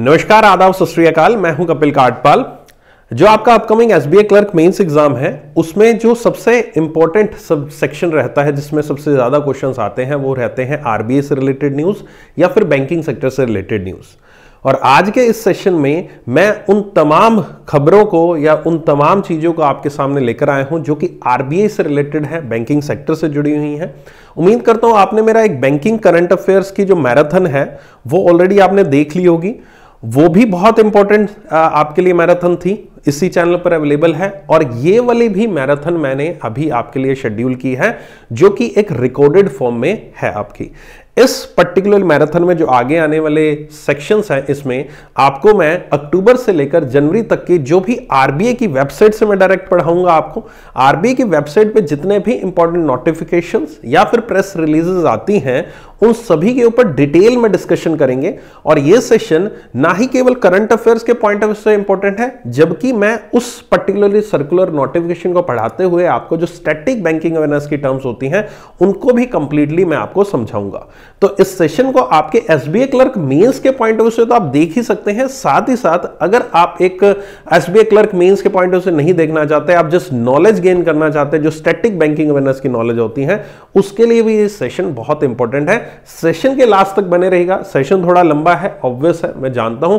नमस्कार आदाब सत मैं हूं कपिल काटपाल जो आपका upcoming S B clerk mains exam है उसमें जो सबसे इंपॉर्टेंट सब सेक्शन रहता है जिसमें सबसे ज़्यादा क्वेश्चन आते हैं वो रहते हैं आरबीए से रिलेटेड न्यूज़ या फिर बैंकिंग सेक्टर से रिलेटेड न्यूज़ और आज के इस सेशन में मैं उन तमाम खबरों को या उन तमाम चीज़ों को आपके सामने लेकर आया हूं जो कि आरबीआई से रिलेटेड है बैंकिंग सेक्टर से जुड़ी हुई हैं उम्मीद करता हूं आपने मेरा एक बैंकिंग करंट अफेयर्स की जो मैराथन है वो ऑलरेडी आपने देख ली होगी वो भी बहुत इंपॉर्टेंट आपके लिए मैराथन थी इसी चैनल पर अवेलेबल है और ये वाली भी मैराथन मैंने अभी आपके लिए शेड्यूल की है जो कि एक रिकॉर्डेड फॉर्म में है आपकी इस पर्टिकुलर मैराथन में जो आगे आने वाले सेक्शंस हैं इसमें आपको मैं अक्टूबर से लेकर जनवरी तक की जो भी आरबीए की वेबसाइट से मैं डायरेक्ट पढ़ाऊंगा आपको आरबीए की वेबसाइट पे जितने भी इंपॉर्टेंट नोटिफिकेशंस या फिर प्रेस रिलीजेस आती हैं उन सभी के ऊपर डिटेल में डिस्कशन करेंगे और यह सेशन ना ही केवल करंट अफेयर्स के पॉइंट ऑफ व्यू से इंपॉर्टेंट है जबकि मैं उस पर्टिकुलरली सर्कुलर नोटिफिकेशन को पढ़ाते हुए आपको जो स्टैटिक बैंकिंग अवेयरनेस की टर्म्स होती हैं उनको भी कंप्लीटली मैं आपको समझाऊंगा तो इस सेशन को आपके एस क्लर्क मेन्स के पॉइंट ऑफ व्यू से तो आप देख ही सकते हैं साथ ही साथ अगर आप एक एस क्लर्क मेन्स के पॉइंट ऑफ व्यू से नहीं देखना चाहते आप जिस नॉलेज गेन करना चाहते हैं जो स्टैटिक बैंकिंग अवेयरनेस की नॉलेज होती है उसके लिए भी ये सेशन बहुत इंपॉर्टेंट है सेशन के लास्ट तक बने रहेगा सेशन थोड़ा लंबा है ऑब्वियस है मैं जानता हूं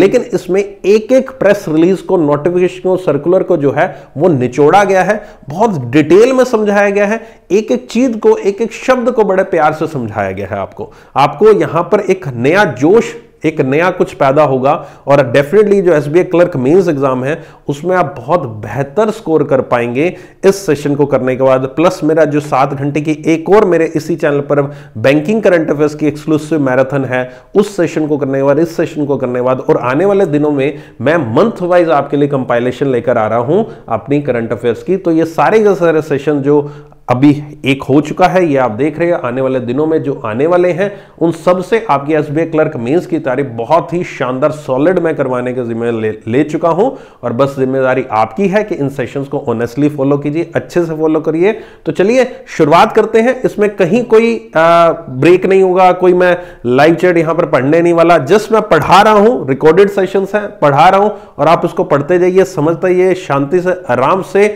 लेकिन इसमें एक एक प्रेस रिलीज को नोटिफिकेशन को सर्कुलर को जो है वो निचोड़ा गया है बहुत डिटेल में समझाया गया है एक एक चीज को एक एक शब्द को बड़े प्यार से समझाया गया है आपको आपको यहां पर एक नया जोश एक नया कुछ पैदा होगा और डेफिनेटली जो एस क्लर्क मेन्स एग्जाम है उसमें आप बहुत बेहतर स्कोर कर पाएंगे इस सेशन को करने के बाद प्लस मेरा जो सात घंटे की एक और मेरे इसी चैनल पर बैंकिंग करंट अफेयर्स की एक्सक्लूसिव मैराथन है उस सेशन को करने के बाद इस सेशन को करने के बाद और आने वाले दिनों में मैं मंथ वाइज आपके लिए कंपाइलेशन लेकर आ रहा हूं अपनी करंट अफेयर्स की तो ये सारे के सारे सेशन जो अभी एक हो चुका है ये आप देख रहे हैं आने वाले दिनों में जो आने वाले हैं उन सब से आपकी एस क्लर्क मेंस की तारीफ बहुत ही शानदार सॉलिड मैं करवाने के जिम्मे ले, ले चुका हूं और बस जिम्मेदारी आपकी है कि इन सेशंस को ऑनेस्टली फॉलो कीजिए अच्छे से फॉलो करिए तो चलिए शुरुआत करते हैं इसमें कहीं कोई आ, ब्रेक नहीं होगा कोई मैं लाइव चैट यहां पर पढ़ने नहीं वाला जस्ट मैं पढ़ा रहा हूं रिकॉर्डेड सेशन है पढ़ा रहा हूं और आप उसको पढ़ते जाइए समझते जाइए शांति से आराम से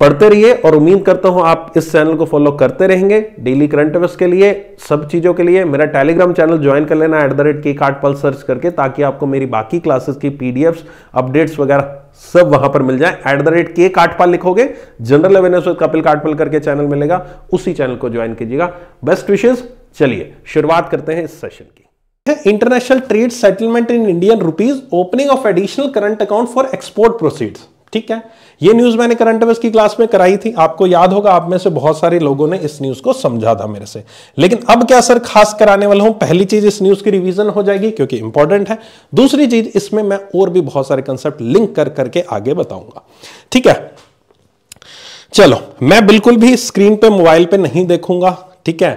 पढ़ते रहिए और उम्मीद करता हूं आप इस चैनल को फॉलो करते रहेंगे डेली करंट अफेयर्स के लिए सब चीज़ों के लिए मेरा टेलीग्राम चैनल ज्वाइन कर लेना एट द रेट की कार्ड पल सर्च करके ताकि आपको मेरी बाकी क्लासेस की पीडीएफ्स अपडेट्स वगैरह सब वहां पर मिल जाए एट द रेट के काटपाल लिखोगे general awareness with Kapil Katpal करके चैनल मिलेगा उसी चैनल को ज्वाइन कीजिएगा बेस्ट विशेष चलिए शुरुआत करते हैं इस सेशन की international trade settlement in Indian rupees opening of additional current account for export proceeds ठीक है ये न्यूज मैंने करंट अफेयर्स की क्लास में कराई थी आपको याद होगा आप में से बहुत सारे लोगों ने इस न्यूज को समझा था मेरे से लेकिन अब क्या सर खास कराने वाला हूं पहली चीज इस न्यूज की रिवीजन हो जाएगी क्योंकि इंपॉर्टेंट है दूसरी चीज इसमें मैं और भी बहुत सारे कंसेप्ट लिंक कर करके आगे बताऊंगा ठीक है चलो मैं बिल्कुल भी स्क्रीन पे मोबाइल पे नहीं देखूंगा ठीक है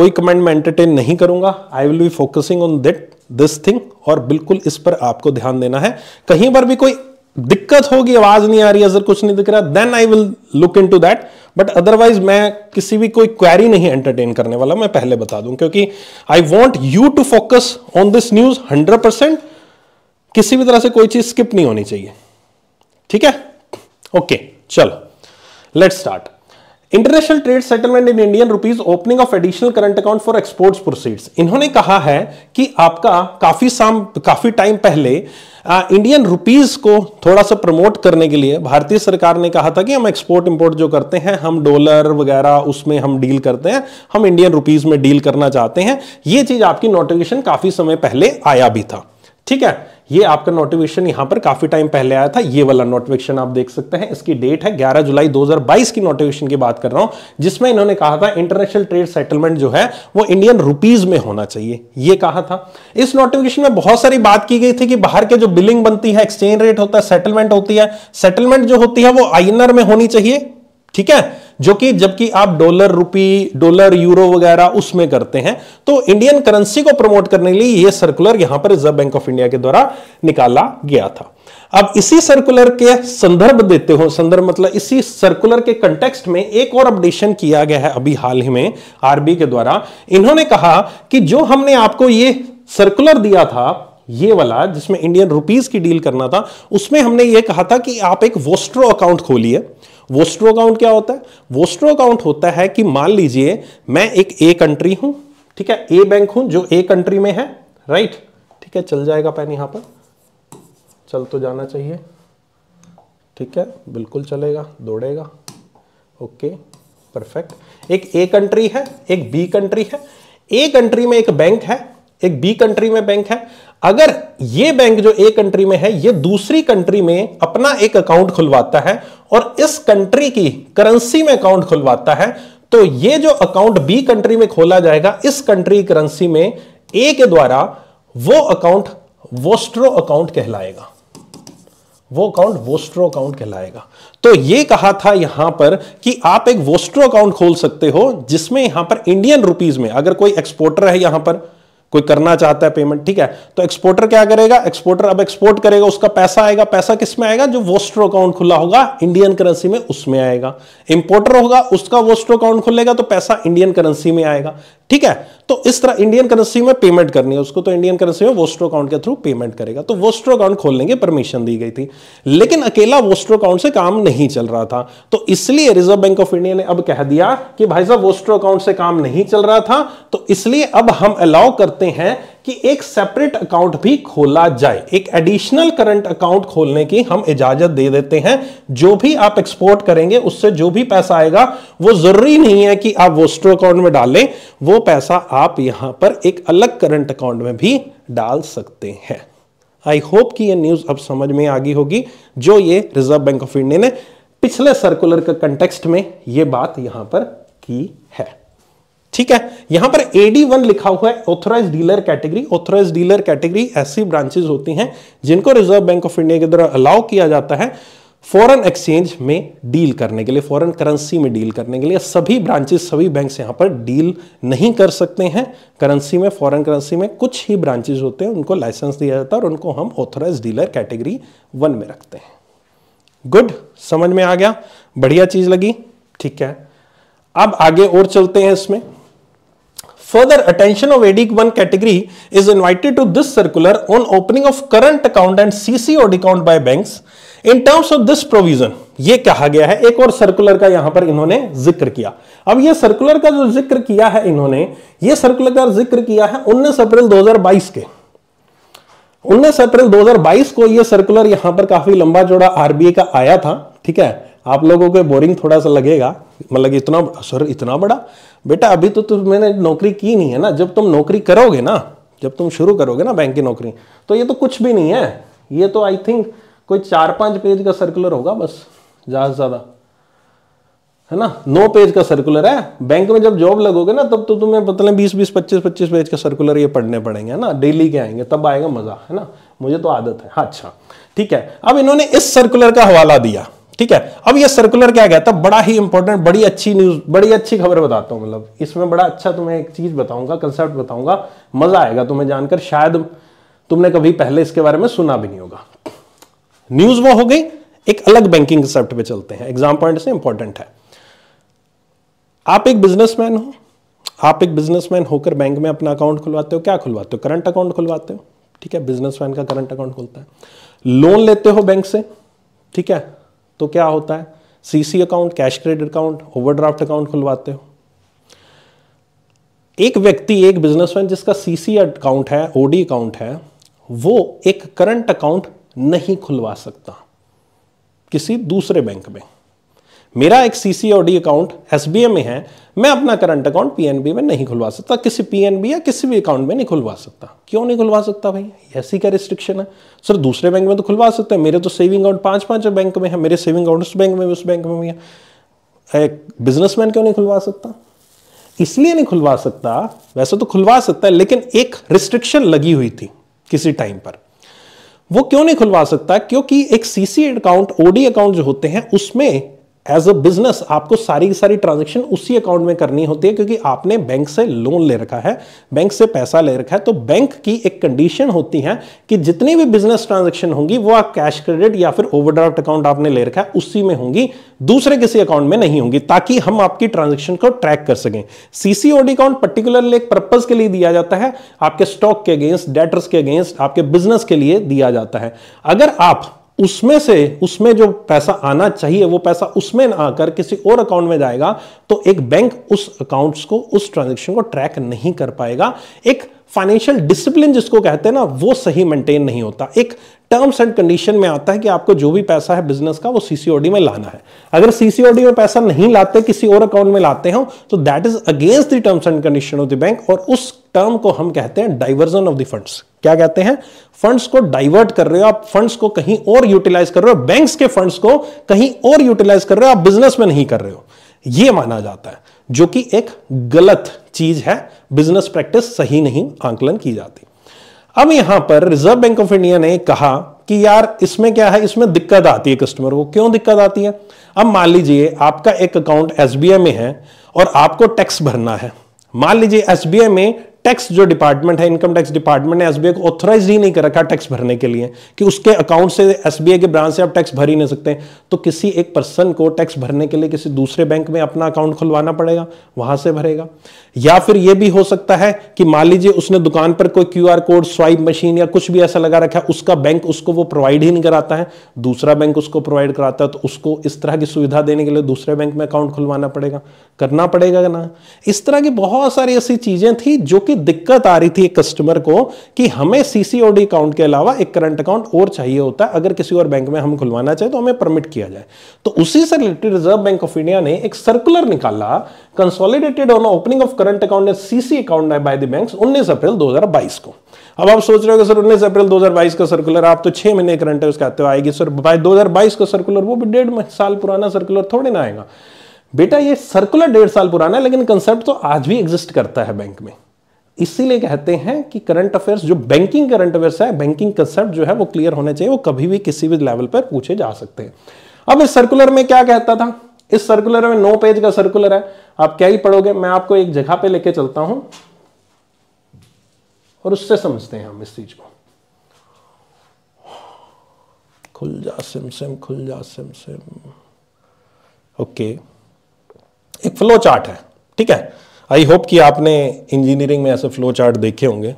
कोई कमेंट में एंटरटेन नहीं करूंगा I will be focusing on that this thing और बिल्कुल इस पर आपको ध्यान देना है कहीं पर भी कोई दिक्कत होगी आवाज नहीं आ रही है कुछ नहीं दिख रहा then I will look into that but otherwise मैं किसी भी कोई क्वेरी नहीं एंटरटेन करने वाला मैं पहले बता दूं क्योंकि I want you to focus on this news hundred percent किसी भी तरह से कोई चीज स्किप नहीं होनी चाहिए ठीक है ओके okay, चलो let start international trade settlement in Indian rupees opening of additional current account for exports proceeds इन्होंने कहा है कि आपका काफी साम काफी टाइम पहले आ, इंडियन रुपीज को थोड़ा सा प्रमोट करने के लिए भारतीय सरकार ने कहा था कि हम एक्सपोर्ट इंपोर्ट जो करते हैं हम डॉलर वगैरह उसमें हम डील करते हैं हम इंडियन रुपीज में डील करना चाहते हैं ये चीज आपकी नोटिफिकेशन काफी समय पहले आया भी था ठीक है ये आपका नोटिफिकेशन यहां पर काफ़ी टाइम पहले आया था ये वाला नोटिफिकेशन आप देख सकते हैं इसकी डेट है 11 जुलाई 2022 की नोटिफिकेशन की बात कर रहा हूं जिसमें इन्होंने कहा था इंटरनेशनल ट्रेड सेटलमेंट जो है वो इंडियन रुपीज में होना चाहिए ये कहा था इस नोटिफिकेशन में बहुत सारी बात की गई थी कि बाहर के जो बिलिंग बनती है एक्सचेंज रेट होता है सेटलमेंट होती है सेटलमेंट जो होती है वो आई में होनी चाहिए ठीक है जो कि जबकि आप डॉलर रुपी डॉलर यूरो वगैरह उसमें करते हैं तो इंडियन करेंसी को प्रमोट करने के लिए यह सर्कुलर यहां पर रिजर्व बैंक ऑफ इंडिया के द्वारा निकाला गया था अब इसी सर्कुलर के संदर्भ देते हो संदर्भ मतलब इसी सर्कुलर के कंटेक्स्ट में एक और अपडेशन किया गया है अभी हाल ही में आरबी के द्वारा इन्होंने कहा कि जो हमने आपको ये सर्कुलर दिया था ये वाला जिसमें इंडियन रुपीज की डील करना था उसमें हमने ये कहा था कि आप एक वोस्ट्रो अकाउंट खोलिए वोस्ट्रो अकाउंट क्या होता है वोस्ट्रो अकाउंट होता है कि मान लीजिए मैं एक ए कंट्री हूं ठीक है ए बैंक हूं जो ए कंट्री में है राइट ठीक है चल जाएगा पैन यहां पर चल तो जाना चाहिए ठीक है बिल्कुल चलेगा दौड़ेगा ओके परफेक्ट एक ए कंट्री है एक बी कंट्री है ए कंट्री में एक बैंक है एक बी कंट्री में बैंक है अगर ये बैंक जो ए कंट्री में है ये दूसरी कंट्री में अपना एक अकाउंट खुलवाता है और इस कंट्री की करेंसी में अकाउंट खुलवाता है तो ये जो अकाउंट बी कंट्री में खोला जाएगा इस कंट्री करेंसी में ए के द्वारा वो अकाउंट वोस्ट्रो अकाउंट कहलाएगा वो अकाउंट वोस्ट्रो अकाउंट कहलाएगा तो ये कहा था यहां पर कि आप एक वोस्ट्रो अकाउंट खोल सकते हो जिसमें यहां पर इंडियन रुपीज में अगर कोई एक्सपोर्टर है यहां पर कोई करना चाहता है पेमेंट ठीक है तो एक्सपोर्टर क्या करेगा एक्सपोर्टर अब एक्सपोर्ट करेगा उसका पैसा आएगा पैसा किस में आएगा जो वोस्ट्रो अकाउंट खुला होगा इंडियन करेंसी में उसमें आएगा इंपोर्टर होगा उसका वोस्ट्रो अकाउंट खुलेगा तो पैसा इंडियन करेंसी में आएगा ठीक है तो इस तरह इंडियन करेंसी में पेमेंट करनी है उसको तो इंडियन करेंसी में वोस्ट्रो अकाउंट के थ्रू पेमेंट करेगा तो वोस्ट्रो अकाउंट खोलने की परमिशन दी गई थी लेकिन अकेला वोस्ट्रो अकाउंट से काम नहीं चल रहा था तो इसलिए रिजर्व बैंक ऑफ इंडिया ने अब कह दिया कि भाई साहब वोस्ट्रो अकाउंट से काम नहीं चल रहा था तो इसलिए अब हम अलाउ करते हैं कि एक सेपरेट अकाउंट भी खोला जाए एक एडिशनल करंट अकाउंट खोलने की हम इजाजत दे देते हैं जो भी आप एक्सपोर्ट करेंगे उससे जो भी पैसा आएगा वो जरूरी नहीं है कि आप वोस्ट्रो अकाउंट में डालें वो पैसा आप यहां पर एक अलग करंट अकाउंट में भी डाल सकते हैं आई होप कि ये न्यूज अब समझ में आ गई होगी जो ये रिजर्व बैंक ऑफ इंडिया ने पिछले सर्कुलर के कंटेक्सट में ये बात यहां पर की है ठीक है यहां पर एडी वन लिखा हुआ है authorise dealer category authorise dealer category ऐसी ब्रांचेज होती हैं जिनको रिजर्व बैंक ऑफ इंडिया के द्वारा अलाउ किया जाता है फॉरेन एक्सचेंज में डील करने के लिए फॉरेन करेंसी में डील करने के लिए सभी ब्रांचेस सभी बैंक यहां पर डील नहीं कर सकते हैं करेंसी में फॉरेन करेंसी में कुछ ही ब्रांचेज होते हैं उनको लाइसेंस दिया जाता है और उनको हम ऑथोराइज डीलर कैटेगरी वन में रखते हैं गुड समझ में आ गया बढ़िया चीज लगी ठीक है अब आगे और चलते हैं इसमें Further attention of 1 category is invited to this circular on opening of current account and CCOD account by banks. In terms of this provision ये कहा गया है एक और सर्कुलर का यहां पर इन्होंने जिक्र किया अब ये सर्कुलर का जो जिक्र किया है इन्होंने ये सर्कुलर का जिक्र किया है 19 अप्रैल 2022 के 19 अप्रैल 2022 को ये सर्कुलर यहां पर काफी लंबा जोड़ा आरबीआई का आया था ठीक है आप लोगों को बोरिंग थोड़ा सा लगेगा मतलब इतना सर इतना बड़ा बेटा अभी तो तुम मैंने नौकरी की नहीं है ना जब तुम नौकरी करोगे ना जब तुम शुरू करोगे ना बैंक की नौकरी तो ये तो कुछ भी नहीं है ये तो आई थिंक कोई चार पांच पेज का सर्कुलर होगा बस ज़्यादा से ज़्यादा है ना नो पेज का सर्कुलर है बैंक में जब जॉब लगोगे ना तब तो तुम्हें पता बीस बीस पच्चीस पच्चीस पेज का सर्कुलर ये पढ़ने पड़ेंगे है ना डेली के आएंगे तब आएगा मज़ा है ना मुझे तो आदत है हाँ, अच्छा ठीक है अब इन्होंने इस सर्कुलर का हवाला दिया ठीक है अब ये सर्कुलर क्या कहता है बड़ा ही इंपॉर्टेंट बड़ी अच्छी न्यूज बड़ी अच्छी खबर बताता हूं मतलब इसमें बड़ा अच्छा तुम्हें एक चीज बताऊंगा कंसेप्ट बताऊंगा मजा आएगा तुम्हें जानकर शायद तुमने कभी पहले इसके बारे में सुना भी नहीं होगा न्यूज वो हो गई एक अलग बैंकिंग कंसेप्ट पे चलते हैं एग्जाम पॉइंट से इंपॉर्टेंट है आप एक बिजनेसमैन हो आप एक बिजनेसमैन होकर बैंक में अपना अकाउंट खुलवाते हो क्या खुलवाते हो करंट अकाउंट खुलवाते हो ठीक है बिजनेसमैन का करंट अकाउंट खुलता है लोन लेते हो बैंक से ठीक है तो क्या होता है CC account cash credit account overdraft account खुलवाते हो एक व्यक्ति एक बिजनेसमैन जिसका सीसी अकाउंट है ओडी अकाउंट है वो एक करंट अकाउंट नहीं खुलवा सकता किसी दूसरे बैंक में मेरा एक सीसीओडी अकाउंट एस में है मैं अपना करंट अकाउंट पीएनबी में नहीं खुलवा सकता किसी पीएनबी या किसी भी अकाउंट में नहीं खुलवा सकता क्यों नहीं खुलवा सकता भाई ऐसी क्या रिस्ट्रिक्शन है सर दूसरे बैंक में तो खुलवा सकते हैं मेरे तो सेविंग अकाउंट पांच पांच बैंक में है मेरे सेविंग अकाउंट उस बैंक में भी उस बैंक में भी है एक बिजनेसमैन क्यों नहीं खुलवा सकता इसलिए नहीं खुलवा सकता वैसे तो खुलवा सकता है लेकिन एक रिस्ट्रिक्शन लगी हुई थी किसी टाइम पर वो क्यों नहीं खुलवा सकता क्योंकि एक सीसी अकाउंट ओडी अकाउंट जो होते हैं उसमें एज अ बिजनेस आपको सारी की सारी ट्रांजेक्शन उसी अकाउंट में करनी होती है क्योंकि आपने बैंक से लोन ले रखा है बैंक से पैसा ले रखा है तो बैंक की एक कंडीशन होती है कि जितनी भी बिजनेस ट्रांजेक्शन होंगी वो आप कैश क्रेडिट या फिर ओवरड्राफ्ट अकाउंट आपने ले रखा है उसी में होंगी दूसरे किसी अकाउंट में नहीं होंगी ताकि हम आपकी ट्रांजेक्शन को ट्रैक कर सकें सीसीओडी अकाउंट पर्टिकुलरली एक पर्पज के लिए दिया जाता है आपके स्टॉक के अगेंस्ट डेटर्स के अगेंस्ट आपके बिजनेस के लिए दिया जाता है अगर आप उसमें से उसमें जो पैसा आना चाहिए वो पैसा उसमें ना आकर किसी और अकाउंट में जाएगा तो एक बैंक उस अकाउंट्स को उस ट्रांजेक्शन को ट्रैक नहीं कर पाएगा एक फाइनेंशियल डिसिप्लिन जिसको कहते हैं ना वो सही मेंटेन नहीं होता एक टर्म्स एंड कंडीशन में आता है कि आपको जो भी पैसा है बिजनेस का वो सीसीओडी में लाना है अगर सीसीओडी में पैसा नहीं लाते किसी और अकाउंट में लाते हो तो that is against the terms and condition of the bank और उस टर्म को हम कहते हैं डाइवर्जन ऑफ द फंड्स क्या कहते हैं फंड्स को डाइवर्ट कर रहे हो आप फंड्स को कहीं और यूटिलाइज कर रहे हो बैंक्स के फंड्स को कहीं और यूटिलाइज कर रहे हो आप बिजनेस में नहीं कर रहे हो यह माना जाता है जो कि एक गलत चीज है बिजनेस प्रैक्टिस सही नहीं आंकलन की जाती अब यहां पर रिजर्व बैंक ऑफ इंडिया ने कहा कि यार इसमें क्या है इसमें दिक्कत आती है कस्टमर को क्यों दिक्कत आती है अब मान लीजिए आपका एक अकाउंट एसबीआई में है और आपको टैक्स भरना है मान लीजिए एसबीआई में टैक्स जो डिपार्टमेंट है इनकम टैक्स डिपार्टमेंट ने एसबीआई को ऑथोराइज ही नहीं कर रखा टैक्स भरने के लिए कि उसके अकाउंट से एसबीआई के ब्रांच से आप टैक्स भर ही नहीं सकते तो किसी एक पर्सन को टैक्स भरने के लिए किसी दूसरे बैंक में अपना अकाउंट खुलवाना पड़ेगा वहां से भरेगा या फिर यह भी हो सकता है कि मान लीजिए उसने दुकान पर कोई क्यू कोड स्वाइप मशीन या कुछ भी ऐसा लगा रखा है उसका बैंक उसको वो प्रोवाइड ही नहीं कराता है दूसरा बैंक उसको प्रोवाइड कराता है तो उसको इस तरह की सुविधा देने के लिए दूसरे बैंक में अकाउंट खुलवाना पड़ेगा करना पड़ेगा ना इस तरह की बहुत सारी ऐसी चीजें थी जो कि दिक्कत आ रही थी एक कस्टमर को कि हमें सीसीओडी अकाउंट के अलावा एक करंट अकाउंट और चाहिए होता है अगर किसी और बैंक में हम खुलवाना चाहे तो हमें परमिट किया जाए तो उसी से related Reserve bank of India ने एक सर्कुलर निकाला consolidated on opening of current account and CC account by the bank उन्नीस अप्रैल दो को अब आप सोच रहे हो सर उन्नीस अप्रैल दो का सर्कुलर आप तो छह महीने करंट है उसके आते तो आएगी सर भाई 2022 का सर्कुलर वो भी डेढ़ साल पुराना सर्कुलर थोड़े ना आएगा बेटा ये सर्कुलर डेढ़ साल पुराना है लेकिन कंसेप्ट तो आज भी एग्जिस्ट करता है बैंक में इसीलिए कहते हैं कि करंट अफेयर्स जो बैंकिंग करंट अफेयर्स है बैंकिंग कंसेप्ट जो है वो क्लियर होने चाहिए वो कभी भी किसी भी लेवल पर पूछे जा सकते हैं अब इस सर्कुलर में क्या कहता था इस सर्कुलर में नौ पेज का सर्कुलर है आप क्या ही पढ़ोगे मैं आपको एक जगह पे लेके चलता हूं और उससे समझते हैं हम इस चीज को खुल जा सिम सिम खुल जा सिम सिम ओके एक फ्लो चार्ट है ठीक है आई होप कि आपने इंजीनियरिंग में ऐसे फ्लो चार्ट देखे होंगे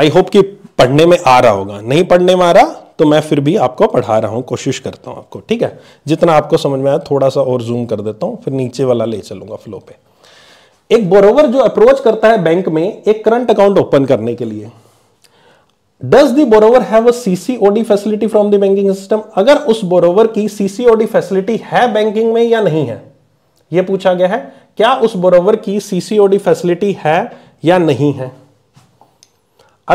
आई होप कि पढ़ने में आ रहा होगा नहीं पढ़ने में आ रहा तो मैं फिर भी आपको पढ़ा रहा हूँ कोशिश करता हूँ आपको ठीक है जितना आपको समझ में आया थोड़ा सा और जूम कर देता हूँ फिर नीचे वाला ले चलूंगा फ्लो पे एक बोरोवर जो अप्रोच करता है बैंक में एक करंट अकाउंट ओपन करने के लिए does the borrower have a CCOD facility from the banking system अगर उस बोरोवर की सीसीओडी फैसिलिटी है बैंकिंग में या नहीं है यह पूछा गया है क्या उस बोरोवर की सीसीओडी फैसिलिटी है या नहीं है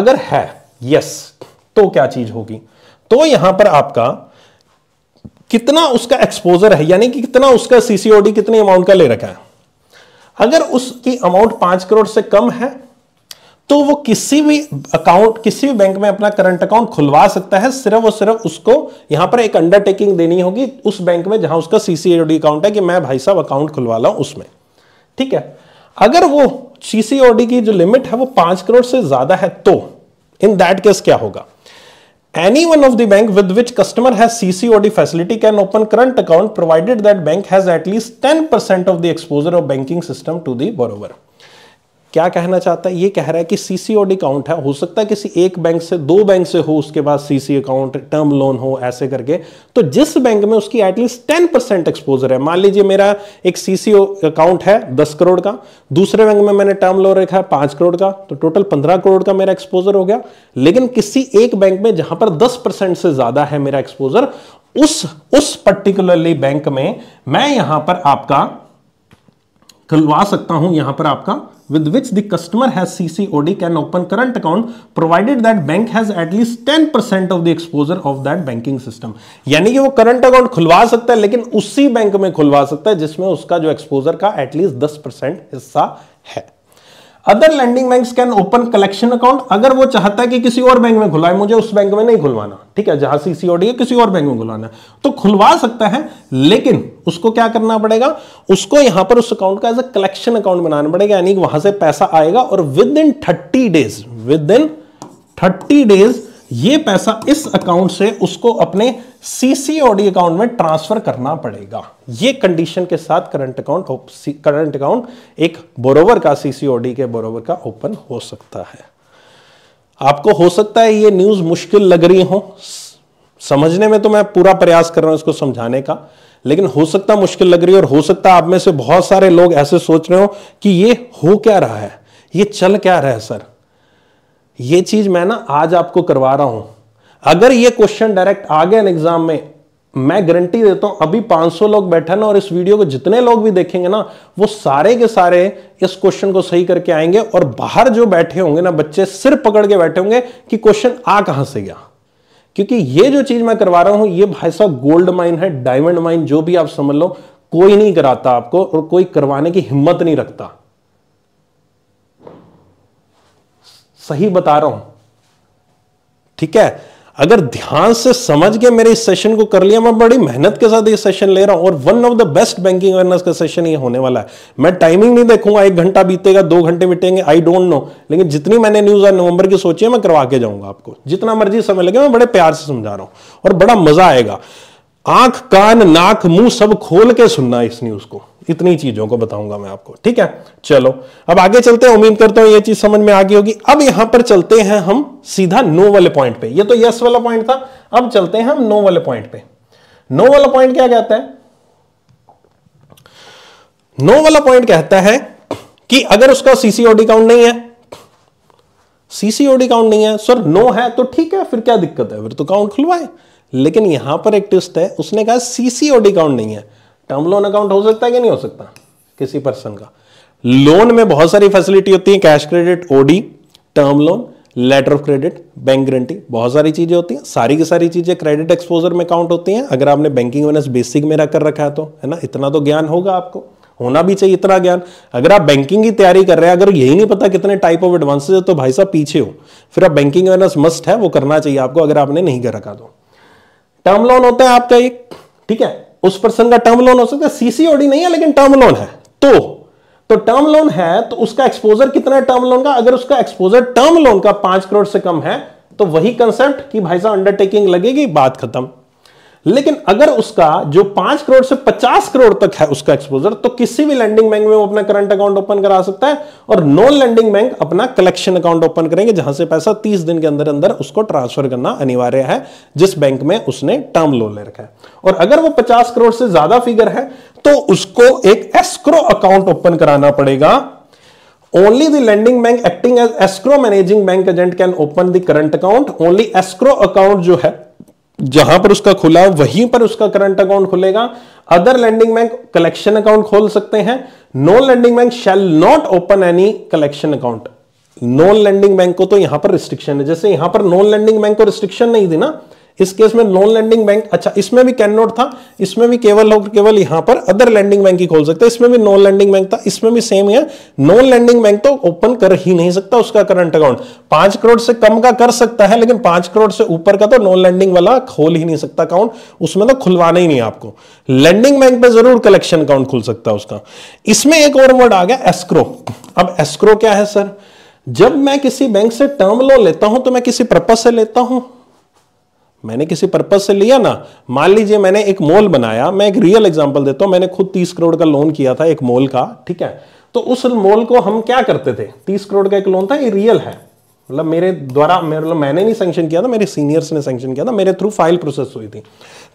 अगर है यस तो क्या चीज होगी तो यहां पर आपका कितना उसका एक्सपोजर है यानी कि कितना उसका सीसीओडी कितने अमाउंट का ले रखा है अगर उसकी अमाउंट पांच करोड़ से कम है तो वो किसी भी अकाउंट किसी भी बैंक में अपना करंट अकाउंट खुलवा सकता है सिर्फ और सिर्फ उसको यहां पर एक अंडरटेकिंग देनी होगी उस बैंक में जहां उसका सीसीओडी अकाउंट है कि मैं भाई साहब अकाउंट खुलवा लाऊ उसमें ठीक है अगर वो सीसीओडी की जो लिमिट है वो पांच करोड़ से ज्यादा है तो इन दैट केस क्या होगा any one of the bank with which customer has CCOD facility can open current account provided that bank has at least ten percent of the exposure of banking system to the borrower क्या कहना चाहता है ये कह रहा है कि CCOD account है हो सकता है किसी एक बैंक से दो बैंक से हो उसके बाद सीसी अकाउंट टर्म लोन हो ऐसे करके तो जिस बैंक में उसकी एटलीस्ट टेन परसेंट एक्सपोजर है मान लीजिए मेरा एक सीसी अकाउंट है दस करोड़ का दूसरे बैंक में मैंने टर्म लोन रखा है पांच करोड़ का तो टोटल पंद्रह करोड़ का मेरा एक्सपोजर हो गया लेकिन किसी एक बैंक में जहां पर दस से ज्यादा है मेरा एक्सपोजर उस उस पर्टिकुलरली बैंक में मैं यहां पर आपका खुलवा सकता हूं यहां पर आपका with which the customer has CCOD can open current account provided that bank has at least ten percent of the exposure of that banking system यानी कि वो करंट अकाउंट खुलवा सकता है लेकिन उसी बैंक में खुलवा सकता है जिसमें उसका जो एक्सपोजर का एटलीस्ट दस परसेंट हिस्सा है other lending bank can open collection account अगर वो चाहता है कि किसी और बैंक में खुलवाए मुझे उस बैंक में नहीं खुलवाना ठीक है जहां सीसीओडी है किसी और बैंक में खुलवाना तो खुलवा सकता है लेकिन उसको क्या करना पड़ेगा उसको यहां पर उस अकाउंट का एज अ कलेक्शन अकाउंट बनाना पड़ेगा यानी कि वहां से पैसा आएगा और within thirty days within thirty days ये पैसा इस अकाउंट से उसको अपने सीसीओडी अकाउंट में ट्रांसफर करना पड़ेगा ये कंडीशन के साथ करंट अकाउंट करंट अकाउंट एक बोरोवर का सीसीओडी के बोरोवर का ओपन हो सकता है आपको हो सकता है ये न्यूज मुश्किल लग रही हो समझने में तो मैं पूरा प्रयास कर रहा हूं इसको समझाने का लेकिन हो सकता मुश्किल लग रही है और हो सकता आप में से बहुत सारे लोग ऐसे सोच रहे हो कि ये हो क्या रहा है ये चल क्या रहा है सर ये चीज मैं ना आज आपको करवा रहा हूं अगर ये क्वेश्चन डायरेक्ट आ गया एग्जाम में मैं गारंटी देता हूं अभी 500 लोग बैठे ना और इस वीडियो को जितने लोग भी देखेंगे ना वो सारे के सारे इस क्वेश्चन को सही करके आएंगे और बाहर जो बैठे होंगे ना बच्चे सिर पकड़ के बैठे होंगे कि क्वेश्चन आ कहां से गया क्योंकि ये जो चीज मैं करवा रहा हूं ये भाई साहब गोल्ड माइन है डायमंड माइन जो भी आप समझ लो कोई नहीं कराता आपको और कोई करवाने की हिम्मत नहीं रखता सही बता रहा हूं ठीक है अगर ध्यान से समझ के मेरे इस सेशन को कर लिया मैं बड़ी मेहनत के साथ ये सेशन ले रहा हूं और one of the best banking awareness का सेशन ये होने वाला है मैं टाइमिंग नहीं देखूंगा एक घंटा बीतेगा दो घंटे बीतेंगे आई डोंट नो लेकिन जितनी मैंने न्यूज आज नवंबर की सोची है मैं करवा के जाऊंगा आपको जितना मर्जी समय लगे मैं बड़े प्यार से समझा रहा हूं और बड़ा मजा आएगा आंख कान नाक मुंह सब खोल के सुनना इस न्यूज को इतनी चीजों को बताऊंगा मैं आपको ठीक है चलो अब आगे चलते हैं उम्मीद करता हूं यह चीज समझ में आ गई होगी अब यहां पर चलते हैं हम सीधा नो वाले पॉइंट पे ये तो यस वाला पॉइंट था अब चलते हैं हम नो वाले पॉइंट पे नो वाला पॉइंट क्या कहता है नो वाला पॉइंट कहता है कि अगर उसका सीसीओडी काउंट नहीं है सीसीओडी काउंट नहीं है सर नो है तो ठीक है फिर क्या दिक्कत है फिर तो काउंट खुलवाए लेकिन यहां पर एक ट्विस्ट है उसने कहा सीसीओडी काउंट नहीं है टर्म लोन अकाउंट हो सकता है कि नहीं हो सकता किसी पर्सन का लोन में बहुत सारी फैसिलिटी होती है cash credit OD term loan letter of credit bank guarantee बहुत सारी चीज़ें होती हैं सारी की सारी चीज़ें क्रेडिट एक्सपोजर में काउंट होती हैं अगर आपने बैंकिंग अवेयरनेस बेसिक में रखकर रखा है तो है ना इतना तो ज्ञान होगा आपको होना भी चाहिए इतना ज्ञान अगर आप बैंकिंग की तैयारी कर रहे हैं अगर यही नहीं पता कितने टाइप ऑफ एडवांसेज है तो भाई साहब पीछे हो फिर आप बैंकिंग अवेयरनेस मस्ट है वो करना चाहिए आपको अगर आपने नहीं कर रखा तो टर्म लोन होता है आपका एक ठीक है उस पर्सन का टर्म लोन हो सकता है सीसीओडी नहीं है लेकिन टर्म लोन है तो तो टर्म लोन है तो उसका एक्सपोजर कितना है टर्म लोन का अगर उसका एक्सपोजर टर्म लोन का पांच करोड़ से कम है तो वही कंसेप्ट कि भाई साहब अंडरटेकिंग लगेगी बात खत्म लेकिन अगर उसका जो पांच करोड़ से पचास करोड़ तक है उसका एक्सपोजर तो किसी भी लैंडिंग बैंक में वो अपना करंट अकाउंट ओपन करा सकता है और नॉन लैंडिंग बैंक अपना कलेक्शन अकाउंट ओपन करेंगे जहां से पैसा तीस दिन के अंदर अंदर उसको ट्रांसफर करना अनिवार्य है जिस बैंक में उसने टर्म लोन ले रखा है और अगर वो पचास करोड़ से ज्यादा फिगर है तो उसको एक एस्क्रो अकाउंट ओपन कराना पड़ेगा only the lending bank acting as escrow managing bank agent can open the current account only escrow account जो है जहां पर उसका खुला वहीं पर उसका करंट अकाउंट खुलेगा other lending bank collection account खोल सकते हैं non lending bank shall not open any collection account non lending bank को तो यहां पर रिस्ट्रिक्शन है जैसे यहां पर नॉन लैंडिंग बैंक को रिस्ट्रिक्शन नहीं थी ना इस केस में नॉन लैंडिंग बैंक अच्छा इसमें भी कैन नॉट था इसमें भी केवल केवल यहां पर अदर लैंडिंग बैंक ही खोल सकते इसमें भी नॉन लैंडिंग बैंक था इसमें भी सेम है नॉन लैंडिंग बैंक तो ओपन कर ही नहीं सकता उसका करंट अकाउंट पांच करोड़ से कम का कर सकता है लेकिन पांच करोड़ से ऊपर का तो नॉन लैंडिंग वाला खोल ही नहीं सकता अकाउंट उसमें तो खुलवाना ही नहीं आपको लैंडिंग बैंक में जरूर कलेक्शन अकाउंट खुल सकता है उसका इसमें एक और वर्ड आ गया एस्क्रो अब एस्क्रो क्या है सर जब मैं किसी बैंक से टर्म लोन लेता हूं तो मैं किसी पर्पज से लेता हूं मैंने किसी पर्पज से लिया ना मान लीजिए मैंने एक मॉल बनाया मैं एक रियल एग्जाम्पल देता हूं मैंने खुद तीस करोड़ का लोन किया था एक मॉल का ठीक है तो उस मॉल को हम क्या करते थे तीस करोड़ का एक लोन था ये रियल है मतलब मेरे द्वारा मतलब मैंने नहीं सेंक्शन किया था मेरे सीनियर्स ने सेंक्शन किया था मेरे थ्रू फाइल प्रोसेस हुई थी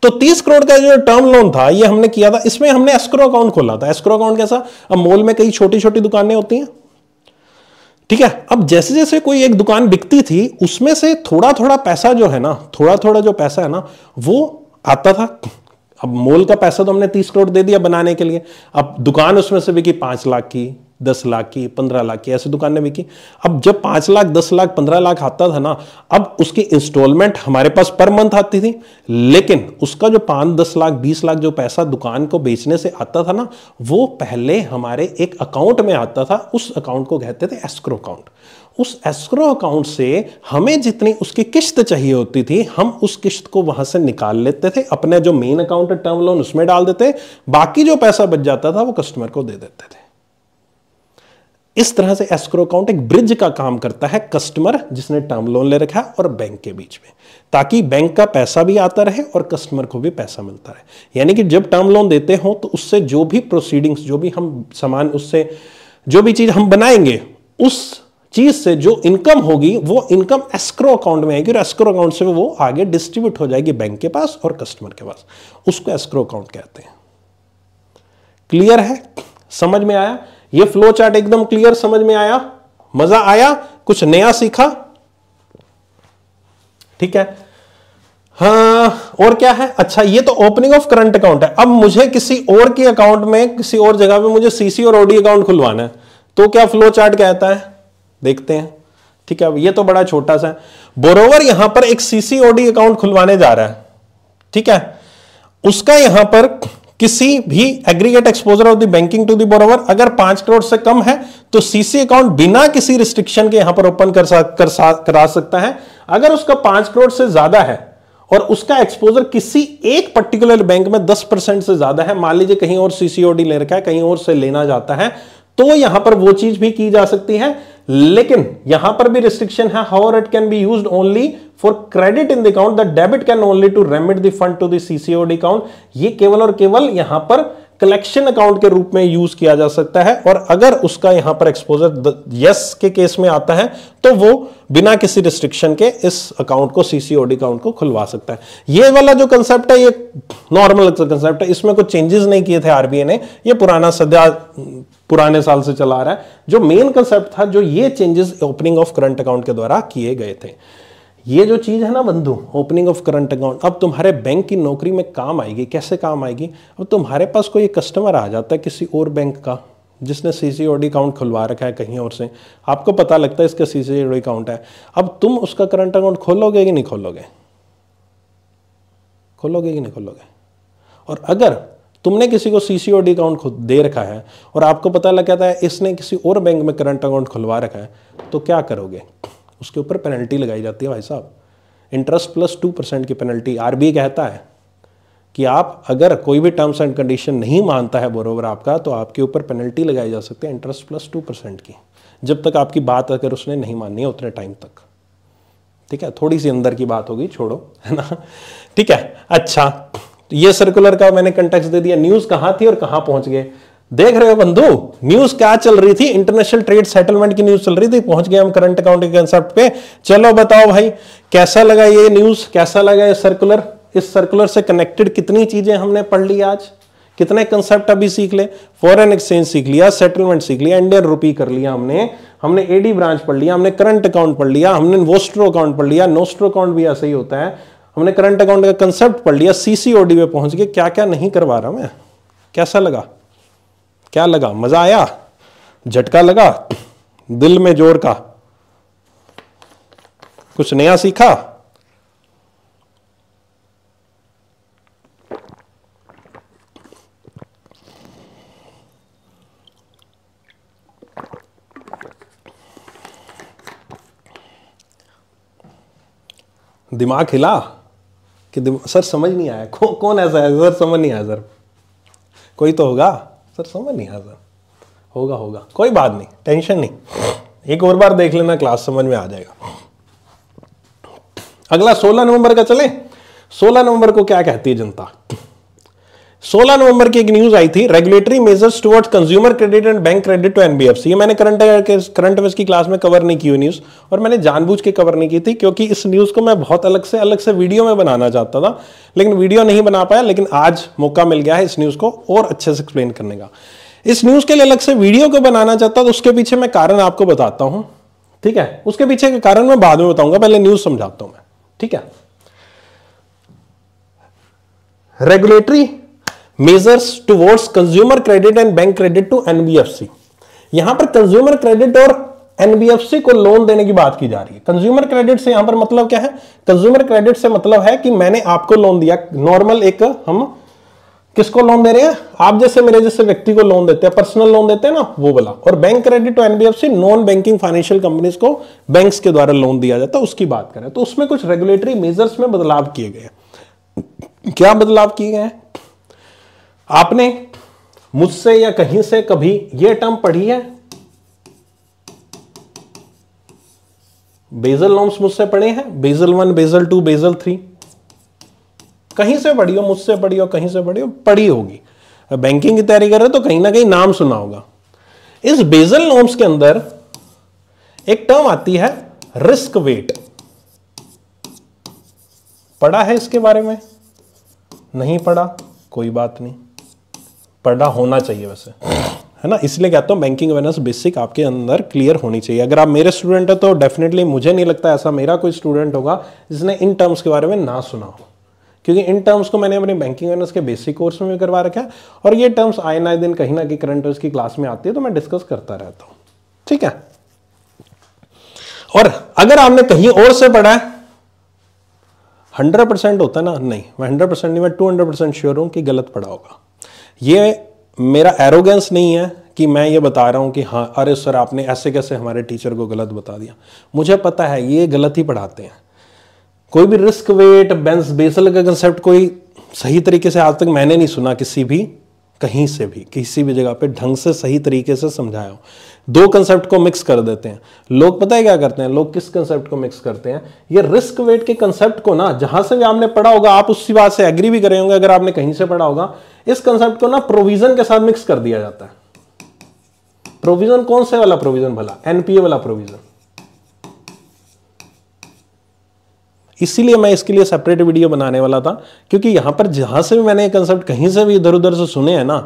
तो 30 करोड़ का जो टर्म लोन था ये हमने किया था इसमें हमने एस्क्रो अकाउंट खोला था एस्क्रो अकाउंट कैसा अब मॉल में कई छोटी छोटी दुकानें होती हैं ठीक है अब जैसे जैसे कोई एक दुकान बिकती थी उसमें से थोड़ा थोड़ा पैसा जो है ना थोड़ा थोड़ा जो पैसा है ना वो आता था अब मोल का पैसा तो हमने तीस करोड़ दे दिया बनाने के लिए अब दुकान उसमें से बिकी पांच लाख की दस लाख की पंद्रह लाख की ऐसी दुकान भी बिकी अब जब पांच लाख दस लाख पंद्रह लाख आता था ना अब उसकी इंस्टॉलमेंट हमारे पास पर मंथ आती थी लेकिन उसका जो पाँच दस लाख बीस लाख जो पैसा दुकान को बेचने से आता था ना वो पहले हमारे एक अकाउंट में आता था उस अकाउंट को कहते थे एस्क्रो अकाउंट उस एस्क्रो अकाउंट से हमें जितनी उसकी किश्त चाहिए होती थी हम उस किश्त को वहां से निकाल लेते थे अपने जो मेन अकाउंट है टर्म लोन उसमें डाल देते बाकी जो पैसा बच जाता था वो कस्टमर को दे देते थे इस तरह से एस्क्रो अकाउंट एक ब्रिज का काम करता है कस्टमर जिसने टर्म लोन ले रखा है और बैंक के बीच में ताकि बैंक का पैसा भी आता रहे और कस्टमर को भी पैसा मिलता रहे यानी कि जब टर्म लोन देते हो तो उससे जो भी प्रोसीडिंग्स जो भी हम सामान उससे जो भी चीज़ हम बनाएंगे उस चीज से जो इनकम होगी वो इनकम एस्क्रो अकाउंट में आएगी और एस्क्रो अकाउंट से वो आगे डिस्ट्रीब्यूट हो जाएगी बैंक के पास और कस्टमर के पास उसको एस्क्रो अकाउंट कहते हैं क्लियर है समझ में आया ये फ्लो चार्ट एकदम क्लियर समझ में आया मजा आया कुछ नया सीखा ठीक है हाँ और क्या है अच्छा ये तो ओपनिंग ऑफ करंट अकाउंट है अब मुझे किसी और के अकाउंट में किसी और जगह पे मुझे सीसी और ओडी अकाउंट खुलवाना है तो क्या फ्लो चार्ट कहता है देखते हैं ठीक है अब ये तो बड़ा छोटा सा है बोरोवर यहां पर एक सीसी ओडी अकाउंट खुलवाने जा रहा है ठीक है उसका यहां पर किसी भी aggregate exposure of the banking to borrower अगर पांच करोड़ से कम है तो सीसी अकाउंट बिना किसी रिस्ट्रिक्शन के यहां पर ओपन कर, कर करा सकता है अगर उसका पांच करोड़ से ज्यादा है और उसका एक्सपोजर किसी एक पर्टिकुलर बैंक में 10 परसेंट से ज्यादा है मान लीजिए कहीं और सीसीओडी ले रखा है कहीं और से लेना जाता है तो यहां पर वो चीज भी की जा सकती है लेकिन यहां पर भी रिस्ट्रिक्शन है however it can be use only for credit in the account the debit can only to remit the fund to the CCOD account ये केवल और केवल यहां पर कलेक्शन अकाउंट के रूप में यूज किया जा सकता है और अगर उसका यहां पर एक्सपोजर यस के केस में आता है तो वो बिना किसी रिस्ट्रिक्शन के इस अकाउंट को सीसीओडी अकाउंट को खुलवा सकता है ये वाला जो कंसेप्ट है ये नॉर्मल कंसेप्ट है इसमें कुछ चेंजेस नहीं किए थे आरबीआई ने ये पुराना सद्या पुराने साल से चला रहा है जो मेन कंसेप्ट था जो ये changes opening of current account के द्वारा किए गए थे ये जो चीज़ है ना बंधु ओपनिंग ऑफ करंट अकाउंट अब तुम्हारे बैंक की नौकरी में काम आएगी कैसे काम आएगी अब तुम्हारे पास कोई कस्टमर आ जाता है किसी और बैंक का जिसने सी सी ओ डी अकाउंट खुलवा रखा है कहीं और से आपको पता लगता है इसका सी सी ओ डी अकाउंट है अब तुम उसका करंट अकाउंट खोलोगे कि नहीं खोलोगे खोलोगे कि नहीं खोलोगे और अगर तुमने किसी को सी सी ओ डी अकाउंट दे रखा है और आपको पता लग जाता है इसने किसी और बैंक में करंट अकाउंट खुलवा रखा है तो क्या करोगे उसके ऊपर पेनल्टी लगाई जाती है भाई साहब इंटरेस्ट प्लस टू परसेंट की पेनल्टी आर कहता है कि आप अगर कोई भी टर्म्स एंड कंडीशन नहीं मानता है बोरोवर आपका तो आपके ऊपर पेनल्टी लगाई जा सकती है इंटरेस्ट प्लस टू परसेंट की जब तक आपकी बात अगर उसने नहीं माननी है उतने टाइम तक ठीक है थोड़ी सी अंदर की बात होगी छोड़ो है ना ठीक है अच्छा तो ये सर्कुलर का मैंने कंटेक्स दे दिया न्यूज़ कहाँ थी और कहाँ पहुँच गए देख रहे हो बंधु न्यूज क्या चल रही थी इंटरनेशनल ट्रेड सेटलमेंट की न्यूज चल रही थी पहुंच गए हम करंट अकाउंट के कंसेप्ट पे चलो बताओ भाई कैसा लगा ये न्यूज कैसा लगा ये सर्कुलर इस सर्कुलर से कनेक्टेड कितनी चीजें हमने पढ़ ली आज कितने कंसेप्ट अभी सीख ले फॉरेन एक्सचेंज सीख लिया सेटलमेंट सीख लिया इंडियन रुपी कर लिया हमने हमने एडी ब्रांच पढ़ लिया हमने करंट अकाउंट पढ़ लिया हमने वोस्ट्रो अकाउंट पढ़ लिया नोस्ट्रो अकाउंट भी ऐसा ही होता है हमने करंट अकाउंट का कंसेप्ट पढ़ लिया सीसीओडी पे पहुंच के क्या क्या नहीं करवा रहा मैं कैसा लगा क्या लगा मजा आया झटका लगा दिल में जोर का कुछ नया सीखा दिमाग हिला कि दिमाग सर समझ नहीं आया कौन ऐसा है सर समझ नहीं आया सर कोई तो होगा सर समझ नहीं आता होगा होगा कोई बात नहीं टेंशन नहीं एक और बार देख लेना क्लास समझ में आ जाएगा अगला 16 नवंबर का चले 16 नवंबर को क्या कहती है जनता 16 नवंबर की एक न्यूज आई थी regulatory measures towards consumer credit and bank credit to NBFC ये मैंने करंट करंट अफेयर्स की क्लास में कवर नहीं की हुई न्यूज और मैंने जानबूझ के कवर नहीं की थी क्योंकि इस न्यूज को मैं बहुत अलग से अलग से वीडियो में बनाना चाहता था लेकिन वीडियो नहीं बना पाया लेकिन आज मौका मिल गया है इस न्यूज को और अच्छे से एक्सप्लेन करने का इस न्यूज के लिए अलग से वीडियो को बनाना चाहता तो उसके पीछे मैं कारण आपको बताता हूं ठीक है उसके पीछे के कारण मैं बाद में बताऊंगा पहले न्यूज समझाता हूं मैं ठीक है regulatory measures towards consumer credit and bank credit to NBFC यहां पर कंज्यूमर क्रेडिट और एनबीएफसी को लोन देने की बात की जा रही है कंज्यूमर क्रेडिट से यहां पर मतलब क्या है कंज्यूमर क्रेडिट से मतलब है कि मैंने आपको लोन दिया नॉर्मल एक हम किसको लोन दे रहे हैं आप जैसे मेरे जैसे व्यक्ति को लोन देते हैं पर्सनल लोन देते हैं ना वो वाला और बैंक क्रेडिट और NBFC non banking financial companies को बैंक्स के द्वारा लोन दिया जाता है उसकी बात करें तो उसमें कुछ रेगुलेटरी मेजर्स में बदलाव किए गए क्या बदलाव किए गए हैं आपने मुझसे या कहीं से कभी यह टर्म पढ़ी है बेजल नॉम्स मुझसे पढ़े हैं Basel one Basel two Basel three कहीं से पढ़ी हो मुझसे पढ़ी हो कहीं से पढ़ी हो पढ़ी होगी बैंकिंग की तैयारी कर रहे हो तो कहीं ना कहीं नाम सुना होगा इस बेजल नॉम्स के अंदर एक टर्म आती है रिस्क वेट पढ़ा है इसके बारे में नहीं पढ़ा कोई बात नहीं पढ़ा होना चाहिए वैसे है ना इसलिए कहता हूँ बैंकिंग अवेयरनेस बेसिक आपके अंदर क्लियर होनी चाहिए अगर आप मेरे स्टूडेंट है तो डेफिनेटली मुझे नहीं लगता ऐसा मेरा कोई स्टूडेंट होगा जिसने इन टर्म्स के बारे में ना सुना हो क्योंकि इन टर्म्स को मैंने अपने बैंकिंग अवेयरनेस के बेसिक कोर्स में भी करवा रखा है और ये टर्म्स आए ना दिन कहीं ना कहीं करंट अफेयर्स की क्लास में आती है तो मैं डिस्कस करता रहता हूँ ठीक है और अगर आपने कहीं और से पढ़ा है हंड्रेड परसेंट होता है ना नहीं मैं हंड्रेड परसेंट नहीं मैं टू हंड्रेड परसेंट श्योर हूं कि गलत पढ़ा होगा ये मेरा एरोगेंस नहीं है कि मैं ये बता रहा हूँ कि हाँ अरे सर आपने ऐसे कैसे हमारे टीचर को गलत बता दिया मुझे पता है ये गलत ही पढ़ाते हैं कोई भी रिस्क वेट बेंस बेसल का कंसेप्ट कोई सही तरीके से आज तक मैंने नहीं सुना किसी भी कहीं से भी किसी भी जगह पे ढंग से सही तरीके से समझाया हो दो कंसेप्ट को मिक्स कर देते हैं लोग पता है क्या करते हैं लोग किस कंसेप्ट को मिक्स करते हैं ये रिस्क वेट के कंसेप्ट को ना जहां से भी आपने पढ़ा होगा आप उसी बात से एग्री भी करें होंगे अगर आपने कहीं से पढ़ा होगा इस कंसेप्ट को ना प्रोविजन के साथ मिक्स कर दिया जाता है प्रोविजन कौन से वाला प्रोविजन भला एनपीए वाला प्रोविजन इसीलिए मैं इसके लिए सेपरेट वीडियो बनाने वाला था क्योंकि यहां पर जहां से भी मैंने ये कंसेप्ट कहीं से भी इधर उधर से सुने हैं ना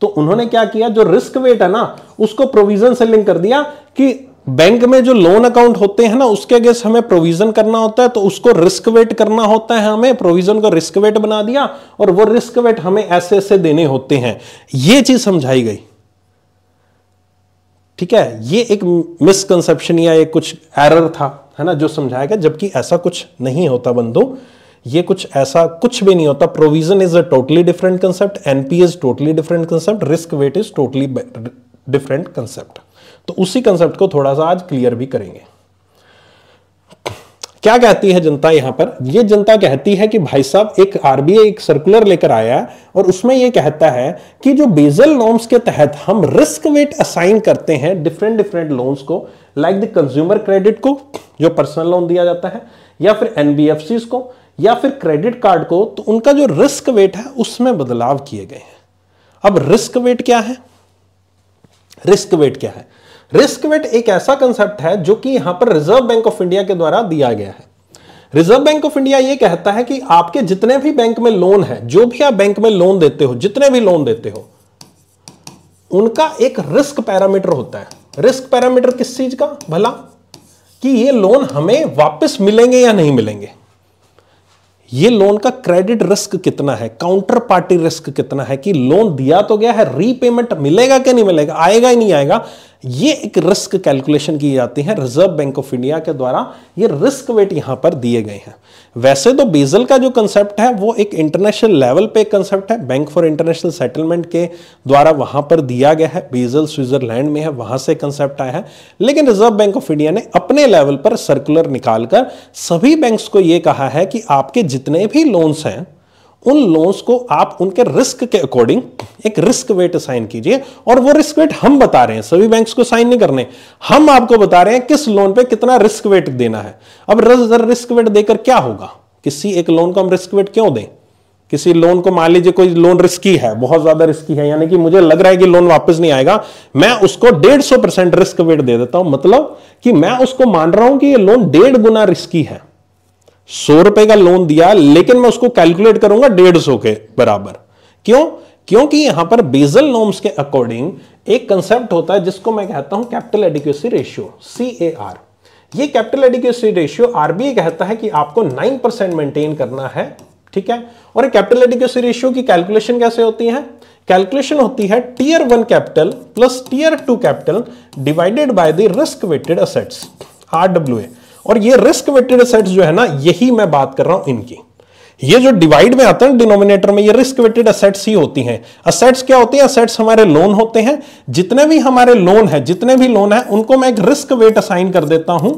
तो उन्होंने क्या किया जो रिस्क वेट है ना उसको प्रोविजन से लिंक कर दिया कि बैंक में जो लोन अकाउंट होते हैं ना उसके अगेंस्ट हमें प्रोविजन करना होता है तो उसको रिस्क वेट करना होता है हमें प्रोविजन को रिस्क वेट बना दिया और वो रिस्क वेट हमें ऐसे ऐसे देने होते हैं ये चीज समझाई गई ठीक है ये एक मिसकंसेप्शन या एक कुछ एरर था है ना जो समझाया गया जबकि ऐसा कुछ नहीं होता बंधु ये कुछ ऐसा कुछ भी नहीं होता provision is a totally different concept NPA totally different concept risk weight is totally different concept तो उसी कंसेप्ट को थोड़ा सा आज क्लियर भी करेंगे क्या कहती है जनता यहां पर यह जनता कहती है कि भाई साहब एक आरबीआई एक सर्कुलर लेकर आया और उसमें यह कहता है कि जो बेजल नॉर्म्स के तहत हम रिस्क वेट असाइन करते हैं डिफरेंट डिफरेंट लोन्स को लाइक द कंज्यूमर क्रेडिट को जो पर्सनल लोन दिया जाता है या फिर एनबीएफसी को या फिर क्रेडिट कार्ड को तो उनका जो रिस्क वेट है उसमें बदलाव किए गए हैं अब रिस्क वेट क्या है रिस्क वेट क्या है रिस्क वेट एक ऐसा कंसेप्ट है जो कि यहां पर रिजर्व बैंक ऑफ इंडिया के द्वारा दिया गया है रिजर्व बैंक ऑफ इंडिया यह कहता है कि आपके जितने भी बैंक में लोन है जो भी आप बैंक में लोन देते हो जितने भी लोन देते हो उनका एक रिस्क पैरामीटर होता है रिस्क पैरामीटर किस चीज का भला कि ये लोन हमें वापस मिलेंगे या नहीं मिलेंगे ये लोन का क्रेडिट रिस्क कितना है काउंटर पार्टी रिस्क कितना है कि लोन दिया तो गया है रीपेमेंट मिलेगा कि नहीं मिलेगा आएगा ही नहीं आएगा ये एक रिस्क कैलकुलेशन की जाती है रिजर्व बैंक ऑफ इंडिया के द्वारा ये रिस्क वेट यहां पर दिए गए हैं वैसे तो बेजल का जो कंसेप्ट है वो एक इंटरनेशनल लेवल पे कंसेप्ट है बैंक फॉर इंटरनेशनल सेटलमेंट के द्वारा वहां पर दिया गया है बेजल स्विट्जरलैंड में है वहां से कंसेप्ट आया है लेकिन रिजर्व बैंक ऑफ इंडिया ने अपने लेवल पर सर्कुलर निकालकर सभी बैंक्स को यह कहा है कि आपके जितने भी लोन्स हैं उन लोन्स को आप उनके रिस्क के अकॉर्डिंग एक रिस्क वेट साइन कीजिए और वो रिस्क वेट हम बता रहे हैं सभी बैंक्स को साइन नहीं करने हम आपको बता रहे हैं किस लोन पे कितना रिस्क वेट देना है अब रिस्क वेट देकर क्या होगा किसी एक लोन को हम रिस्क वेट क्यों दें किसी लोन को मान लीजिए कोई लोन रिस्की है बहुत ज्यादा रिस्की है यानी कि मुझे लग रहा है कि लोन वापस नहीं आएगा मैं उसको डेढ़ सौ परसेंट रिस्क वेट दे देता हूं मतलब कि मैं उसको मान रहा हूं कि ये लोन डेढ़ गुना रिस्की है सौ रुपए का लोन दिया लेकिन मैं उसको कैलकुलेट करूंगा डेढ़ सौ के बराबर क्यों क्योंकि यहां पर बेजल नॉर्म्स के अकॉर्डिंग एक कंसेप्ट होता है जिसको मैं कहता हूं capital adequacy ratio C A R ये कैपिटल एडिक्यूसी रेशियो आरबीआई कहता है कि आपको नाइन परसेंट मेंटेन करना है ठीक है और कैपिटल एडिक्यूसी रेशियो की कैलकुलेशन कैसे होती है कैलकुलेशन होती है tier one capital plus tier two capital divided by the risk weighted assets RWA और ये रिस्क वेटेड असेट्स जो है ना यही मैं बात कर रहा हूं इनकी ये जो डिवाइड में आते हैं डिनोमिनेटर में ये रिस्क वेटेड असेट्स ही होती हैं असेट्स क्या होती हैं असेट्स हमारे लोन होते हैं जितने भी हमारे लोन है जितने भी लोन है उनको मैं एक रिस्क वेट असाइन कर देता हूं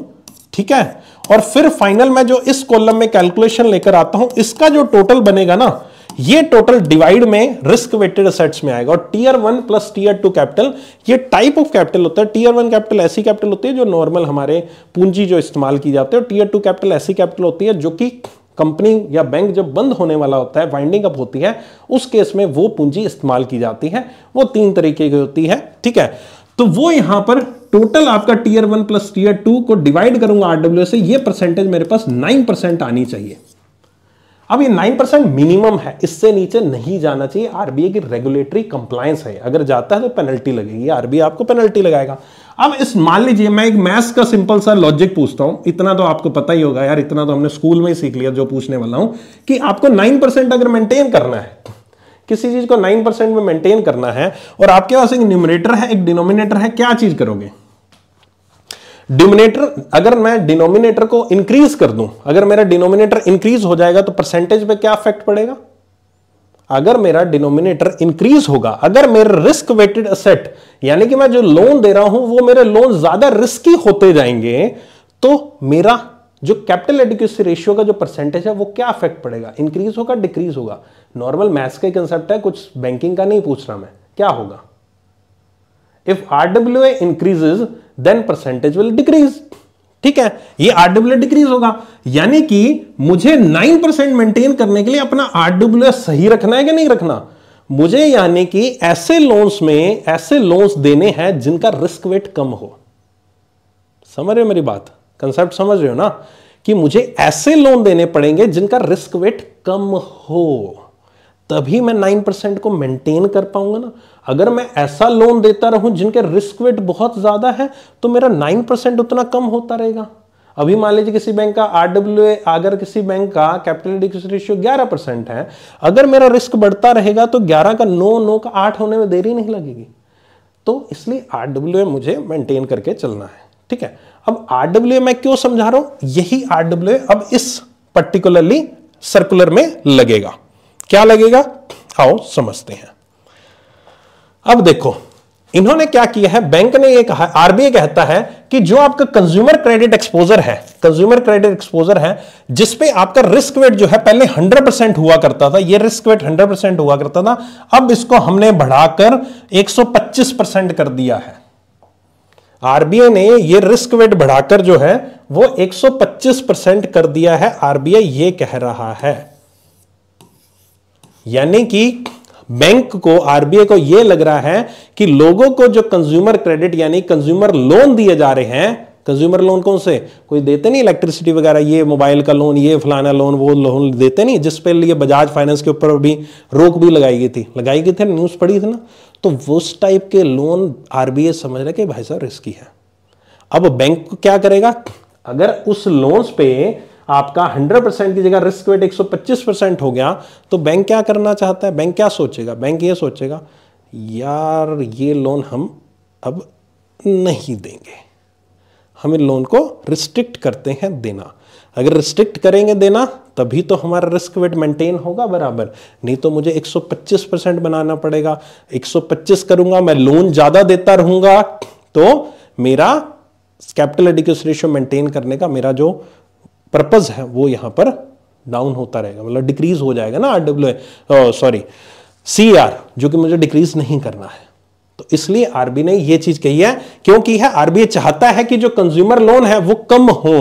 ठीक है और फिर फाइनल में जो इस कॉलम में कैलकुलेशन लेकर आता हूं इसका जो टोटल बनेगा ना ये टोटल डिवाइड में रिस्क वेटेड असेट्स में आएगा और tier one plus tier two capital ये टाइप ऑफ कैपिटल होता है टीयर वन कैपिटल ऐसी कैपिटल होती है जो नॉर्मल हमारे पूंजी जो इस्तेमाल की जाती है और टीयर टू कैपिटल ऐसी कैपिटल होती है जो कि कंपनी या बैंक जब बंद होने वाला होता है वाइंडिंग अप होती है उस केस में वो पूंजी इस्तेमाल की जाती है वो तीन तरीके की होती है ठीक है तो वो यहां पर टोटल आपका tier one plus tier two को डिवाइड करूंगा आरडब्ल्यू से ये परसेंटेज मेरे पास नाइन परसेंट आनी चाहिए अब ये 9% मिनिमम है इससे नीचे नहीं जाना चाहिए आरबीआई की रेगुलेटरी कंप्लायंस है अगर जाता है तो पेनल्टी लगेगी आरबीआई आपको पेनल्टी लगाएगा अब इस मान लीजिए मैं एक मैथ्स का सिंपल सा लॉजिक पूछता हूं इतना तो आपको पता ही होगा यार इतना तो हमने स्कूल में ही सीख लिया जो पूछने वाला हूं कि आपको 9% अगर मेंटेन करना है किसी चीज को 9% में मेंटेन करना है और आपके पास एक न्यूमरेटर है एक डिनोमिनेटर है क्या चीज करोगे डिमिनेटर अगर मैं डिनोमिनेटर को इंक्रीज कर दूं अगर मेरा डिनोमिनेटर इंक्रीज हो जाएगा तो परसेंटेज पे क्या इफेक्ट पड़ेगा अगर मेरा डिनोमिनेटर इंक्रीज होगा अगर मेरे रिस्क वेटेड असेट यानी कि मैं जो लोन दे रहा हूं वो मेरे लोन ज्यादा रिस्की होते जाएंगे तो मेरा जो कैपिटल एडिक्यूसी रेशियो का जो परसेंटेज है वो क्या अफेक्ट पड़ेगा इंक्रीज होगा डिक्रीज होगा नॉर्मल मैथ्स का कंसेप्ट है कुछ बैंकिंग का नहीं पूछ रहा मैं क्या होगा इफ आरडब्ल्यू ए increases then percentage will decrease ठीक है ये आरडब्ल्यू डिक्रीज होगा यानी कि मुझे नाइन परसेंट मेंटेन करने के लिए अपना आरडब्ल्यू सही रखना है कि नहीं रखना मुझे यानी कि ऐसे लोन्स में ऐसे लोन्स देने हैं जिनका रिस्क वेट कम हो समझ रहे हो मेरी बात कंसेप्ट समझ रहे हो ना कि मुझे ऐसे लोन देने पड़ेंगे जिनका रिस्क वेट कम हो तभी मैं नाइन परसेंट को मेंटेन कर पाऊंगा ना अगर मैं ऐसा लोन देता रहूं जिनके रिस्क वेट बहुत ज़्यादा है तो मेरा नाइन परसेंट उतना कम होता रहेगा अभी मान लीजिए किसी बैंक का आरडब्ल्यू अगर किसी बैंक का कैपिटल रेशियो ग्यारह परसेंट है अगर मेरा रिस्क बढ़ता रहेगा तो ग्यारह का नौ नौ का आठ होने में देरी नहीं लगेगी तो इसलिए आरडब्ल्यू ए मुझे मेंटेन करके चलना है ठीक है अब आरडब्ल्यू ए मैं क्यों समझा रहा हूं यही आरडब्ल्यू ए अब इस पर्टिकुलरली सर्कुलर में लगेगा क्या लगेगा आओ समझते हैं अब देखो इन्होंने क्या किया है बैंक ने ये कहा आरबीआई कहता है कि जो आपका कंज्यूमर क्रेडिट एक्सपोजर है कंज्यूमर क्रेडिट एक्सपोजर है जिस पे आपका रिस्क वेट जो है पहले 100 परसेंट हुआ करता था ये रिस्क वेट 100 परसेंट हुआ करता था अब इसको हमने बढ़ाकर 125 परसेंट कर दिया है आरबीआई ने ये रिस्क वेट बढ़ाकर जो है वो 125 परसेंट कर दिया है आरबीआई ये कह रहा है यानी कि बैंक को आरबीआई को यह लग रहा है कि लोगों को जो कंज्यूमर क्रेडिट यानी कंज्यूमर लोन दिए जा रहे हैं कंज्यूमर लोन कौन से कोई देते नहीं इलेक्ट्रिसिटी वगैरह ये मोबाइल का लोन ये फलाना लोन वो लोन देते नहीं जिस पे लिए बजाज फाइनेंस के ऊपर भी रोक भी लगाई गई थी लगाई गई थी न्यूज़ पढ़ी थी ना तो उस टाइप के लोन आरबीआई समझ रहे कि भाई साहब रिस्की है अब बैंक क्या करेगा अगर उस लोन्स पे आपका 100 परसेंट की जगह रिस्क वेट 125 परसेंट हो गया तो बैंक क्या करना चाहता है बैंक क्या सोचेगा बैंक ये सोचेगा यार ये लोन हम अब नहीं देंगे हम इन लोन को रिस्ट्रिक्ट करते हैं देना अगर रिस्ट्रिक्ट करेंगे देना तभी तो हमारा रिस्क वेट मेंटेन होगा बराबर नहीं तो मुझे 125 परसेंट बनाना पड़ेगा 125 करूंगा मैं लोन ज़्यादा देता रहूंगा तो मेरा कैपिटल एडिक्यूस रेशियो मेंटेन करने का मेरा जो पर्पज है वो यहां पर डाउन होता रहेगा मतलब डिक्रीज हो जाएगा ना आरडब्ल्यू सॉरी सी आर जो कि मुझे डिक्रीज नहीं करना है तो इसलिए आरबी ने यह चीज कही है क्योंकि है आरबी चाहता है कि जो कंज्यूमर लोन है वो कम हो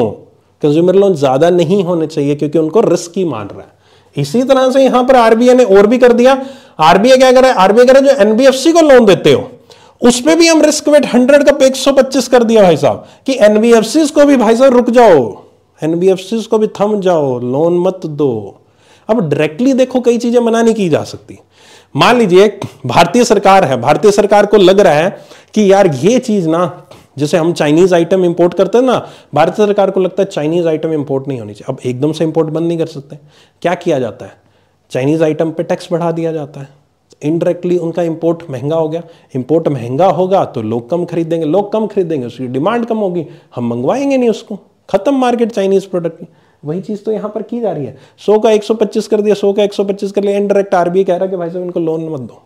कंज्यूमर लोन ज्यादा नहीं होने चाहिए क्योंकि उनको रिस्क ही मान रहा है इसी तरह से यहां पर आरबीआई ने और भी कर दिया आरबीआई क्या कर रहा है आरबीआई कह रहा है जो एनबीएफसी को लोन देते हो उस पर भी हम रिस्क वेट हंड्रेड का पे एक सौ पच्चीस कर दिया भाई साहब कि एनबीएफसी को भी भाई साहब रुक जाओ एन को भी थम जाओ लोन मत दो अब डायरेक्टली देखो कई चीजें मना नहीं की जा सकती मान लीजिए भारतीय सरकार है भारतीय सरकार को लग रहा है कि यार ये चीज ना जैसे हम चाइनीज आइटम इंपोर्ट करते हैं ना भारत सरकार को लगता है चाइनीज आइटम इंपोर्ट नहीं होनी चाहिए अब एकदम से इंपोर्ट बंद नहीं कर सकते क्या किया जाता है चाइनीज आइटम पे टैक्स बढ़ा दिया जाता है इनडायरेक्टली उनका इंपोर्ट महंगा हो गया इंपोर्ट महंगा होगा तो लोग कम खरीदेंगे लोग कम खरीदेंगे उसकी डिमांड कम होगी हम मंगवाएंगे नहीं उसको खत्म मार्केट चाइनीज प्रोडक्ट की वही चीज़ तो यहां पर की जा रही है सो का 125 कर दिया सो का 125 कर लिया इनडायरेक्ट आरबीआई कह रहा है कि भाई साहब इनको लोन मत दो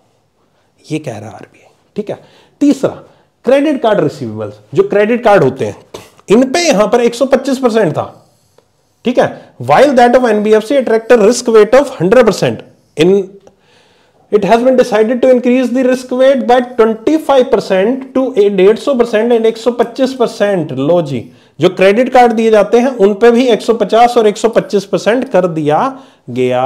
ये कह रहा है आरबीआई ठीक है तीसरा क्रेडिट कार्ड रिसीवेबल्स जो क्रेडिट कार्ड होते हैं इन पे यहां पर 125 परसेंट था ठीक है while that of NBFC attracted risk weight of hundred in it has been decided to increase the risk weight by twenty two डेढ़ एंड एक लो जी जो क्रेडिट कार्ड दिए जाते हैं उन पे भी 150 और 125 परसेंट कर दिया गया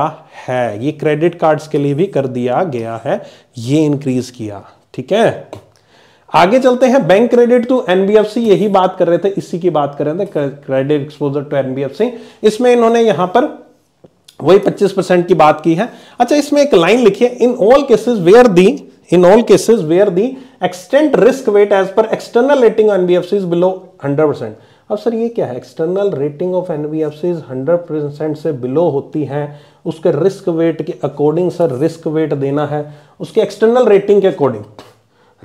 है ये क्रेडिट कार्ड्स के लिए भी कर दिया गया है ये इंक्रीज किया ठीक है आगे चलते हैं बैंक क्रेडिट टू एनबीएफसी यही बात कर रहे थे इसी की बात कर रहे थे क्रेडिट एक्सपोजर टू एनबीएफसी इसमें इन्होंने यहां पर वही 25 परसेंट की बात की है अच्छा इसमें एक लाइन लिखिए in all cases where the in all cases where the extent risk weight as per external rating NBFC below hundred अब सर ये क्या है external rating of N B F Cs hundred percent से below होती हैं उसके risk weight के according sir risk weight देना है उसके एक्सटर्नल रेटिंग के according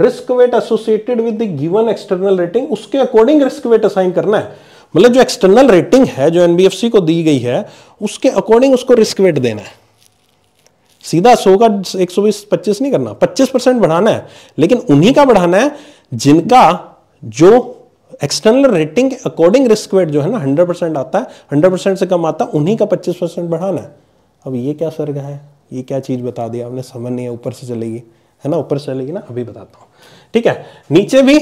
risk weight associated with the given external rating उसके अकॉर्डिंग रिस्क वेट असाइन करना है मतलब जो एक्सटर्नल रेटिंग है जो एनबीएफसी को दी गई है उसके अकॉर्डिंग उसको रिस्क वेट देना है सीधा सो का एक सौ बीस पच्चीस नहीं करना पच्चीस परसेंट बढ़ाना है लेकिन उन्हीं का बढ़ाना है जिनका जो एक्सटर्नल रेटिंग के अकॉर्डिंग रिस्क वेट जो है ना 100 परसेंट आता है 100 परसेंट से कम आता है उन्हीं का 25 परसेंट बढ़ाना है अब ये क्या स्वर्ग है ये क्या चीज़ बता दिया आपने समझ नहीं है ऊपर से चलेगी है ना ऊपर से चलेगी ना अभी बताता हूँ ठीक है नीचे भी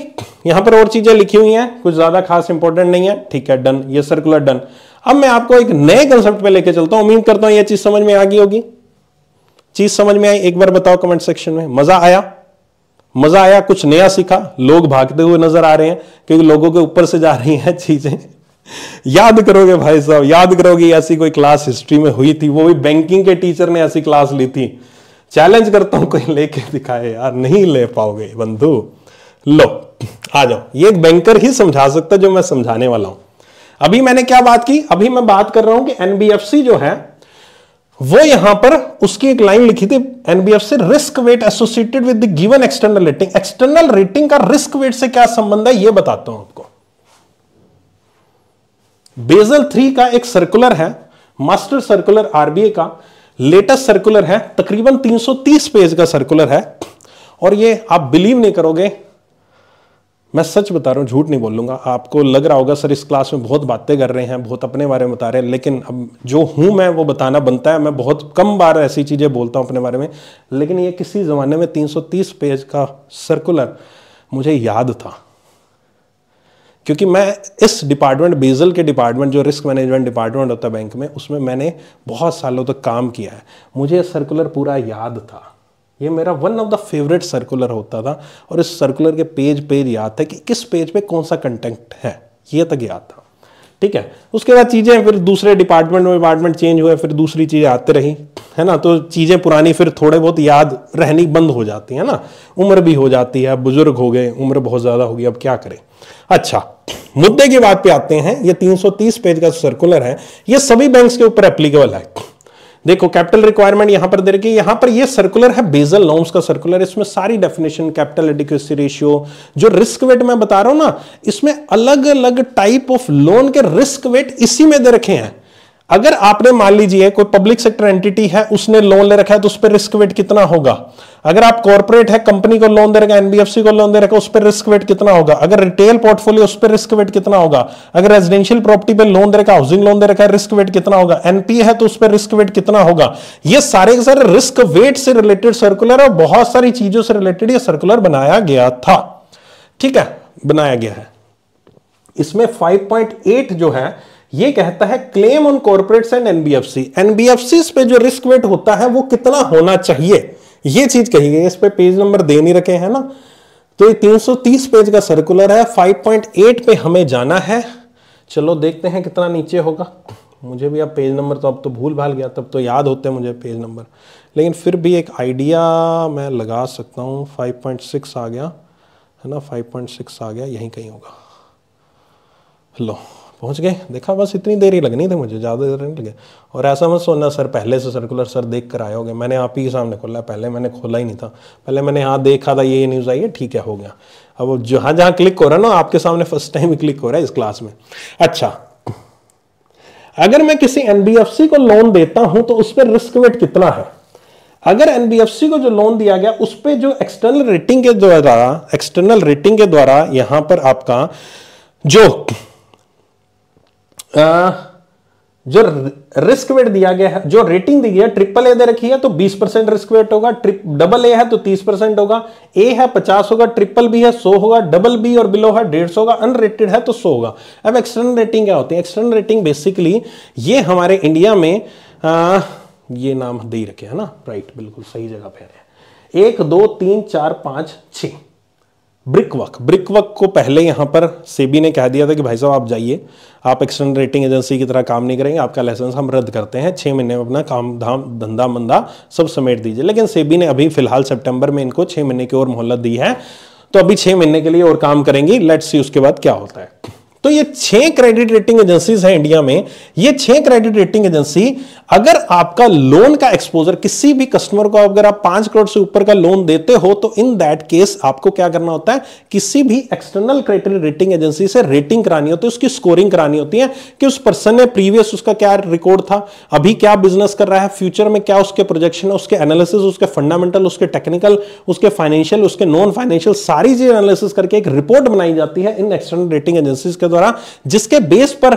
यहाँ पर और चीज़ें लिखी हुई हैं कुछ ज़्यादा खास इंपॉर्टेंट नहीं है ठीक है डन ये सर्कुलर डन अब मैं आपको एक नए कंसेप्ट पे लेके चलता हूँ उम्मीद करता हूँ ये चीज़ समझ में आ गई होगी चीज़ समझ में आई एक बार बताओ कमेंट सेक्शन में मज़ा आया मजा आया कुछ नया सीखा लोग भागते हुए नजर आ रहे हैं क्योंकि लोगों के ऊपर से जा रही हैं चीजें याद करोगे भाई साहब याद करोगे ऐसी कोई क्लास हिस्ट्री में हुई थी वो भी बैंकिंग के टीचर ने ऐसी क्लास ली थी चैलेंज करता हूं कहीं लेके दिखाए यार नहीं ले पाओगे बंधु लो आ जाओ ये एक बैंकर ही समझा सकता जो मैं समझाने वाला हूं अभी मैंने क्या बात की अभी मैं बात कर रहा हूं कि एनबीएफसी जो है वो यहां पर उसकी एक लाइन लिखी थी NBFC risk weight associated with the given external rating external rating का रिस्क वेट से क्या संबंध है ये बताता हूं आपको बेजल थ्री का एक सर्कुलर है मास्टर सर्कुलर आरबीए का लेटेस्ट सर्कुलर है तकरीबन 330 पेज का सर्कुलर है और ये आप बिलीव नहीं करोगे मैं सच बता रहा हूँ झूठ नहीं बोलूँगा आपको लग रहा होगा सर इस क्लास में बहुत बातें कर रहे हैं बहुत अपने बारे में बता रहे हैं लेकिन अब जो हूँ मैं वो बताना बनता है मैं बहुत कम बार ऐसी चीज़ें बोलता हूँ अपने बारे में लेकिन ये किसी ज़माने में 330 पेज का सर्कुलर मुझे याद था क्योंकि मैं इस डिपार्टमेंट बेजल के डिपार्टमेंट जो रिस्क मैनेजमेंट डिपार्टमेंट होता है बैंक में उसमें मैंने बहुत सालों तक काम किया है मुझे सर्कुलर पूरा याद था ये मेरा one of the favourite circular होता था और इस सर्कुलर के पेज पेज याद था कि किस पेज पे कौन सा कंटेंट है ये तक याद था ठीक है उसके बाद चीज़ें फिर दूसरे डिपार्टमेंट में डिपार्टमेंट चेंज हुए फिर दूसरी चीज़ें आती रही है ना तो चीज़ें पुरानी फिर थोड़े बहुत याद रहनी बंद हो जाती है ना उम्र भी हो जाती है बुजुर्ग हो गए उम्र बहुत ज़्यादा होगी अब क्या करें अच्छा मुद्दे की बात पे आते हैं ये 330 पेज का सर्कुलर है ये सभी बैंक्स के ऊपर एप्लीकेबल है देखो कैपिटल रिक्वायरमेंट यहां पर दे रखी है यहां पर ये सर्कुलर है बेजल लोन्स का सर्कुलर इसमें सारी डेफिनेशन कैपिटल एडिक्यूसी रेशियो जो रिस्क वेट मैं बता रहा हूं ना इसमें अलग अलग टाइप ऑफ लोन के रिस्क वेट इसी में दे रखे हैं अगर आपने मान लीजिए कोई पब्लिक सेक्टर एंटिटी है उसने लोन ले रखा है तो उस पर रिस्क वेट कितना होगा अगर आप कॉर्पोरेट है कंपनी को लोन दे रखा है एनबीएफसी को लोन दे रखा है उस पर रिस्क वेट कितना होगा अगर रिटेल पोर्टफोलियो उस पर रिस्क वेट कितना होगा अगर रेजिडेंशियल प्रॉपर्टी पे लोन दे रखा हाउसिंग लोन दे रखा है रिस्क वेट कितना होगा एनपीए है तो उस पर रिस्क वेट कितना होगा ये सारे के सारे रिस्क वेट से रिलेटेड सर्कुलर और बहुत सारी चीजों से रिलेटेड यह सर्कुलर बनाया गया था ठीक है बनाया गया है इसमें फाइव जो है ये कहता है claim on corporates and NBFC NBFC पे जो रिस्क वेट होता है वो कितना होना चाहिए ये चीज कही गई इस पे पेज नंबर दे नहीं रखे हैं ना तो ये 330 पेज का सर्कुलर है 5.8 पे हमें जाना है चलो देखते हैं कितना नीचे होगा मुझे भी अब पेज नंबर तो अब तो भूल भाल गया तब तो याद होते हैं मुझे पेज नंबर लेकिन फिर भी एक आइडिया मैं लगा सकता हूँ 5.6 आ गया है ना 5.6 आ गया यहीं कहीं होगा लो पहुंच गए देखा बस इतनी देर ही लगनी थी मुझे ज़्यादा देर नहीं लगे और ऐसा मत सोना सर पहले से सर्कुलर सर देख कर आए गए मैंने आप ही के सामने खोला पहले मैंने खोला ही नहीं था पहले मैंने हाँ देखा था ये न्यूज़ आई है ठीक है हो गया अब जहाँ जहाँ क्लिक हो रहा है ना आपके सामने फर्स्ट टाइम ही क्लिक हो रहा है इस क्लास में अच्छा अगर मैं किसी एनबीएफसी को लोन देता हूं तो उस पर रिस्क वेट कितना है अगर एनबीएफसी को जो लोन दिया गया उस पर जो एक्सटर्नल रेटिंग के द्वारा एक्सटर्नल रेटिंग के द्वारा यहां पर आपका जो जो रिस्क वेट दिया गया है जो रेटिंग दी गई है ट्रिपल ए दे रखी है तो 20 परसेंट रिस्क वेट होगा ट्रिप डबल ए है तो 30 परसेंट होगा ए है 50 होगा ट्रिपल बी है 100 होगा डबल बी और बिलो है 150 होगा अनरेटेड है तो 100 होगा अब एक्सटर्नल रेटिंग क्या होती है एक्सटर्नल रेटिंग बेसिकली ये हमारे इंडिया में आ, ये नाम दे रखे है ना राइट बिल्कुल सही जगह पे है एक दो तीन चार पांच छह ब्रिक वर्क ब्रिक वर्क को पहले यहाँ पर सेबी ने कह दिया था कि भाई साहब आप जाइए आप एक्सटर्नल रेटिंग एजेंसी की तरह काम नहीं करेंगे आपका लाइसेंस हम रद्द करते हैं छः महीने में अपना काम धाम धंधा मंदा सब समेट दीजिए लेकिन सेबी ने अभी फिलहाल सितंबर में इनको छः महीने की और मोहलत दी है तो अभी छः महीने के लिए और काम करेंगी लेट्स सी उसके बाद क्या होता है तो ये छह क्रेडिट रेटिंग एजेंसीज हैं इंडिया में ये छह क्रेडिट रेटिंग एजेंसी अगर आपका लोन का एक्सपोजर किसी भी कस्टमर को अगर आप पांच करोड़ से ऊपर का लोन देते हो तो इन दैट केस आपको क्या करना होता है किसी भी एक्सटर्नल क्रेडिट रेटिंग एजेंसी से रेटिंग करानी होती है उसकी स्कोरिंग करानी होती है कि उस पर्सन ने प्रीवियस उसका क्या रिकॉर्ड था अभी क्या बिजनेस कर रहा है फ्यूचर में क्या उसके प्रोजेक्शन है उसके एनालिसिस उसके फंडामेंटल उसके टेक्निकल उसके फाइनेंशियल उसके नॉन फाइनेंशियल सारी चीज एनालिसिस करके एक रिपोर्ट बनाई जाती है इन एक्सटर्नल रेटिंग एजेंसी के द्वारा जिसके बेस पर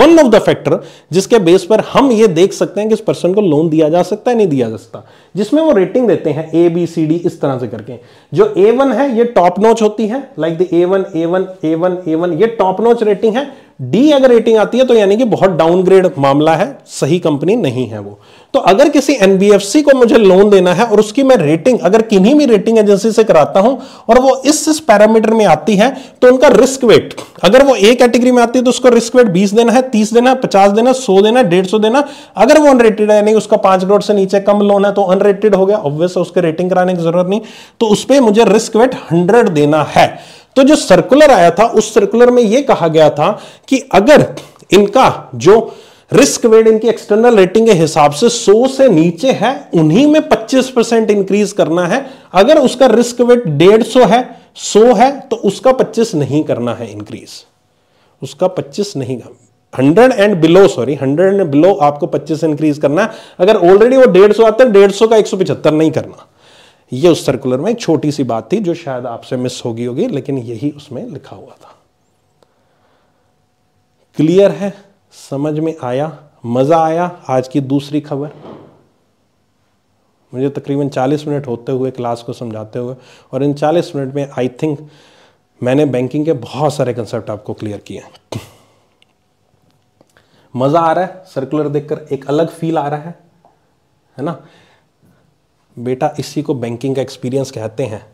वन ऑफ द फैक्टर जिसके बेस पर हम ये देख सकते हैं कि इस पर्सन को लोन दिया जा सकता है नहीं दिया जा सकता जिसमें वो रेटिंग देते हैं ए बी सी डी इस तरह से करके जो ए वन है ये टॉप नोच होती है like the A one A one A one A one ये टॉप नोच रेटिंग है डी अगर रेटिंग आती है तो यानी कि बहुत डाउनग्रेड मामला है सही कंपनी नहीं है वो तो अगर किसी एनबीएफसी को मुझे लोन देना है और उसकी मैं रेटिंग अगर किन्हीं भी रेटिंग एजेंसी से कराता हूं और वो इस इस पैरामीटर में आती है तो उनका रिस्क वेट अगर वो ए कैटेगरी में आती है तो उसको रिस्क वेट 20 देना है 30 देना है पचास देना सौ देना है 150 देना अगर वो अनरेटेड है नहीं उसका पांच करोड़ से नीचे कम लोन है तो अनरेटेड हो गया ऑब्वियस उसके रेटिंग कराने की जरूरत नहीं तो उस पर मुझे रिस्क वेट हंड्रेड देना है तो जो सर्कुलर आया था उस सर्कुलर में यह कहा गया था कि अगर इनका जो रिस्क वेट इनकी एक्सटर्नल रेटिंग के हिसाब से 100 से नीचे है उन्हीं में 25 परसेंट इंक्रीज करना है अगर उसका रिस्क वेट 150 है 100 है तो उसका 25 नहीं करना है इंक्रीज उसका 25 नहीं hundred and below sorry hundred and below आपको 25 इंक्रीज करना है अगर ऑलरेडी वो डेढ़ आते हैं डेढ़ का एक नहीं करना ये उस सर्कुलर में एक छोटी सी बात थी जो शायद आपसे मिस होगी होगी लेकिन यही उसमें लिखा हुआ था क्लियर है समझ में आया मज़ा आया आज की दूसरी खबर मुझे तकरीबन 40 मिनट होते हुए क्लास को समझाते हुए और इन 40 मिनट में आई थिंक मैंने बैंकिंग के बहुत सारे कंसेप्ट आपको क्लियर किए हैं मज़ा आ रहा है सर्कुलर देखकर एक अलग फील आ रहा है है ना बेटा इसी को बैंकिंग का एक्सपीरियंस कहते हैं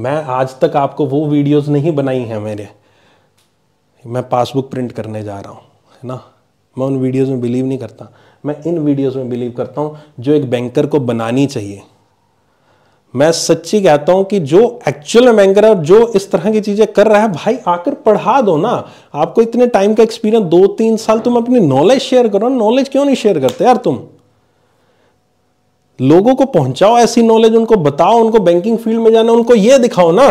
मैं आज तक आपको वो वीडियोस नहीं बनाई हैं मेरे मैं पासबुक प्रिंट करने जा रहा हूँ है ना मैं उन वीडियोज़ में बिलीव नहीं करता मैं इन वीडियोज़ में बिलीव करता हूँ जो एक बैंकर को बनानी चाहिए मैं सच्ची कहता हूं कि जो एक्चुअल बैंकर है और जो इस तरह की चीजें कर रहा है भाई आकर पढ़ा दो ना आपको इतने टाइम का एक्सपीरियंस दो तीन साल तुम अपनी नॉलेज शेयर करो नॉलेज क्यों नहीं शेयर करते यार तुम लोगों को पहुंचाओ ऐसी नॉलेज उनको बताओ उनको बैंकिंग फील्ड में जाना उनको ये दिखाओ ना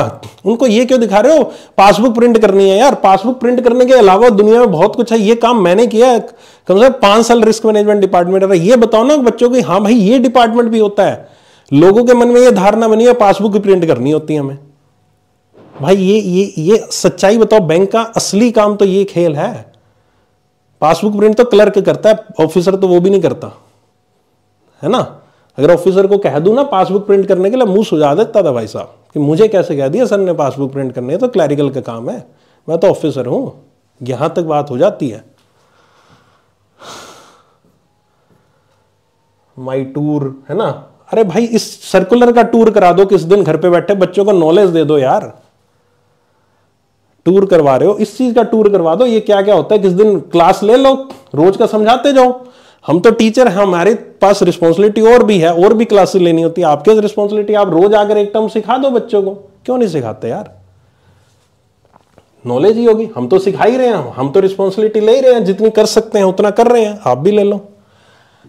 उनको ये क्यों दिखा रहे हो पासबुक प्रिंट करनी है यार पासबुक प्रिंट करने के अलावा दुनिया में बहुत कुछ है ये काम मैंने किया है कम से कम पांच साल रिस्क मैनेजमेंट डिपार्टमेंट है ये बताओ ना बच्चों की हाँ भाई ये डिपार्टमेंट भी होता है लोगों के मन में यह धारणा बनी है पासबुक प्रिंट करनी होती है हमें भाई ये ये ये सच्चाई बताओ बैंक का असली काम तो ये खेल है पासबुक प्रिंट तो क्लर्क करता है ऑफिसर तो वो भी नहीं करता है ना अगर ऑफिसर को कह दूँ ना पासबुक प्रिंट करने के लिए मुँह सुझा देता था भाई साहब कि मुझे कैसे कह दिया सर ने पासबुक प्रिंट करने है तो क्लैरिकल का काम है मैं तो ऑफिसर हूँ यहाँ तक बात हो जाती है माई टूर है ना अरे भाई इस सर्कुलर का टूर करा दो किस दिन घर पे बैठे बच्चों को नॉलेज दे दो यार टूर करवा रहे हो इस चीज का टूर करवा दो ये क्या क्या होता है किस दिन क्लास ले लो रोज का समझाते जाओ हम तो टीचर हैं हमारे पास रिस्पॉन्सिबिलिटी और भी है और भी क्लासेस लेनी होती है आपके रिस्पॉन्सिबिलिटी आप रोज आकर एक टर्म सिखा दो बच्चों को क्यों नहीं सिखाते यार नॉलेज ही होगी हम तो सिखा ही रहे हैं हम तो रिस्पॉन्सिबिलिटी ले रहे हैं जितनी कर सकते हैं उतना कर रहे हैं आप भी ले लो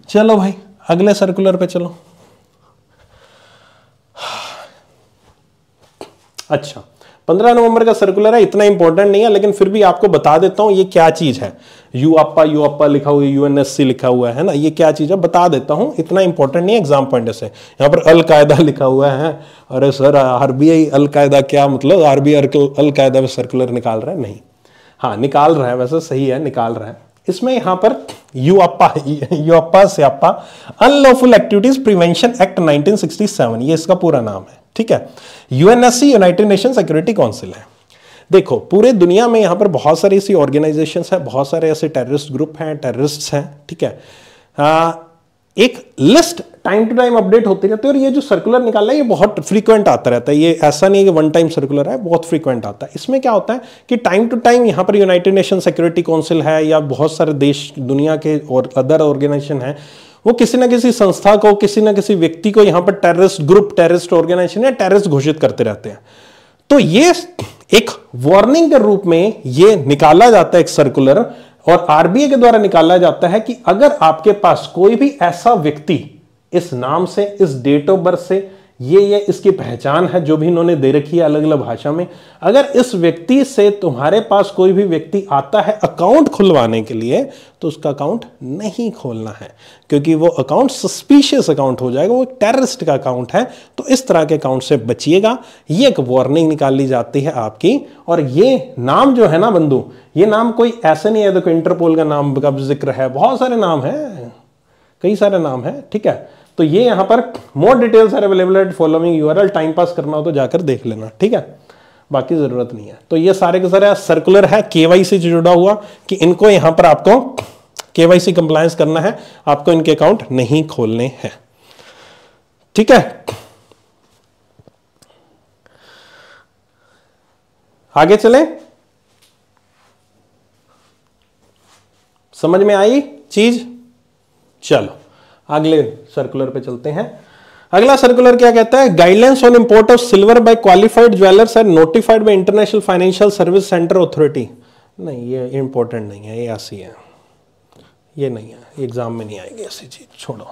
चलो भाई अगले सर्कुलर पे चलो अच्छा पंद्रह नवंबर का सर्कुलर है इतना इंपॉर्टेंट नहीं है लेकिन फिर भी आपको बता देता हूँ ये क्या चीज़ है यू अपा यू अपा लिखा हुआ है यूएनएससी लिखा हुआ है ना ये क्या चीज़ है बता देता हूँ इतना इंपॉर्टेंट नहीं है एग्जाम पॉइंट से यहाँ पर अलकायदा लिखा हुआ है अरे सर आरबीआई अलकायदा क्या मतलब आरबीआई अलकायदा में सर्कुलर निकाल रहा है नहीं हाँ निकाल रहा है वैसे सही है निकाल रहा है इसमें यहाँ पर यू यू अपा से अप्पा अनलॉफुल एक्टिविटीज प्रिवेंशन एक्ट 1967 ये इसका पूरा नाम है ठीक है UNSC united nation security council है देखो पूरे दुनिया में यहां पर बहुत सारी ऐसी ऑर्गेनाइजेशन है बहुत सारे ऐसे टेररिस्ट ग्रुप हैं टेररिस्ट हैं ठीक है आ, एक list time to time update होती रहती है और ये जो सर्कुलर निकाला है ये बहुत फ्रीक्वेंट आता रहता है ये ऐसा नहीं है कि वन टाइम सर्कुलर है बहुत फ्रीक्वेंट आता है इसमें क्या होता है कि टाइम टू टाइम यहां पर यूनाइटेड नेशन सिक्योरिटी काउंसिल है या बहुत सारे देश दुनिया के और अदर ऑर्गेनाइजेशन है वो किसी ना किसी संस्था को किसी ना किसी व्यक्ति को यहां पर टेररिस्ट ग्रुप टेररिस्ट ऑर्गेनाइजेशन या टेररिस्ट घोषित करते रहते हैं तो ये एक वार्निंग के रूप में ये निकाला जाता है एक सर्कुलर और आरबीआई के द्वारा निकाला जाता है कि अगर आपके पास कोई भी ऐसा व्यक्ति इस नाम से इस डेट ऑफ बर्थ से ये ये इसकी पहचान है जो भी इन्होंने दे रखी है अलग अलग भाषा में अगर इस व्यक्ति से तुम्हारे पास कोई भी व्यक्ति आता है अकाउंट खुलवाने के लिए तो उसका अकाउंट नहीं खोलना है क्योंकि वो अकाउंट सस्पिशियस अकाउंट हो जाएगा वो टेररिस्ट का अकाउंट है तो इस तरह के अकाउंट से बचिएगा ये एक वार्निंग निकाल ली जाती है आपकी और ये नाम जो है ना बंधु ये नाम कोई ऐसे नहीं है देखो इंटरपोल का नाम का जिक्र है बहुत सारे नाम है कई सारे नाम है ठीक है तो ये यहां पर more details are available at following URL time pass करना हो तो जाकर देख लेना ठीक है बाकी ज़रूरत नहीं है तो ये सारे के सारे सर्कुलर है के से जुड़ा हुआ कि इनको यहां पर आपको केवाईसी कंप्लायंस करना है आपको इनके अकाउंट नहीं खोलने हैं ठीक है आगे चले समझ में आई चीज चलो अगले सर्कुलर पे चलते हैं अगला सर्कुलर क्या कहता है guidelines on import of silver by qualified jewellers and notified by international financial service centre authority नहीं ये इंपॉर्टेंट नहीं है ये ऐसी है ये नहीं है एग्जाम में नहीं आएगी ऐसी चीज छोड़ो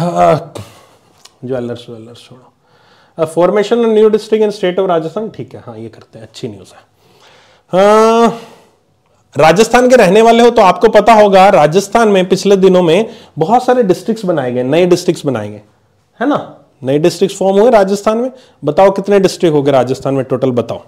ज्वेलर्स हाँ, ज्वेलर्स छोड़ो formation of new district and state of Rajasthan ठीक है हाँ ये करते हैं अच्छी न्यूज़ है हाँ, राजस्थान के रहने वाले हो तो आपको पता होगा राजस्थान में पिछले दिनों में बहुत सारे डिस्ट्रिक्ट्स बनाए गए नए डिस्ट्रिक्ट्स बनाए गए है ना नए डिस्ट्रिक्ट फॉर्म हुए राजस्थान में बताओ कितने डिस्ट्रिक्ट हो गए राजस्थान में टोटल बताओ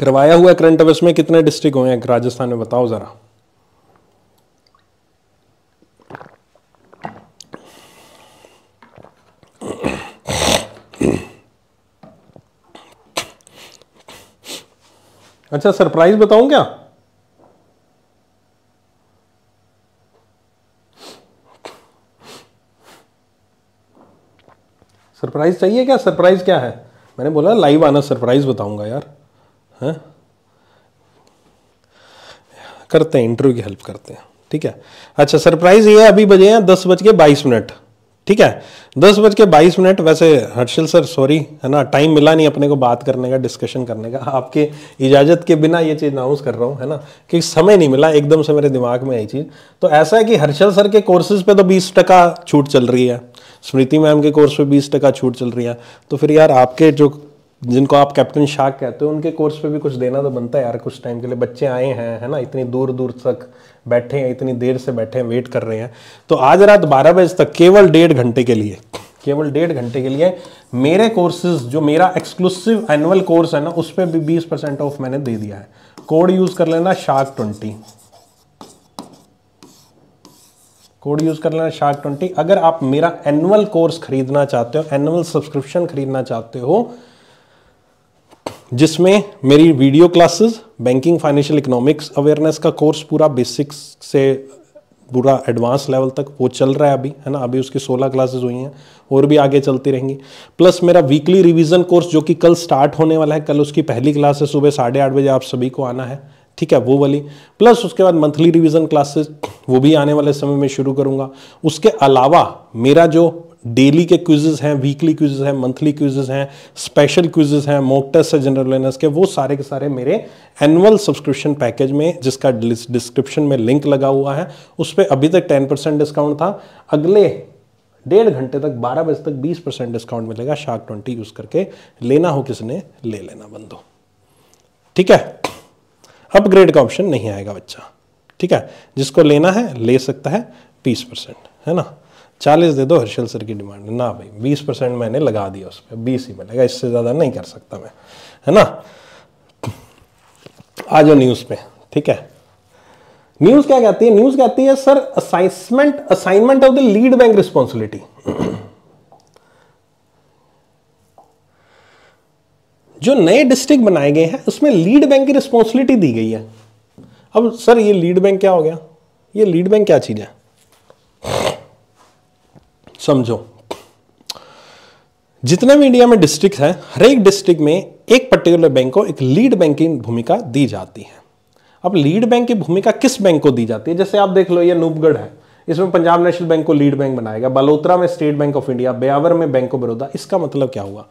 करवाया हुआ करंट अफेयर्स में कितने डिस्ट्रिक्ट हुए हैं राजस्थान में बताओ जरा अच्छा सरप्राइज बताऊं क्या सरप्राइज चाहिए क्या सरप्राइज क्या है मैंने बोला लाइव आना सरप्राइज बताऊंगा यार हैं करते हैं इंटरव्यू की हेल्प करते हैं ठीक है अच्छा सरप्राइज ये है अभी बजे हैं दस बज के बाईस मिनट ठीक है दस बज के बाईस मिनट वैसे हर्षिल सर सॉरी है ना टाइम मिला नहीं अपने को बात करने का डिस्कशन करने का आपके इजाज़त के बिना ये चीज़ अनाउंस कर रहा हूँ है ना कि समय नहीं मिला एकदम से मेरे दिमाग में आई चीज़ तो ऐसा है कि हर्षल सर के कोर्सेज पे तो बीस टका छूट चल रही है स्मृति मैम के कोर्स पे बीस टका छूट चल रही है तो फिर यार आपके जो जिनको आप कैप्टन शाह कहते हो उनके कोर्स पे भी कुछ देना तो बनता है यार कुछ टाइम के लिए बच्चे आए हैं है ना इतनी दूर दूर तक बैठे हैं इतनी देर से बैठे हैं वेट कर रहे हैं तो आज रात बारह बजे तक केवल डेढ़ घंटे के लिए केवल डेढ़ घंटे के लिए मेरे कोर्सेज जो मेरा एक्सक्लूसिव एनुअल कोर्स है ना उस पर भी बीस परसेंट ऑफ मैंने दे दिया है कोड यूज कर लेना शार्क ट्वेंटी कोड यूज कर लेना शार्क ट्वेंटी अगर आप मेरा एनुअल कोर्स खरीदना चाहते हो एनुअल सब्सक्रिप्शन खरीदना चाहते हो जिसमें मेरी video classes banking financial economics awareness का कोर्स पूरा बेसिक्स से पूरा एडवांस लेवल तक वो चल रहा है अभी है ना अभी उसकी 16 क्लासेस हुई हैं और भी आगे चलती रहेंगी प्लस मेरा वीकली रिवीजन कोर्स जो कि कल स्टार्ट होने वाला है कल उसकी पहली क्लास है सुबह साढ़े आठ बजे आप सभी को आना है ठीक है वो वाली प्लस उसके बाद मंथली रिवीजन क्लासेस वो भी आने वाले समय में शुरू करूँगा उसके अलावा मेरा जो डेली के क्विजेज हैं वीकली क्विजेज हैं मंथली क्विजेज हैं स्पेशल क्विजेज हैं मॉक टेस्ट है जनरल लर्नर्स के वो सारे के सारे मेरे एनुअल सब्सक्रिप्शन पैकेज में जिसका डिस्क्रिप्शन में लिंक लगा हुआ है उस पर अभी तक टेन परसेंट डिस्काउंट था अगले डेढ़ घंटे तक बारह बजे तक बीस परसेंट डिस्काउंट मिलेगा शार्क ट्वेंटी यूज़ करके लेना हो किसने ले लेना बंदो ठीक है अपग्रेड का ऑप्शन नहीं आएगा बच्चा ठीक है जिसको लेना है ले सकता है बीस परसेंट है ना चालीस दे दो हर्षल सर की डिमांड ना भाई बीस परसेंट मैंने लगा दिया उस पर बीस ही मिलेगा इससे ज़्यादा नहीं कर सकता मैं है ना आ जाओ न्यूज़ पे ठीक है न्यूज़ क्या कहती है न्यूज़ कहती है sir assignment assignment of the lead bank responsibility जो नए डिस्ट्रिक्ट बनाए गए हैं उसमें लीड बैंक की रिस्पॉन्सिबिलिटी दी गई है अब सर ये लीड बैंक क्या हो गया ये लीड बैंक क्या चीज़ है समझो जितने भी इंडिया में डिस्ट्रिक्ट हैं हर एक डिस्ट्रिक्ट में एक पर्टिकुलर बैंक को एक लीड बैंक की भूमिका दी जाती है अब लीड बैंक की भूमिका किस बैंक को दी जाती है जैसे आप देख लो ये नूपगढ़ है इसमें पंजाब नेशनल बैंक को लीड बैंक बनाएगा बलोत्रा में state bank of India Beawar में बैंक ऑफ बड़ौदा इसका मतलब क्या हुआ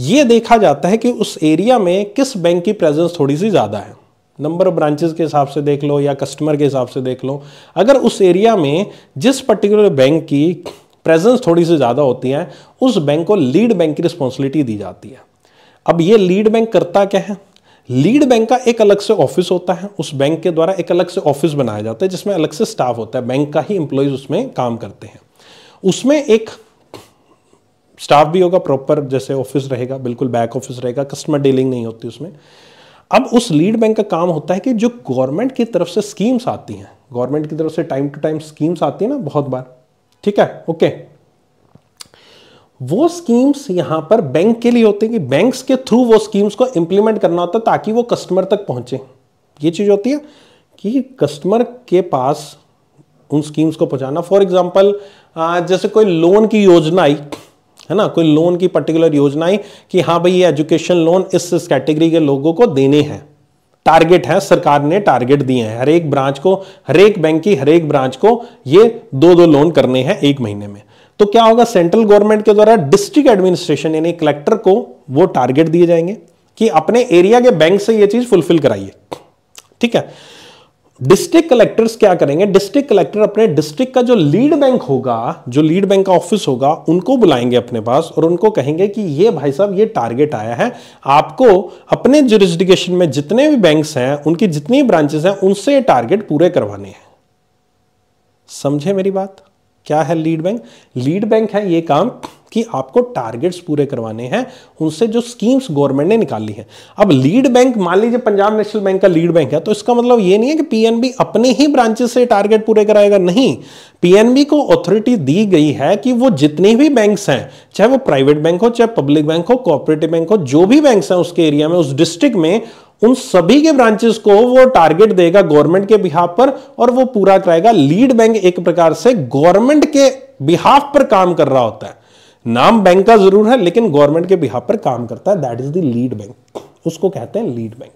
ये देखा जाता है कि उस एरिया में किस बैंक की प्रेजेंस थोड़ी सी ज़्यादा है नंबर ऑफ ब्रांचेस के हिसाब से देख लो या कस्टमर के हिसाब से देख लो अगर उस एरिया में जिस पर्टिकुलर बैंक की प्रेजेंस थोड़ी सी ज़्यादा होती हैं उस बैंक को लीड बैंक की रिस्पॉन्सिबिलिटी दी जाती है अब ये लीड बैंक करता क्या है लीड बैंक का एक अलग से ऑफिस होता है उस बैंक के द्वारा एक अलग से ऑफिस बनाया जाता है जिसमें अलग से स्टाफ होता है बैंक का ही एम्प्लॉयज उसमें काम करते हैं उसमें एक स्टाफ भी होगा प्रॉपर जैसे ऑफिस रहेगा बिल्कुल बैक ऑफिस रहेगा कस्टमर डीलिंग नहीं होती उसमें अब उस लीड बैंक का काम होता है कि जो गवर्नमेंट की तरफ से स्कीम्स आती हैं गवर्नमेंट की तरफ से टाइम टू टाइम स्कीम्स आती है ना बहुत बार ठीक है ओके वो स्कीम्स यहां पर बैंक के लिए होते हैं कि बैंक्स के थ्रू वो स्कीम्स को इंप्लीमेंट करना होता है ताकि वो कस्टमर तक पहुंचे ये चीज होती है कि कस्टमर के पास उन स्कीम्स को पहुंचाना फॉर एग्जाम्पल जैसे कोई लोन की योजना आई है ना कोई लोन की पर्टिकुलर योजना आई कि हाँ भाई ये एजुकेशन लोन इस इस कैटेगरी के लोगों को देने हैं टारगेट है सरकार ने टारगेट दिए हैं हर एक ब्रांच को हर एक बैंक की हर एक ब्रांच को ये दो दो लोन करने हैं एक महीने में तो क्या होगा सेंट्रल गवर्नमेंट के द्वारा डिस्ट्रिक्ट एडमिनिस्ट्रेशन यानी कलेक्टर को वो टारगेट दिए जाएंगे कि अपने एरिया के बैंक से ये चीज फुलफिल कराइए ठीक है डिस्ट्रिक्ट कलेक्टर्स क्या करेंगे डिस्ट्रिक्ट कलेक्टर अपने डिस्ट्रिक्ट का जो लीड बैंक होगा जो लीड बैंक का ऑफिस होगा उनको बुलाएंगे अपने पास और उनको कहेंगे कि ये भाई साहब ये टारगेट आया है आपको अपने जुरिस्डिकेशन में जितने भी बैंक्स हैं उनकी जितनी ब्रांचेस हैं उनसे ये टारगेट पूरे करवाने हैं समझे मेरी बात क्या है लीड बैंक लीड बैंक है ये काम कि आपको टारगेट्स पूरे करवाने हैं उनसे जो स्कीम्स गवर्नमेंट ने निकाली है अब लीड बैंक मान लीजिए पंजाब नेशनल बैंक का लीड बैंक है तो इसका मतलब ये नहीं है कि पीएनबी अपने ही ब्रांचेस से टारगेट पूरे कराएगा नहीं पीएनबी को अथॉरिटी दी गई है कि वो जितने भी बैंक हैं चाहे वो प्राइवेट बैंक हो चाहे पब्लिक बैंक हो कोऑपरेटिव बैंक हो जो भी बैंक हैं उसके एरिया में उस डिस्ट्रिक्ट में उन सभी के ब्रांचेस को वो टारगेट देगा गवर्नमेंट के बिहाफ पर और वो पूरा कराएगा लीड बैंक एक प्रकार से गवर्नमेंट के बिहाफ पर काम कर रहा होता है नाम बैंक का जरूर है लेकिन गवर्नमेंट के बिहार पर काम करता है that is the lead bank उसको कहते हैं लीड बैंक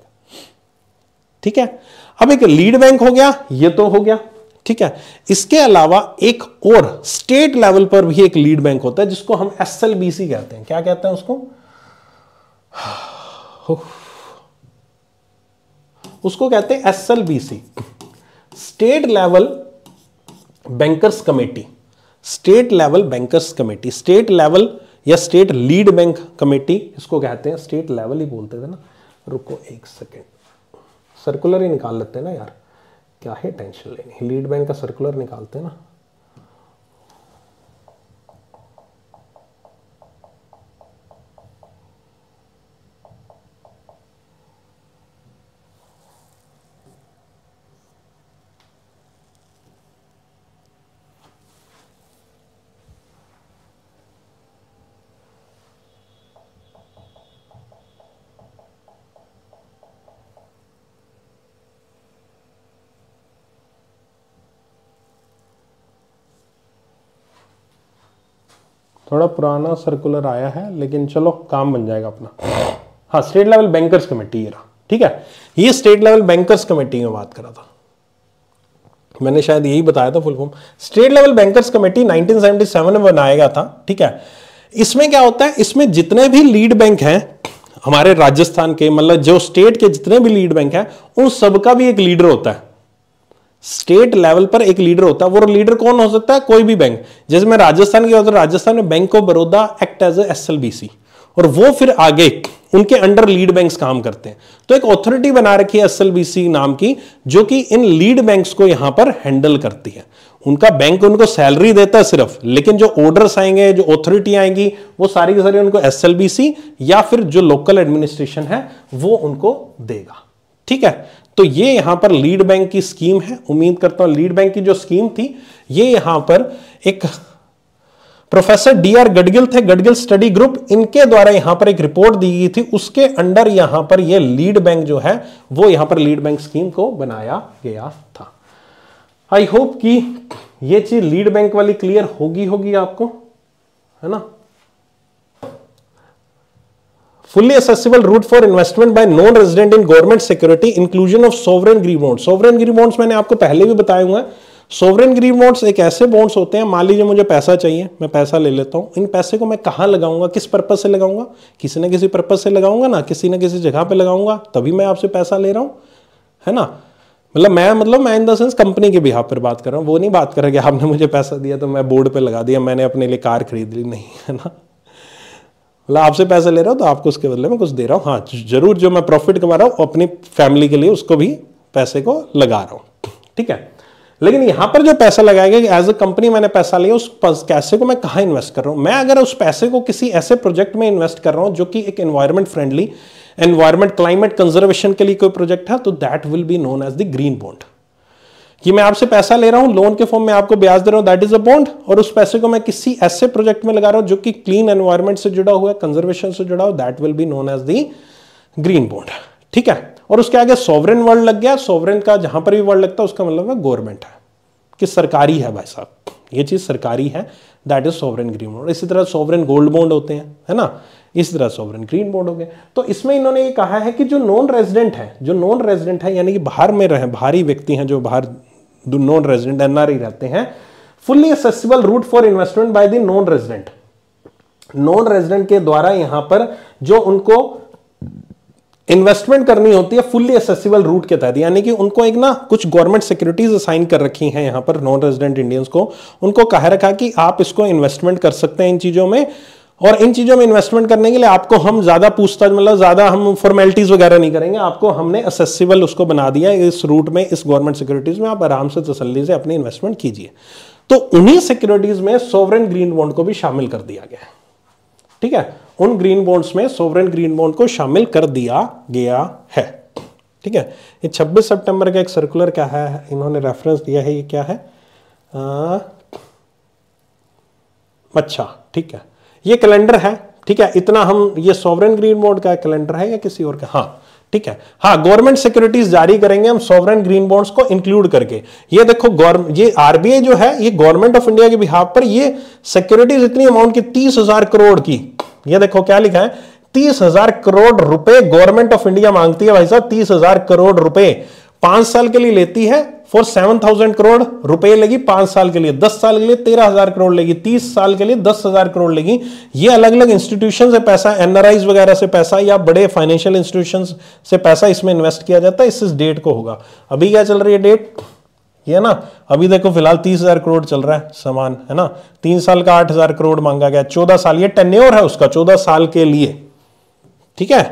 ठीक है अब एक लीड बैंक हो गया ये तो हो गया ठीक है इसके अलावा एक और स्टेट लेवल पर भी एक लीड बैंक होता है जिसको हम एस कहते हैं क्या कहते हैं उसको उसको कहते हैं S state level bankers committee state level bankers committee state level या स्टेट लीड बैंक कमेटी इसको कहते हैं स्टेट लेवल ही बोलते थे ना रुको एक सेकेंड सर्कुलर ही निकाल लेते हैं ना यार क्या है टेंशन लेनी लीड बैंक का सर्कुलर निकालते हैं ना थोड़ा पुराना सर्कुलर आया है लेकिन चलो काम बन जाएगा अपना हाँ स्टेट लेवल बैंकर्स कमेटी ये रहा ठीक है ये स्टेट लेवल बैंकर्स कमेटी में बात करा था मैंने शायद यही बताया था full form state level bankers committee 1977 में बनाया गया था ठीक है इसमें क्या होता है इसमें जितने भी लीड बैंक हैं हमारे राजस्थान के मतलब जो स्टेट के जितने भी लीड बैंक हैं उन सबका भी एक लीडर होता है स्टेट लेवल पर एक लीडर होता है वो लीडर कौन हो सकता है कोई भी बैंक जिसमें राजस्थान की तो राजस्थान में bank of Baroda act as S और वो फिर आगे उनके अंडर लीड बैंक्स काम करते हैं तो एक अथॉरिटी बना रखी है एस नाम की जो कि इन लीड बैंक्स को यहां पर हैंडल करती है उनका बैंक उनको सैलरी देता है सिर्फ लेकिन जो ऑर्डर्स आएंगे जो ऑथोरिटी आएंगी वो सारी की सारी उनको एस या फिर जो लोकल एडमिनिस्ट्रेशन है वो उनको देगा ठीक है तो ये यहां पर लीड बैंक की स्कीम है उम्मीद करता हूं लीड बैंक की जो स्कीम थी ये यहां पर एक प्रोफेसर डी आर गडगिल थे गडगिल स्टडी ग्रुप इनके द्वारा यहां पर एक रिपोर्ट दी गई थी उसके अंडर यहां पर ये लीड बैंक जो है वो यहां पर लीड बैंक स्कीम को बनाया गया था आई होप कि ये चीज लीड बैंक वाली क्लियर होगी होगी आपको है ना fully accessible route for investment by non resident in government security inclusion of sovereign green bonds sovereign green bonds मैंने आपको पहले भी बताया हुआ है सोवरेन ग्रीन बॉन्ड्स एक ऐसे बॉन्ड्स होते हैं मान लीजिए मुझे पैसा चाहिए मैं पैसा ले लेता हूँ इन पैसे को मैं कहाँ लगाऊंगा किस पर्पज से लगाऊंगा किसी ना किसी पर्पज से लगाऊंगा ना किसी ना किसी जगह पर लगाऊंगा तभी मैं आपसे पैसा ले रहा हूँ है ना मतलब मैं मतलब मैं इन द सेंस कंपनी के बिहाव पर बात कर रहा हूँ वो नहीं बात कर रहा कि आपने मुझे पैसा दिया तो मैं बोर्ड पर लगा दिया मैंने अपने लिए कार खरीद ली नहीं है ना मतलब आपसे पैसा ले रहा हूँ तो आपको उसके बदले में कुछ दे रहा हूँ हाँ जरूर जो मैं प्रॉफिट कमा रहा हूँ अपनी फैमिली के लिए उसको भी पैसे को लगा रहा हूँ ठीक है लेकिन यहां पर जो पैसा लगाया गया एज अ कंपनी मैंने पैसा लिया उस पैसे को मैं कहाँ इन्वेस्ट कर रहा हूँ मैं अगर उस पैसे को किसी ऐसे प्रोजेक्ट में इन्वेस्ट कर रहा हूँ जो कि एक environment friendly environment climate conservation के लिए कोई प्रोजेक्ट है तो that will be known as the green bond कि मैं आपसे पैसा ले रहा हूं लोन के फॉर्म में आपको ब्याज दे रहा हूं दैट इज अ बॉन्ड और उस पैसे को मैं किसी ऐसे प्रोजेक्ट में लगा रहा हूं जो कि क्लीन एनवायरमेंट से जुड़ा हुआ है कंजर्वेशन से जुड़ा हुआ that will be known as the green bond ठीक है और उसके आगे सॉवरन वर्ड लग गया सॉवरन का जहां पर भी वर्ड लगता है उसका मतलब है गवर्नमेंट है कि सरकारी है भाई साहब ये चीज सरकारी है that is sovereign green bond इसी तरह सॉवरन गोल्ड बॉन्ड होते हैं है ना इस तरह सॉवरन ग्रीन बॉन्ड हो गए तो इसमें इन्होंने ये कहा है कि जो नॉन रेजिडेंट है जो नॉन रेजिडेंट है यानी कि बाहर में रहे बाहरी व्यक्ति हैं जो बाहर द नॉन रेजिडेंट एनआरई रहते हैं fully accessible route for investment by the non resident non resident के द्वारा यहां पर जो उनको इन्वेस्टमेंट करनी होती है फुल्ली एक्सेसिबल रूट के तहत यानी कि उनको एक ना कुछ गवर्नमेंट सिक्योरिटीज असाइन कर रखी हैं यहां पर नॉन रेजिडेंट इंडियंस को उनको कह रखा कि आप इसको इन्वेस्टमेंट कर सकते हैं इन चीज़ों में और इन चीज़ों में इन्वेस्टमेंट करने के लिए आपको हम ज़्यादा पूछताछ मतलब ज़्यादा हम फॉर्मेलिटीज़ वगैरह नहीं करेंगे आपको हमने असेसिबल उसको बना दिया इस रूट में इस गवर्नमेंट सिक्योरिटीज़ में आप आराम से तसली से अपनी इन्वेस्टमेंट कीजिए तो उन्हीं सिक्योरिटीज़ में सोवरेन ग्रीन बॉन्ड को भी शामिल कर दिया गया ठीक है उन ग्रीन बॉन्ड्स में सोवरेन ग्रीन बॉन्ड को शामिल कर दिया गया है ठीक है ये 26 सितंबर का एक सर्कुलर क्या है इन्होंने रेफरेंस दिया है ये क्या है अच्छा ठीक है ये कैलेंडर है ठीक है इतना हम ये सॉवरन ग्रीन बोर्ड का कैलेंडर है या किसी और का हाँ ठीक है हाँ गवर्नमेंट सिक्योरिटीज जारी करेंगे हम सॉवरन ग्रीन बॉन्ड्स को इंक्लूड करके ये देखो ये आरबीआई जो है ये गवर्नमेंट ऑफ इंडिया के बिहार पर ये सिक्योरिटीज इतनी अमाउंट की तीस हजार करोड़ की ये देखो क्या लिखा है तीस हजार करोड़ रुपए गवर्नमेंट ऑफ इंडिया मांगती है भाई साहब तीस हजार करोड़ रुपए पांच साल के लिए लेती है फॉर सेवन थाउजेंड करोड़ रुपए लेगी पांच साल के लिए दस साल के लिए तेरह हजार करोड़ लेगी तीस साल के लिए दस हजार करोड़ लेगी ये अलग अलग इंस्टीट्यूशन से पैसा एनआरआईज वगैरह से पैसा या बड़े फाइनेंशियल इंस्टीट्यूशन से पैसा इसमें इन्वेस्ट किया जाता है इस, इस डेट को होगा अभी क्या चल रही है डेट ये ना अभी देखो फिलहाल तीस हजार करोड़ चल रहा है सामान है ना तीन साल का आठ हजार करोड़ मांगा गया चौदह साल ये टेन्योर है उसका चौदह साल के लिए ठीक है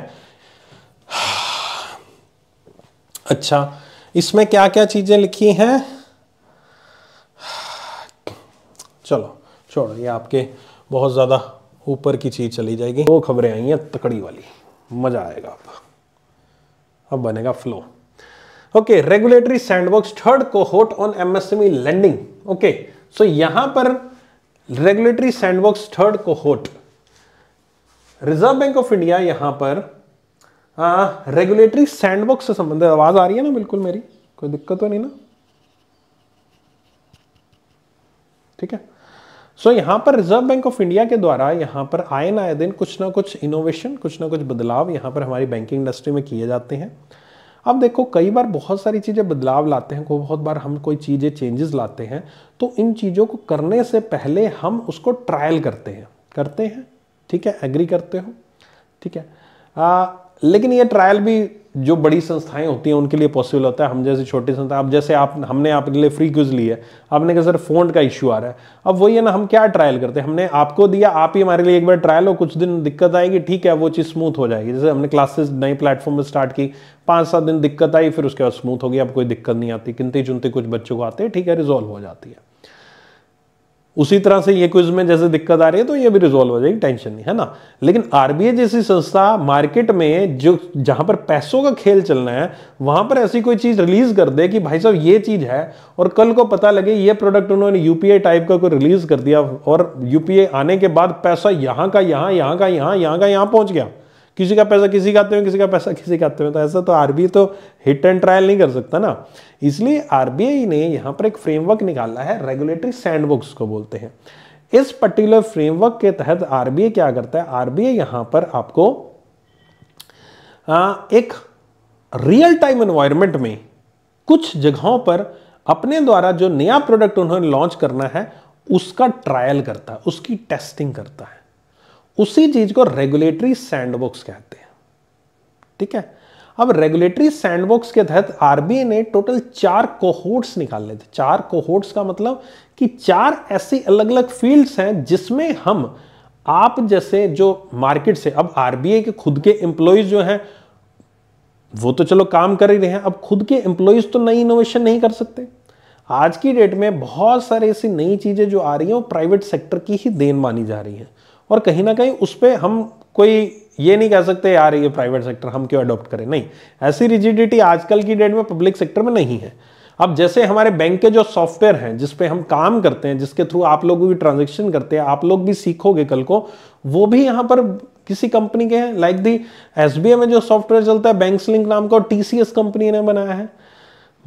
अच्छा इसमें क्या क्या चीज़ें लिखी हैं चलो छोड़ो ये आपके बहुत ज़्यादा ऊपर की चीज़ चली जाएगी दो खबरें आई हैं तकड़ी वाली मज़ा आएगा आपका अब बनेगा flow okay regulatory sandbox third cohort on MSME lending okay so यहां पर regulatory sandbox third cohort reserve bank of India यहां पर रेगुलेटरी हाँ, सैंडबॉक्स से संबंधित आवाज़ आ रही है ना बिल्कुल मेरी कोई दिक्कत तो नहीं ना ठीक है सो so, यहाँ पर रिजर्व बैंक ऑफ इंडिया के द्वारा यहाँ पर आए ना आए दिन कुछ ना कुछ इनोवेशन कुछ ना कुछ बदलाव यहाँ पर हमारी बैंकिंग इंडस्ट्री में किए जाते हैं अब देखो कई बार बहुत सारी चीज़ें बदलाव लाते हैं को बहुत बार हम कोई चीज़ें चेंजेस लाते हैं तो इन चीज़ों को करने से पहले हम उसको ट्रायल करते हैं करते हैं ठीक है एग्री करते हो ठीक है आ, लेकिन ये ट्रायल भी जो बड़ी संस्थाएं होती हैं उनके लिए पॉसिबल होता है हम जैसे छोटी संस्था अब जैसे आप हमने आपके लिए फ्री क्यूज ली है आपने कहा सर फोन का इश्यू आ रहा है अब वही है ना हम क्या ट्रायल करते हैं हमने आपको दिया आप ही हमारे लिए एक बार ट्रायल हो कुछ दिन दिक्कत आएगी ठीक है वो चीज़ स्मूथ हो जाएगी जैसे हमने क्लासेस नए प्लेटफॉर्म में स्टार्ट की पाँच सात दिन दिक्कत आई फिर उसके बाद स्मूथ होगी अब कोई दिक्कत नहीं आती किनते चुनती कुछ बच्चों को आते हैं ठीक है रिजॉल्व हो जाती है उसी तरह से ये क्विज में जैसे दिक्कत आ रही है तो ये भी रिजोल्व हो जाएगी टेंशन नहीं है ना लेकिन आरबीआई जैसी संस्था मार्केट में जो जहां पर पैसों का खेल चलना है वहां पर ऐसी कोई चीज रिलीज कर दे कि भाई साहब ये चीज है और कल को पता लगे ये प्रोडक्ट उन्होंने यूपीआई टाइप का कोई रिलीज कर दिया और यूपीआई आने के बाद पैसा यहां का यहां यहां का यहां यहां का यहां पहुंच गया किसी का पैसा किसी का आते किसी का पैसा किसी का आते तो ऐसा तो आरबीआई तो हिट एंड ट्रायल नहीं कर सकता ना इसलिए आरबीआई ने यहाँ पर एक फ्रेमवर्क निकाला है रेगुलेटरी सैंडबॉक्स को बोलते हैं इस पर्टिकुलर फ्रेमवर्क के तहत आरबीआई क्या करता है आरबीआई यहाँ पर आपको आ, एक रियल टाइम एनवायरमेंट में कुछ जगहों पर अपने द्वारा जो नया प्रोडक्ट उन्होंने लॉन्च करना है उसका ट्रायल करता है उसकी टेस्टिंग करता है उसी चीज को रेगुलेटरी सैंडबॉक्स कहते हैं ठीक है अब रेगुलेटरी सैंडबॉक्स के तहत आरबीआई ने टोटल चार कोहोर्ट्स निकाले थे चार कोहोर्ट्स का मतलब कि चार ऐसी अलग अलग फील्ड्स हैं जिसमें हम आप जैसे जो मार्केट से अब आरबीआई के खुद के एम्प्लॉयज जो हैं वो तो चलो काम कर ही रहे हैं अब खुद के एम्प्लॉयज तो नई इनोवेशन नहीं कर सकते आज की डेट में बहुत सारी ऐसी नई चीज़ें जो आ रही हैं वो प्राइवेट सेक्टर की ही देन मानी जा रही हैं और कहीं ना कहीं उस पर हम कोई ये नहीं कह सकते यार ये प्राइवेट सेक्टर हम क्यों अडॉप्ट करें नहीं ऐसी रिजिडिटी आजकल की डेट में पब्लिक सेक्टर में नहीं है अब जैसे हमारे बैंक के जो सॉफ्टवेयर हैं जिस पे हम काम करते हैं जिसके थ्रू आप लोग भी ट्रांजेक्शन करते हैं आप लोग भी सीखोगे कल को वो भी यहाँ पर किसी कंपनी के हैं लाइक दी एस में जो सॉफ्टवेयर चलता है बैंक लिंक नाम का और टी कंपनी ने बनाया है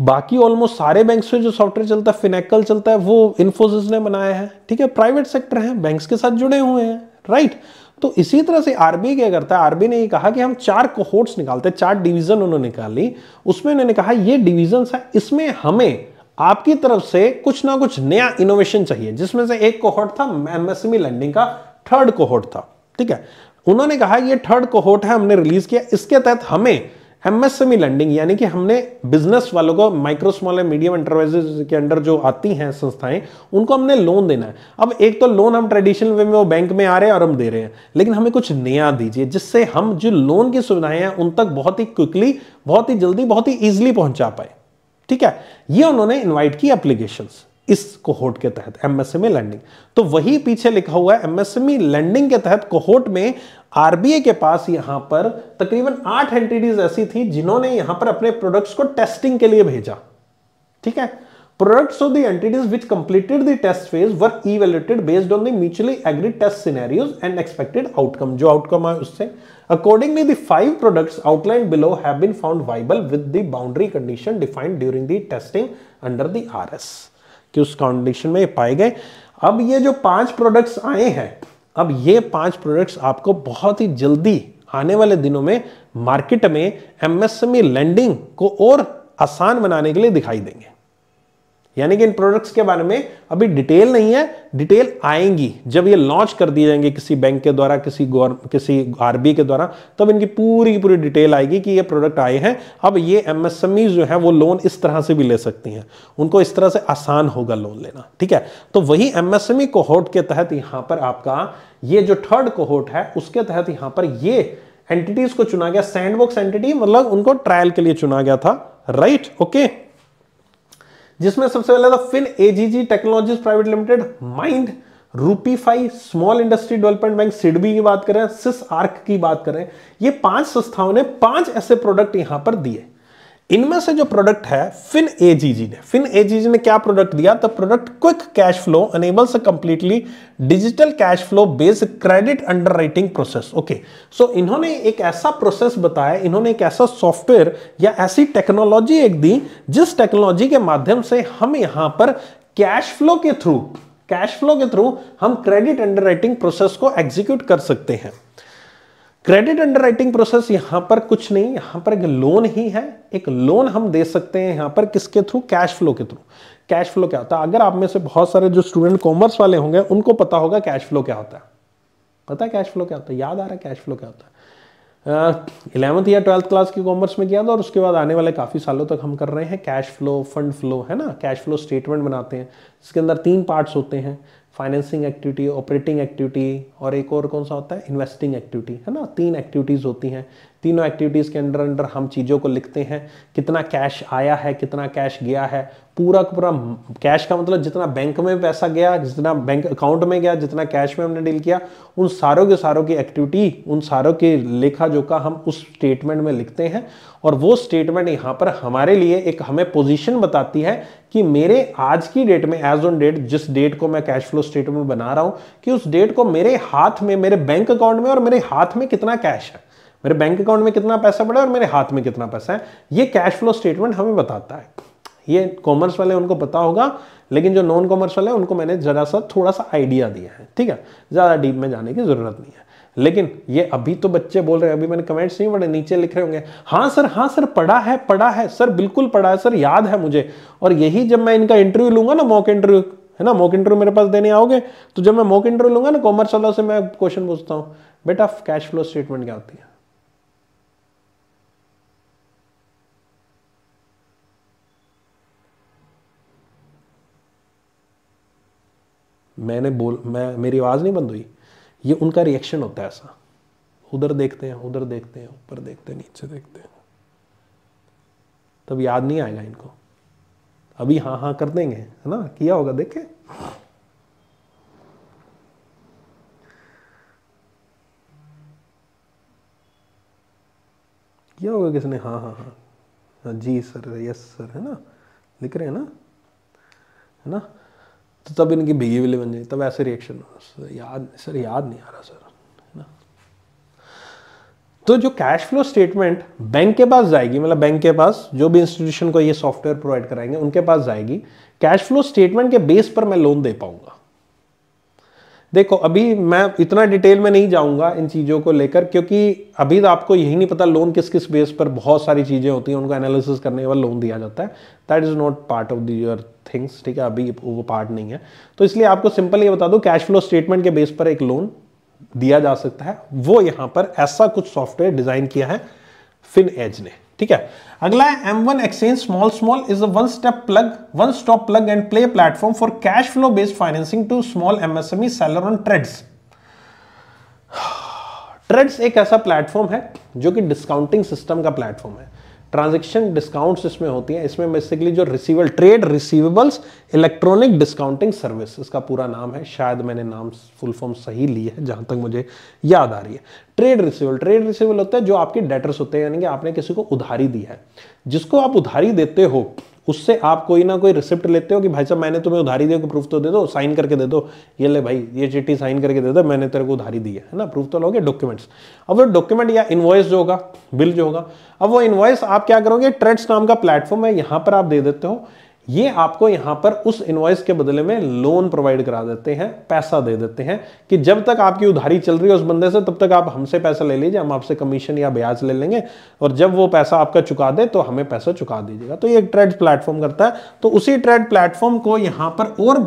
बाकी ऑलमोस्ट सारे बैंक्स में जो सॉफ्टवेयर चलता है फिनेकल चलता है वो इन्फोसिस ने बनाया है ठीक है प्राइवेट सेक्टर है बैंक्स के साथ जुड़े हुए हैं राइट तो इसी तरह से आरबी क्या करता है आरबी ने ये कहा कि हम चार कोहोर्ट्स निकालते हैं चार डिवीजन उन्होंने निकाली उसमें उन्होंने कहा ये डिवीजन है इसमें हमें आपकी तरफ से कुछ ना कुछ नया इनोवेशन चाहिए जिसमें से एक कोहोर्ट था एमएसएमई लैंडिंग e का थर्ड कोहोर्ट था ठीक है उन्होंने कहा ये थर्ड कोहोर्ट है हमने रिलीज किया इसके तहत हमें एमएसएमई लैंडिंग e यानी कि हमने बिजनेस वालों को micro small and medium enterprises के अंडर जो आती हैं संस्थाएं उनको हमने लोन देना है अब एक तो लोन हम ट्रेडिशनल वे में वो बैंक में आ रहे हैं और हम दे रहे हैं लेकिन हमें कुछ नया दीजिए जिससे हम जो लोन की सुविधाएं हैं उन तक बहुत ही क्विकली बहुत ही जल्दी बहुत ही ईजिली पहुंचा पाए ठीक है ये उन्होंने इन्वाइट की एप्लीकेशन इस कोहोट के तहत एमएसएमई लैंडिंग e तो वही पीछे लिखा हुआ है एमएसएमई लैंडिंग e के तहत कोहोट में आरबीआई के पास यहां पर तकरीबन आठ एंटिटीज ऐसी थी जिन्होंने यहां पर अपने प्रोडक्ट्स को टेस्टिंग के लिए भेजा ठीक है products of the entities which completed the test phase were evaluated based on the mutually agreed test scenarios and expected outcome जो आउटकम है उससे accordingly the five products outline below have been found viable with the boundary condition defined during the testing under the RS कि उस condition में पाए गए अब ये जो पांच प्रोडक्ट्स आए हैं अब ये पांच प्रोडक्ट्स आपको बहुत ही जल्दी आने वाले दिनों में मार्केट में एमएसएमई लैंडिंग e को और आसान बनाने के लिए दिखाई देंगे यानी कि इन प्रोडक्ट्स के बारे में अभी डिटेल नहीं है डिटेल आएंगी जब ये लॉन्च कर दिए जाएंगे किसी बैंक के द्वारा किसी गौर किसी आरबी के द्वारा तब इनकी पूरी पूरी डिटेल आएगी कि ये प्रोडक्ट आए हैं अब ये एमएसएमई जो है वो लोन इस तरह से भी ले सकती हैं उनको इस तरह से आसान होगा लोन लेना ठीक है तो वही एमएसएमई कोहोट e के तहत यहाँ पर आपका ये जो थर्ड कोहोट है उसके तहत यहाँ पर ये एंटिटीज को चुना गया सैंडबॉक्स एंटिटी मतलब उनको ट्रायल के लिए चुना गया था राइट right? Okay okay? जिसमें सबसे पहले था FinAGG technologies private limited Mynd Rupifi small industry development bank SIDBI की बात करें सिस आर्क की बात करें ये पांच संस्थाओं ने पांच ऐसे प्रोडक्ट यहां पर दिए इनमें से जो प्रोडक्ट है फिन एजीजी ने फिन एजीजी ने क्या प्रोडक्ट दिया the product quick cash flow enables completely digital cash flow based credit underwriting process okay so इन्होंने एक ऐसा प्रोसेस बताया इन्होंने एक ऐसा सॉफ्टवेयर या ऐसी टेक्नोलॉजी एक दी जिस टेक्नोलॉजी के माध्यम से हम यहां पर कैश फ्लो के थ्रू कैश फ्लो के थ्रू हम क्रेडिट अंडर राइटिंग प्रोसेस को एग्जीक्यूट कर सकते हैं क्रेडिट अंडरराइटिंग प्रोसेस यहां पर कुछ नहीं यहां पर एक लोन ही है एक लोन हम दे सकते हैं यहां पर किसके थ्रू कैश फ्लो के थ्रू कैश फ्लो क्या होता है अगर आप में से बहुत सारे जो स्टूडेंट कॉमर्स वाले होंगे उनको पता होगा कैश फ्लो क्या होता है पता है कैश फ्लो क्या होता है याद आ रहा है कैश फ्लो क्या होता है इलेवंथ या ट्वेल्थ क्लास की कॉमर्स में किया था और उसके बाद आने वाले काफ़ी सालों तक हम कर रहे हैं कैश फ्लो फंड फ्लो है ना कैश फ्लो स्टेटमेंट बनाते हैं इसके अंदर तीन पार्ट्स होते हैं फाइनेंसिंग एक्टिविटी ऑपरेटिंग एक्टिविटी और एक और कौन सा होता है इन्वेस्टिंग एक्टिविटी है ना तीन एक्टिविटीज़ होती हैं तीनों एक्टिविटीज़ के अंडर अंडर हम चीज़ों को लिखते हैं कितना कैश आया है कितना कैश गया है पूरा का पूरा कैश का मतलब जितना बैंक में पैसा गया जितना बैंक अकाउंट में गया जितना कैश में हमने डील किया उन सारों के सारों की एक्टिविटी उन सारों के लेखा जोखा हम उस स्टेटमेंट में लिखते हैं और वो स्टेटमेंट यहाँ पर हमारे लिए एक हमें पोजीशन बताती है कि मेरे आज की डेट में एज ऑन डेट जिस डेट को मैं कैश फ्लो स्टेटमेंट बना रहा हूँ कि उस डेट को मेरे हाथ में मेरे बैंक अकाउंट में और मेरे हाथ में कितना कैश है मेरे बैंक अकाउंट में कितना पैसा पड़ा और मेरे हाथ में कितना पैसा है ये कैश फ्लो स्टेटमेंट हमें बताता है ये कॉमर्स वाले उनको पता होगा लेकिन जो नॉन कॉमर्स वाले उनको मैंने जरा सा थोड़ा सा आइडिया दिया है ठीक है ज़्यादा डीप में जाने की ज़रूरत नहीं है लेकिन ये अभी तो बच्चे बोल रहे हैं अभी मैंने कमेंट्स नहीं पढ़े नीचे लिख रहे होंगे हाँ सर हाँ सर पढ़ा है पढ़ा है सर बिल्कुल पढ़ा है सर याद है मुझे और यही जब मैं इनका इंटरव्यू लूंगा ना मॉक इंटरव्यू है ना मॉक इंटरव्यू मेरे पास देने आओगे तो जब मैं मॉक इंटरव्यू लूंगा ना कॉमर्स वालों से मैं क्वेश्चन पूछता हूँ बेटा कैश फ्लो स्टेटमेंट क्या होती है मैंने बोल मैं मेरी आवाज़ नहीं बंद हुई ये उनका रिएक्शन होता है ऐसा उधर देखते हैं उधर देखते हैं ऊपर देखते हैं नीचे देखते हैं तब याद नहीं आएगा इनको अभी हाँ हाँ कर देंगे है ना किया होगा देखे क्या होगा किसने हाँ, हाँ हाँ हाँ जी सर यस सर है ना लिख रहे हैं ना है ना तो तब इनकी भीगी विली बन जाए तब ऐसे रिएक्शन याद सर याद नहीं आ रहा सर ना तो जो कैश फ्लो स्टेटमेंट बैंक के पास जाएगी मतलब बैंक के पास जो भी इंस्टीट्यूशन को ये सॉफ्टवेयर प्रोवाइड कराएंगे उनके पास जाएगी कैश फ्लो स्टेटमेंट के बेस पर मैं लोन दे पाऊंगा देखो अभी मैं इतना डिटेल में नहीं जाऊंगा इन चीज़ों को लेकर क्योंकि अभी तो आपको यही नहीं पता लोन किस किस बेस पर बहुत सारी चीज़ें होती हैं उनका एनालिसिस करने के बाद लोन दिया जाता है that is not part of their things ठीक है अभी वो पार्ट नहीं है तो इसलिए आपको सिंपल ये बता दो कैश फ्लो स्टेटमेंट के बेस पर एक लोन दिया जा सकता है वो यहाँ पर ऐसा कुछ सॉफ्टवेयर डिज़ाइन किया है फिन एज ने ठीक है अगला है M one exchange small small is a one step plug one stop plug and play platform for cash flow based financing to small MSME seller on TReDS TReDS एक ऐसा platform है जो कि डिस्काउंटिंग सिस्टम का platform है transaction discounts इसमें होती हैं इसमें बेसिकली जो receivable trade receivables electronic discounting service इसका पूरा नाम है शायद मैंने नाम फुल फॉर्म सही ली है जहां तक मुझे याद आ रही है ट्रेड रिसीवल ट्रेड रिसीवल होता है जो आपके डेटर्स होते हैं यानी कि आपने किसी को उधारी दी है जिसको आप उधारी देते हो उससे आप कोई ना कोई रिसिप्ट लेते हो कि भाई साहब मैंने तुम्हें उधारी दी प्रूफ तो दे दो साइन करके दे दो ये ले भाई ये चिट्ठी साइन करके दे दो मैंने तेरे को उधारी दी है ना प्रूफ तो लोगे डॉक्यूमेंट्स अब वो डॉक्यूमेंट या इन्वॉइस जो होगा बिल जो होगा अब वो इन्वॉइस आप क्या करोगे ट्रेड्स नाम का प्लेटफॉर्म है यहाँ पर आप दे देते हो ये आपको यहां पर उस इनवॉइस के बदले में लोन प्रोवाइड करा देते हैं पैसा दे देते हैं कि जब तक आपकी उधारी चल रही है उस बंदे से तब तक आप हमसे पैसा ले लीजिए हम आपसे कमीशन या ब्याज ले लेंगे और जब वो पैसा आपका चुका दे तो हमें पैसा चुका दीजिएगा तो ये एक ट्रेड प्लेटफॉर्म करता है तो उसी ट्रेड प्लेटफॉर्म को यहां पर और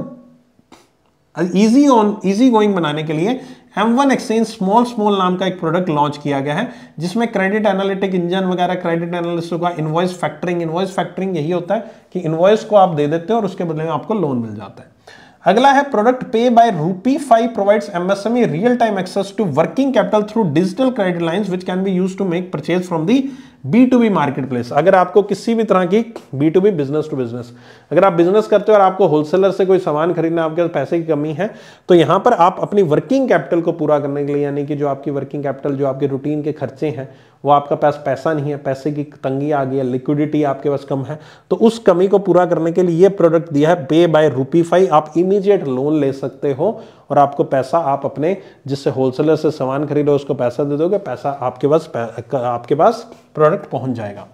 ईजी ऑन ईजी गोइंग बनाने के लिए M one exchange small small नाम का एक प्रोडक्ट लॉन्च किया गया है जिसमें क्रेडिट एनालिटिक इंजन वगैरह क्रेडिट एनालिस्ट होगा इन्वॉइस फैक्टरिंग इन्वॉइस फैक्टरिंग यही होता है कि इन्वॉइस को आप दे देते हो और उसके बदले में आपको लोन मिल जाता है अगला है product pay by Rupifi provides MSME real time access to working capital through digital credit lines which can be use to make purchase from the B to B market place अगर आपको किसी भी तरह की B to B business to business अगर आप business करते हो और आपको होलसेलर से कोई सामान खरीदना आपके पैसे की कमी है तो यहाँ पर आप अपनी वर्किंग कैपिटल को पूरा करने के लिए यानी कि जो आपकी वर्किंग कैपिटल जो आपके रूटीन के खर्चे हैं वो आपका पास पैसा नहीं है पैसे की तंगी आ गई है लिक्विडिटी आपके पास कम है तो उस कमी को पूरा करने के लिए ये प्रोडक्ट दिया है पे बाय रूपीफाई आप इमीडिएट लोन ले सकते हो और आपको पैसा आप अपने जिससे होलसेलर से सामान खरीदो उसको पैसा दे दोगे पैसा आपके पास आपके पास प्रोडक्ट पहुंच जाएगा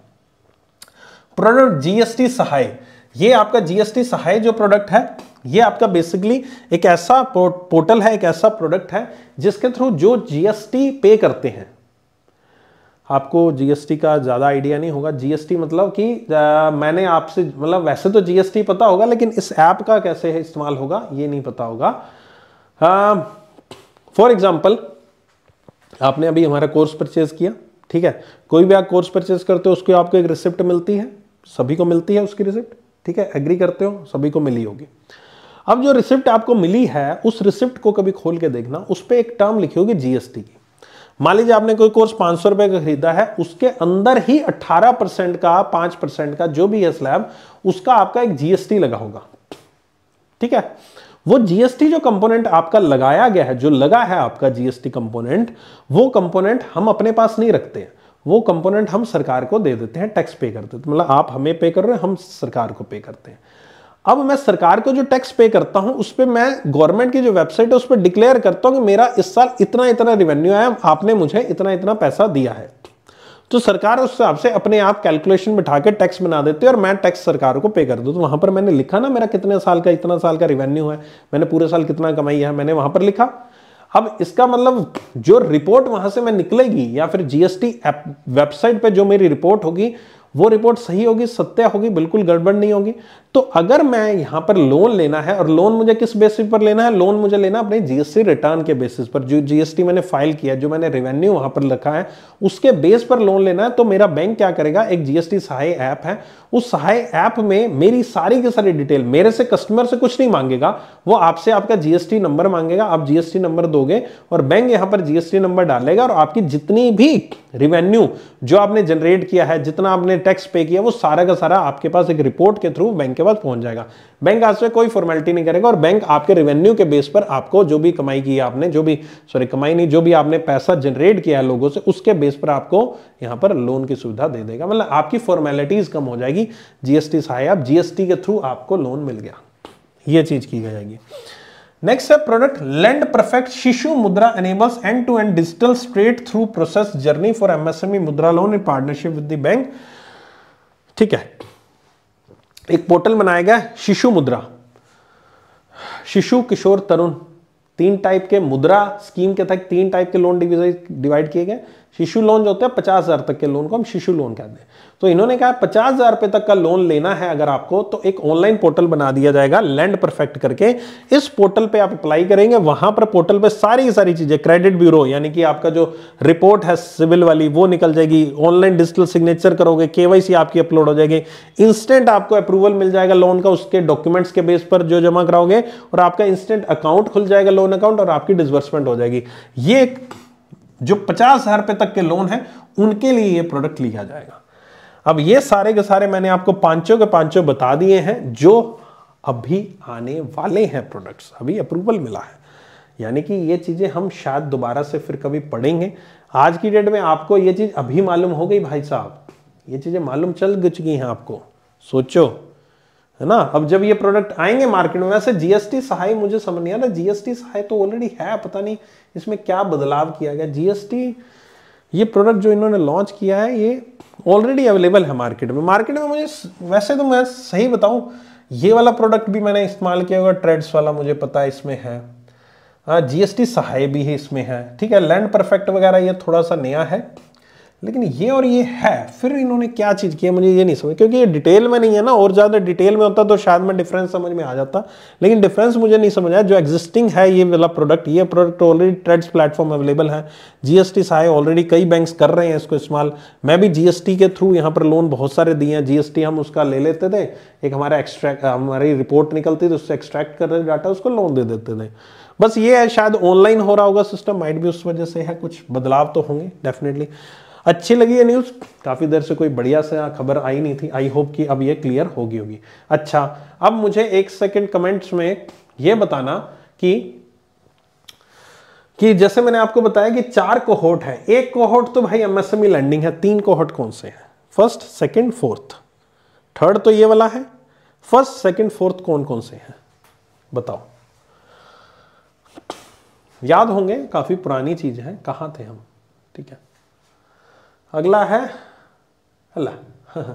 प्रोडक्ट जीएसटी सहाय ये आपका जीएसटी सहाय जो प्रोडक्ट है ये आपका बेसिकली एक ऐसा पोर्टल है एक ऐसा प्रोडक्ट है जिसके थ्रू जो जीएसटी पे करते हैं आपको जीएसटी का ज़्यादा आइडिया नहीं होगा जीएसटी मतलब कि मैंने आपसे मतलब वैसे तो जीएसटी पता होगा लेकिन इस ऐप का कैसे इस्तेमाल होगा ये नहीं पता होगा फॉर हाँ, एग्जाम्पल आपने अभी हमारा कोर्स परचेज किया ठीक है कोई भी आप कोर्स परचेज करते हो उसकी आपको एक रिसिप्ट मिलती है सभी को मिलती है उसकी रिसिप्ट ठीक है एग्री करते हो सभी को मिली होगी अब जो रिसिप्ट आपको मिली है उस रिसिप्ट को कभी खोल के देखना उस पर एक टर्म लिखी होगी जीएसटी की मान लीजिए आपने कोई कोर्स पांच सौ रुपए का खरीदा है उसके अंदर ही 18 परसेंट का 5 परसेंट का जो भी है स्लैब उसका आपका एक जीएसटी लगा होगा ठीक है वो जीएसटी जो कंपोनेंट आपका लगाया गया है जो लगा है आपका जीएसटी कंपोनेंट वो कंपोनेंट हम अपने पास नहीं रखते हैं वो कंपोनेंट हम सरकार को दे देते हैं टैक्स पे कर देते तो मतलब आप हमें पे कर रहे हैं हम सरकार को पे करते हैं अब मैं सरकार को जो टैक्स पे करता हूं उस पर मैं गवर्नमेंट की जो वेबसाइट है उस पर डिक्लेयर करता हूं कि मेरा इस साल इतना इतना रिवेन्यू आया आपने मुझे इतना इतना पैसा दिया है तो सरकार उस हिसाब से अपने आप कैलकुलेशन बिठा के टैक्स बना देती है और मैं टैक्स सरकार को पे कर दूँ तो वहाँ पर मैंने लिखा ना मेरा कितने साल का इतना साल का रिवेन्यू है मैंने पूरे साल कितना कमाई है मैंने वहाँ पर लिखा अब इसका मतलब जो रिपोर्ट वहां से मैं निकलेगी या फिर जीएसटी वेबसाइट पर जो मेरी रिपोर्ट होगी वो रिपोर्ट सही होगी सत्य होगी बिल्कुल गड़बड़ नहीं होगी तो अगर मैं यहां पर लोन लेना है और लोन मुझे किस बेसिस पर लेना है लोन मुझे लेना अपने जीएसटी रिटर्न के बेसिस पर जो जीएसटी मैंने फाइल किया जो मैंने रेवेन्यू वहां पर रखा है उसके बेस पर लोन लेना है तो मेरा बैंक क्या करेगा एक जीएसटी सहाय ऐप है उस सहाय ऐप में मेरी सारी की सारी डिटेल मेरे से कस्टमर से कुछ नहीं मांगेगा वो आपसे आपका जीएसटी नंबर मांगेगा आप जीएसटी नंबर दोगे और बैंक यहाँ पर जीएसटी नंबर डालेगा और आपकी जितनी भी रिवेन्यू जो आपने जनरेट किया है जितना आपने टैक्स पे किया वो सारा का सारा आपके पास एक रिपोर्ट के थ्रू बैंक के बाद पहुंच जाएगा बैंक आज से कोई फॉर्मेलिटी नहीं करेगा और बैंक आपके रेवेन्यू के बेस पर आपको जो भी कमाई की आपने जो भी सॉरी कमाई नहीं जो भी आपने पैसा जनरेट किया है लोगों से उसके बेस पर आपको यहां पर लोन की सुविधा दे देगा मतलब आपकी फॉर्मेलिटीज कम हो जाएगी जीएसटी से आप जीएसटी के थ्रू आपको लोन मिल गया ये चीज की जाएगी नेक्स्ट है product land perfect Shishu Mudra enables end to end digital straight through process journey for MSME Mudra loan in partnership with the bank ठीक है एक पोर्टल बनाया गया शिशु मुद्रा शिशु किशोर तरुण तीन टाइप के मुद्रा स्कीम के तहत तीन टाइप के लोन डिवाइड किए गए शिशु लोन जो होता है पचास हज़ार तक के लोन को हम शिशु लोन कहते हैं तो इन्होंने कहा पचास हज़ार रुपए तक का लोन लेना है अगर आपको तो एक ऑनलाइन पोर्टल बना दिया जाएगा लैंड परफेक्ट करके इस पोर्टल पे आप अप्लाई करेंगे वहां पर पोर्टल पे सारी की सारी चीज़ें क्रेडिट ब्यूरो यानी कि आपका जो रिपोर्ट है सिविल वाली वो निकल जाएगी ऑनलाइन डिजिटल सिग्नेचर करोगे केवाईसी आपकी अपलोड हो जाएगी इंस्टेंट आपको अप्रूवल मिल जाएगा लोन का उसके डॉक्यूमेंट्स के बेस पर जो जमा कराओगे और आपका इंस्टेंट अकाउंट खुल जाएगा लोन अकाउंट और आपकी डिसबर्समेंट हो जाएगी ये जो पचास हजार रुपए तक के लोन है उनके लिए ये प्रोडक्ट लिया जाएगा अब ये सारे के सारे मैंने आपको पांचों के पांचों बता दिए हैं जो अभी आने वाले हैं प्रोडक्ट्स अभी अप्रूवल मिला है यानी कि ये चीज़ें हम शायद दोबारा से फिर कभी पढ़ेंगे आज की डेट में आपको ये चीज़ अभी मालूम हो गई भाई साहब ये चीज़ें मालूम चल चुकी हैं आपको सोचो है ना अब जब ये प्रोडक्ट आएंगे मार्केट में वैसे जीएसटी सहाय मुझे समझ नहीं आ रहा जीएसटी सहाय तो ऑलरेडी है पता नहीं इसमें क्या बदलाव किया गया जीएसटी ये प्रोडक्ट जो इन्होंने लॉन्च किया है ये ऑलरेडी अवेलेबल है मार्केट में मार्केट में मुझे वैसे तो मैं सही बताऊं ये वाला प्रोडक्ट भी मैंने इस्तेमाल किया हुआ ट्रेड्स वाला मुझे पता है इसमें है जीएसटी हाँ, सहाय भी है इसमें है ठीक है लैंड परफेक्ट वगैरह ये थोड़ा सा नया है लेकिन ये और ये है फिर इन्होंने क्या चीज़ किया मुझे ये नहीं समझ क्योंकि ये डिटेल में नहीं है ना और ज़्यादा डिटेल में होता तो शायद मैं डिफरेंस समझ में आ जाता लेकिन डिफरेंस मुझे नहीं समझ आया जो एग्जिस्टिंग है ये वाला प्रोडक्ट ये product already TReDS platform available है जीएसटी सहाय ऑलरेडी कई बैंक कर रहे हैं इसको इस्तेमाल मैं भी जीएसटी के थ्रू यहाँ पर लोन बहुत सारे दिए हैं जीएसटी हम उसका ले लेते थे एक हमारा एक्सट्रैक्ट हमारी रिपोर्ट निकलती थी उससे एक्सट्रैक्ट कर रहे डाटा उसको लोन दे देते थे बस ये है शायद ऑनलाइन हो रहा होगा सिस्टम माइट भी उस वजह से है कुछ बदलाव तो होंगे डेफिनेटली अच्छी लगी ये न्यूज़ काफ़ी देर से कोई बढ़िया से खबर आई नहीं थी आई होप कि अब ये क्लियर होगी होगी अच्छा अब मुझे एक सेकेंड कमेंट्स में ये बताना कि कि जैसे मैंने आपको बताया कि चार कोहोट है एक कोहोट तो भाई एमएसएमई लैंडिंग e है तीन कोहोट कौन से हैं फर्स्ट सेकंड फोर्थ थर्ड तो ये वाला है फर्स्ट सेकंड फोर्थ कौन कौन से हैं बताओ याद होंगे काफी पुरानी चीज है कहां थे हम ठीक है अगला है अल्लाह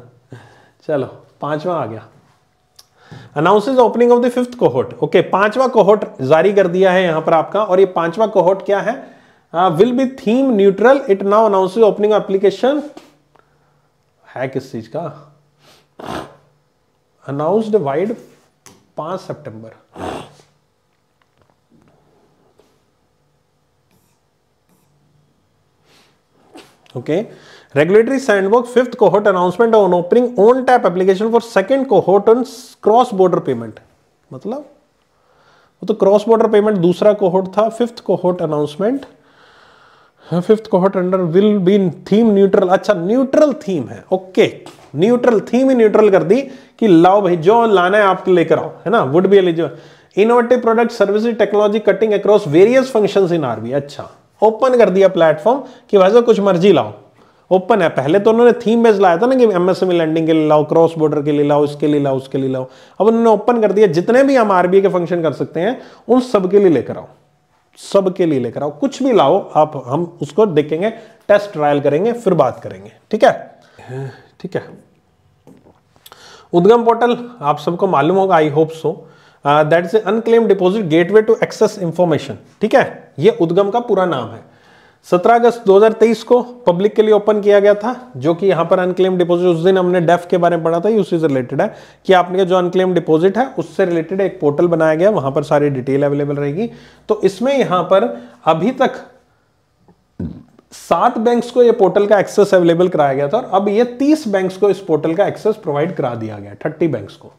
चलो पांचवा आ गया announces opening of the fifth cohort okay पांचवा कोहोट जारी कर दिया है यहां पर आपका और ये पांचवा कोहोट क्या है will be theme neutral it now announces opening application है किस चीज का अनाउंसड वाइड पांच सितंबर okay regulatory sandbox fifth cohort announcement on opening on tap application for second cohort on cross border payment मतलब वो तो क्रॉस बॉर्डर पेमेंट दूसरा कोहोट था fifth cohort announcement fifth cohort under will be theme neutral अच्छा neutral theme है okay neutral theme ही neutral कर दी कि लाओ भाई जो लाना है आपके लेकर आओ है ना would be eligible innovative product service technology cutting across various function in RB अच्छा ओपन कर दिया प्लेटफॉर्म कि भाई साहब कुछ मर्जी लाओ ओपन है पहले तो उन्होंने थीम बेस लाया था ना कि एमएसएमई लैंडिंग e के लिए लाओ क्रॉस बॉर्डर के लिए लाओ इसके लिए लाओ उसके लिए लाओ अब उन्होंने ओपन कर दिया जितने भी हम आरबीआई के फंक्शन कर सकते हैं उन सब के लिए लेकर आओ सब के लिए लेकर आओ कुछ भी लाओ आप हम उसको देखेंगे टेस्ट ट्रायल करेंगे फिर बात करेंगे ठीक है ठीक है उद्गम पोर्टल आप सबको मालूम होगा I hope so that is unclaim gate gateway to access information ठीक है यह उद्गम का पूरा नाम है 17 अगस्त 2023 को पब्लिक के लिए ओपन किया गया था जो कि यहां पर अनक्लेम डिपॉजिट उस दिन हमने डेफ के बारे में पढ़ा था उसी से रिलेटेड है कि आपने जो अनक्लेम डिपॉजिट है उससे रिलेटेड एक पोर्टल बनाया गया वहां पर सारी डिटेल अवेलेबल रहेगी तो इसमें यहां पर अभी तक सात बैंक्स को ये पोर्टल का एक्सेस अवेलेबल कराया गया था और अब ये तीस बैंक्स को इस पोर्टल का एक्सेस प्रोवाइड करा दिया गया थर्टी बैंक्स को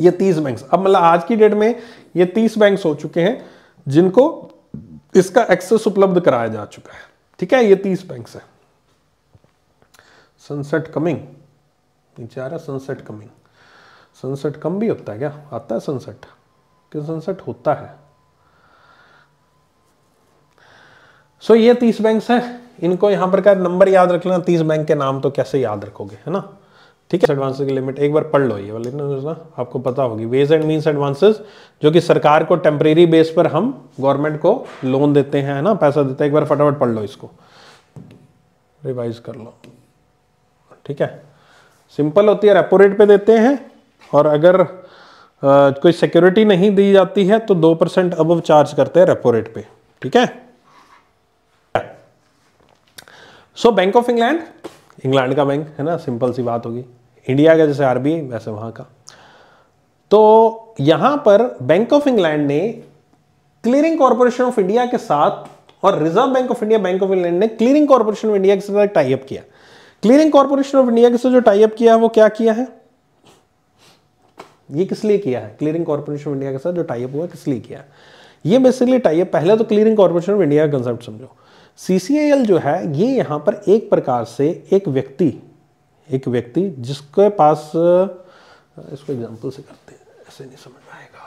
ये तीस बैंक्स अब मतलब आज की डेट में ये तीस बैंक्स हो चुके हैं जिनको इसका एक्सेस उपलब्ध कराया जा चुका है ठीक है ये तीस बैंक्स है सनसेट कमिंग नीचे आ रहा सनसेट कमिंग सनसेट कम भी होता है क्या आता है सनसेट क्यों सनसेट होता है सो so, ये तीस बैंक्स हैं इनको यहां पर क्या नंबर याद रख लेना तीस बैंक के नाम तो कैसे याद रखोगे है ना ठीक है एडवांसेस की लिमिट एक बार पढ़ लो ये वाले ना आपको पता होगी वेज एंड मीन्स एडवांसेस जो कि सरकार को टेम्परेरी बेस पर हम गवर्नमेंट को लोन देते हैं ना पैसा देते हैं एक बार फटाफट पढ़ लो इसको रिवाइज कर लो ठीक है सिंपल होती है रेपो रेट पे देते हैं और अगर आ, कोई सिक्योरिटी नहीं दी जाती है तो दो परसेंट अब चार्ज करते हैं रेपो रेट पे ठीक है so bank of England England का बैंक है ना सिंपल सी बात होगी इंडिया का जैसे आरबीआई वैसे वहाँ का तो यहाँ पर बैंक ऑफ इंग्लैंड ने क्लियरिंग कॉरपोरेशन ऑफ इंडिया के साथ और reserve bank of India bank of England ने क्लियरिंग कॉरपोरेशन ऑफ इंडिया के साथ टाइप किया क्लियरिंग कॉरपोरेशन ऑफ इंडिया के साथ जो टाइप किया है वो क्या किया है ये किस लिए किया है क्लियरिंग कॉरपोरेशन ऑफ इंडिया के साथ जो टाइप हुआ किस लिए किया है ये बेसिकली टाइप पहले तो क्लियरिंग कॉरपोरेशन ऑफ इंडिया का कंसेप्ट समझो सी जो है ये यहाँ पर एक प्रकार से एक व्यक्ति एक व्यक्ति जिसके पास इसको एग्जाम्पल से करते हैं ऐसे नहीं समझ आएगा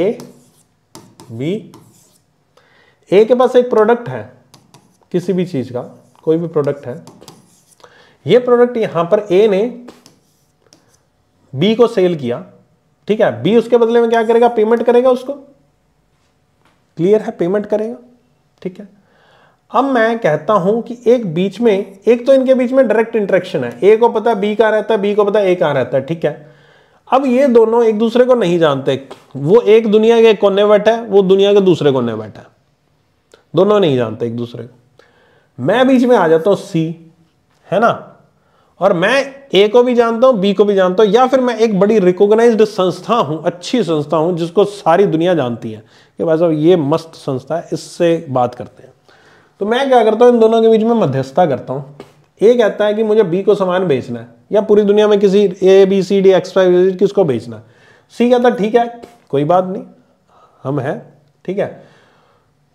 ए बी ए के पास एक प्रोडक्ट है किसी भी चीज़ का कोई भी प्रोडक्ट है ये प्रोडक्ट यहां पर ए ने बी को सेल किया ठीक है बी उसके बदले में क्या करेगा पेमेंट करेगा उसको क्लियर है पेमेंट करेगा ठीक है अब मैं कहता हूं कि एक बीच में एक तो इनके बीच में डायरेक्ट इंटरेक्शन है ए को पता बी का रहता है बी को पता ए का रहता है ठीक है अब ये दोनों एक दूसरे को नहीं जानते वो एक दुनिया के कोने बैठा है वो दुनिया के दूसरे कोने बैठा है दोनों नहीं जानते एक दूसरे को मैं बीच में आ जाता हूं सी है ना और मैं ए को भी जानता हूँ बी को भी जानता हूँ या फिर मैं एक बड़ी रिकॉग्नाइज्ड संस्था हूँ अच्छी संस्था हूँ जिसको सारी दुनिया जानती है कि भाई साहब ये मस्त संस्था है इससे बात करते हैं तो मैं क्या करता हूँ इन दोनों के बीच में मध्यस्थता करता हूँ ए कहता है कि मुझे बी को सामान बेचना है या पूरी दुनिया में किसी A B C D X five किसको बेचना है सी कहता है ठीक है कोई बात नहीं हम हैं ठीक है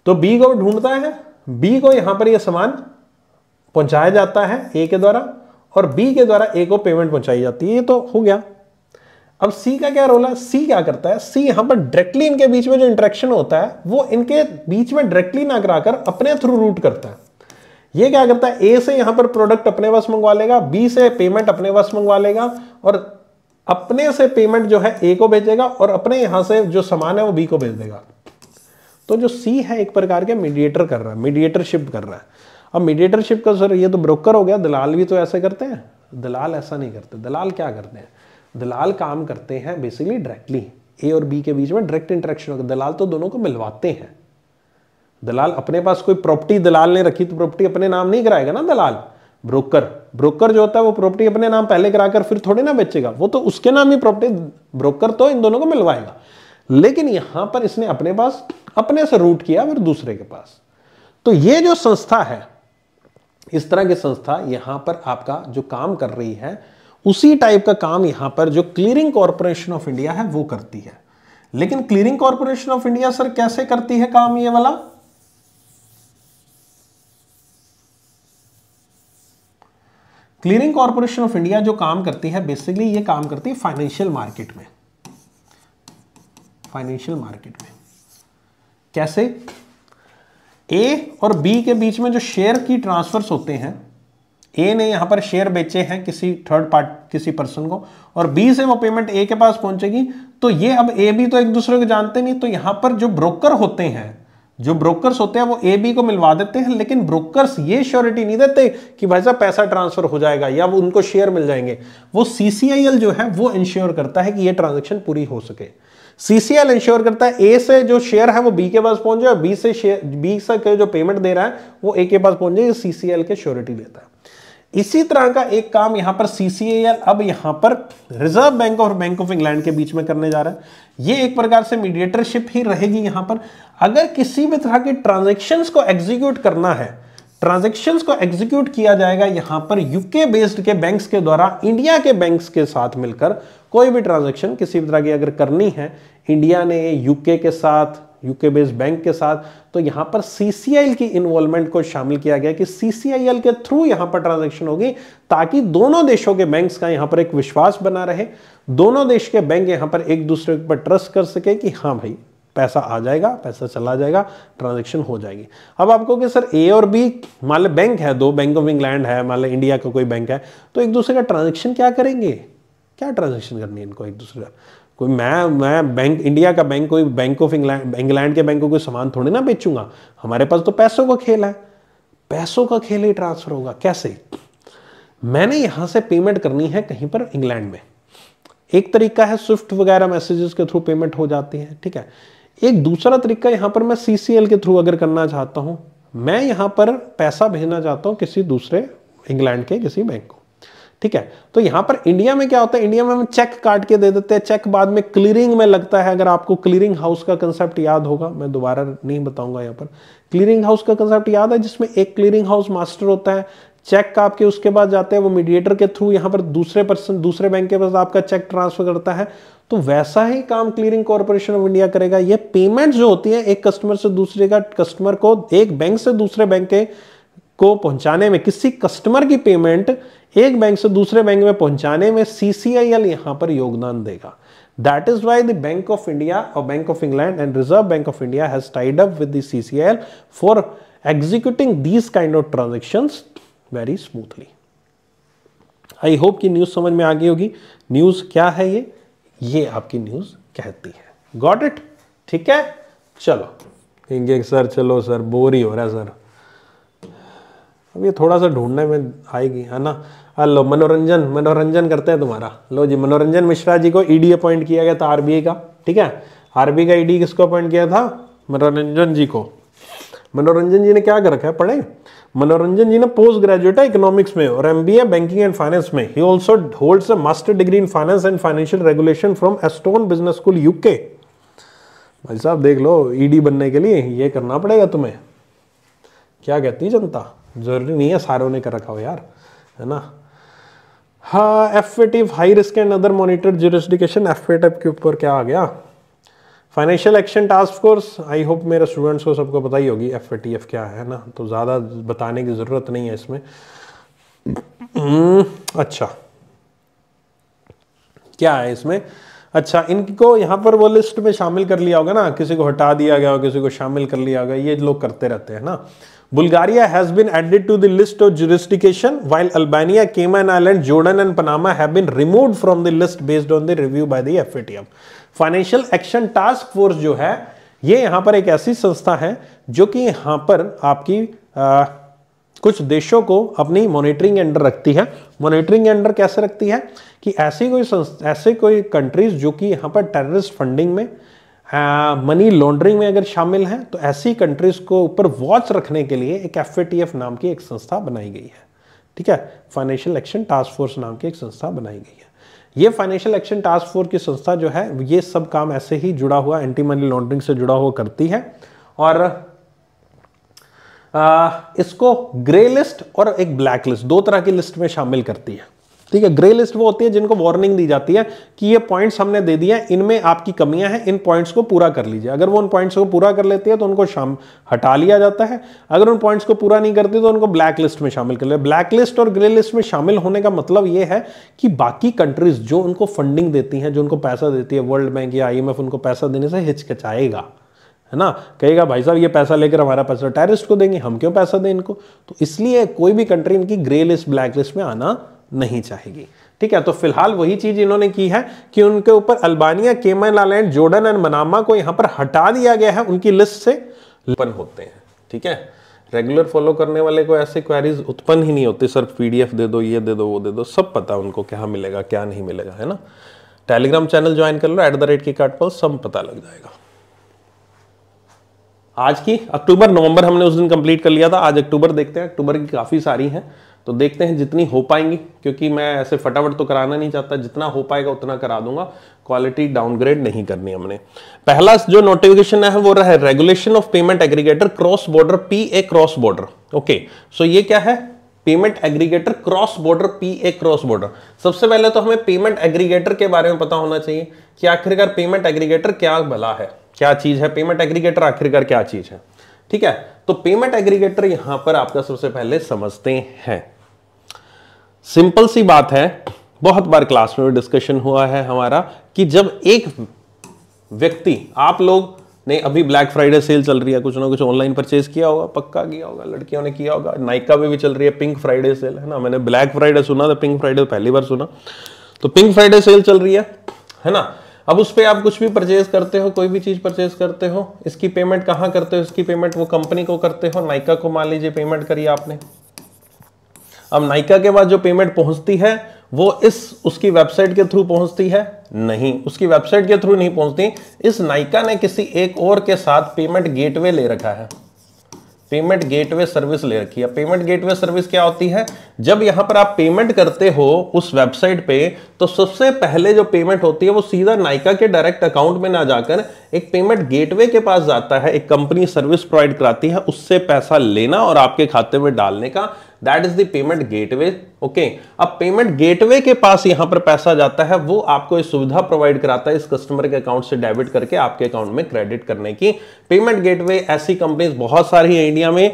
तो बी को ढूंढता है बी को यहाँ पर यह सामान पहुंचाया जाता है ए के द्वारा और बी के द्वारा ए को पेमेंट पहुंचाई जाती है ये तो हो गया अब सी का क्या रोल है सी क्या करता है सी यहां पर डायरेक्टली इनके बीच में जो इंटरेक्शन होता है वो इनके बीच में डायरेक्टली ना कराकर अपने थ्रू रूट करता है ये क्या करता है ए से यहां पर प्रोडक्ट अपने पास मंगवा लेगा बी से पेमेंट अपने पास मंगवा लेगा और अपने से पेमेंट जो है ए को भेजेगा और अपने यहां से जो सामान है वो बी को भेज देगा तो जो सी है एक प्रकार के मीडिएटर कर रहा है मीडिएटरशिप कर रहा है अब मीडिएटरशिप का सर ये तो ब्रोकर हो गया दलाल भी तो ऐसे करते हैं दलाल ऐसा नहीं करते दलाल क्या करते हैं दलाल काम करते हैं बेसिकली डायरेक्टली ए और बी के बीच में डायरेक्ट इंटरेक्शन होगा दलाल तो दोनों को मिलवाते हैं दलाल अपने पास कोई प्रॉपर्टी दलाल ने रखी तो प्रॉपर्टी अपने नाम नहीं कराएगा ना दलाल ब्रोकर ब्रोकर जो होता है वो प्रॉपर्टी अपने नाम पहले कराकर फिर थोड़े ना बेचेगा वो तो उसके नाम ही प्रॉपर्टी ब्रोकर तो इन दोनों को मिलवाएगा लेकिन यहां पर इसने अपने पास अपने से रूट किया फिर दूसरे के पास तो ये जो संस्था है इस तरह की संस्था यहां पर आपका जो काम कर रही है उसी टाइप का काम यहां पर जो क्लियरिंग कॉरपोरेशन ऑफ इंडिया है वो करती है लेकिन clearing corporation of India sir कैसे करती है काम ये वाला क्लियरिंग कॉरपोरेशन ऑफ इंडिया जो काम करती है बेसिकली ये काम करती है फाइनेंशियल मार्केट में फाइनेंशियल मार्केट में कैसे ए और बी के बीच में जो शेयर की ट्रांसफर्स होते हैं ए ने यहां पर शेयर बेचे हैं किसी थर्ड पार्ट किसी पर्सन को और बी से वो पेमेंट ए के पास पहुंचेगी तो ये अब ए बी तो एक दूसरे को जानते नहीं तो यहां पर जो ब्रोकर होते हैं जो ब्रोकर्स होते हैं वो ए बी को मिलवा देते हैं लेकिन ब्रोकर्स ये श्योरिटी नहीं देते कि भाई साहब पैसा ट्रांसफर हो जाएगा या वो उनको शेयर मिल जाएंगे वो सी जो है वो इंश्योर करता है कि ये ट्रांजेक्शन पूरी हो सके सीसीएल इंश्योर करता है ए से जो शेयर है वो बी के पास पहुंचे और बी से शेयर बी से जो पेमेंट दे रहा है वो ए के पास पहुंचे सीसीएल के श्योरिटी लेता है इसी तरह का एक काम यहां पर सीसीएल अब यहां पर रिजर्व बैंक और बैंक ऑफ इंग्लैंड के बीच में करने जा रहा है ये एक प्रकार से मीडिएटरशिप ही रहेगी यहां पर अगर किसी भी तरह के ट्रांजेक्शन को एग्जीक्यूट करना है ट्रांजेक्शन को एग्जीक्यूट किया जाएगा यहां पर यूके बेस्ड के बैंक्स के द्वारा इंडिया के बैंक्स के साथ मिलकर कोई भी ट्रांजेक्शन किसी भी तरह की अगर करनी है इंडिया ने यूके के साथ यूके बेस्ड बैंक के साथ तो यहां पर सीसीआईएल की इन्वॉल्वमेंट को शामिल किया गया कि सीसीआईएल के थ्रू यहां पर ट्रांजेक्शन होगी ताकि दोनों देशों के बैंक्स का यहां पर एक विश्वास बना रहे दोनों देश के बैंक यहां पर एक दूसरे पर ट्रस्ट कर सके कि हाँ भाई पैसा आ जाएगा पैसा चला जाएगा ट्रांजेक्शन हो जाएगी अब आपको कि सर ए और बी मान लें बैंक है दो बैंक ऑफ इंग्लैंड है मान लें इंडिया का कोई बैंक है तो एक दूसरे का ट्रांजेक्शन क्या करेंगे क्या ट्रांजेक्शन करनी है इनको एक दूसरे का कोई मैं मैं बैंक इंडिया का बैंक कोई बैंक ऑफ इंग्लैंड इंग्लैंड के बैंक को कोई सामान थोड़ी ना बेचूंगा हमारे पास तो पैसों का खेल है पैसों का खेल ही ट्रांसफर होगा कैसे मैंने यहां से पेमेंट करनी है कहीं पर इंग्लैंड में एक तरीका है स्विफ्ट वगैरह मैसेजेस के थ्रू पेमेंट हो जाती है ठीक है एक दूसरा तरीका यहां पर मैं सीसीएल के थ्रू अगर करना चाहता हूँ मैं यहां पर पैसा भेजना चाहता हूँ किसी दूसरे इंग्लैंड के किसी बैंक को ठीक है तो यहां पर इंडिया में क्या होता है इंडिया में हम चेक काट के दे देते हैं चेक बाद में क्लियरिंग में लगता है अगर आपको क्लियरिंग हाउस का कंसेप्ट याद होगा मैं दोबारा नहीं बताऊंगा यहां पर क्लियरिंग हाउस का कंसेप्ट याद है जिसमें एक क्लियरिंग हाउस मास्टर होता है चेक आपके उसके बाद जाते हैं वो मीडिएटर के थ्रू यहां पर दूसरे पर्सन दूसरे बैंक के पास आपका चेक ट्रांसफर करता है तो वैसा ही काम क्लियरिंग कॉर्पोरेशन ऑफ इंडिया करेगा ये पेमेंट जो होती है एक कस्टमर से दूसरे का कस्टमर को एक बैंक से दूसरे बैंक के को पहुंचाने में किसी कस्टमर की पेमेंट एक बैंक से दूसरे बैंक में पहुंचाने में सीसीआईएल यहां पर योगदान देगा that is why the of India और bank of England and reserve bank of India has tied up with the CCIL for executing these kind of transaction very smoothly I hope की news समझ में आ गई होगी news क्या है ये ये आपकी न्यूज कहती है गॉट इट ठीक है चलो सर चलो सर बोर ही हो रहा है सर अब ये थोड़ा सा ढूंढने में आएगी है ना हेलो मनोरंजन मनोरंजन करते हैं तुम्हारा लो जी मनोरंजन मिश्रा जी को ईडी e अपॉइंट किया गया था आरबीआई का ठीक है आरबीआई का ईडी e किसको अपॉइंट किया था मनोरंजन जी को मनोरंजन जी ने क्या कर रखा है पढ़े मनोरंजन जी ने पोस्ट ग्रेजुएट है इकोनॉमिक्स में और एमबीए बैंकिंग एंड फाइनेंस में he also holds a master degree in finance and financial regulation from Aston business school UK भाई साहब देख लो ईडी e बनने के लिए ये करना पड़ेगा तुम्हें क्या कहती है जनता जरूरी नहीं है सारों ने कर रखा हो यार है ना हाँ F high risk and other monitor jurisdiction F के ऊपर क्या आ गया financial action task force I hope मेरे स्टूडेंट्स को सबको पता ही होगी एफ एफ क्या है ना तो ज़्यादा बताने की ज़रूरत नहीं है इसमें हम्म, अच्छा क्या है इसमें अच्छा इनको यहाँ पर वो लिस्ट में शामिल कर लिया होगा ना किसी को हटा दिया गया हो किसी को शामिल कर लिया होगा ये लोग करते रहते हैं ना Bulgaria has been added to the list of jurisdiction while Albania Cayman island Jordan and Panama have been remove from the list based on the review by the FATF financial action task force जो है ये यहां पर एक ऐसी संस्था है जो कि यहां पर आपकी आ, कुछ देशों को अपनी मॉनिटरिंग अंडर रखती है मॉनिटरिंग अंडर कैसे रखती है कि ऐसी कोई ऐसे कोई कंट्रीज जो कि यहां पर टेररिस्ट फंडिंग में मनी लॉन्ड्रिंग में अगर शामिल हैं तो ऐसी कंट्रीज को ऊपर वॉच रखने के लिए एक एफ नाम की एक संस्था बनाई गई है ठीक है फाइनेंशियल एक्शन टास्क फोर्स नाम की एक संस्था बनाई गई है ये फाइनेंशियल एक्शन टास्क फोर्स की संस्था जो है ये सब काम ऐसे ही जुड़ा हुआ एंटी मनी लॉन्ड्रिंग से जुड़ा हुआ करती है और आ, इसको ग्रे लिस्ट और एक ब्लैक लिस्ट दो तरह की लिस्ट में शामिल करती है ठीक है ग्रे लिस्ट वो होती है जिनको वार्निंग दी जाती है कि ये पॉइंट्स हमने दे दिए इनमें आपकी कमियां हैं इन पॉइंट्स को पूरा कर लीजिए अगर वो उन पॉइंट्स को पूरा कर लेती है तो उनको शाम हटा लिया जाता है अगर उन पॉइंट्स को पूरा नहीं करती तो उनको ब्लैक लिस्ट में शामिल कर लिया ब्लैक लिस्ट और ग्रे लिस्ट में शामिल होने का मतलब ये है कि बाकी कंट्रीज जो उनको फंडिंग देती हैं जो उनको पैसा देती है वर्ल्ड बैंक या आई उनको पैसा देने से हिचकचाएगा है ना कहेगा भाई साहब ये पैसा लेकर हमारा पैसा टेरिस्ट को देंगे हम क्यों पैसा दें इनको तो इसलिए कोई भी कंट्री इनकी ग्रे लिस्ट ब्लैक लिस्ट में आना नहीं चाहेगी ठीक है तो फिलहाल वही चीज इन्होंने की है कि उनके ऊपर अल्बानिया केमन आलैंड जोर्डन एंड मनामा को यहां पर हटा दिया गया है उनकी लिस्ट से उत्पन्न होते हैं ठीक है रेगुलर फॉलो करने वाले को ऐसे क्वेरीज उत्पन्न ही नहीं होती सर पीडीएफ दे दो ये दे दो वो दे दो सब पता उनको क्या मिलेगा क्या नहीं मिलेगा है ना टेलीग्राम चैनल ज्वाइन कर लो एट द रेट की कार्ड पर सब पता लग जाएगा आज की अक्टूबर नवंबर हमने उस दिन कंप्लीट कर लिया था आज अक्टूबर देखते हैं अक्टूबर की काफ़ी सारी हैं तो देखते हैं जितनी हो पाएंगी क्योंकि मैं ऐसे फटाफट तो कराना नहीं चाहता जितना हो पाएगा उतना करा दूंगा क्वालिटी डाउनग्रेड नहीं करनी हमने पहला जो नोटिफिकेशन है वो रहा है regulation of payment aggregator cross border P A cross border okay so ये क्या है payment aggregator cross border P A cross border सबसे पहले तो हमें पेमेंट एग्रीगेटर के बारे में पता होना चाहिए कि आखिरकार पेमेंट एग्रीगेटर क्या भला है क्या चीज़ है पेमेंट एग्रीगेटर आखिरकार क्या चीज़ है ठीक है तो पेमेंट एग्रीगेटर यहां पर आपका सबसे पहले समझते हैं सिंपल सी बात है बहुत बार क्लास में डिस्कशन हुआ है हमारा कि जब एक व्यक्ति आप लोग ने अभी ब्लैक फ्राइडे सेल चल रही है कुछ ना कुछ ऑनलाइन परचेज किया होगा पक्का किया होगा लड़कियों ने किया होगा नाइका में भी चल रही है पिंक फ्राइडे सेल है ना मैंने ब्लैक फ्राइडे सुना था पिंक फ्राइडे पहली बार सुना तो पिंक फ्राइडे सेल चल रही है है ना अब उस पर आप कुछ भी परचेज करते हो कोई भी चीज़ परचेज करते हो इसकी पेमेंट कहाँ करते हो इसकी पेमेंट वो कंपनी को करते हो नाइका को मान लीजिए पेमेंट करी आपने अब नाइका के पास जो पेमेंट पहुंचती है वो इस उसकी वेबसाइट के थ्रू पहुंचती है नहीं उसकी वेबसाइट के थ्रू नहीं पहुंचती इस नाइका ने किसी एक और के साथ पेमेंट गेटवे ले रखा है पेमेंट गेटवे सर्विस ले रखी है पेमेंट गेटवे सर्विस क्या होती है जब यहां पर आप पेमेंट करते हो उस वेबसाइट पे तो सबसे पहले जो पेमेंट होती है वो सीधा नाइका के डायरेक्ट अकाउंट में ना जाकर एक पेमेंट गेटवे के पास जाता है एक कंपनी सर्विस प्रोवाइड कराती है उससे पैसा लेना और आपके खाते में डालने का that is the payment gateway okay अब पेमेंट गेटवे के पास यहां पर पैसा जाता है वो आपको इस सुविधा प्रोवाइड कराता है इस कस्टमर के अकाउंट से डेबिट करके आपके अकाउंट में क्रेडिट करने की पेमेंट गेटवे ऐसी कंपनीज बहुत सारी है इंडिया में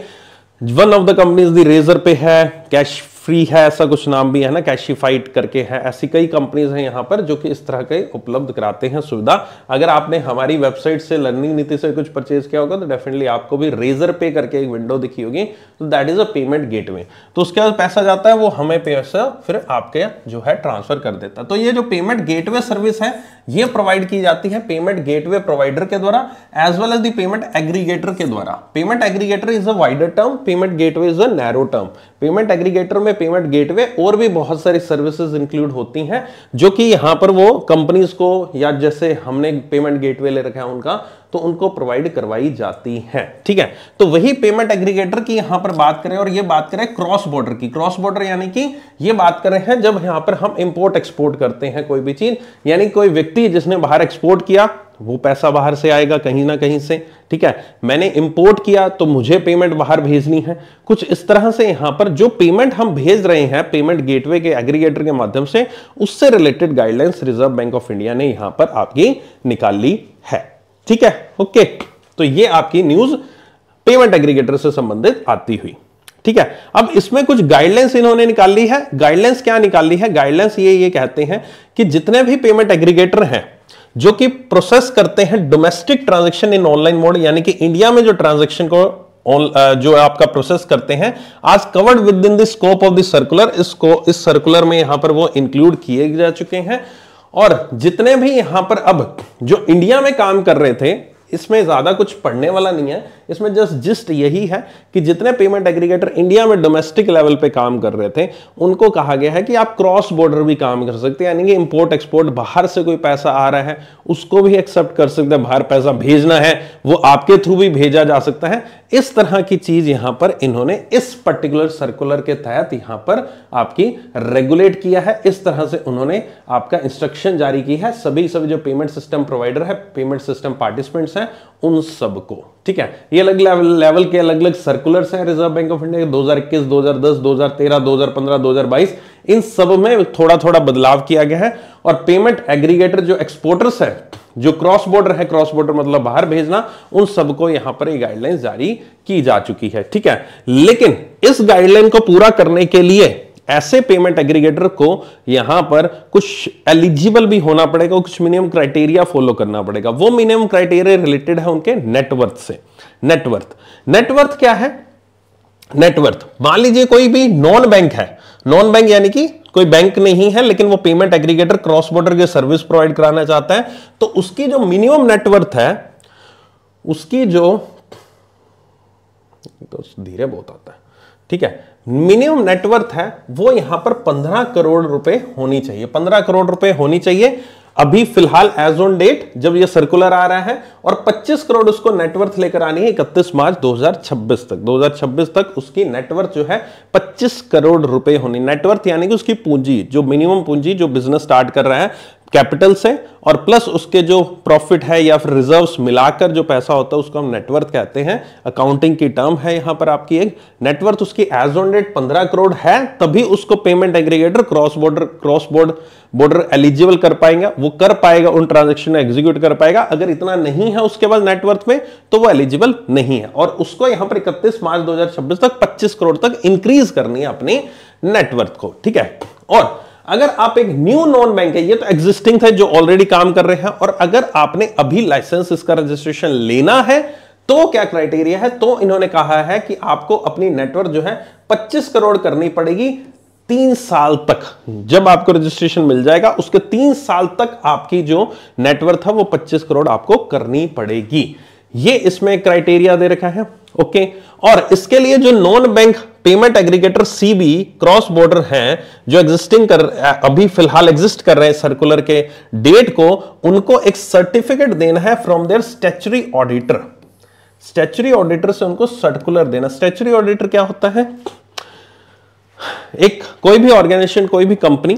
one of the companies the Razorpay है कैश फ्री है ऐसा कुछ नाम भी है ना कैशिफाइड करके है ऐसी कई कंपनीज हैं यहाँ पर जो कि इस तरह के उपलब्ध कराते हैं सुविधा अगर आपने हमारी वेबसाइट से लर्निंग नीति से कुछ परचेज किया होगा तो डेफिनेटली आपको भी रेजर पे करके एक विंडो दिखी होगी तो that is a payment gateway तो उसके बाद पैसा जाता है वो हमें पैसा फिर आपके जो है ट्रांसफर कर देता है तो ये जो पेमेंट गेटवे सर्विस है ये प्रोवाइड की जाती है पेमेंट गेटवे प्रोवाइडर के द्वारा as well as the payment aggregator के द्वारा payment aggregator is a wider term payment gateway is a narrow term payment aggregator में में पेमेंट गेटवे और भी बहुत सारी सर्विसेज इंक्लूड होती हैं जो कि यहां पर वो कंपनीज को या जैसे हमने पेमेंट गेटवे ले रखा है उनका तो उनको प्रोवाइड करवाई जाती है ठीक है तो वही पेमेंट एग्रीगेटर की यहां पर बात करें और ये बात करें क्रॉस बॉर्डर की क्रॉस बॉर्डर यानी कि ये बात कर रहे हैं जब यहां पर हम इंपोर्ट एक्सपोर्ट करते हैं कोई भी चीज यानी कोई व्यक्ति जिसने बाहर एक्सपोर्ट किया वो पैसा बाहर से आएगा कहीं ना कहीं से ठीक है मैंने इंपोर्ट किया तो मुझे पेमेंट बाहर भेजनी है कुछ इस तरह से यहां पर जो पेमेंट हम भेज रहे हैं पेमेंट गेटवे के एग्रीगेटर के माध्यम से उससे related guidelines reserve bank of India ने यहां पर आपकी निकाल ली है ठीक है ओके तो ये आपकी न्यूज पेमेंट एग्रीगेटर से संबंधित आती हुई ठीक है अब इसमें कुछ गाइडलाइंस इन्होंने निकाल ली है गाइडलाइंस क्या निकाल ली है गाइडलाइंस ये ये कहते हैं कि जितने भी पेमेंट एग्रीगेटर हैं जो कि प्रोसेस करते हैं domestic transaction in online mode यानी कि इंडिया में जो ट्रांजेक्शन को जो आपका प्रोसेस करते हैं आज covered within the scope of the circular इसको इस सर्कुलर में यहां पर वो इंक्लूड किए जा चुके हैं और जितने भी यहां पर अब जो इंडिया में काम कर रहे थे इसमें ज़्यादा कुछ पढ़ने वाला नहीं है इसमें जस्ट जिस्ट यही है कि जितने पेमेंट एग्रीगेटर इंडिया में डोमेस्टिक लेवल पे काम कर रहे थे उनको कहा गया है कि आप क्रॉस बॉर्डर भी काम कर सकते हैं यानी कि इंपोर्ट एक्सपोर्ट बाहर से कोई पैसा आ रहा है उसको भी एक्सेप्ट कर सकते हैं बाहर पैसा भेजना है वो आपके थ्रू भी भेजा जा सकता है इस तरह की चीज़ यहां पर इन्होंने इस पर्टिकुलर सर्कुलर के तहत यहां पर आपकी रेगुलेट किया है इस तरह से उन्होंने आपका इंस्ट्रक्शन जारी की है सभी सभी जो पेमेंट सिस्टम प्रोवाइडर है पेमेंट सिस्टम पार्टिसिपेंट्स है उन सबको ठीक है ये अलग लेवल लेवल के अलग अलग सर्कुलर्स हैं रिजर्व बैंक ऑफ इंडिया के 2021, 2010, 2013, 2015, 2022 इन सब में थोड़ा थोड़ा बदलाव किया गया है और पेमेंट एग्रीगेटर जो एक्सपोर्टर्स है जो क्रॉस बॉर्डर है क्रॉस बॉर्डर मतलब बाहर भेजना उन सबको यहां पर गाइडलाइन जारी की जा चुकी है ठीक है लेकिन इस गाइडलाइन को पूरा करने के लिए ऐसे पेमेंट एग्रीगेटर को यहां पर कुछ एलिजिबल भी होना पड़ेगा कुछ मिनिमम क्राइटेरिया फॉलो करना पड़ेगा वो मिनिमम क्राइटेरिया रिलेटेड है उनके नेटवर्थ से नेटवर्थ नेटवर्थ क्या है नेटवर्थ मान लीजिए कोई भी नॉन बैंक है नॉन बैंक यानी कि कोई बैंक नहीं है लेकिन वो पेमेंट एग्रीगेटर क्रॉस बॉर्डर के सर्विस प्रोवाइड कराना चाहता है तो उसकी जो मिनिमम नेटवर्थ है उसकी जो तो धीरे बहुत आता है ठीक है मिनिमम नेटवर्थ है वो यहां पर 15 करोड़ रुपए होनी चाहिए 15 करोड़ रुपए होनी चाहिए अभी फिलहाल एज ऑन डेट जब ये सर्कुलर आ रहा है और 25 करोड़ उसको नेटवर्थ लेकर आनी है 31 मार्च 2026 तक 2026 तक उसकी नेटवर्थ जो है 25 करोड़ रुपए होनी नेटवर्थ यानी कि उसकी पूंजी जो मिनिमम पूंजी जो बिजनेस स्टार्ट कर रहा है कैपिटल से और प्लस उसके जो प्रॉफिट है या फिर रिजर्व्स मिलाकर जो पैसा होता है उसको हम नेटवर्थ कहते हैं अकाउंटिंग की टर्म है यहां पर आपकी एक नेटवर्थ उसकी एज ऑन डेट पंद्रह करोड़ है तभी उसको payment aggregator cross border cross board border eligible कर पाएगा वो कर पाएगा उन ट्रांजेक्शन एग्जीक्यूट कर पाएगा अगर इतना नहीं है उसके बाद नेटवर्थ में तो वो एलिजिबल नहीं है और उसको यहां पर इकतीस मार्च दो तक पच्चीस करोड़ तक इंक्रीज करनी है अपनी नेटवर्थ को ठीक है और अगर आप एक न्यू नॉन बैंक है ये तो एग्जिस्टिंग थे जो ऑलरेडी काम कर रहे हैं और अगर आपने अभी लाइसेंस इसका रजिस्ट्रेशन लेना है तो क्या क्राइटेरिया है तो इन्होंने कहा है कि आपको अपनी नेटवर्क जो है 25 करोड़ करनी पड़ेगी तीन साल तक जब आपको रजिस्ट्रेशन मिल जाएगा उसके तीन साल तक आपकी जो नेटवर्क था वो 25 करोड़ आपको करनी पड़ेगी ये इसमें क्राइटेरिया दे रखा है ओके और इसके लिए जो non bank payment aggregator CB cross border हैं जो एग्जिस्टिंग कर अभी फिलहाल एग्जिस्ट कर रहे हैं सर्कुलर के डेट को उनको एक सर्टिफिकेट देना है from their statutory auditor statutory auditor से उनको सर्कुलर देना स्टेचुरी ऑडिटर क्या होता है एक कोई भी ऑर्गेनाइजेशन कोई भी कंपनी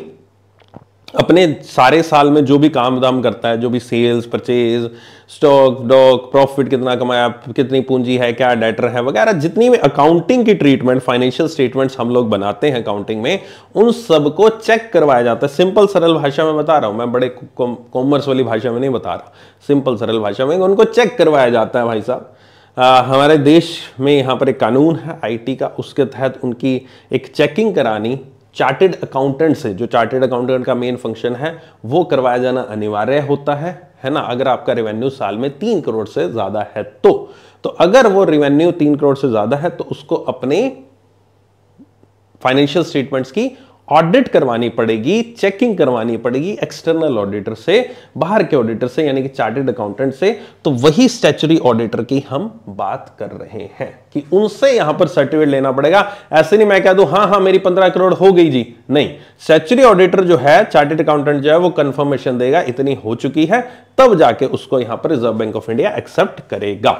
अपने सारे साल में जो भी काम दाम करता है जो भी sales purchase stock dock profit कितना कमाया कितनी पूंजी है क्या डेटर है वगैरह जितनी भी अकाउंटिंग की ट्रीटमेंट फाइनेंशियल स्टेटमेंट्स हम लोग बनाते हैं अकाउंटिंग में उन सब को चेक करवाया जाता है सिंपल सरल भाषा में बता रहा हूँ मैं बड़े कॉमर्स वाली भाषा में नहीं बता रहा सिंपल सरल भाषा में उनको चेक करवाया जाता है भाई साहब आ, हमारे देश में यहाँ पर एक कानून है आईटी का उसके तहत उनकी एक चेकिंग करानी चार्टेड अकाउंटेंट से जो चार्टेड अकाउंटेंट का मेन फंक्शन है वो करवाया जाना अनिवार्य होता है है ना अगर आपका रेवेन्यू साल में तीन करोड़ से ज़्यादा है तो तो अगर वो रेवेन्यू तीन करोड़ से ज़्यादा है तो उसको अपने फाइनेंशियल स्टेटमेंट्स की ऑडिट करवानी पड़ेगी चेकिंग करवानी पड़ेगी एक्सटर्नल ऑडिटर से बाहर के ऑडिटर से यानी कि चार्टेड अकाउंटेंट से तो वही स्टैचुरी ऑडिटर की हम बात कर रहे हैं कि उनसे यहां पर सर्टिफिकेट लेना पड़ेगा ऐसे नहीं मैं कह दू हाँ हां मेरी पंद्रह करोड़ हो गई जी नहीं स्टैचुरी ऑडिटर जो है चार्टेड अकाउंटेंट जो है वो कंफर्मेशन देगा इतनी हो चुकी है तब जाके उसको यहां पर reserve bank of India accept करेगा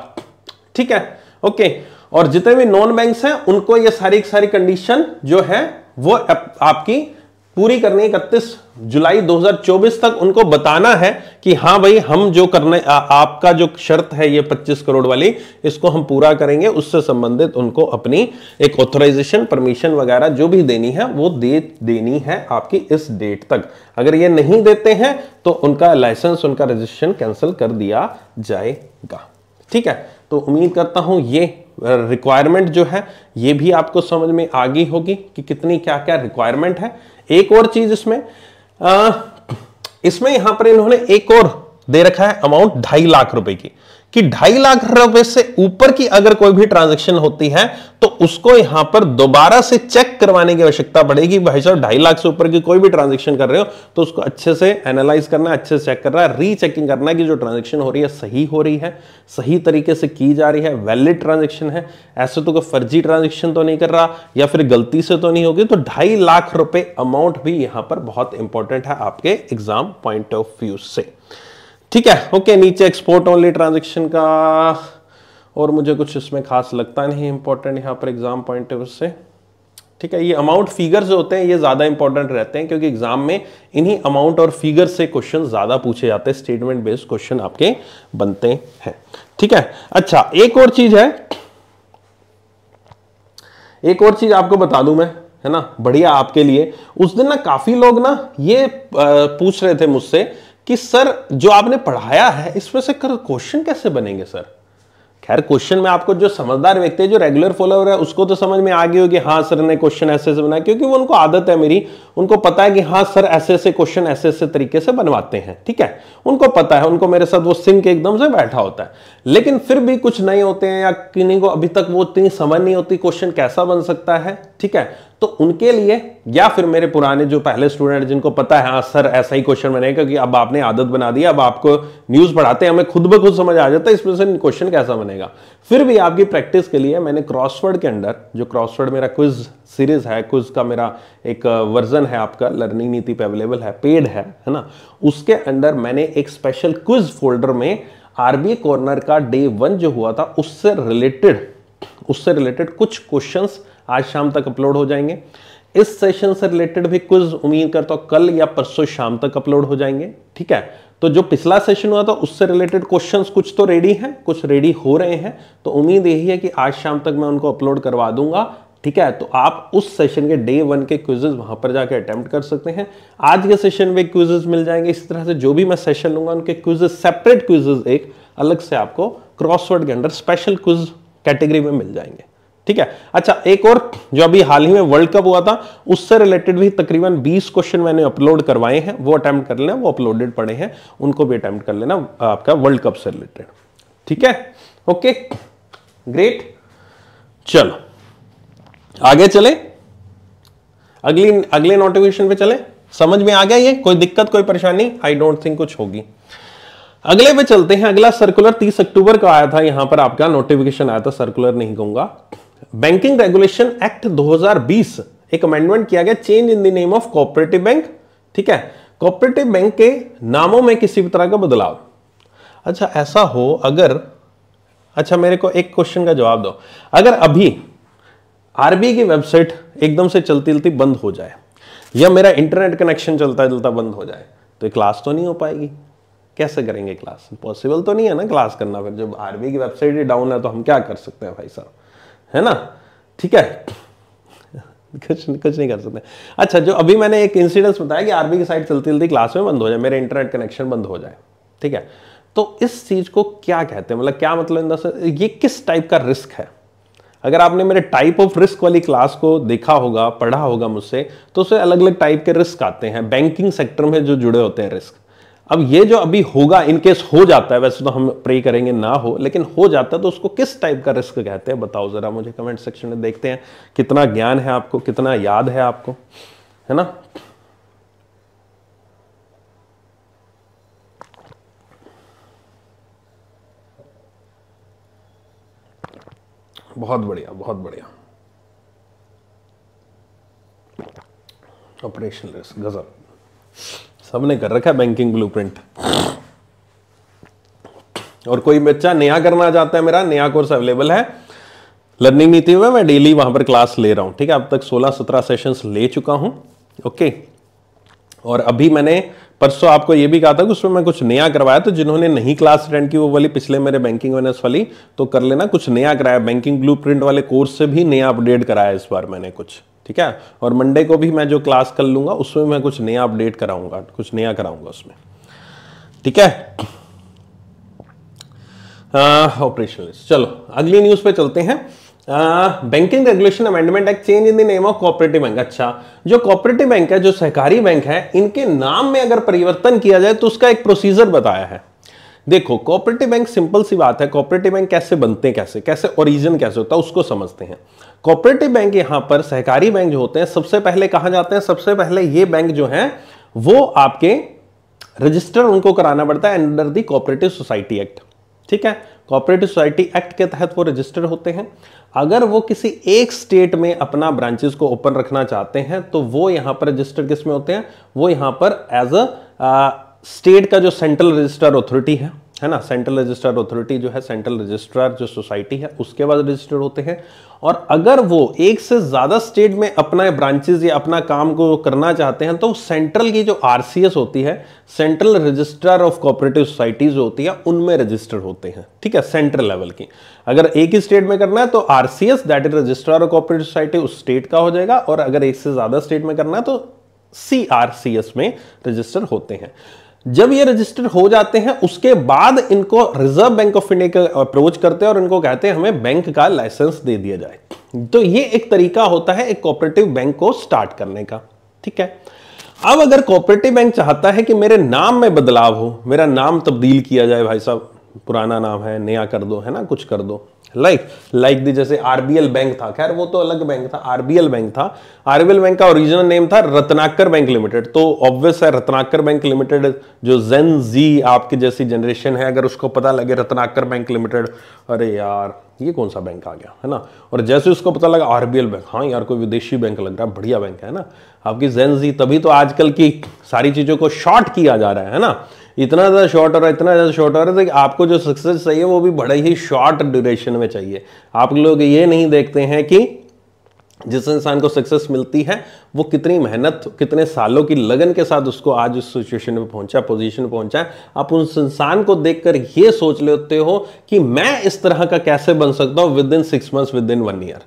ठीक है ओके और जितने भी नॉन बैंक्स हैं उनको ये सारी सारी कंडीशन जो है वो आपकी पूरी करनी है इकतीस जुलाई 2024 तक उनको बताना है कि हाँ भाई हम जो करने आ, आपका जो शर्त है ये 25 करोड़ वाली इसको हम पूरा करेंगे उससे संबंधित उनको अपनी एक ऑथराइजेशन परमिशन वगैरह जो भी देनी है वो दे देनी है आपकी इस डेट तक अगर ये नहीं देते हैं तो उनका लाइसेंस उनका रजिस्ट्रेशन कैंसिल कर दिया जाएगा ठीक है तो उम्मीद करता हूं ये रिक्वायरमेंट जो है ये भी आपको समझ में आ गई होगी कि कितनी क्या क्या रिक्वायरमेंट है एक और चीज इसमें आ, इसमें यहां पर इन्होंने एक और दे रखा है अमाउंट ढाई लाख रुपए की कि ढाई लाख रुपए से ऊपर की अगर कोई भी ट्रांजैक्शन होती है तो उसको यहां पर दोबारा से चेक करवाने की आवश्यकता पड़ेगी भाई साहब ढाई लाख से ऊपर की कोई भी ट्रांजैक्शन कर रहे हो तो उसको अच्छे से एनालाइज करना अच्छे से चेक करना री रीचेकिंग करना है कि जो ट्रांजेक्शन हो रही है सही हो रही है सही तरीके से की जा रही है वैलिड ट्रांजेक्शन है ऐसे तो कोई फर्जी ट्रांजेक्शन तो नहीं कर रहा या फिर गलती से तो नहीं होगी तो ढाई लाख रुपए अमाउंट भी यहां पर बहुत इंपॉर्टेंट है आपके एग्जाम पॉइंट ऑफ व्यू से ठीक है ओके नीचे एक्सपोर्ट ओनली ट्रांजेक्शन का और मुझे कुछ इसमें खास लगता नहीं इंपॉर्टेंट यहाँ पर एग्जाम पॉइंट ऑफ व्यू से ठीक है ये अमाउंट फिगर्स जो होते हैं ये ज़्यादा इंपॉर्टेंट रहते हैं क्योंकि एग्जाम में इन्हीं अमाउंट और फिगर से क्वेश्चन ज़्यादा पूछे जाते हैं स्टेटमेंट बेस्ड क्वेश्चन आपके बनते हैं ठीक है अच्छा एक और चीज़ है एक और चीज़ आपको बता दूं मैं है ना बढ़िया आपके लिए उस दिन ना काफ़ी लोग ना ये पूछ रहे थे मुझसे कि सर जो आपने पढ़ाया है इसमें से कर क्वेश्चन कैसे बनेंगे सर खैर क्वेश्चन में आपको जो समझदार व्यक्ति है जो रेगुलर फॉलोअर है उसको तो समझ में आ गई होगी हाँ सर ने क्वेश्चन ऐसे ऐसे बनाया क्योंकि वो उनको आदत है मेरी उनको पता है कि हाँ सर ऐसे ऐसे क्वेश्चन ऐसे ऐसे तरीके से बनवाते हैं ठीक है उनको पता है उनको मेरे साथ वो सिंक एकदम से बैठा होता है लेकिन फिर भी कुछ नए होते हैं या किन्हीं को अभी तक वो इतनी समझ नहीं होती क्वेश्चन कैसा बन सकता है ठीक है तो उनके लिए या फिर मेरे पुराने जो पहले स्टूडेंट जिनको पता है हाँ सर ऐसा ही क्वेश्चन बनेगा क्योंकि अब आपने आदत बना दी अब आपको न्यूज़ पढ़ाते हैं हमें खुद ब खुद समझ आ जाता है इसमें से क्वेश्चन कैसा बनेगा फिर भी आपकी प्रैक्टिस के लिए मैंने क्रॉसवर्ड के अंदर जो क्रॉसवर्ड मेरा क्विज सीरीज है क्विज का मेरा एक वर्जन है आपका लर्निंग नीति पे अवेलेबल है पेड है है ना उसके अंदर मैंने एक स्पेशल क्विज फोल्डर में आरबीए कॉर्नर का डे वन जो हुआ था उससे रिलेटेड उससे रिलेटेड कुछ क्वेश्चंस आज शाम तक अपलोड हो जाएंगे इस सेशन से रिलेटेड भी कुछ उम्मीद करता हूँ कल या परसों शाम तक अपलोड हो जाएंगे ठीक है तो जो पिछला सेशन हुआ था उससे रिलेटेड क्वेश्चंस कुछ तो रेडी हैं कुछ रेडी हो रहे हैं तो उम्मीद यही है कि आज शाम तक मैं उनको अपलोड करवा दूंगा ठीक है तो आप उस सेशन के डे वन के क्विजेज वहां पर जाकर अटेम्प्ट कर सकते हैं आज के सेशन में क्विजेज मिल जाएंगे इस तरह से जो भी मैं सेशन लूंगा उनके क्विजेज सेपरेट क्विजेज एक अलग से आपको क्रॉसवर्ड के अंडर स्पेशल क्विज कैटेगरी में मिल जाएंगे ठीक है अच्छा एक और जो अभी हाल ही में वर्ल्ड कप हुआ था उससे रिलेटेड भी तकरीबन 20 क्वेश्चन मैंने अपलोड करवाए हैं वो अटैम्प्ट कर लेना वो अपलोडेड पड़े हैं उनको भी अटैम्प्ट कर लेना आपका वर्ल्ड कप से रिलेटेड ठीक है ओके ग्रेट चलो आगे चले अगली अगले नोटिफिकेशन पे चले समझ में आ गया ये कोई दिक्कत कोई परेशानी आई डोंट थिंक कुछ होगी अगले पे चलते हैं अगला सर्कुलर 30 अक्टूबर का आया था यहां पर आपका नोटिफिकेशन आया था सर्कुलर नहीं कहूंगा बैंकिंग रेगुलेशन एक्ट 2020 एक अमेंडमेंट किया गया change in the name of cooperative bank ठीक है कॉपरेटिव बैंक के नामों में किसी भी तरह का बदलाव अच्छा ऐसा हो अगर अच्छा मेरे को एक क्वेश्चन का जवाब दो अगर अभी आरबीआई की वेबसाइट एकदम से चलती चलती बंद हो जाए या मेरा इंटरनेट कनेक्शन चलता चलता बंद हो जाए तो क्लास तो नहीं हो पाएगी कैसे करेंगे क्लास पॉसिबल तो नहीं है ना क्लास करना फिर जब आरबीआई की वेबसाइट ही डाउन है तो हम क्या कर सकते हैं भाई साहब है ना ठीक है कुछ कुछ नहीं कर सकते अच्छा जो अभी मैंने एक इंसिडेंस बताया कि आरबी की साइड चलती चलती क्लास में बंद हो जाए मेरे इंटरनेट कनेक्शन बंद हो जाए ठीक है तो इस चीज़ को क्या कहते हैं मतलब क्या मतलब इन ये किस टाइप का रिस्क है अगर आपने मेरे टाइप ऑफ रिस्क वाली क्लास को देखा होगा पढ़ा होगा मुझसे तो उससे अलग अलग टाइप के रिस्क आते हैं बैंकिंग सेक्टर में जो जुड़े होते हैं रिस्क अब ये जो अभी होगा इन केस हो जाता है वैसे तो हम प्रे करेंगे ना हो लेकिन हो जाता है तो उसको किस टाइप का रिस्क कहते हैं बताओ ज़रा मुझे कमेंट सेक्शन में देखते हैं कितना ज्ञान है आपको कितना याद है आपको है ना बहुत बढ़िया बहुत बढ़िया ऑपरेशन रिस्क गजब सबने कर रखा है बैंकिंग ब्लू और कोई बच्चा नया करना चाहता है मेरा नया कोर्स अवेलेबल है लर्निंग नीति में मैं डेली वहां पर क्लास ले रहा हूं ठीक है अब तक 16-17 सेशंस ले चुका हूं ओके और अभी मैंने परसों आपको यह भी कहा था कि उसमें मैं कुछ नया करवाया तो जिन्होंने नहीं क्लास अटेंड की वो वाली पिछले मेरे बैंकिंग अवेयरनेस वाली तो कर लेना कुछ नया कराया बैंकिंग ब्लू वाले कोर्स से भी नया अपडेट कराया इस बार मैंने कुछ ठीक है और मंडे को भी मैं जो क्लास कर लूंगा उसमें मैं कुछ नया अपडेट कराऊंगा कुछ नया कराऊंगा उसमें ठीक है ऑपरेशनलिस्ट चलो अगली न्यूज़ पे चलते हैं banking regulation amendment act change in the name of cooperative bank अच्छा जो कॉपरेटिव बैंक है जो सहकारी बैंक है इनके नाम में अगर परिवर्तन किया जाए तो उसका एक प्रोसीजर बताया है देखो कॉपरेटिव बैंक सिंपल सी बात है कॉपरेटिव बैंक कैसे बनते हैं कैसे कैसे ओरिजिन कैसे होता है उसको समझते हैं कॉपरेटिव बैंक यहां पर सहकारी बैंक जो होते हैं सबसे पहले कहा जाते हैं सबसे पहले ये बैंक जो है वो आपके रजिस्टर उनको कराना पड़ता है under the cooperative society act ठीक है कॉपरेटिव सोसाइटी एक्ट के तहत वो रजिस्टर होते हैं अगर वो किसी एक स्टेट में अपना ब्रांचेस को ओपन रखना चाहते हैं तो वो यहां पर रजिस्टर किसमें होते हैं वो यहां पर एज अ स्टेट का जो सेंट्रल रजिस्टर अथॉरिटी है है ना सेंट्रल रजिस्ट्रार अथॉरिटी जो है सेंट्रल रजिस्ट्रार जो सोसाइटी है उसके बाद रजिस्टर्ड होते हैं और अगर वो एक से ज़्यादा स्टेट में अपना ब्रांचेज या अपना काम को करना चाहते हैं तो सेंट्रल की जो आर होती है central registrar of cooperative societies होती है उनमें रजिस्टर्ड होते हैं ठीक है सेंट्रल लेवल की अगर एक ही स्टेट में करना है तो R C S that is registrar of cooperative society उस स्टेट का हो जाएगा और अगर एक से ज़्यादा स्टेट में करना है तो सी में रजिस्टर होते हैं जब ये रजिस्टर हो जाते हैं उसके बाद इनको रिजर्व बैंक ऑफ इंडिया का अप्रोच करते हैं और इनको कहते हैं हमें बैंक का लाइसेंस दे दिया जाए तो ये एक तरीका होता है एक कोऑपरेटिव बैंक को स्टार्ट करने का ठीक है अब अगर कोऑपरेटिव बैंक चाहता है कि मेरे नाम में बदलाव हो मेरा नाम तब्दील किया जाए भाई साहब पुराना नाम है नया कर दो है ना कुछ कर दो लाइक लाइक दी जैसे आरबीएल बैंक था खैर वो तो अलग बैंक था आरबीएल बैंक था आरबीएल बैंक का ओरिजिनल नेम था रत्नाकर बैंक लिमिटेड तो ऑब्वियस है रत्नाकर बैंक लिमिटेड जो जेन जी आपकी जैसी जनरेशन है अगर उसको पता लगे रत्नाकर बैंक लिमिटेड अरे यार ये कौन सा बैंक आ गया है ना और जैसे उसको पता लगा आरबीएल बैंक हाँ यार कोई विदेशी बैंक लग रहा है बढ़िया बैंक है ना आपकी जेन जी तभी तो आजकल की सारी चीज़ों को शॉर्ट किया जा रहा है ना इतना ज़्यादा शॉर्ट हो रहा है इतना ज़्यादा शॉर्ट हो रहा है तो आपको जो सक्सेस चाहिए वो भी बड़े ही शॉर्ट ड्यूरेशन में चाहिए आप लोग ये नहीं देखते हैं कि जिस इंसान को सक्सेस मिलती है वो कितनी मेहनत कितने सालों की लगन के साथ उसको आज उस सिचुएशन में पहुंचा पोजीशन में पहुंचा आप उस इंसान को देखकर ये सोच लेते हो कि मैं इस तरह का कैसे बन सकता हूं within six months within one year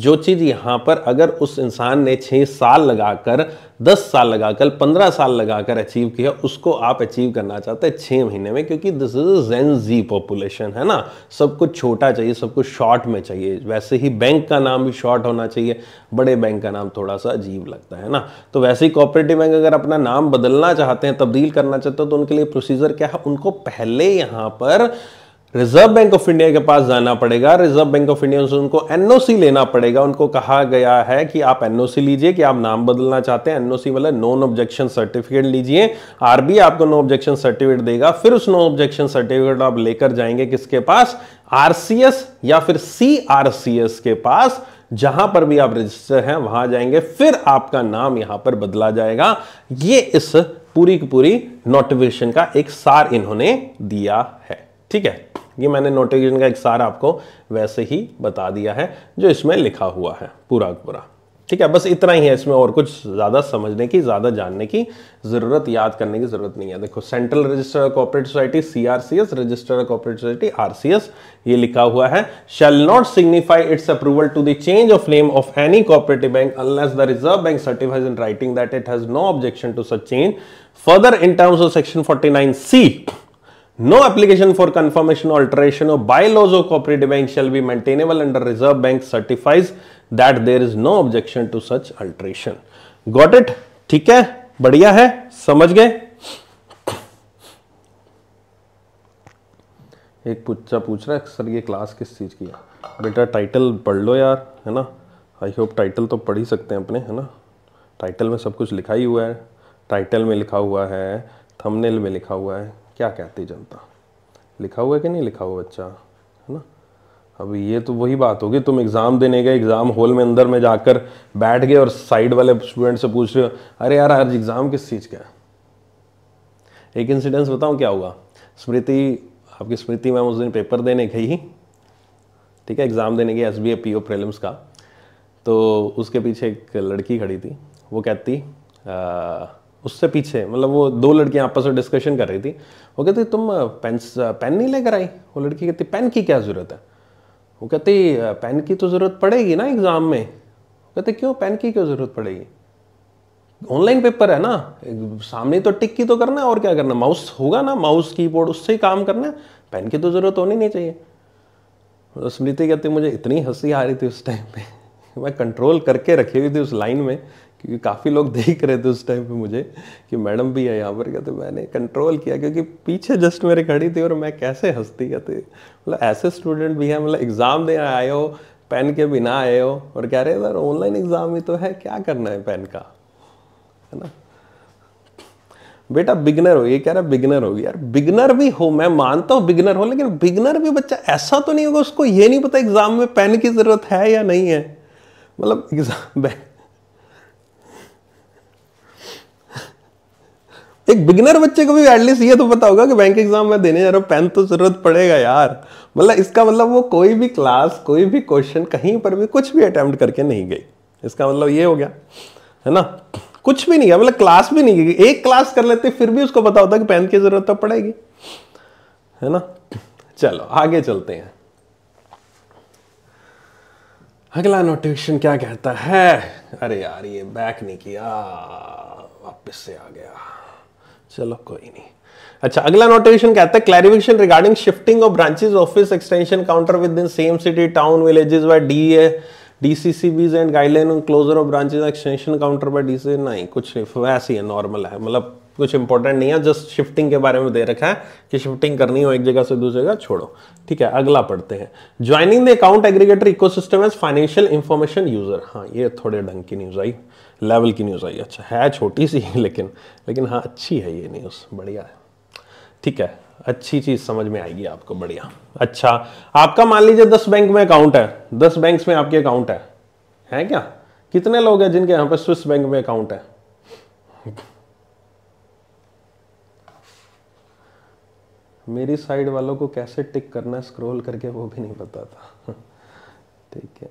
जो चीज़ यहाँ पर अगर उस इंसान ने छः साल लगाकर दस साल लगाकर पंद्रह साल लगाकर अचीव किया उसको आप अचीव करना चाहते हैं छः महीने में क्योंकि this is Gen Z population है ना सब कुछ छोटा चाहिए सब कुछ शॉर्ट में चाहिए वैसे ही बैंक का नाम भी शॉर्ट होना चाहिए बड़े बैंक का नाम थोड़ा सा अजीब लगता है ना तो वैसे ही कॉपरेटिव बैंक अगर अपना नाम बदलना चाहते हैं तब्दील करना चाहते हैं तो उनके लिए प्रोसीजर क्या है उनको पहले यहाँ पर रिजर्व बैंक ऑफ इंडिया के पास जाना पड़ेगा रिजर्व बैंक ऑफ इंडिया से उनको एनओसी लेना पड़ेगा उनको कहा गया है कि आप एनओसी लीजिए कि आप नाम बदलना चाहते हैं एनओसी मतलब नॉन ऑब्जेक्शन सर्टिफिकेट लीजिए आरबीआई आपको नो ऑब्जेक्शन सर्टिफिकेट देगा फिर उस नो ऑब्जेक्शन सर्टिफिकेट आप लेकर जाएंगे किसके पास आरसीएस या फिर सी के पास जहां पर भी आप रजिस्टर हैं वहां जाएंगे फिर आपका नाम यहां पर बदला जाएगा ये इस पूरी की पूरी नोटिफिकेशन का एक सार इन्होंने दिया है ठीक है ये मैंने नोटिफिकेशन का एक सार आपको वैसे ही बता दिया है जो इसमें लिखा हुआ है पूरा पूरा ठीक है बस इतना ही है इसमें और कुछ ज़्यादा समझने की ज़्यादा जानने की ज़रूरत याद करने की ज़रूरत नहीं है देखो central register cooperative society C R C S register cooperative society R C S ये लिखा हुआ है shall not signify its approval to the change of name of any cooperative bank unless the reserve bank certifies in writing that it has no objection to such change further in terms of section forty nine C No application for confirmation, alteration or bylaws of cooperative bank shall be maintainable under Reserve Bank certifies that there is no objection to such alteration. Got it? ठीक है बढ़िया है समझ गए एक पूछा पूछ रहा है सर ये क्लास किस चीज़ की है बेटा टाइटल पढ़ लो यार है ना आई होप टाइटल तो पढ़ ही सकते हैं अपने है ना टाइटल में सब कुछ लिखा ही हुआ है टाइटल में लिखा हुआ है थंबनेल में लिखा हुआ है क्या कहती जनता लिखा हुआ है कि नहीं लिखा हुआ बच्चा है ना अब ये तो वही बात होगी तुम एग्ज़ाम देने गए एग्ज़ाम हॉल में अंदर में जाकर बैठ गए और साइड वाले स्टूडेंट से पूछ रहे हो अरे यार आज एग्ज़ाम किस चीज़ का है एक इंसिडेंस बताऊँ क्या हुआ स्मृति आपकी स्मृति मैम उस दिन पेपर देने गई ठीक है एग्ज़ाम देने गई S B A P O prelims का तो उसके पीछे एक लड़की खड़ी थी वो कहती आ, उससे पीछे मतलब वो दो लड़कियां आपस में डिस्कशन कर रही थी वो कहती तुम पेन पेन नहीं लेकर आई वो लड़की कहती पेन की क्या ज़रूरत है वो कहती पेन की तो ज़रूरत पड़ेगी ना एग्ज़ाम में कहते क्यों पेन की क्यों ज़रूरत पड़ेगी ऑनलाइन पेपर है ना सामने तो टिक की तो करना है और क्या करना माउस होगा ना माउस कीबोर्ड उससे ही काम करना है पेन की तो ज़रूरत होनी नहीं चाहिए तो स्मृति कहती मुझे इतनी हंसी आ रही थी उस टाइम पे मैं कंट्रोल करके रखी हुई थी उस लाइन में क्योंकि काफ़ी लोग देख रहे थे उस टाइम पे मुझे कि मैडम भी है यहाँ पर तो मैंने कंट्रोल किया क्योंकि पीछे जस्ट मेरे खड़ी थी और मैं कैसे हंसती कहते मतलब ऐसे स्टूडेंट भी हैं मतलब एग्ज़ाम देने आए हो पेन के बिना आए हो और कह रहे सर ऑनलाइन एग्ज़ाम ही तो है क्या करना है पेन का है ना बेटा बिगनर हो ये कह रहा बिगनर होगी यार बिगनर भी हो मैं मानता हूँ बिगनर हो लेकिन बिगनर भी बच्चा ऐसा तो नहीं होगा उसको ये नहीं पता एग्ज़ाम में पेन की ज़रूरत है या नहीं है मतलब एग्ज़ाम एक बिगिनर बच्चे को भी एटलीस्ट ये तो पता होगा कि बैंक एग्जाम में देने जा रहा हूँ पेन तो जरूरत पड़ेगा यार मतलब इसका मतलब वो कोई भी क्लास कोई भी क्वेश्चन कहीं पर भी कुछ भी अटैम्प्ट करके नहीं गई इसका मतलब ये हो गया है ना कुछ भी नहीं गया मतलब क्लास भी नहीं गई एक क्लास कर लेते फिर भी उसको पता होता कि पेन की जरूरत तो पड़ेगी है ना चलो आगे चलते हैं अगला नोटिफिकेशन क्या कहता है अरे यार ये बैक नहीं किया वापस से आ गया चलो कोई नहीं अच्छा अगला नोटिफिकेशन कहता है clarification regarding shifting of branches office extension counter within same city town villages by DA DCCBs and guideline on closure of branches extension counter by DC नहीं कुछ वैसी है नॉर्मल है मतलब कुछ इंपॉर्टेंट नहीं है जस्ट शिफ्टिंग के बारे में दे रखा है कि शिफ्टिंग करनी हो एक जगह से दूसरी जगह छोड़ो ठीक है अगला पढ़ते हैं joining the account aggregator ecosystem as financial information user हाँ ये थोड़े ढंग की न्यूज आई लेवल की न्यूज़ आई अच्छा है छोटी सी लेकिन लेकिन हाँ अच्छी है ये न्यूज़ बढ़िया है ठीक है अच्छी चीज़ समझ में आएगी आपको बढ़िया अच्छा आपका मान लीजिए दस बैंक में अकाउंट है दस बैंक में आपके अकाउंट है हैं क्या कितने लोग हैं जिनके यहाँ पर स्विस बैंक में अकाउंट है मेरी साइड वालों को कैसे टिक करना स्क्रॉल करके वो भी नहीं पता था ठीक है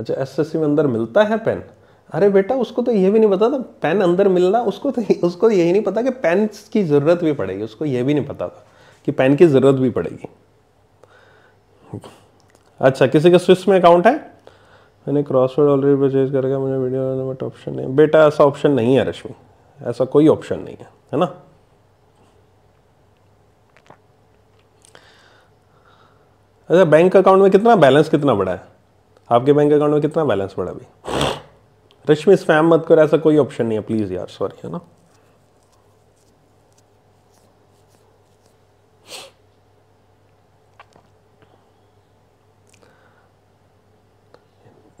अच्छा एसएससी में अंदर मिलता है पेन अरे बेटा उसको तो ये भी नहीं पता था पेन अंदर मिलना उसको तो उसको यही नहीं पता कि पेन की ज़रूरत भी पड़ेगी उसको ये भी नहीं पता था कि पेन की ज़रूरत भी पड़ेगी अच्छा किसी का स्विस में अकाउंट है मैंने क्रॉसवर्ड ऑलरेडी परचेज करके मुझे वीडियो बट ऑप्शन नहीं बेटा ऐसा ऑप्शन नहीं है रश्मि ऐसा कोई ऑप्शन नहीं है है ना अच्छा बैंक अकाउंट में कितना बैलेंस कितना बड़ा है आपके बैंक अकाउंट में कितना बैलेंस पड़ा अभी रश्मि स्पैम मत करो ऐसा कोई ऑप्शन नहीं है प्लीज़ यार सॉरी है ना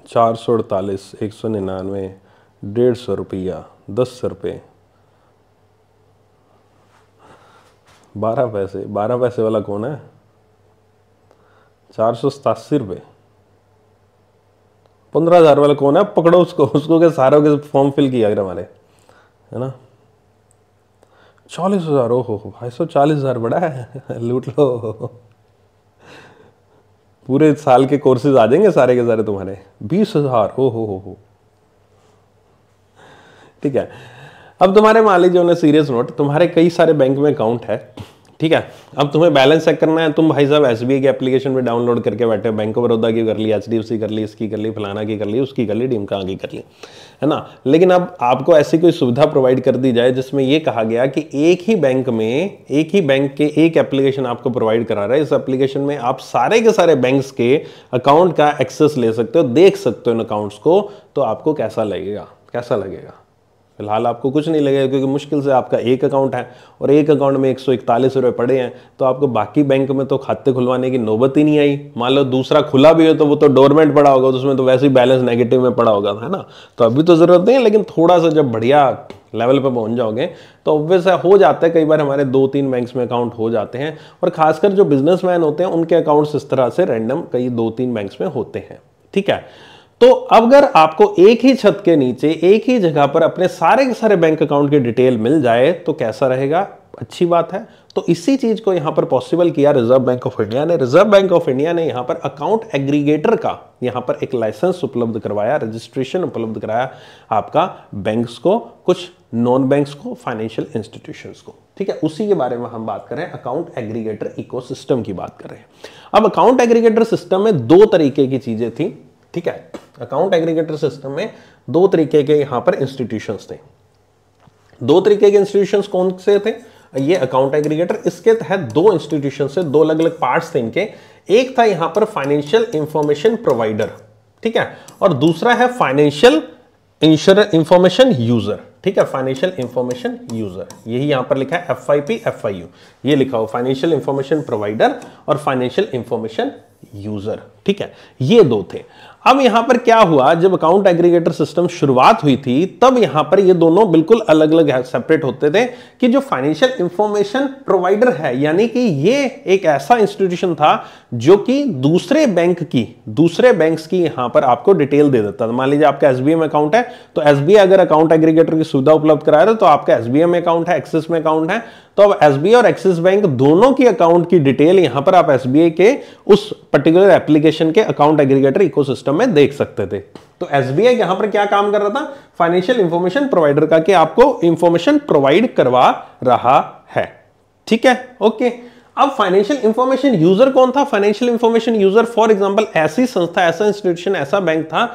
चार सौ अड़तालीस एक सौ निन्यानवे डेढ़ सौ रुपया दस सौ रुपये बारह पैसे बारह पैसे वाला कौन है चार सौ सतासी रुपये पंद्रह हज़ार वाला कौन है पकड़ो उसको उसको क्या सारे के फॉर्म फिल किया हमारे है ना चालीस हज़ार ओ हो भाई सौ चालीस हज़ार बड़ा है लूट लो पूरे साल के कोर्सेज आ जाएंगे सारे के सारे तुम्हारे बीस हज़ार ओ हो हो ठीक है अब तुम्हारे मान लीजिए उन्हें सीरियस नोट तुम्हारे कई सारे बैंक में अकाउंट है ठीक है अब तुम्हें बैलेंस चेक करना है तुम भाई साहब एस बी की एप्लीकेशन में डाउनलोड करके बैठे बैंक ऑफ बड़ौदा की कर ली एच डी एफ सी कर ली इसकी कर ली फलाना की कर ली उसकी कर ली डीम कहाँ की कर ली है ना लेकिन अब आपको ऐसी कोई सुविधा प्रोवाइड कर दी जाए जिसमें यह कहा गया कि एक ही बैंक में एक ही बैंक के एक एप्लीकेशन आपको प्रोवाइड करा रहा है इस एप्लीकेशन में आप सारे के सारे बैंक के अकाउंट का एक्सेस ले सकते हो देख सकते हो इन अकाउंट्स को तो आपको कैसा लगेगा कैसा लगेगा फिलहाल आपको कुछ नहीं लगेगा क्योंकि मुश्किल से आपका एक अकाउंट है और एक अकाउंट में एक सौ इकतालीस पड़े हैं तो आपको बाकी बैंक में तो खाते खुलवाने की नौबत ही नहीं आई मान लो दूसरा खुला भी हो तो वो तो डोरमेंट पड़ा होगा तो उसमें तो वैसे ही बैलेंस नेगेटिव में पड़ा होगा है ना तो अभी तो ज़रूरत नहीं है लेकिन थोड़ा सा जब बढ़िया लेवल पर पहुंच जाओगे तो ऑब्वियस हो जाता है कई बार हमारे दो तीन बैंक्स में अकाउंट हो जाते हैं और खासकर जो बिजनेसमैन होते हैं उनके अकाउंट्स इस तरह से रैंडम कई दो तीन बैंक्स में होते हैं ठीक है तो अगर आपको एक ही छत के नीचे एक ही जगह पर अपने सारे के सारे बैंक अकाउंट की डिटेल मिल जाए तो कैसा रहेगा अच्छी बात है तो इसी चीज को यहां पर पॉसिबल किया रिजर्व बैंक ऑफ इंडिया ने रिजर्व बैंक ऑफ इंडिया ने यहां पर अकाउंट एग्रीगेटर का यहां पर एक लाइसेंस उपलब्ध करवाया रजिस्ट्रेशन उपलब्ध कराया आपका बैंक्स को कुछ नॉन बैंक्स को फाइनेंशियल इंस्टीट्यूशंस को ठीक है उसी के बारे में हम बात करें अकाउंट एग्रीगेटर इकोसिस्टम की बात कर रहे हैं अब अकाउंट एग्रीगेटर सिस्टम में दो तरीके की चीजें थी ठीक है अकाउंट एग्रीगेटर सिस्टम में दो तरीके के यहां पर इंस्टीट्यूशन थे दो तरीके के इंस्टीट्यूशन कौन से थे ये अकाउंट एग्रीगेटर इसके तहत दो इंस्टीट्यूशन से दो अलग अलग पार्ट्स थे इनके एक था यहां पर फाइनेंशियल इंफॉर्मेशन प्रोवाइडर ठीक है और दूसरा है फाइनेंशियल इंश्योर इंफॉर्मेशन यूजर ठीक है फाइनेंशियल इंफॉर्मेशन यूजर यही यहां पर लिखा है F I P F I U ये लिखा हो फाइनेंशियल इंफॉर्मेशन प्रोवाइडर और फाइनेंशियल इंफॉर्मेशन यूजर ठीक है ये दो थे अब यहां पर क्या हुआ जब अकाउंट एग्रीगेटर सिस्टम शुरुआत हुई थी तब यहां पर ये दोनों बिल्कुल अलग अलग सेपरेट होते थे कि जो फाइनेंशियल इंफॉर्मेशन प्रोवाइडर है यानी कि ये एक ऐसा इंस्टीट्यूशन था जो कि दूसरे बैंक की दूसरे बैंक की यहां पर आपको डिटेल दे देता था मान लीजिए आपका एस अकाउंट है तो एस अगर अकाउंट एग्रीगेटर की सुविधा उपलब्ध करा रहे तो आपका एस अकाउंट है एक्सिस में अकाउंट है तो अब एस और एक्सिस बैंक दोनों की अकाउंट की डिटेल यहां पर आप एस के उस पर्टिकुलर एप्लीकेशन के अकाउंट एग्रीगेटर इकोसिस्टम में देख सकते थे तो एस बी यहां पर क्या काम कर रहा था फाइनेंशियल इंफॉर्मेशन प्रोवाइडर का कि आपको इंफॉर्मेशन प्रोवाइड करवा रहा है ठीक है ओके okay. अब फाइनेंशियल इंफॉर्मेशन यूजर कौन था financial information user for example ऐसी संस्था ऐसा इंस्टीट्यूशन ऐसा बैंक था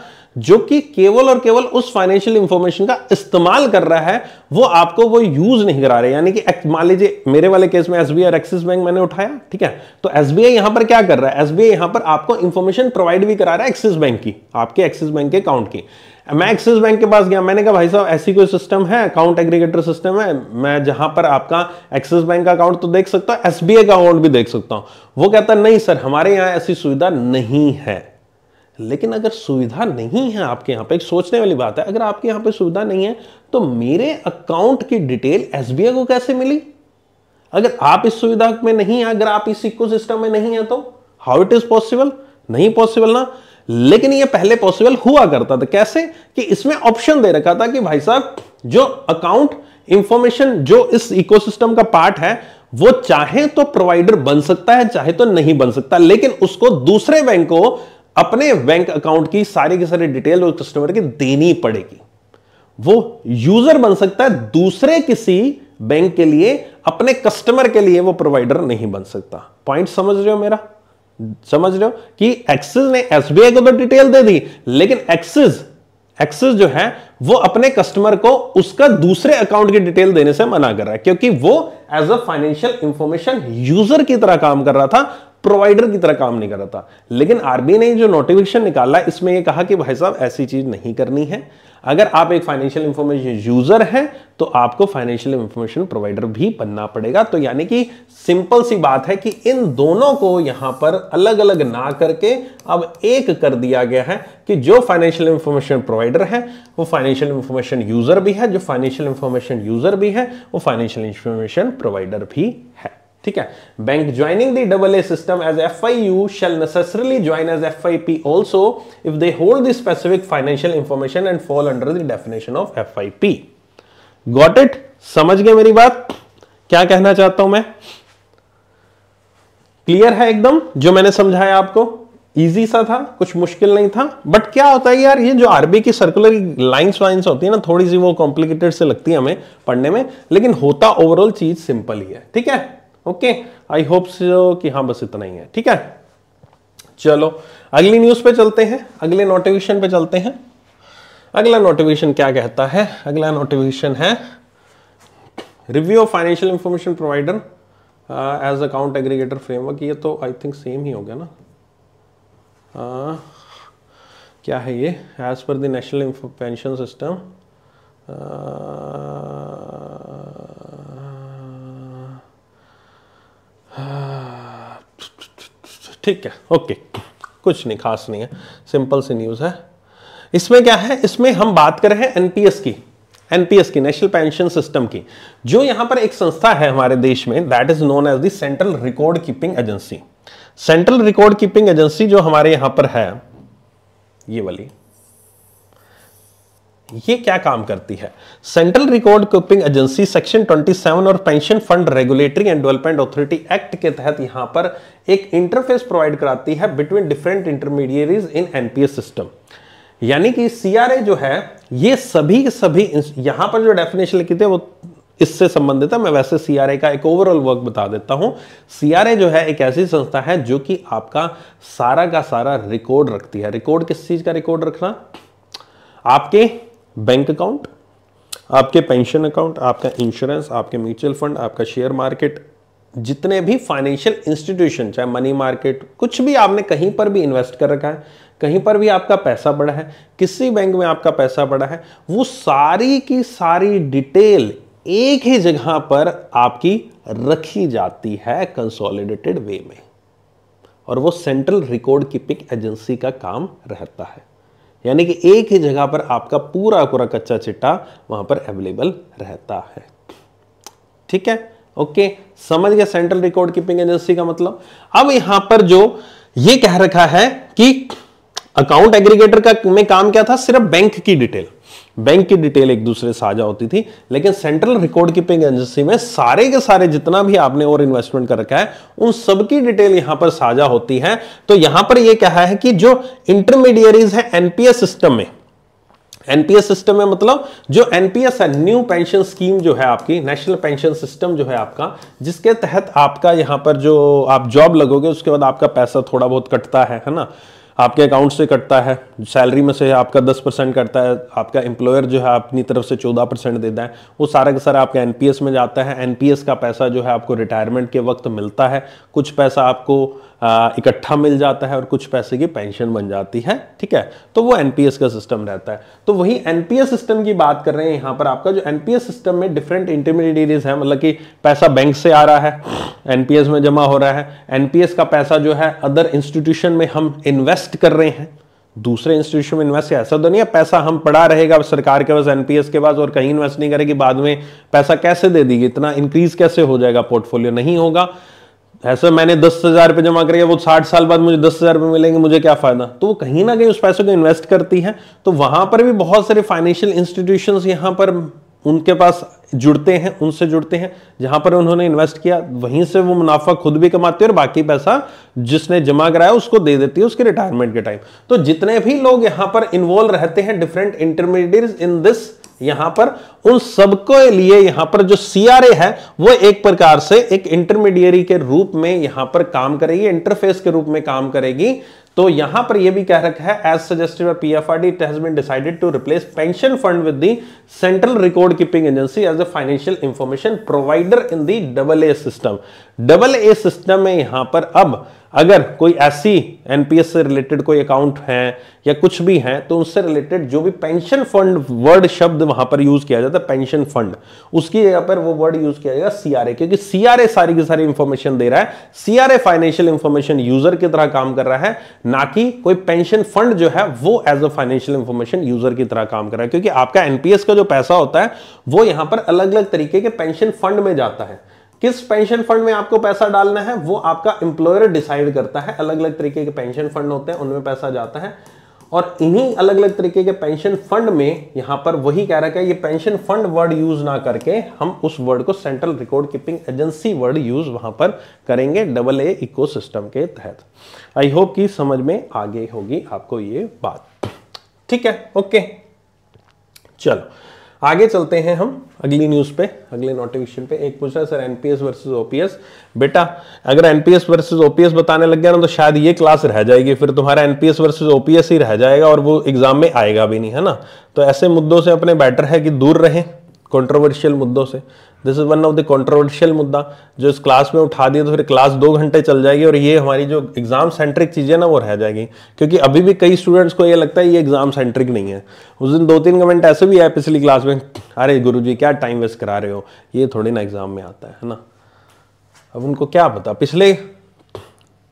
जो कि केवल और केवल उस फाइनेंशियल इंफॉर्मेशन का इस्तेमाल कर रहा है वो आपको वो यूज नहीं करा रहे यानी कि मान लीजिए मेरे वाले केस में एसबीआई और एक्सिस बैंक मैंने उठाया ठीक है तो एसबीआई यहां पर क्या कर रहा है एसबीआई यहां पर आपको इंफॉर्मेशन प्रोवाइड भी करा रहा है एक्सिस बैंक की आपके एक्सिस बैंक के अकाउंट की मैं एक्सिस बैंक के पास गया मैंने कहा भाई साहब ऐसी कोई सिस्टम है अकाउंट एग्रीगेटर सिस्टम है मैं जहां पर आपका एक्सिस बैंक का अकाउंट तो देख सकता हूं एस का अकाउंट भी देख सकता हूं वो कहता नहीं सर हमारे यहां ऐसी सुविधा नहीं है लेकिन अगर सुविधा नहीं है आपके यहां पे एक सोचने वाली बात है अगर आपके यहां पे सुविधा नहीं है तो मेरे अकाउंट की डिटेल एसबीआई को कैसे मिली अगर आप इस सुविधा में नहीं है अगर आप इस इको सिस्टम में नहीं है तो हाउ इट इज पॉसिबल नहीं पॉसिबल ना लेकिन ये पहले पॉसिबल हुआ करता था कैसे कि इसमें ऑप्शन दे रखा था कि भाई साहब जो अकाउंट इंफॉर्मेशन जो इस इकोसिस्टम का पार्ट है वो चाहे तो प्रोवाइडर बन सकता है चाहे तो नहीं बन सकता लेकिन उसको दूसरे बैंक को अपने बैंक अकाउंट की सारी की सारी डिटेल और कस्टमर की देनी पड़ेगी वो यूजर बन सकता है दूसरे किसी बैंक के लिए अपने कस्टमर के लिए वो प्रोवाइडर नहीं बन सकता पॉइंट समझ रहे हो मेरा समझ रहे हो कि एक्सिस ने एसबीआई को तो डिटेल दे दी लेकिन एक्सिस एक्सिस जो है वो अपने कस्टमर को उसका दूसरे अकाउंट की डिटेल देने से मना कर रहा है क्योंकि वो as a financial information user की तरह काम कर रहा था प्रोवाइडर की तरह काम नहीं कर रहा था लेकिन आरबीआई ने जो नोटिफिकेशन निकाला इसमें ये कहा कि भाई साहब ऐसी चीज नहीं करनी है अगर आप एक फाइनेंशियल इंफॉर्मेशन यूजर हैं तो आपको फाइनेंशियल इंफॉर्मेशन प्रोवाइडर भी बनना पड़ेगा तो यानी कि सिंपल सी बात है कि इन दोनों को यहां पर अलग अलग ना करके अब एक कर दिया गया है कि जो फाइनेंशियल इंफॉर्मेशन प्रोवाइडर है वो फाइनेंशियल इंफॉर्मेशन यूजर भी है जो फाइनेंशियल इंफॉर्मेशन यूजर भी है वो फाइनेंशियल इंफॉर्मेशन प्रोवाइडर भी है ठीक है bank I you shall necessarily join as F I P also if they hold they specific financial information and fall under the definition of F I P got it समझ गए मेरी बात क्या कहना चाहता हूं मैं क्लियर है एकदम जो मैंने समझाया आपको इजी सा था कुछ मुश्किल नहीं था बट क्या होता है यार ये जो आरबी की सर्कुलर लाइंस वाइंस होती है ना थोड़ी सी वो कॉम्प्लिकेटेड से लगती है हमें पढ़ने में लेकिन होता ओवरऑल चीज सिंपल ही है ठीक है ओके आई होप सो कि हाँ बस इतना ही है ठीक है चलो अगली न्यूज पे चलते हैं अगले नोटिफिकेशन पे चलते हैं अगला नोटिफिकेशन क्या कहता है अगला नोटिफिकेशन है review of financial information provider as account aggregator framework ये तो आई थिंक सेम ही हो गया ना uh, क्या है ये as per the national pension system ठीक है ओके कुछ नहीं खास नहीं है सिंपल सी न्यूज़ है इसमें क्या है इसमें हम बात कर रहे हैं एनपीएस की एनपीएस की नेशनल पेंशन सिस्टम की जो यहां पर एक संस्था है हमारे देश में that is known as central central record keeping agency central record keeping agency जो हमारे यहां पर है ये वाली ये क्या काम करती है central record keeping agency section 27 और pension fund regulatory and development authority act के तहत यहां पर एक इंटरफेस प्रोवाइड कराती है between different intermediaries in NPS system यानी कि सीआरए जो है ये सभी सभी यहां पर जो डेफिनेशन लिखी थी वो इससे संबंधित है मैं वैसे सीआरए का एक ओवरऑल वर्क बता देता हूं सीआरए जो है एक ऐसी संस्था है जो कि आपका सारा का सारा रिकॉर्ड रखती है रिकॉर्ड किस चीज का रिकॉर्ड रखना आपके बैंक अकाउंट आपके पेंशन अकाउंट आपका इंश्योरेंस आपके म्यूचुअल फंड आपका शेयर मार्केट जितने भी फाइनेंशियल इंस्टीट्यूशन चाहे मनी मार्केट कुछ भी आपने कहीं पर भी इन्वेस्ट कर रखा है कहीं पर भी आपका पैसा बढ़ा है किसी बैंक में आपका पैसा बढ़ा है वो सारी की सारी डिटेल एक ही जगह पर आपकी रखी जाती है कंसोलिडेटेड वे में और वो सेंट्रल रिकॉर्ड कीपिंग एजेंसी का काम रहता है यानी कि एक ही जगह पर आपका पूरा पूरा कच्चा चिट्टा वहां पर अवेलेबल रहता है ठीक है ओके समझ गया सेंट्रल रिकॉर्ड कीपिंग एजेंसी का मतलब अब यहां पर जो ये कह रखा है कि अकाउंट एग्रीगेटर का में काम क्या था सिर्फ बैंक की डिटेल बैंक की डिटेल एक दूसरे से साझा होती थी लेकिन सेंट्रल रिकॉर्ड कीपिंग एजेंसी में सारे के सारे जितना भी आपने और इन्वेस्टमेंट कर रखा है उन सबकी डिटेल यहां पर साझा होती है तो यहां पर यह कहा है कि जो इंटरमीडियरीज है एनपीएस सिस्टम में एनपीएस सिस्टम में मतलब जो एनपीएस है न्यू पेंशन स्कीम जो है आपकी नेशनल पेंशन सिस्टम जो है आपका जिसके तहत आपका यहां पर जो आप जॉब लगोगे उसके बाद आपका पैसा थोड़ा बहुत कटता है है ना आपके अकाउंट से कटता है सैलरी में से आपका 10 परसेंट कटता है आपका एम्प्लॉयर जो है अपनी तरफ से 14 परसेंट देता है वो सारा का सारा आपका एनपीएस में जाता है एनपीएस का पैसा जो है आपको रिटायरमेंट के वक्त मिलता है कुछ पैसा आपको इकट्ठा मिल जाता है और कुछ पैसे की पेंशन बन जाती है ठीक है तो वो एनपीएस का सिस्टम रहता है तो वही एनपीएस सिस्टम की बात कर रहे हैं यहां पर आपका जो एनपीएस सिस्टम में डिफरेंट इंटरमीडिएटरीज है मतलब कि पैसा बैंक से आ रहा है एनपीएस में जमा हो रहा है एनपीएस का पैसा जो है अदर इंस्टीट्यूशन में हम इन्वेस्ट कर रहे हैं दूसरे इंस्टीट्यूशन में इन्वेस्ट ऐसा तो नहीं है पैसा हम पड़ा रहेगा सरकार के पास एनपीएस के पास और कहीं इन्वेस्ट नहीं करेगी बाद में पैसा कैसे दे देगी इतना इंक्रीज कैसे हो जाएगा पोर्टफोलियो नहीं होगा ऐसा मैंने दस हजार रुपये जमा करके वो साठ साल बाद मुझे दस हजार रुपये मिलेंगे मुझे क्या फायदा तो वो कहीं ना कहीं उस पैसे को इन्वेस्ट करती है तो वहां पर भी बहुत सारे फाइनेंशियल इंस्टीट्यूशन यहाँ पर उनके पास जुड़ते हैं उनसे जुड़ते हैं जहां पर उन्होंने इन्वेस्ट किया वहीं से वो मुनाफा खुद भी कमाती है और बाकी पैसा जिसने जमा कराया उसको दे देती है उसके रिटायरमेंट के टाइम तो जितने भी लोग यहां पर इन्वॉल्व रहते हैं डिफरेंट इंटरमीडिएट इन दिस यहां पर उन सबको लिए यहां पर जो सीआरए है वो एक प्रकार से एक इंटरमीडियरी के रूप में यहां पर काम करेगी इंटरफेस के रूप में काम करेगी तो यहां पर ये भी कह रखा है as suggested by PFRD it has been decided to replace pension fund with the central record keeping agency as a financial information provider in the double A system double A system में यहां पर अब अगर कोई ऐसी NPS से related कोई account है या कुछ भी है तो उससे रिलेटेड जो भी पेंशन फंड वर्ड शब्द वहां पर यूज किया जाता है पेंशन फंड उसकी जगह पर वो वर्ड यूज किया जाएगा सीआरए क्योंकि सीआरए सारी की सारी इंफॉर्मेशन दे रहा है सीआरए फाइनेंशियल इंफॉर्मेशन यूजर की तरह काम कर रहा है ना कि कोई पेंशन फंड जो है वो as a financial information user की तरह काम कर रहा है क्योंकि आपका एनपीएस का जो पैसा होता है वो यहां पर अलग अलग तरीके के पेंशन फंड में जाता है किस पेंशन फंड में आपको पैसा डालना है वो आपका एम्प्लॉयर डिसाइड करता है अलग अलग तरीके के पेंशन फंड होते हैं उनमें पैसा जाता है और इन्हीं अलग अलग तरीके के पेंशन फंड में यहां पर वही कह रखा है ये पेंशन फंड वर्ड यूज ना करके हम उस वर्ड को central record keeping agency word use वहां पर करेंगे डबल ए इको सिस्टम के तहत आई होप कि समझ में आगे होगी आपको ये बात ठीक है ओके चलो आगे चलते हैं हम अगली न्यूज़ पे अगले नोटिफिकेशन पे एक पूछ रहा सर एनपीएस वर्सेस ओपीएस बेटा अगर एनपीएस वर्सेस ओपीएस बताने लग गया ना तो शायद ये क्लास रह जाएगी फिर तुम्हारा एनपीएस वर्सेस ओपीएस ही रह जाएगा और वो एग्जाम में आएगा भी नहीं है ना तो ऐसे मुद्दों से अपने बेटर है कि दूर रहें कंट्रोवर्शियल मुद्दों से this is one of the controversial मुद्दा जो इस क्लास में उठा दिया तो फिर क्लास दो घंटे चल जाएगी और ये हमारी जो एग्ज़ाम सेंट्रिक चीज़ें ना वो रह जाएगी क्योंकि अभी भी कई स्टूडेंट्स को ये लगता है ये एग्ज़ाम सेंट्रिक नहीं है उस दिन दो तीन कमेंट ऐसे भी आए पिछली क्लास में अरे गुरु जी क्या टाइम वेस्ट करा रहे हो ये थोड़ी ना एग्ज़ाम में आता है ना अब उनको क्या पता पिछले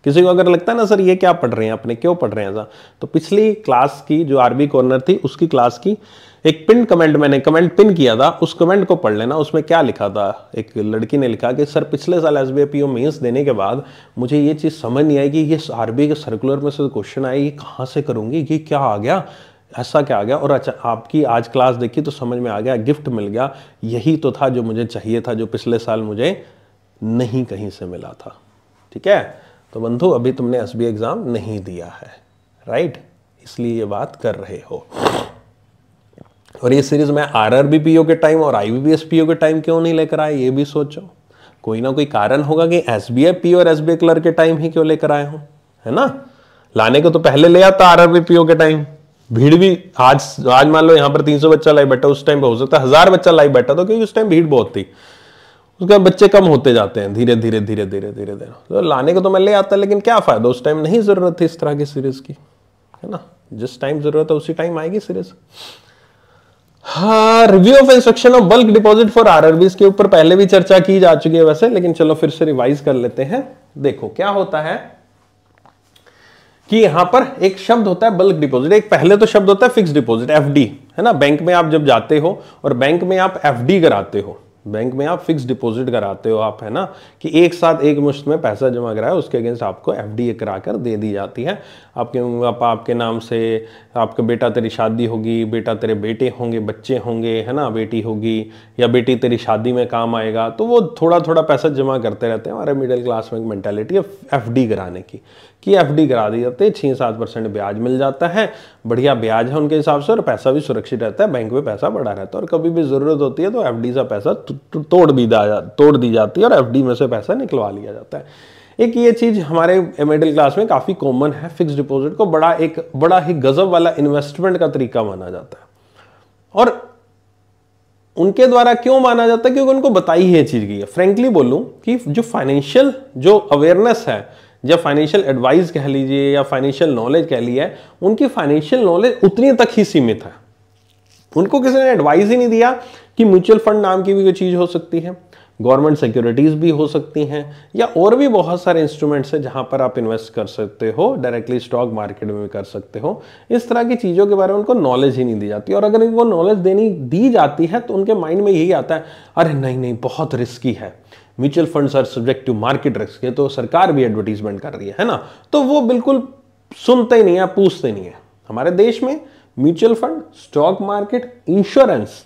किसी को अगर लगता है ना सर ये क्या पढ़ रहे हैं अपने क्यों पढ़ रहे हैं ऐसा तो पिछली क्लास की जो आरबी कॉर्नर थी उसकी क्लास की एक पिन कमेंट मैंने कमेंट पिन किया था उस कमेंट को पढ़ लेना उसमें क्या लिखा था एक लड़की ने लिखा कि सर पिछले साल एस बी पी ओ देने के बाद मुझे ये चीज़ समझ नहीं आई कि ये आर के सर्कुलर में से क्वेश्चन तो आए ये कहाँ से करूँगी ये क्या आ गया ऐसा क्या आ गया और अच्छा आपकी आज क्लास देखी तो समझ में आ गया गिफ्ट मिल गया यही तो था जो मुझे चाहिए था जो पिछले साल मुझे नहीं कहीं से मिला था ठीक है तो बंधु अभी तुमने एस एग्ज़ाम नहीं दिया है राइट इसलिए ये बात कर रहे हो और ये सीरीज़ मैं आर आर बी के टाइम और आई बी बी एस के टाइम क्यों नहीं लेकर आए ये भी सोचो कोई ना कोई कारण होगा कि एस बी आई और एस बी क्लर के टाइम ही क्यों लेकर आए हूँ है ना लाने को तो पहले ले आता आर आर बी के टाइम भीड़ भी आज आज मान लो यहाँ पर 300 बच्चा लाइव बैठा उस टाइम पर हो सकता है हज़ार बच्चा लाइव बैठा था तो, क्योंकि उस टाइम भीड़ बहुत थी उसके बाद बच्चे कम होते जाते हैं धीरे धीरे धीरे धीरे धीरे धीरे तो लाने को तो मैं ले आता लेकिन क्या फ़ायदा उस टाइम नहीं ज़रूरत थी इस तरह की सीरीज़ की है ना जिस टाइम ज़रूरत है उसी टाइम आएगी सीरीज़ हाँ review of instruction of bulk deposit for RRBs के ऊपर पहले भी चर्चा की जा चुकी है वैसे लेकिन चलो फिर से रिवाइज कर लेते हैं देखो क्या होता है कि यहां पर एक शब्द होता है बल्क डिपॉजिट एक पहले तो शब्द होता है फिक्स डिपॉजिट एफडी है ना बैंक में आप जब जाते हो और बैंक में आप एफडी कराते हो बैंक में आप फिक्स डिपॉजिट कराते हो आप है ना कि एक साथ एक मुश्त में पैसा जमा कराए उसके अगेंस्ट आपको एफ डी ए करा कर दे दी जाती है आपके आप, आपके नाम से आपका बेटा तेरी शादी होगी बेटा तेरे बेटे होंगे बच्चे होंगे है ना बेटी होगी या बेटी तेरी शादी में काम आएगा तो वो थोड़ा थोड़ा पैसा जमा करते रहते हैं हमारे मिडिल क्लास में एक मैंटेलिटी है एफ डी कराने की एफ एफडी करा दी जाती है छः सात परसेंट ब्याज मिल जाता है बढ़िया ब्याज है उनके हिसाब से और पैसा भी सुरक्षित रहता है बैंक में पैसा बढ़ा रहता है और कभी भी ज़रूरत होती है तो एफ सा पैसा तोड़ भी तोड़ दी जाती है और एफ में से पैसा निकलवा लिया जाता है एक ये चीज़ हमारे मिडिल क्लास में काफ़ी कॉमन है फिक्स डिपॉजिट को बड़ा एक बड़ा ही गजब वाला इन्वेस्टमेंट का तरीका माना जाता है और उनके द्वारा क्यों माना जाता है क्योंकि उनको बताई है चीज़ की फ्रेंकली बोलूँ कि जो फाइनेंशियल जो अवेयरनेस है या फाइनेंशियल एडवाइस कह लीजिए या फाइनेंशियल नॉलेज कह लीजिए उनकी फाइनेंशियल नॉलेज उतनी तक ही सीमित है उनको किसी ने एडवाइस ही नहीं दिया कि म्यूचुअल फंड नाम की भी कोई चीज़ हो सकती है गवर्नमेंट सिक्योरिटीज़ भी हो सकती हैं या और भी बहुत सारे इंस्ट्रूमेंट्स हैं जहां पर आप इन्वेस्ट कर सकते हो डायरेक्टली स्टॉक मार्केट में कर सकते हो इस तरह की चीज़ों के बारे में उनको नॉलेज ही नहीं दी जाती और अगर इनको नॉलेज देनी दी जाती है तो उनके माइंड में यही आता है अरे नहीं नहीं बहुत रिस्की है mutual funds are subject to market risk तो सरकार भी एडवर्टीजमेंट कर रही है है ना तो वो बिल्कुल सुनते ही नहीं है पूछते नहीं है हमारे देश में mutual fund stock market insurance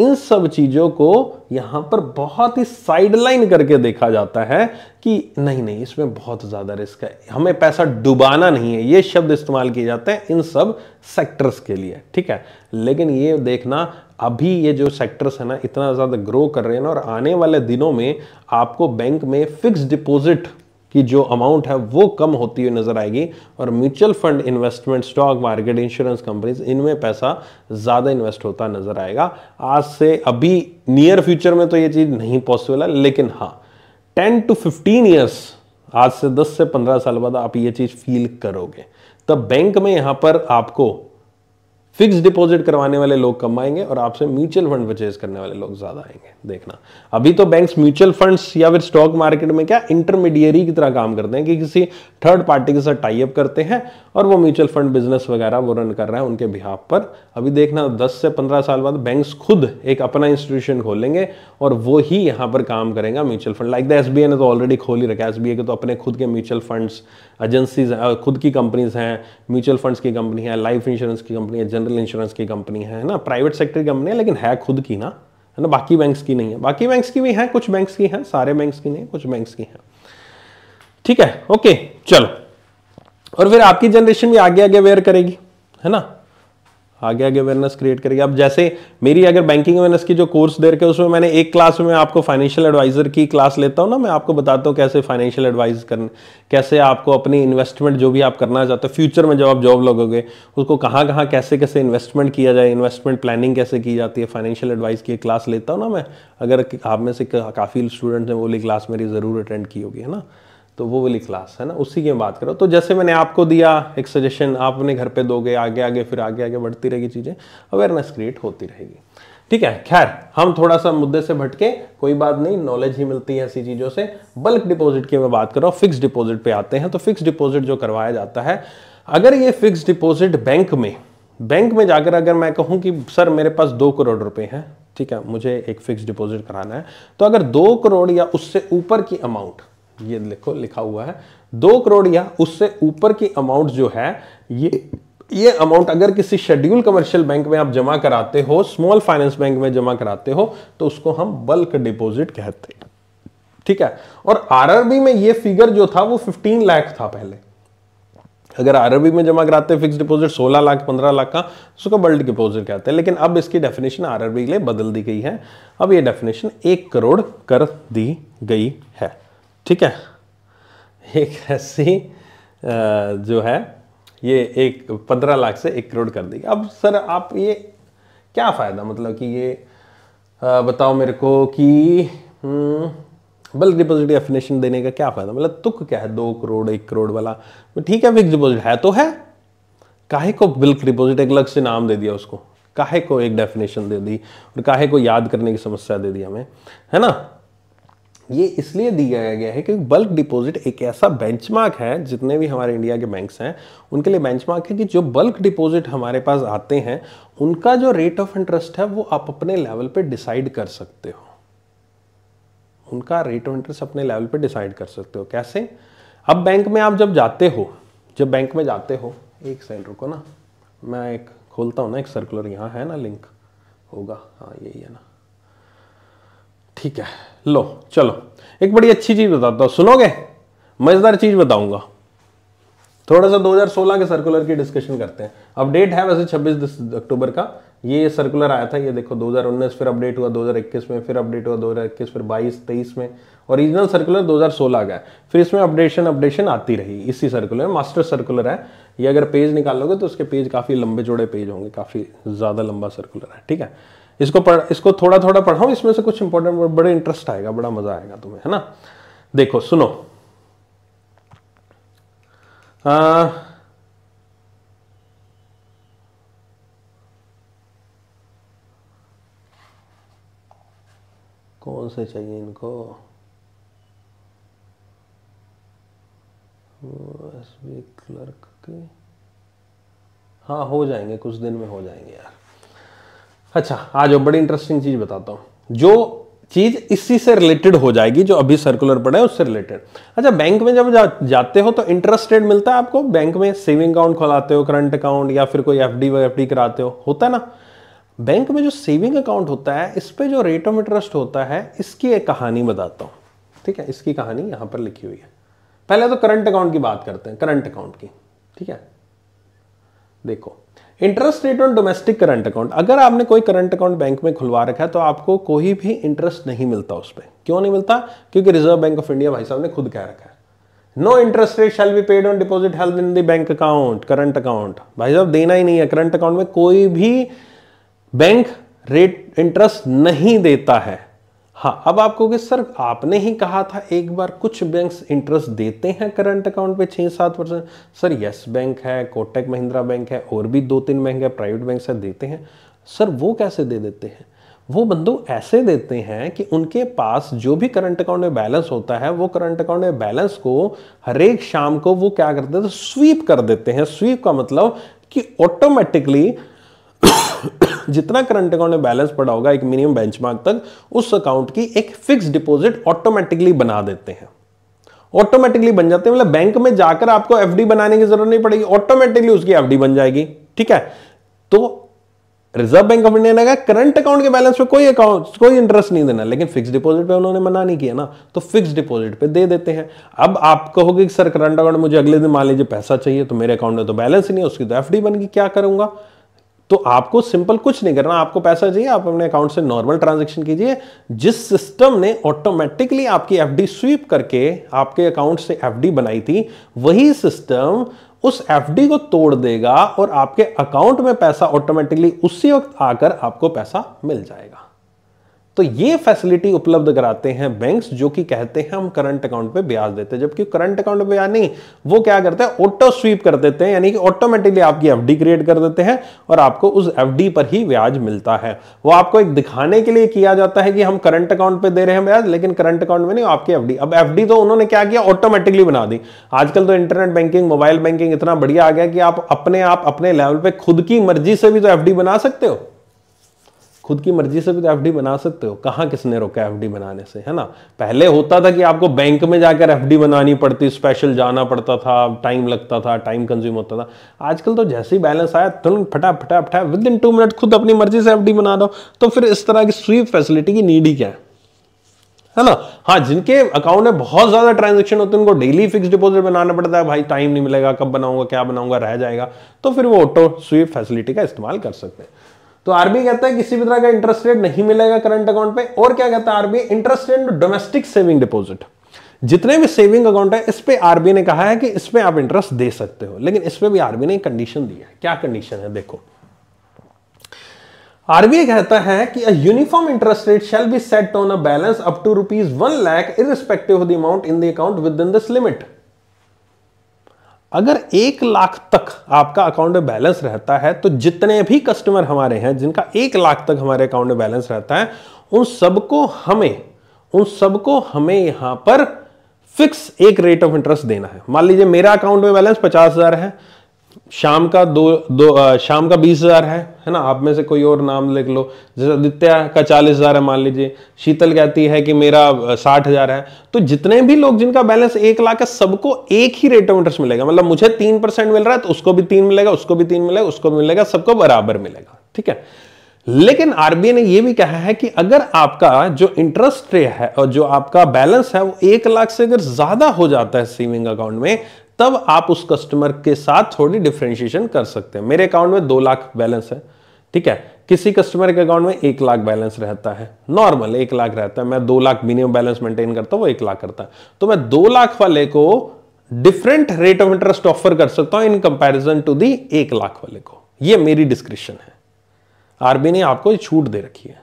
इन सब चीज़ों को यहाँ पर बहुत ही साइडलाइन करके देखा जाता है कि नहीं नहीं इसमें बहुत ज़्यादा रिस्क है हमें पैसा डुबाना नहीं है ये शब्द इस्तेमाल किए जाते हैं इन सब सेक्टर्स के लिए ठीक है लेकिन ये देखना अभी ये जो सेक्टर्स है ना इतना ज़्यादा ग्रो कर रहे हैं और आने वाले दिनों में आपको बैंक में फिक्स डिपॉजिट की जो अमाउंट है वो कम होती हुई नज़र आएगी और mutual fund investment stock market insurance companies इनमें पैसा ज़्यादा इन्वेस्ट होता नज़र आएगा आज से अभी नियर फ्यूचर में तो ये चीज़ नहीं पॉसिबल है लेकिन हाँ टेन टू फिफ्टीन ईयर्स आज से दस से पंद्रह साल बाद आप ये चीज़ फील करोगे तब बैंक में यहां पर आपको फिक्स डिपॉजिट करवाने वाले लोग कम आएंगे और आपसे म्यूचुअल फंड परचेज करने वाले लोग ज़्यादा आएंगे देखना अभी तो बैंक्स म्यूचुअल फंड्स या फिर स्टॉक मार्केट में क्या इंटरमीडिएरी की तरह काम करते हैं कि किसी थर्ड पार्टी के साथ टाइप करते हैं और वो म्यूचुअल फंड बिजनेस वगैरह वो रन कर रहा है उनके बिहाफ पर अभी देखना दस से पंद्रह साल बाद बैंक्स खुद एक अपना इंस्टीट्यूशन खोलेंगे और वो ही यहाँ पर काम करेगा म्यूचुअल फंड लाइक द एस ने तो ऑलरेडी खोल ही रखा है एस के तो अपने खुद के म्यूचुअल फंड्स एजेंसीज खुद की कंपनीज हैं म्यूचुअल फंड्स की कंपनी है लाइफ इंश्योरेंस की कंपनी है जनरल इंश्योरेंस की कंपनी है ना प्राइवेट सेक्टर की कंपनी है लेकिन है खुद की ना है ना बाकी बैंक्स की नहीं है बाकी बैंक्स की भी हैं कुछ बैंक्स की हैं सारे बैंक्स की नहीं कुछ बैंक्स की हैं ठीक है ओके चलो और फिर आपकी जनरेशन भी आगे आगे वेयर करेगी है ना आगे आगे अवेयरनेस क्रिएट करेगी अब जैसे मेरी अगर बैंकिंग अवेयरनेस की जो कोर्स देर के उसमें मैंने एक क्लास में आपको फाइनेंशियल एडवाइजर की क्लास लेता हूँ ना मैं आपको बताता हूँ कैसे फाइनेंशियल एडवाइज कर कैसे आपको अपनी इन्वेस्टमेंट जो भी आप करना चाहते हो फ्यूचर में जब आप जॉब लगोगे उसको कहाँ कहाँ कैसे कैसे इन्वेस्टमेंट किया जाए इन्वेस्टमेंट प्लानिंग कैसे की जाती है फाइनेंशियल एडवाइस की क्लास लेता हूँ ना मैं अगर आप में से काफ़ी स्टूडेंट्स हैं वो वाली क्लास मेरी ज़रूर अटेंड की होगी है ना तो वो वाली क्लास है ना उसी की मैं बात कर रहा हूँ तो जैसे मैंने आपको दिया एक सजेशन आप अपने घर पे दोगे आगे आगे फिर आगे आगे बढ़ती रहेगी चीज़ें अवेयरनेस क्रिएट होती रहेगी ठीक है खैर हम थोड़ा सा मुद्दे से भटके कोई बात नहीं नॉलेज ही मिलती है ऐसी चीज़ों से बल्क डिपॉजिट की मैं बात कर रहा हूं फिक्स डिपॉजिट पे आते हैं तो फिक्स डिपॉजिट जो करवाया जाता है अगर ये फिक्स डिपॉजिट बैंक में बैंक में जाकर अगर मैं कहूँ कि सर मेरे पास दो करोड़ रुपए हैं ठीक है मुझे एक फिक्स डिपॉजिट कराना है तो अगर दो करोड़ या उससे ऊपर की अमाउंट ये देखो लिखा हुआ है दो करोड़ या उससे ऊपर की अमाउंट जो है ये ये अमाउंट अगर किसी शेड्यूल कमर्शियल बैंक में आप जमा कराते हो स्मॉल फाइनेंस बैंक में जमा कराते हो तो उसको हम बल्क डिपॉजिट कहते हैं ठीक है और आरआरबी में ये फिगर जो था वो 15 लाख था पहले अगर आरआरबी में जमा कराते फिक्स डिपॉजिट 16 लाख 15 लाख का उसको बल्ड डिपॉजिट कहते हैं लेकिन अब इसकी डेफिनेशन आरआरबी के लिए बदल दी गई है अब ये डेफिनेशन एक करोड़ कर दी गई है ठीक है एक ऐसी जो है ये एक पंद्रह लाख से एक करोड़ कर देगी अब सर आप ये क्या फ़ायदा मतलब कि ये बताओ मेरे को कि बल्क डिपॉजिट डेफिनेशन देने का क्या फ़ायदा मतलब तुक क्या है दो करोड़ एक करोड़ वाला ठीक है फिक्स डिपॉजिट है तो है काहे को बिल्क डिपॉजिट एक अलग से नाम दे दिया उसको काहे को एक डेफिनेशन दे दी और काहे को याद करने की समस्या दे दी हमें है ना ये इसलिए दिया गया है क्योंकि बल्क डिपॉजिट एक ऐसा बेंचमार्क है जितने भी हमारे इंडिया के बैंक्स हैं उनके लिए बेंचमार्क है कि जो बल्क डिपॉजिट हमारे पास आते हैं उनका जो रेट ऑफ इंटरेस्ट है वो आप अपने लेवल पे डिसाइड कर सकते हो उनका रेट ऑफ इंटरेस्ट अपने लेवल पे डिसाइड कर सकते हो कैसे अब बैंक में आप जब जाते हो जब बैंक में जाते हो एक सेकेंड रुको ना मैं एक खोलता हूँ ना एक सर्कुलर यहाँ है ना लिंक होगा हाँ यही है ना ठीक है लो चलो एक बड़ी अच्छी चीज़ बताता हूँ सुनोगे मज़ेदार चीज़ बताऊंगा थोड़ा सा 2016 के सर्कुलर की डिस्कशन करते हैं अपडेट है वैसे 26 अक्टूबर का ये सर्कुलर आया था ये देखो 2019 फिर अपडेट हुआ 2021 में फिर अपडेट हुआ 2021 फिर 22 23 में ओरिजिनल सर्कुलर 2016 का है फिर इसमें अपडेशन अपडेशन आती रही इसी सर्कुलर में मास्टर सर्कुलर है ये अगर पेज निकालोगे तो उसके पेज काफ़ी लंबे जोड़े पेज होंगे काफ़ी ज़्यादा लंबा सर्कुलर है ठीक है इसको पढ़ इसको थोड़ा थोड़ा पढ़ाओ इसमें से कुछ इंपॉर्टेंट बड़े इंटरेस्ट आएगा बड़ा मजा आएगा तुम्हें है ना देखो सुनो आ, कौन से चाहिए इनको एस बी क्लर्क के हाँ हो जाएंगे कुछ दिन में हो जाएंगे यार अच्छा आज और बड़ी इंटरेस्टिंग चीज़ बताता हूँ जो चीज़ इसी से रिलेटेड हो जाएगी जो अभी सर्कुलर पड़ा है उससे रिलेटेड अच्छा बैंक में जब जा, जाते हो तो इंटरेस्ट रेट मिलता है आपको बैंक में सेविंग अकाउंट खोलाते हो करंट अकाउंट या फिर कोई एफ डी डी कराते हो होता है ना बैंक में जो सेविंग अकाउंट होता है इस पर जो रेट ऑफ इंटरेस्ट होता है इसकी एक कहानी बताता हूँ ठीक है इसकी कहानी यहाँ पर लिखी हुई है पहले तो करंट अकाउंट की बात करते हैं करंट अकाउंट की ठीक है देखो interest rate on domestic current account अगर आपने कोई करंट अकाउंट बैंक में खुलवा रखा है तो आपको कोई भी इंटरेस्ट नहीं मिलता उस पर क्यों नहीं मिलता क्योंकि रिजर्व बैंक ऑफ इंडिया भाई साहब ने खुद कह रखा है no interest rate shall be paid on deposit held in the bank account current account भाई साहब देना ही नहीं है करंट अकाउंट में कोई भी बैंक रेट इंटरेस्ट नहीं देता है हाँ अब आप कहोगे सर आपने ही कहा था एक बार कुछ बैंक्स इंटरेस्ट देते हैं करंट अकाउंट पे छः सात परसेंट सर यस बैंक है कोटक महिंद्रा बैंक है और भी दो तीन बैंक है प्राइवेट बैंक है देते हैं सर वो कैसे दे देते हैं वो बंदो ऐसे देते हैं कि उनके पास जो भी करंट अकाउंट में बैलेंस होता है वो करंट अकाउंट में बैलेंस को हरेक शाम को वो क्या करते थे स्वीप कर देते हैं स्वीप का मतलब कि ऑटोमेटिकली जितना करंट अकाउंट में बैलेंस पड़ा होगा एक मिनिमम बेंचमार्क तक उस अकाउंट की एक फिक्स डिपॉजिट ऑटोमेटिकली बना देते हैं ऑटोमेटिकली बन जाते हैं मतलब बैंक में जाकर आपको एफ बनाने की जरूरत नहीं पड़ेगी ऑटोमेटिकली उसकी एफ बन जाएगी ठीक है तो रिजर्व बैंक ऑफ इंडिया ने कहा करंट अकाउंट के बैलेंस पे कोई अकाउंट कोई इंटरेस्ट नहीं देना लेकिन फिक्स डिपॉजिट पे उन्होंने मना नहीं किया ना तो फिक्स डिपॉजिट पे दे देते हैं अब आप कहोगे कि सर करंट अकाउंट मुझे अगले दिन मान लीजिए पैसा चाहिए तो मेरे अकाउंट में तो बैलेंस ही नहीं है उसकी तो एफ बन गई क्या करूंगा तो आपको सिंपल कुछ नहीं करना आपको पैसा चाहिए आप अपने अकाउंट से नॉर्मल ट्रांजेक्शन कीजिए जिस सिस्टम ने ऑटोमेटिकली आपकी एफ स्वीप करके आपके अकाउंट से एफडी बनाई थी वही सिस्टम उस एफडी को तोड़ देगा और आपके अकाउंट में पैसा ऑटोमेटिकली उसी वक्त आकर आपको पैसा मिल जाएगा तो ये फैसिलिटी उपलब्ध कराते हैं बैंक्स जो कि कहते हैं हम करंट अकाउंट पे ब्याज देते हैं जबकि करंट अकाउंट पे ब्याज नहीं वो क्या करते हैं ऑटो स्वीप कर देते हैं यानी कि ऑटोमेटिकली आपकी एफडी क्रिएट कर देते हैं और आपको उस एफडी पर ही ब्याज मिलता है वो आपको एक दिखाने के लिए किया जाता है कि हम करंट अकाउंट पर दे रहे हैं ब्याज लेकिन करंट अकाउंट में नहीं आपकी एफ अब एफ तो उन्होंने क्या किया ऑटोमेटिकली बना दी आजकल तो इंटरनेट बैंकिंग मोबाइल बैंकिंग इतना बढ़िया आ गया कि आप अपने आप अपने लेवल पर खुद की मर्जी से भी तो एफ बना सकते हो खुद की मर्जी से भी तो एफ बना सकते हो कहाँ किसने रोका एफ बनाने से है ना पहले होता था कि आपको बैंक में जाकर एफ बनानी पड़ती स्पेशल जाना पड़ता था टाइम लगता था टाइम कंज्यूम होता था आजकल तो जैसे ही बैलेंस आया तुरंत फटा फटा फटा विद इन टू मिनट खुद अपनी मर्जी से एफ बना दो तो फिर इस तरह की स्वीप फैसिलिटी की नीड ही क्या है है ना हाँ जिनके अकाउंट में बहुत ज्यादा ट्रांजेक्शन होते हैं उनको डेली फिक्स डिपॉजिट बनाना पड़ता है भाई टाइम नहीं मिलेगा कब बनाऊंगा क्या बनाऊंगा रह जाएगा तो फिर वो ऑटो स्वीप फैसिलिटी का इस्तेमाल कर सकते हैं तो आरबी कहता है किसी भी तरह का इंटरेस्ट रेट नहीं मिलेगा करंट अकाउंट पे और क्या कहता है RB interest rate domestic saving deposit जितने भी सेविंग अकाउंट है इस पे आरबी ने कहा है कि इस पे आप इंटरेस्ट दे सकते हो लेकिन इस पे भी आरबी ने कंडीशन दी है क्या कंडीशन है देखो आरबीआई कहता है कि a uniform interest rate shall be set on a balance up to rupees one lakh irrespective the amount in the account within this limit अगर एक लाख तक आपका अकाउंट में बैलेंस रहता है तो जितने भी कस्टमर हमारे हैं जिनका एक लाख तक हमारे अकाउंट में बैलेंस रहता है उन सबको हमें उन सबको हमें यहां पर फिक्स एक रेट ऑफ इंटरेस्ट देना है मान लीजिए मेरा अकाउंट में बैलेंस पचास हज़ार है शाम का दो दो आ, शाम का बीस हज़ार है है ना आप में से कोई और नाम लिख लो जैसे आदित्य का चालीस हज़ार है मान लीजिए शीतल कहती है कि मेरा साठ हज़ार है तो जितने भी लोग जिनका बैलेंस एक लाख है सबको एक ही रेट ऑफ इंटरेस्ट मिलेगा मतलब मुझे तीन परसेंट मिल रहा है तो उसको भी तीन मिलेगा उसको भी तीन मिलेगा उसको भी मिलेगा सबको बराबर मिलेगा ठीक है लेकिन आरबीआई ने यह भी कहा है कि अगर आपका जो इंटरेस्ट रेट है और जो आपका बैलेंस है वो एक लाख से अगर ज्यादा हो जाता है सेविंग अकाउंट में तब आप उस कस्टमर के साथ थोड़ी डिफ्रेंशिएशन कर सकते हैं मेरे अकाउंट में दो लाख बैलेंस है ठीक है किसी कस्टमर के अकाउंट में एक लाख बैलेंस रहता है नॉर्मल एक लाख रहता है मैं दो लाख मिनिमम बैलेंस मेंटेन करता हूं वो एक लाख करता है तो मैं दो लाख वाले को different rate of interest offer कर सकता हूं इन कंपैरिजन टू दी एक लाख वाले को ये मेरी डिस्क्रिप्शन है आरबी ने आपको छूट दे रखी है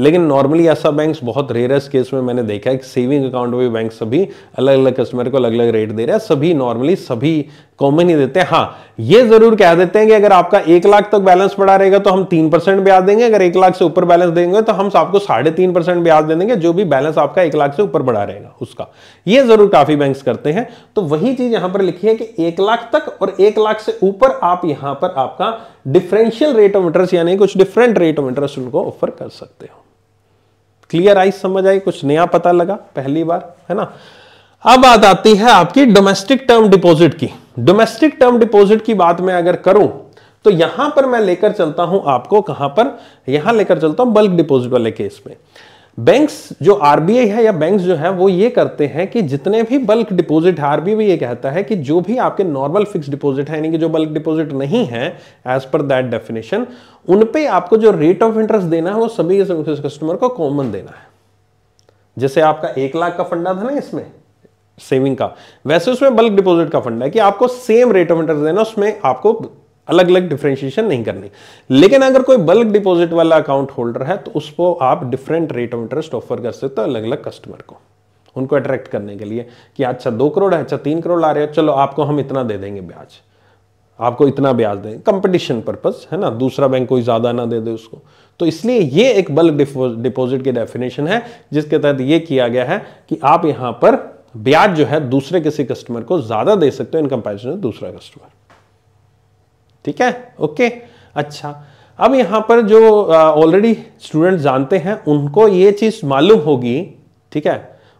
लेकिन नॉर्मली ऐसा बैंक बहुत रेयरस केस में मैंने देखा है कि सेविंग अकाउंट में बैंक सभी अलग अलग कस्टमर को अलग अलग रेट दे रहे हैं सभी नॉर्मली सभी कॉमन ही देते हैं हाँ ये जरूर कह देते हैं कि अगर आपका एक लाख तक बैलेंस बढ़ा रहेगा तो हम तीन परसेंट ब्याज देंगे अगर एक लाख से ऊपर बैलेंस देंगे तो हम आपको साढ़े तीन परसेंट ब्याज दे देंगे जो भी बैलेंस आपका एक लाख से ऊपर बढ़ा रहेगा उसका ये जरूर काफी बैंक करते हैं तो वही चीज यहां पर लिखी है कि एक लाख तक और एक लाख से ऊपर आप यहां पर आपका डिफरेंशियल रेट ऑफ इंटरेस्ट यानी कुछ डिफरेंट रेट ऑफ इंटरेस्ट उनको ऑफर कर सकते हो क्लियर आई समझ आई कुछ नया पता लगा पहली बार है ना अब बात आती है आपकी डोमेस्टिक टर्म डिपॉजिट की डोमेस्टिक टर्म डिपॉजिट की बात मैं अगर करूं तो यहां पर मैं लेकर चलता हूं आपको कहां पर यहां लेकर चलता हूं बल्क डिपॉजिट वाले केस में बैंक्स जो आरबीआई है या बैंक्स जो है वो ये करते हैं कि जितने भी बल्क डिपॉजिट आरबीआई ये कहता है कि जो भी आपके नॉर्मल फिक्स डिपॉजिट है यानी कि जो बल्क डिपॉजिट नहीं है एज पर दैट डेफिनेशन उन पे आपको जो रेट ऑफ इंटरेस्ट देना है वो सभी कस्टमर को कॉमन देना है जैसे आपका एक लाख का फंडा था ना इसमें सेविंग का वैसे उसमें बल्क डिपॉजिट का फंड है कि आपको सेम रेट ऑफ इंटरेस्ट देना उसमें आपको अलग अलग डिफ्रेंशिएशन नहीं करनी लेकिन अगर कोई बल्क डिपॉजिट वाला अकाउंट होल्डर है तो उसको आप different rate of interest offer कर सकते हो अलग अलग कस्टमर को उनको अट्रैक्ट करने के लिए कि अच्छा दो करोड़ है अच्छा तीन करोड़ आ रहे हो चलो आपको हम इतना दे देंगे ब्याज आपको इतना ब्याज देंगे कंपटीशन पर्पज है ना दूसरा बैंक कोई ज़्यादा ना दे दे उसको तो इसलिए ये एक बल्क डिपॉजिट की डेफिनेशन है जिसके तहत ये किया गया है कि आप यहां पर ब्याज जो है दूसरे किसी कस्टमर को ज़्यादा दे सकते हो इन कंपेरिजन दूसरा कस्टमर ठीक है ओके अच्छा अब यहां पर जो ऑलरेडी स्टूडेंट जानते हैं उनको ये चीज़ मालूम होगी ठीक है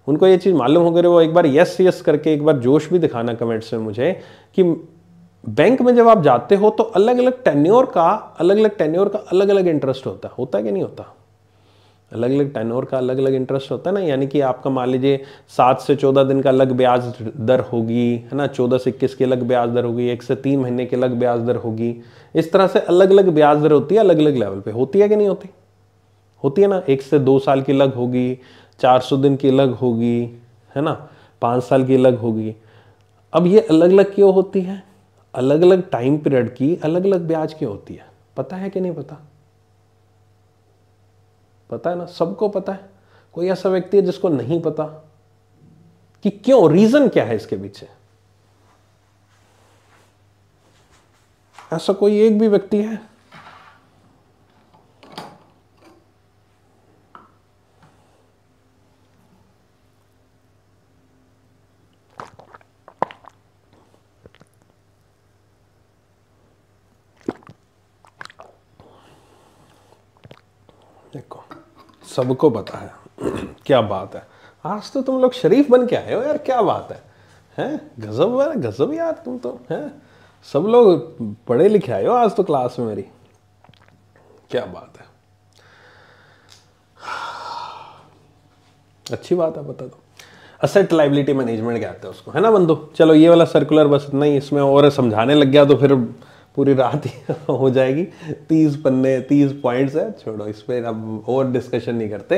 उनको ये चीज़ मालूम होगी वो एक बार यस यस करके एक बार जोश भी दिखाना कमेंट्स में मुझे कि बैंक में जब आप जाते हो तो अलग अलग टेन्योर का अलग अलग टेन्योर का अलग अलग इंटरेस्ट होता है होता कि नहीं होता अलग अलग टेनोर का अलग अलग इंटरेस्ट होता है ना यानी कि आपका मान लीजिए सात से चौदह दिन का अलग ब्याज दर होगी है ना चौदह से इक्कीस की अलग ब्याज दर होगी एक से तीन महीने की अलग ब्याज दर होगी इस तरह से अलग अलग ब्याज दर होती है अलग अलग लेवल पे होती है कि नहीं होती होती है ना एक से दो साल की अलग होगी चार सौ दिन की अलग होगी है ना पाँच साल की अलग होगी अब ये अलग अलग क्यों होती है अलग अलग टाइम पीरियड की अलग अलग ब्याज क्यों होती है पता है कि नहीं पता पता है ना सबको पता है कोई ऐसा व्यक्ति है जिसको नहीं पता कि क्यों रीजन क्या है इसके पीछे ऐसा कोई एक भी व्यक्ति है सबको पता है क्या बात है आज तो तुम लोग शरीफ बन के आए हो यार क्या बात है हैं गजब वाला गजब यार तुम तो हैं सब लोग पढ़े लिखे आए हो आज तो क्लास में मेरी क्या बात है अच्छी बात है बता दो असेट लाइबिलिटी मैनेजमेंट कहते हैं उसको है ना बंधु चलो ये वाला सर्कुलर बस इतना ही इसमें और समझाने लग गया तो फिर पूरी रात हो जाएगी तीस पन्ने तीस पॉइंट्स है छोड़ो इस पर अब और डिस्कशन नहीं करते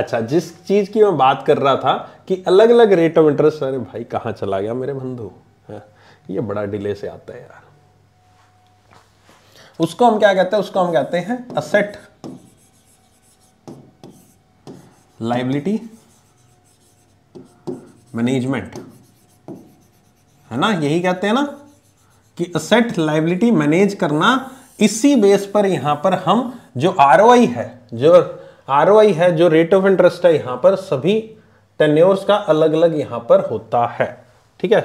अच्छा जिस चीज़ की मैं बात कर रहा था कि अलग अलग रेट ऑफ इंटरेस्ट अरे भाई कहाँ चला गया मेरे बंधु हाँ, ये बड़ा डिले से आता है यार उसको हम क्या कहते हैं उसको हम कहते हैं असेट लाइबिलिटी मैनेजमेंट है ना यही कहते हैं ना कि असेट लाइबिलिटी मैनेज करना इसी बेस पर यहां पर हम जो आर है जो आर है जो रेट ऑफ इंटरेस्ट है यहां पर सभी टेन्योर्स का अलग अलग यहां पर होता है ठीक है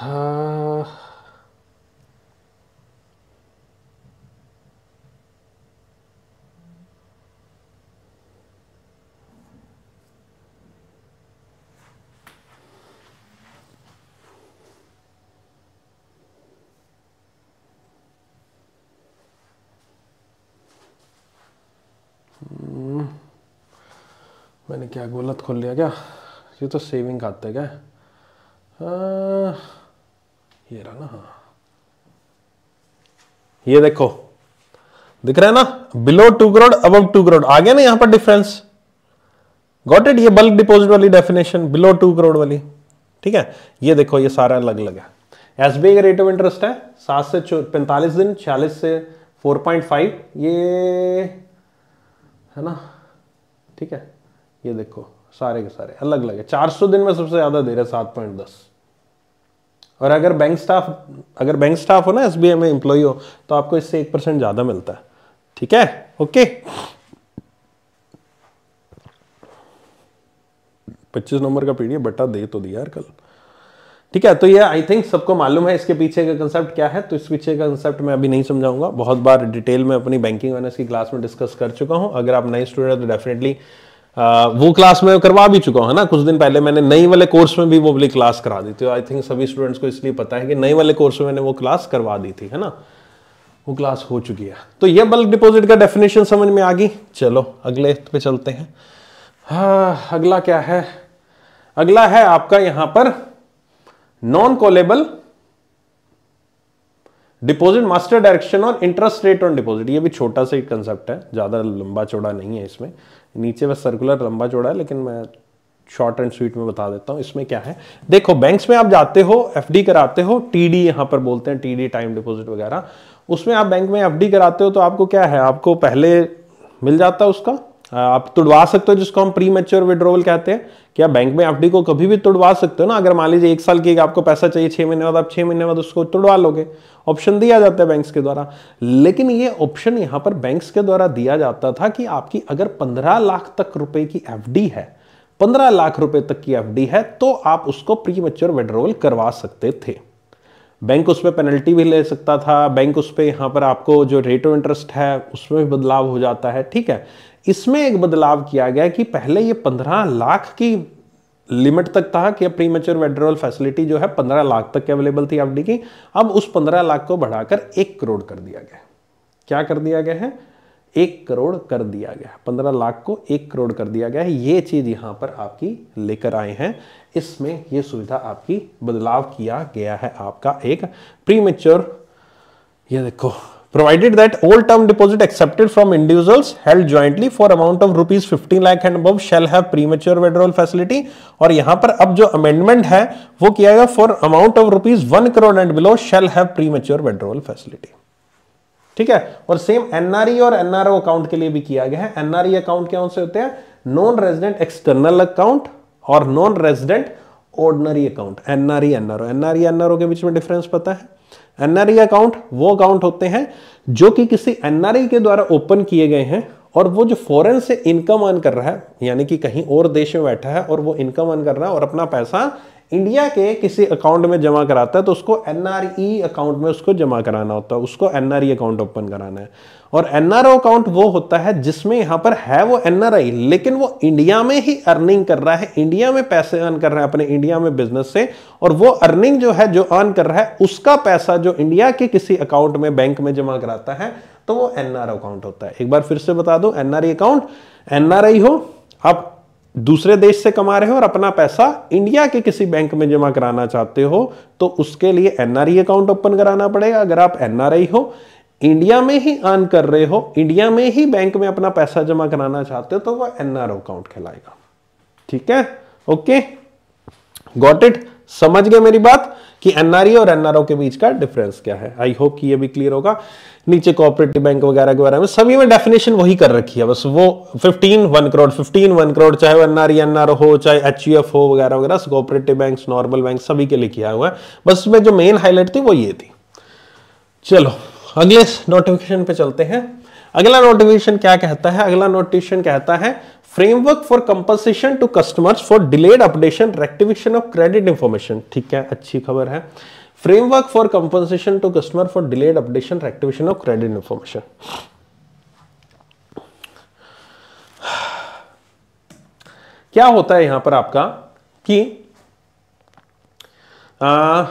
हाँ Hmm. मैंने क्या गलत खोल लिया क्या ये तो सेविंग खाते क्या हाँ, ये रहा ना हाँ ये देखो दिख रहा है ना बिलो टू करोड़ अब टू करोड़ आ गया ना यहां पर डिफरेंस गॉट इट ये बल्क डिपॉजिट वाली डेफिनेशन बिलो टू करोड़ वाली ठीक है ये देखो ये सारा अलग अलग है एस का रेट ऑफ इंटरेस्ट है सात से पैंतालीस दिन छियालीस से फोर पॉइंट फाइव ये है ना ठीक है ये देखो सारे के सारे अलग अलग है सौ दिन में सबसे ज़्यादा दे रहे सात पॉइंट दस और अगर बैंक स्टाफ अगर बैंक स्टाफ हो ना एस में एम्प्लॉय हो तो आपको इससे एक परसेंट ज़्यादा मिलता है ठीक है ओके पच्चीस नंबर का पीडीएफ बटा दे तो दिया यार कल ठीक है तो ये आई थिंक सबको मालूम है इसके पीछे का कंसेप्ट क्या है तो इस पीछे का कंसेप्ट मैं अभी नहीं समझाऊंगा बहुत बार डिटेल में अपनी बैंकिंग ऑनर्स की क्लास में डिस्कस कर चुका हूं अगर आप नए स्टूडेंट हैं तो डेफिनेटली वो क्लास में करवा भी चुका हूँ ना कुछ दिन पहले मैंने नई वाले कोर्स में भी वो वाली क्लास करा दी थी आई थिंक सभी स्टूडेंट्स को इसलिए पता है कि नई वाले कोर्स में मैंने वो क्लास करवा दी थी है ना वो क्लास हो चुकी है तो ये बल्क डिपॉजिट का डेफिनेशन समझ में आ गई चलो अगले पे चलते हैं हाँ अगला क्या है अगला है आपका यहां पर non callable deposit master direction और इंटरेस्ट रेट ऑन डिपॉजिट ये भी छोटा सा ही कंसेप्ट है ज़्यादा लंबा चौड़ा नहीं है इसमें नीचे बस सर्कुलर लंबा चौड़ा है लेकिन मैं शॉर्ट एंड स्वीट में बता देता हूं इसमें क्या है देखो बैंक्स में आप जाते हो एफडी कराते हो टीडी यहां पर बोलते हैं टीडी टाइम डिपॉजिट वगैरह उसमें आप बैंक में एफडी कराते हो तो आपको क्या है आपको पहले मिल जाता है उसका आप तुड़वा सकते हो जिसको हम प्री मेच्योर विड्रोवल कहते हैं क्या बैंक में एफडी को कभी भी तुड़वा सकते हो ना अगर मान लीजिए एक साल की आपको पैसा चाहिए छह महीने बाद आप छह महीने बाद उसको तुड़वा लोगे ऑप्शन दिया जाता है बैंक्स के द्वारा लेकिन ये ऑप्शन यहां पर बैंक्स के द्वारा दिया जाता था कि आपकी अगर पंद्रह लाख तक रुपए की एफडी है पंद्रह लाख रुपए तक की एफडी है तो आप उसको प्री मेच्योर विड्रोवल करवा सकते थे बैंक उस पर पेनल्टी भी ले सकता था बैंक उस पर यहाँ पर आपको जो रेट ऑफ इंटरेस्ट है उसमें भी बदलाव हो जाता है ठीक है इसमें एक बदलाव किया गया कि पहले ये पंद्रह लाख की लिमिट तक था कि प्री मेच्योर वेड्रोल फैसिलिटी जो है पंद्रह लाख तक अवेलेबल थी एफडी की अब उस पंद्रह लाख को बढ़ाकर एक करोड़ कर दिया गया क्या कर दिया गया है एक करोड़ कर दिया गया है पंद्रह लाख को एक करोड़ कर दिया गया है ये चीज़ यहां पर आपकी लेकर आए हैं इसमें ये सुविधा आपकी बदलाव किया गया है आपका एक प्रीमेच्योर ये देखो provided that all term deposit accepted from individuals held jointly for amount of rupees 15 lakh and above shall have premature withdrawal facility और यहाँ पर अब जो amendment है वो किया गया for amount of rupees 1 crore and below shall have premature withdrawal facility ठीक है और सेम एनआरई और एनआरओ अकाउंट के लिए भी किया गया है एनआरई अकाउंट क्या से होते हैं नॉन रेजिडेंट एक्सटर्नल अकाउंट और non resident ordinary account NRE NRO NRE NRO के बीच में डिफरेंस पता है एनआरई अकाउंट वो अकाउंट होते हैं जो कि किसी एनआरई के द्वारा ओपन किए गए हैं और वो जो फॉरेन से इनकम अर्न कर रहा है यानी कि कहीं और देश में बैठा है और वो इनकम अर्न कर रहा है और अपना पैसा इंडिया के किसी अकाउंट में जमा कराता है तो उसको एन अकाउंट e में उसको जमा कराना होता है उसको एन अकाउंट ओपन कराना है और एन अकाउंट वो होता है जिसमें यहाँ पर है वो एन लेकिन वो इंडिया में ही अर्निंग कर रहा है इंडिया में पैसे अर्न कर रहा है अपने इंडिया में बिजनेस से और वो अर्निंग जो है जो अर्न कर रहा है उसका पैसा जो इंडिया के किसी अकाउंट में बैंक में जमा कराता है तो वो एन अकाउंट होता है एक बार फिर से बता दो एन अकाउंट एन हो आप दूसरे देश से कमा रहे हो और अपना पैसा इंडिया के किसी बैंक में जमा कराना चाहते हो तो उसके लिए एनआरई अकाउंट ओपन कराना पड़ेगा अगर आप एनआरआई हो इंडिया में ही अर्न कर रहे हो इंडिया में ही बैंक में अपना पैसा जमा कराना चाहते हो तो वह एनआरओ अकाउंट खिलाएगा ठीक है ओके गॉट इट समझ गए मेरी बात कि एनआरई e और एनआरओ के बीच का डिफरेंस क्या है आई होप कि ये भी क्लियर होगा नीचे कोऑपरेटिव बैंक वगैरह के बारे में सभी में डेफिनेशन वही कर रखी है बस वो 15 वन करोड़ 15 वन करोड़ चाहे वो एनआरई एनआरओ e, हो चाहे एच हो वगैरह वगैरह कोऑपरेटिव बैंक नॉर्मल बैंक सभी के लिए किया हुआ है बस उसमें जो मेन हाईलाइट थी वो ये थी चलो अगले नोटिफिकेशन पे चलते हैं अगला नोटिफिकेशन क्या कहता है अगला नोटिफिकेशन कहता है framework for compensation to customers for delayed updation rectification of credit information ठीक है अच्छी खबर है framework for compensation to customer for delayed updation rectification of credit information क्या होता है यहां पर आपका कि आ,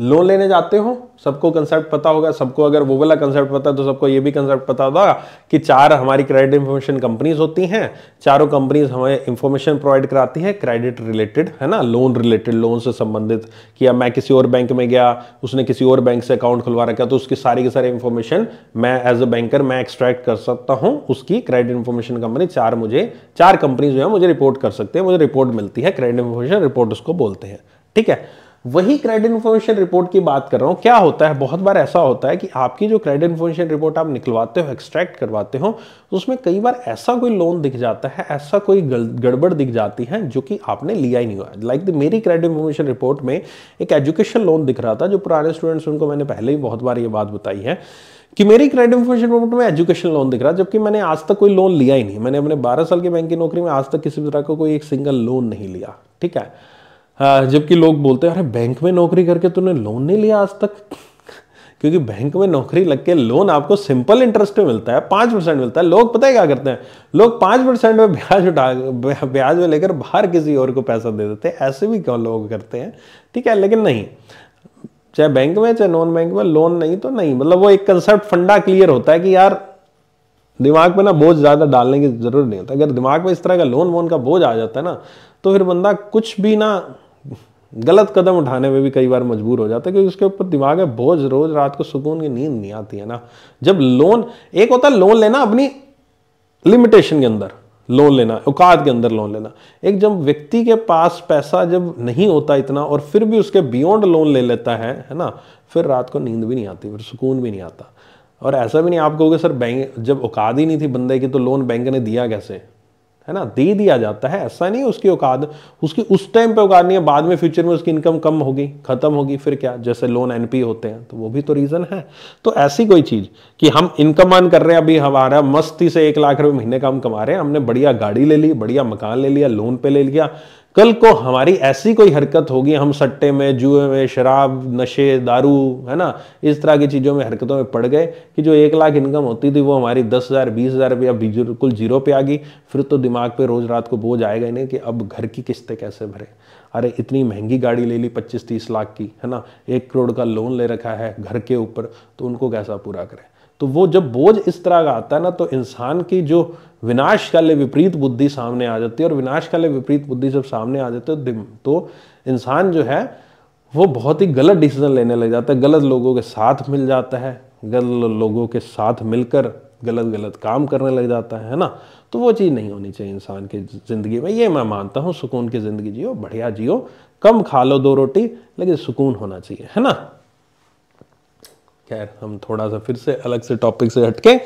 लोन लेने जाते हो सबको कंसेप्ट पता होगा सबको अगर वो वाला कंसेप्ट पता है तो सबको ये भी कंसेप्ट पता होगा कि चार हमारी क्रेडिट इन्फॉर्मेशन कंपनीज होती हैं चारों कंपनीज हमें इन्फॉर्मेशन प्रोवाइड कराती है क्रेडिट रिलेटेड है ना लोन रिलेटेड लोन से संबंधित कि अब मैं किसी और बैंक में गया उसने किसी और बैंक से अकाउंट खुलवा रखा तो उसकी सारी की सारी इंफॉर्मेशन मैं एज अ बैंकर मैं एक्सट्रैक्ट कर सकता हूँ उसकी क्रेडिट इन्फॉर्मेशन कंपनी चार मुझे चार कंपनी जो है मुझे रिपोर्ट कर सकते हैं मुझे रिपोर्ट मिलती है क्रेडिट इन्फॉर्मेशन रिपोर्ट उसको बोलते हैं ठीक है वही क्रेडिट इन्फॉर्मेशन रिपोर्ट की बात कर रहा हूं क्या होता है बहुत बार ऐसा होता है कि आपकी जो क्रेडिट इन्फॉर्मेशन रिपोर्ट आप निकलवाते हो एक्सट्रैक्ट करवाते हो तो उसमें कई बार ऐसा कोई लोन दिख जाता है ऐसा कोई गड़बड़ दिख जाती है जो कि आपने लिया ही नहीं हुआ लाइक like मेरी क्रेडिट इन्फॉर्मेशन रिपोर्ट में एक एजुकेशन लोन दिख रहा था जो पुराने स्टूडेंट्स उनको मैंने पहले ही बहुत बार ये बात बताई है कि मेरी क्रेडिट इन्फॉर्मेशन रिपोर्ट में एजुकेशन लोन दिख रहा है जबकि मैंने आज तक कोई लोन लिया ही नहीं मैंने अपने बारह साल की बैंक की नौकरी में आज तक किसी भी तरह का कोई एक सिंगल लोन नहीं लिया ठीक है हाँ, जबकि लोग बोलते हैं अरे बैंक में नौकरी करके तूने लोन नहीं लिया आज तक क्योंकि बैंक में नौकरी लग के लोन आपको सिंपल इंटरेस्ट में मिलता है पाँच परसेंट मिलता है लोग पता है क्या करते हैं लोग पाँच परसेंट में ब्याज उठा ब्याज में लेकर बाहर किसी और को पैसा दे देते हैं ऐसे भी क्यों लोग करते हैं ठीक है लेकिन नहीं चाहे बैंक में चाहे नॉन बैंक में लोन नहीं तो नहीं मतलब वो एक कंसेप्ट फंडा क्लियर होता है कि यार दिमाग में ना बोझ ज़्यादा डालने की ज़रूरत नहीं होता अगर दिमाग में इस तरह का लोन वोन का बोझ आ जाता है ना तो फिर बंदा कुछ भी ना गलत कदम उठाने में भी कई बार मजबूर हो जाता है क्योंकि उसके ऊपर दिमाग है बोझ रोज रात को सुकून की नींद नहीं आती है ना जब लोन एक होता है लोन लेना अपनी लिमिटेशन के अंदर लोन लेना औकात के अंदर लोन लेना एक जब व्यक्ति के पास पैसा जब नहीं होता इतना और फिर भी उसके बियॉन्ड लोन ले लेता है है ना फिर रात को नींद भी नहीं आती फिर सुकून भी नहीं आता और ऐसा भी नहीं आप कहोगे सर बैंक जब औकात ही नहीं थी बंदे की तो लोन बैंक ने दिया कैसे है ना दे दिया जाता है ऐसा नहीं उसकी औकात उसकी उस टाइम पे औकात नहीं है बाद में फ्यूचर में उसकी इनकम कम होगी खत्म होगी फिर क्या जैसे लोन एनपी होते हैं तो वो भी तो रीज़न है तो ऐसी कोई चीज़ कि हम इनकम अर्न कर रहे हैं अभी हमारा मस्ती से एक लाख रुपए महीने का हम कमा रहे हैं हमने बढ़िया गाड़ी ले ली बढ़िया मकान ले लिया लोन पे ले लिया कल को हमारी ऐसी कोई हरकत होगी हम सट्टे में जुए में शराब नशे दारू है ना इस तरह की चीज़ों में हरकतों में पड़ गए कि जो एक लाख इनकम होती थी वो हमारी दस हज़ार बीस हज़ार रुपया बिल्कुल जीरो पे आ गई फिर तो दिमाग पे रोज़ रात को बोझ आएगा ही नहीं कि अब घर की किस्तें कैसे भरे अरे इतनी महंगी गाड़ी ले ली पच्चीस तीस लाख की है ना एक करोड़ का लोन ले रखा है घर के ऊपर तो उनको कैसा पूरा करें तो वो जब बोझ इस तरह का आता है ना तो इंसान की जो विनाश काले विपरीत बुद्धि सामने आ जाती है और विनाश काले विपरीत बुद्धि जब सामने आ जाती है तो इंसान जो है वो बहुत ही गलत डिसीजन लेने लग जाता है गलत लोगों के साथ मिल जाता है गलत लोगों के साथ मिलकर गलत गलत काम करने लग जाता है ना तो वो चीज़ नहीं होनी चाहिए इंसान की ज़िंदगी में ये मैं मानता हूँ सुकून की ज़िंदगी जियो बढ़िया जियो कम खा लो दो रोटी लेकिन सुकून होना चाहिए है ना खैर हम थोड़ा सा फिर से अलग से टॉपिक से हटके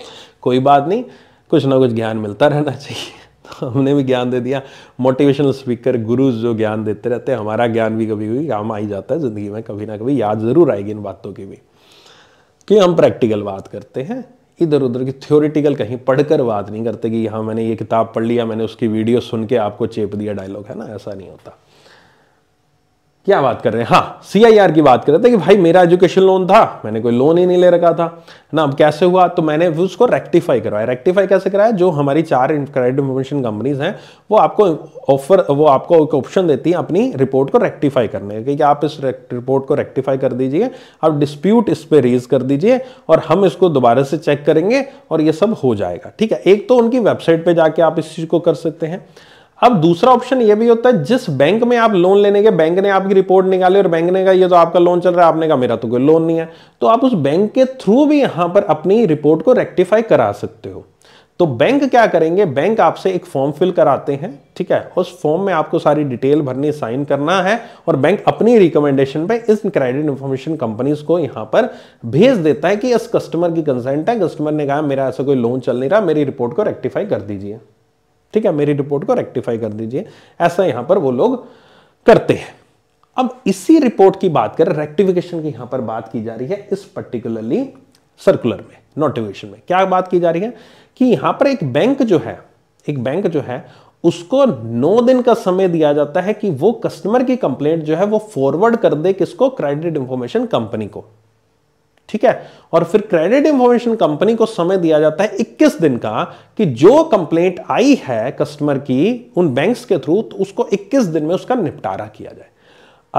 कोई बात नहीं कुछ ना कुछ ज्ञान मिलता रहना चाहिए तो हमने भी ज्ञान दे दिया मोटिवेशनल स्पीकर गुरुज जो ज्ञान देते रहते हैं हमारा ज्ञान भी कभी कभी काम आ ही जाता है ज़िंदगी में कभी ना कभी याद ज़रूर आएगी इन बातों की भी कि हम प्रैक्टिकल बात करते हैं इधर उधर की थ्योरिटिकल कहीं पढ़कर बात नहीं करते कि हाँ मैंने ये किताब पढ़ लिया मैंने उसकी वीडियो सुन के आपको चेप दिया डायलॉग है ना ऐसा नहीं होता क्या बात कर रहे हैं हाँ सीआईआर की बात कर रहे थे कि भाई मेरा एजुकेशन लोन था मैंने कोई लोन ही नहीं ले रखा था ना अब कैसे हुआ तो मैंने उसको रेक्टिफाई करवाया रेक्टिफाई कैसे कराया जो हमारी चार क्रेडिट इन्फॉर्मेशन कंपनीज हैं वो आपको ऑफर वो आपको एक ऑप्शन देती है अपनी रिपोर्ट को रेक्टिफाई करने का कि आप इस रिपोर्ट को रेक्टिफाई कर दीजिए आप डिस्प्यूट इस पर रेज कर दीजिए और हम इसको दोबारा से चेक करेंगे और ये सब हो जाएगा ठीक है एक तो उनकी वेबसाइट पर जाके आप इस चीज़ को कर सकते हैं अब दूसरा ऑप्शन ये भी होता है जिस बैंक में आप लोन लेने के बैंक ने आपकी रिपोर्ट निकाली और बैंक ने कहा ये तो आपका लोन चल रहा है आपने कहा मेरा तो कोई लोन नहीं है तो आप उस बैंक के थ्रू भी यहां पर अपनी रिपोर्ट को रेक्टिफाई करा सकते हो तो बैंक क्या करेंगे बैंक आपसे एक फॉर्म फिल कराते हैं ठीक है उस फॉर्म में आपको सारी डिटेल भरनी साइन करना है और बैंक अपनी रिकमेंडेशन पे इस क्रेडिट इन्फॉर्मेशन कंपनीज को यहां पर भेज देता है कि इस कस्टमर की कंसेंट है कस्टमर ने कहा मेरा ऐसा कोई लोन चल नहीं रहा मेरी रिपोर्ट को रेक्टिफाई कर दीजिए ठीक है मेरी रिपोर्ट को रेक्टिफाई कर दीजिए ऐसा यहां पर वो लोग करते हैं अब इसी रिपोर्ट की बात करें रेक्टिफिकेशन की यहां पर बात की जा रही है इस पर्टिकुलरली सर्कुलर में नोटिफिकेशन में क्या बात की जा रही है कि यहां पर एक बैंक जो है एक बैंक जो है उसको नौ दिन का समय दिया जाता है कि वो कस्टमर की कंप्लेंट जो है वो फॉरवर्ड कर दे किसको क्रेडिट इंफॉर्मेशन कंपनी को ठीक है और फिर क्रेडिट इंफॉर्मेशन कंपनी को समय दिया जाता है 21 दिन का कि जो कंप्लेंट आई है कस्टमर की उन बैंक्स के थ्रू तो उसको 21 दिन में उसका निपटारा किया जाए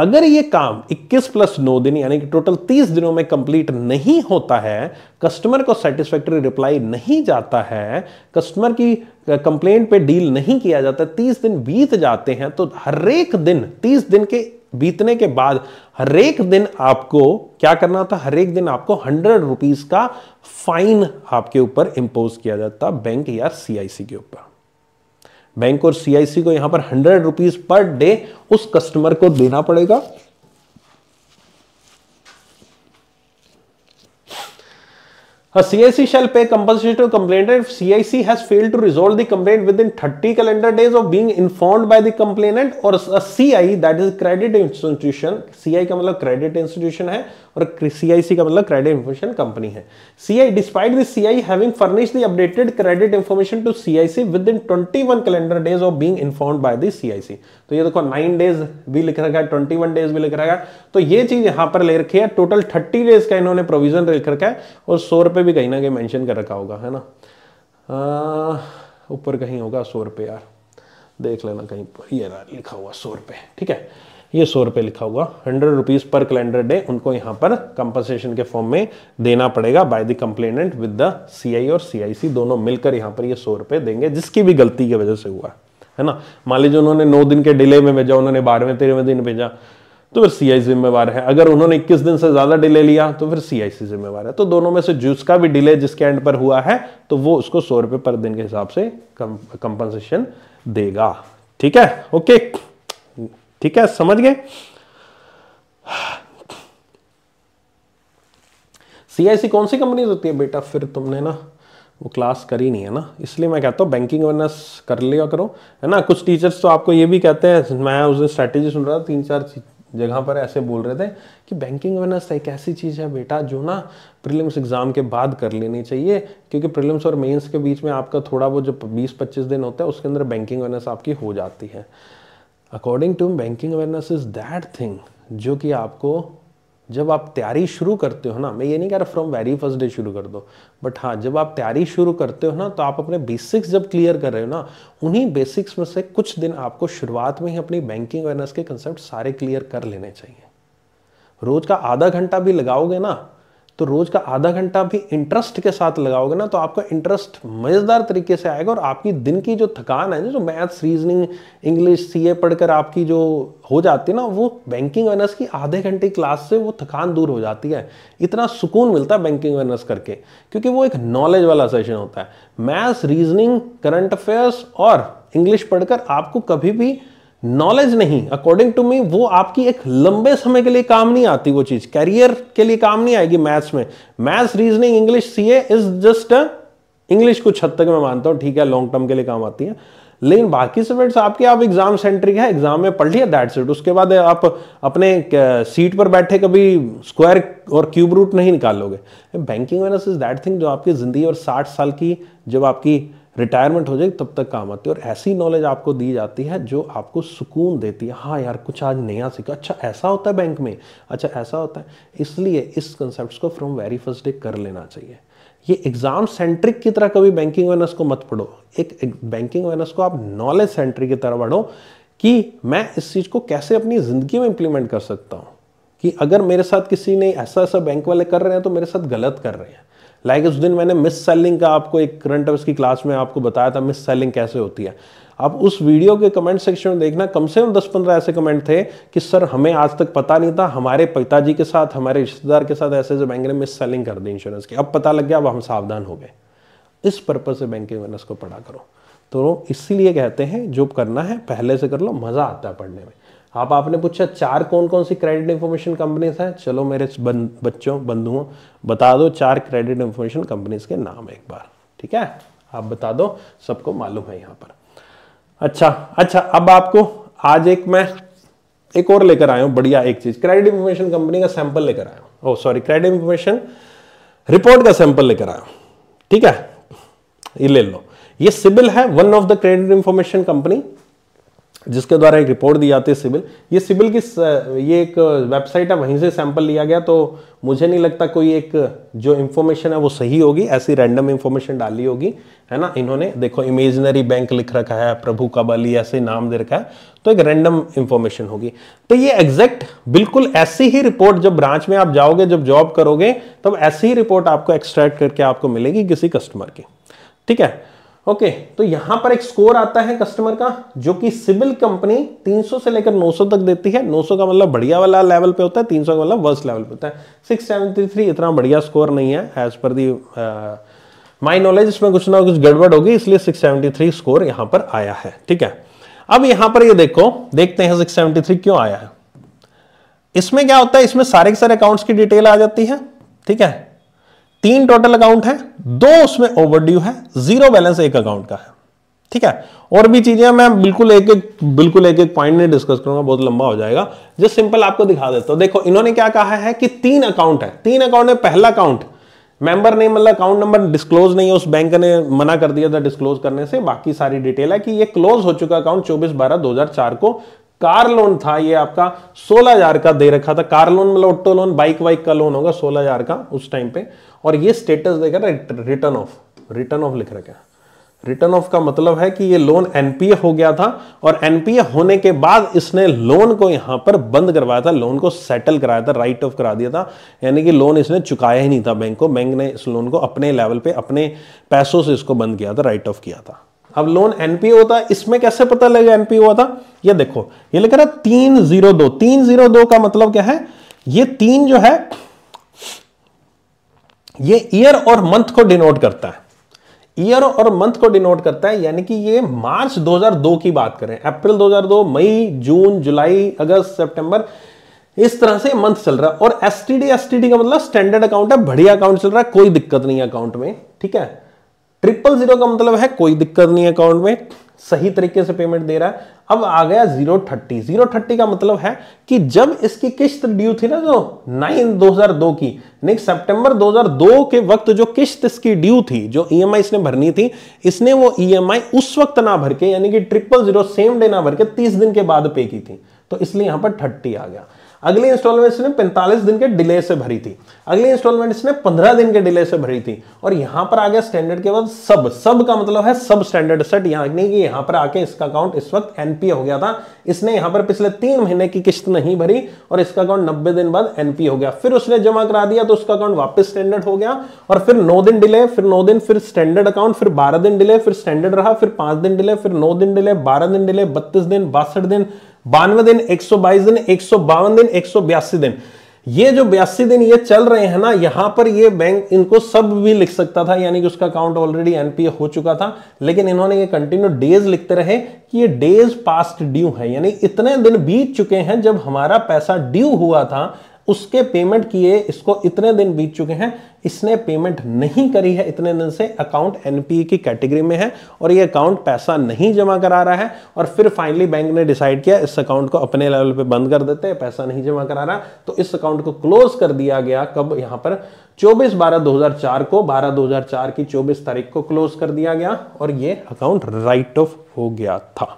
अगर यह काम 21 प्लस 9 दिन यानी कि टोटल 30 दिनों में कंप्लीट नहीं होता है कस्टमर को सेटिस्फैक्ट्री रिप्लाई नहीं जाता है कस्टमर की कंप्लेंट पे डील नहीं किया जाता 30 दिन बीत जाते हैं तो हर एक दिन 30 दिन के बीतने के बाद हर एक दिन आपको क्या करना था हर एक दिन आपको हंड्रेड रुपीज का फाइन आपके ऊपर इंपोज किया जाता बैंक या सीआईसी के ऊपर बैंक और सीआईसी को यहां पर हंड्रेड रुपीज पर डे उस कस्टमर को देना पड़ेगा A CIC shall pay compensation to complainant if CIC has failed to resolve the complaint within 30 calendar days of being informed by the complainant or a CI that is credit institution CI का मतलब credit institution है और CIC का मतलब credit information company है CI despite the CI having furnished the updated credit information to CIC within 21 calendar days of being informed by the CIC तो ये देखो 9 days भी लिख रखा है 21 days भी लिख रखा है तो ये चीज यहाँ पर ले रखी है total 30 days का इन्होंने provision लिख रखा है और 100 रुपए पे भी कहीं ना कहीं मेंशन कर रखा होगा है ना ऊपर कहीं होगा सौ रुपये यार देख लेना कहीं पर ये रहा लिखा हुआ सौ रुपये ठीक है ये सौ रुपये लिखा हुआ hundred rupees per calendar day उनको यहाँ पर कंपनसेशन के फॉर्म में देना पड़ेगा by the complainant with the CI और सीआईसी दोनों मिलकर यहाँ पर ये सौ रुपये देंगे जिसकी भी गलती की वजह से हुआ है ना मान लीजिए उन्होंने नौ दिन के डिले में भेजा उन्होंने बारहवें तेरहवें दिन भेजा तो फिर सी जिम्मेवार है अगर उन्होंने 21 दिन से ज्यादा डिले लिया तो फिर सी जिम्मेवार है तो दोनों में से जूस का भी डिले जिसके एंड पर हुआ है तो वो उसको सौ रुपए पर दिन के हिसाब से कंपनसेशन देगा ठीक है ओके ठीक है समझ गए सीआईसी कौन सी कंपनी होती है बेटा फिर तुमने ना वो क्लास करी नहीं है ना इसलिए मैं कहता हूँ बैंकिंग अवेयरनेस कर लिया करो है ना कुछ टीचर्स तो आपको ये भी कहते हैं मैं उस दिन स्ट्रैटेजी सुन रहा था तीन चार जगह पर ऐसे बोल रहे थे कि बैंकिंग अवेयरनेस एक ऐसी चीज़ है बेटा जो ना प्रीलिम्स एग्ज़ाम के बाद कर लेनी चाहिए क्योंकि प्रीलिम्स और मेंस के बीच में आपका थोड़ा वो जो 20-25 दिन होता है उसके अंदर बैंकिंग अवेयरनेस आपकी हो जाती है according to banking awareness is that thing जो कि आपको जब आप तैयारी शुरू करते हो ना मैं ये नहीं कह रहा फ्रॉम वेरी फर्स्ट डे शुरू कर दो बट हाँ जब आप तैयारी शुरू करते हो ना तो आप अपने बेसिक्स जब क्लियर कर रहे हो ना उन्हीं बेसिक्स में से कुछ दिन आपको शुरुआत में ही अपनी बैंकिंग अवेयरनेस के कंसेप्ट सारे क्लियर कर लेने चाहिए रोज का आधा घंटा भी लगाओगे ना तो रोज का आधा घंटा भी इंटरेस्ट के साथ लगाओगे ना तो आपका इंटरेस्ट मज़ेदार तरीके से आएगा और आपकी दिन की जो थकान है ना जो मैथ्स रीजनिंग इंग्लिश सीए पढ़कर आपकी जो हो जाती है ना वो बैंकिंग अवेयरनेस की आधे घंटे क्लास से वो थकान दूर हो जाती है इतना सुकून मिलता है बैंकिंग अवेयरनेस करके क्योंकि वो एक नॉलेज वाला सेशन होता है मैथ्स रीजनिंग करंट अफेयर्स और इंग्लिश पढ़कर आपको कभी भी नॉलेज नहीं अकॉर्डिंग टू मी वो आपकी एक लंबे समय के लिए काम नहीं आती वो चीज कैरियर के लिए काम नहीं आएगी मैथ्स में maths reasoning English C A is just English कुछ हद तक मैं मानता हूं ठीक है लॉन्ग टर्म के लिए काम आती है लेकिन बाकी सब्जेक्ट्स आपके आप एग्जाम सेंट्रिक है एग्जाम में पढ़ लिया दैट्स इट उसके बाद आप अपने सीट पर बैठे कभी स्क्वायर और क्यूब रूट नहीं निकालोगे banking awareness is that thing जो आपकी जिंदगी और साठ साल की जब आपकी रिटायरमेंट हो जाए तब तक काम आती है और ऐसी नॉलेज आपको दी जाती है जो आपको सुकून देती है हाँ यार कुछ आज नया सीखा अच्छा ऐसा होता है बैंक में अच्छा ऐसा होता है इसलिए इस कंसेप्ट को फ्रॉम वेरी फर्स्ट डे कर लेना चाहिए ये एग्जाम सेंट्रिक की तरह कभी बैंकिंग वेनस को मत पढ़ो एक, एक बैंकिंग वेनस को आप नॉलेज सेंट्रिक की तरह पढ़ो कि मैं इस चीज़ को कैसे अपनी ज़िंदगी में इंप्लीमेंट कर सकता हूँ कि अगर मेरे साथ किसी ने ऐसा ऐसा बैंक वाले कर रहे हैं तो मेरे साथ गलत कर रहे हैं लाइक उस दिन मैंने मिस सेलिंग का आपको एक करंट अफेयर्स की क्लास में आपको बताया था मिस सेलिंग कैसे होती है आप उस वीडियो के कमेंट सेक्शन में देखना कम से कम दस पंद्रह ऐसे कमेंट थे कि सर हमें आज तक पता नहीं था हमारे पिताजी के साथ हमारे रिश्तेदार के साथ ऐसे ऐसे बैंक ने मिस सेलिंग कर दी इंश्योरेंस की अब पता लग गया अब हम सावधान हो गए इस पर्पज से बैंकिंग अवेयरनेस को पढ़ा करो तो इसीलिए कहते हैं जो करना है पहले से कर लो मज़ा आता है पढ़ने में आप आपने पूछा चार कौन कौन सी क्रेडिट इन्फॉर्मेशन कंपनीज हैं चलो मेरे बन, बच्चों बंधुओं बता दो चार क्रेडिट इन्फॉर्मेशन कंपनीज के नाम एक बार ठीक है आप बता दो सबको मालूम है यहाँ पर अच्छा अच्छा अब आपको आज एक मैं एक और लेकर आया हूँ बढ़िया एक चीज क्रेडिट इन्फॉर्मेशन कंपनी का सैंपल लेकर आया हूँ सॉरी क्रेडिट इन्फॉर्मेशन रिपोर्ट का सैंपल लेकर आया हूँ ठीक है ये ले लो ये सिबिल है one of the credit information company जिसके द्वारा एक रिपोर्ट दी जाती है सिविल ये सिविल की ये एक वेबसाइट है वहीं से सैंपल लिया गया तो मुझे नहीं लगता कोई एक जो इन्फॉर्मेशन है वो सही होगी ऐसी रैंडम इन्फॉर्मेशन डाली होगी है ना इन्होंने देखो इमेजनरी बैंक लिख रखा है प्रभु का बली ऐसे नाम दे रखा है तो एक रैंडम इन्फॉर्मेशन होगी तो ये एग्जैक्ट बिल्कुल ऐसी ही रिपोर्ट जब ब्रांच में आप जाओगे जब जॉब करोगे तब ऐसी ही रिपोर्ट आपको एक्सट्रैक्ट करके आपको मिलेगी किसी कस्टमर की ठीक है ओके okay, तो यहां पर एक स्कोर आता है कस्टमर का जो कि सिविल कंपनी 300 से लेकर 900 तक देती है 900 का मतलब बढ़िया वाला लेवल पे होता है 300 का मतलब वर्स्ट लेवल पे होता है सिक्स इतना बढ़िया स्कोर नहीं है as per the my knowledge इसमें कुछ ना कुछ गड़बड़ होगी इसलिए 673 स्कोर यहां पर आया है ठीक है अब यहां पर ये यह देखो देखते हैं 673 क्यों आया है इसमें क्या होता है इसमें सारे के सारे अकाउंट्स की डिटेल आ जाती है ठीक है तीन टोटल अकाउंट है दो उसमें ओवरड्यू है जीरो बैलेंस एक अकाउंट का है ठीक है और भी चीजें मैं बिल्कुल एक एक बिल्कुल एक एक पॉइंट नहीं डिस्कस करूंगा बहुत लंबा हो जाएगा जो सिंपल आपको दिखा देता हूं देखो इन्होंने क्या कहा है कि तीन अकाउंट है तीन अकाउंट में पहला अकाउंट मेंबर नेम मतलब अकाउंट नंबर डिस्क्लोज नहीं है उस बैंक ने मना कर दिया था डिस्क्लोज करने से बाकी सारी डिटेल है कि ये क्लोज हो चुका अकाउंट 24 बारह 2004 को कार लोन था ये आपका सोलह हजार का दे रखा था कार लोन मतलब ऑटो लोन बाइक वाइक का लोन होगा सोलह हजार का उस टाइम पे और ये स्टेटस देगा रिटर्न ऑफ रिटर्न ऑफ लिख रखा है रिटर्न ऑफ का मतलब है कि ये लोन एनपीए हो गया था और एनपीए होने के बाद इसने लोन को यहां पर बंद करवाया था लोन को सेटल कराया था राइट ऑफ करा दिया था यानी कि लोन इसने चुकाया ही नहीं था बैंक को बैंक ने इस लोन को अपने लेवल पे अपने पैसों से इसको बंद किया था राइट ऑफ किया था अब लोन एनपी होता है इसमें कैसे पता लगेगा एनपीओ हुआ था ये देखो ये लिख रहा है तीन जीरो दो तीन जीरो दो का मतलब क्या है ये तीन जो है ये ईयर और मंथ को डिनोट करता है ईयर और मंथ को डिनोट करता है यानी कि ये मार्च 2002 की बात करें अप्रैल 2002 मई जून जुलाई अगस्त सितंबर इस तरह से मंथ चल रहा है और एस टी का मतलब स्टैंडर्ड अकाउंट है बढ़िया अकाउंट चल रहा है कोई दिक्कत नहीं है अकाउंट में ठीक है ट्रिपल जीरो का मतलब है कोई दिक्कत नहीं अकाउंट में सही तरीके से पेमेंट दे रहा है अब आ गया जीरो थर्टी जीरो थर्टी का मतलब है कि जब इसकी किश्त ड्यू थी ना जो नाइन दो हजार दो की नहीं सितंबर 2002 के वक्त जो किश्त इसकी ड्यू थी जो ईएमआई e इसने भरनी थी इसने वो ईएमआई e उस वक्त ना भर के यानी कि ट्रिपल जीरो सेम डे ना भर के तीस दिन के बाद पे की थी तो इसलिए यहां पर थर्टी आ गया अगली इंस्टॉलमेंट्स ने 45 दिन के डिले से भरी थी अगली इंस्टॉलमेंट्स ने 15 दिन के डिले से भरी थी और यहां पर आ गया स्टैंडर्ड के बाद सब सब का मतलब है सब स्टैंडर्ड सेट यहाँ कि यहां पर आके इसका अकाउंट इस वक्त एनपी हो गया था इसने यहां पर पिछले तीन महीने की किस्त नहीं भरी और इसका अकाउंट नब्बे दिन बाद एनपी हो गया फिर उसने जमा करा दिया तो उसका अकाउंट वापस स्टैंडर्ड हो गया और फिर नौ दिन डिले फिर नौ दिन फिर स्टैंडर्ड अकाउंट फिर बारह दिन डिले फिर स्टैंडर्ड रहा फिर पांच दिन डिले फिर नौ दिन डिले बारह दिन डिले बत्तीस दिन बासठ दिन बानवे दिन 122 दिन एक दिन एक दिन ये जो बयासी दिन ये चल रहे हैं ना यहां पर ये बैंक इनको सब भी लिख सकता था यानी कि उसका अकाउंट ऑलरेडी एनपीए हो चुका था लेकिन इन्होंने ये कंटिन्यू डेज लिखते रहे कि ये डेज पास्ट ड्यू है यानी इतने दिन बीत चुके हैं जब हमारा पैसा ड्यू हुआ था उसके पेमेंट किए इसको इतने दिन बीत चुके हैं इसने पेमेंट नहीं करी है इतने दिन से अकाउंट एनपीए की कैटेगरी में है और ये अकाउंट पैसा नहीं जमा करा रहा है और फिर फाइनली बैंक ने डिसाइड किया इस अकाउंट को अपने लेवल पे बंद कर देते हैं पैसा नहीं जमा करा रहा तो इस अकाउंट को क्लोज कर दिया गया कब यहां पर 24 बारह 2004 को 12 2004 की 24 तारीख को क्लोज कर दिया गया और ये अकाउंट राइट ऑफ हो गया था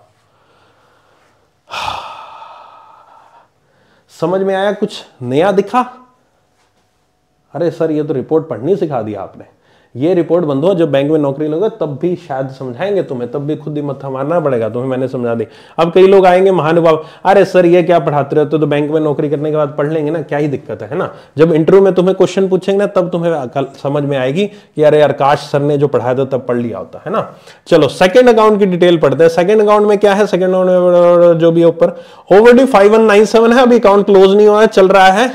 समझ में आया कुछ नया दिखा अरे सर ये तो रिपोर्ट पढ़नी सिखा दिया आपने ये रिपोर्ट बंद हो जब बैंक में नौकरी लोगे तब भी शायद समझाएंगे तुम्हें तब भी खुद ही मत्था मारना पड़ेगा तुम्हें मैंने समझा दी अब कई लोग आएंगे महानुभाव अरे सर ये क्या पढ़ाते रहते हो तो बैंक में नौकरी करने के बाद पढ़ लेंगे ना क्या ही दिक्कत है ना जब इंटरव्यू में तुम्हें क्वेश्चन पूछेंगे ना तब तुम्हें समझ में आएगी कि अरे यार काश सर ने जो पढ़ाया था तब पढ़ लिया होता है ना चलो सेकेंड अकाउंट की डिटेल पढ़ते हैं सेकेंड अकाउंट में क्या है सेकेंड अकाउंट जो भी ऊपर overdue five one nine seven है अभी अकाउंट क्लोज नहीं हुआ है चल रहा है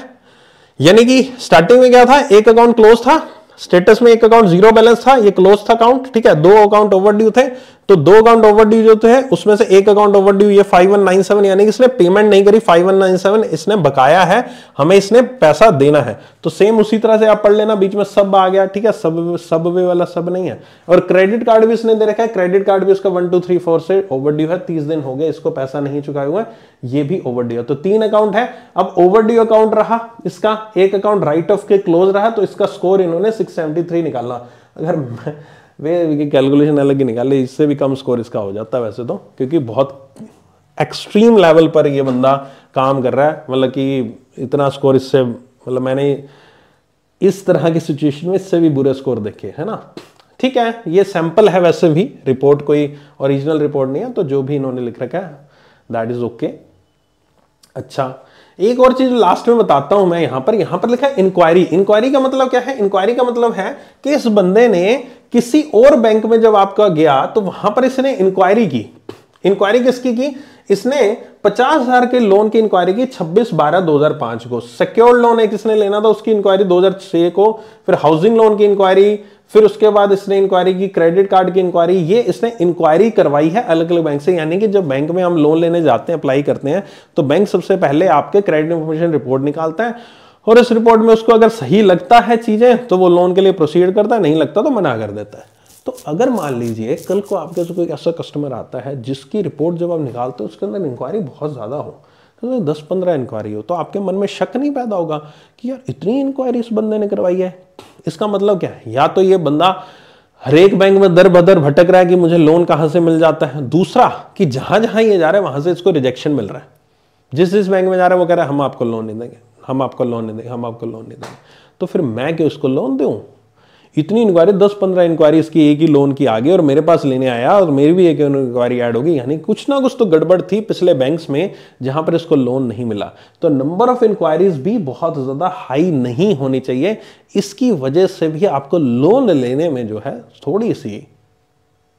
यानी कि स्टार्टिंग में क्या था एक अकाउंट क्लोज था स्टेटस में एक अकाउंट जीरो बैलेंस था ये क्लोज था अकाउंट ठीक है दो अकाउंट ओवरड्यू थे तो दो अकाउंट ओवरड्यू जो तो है उसमें से एक अकाउंट ओवरड्यू ये 5197 यानी कि इसने पेमेंट नहीं करी 5197 इसने बकाया है हमें इसने पैसा देना है तो सेम उसी तरह से आप पढ़ लेना बीच में सब आ गया ठीक है सब सब वे वाला सब नहीं है और क्रेडिट कार्ड भी इसने दे रखा है क्रेडिट कार्ड भी इसका वन टू थ्री फोर से ओवरड्यू है तीस दिन हो गए इसको पैसा नहीं चुकाए हुए ये भी ओवरड्यू है तो तीन अकाउंट है अब ओवरड्यू अकाउंट रहा इसका एक अकाउंट राइट ऑफ के क्लोज रहा तो इसका स्कोर इन्होंने सिक्स निकालना अगर वे कैलकुलेशन अलग ही निकाले इससे भी कम स्कोर इसका हो जाता है वैसे तो क्योंकि बहुत एक्सट्रीम लेवल पर ये बंदा काम कर रहा है मतलब कि इतना स्कोर इससे मतलब मैंने इस तरह की सिचुएशन में इससे भी बुरे स्कोर देखे है ना ठीक है ये सैंपल है वैसे भी रिपोर्ट कोई ओरिजिनल रिपोर्ट नहीं है तो जो भी इन्होंने लिख रखा है दैट इज ओके अच्छा एक और चीज लास्ट में बताता हूं मैं यहां पर यहां पर लिखा है इंक्वायरी इंक्वायरी का मतलब क्या है इंक्वायरी का मतलब है कि इस बंदे ने किसी और बैंक में जब आपका गया तो वहां पर इसने इंक्वायरी की इंक्वायरी किसकी की इसने पचास हजार के लोन की इंक्वायरी की 26 बारह 2005 को सिक्योर्ड लोन है किसने लेना था उसकी इंक्वायरी 2006 को फिर हाउसिंग लोन की इंक्वायरी फिर उसके बाद इसने इंक्वायरी की क्रेडिट कार्ड की इंक्वायरी ये इसने इंक्वायरी करवाई है अलग अलग बैंक से यानी कि जब बैंक में हम लोन लेने जाते हैं अप्लाई करते हैं तो बैंक सबसे पहले आपके क्रेडिट इंफॉर्मेशन रिपोर्ट निकालता है और इस रिपोर्ट में उसको अगर सही लगता है चीज़ें तो वो लोन के लिए प्रोसीड करता है नहीं लगता तो मना कर देता है तो अगर मान लीजिए कल को आपके से कोई ऐसा कस्टमर आता है जिसकी रिपोर्ट जब आप निकालते हो उसके अंदर इंक्वायरी बहुत ज़्यादा हो तो दस पंद्रह इंक्वायरी हो तो आपके मन में शक नहीं पैदा होगा कि यार इतनी इंक्वायरी इस बंदे ने करवाई है इसका मतलब क्या है या तो ये बंदा हर एक बैंक में दर बदर भटक रहा है कि मुझे लोन कहाँ से मिल जाता है दूसरा कि जहाँ जहाँ ये जा रहा है वहाँ से इसको रिजेक्शन मिल रहा है जिस जिस बैंक में जा रहा है वो कह रहा है हम आपको लोन नहीं देंगे हम आपका लोन नहीं देंगे हम आपको लोन नहीं देंगे तो फिर मैं क्या उसको लोन दूँ इतनी इंक्वायरी दस पंद्रह इंक्वायरी इसकी एक ही लोन की आ गई और मेरे पास लेने आया और मेरी भी एक इंक्वायरी ऐड होगी यानी कुछ ना कुछ तो गड़बड़ थी पिछले बैंक्स में जहां पर इसको लोन नहीं मिला तो नंबर ऑफ इंक्वायरीज भी बहुत ज़्यादा हाई नहीं होनी चाहिए इसकी वजह से भी आपको लोन लेने में जो है थोड़ी सी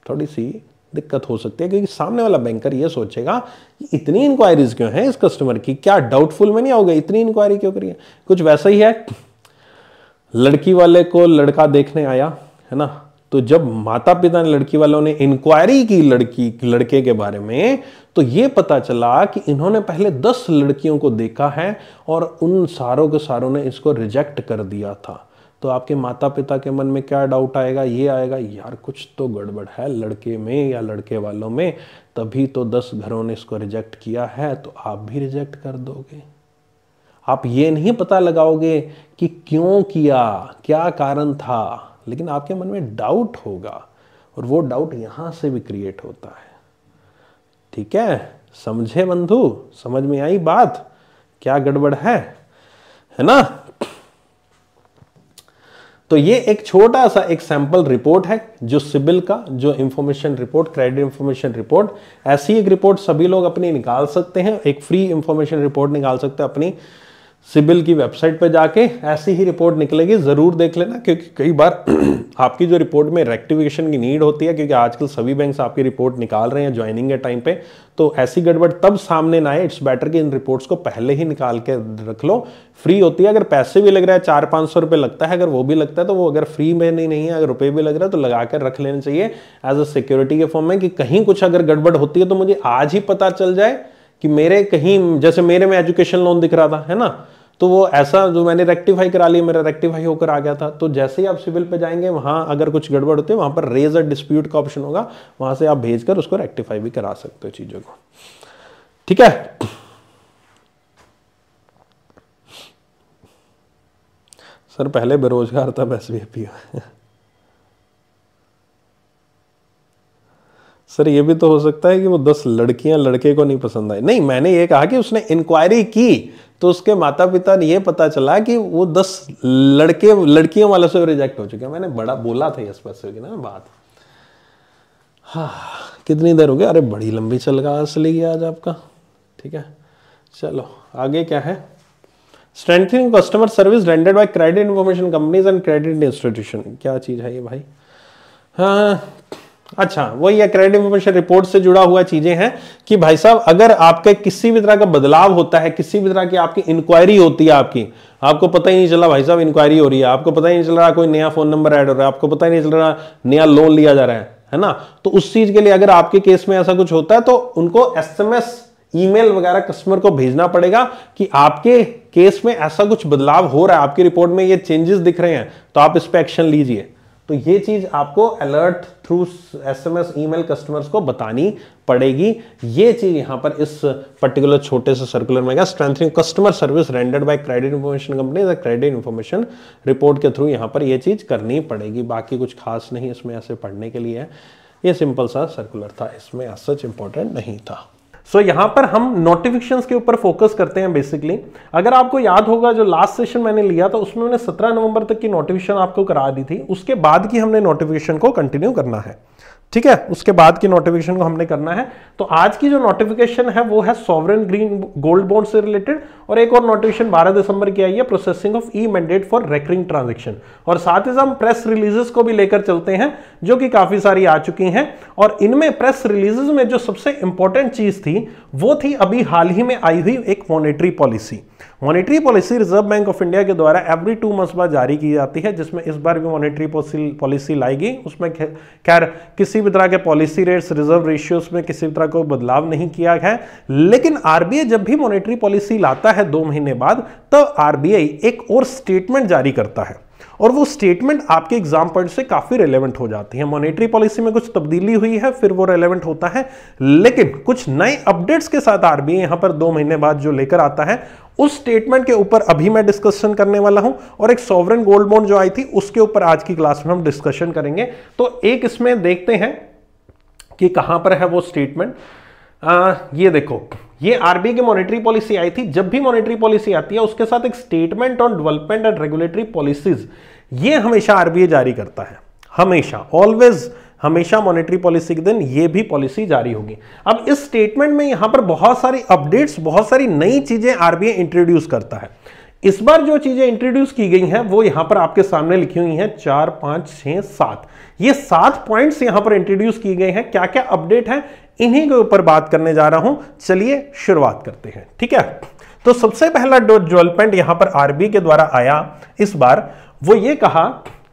थोड़ी सी दिक्कत हो सकती है क्योंकि सामने वाला बैंकर ये सोचेगा कि इतनी इंक्वायरीज क्यों हैं इस कस्टमर की क्या डाउटफुल में नहीं आओगे इतनी इंक्वायरी क्यों करिए कुछ वैसा ही है लड़की वाले को लड़का देखने आया है ना तो जब माता पिता ने लड़की वालों ने इंक्वायरी की लड़की लड़के के बारे में तो यह पता चला कि इन्होंने पहले दस लड़कियों को देखा है और उन सारों के सारों ने इसको रिजेक्ट कर दिया था तो आपके माता पिता के मन में क्या डाउट आएगा ये आएगा यार कुछ तो गड़बड़ है लड़के में या लड़के वालों में तभी तो दस घरों ने इसको रिजेक्ट किया है तो आप भी रिजेक्ट कर दोगे आप ये नहीं पता लगाओगे कि क्यों किया क्या कारण था लेकिन आपके मन में डाउट होगा और वो डाउट यहां से भी क्रिएट होता है ठीक है समझे बंधु समझ में आई बात क्या गड़बड़ है है ना तो ये एक छोटा सा एक सैंपल रिपोर्ट है जो सिबिल का जो information report credit information report ऐसी एक रिपोर्ट सभी लोग अपनी निकाल सकते हैं एक फ्री इंफॉर्मेशन रिपोर्ट निकाल सकते हैं अपनी सिबिल की वेबसाइट पर जाके ऐसी ही रिपोर्ट निकलेगी ज़रूर देख लेना क्योंकि कई बार आपकी जो रिपोर्ट में रेक्टिफिकेशन की नीड होती है क्योंकि आजकल सभी बैंक्स आपकी रिपोर्ट निकाल रहे हैं ज्वाइनिंग के टाइम पे तो ऐसी गड़बड़ तब सामने ना आए इट्स बेटर कि इन रिपोर्ट्स को पहले ही निकाल के रख लो फ्री होती है अगर पैसे भी लग रहा है चार पाँच सौ रुपये लगता है अगर वो भी लगता है तो वो अगर फ्री में नहीं, नहीं है अगर रुपये भी लग रहा है तो लगा कर रख लेना चाहिए एज अ सिक्योरिटी के फॉर्म में कि कहीं कुछ अगर गड़बड़ होती है तो मुझे आज ही पता चल जाए कि मेरे कहीं जैसे मेरे में एजुकेशन लोन दिख रहा था है ना तो वो ऐसा जो मैंने रेक्टिफाई करा लिया मेरा रेक्टिफाई होकर आ गया था तो जैसे ही आप सिविल पे जाएंगे वहां अगर कुछ गड़बड़ होती है वहां पर रेज अ डिस्प्यूट का ऑप्शन होगा वहां से आप भेजकर उसको रेक्टिफाई भी करा सकते हो चीज़ों को ठीक है सर पहले बेरोजगार था बस भी सर ये भी तो हो सकता है कि वो दस लड़कियां लड़के को नहीं पसंद आई नहीं मैंने ये कहा कि उसने इंक्वायरी की तो उसके माता पिता ने ये पता चला कि वो दस लड़के लड़कियों वाले से रिजेक्ट हो चुके हैं मैंने बड़ा बोला था स्पेसिफिक ना बात हाँ कितनी देर हो गई अरे बड़ी लंबी चल गया असली गया आज आपका ठीक है चलो आगे क्या है strengthening customer service rendered by credit information companies and credit institution क्या चीज़ है ये भाई हाँ अच्छा वही क्रेडिट इन्फॉर्मेशन रिपोर्ट से जुड़ा हुआ चीजें हैं कि भाई साहब अगर आपके किसी भी तरह का बदलाव होता है किसी भी तरह की आपकी इंक्वायरी होती है आपकी आपको पता ही नहीं चला भाई साहब इंक्वायरी हो रही है आपको पता ही नहीं चल रहा कोई नया फोन नंबर ऐड हो रहा है आपको पता ही नहीं चल रहा नया लोन लिया जा रहा है है ना तो उस चीज के लिए अगर आपके केस में ऐसा कुछ होता है तो उनको एस ईमेल वगैरह कस्टमर को भेजना पड़ेगा कि आपके केस में ऐसा कुछ बदलाव हो रहा है आपकी रिपोर्ट में ये चेंजेस दिख रहे हैं तो आप इस पर एक्शन लीजिए तो ये चीज़ आपको alert through SMS email customers को बतानी पड़ेगी ये चीज़ यहां पर इस पर्टिकुलर छोटे से सर्कुलर में strengthening customer service rendered by credit information company credit information report के थ्रू यहां पर यह चीज़ करनी पड़ेगी बाकी कुछ खास नहीं इसमें ऐसे पढ़ने के लिए यह ये सिंपल सा सर्कुलर था इसमें सच इंपॉर्टेंट नहीं था सो so, यहां पर हम नोटिफिकेशंस के ऊपर फोकस करते हैं बेसिकली अगर आपको याद होगा जो लास्ट सेशन मैंने लिया था उसमें मैंने 17 नवंबर तक की नोटिफिकेशन आपको करा दी थी उसके बाद की हमने नोटिफिकेशन को कंटिन्यू करना है ठीक है उसके बाद की नोटिफिकेशन को हमने करना है तो आज की जो नोटिफिकेशन है वो है सॉवरन ग्रीन गोल्ड बॉन्ड से रिलेटेड और एक और नोटिफिकेशन 12 दिसंबर की आई है processing of e mandate for recurring transaction और साथ ही हम प्रेस रिलीजेस को भी लेकर चलते हैं जो कि काफी सारी आ चुकी हैं और इनमें प्रेस रिलीजेस में जो सबसे इंपॉर्टेंट चीज थी वो थी अभी हाल ही में आई हुई एक monetary policy monetary policy Reserve bank of India के द्वारा एवरी टू मंथ्स बाद जारी की जाती है जिसमें इस बार भी मॉनेटरी पॉलिसी लाई गई उसमें खैर किसी भी तरह के पॉलिसी रेट्स रिजर्व रेशियोज में किसी भी तरह का बदलाव नहीं किया है लेकिन आर जब भी मॉनेटरी पॉलिसी लाता है दो महीने बाद तब तो आर एक और स्टेटमेंट जारी करता है और वो स्टेटमेंट आपके एग्जाम पॉइंट से काफ़ी रेलेवेंट हो जाती है मॉनेटरी पॉलिसी में कुछ तब्दीली हुई है फिर वो रेलेवेंट होता है लेकिन कुछ नए अपडेट्स के साथ आरबीआई यहां पर दो महीने बाद जो लेकर आता है उस स्टेटमेंट के ऊपर अभी मैं डिस्कशन करने वाला हूं और एक सॉवरन गोल्ड बॉन्ड जो आई थी उसके ऊपर आज की क्लास में हम डिस्कशन करेंगे तो एक इसमें देखते हैं कि कहां पर है वो स्टेटमेंट ये देखो ये आरबीआई की मॉनेटरी पॉलिसी आई थी जब भी मॉनेटरी पॉलिसी आती है उसके साथ एक statement on development and regulatory policies ये हमेशा आरबीआई जारी करता है हमेशा ऑलवेज हमेशा मॉनेटरी पॉलिसी के दिन ये भी पॉलिसी जारी होगी अब इस स्टेटमेंट में यहां पर बहुत सारी अपडेट्स बहुत सारी नई चीजें आरबीआई इंट्रोड्यूस करता है इस बार जो चीजें इंट्रोड्यूस की गई हैं वो यहां पर आपके सामने लिखी हुई हैं चार पांच छह सात ये सात पॉइंट्स यहां पर इंट्रोड्यूस की गई हैं क्या क्या अपडेट है इन्हीं के ऊपर बात करने जा रहा हूं चलिए शुरुआत करते हैं ठीक है तो सबसे पहला डेवलपमेंट यहां पर आरबी के द्वारा आया इस बार वो ये कहा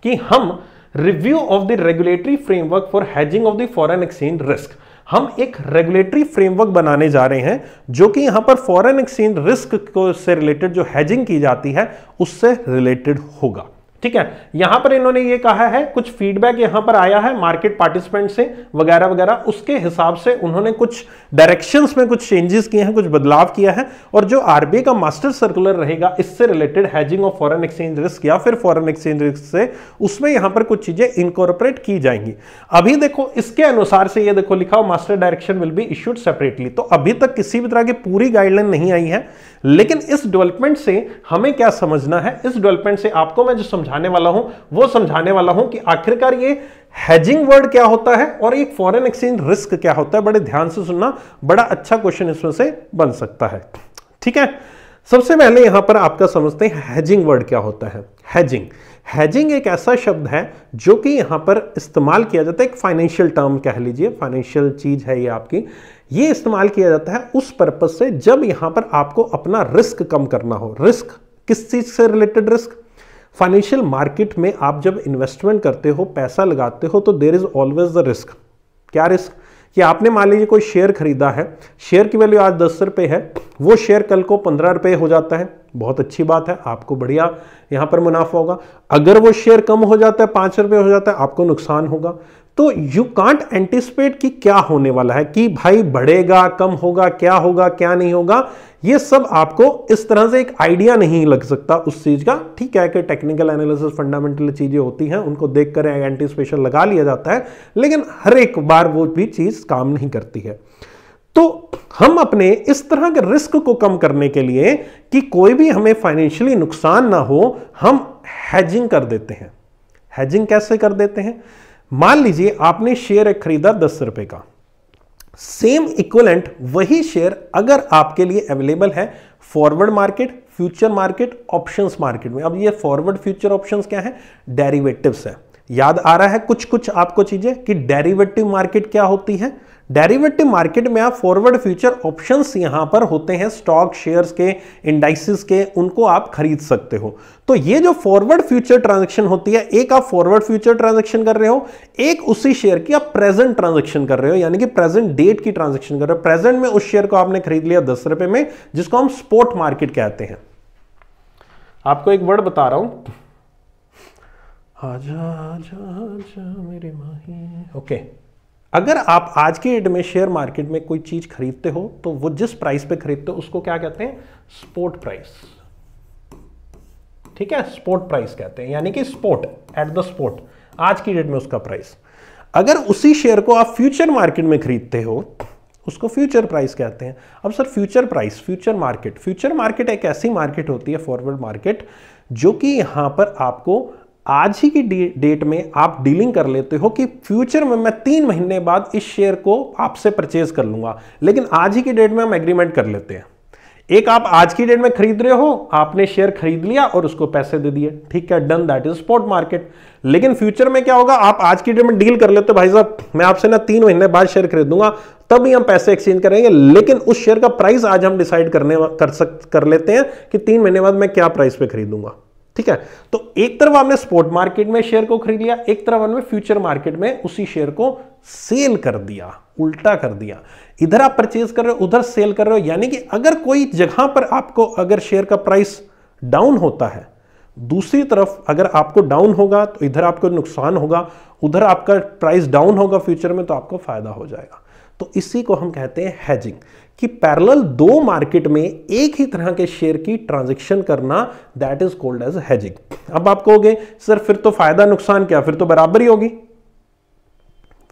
कि हम review of the regulatory framework for hedging of the foreign exchange risk हम एक रेगुलेटरी फ्रेमवर्क बनाने जा रहे हैं जो कि यहां पर फॉरेन एक्सचेंज रिस्क को से रिलेटेड जो हैजिंग की जाती है उससे रिलेटेड होगा ठीक है यहां पर इन्होंने ये कहा है कुछ फीडबैक यहां पर आया है मार्केट पार्टिसिपेंट से वगैरह वगैरह उसके हिसाब से उन्होंने कुछ डायरेक्शंस में कुछ चेंजेस किए हैं कुछ बदलाव किया है और जो आरबीआई का मास्टर सर्कुलर रहेगा इससे related hedging of foreign exchange risk या फिर फॉरन एक्सचेंज रिस्क से उसमें यहां पर कुछ चीजें इनकॉर्पोरेट की जाएंगी अभी देखो इसके अनुसार से ये देखो लिखा master direction will be issued separately तो अभी तक किसी भी तरह की पूरी गाइडलाइन नहीं आई है लेकिन इस डेवलपमेंट से हमें क्या समझना है इस डेवलपमेंट से आपको मैं जो समझाने वाला हूं वो समझाने वाला हूं कि आखिरकार ये हेजिंग वर्ड क्या होता है और एक फॉरेन एक्सचेंज रिस्क क्या होता है बड़े ध्यान से सुनना बड़ा अच्छा क्वेश्चन इसमें से बन सकता है ठीक है सबसे पहले यहां पर आपका समझते हैं हेजिंग वर्ड क्या होता है हैजिंग हेजिंग एक ऐसा शब्द है जो कि यहां पर इस्तेमाल किया जाता है एक फाइनेंशियल टर्म कह लीजिए फाइनेंशियल चीज है ये आपकी ये इस्तेमाल किया जाता है उस पर्पज से जब यहां पर आपको अपना रिस्क कम करना हो रिस्क किस चीज़ से रिलेटेड रिस्क फाइनेंशियल मार्केट में आप जब इन्वेस्टमेंट करते हो पैसा लगाते हो तो there is always the risk क्या रिस्क कि आपने मान लीजिए कोई शेयर खरीदा है शेयर की वैल्यू आज दस रुपए है वो शेयर कल को पंद्रह रुपए हो जाता है बहुत अच्छी बात है आपको बढ़िया यहां पर मुनाफा होगा अगर वो शेयर कम हो जाता है पांच रुपए हो जाता है आपको नुकसान होगा तो यू कांट एंटिसिपेट कि क्या होने वाला है कि भाई बढ़ेगा कम होगा क्या होगा क्या नहीं होगा ये सब आपको इस तरह से एक आइडिया नहीं लग सकता उस चीज़ का ठीक है कि टेक्निकल एनालिसिस फंडामेंटल चीज़ें होती हैं उनको देख कर एंटिसिपेशन लगा लिया जाता है लेकिन हर एक बार वो भी चीज़ काम नहीं करती है तो हम अपने इस तरह के रिस्क को कम करने के लिए कि कोई भी हमें फाइनेंशियली नुकसान ना हो हम हैजिंग कर देते हैं हैजिंग कैसे कर देते हैं मान लीजिए आपने शेयर खरीदा दस रुपए का सेम इक्वलेंट वही शेयर अगर आपके लिए अवेलेबल है forward market future market options market में अब ये फॉरवर्ड फ्यूचर ऑप्शंस क्या है डेरिवेटिव्स है याद आ रहा है कुछ कुछ आपको चीजें कि डेरिवेटिव मार्केट क्या होती है डेरिवेटिव मार्केट में आप फॉरवर्ड फ्यूचर ऑप्शंस यहां पर होते हैं स्टॉक शेयर्स के इंडाइसिस के उनको आप खरीद सकते हो तो ये जो फॉरवर्ड फ्यूचर ट्रांजैक्शन होती है एक आप फॉरवर्ड फ्यूचर ट्रांजैक्शन कर रहे हो एक उसी शेयर की आप प्रेजेंट ट्रांजैक्शन कर रहे हो यानी कि प्रेजेंट डेट की ट्रांजेक्शन कर रहे हो प्रेजेंट में उस शेयर को आपने खरीद लिया दस रुपए में जिसको हम स्पोर्ट मार्केट कहते हैं आपको एक वर्ड बता रहा हूं आजा आजा आजा मेरे माही ओके okay. अगर आप आज की डेट में शेयर मार्केट में कोई चीज़ खरीदते हो तो वो जिस प्राइस पे खरीदते हो उसको क्या कहते हैं स्पोर्ट प्राइस ठीक है स्पोर्ट प्राइस कहते हैं यानी कि स्पोर्ट एट द स्पोर्ट आज की डेट में उसका प्राइस अगर उसी शेयर को आप फ्यूचर मार्केट में खरीदते हो उसको फ्यूचर प्राइस कहते हैं अब sir future price future market future market एक ऐसी मार्केट होती है फॉरवर्ड मार्केट जो कि यहां पर आपको आज ही की डेट में आप डीलिंग कर लेते हो कि फ्यूचर में मैं तीन महीने बाद इस शेयर को आपसे परचेज कर लूंगा लेकिन आज ही की डेट में हम एग्रीमेंट कर लेते हैं एक आप आज की डेट में खरीद रहे हो आपने शेयर खरीद लिया और उसको पैसे दे दिए ठीक है done that is spot market लेकिन फ्यूचर में क्या होगा आप आज की डेट में डील कर लेते हो भाई साहब मैं आपसे ना तीन महीने बाद शेयर खरीदूंगा तभी हम पैसे एक्सचेंज करेंगे लेकिन उस शेयर का प्राइस आज हम डिसाइड करने कर सक कर लेते हैं कि तीन महीने बाद मैं क्या प्राइस पे खरीदूंगा ठीक है तो एक तरफ हमने स्पॉट मार्केट में शेयर को खरीद लिया एक तरफ हमने फ्यूचर मार्केट में उसी शेयर को सेल कर दिया उल्टा कर दिया इधर आप परचेज कर रहे हो उधर सेल कर रहे हो यानी कि अगर कोई जगह पर आपको अगर शेयर का प्राइस डाउन होता है दूसरी तरफ अगर आपको डाउन होगा तो इधर आपको नुकसान होगा उधर आपका प्राइस डाउन होगा फ्यूचर में तो आपको फायदा हो जाएगा तो इसी को हम कहते हैं हैजिंग कि पैरेलल दो मार्केट में एक ही तरह के शेयर की ट्रांजैक्शन करना that is called as hedging अब आप कहोगे सर फिर तो फायदा नुकसान क्या फिर तो बराबर ही होगी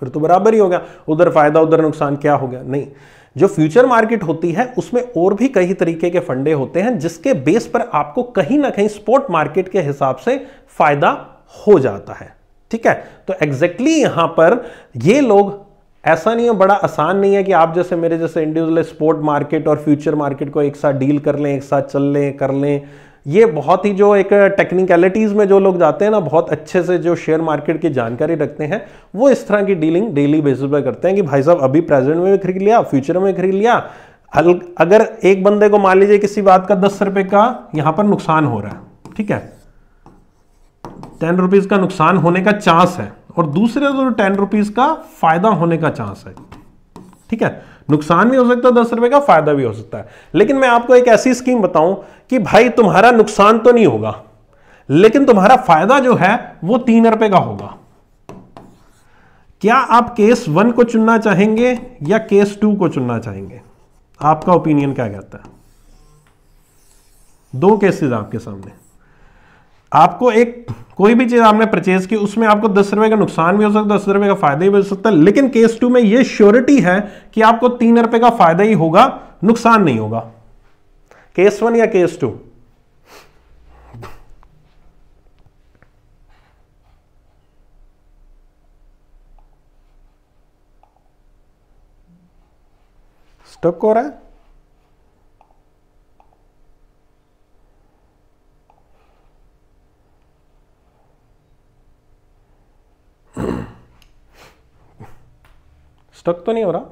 फिर तो बराबर ही हो गया उधर फायदा उधर नुकसान क्या हो गया नहीं जो फ्यूचर मार्केट होती है उसमें और भी कई तरीके के फंडे होते हैं जिसके बेस पर आपको कहीं ना कहीं स्पॉट मार्केट के हिसाब से फायदा हो जाता है ठीक है तो एग्जैक्टली exactly यहां पर ये लोग ऐसा नहीं है बड़ा आसान नहीं है कि आप जैसे मेरे जैसे इंडिविजुअल स्पोर्ट मार्केट और फ्यूचर मार्केट को एक साथ डील कर लें एक साथ चल लें कर लें ये बहुत ही जो एक टेक्निकलिटीज़ में जो लोग जाते हैं ना बहुत अच्छे से जो शेयर मार्केट की जानकारी रखते हैं वो इस तरह की डीलिंग डेली बेसिस पर करते हैं कि भाई साहब अभी प्रेजेंट में भी खरीद लिया फ्यूचर में खरीद लिया अगर एक बंदे को मान लीजिए किसी बात का दस रुपए का यहां पर नुकसान हो रहा है ठीक है टेन रुपीज़ का नुकसान होने का चांस है और दूसरे तो टेन रुपीज का फायदा होने का चांस है ठीक है नुकसान भी हो सकता है दस रुपए का फायदा भी हो सकता है लेकिन मैं आपको एक ऐसी स्कीम बताऊं कि भाई तुम्हारा नुकसान तो नहीं होगा लेकिन तुम्हारा फायदा जो है वो तीन रुपए का होगा क्या आप केस वन को चुनना चाहेंगे या केस टू को चुनना चाहेंगे आपका ओपिनियन क्या कहता है दो केसेस आपके सामने आपको एक कोई भी चीज़ आपने परचेज की उसमें आपको दस रुपए का नुकसान भी हो सकता है दस रुपए का फायदा भी हो सकता है लेकिन केस टू में ये श्योरिटी है कि आपको तीन रुपए का फायदा ही होगा नुकसान नहीं होगा केस वन या केस टू स्टक हो रहा है स्टक तो नहीं हो रहा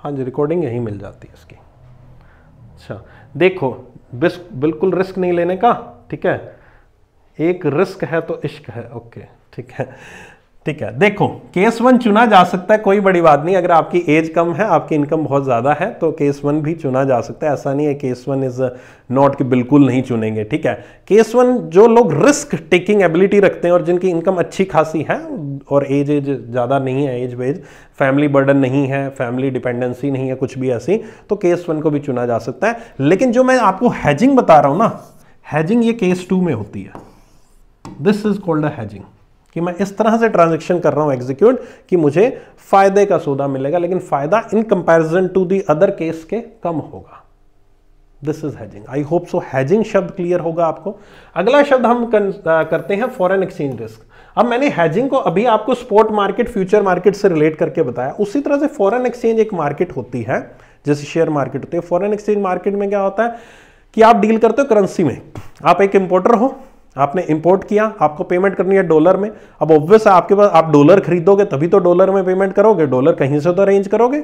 हाँ जी रिकॉर्डिंग यहीं मिल जाती है इसकी अच्छा देखो बिल्कुल रिस्क नहीं लेने का ठीक है एक रिस्क है तो इश्क है ओके ठीक है ठीक है देखो केस वन चुना जा सकता है कोई बड़ी बात नहीं अगर आपकी एज कम है आपकी इनकम बहुत ज़्यादा है तो केस वन भी चुना जा सकता है ऐसा नहीं है केस वन इज़ नॉट कि बिल्कुल नहीं चुनेंगे ठीक है केस वन जो लोग रिस्क टेकिंग एबिलिटी रखते हैं और जिनकी इनकम अच्छी खासी है और एज एज ज़्यादा नहीं है एज वेज फैमिली बर्डन नहीं है फैमिली डिपेंडेंसी नहीं है कुछ भी ऐसी तो केस वन को भी चुना जा सकता है लेकिन जो मैं आपको हैजिंग बता रहा हूँ ना हैजिंग ये केस टू में होती है this is called a hedging कि मैं इस तरह से ट्रांजेक्शन कर रहा हूं एग्जीक्यूट कि मुझे फायदे का सौदा मिलेगा लेकिन फायदा in comparison to the other case के कम होगा this is hedging I hope so hedging शब्द क्लियर होगा आपको अगला शब्द हम आ, करते हैं फॉरेन एक्सचेंज रिस्क अब मैंने हैजिंग को अभी आपको स्पॉट मार्केट फ्यूचर मार्केट से रिलेट करके बताया उसी तरह से फॉरेन एक्सचेंज एक मार्केट होती है जैसे शेयर मार्केट होती है फॉरेन एक्सचेंज मार्केट में क्या होता है कि आप डील करते हो करेंसी में आप एक इंपोर्टर हो आपने इंपोर्ट किया आपको पेमेंट करनी है डॉलर में अब ऑब्वियस आपके पास आप डॉलर खरीदोगे तभी तो डॉलर में पेमेंट करोगे डॉलर कहीं से तो अरेंज करोगे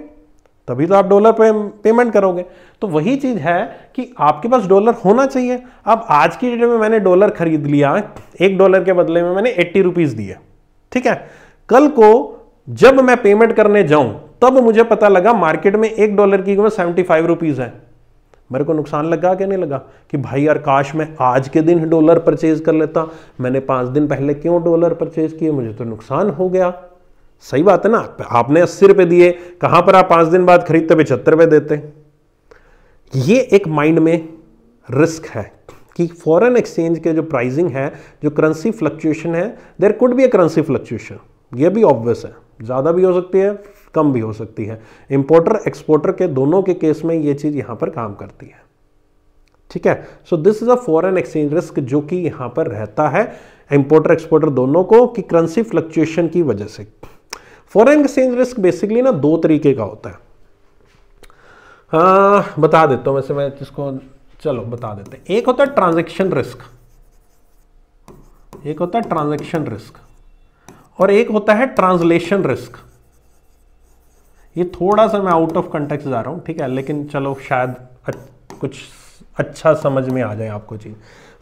तभी तो आप डॉलर पे पेमेंट करोगे तो वही चीज़ है कि आपके पास डॉलर होना चाहिए अब आज की डेट में मैंने डॉलर खरीद लिया एक डॉलर के बदले में मैंने एट्टी रुपीज़ दिए ठीक है कल को जब मैं पेमेंट करने जाऊं तब मुझे पता लगा मार्केट में एक डॉलर की कीमत सेवेंटी फाइव रुपीज़ है मेरे को नुकसान लगा क्या नहीं लगा कि भाई यार काश मैं आज के दिन डॉलर परचेज कर लेता मैंने पाँच दिन पहले क्यों डॉलर परचेज किए मुझे तो नुकसान हो गया सही बात है ना आपने अस्सी रुपये दिए कहाँ पर आप पाँच दिन बाद खरीदते पचहत्तर रुपये देते ये एक माइंड में रिस्क है कि फॉरेन एक्सचेंज के जो प्राइसिंग है जो करेंसी फ्लक्चुएशन है there could be a currency fluctuation ये भी ऑब्वियस है ज़्यादा भी हो सकती है कम भी हो सकती है इंपोर्टर एक्सपोर्टर के दोनों के केस में ये चीज़ यहां पर काम करती है ठीक है so this is a foreign exchange risk जो कि यहां पर रहता है इंपोर्टर एक्सपोर्टर दोनों को कि करेंसी फ्लक्चुएशन की वजह से फॉरेन एक्सचेंज रिस्क बेसिकली ना दो तरीके का होता है आ, बता देता हूं वैसे मैं इसको चलो बता देते एक होता है ट्रांजेक्शन रिस्क एक होता है ट्रांजेक्शन रिस्क और एक होता है ट्रांसलेशन रिस्क ये थोड़ा सा मैं आउट ऑफ कंटेक्स जा रहा हूँ ठीक है लेकिन चलो शायद कुछ अच्छा समझ में आ जाए आपको चीज़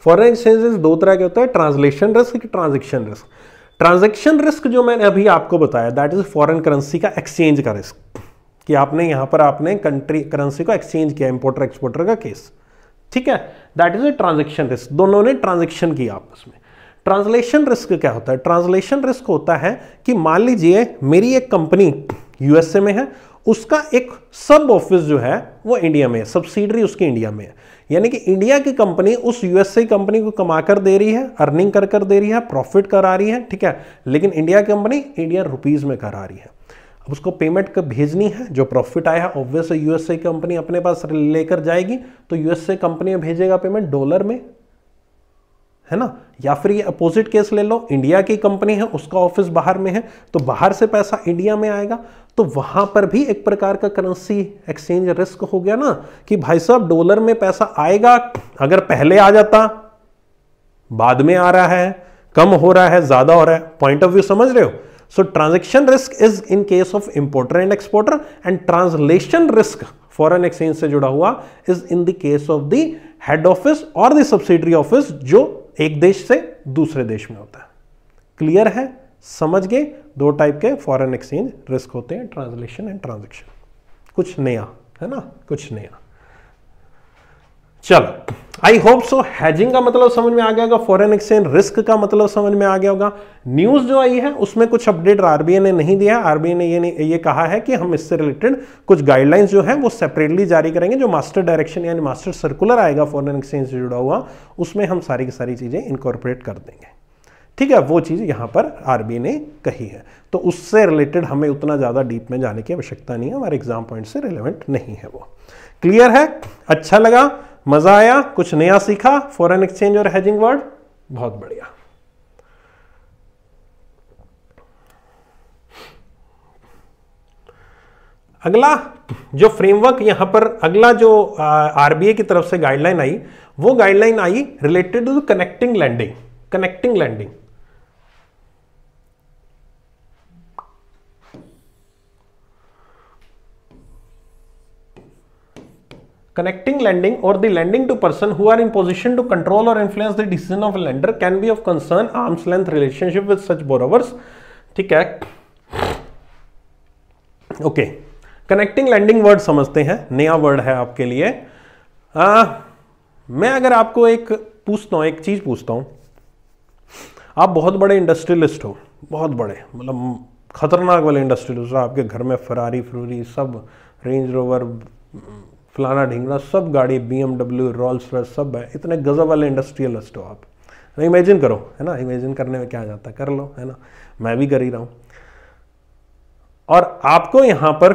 फॉरन एक्सचेंजेस दो तरह के होता है translation risk transaction risk transaction risk जो मैंने अभी आपको बताया दैट इज़ फॉरन करेंसी का एक्सचेंज का रिस्क कि आपने यहाँ पर आपने कंट्री करेंसी को एक्सचेंज किया इम्पोर्टर एक्सपोर्टर का केस ठीक है that is a transaction risk दोनों ने ट्रांजेक्शन किया आपस में ट्रांसलेशन रिस्क क्या होता है ट्रांसलेशन रिस्क होता है कि मान लीजिए मेरी एक कंपनी यूएसए में है उसका एक सब ऑफिस जो है वो इंडिया में है सब्सिडरी उसकी इंडिया में है यानी कि इंडिया की कंपनी उस यूएसए कंपनी को कमा कर दे रही है अर्निंग कर कर दे रही है प्रॉफिट करा रही है ठीक है लेकिन इंडिया कंपनी इंडिया रुपीज़ में करा रही है अब उसको पेमेंट कब भेजनी है जो प्रॉफिट आया है ऑब्वियस यूएसए कंपनी अपने पास लेकर जाएगी तो यूएसए कंपनी भेजेगा पेमेंट डॉलर में है ना या फिर ये अपोजिट केस ले लो इंडिया की कंपनी है उसका ऑफिस बाहर में है तो बाहर से पैसा इंडिया में आएगा तो वहां पर भी एक प्रकार का करेंसी एक्सचेंज रिस्क हो गया ना कि भाई साहब डॉलर में पैसा आएगा अगर पहले आ जाता बाद में आ रहा है कम हो रहा है ज्यादा हो रहा है पॉइंट ऑफ व्यू समझ रहे हो so transaction risk is in case of importer and exporter and translation risk foreign exchange से जुड़ा हुआ is in the case of the head office और द सब्सिडरी ऑफिस जो एक देश से दूसरे देश में होता है क्लियर है समझ गए दो टाइप के फॉरेन एक्सचेंज रिस्क होते हैं ट्रांसलेशन एंड ट्रांजेक्शन कुछ नया है ना कुछ नया चलो आई होप सो हैजिंग का मतलब समझ में आ गया होगा फॉरेन एक्सचेंज रिस्क का मतलब समझ में आ गया होगा न्यूज जो आई है उसमें कुछ अपडेट आरबीआई ने नहीं दिया आरबीआई ने ये नहीं ये कहा है कि हम इससे रिलेटेड कुछ गाइडलाइंस जो है वो सेपरेटली जारी करेंगे जो मास्टर डायरेक्शन यानी मास्टर सर्कुलर आएगा फॉरन एक्सचेंज से जुड़ा हुआ उसमें हम सारी की सारी चीजें इंकॉर्पोरेट कर देंगे ठीक है वो चीज़ यहाँ पर आर ने कही है तो उससे रिलेटेड हमें उतना ज़्यादा डीप में जाने की आवश्यकता नहीं है हमारे एग्जाम पॉइंट से रिलेवेंट नहीं है वो क्लियर है अच्छा लगा मज़ा आया कुछ नया सीखा फॉरेन एक्सचेंज और हैजिंग वर्ड बहुत बढ़िया अगला जो फ्रेमवर्क यहां पर अगला जो आरबीए की तरफ से गाइडलाइन आई वो गाइडलाइन आई related to connecting lending connecting lending Connecting lending or the lending to person who are in position to control or influence the decision of a lender can be of concern arm's length relationship with such borrowers. ठीक है okay connecting landing word समझते हैं नया word है आपके लिए आ, मैं अगर आपको एक पूछता हूँ एक चीज़ पूछता हूँ आप बहुत बड़े इंडस्ट्रियलिस्ट हो बहुत बड़े मतलब खतरनाक वाले इंडस्ट्रियलिस्ट हो आपके घर में फरारी फ्रूरी सब रेंज रोवर फलाना ढिंगड़ा सब गाड़ी B M W Rolls Royce सब है इतने गज़ब वाले इंडस्ट्रियलिस्ट हो आप इमेजिन करो है ना इमेजिन करने में क्या आ जाता है कर लो है ना मैं भी कर ही रहा हूँ और आपको यहाँ पर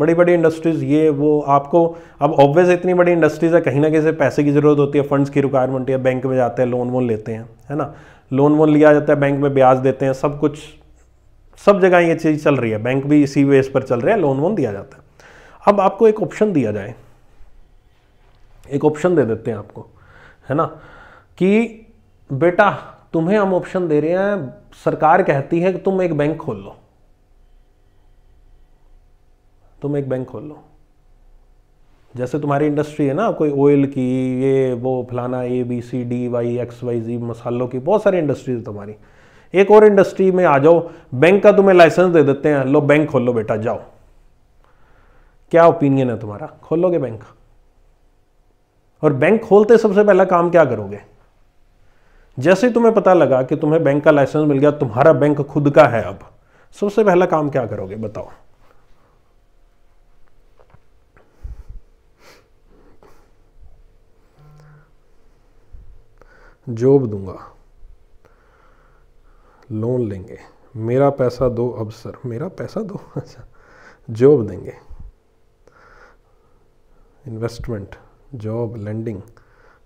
बड़ी बड़ी इंडस्ट्रीज़ ये वो आपको अब ऑब्वियस इतनी बड़ी इंडस्ट्रीज़ है कहीं ना कहीं से पैसे की ज़रूरत होती है फंड्स की रिक्वायरमेंट या बैंक में जाते हैं लोन वोन लेते हैं है ना लोन वोन लिया जाता है बैंक में ब्याज देते हैं सब कुछ सब जगह ये चीज़ चल रही है बैंक भी इसी बेस पर चल रहे हैं लोन वोन दिया जाता है अब आपको एक ऑप्शन दिया जाए एक ऑप्शन दे देते हैं आपको है ना कि बेटा तुम्हें हम ऑप्शन दे रहे हैं सरकार कहती है कि तुम एक बैंक खोल लो तुम एक बैंक खोल लो जैसे तुम्हारी इंडस्ट्री है ना कोई ऑयल की ये वो फलाना A B C D Y X Y Z मसालों की बहुत सारी इंडस्ट्रीज तुम्हारी एक और इंडस्ट्री में आ जाओ बैंक का तुम्हें लाइसेंस दे देते हैं लो बैंक खोल लो बेटा जाओ क्या ओपिनियन है तुम्हारा खोलोगे बैंक और बैंक खोलते सबसे पहला काम क्या करोगे जैसे ही तुम्हें पता लगा कि तुम्हें बैंक का लाइसेंस मिल गया तुम्हारा बैंक खुद का है अब सबसे पहला काम क्या करोगे बताओ जॉब दूंगा लोन लेंगे मेरा पैसा दो अब सर मेरा पैसा दो अच्छा जॉब देंगे इन्वेस्टमेंट जॉब लैंडिंग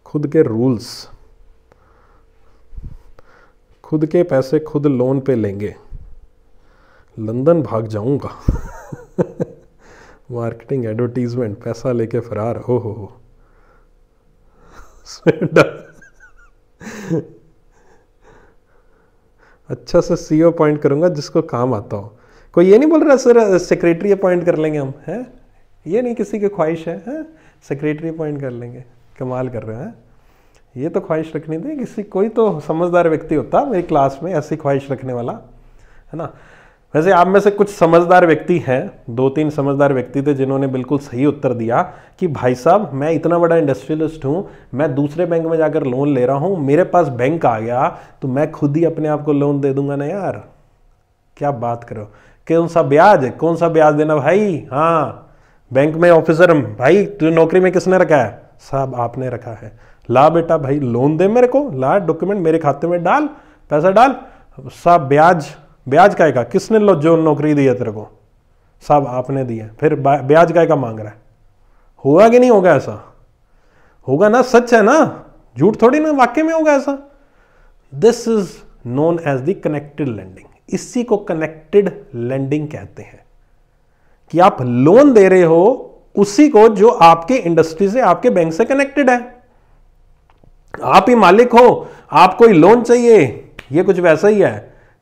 खुद के रूल्स खुद के पैसे खुद लोन पे लेंगे लंदन भाग जाऊंगा मार्केटिंग एडवर्टीजमेंट पैसा लेके फरार हो हो हो अच्छा से सीईओ अपॉइंट e करूंगा जिसको काम आता हो कोई ये नहीं बोल रहा सर सेक्रेटरी अपॉइंट कर लेंगे हम हैं ये नहीं किसी की ख्वाहिश है, है? सेक्रेटरी अपॉइंट कर लेंगे कमाल कर रहे हैं ये तो ख्वाहिश रखनी थी किसी कोई तो समझदार व्यक्ति होता मेरी क्लास में ऐसी ख्वाहिश रखने वाला है ना वैसे आप में से कुछ समझदार व्यक्ति हैं दो तीन समझदार व्यक्ति थे जिन्होंने बिल्कुल सही उत्तर दिया कि भाई साहब मैं इतना बड़ा इंडस्ट्रियलिस्ट हूँ मैं दूसरे बैंक में जाकर लोन ले रहा हूँ मेरे पास बैंक आ गया तो मैं खुद ही अपने आप को लोन दे दूंगा ना यार क्या बात करो कौन सा ब्याज कौन सा ब्याज देना भाई हाँ बैंक में ऑफिसर हम भाई तुझे नौकरी में किसने रखा है साहब आपने रखा है ला बेटा भाई लोन दे मेरे को ला डॉक्यूमेंट मेरे खाते में डाल पैसा डाल साहब ब्याज ब्याज काएगा किसने लो जो नौकरी दी है तेरे को साहब आपने दिया फिर ब्याज का मांग रहा है होगा कि नहीं होगा ऐसा होगा ना सच है ना झूठ थोड़ी ना वाक्य में होगा ऐसा this is known as the connected lending इसी को कनेक्टेड लैंडिंग कहते हैं कि आप लोन दे रहे हो उसी को जो आपके इंडस्ट्री से आपके बैंक से कनेक्टेड है आप ही मालिक हो आप कोई लोन चाहिए ये कुछ वैसा ही है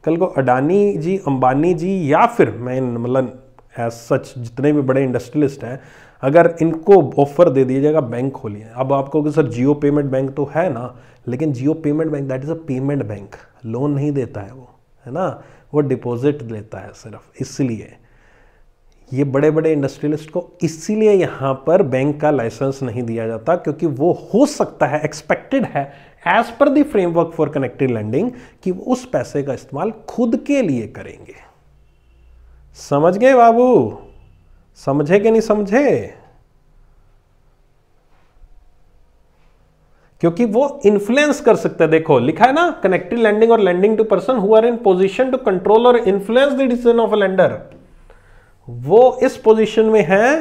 कल को अडानी जी अंबानी जी या फिर मैं मतलब एज सच जितने भी बड़े इंडस्ट्रियलिस्ट हैं अगर इनको ऑफर दे दिया जाएगा बैंक खोलिए अब आपको कि सर जियो पेमेंट बैंक तो है ना लेकिन Jio payment bank that is a payment bank loan नहीं देता है वो है ना वो डिपॉजिट लेता है सिर्फ इसलिए ये बड़े बड़े इंडस्ट्रियलिस्ट को इसीलिए यहाँ पर बैंक का लाइसेंस नहीं दिया जाता क्योंकि वो हो सकता है एक्सपेक्टेड है as per the framework for connected lending कि वो उस पैसे का इस्तेमाल खुद के लिए करेंगे समझ गए बाबू समझे कि नहीं समझे क्योंकि वो इन्फ्लुएंस कर सकते हैं देखो लिखा है ना कनेक्टेड लैंडिंग और lending to person who are in position to control और influence the decision of a lender वो इस पोजीशन में है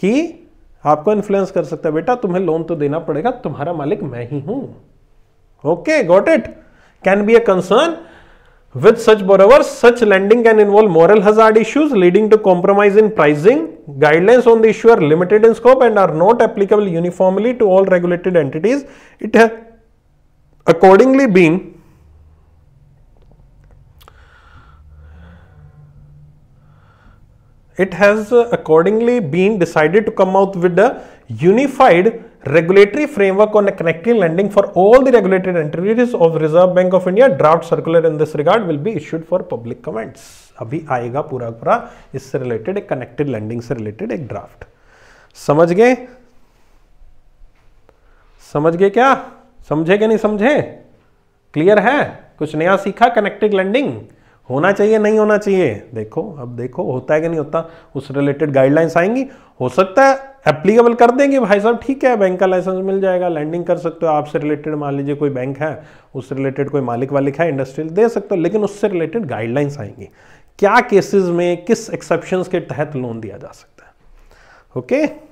कि आपको इन्फ्लुएंस कर सकता है बेटा तुम्हें लोन तो देना पड़ेगा तुम्हारा मालिक मैं ही हूं okay got it can be a concern with such borrower such lending can involve moral hazard issues leading to compromise in pricing guidelines on the issue are limited in scope and are not applicable uniformly to all regulated entities it है accordingly being it has accordingly been decided to come out with a unified regulatory framework on a connecting lending for all the regulated entities of Reserve Bank of India. Draft circular in this regard will be issued for public comments. abhi aayega pura pura is related a connected lending se related एक draft samajh gaye samajh gaye kya samjhe ke nahi samjhe clear hai kuch naya sikha connected lending होना चाहिए नहीं होना चाहिए देखो अब देखो होता है कि नहीं होता उस रिलेटेड गाइडलाइंस आएंगी हो सकता है एप्लीकेबल कर देंगे भाई साहब ठीक है बैंक का लाइसेंस मिल जाएगा लैंडिंग कर सकते हो आपसे रिलेटेड मान लीजिए कोई बैंक है उससे रिलेटेड कोई मालिक वालिक है इंडस्ट्रियल दे सकते हो लेकिन उससे रिलेटेड गाइडलाइंस आएंगी क्या केसेस में किस एक्सेप्शन के तहत लोन दिया जा सकता है ओके okay?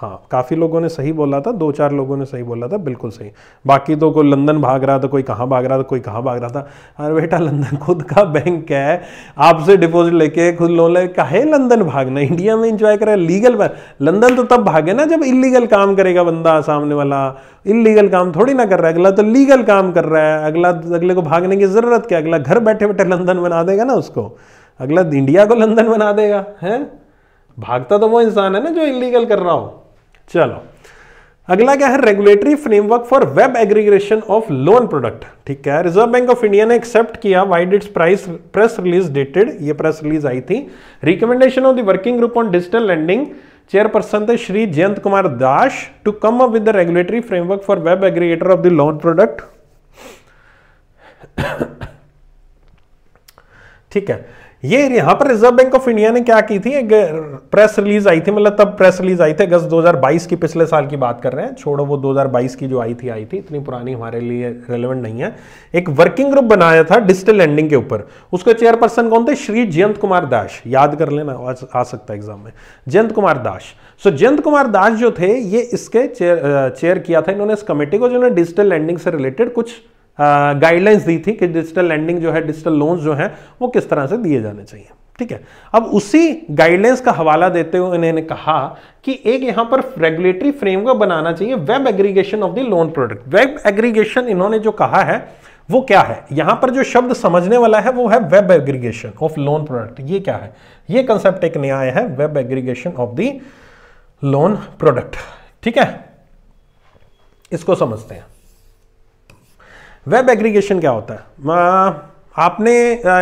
हाँ काफ़ी लोगों ने सही बोला था दो चार लोगों ने सही बोला था बिल्कुल सही बाकी तो कोई लंदन भाग रहा था कोई कहाँ भाग रहा था कोई कहाँ भाग रहा था अरे बेटा लंदन खुद का बैंक है आपसे डिपॉजिट लेके खुद लोन ले कहे लंदन भागना इंडिया में इंजॉय करे लीगल पर लंदन तो तब भागे ना जब इलीगल काम करेगा बंदा सामने वाला इलीगल काम थोड़ी ना कर रहा है अगला तो लीगल काम कर रहा है अगला अगले को भागने की ज़रूरत क्या अगला घर बैठे बैठे लंदन बना देगा ना उसको अगला इंडिया को लंदन बना देगा है भागता तो वो इंसान है ना जो इलीगल कर रहा हो चलो अगला क्या है regulatory framework for web aggregation of loan product ठीक है रिजर्व बैंक ऑफ इंडिया ने एक्सेप्ट किया vide its price press release dated ये प्रेस रिलीज आई थी recommendation of the working group on digital lending chairperson थे Shri Jayant Kumar Das to come up with the regulatory framework for web aggregator of the loan product ठीक है ये यहां पर reserve bank of India ने क्या की थी एक प्रेस रिलीज आई थी मतलब तब प्रेस रिलीज आई थी अगस्त 2022 की पिछले साल की बात कर रहे हैं छोड़ो वो 2022 की जो आई थी आई थी इतनी पुरानी हमारे लिए रेलेवेंट नहीं है एक वर्किंग ग्रुप बनाया था डिजिटल लैंडिंग के ऊपर उसके चेयरपर्सन कौन थे श्री जयंत कुमार दास याद कर लेना आ सकता है एग्जाम में जयंत कुमार दास सो जयंत कुमार दास जो थे ये इसके चेयर चेयर किया था इन्होंने इस कमेटी को जिन्होंने डिजिटल लैंडिंग से रिलेटेड कुछ गाइडलाइंस दी थी कि डिजिटल लैंडिंग जो है डिजिटल लोन्स जो हैं वो किस तरह से दिए जाने चाहिए ठीक है अब उसी गाइडलाइंस का हवाला देते हुए इन्होंने कहा कि एक यहां पर रेगुलेटरी फ्रेमवर्क बनाना चाहिए web aggregation of the loan product web aggregation इन्होंने जो कहा है वो क्या है यहां पर जो शब्द समझने वाला है वो है web aggregation of loan product ये क्या है ये कंसेप्ट एक नया आया है web aggregation of the loan product ठीक है इसको समझते हैं वेब एग्रीगेशन क्या होता है आपने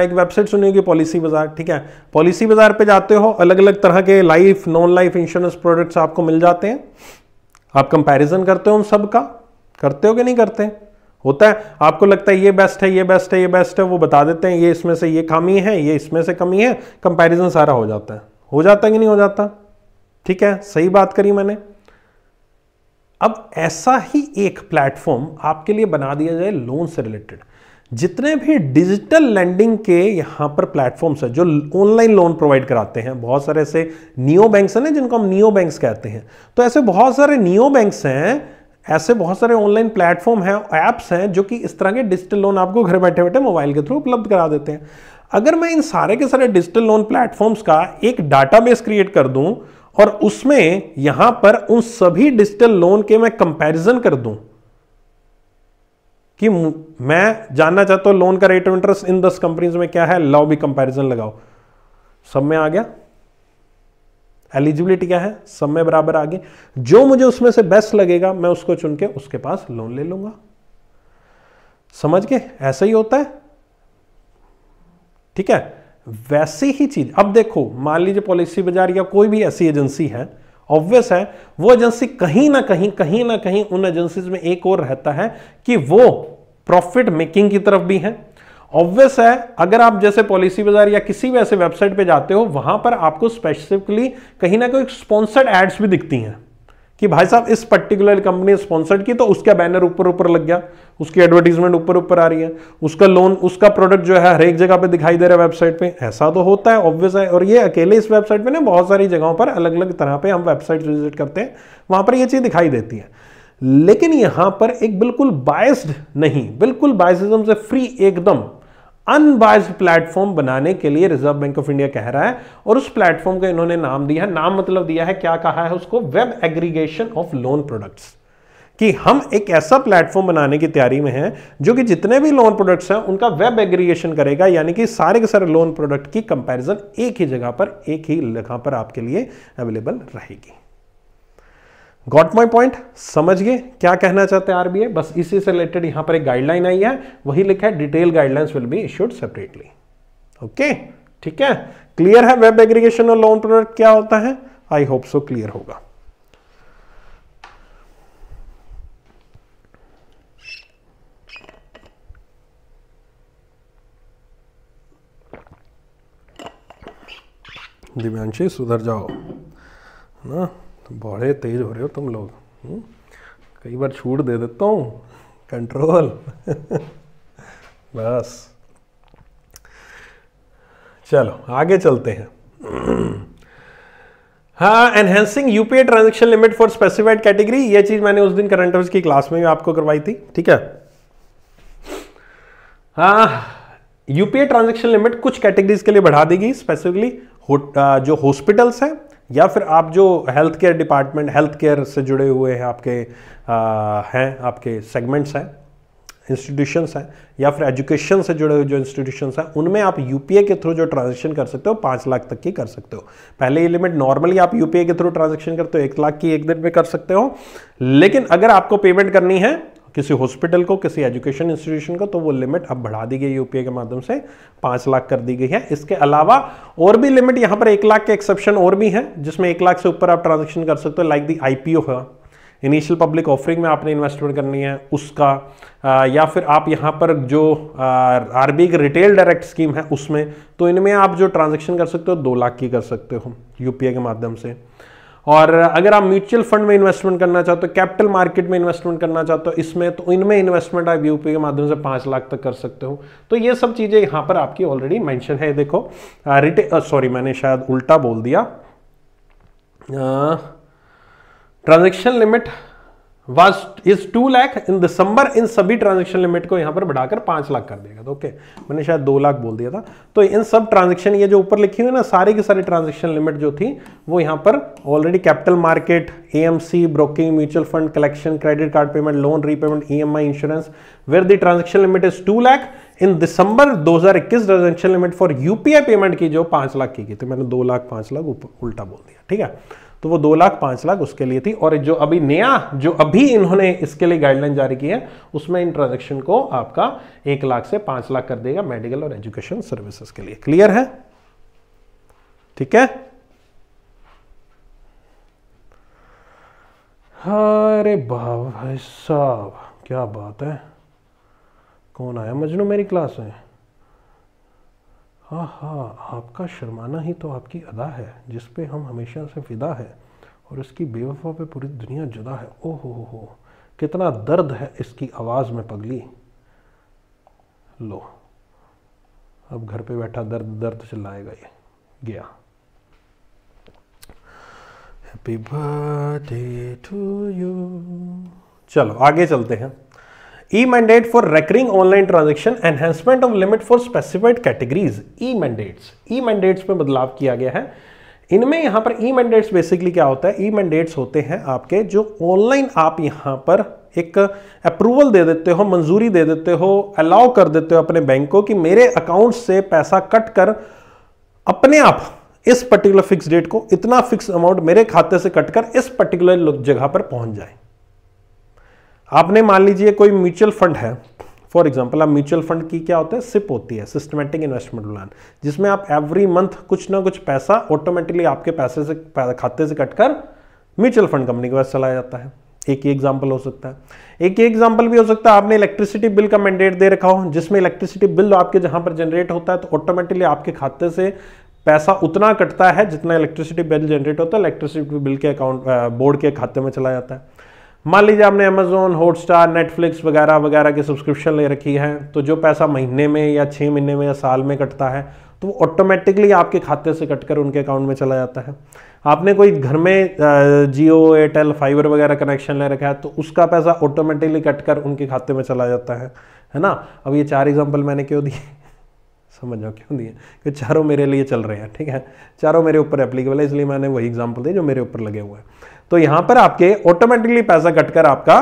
एक वेबसाइट सुनी होगी पॉलिसी बाजार ठीक है पॉलिसी बाजार पे जाते हो अलग अलग तरह के life non life insurance products आपको मिल जाते हैं आप कंपैरिजन करते हो उन सब का करते हो कि नहीं करते होता है आपको लगता है ये बेस्ट है ये बेस्ट है ये बेस्ट है वो बता देते हैं ये इसमें से ये खामी है ये इसमें से कमी है कंपेरिजन सारा हो जाता है हो जाता कि नहीं हो जाता ठीक है सही बात करी मैंने अब ऐसा ही एक प्लेटफॉर्म आपके लिए बना दिया जाए लोन से रिलेटेड जितने भी डिजिटल लैंडिंग के यहाँ पर प्लेटफॉर्म्स हैं जो ऑनलाइन लोन प्रोवाइड कराते हैं बहुत सारे ऐसे नियो बैंक्स हैं जिनको हम नियो बैंक्स कहते हैं तो ऐसे बहुत सारे नियो बैंक्स हैं ऐसे बहुत सारे ऑनलाइन प्लेटफॉर्म हैं ऐप्स हैं जो कि इस तरह के डिजिटल लोन आपको घर बैठे बैठे मोबाइल के थ्रू उपलब्ध करा देते हैं अगर मैं इन सारे के सारे डिजिटल लोन प्लेटफॉर्म्स का एक डाटाबेस क्रिएट कर दूं और उसमें यहां पर उन सभी डिजिटल लोन के मैं कंपैरिजन कर दूं कि मैं जानना चाहता हूं लोन का रेट ऑफ इंटरेस्ट इन दस कंपनीज में क्या है लाओ भी कंपैरिजन लगाओ सब में आ गया एलिजिबिलिटी क्या है सब में बराबर आ गई जो मुझे उसमें से बेस्ट लगेगा मैं उसको चुन के उसके पास लोन ले लूंगा समझ के ऐसा ही होता है ठीक है वैसी ही चीज अब देखो मान लीजिए पॉलिसी बाजार या कोई भी ऐसी एजेंसी है ऑब्वियस है वो एजेंसी कहीं ना कहीं कहीं ना कहीं उन एजेंसीज में एक और रहता है कि वो प्रॉफिट मेकिंग की तरफ भी है ऑब्वियस है अगर आप जैसे पॉलिसी बाजार या किसी भी ऐसे वेबसाइट पे जाते हो वहां पर आपको स्पेसिफिकली कहीं ना कहीं स्पॉन्सर्ड एड्स भी दिखती हैं कि भाई साहब इस पर्टिकुलर कंपनी स्पॉन्सर्ड की तो उसका बैनर ऊपर ऊपर लग गया उसकी एडवर्टीजमेंट ऊपर ऊपर आ रही है उसका लोन उसका प्रोडक्ट जो है हर एक जगह पे दिखाई दे रहा है वेबसाइट पे ऐसा तो होता है ऑब्वियस है और ये अकेले इस वेबसाइट पे ना बहुत सारी जगहों पर अलग अलग तरह पे हम वेबसाइट विजिट करते हैं वहां पर यह चीज़ दिखाई देती है लेकिन यहां पर एक बिल्कुल बायस्ड नहीं बिल्कुल बायसिज्म से फ्री एकदम अनबाइज प्लेटफॉर्म बनाने के लिए रिजर्व बैंक ऑफ इंडिया कह रहा है और उस प्लेटफॉर्म का इन्होंने नाम दिया है नाम मतलब दिया है क्या कहा है उसको web aggregation of loan products कि हम एक ऐसा प्लेटफॉर्म बनाने की तैयारी में हैं जो कि जितने भी लोन प्रोडक्ट्स हैं उनका वेब एग्रीगेशन करेगा यानी कि सारे के सारे लोन प्रोडक्ट की कंपैरिजन एक ही जगह पर एक ही जगह पर आपके लिए अवेलेबल रहेगी गॉट माई पॉइंट समझ गए क्या कहना चाहते हैं आरबीआई बस इसी से रिलेटेड यहां पर एक गाइडलाइन आई है वही लिखा है detail guidelines will be issued separately okay ठीक है क्लियर है वेब एग्रीगेशन और लोन प्रोडक्ट क्या होता है आई होप सो क्लियर होगा दिव्यांशी सुधर जाओ ना तो बड़े तेज हो रहे हो तुम लोग हम्म? कई बार छूट दे देता हूँ कंट्रोल बस चलो आगे चलते हैं हाँ enhancing UPI transaction limit for specified category ये चीज मैंने उस दिन करंट अफेयर्स की क्लास में भी आपको करवाई थी ठीक है हाँ यूपीए ट्रांजेक्शन लिमिट कुछ कैटेगरीज के लिए बढ़ा देगी स्पेसिफिकली हो, जो हॉस्पिटल्स हैं या फिर आप जो health care department health care से जुड़े हुए हैं आपके हैं आपके सेगमेंट्स हैं इंस्टीट्यूशंस हैं या फिर एजुकेशन से जुड़े हुए जो इंस्टीट्यूशंस हैं उनमें आप यूपीए के थ्रू जो ट्रांजेक्शन कर सकते हो पाँच लाख तक की कर सकते हो पहले ये लिमिट नॉर्मली आप यूपीए के थ्रू ट्रांजेक्शन करते हो एक लाख की एक दिन में कर सकते हो लेकिन अगर आपको पेमेंट करनी है किसी हॉस्पिटल को किसी एजुकेशन इंस्टीट्यूशन को तो वो लिमिट अब बढ़ा दी गई यूपीए के माध्यम से पाँच लाख कर दी गई है इसके अलावा और भी लिमिट यहाँ पर एक लाख के एक्सेप्शन और भी हैं जिसमें एक लाख से ऊपर आप ट्रांजेक्शन कर सकते हो लाइक दी आई पी है इनिशियल पब्लिक ऑफरिंग में आपने इन्वेस्टमेंट करनी है उसका आ, या फिर आप यहाँ पर जो आर बी की रिटेल डायरेक्ट स्कीम है उसमें तो इनमें आप जो ट्रांजेक्शन कर सकते हो दो लाख की कर सकते हो यूपीए के माध्यम से और अगर आप म्यूचुअल फंड में इन्वेस्टमेंट करना चाहते हो कैपिटल मार्केट में इन्वेस्टमेंट करना चाहते हो इसमें तो इनमें इन्वेस्टमेंट आप यूपी के माध्यम से पांच लाख तक कर सकते हो तो ये सब चीज़ें यहां पर आपकी ऑलरेडी मैंशन है देखो रिटे सॉरी मैंने शायद उल्टा बोल दिया transaction limit was is two lakh in दिसंबर इन सभी ट्रांजेक्शन लिमिट को यहां पर बढ़ाकर पांच लाख कर देगा तो ओके मैंने शायद दो लाख बोल दिया था तो इन सब ट्रांजेक्शन ये जो ऊपर लिखी हुई ना सारी की सारी ट्रांजेक्शन लिमिट जो थी वो यहां पर already capital market A C broking mutual fund collection credit card payment loan repayment E M I insurance where the transaction limit is two lakh in दिसंबर दो हजार इक्कीस transaction limit for UPI payment की जो पांच लाख की गई थी मैंने दो लाख पांच लाख उल्टा बोल दिया ठीक है तो वो दो लाख पांच लाख उसके लिए थी और जो अभी नया जो अभी इन्होंने इसके लिए गाइडलाइन जारी की है उसमें इन ट्रांजेक्शन को आपका एक लाख से पांच लाख कर देगा मेडिकल और एजुकेशन सर्विसेज के लिए क्लियर है ठीक है अरे भाई साहब क्या बात है कौन आया मजनू मेरी क्लास में हाँ हाँ आपका शर्माना ही तो आपकी अदा है जिस पे हम हमेशा से फिदा है और इसकी बेवफा पे पूरी दुनिया जुदा है ओ हो हो हो कितना दर्द है इसकी आवाज़ में पगली लो अब घर पे बैठा दर्द दर्द चिल्लाएगा ये गया हैप्पी बर्थडे टू यू चलो आगे चलते हैं e-mandate for recurring online transaction enhancement of limit for specified categories e-mandates e-mandates में बदलाव किया गया है इनमें यहाँ पर ई मैंडेट्स बेसिकली क्या होता है ई e मैंडेट्स होते हैं आपके जो ऑनलाइन आप यहाँ पर एक अप्रूवल दे देते हो मंजूरी दे देते हो अलाउ कर देते हो अपने बैंक को कि मेरे अकाउंट से पैसा कट कर अपने आप इस पर्टिकुलर फिक्स डेट को इतना फिक्स अमाउंट मेरे खाते से कट कर इस पर्टिकुलर जगह पर पहुंच जाए आपने मान लीजिए कोई म्यूचुअल फंड है फॉर एग्जाम्पल आप म्यूचुअल फंड की क्या होता है सिप होती है सिस्टमेटिक इन्वेस्टमेंट प्लान जिसमें आप एवरी मंथ कुछ ना कुछ पैसा ऑटोमेटिकली आपके पैसे से खाते से कटकर म्यूचुअल फंड कंपनी के पास चला जाता है एक ही एग्जाम्पल हो सकता है एक ही एग्जाम्पल भी हो सकता है आपने इलेक्ट्रिसिटी बिल का मैंडेट दे रखा हो जिसमें इलेक्ट्रिसिटी बिल तो आपके जहां पर जनरेट होता है तो ऑटोमेटिकली आपके खाते से पैसा उतना कटता है जितना इलेक्ट्रिसिटी बिल जनरेट होता है इलेक्ट्रिसिटी बिल के अकाउंट बोर्ड के खाते में चला जाता है मान लीजिए आपने अमेजोन हॉटस्टार नेटफ्लिक्स वगैरह वगैरह की सब्सक्रिप्शन ले रखी है तो जो पैसा महीने में या छः महीने में या साल में कटता है तो वो ऑटोमेटिकली आपके खाते से कटकर उनके अकाउंट में चला जाता है आपने कोई घर में जियो एयरटेल फाइबर वगैरह कनेक्शन ले रखा है तो उसका पैसा ऑटोमेटिकली कटकर उनके खाते में चला जाता है है ना अब ये चार एग्जाम्पल मैंने क्यों दिए समझ क्यों दिए कि चारों मेरे लिए चल रहे हैं ठीक है चारों मेरे ऊपर एप्लीकेबल है इसलिए मैंने वही एग्जाम्पल दिए जो मेरे ऊपर लगे हुए हैं तो यहां पर आपके ऑटोमेटिकली पैसा कटकर आपका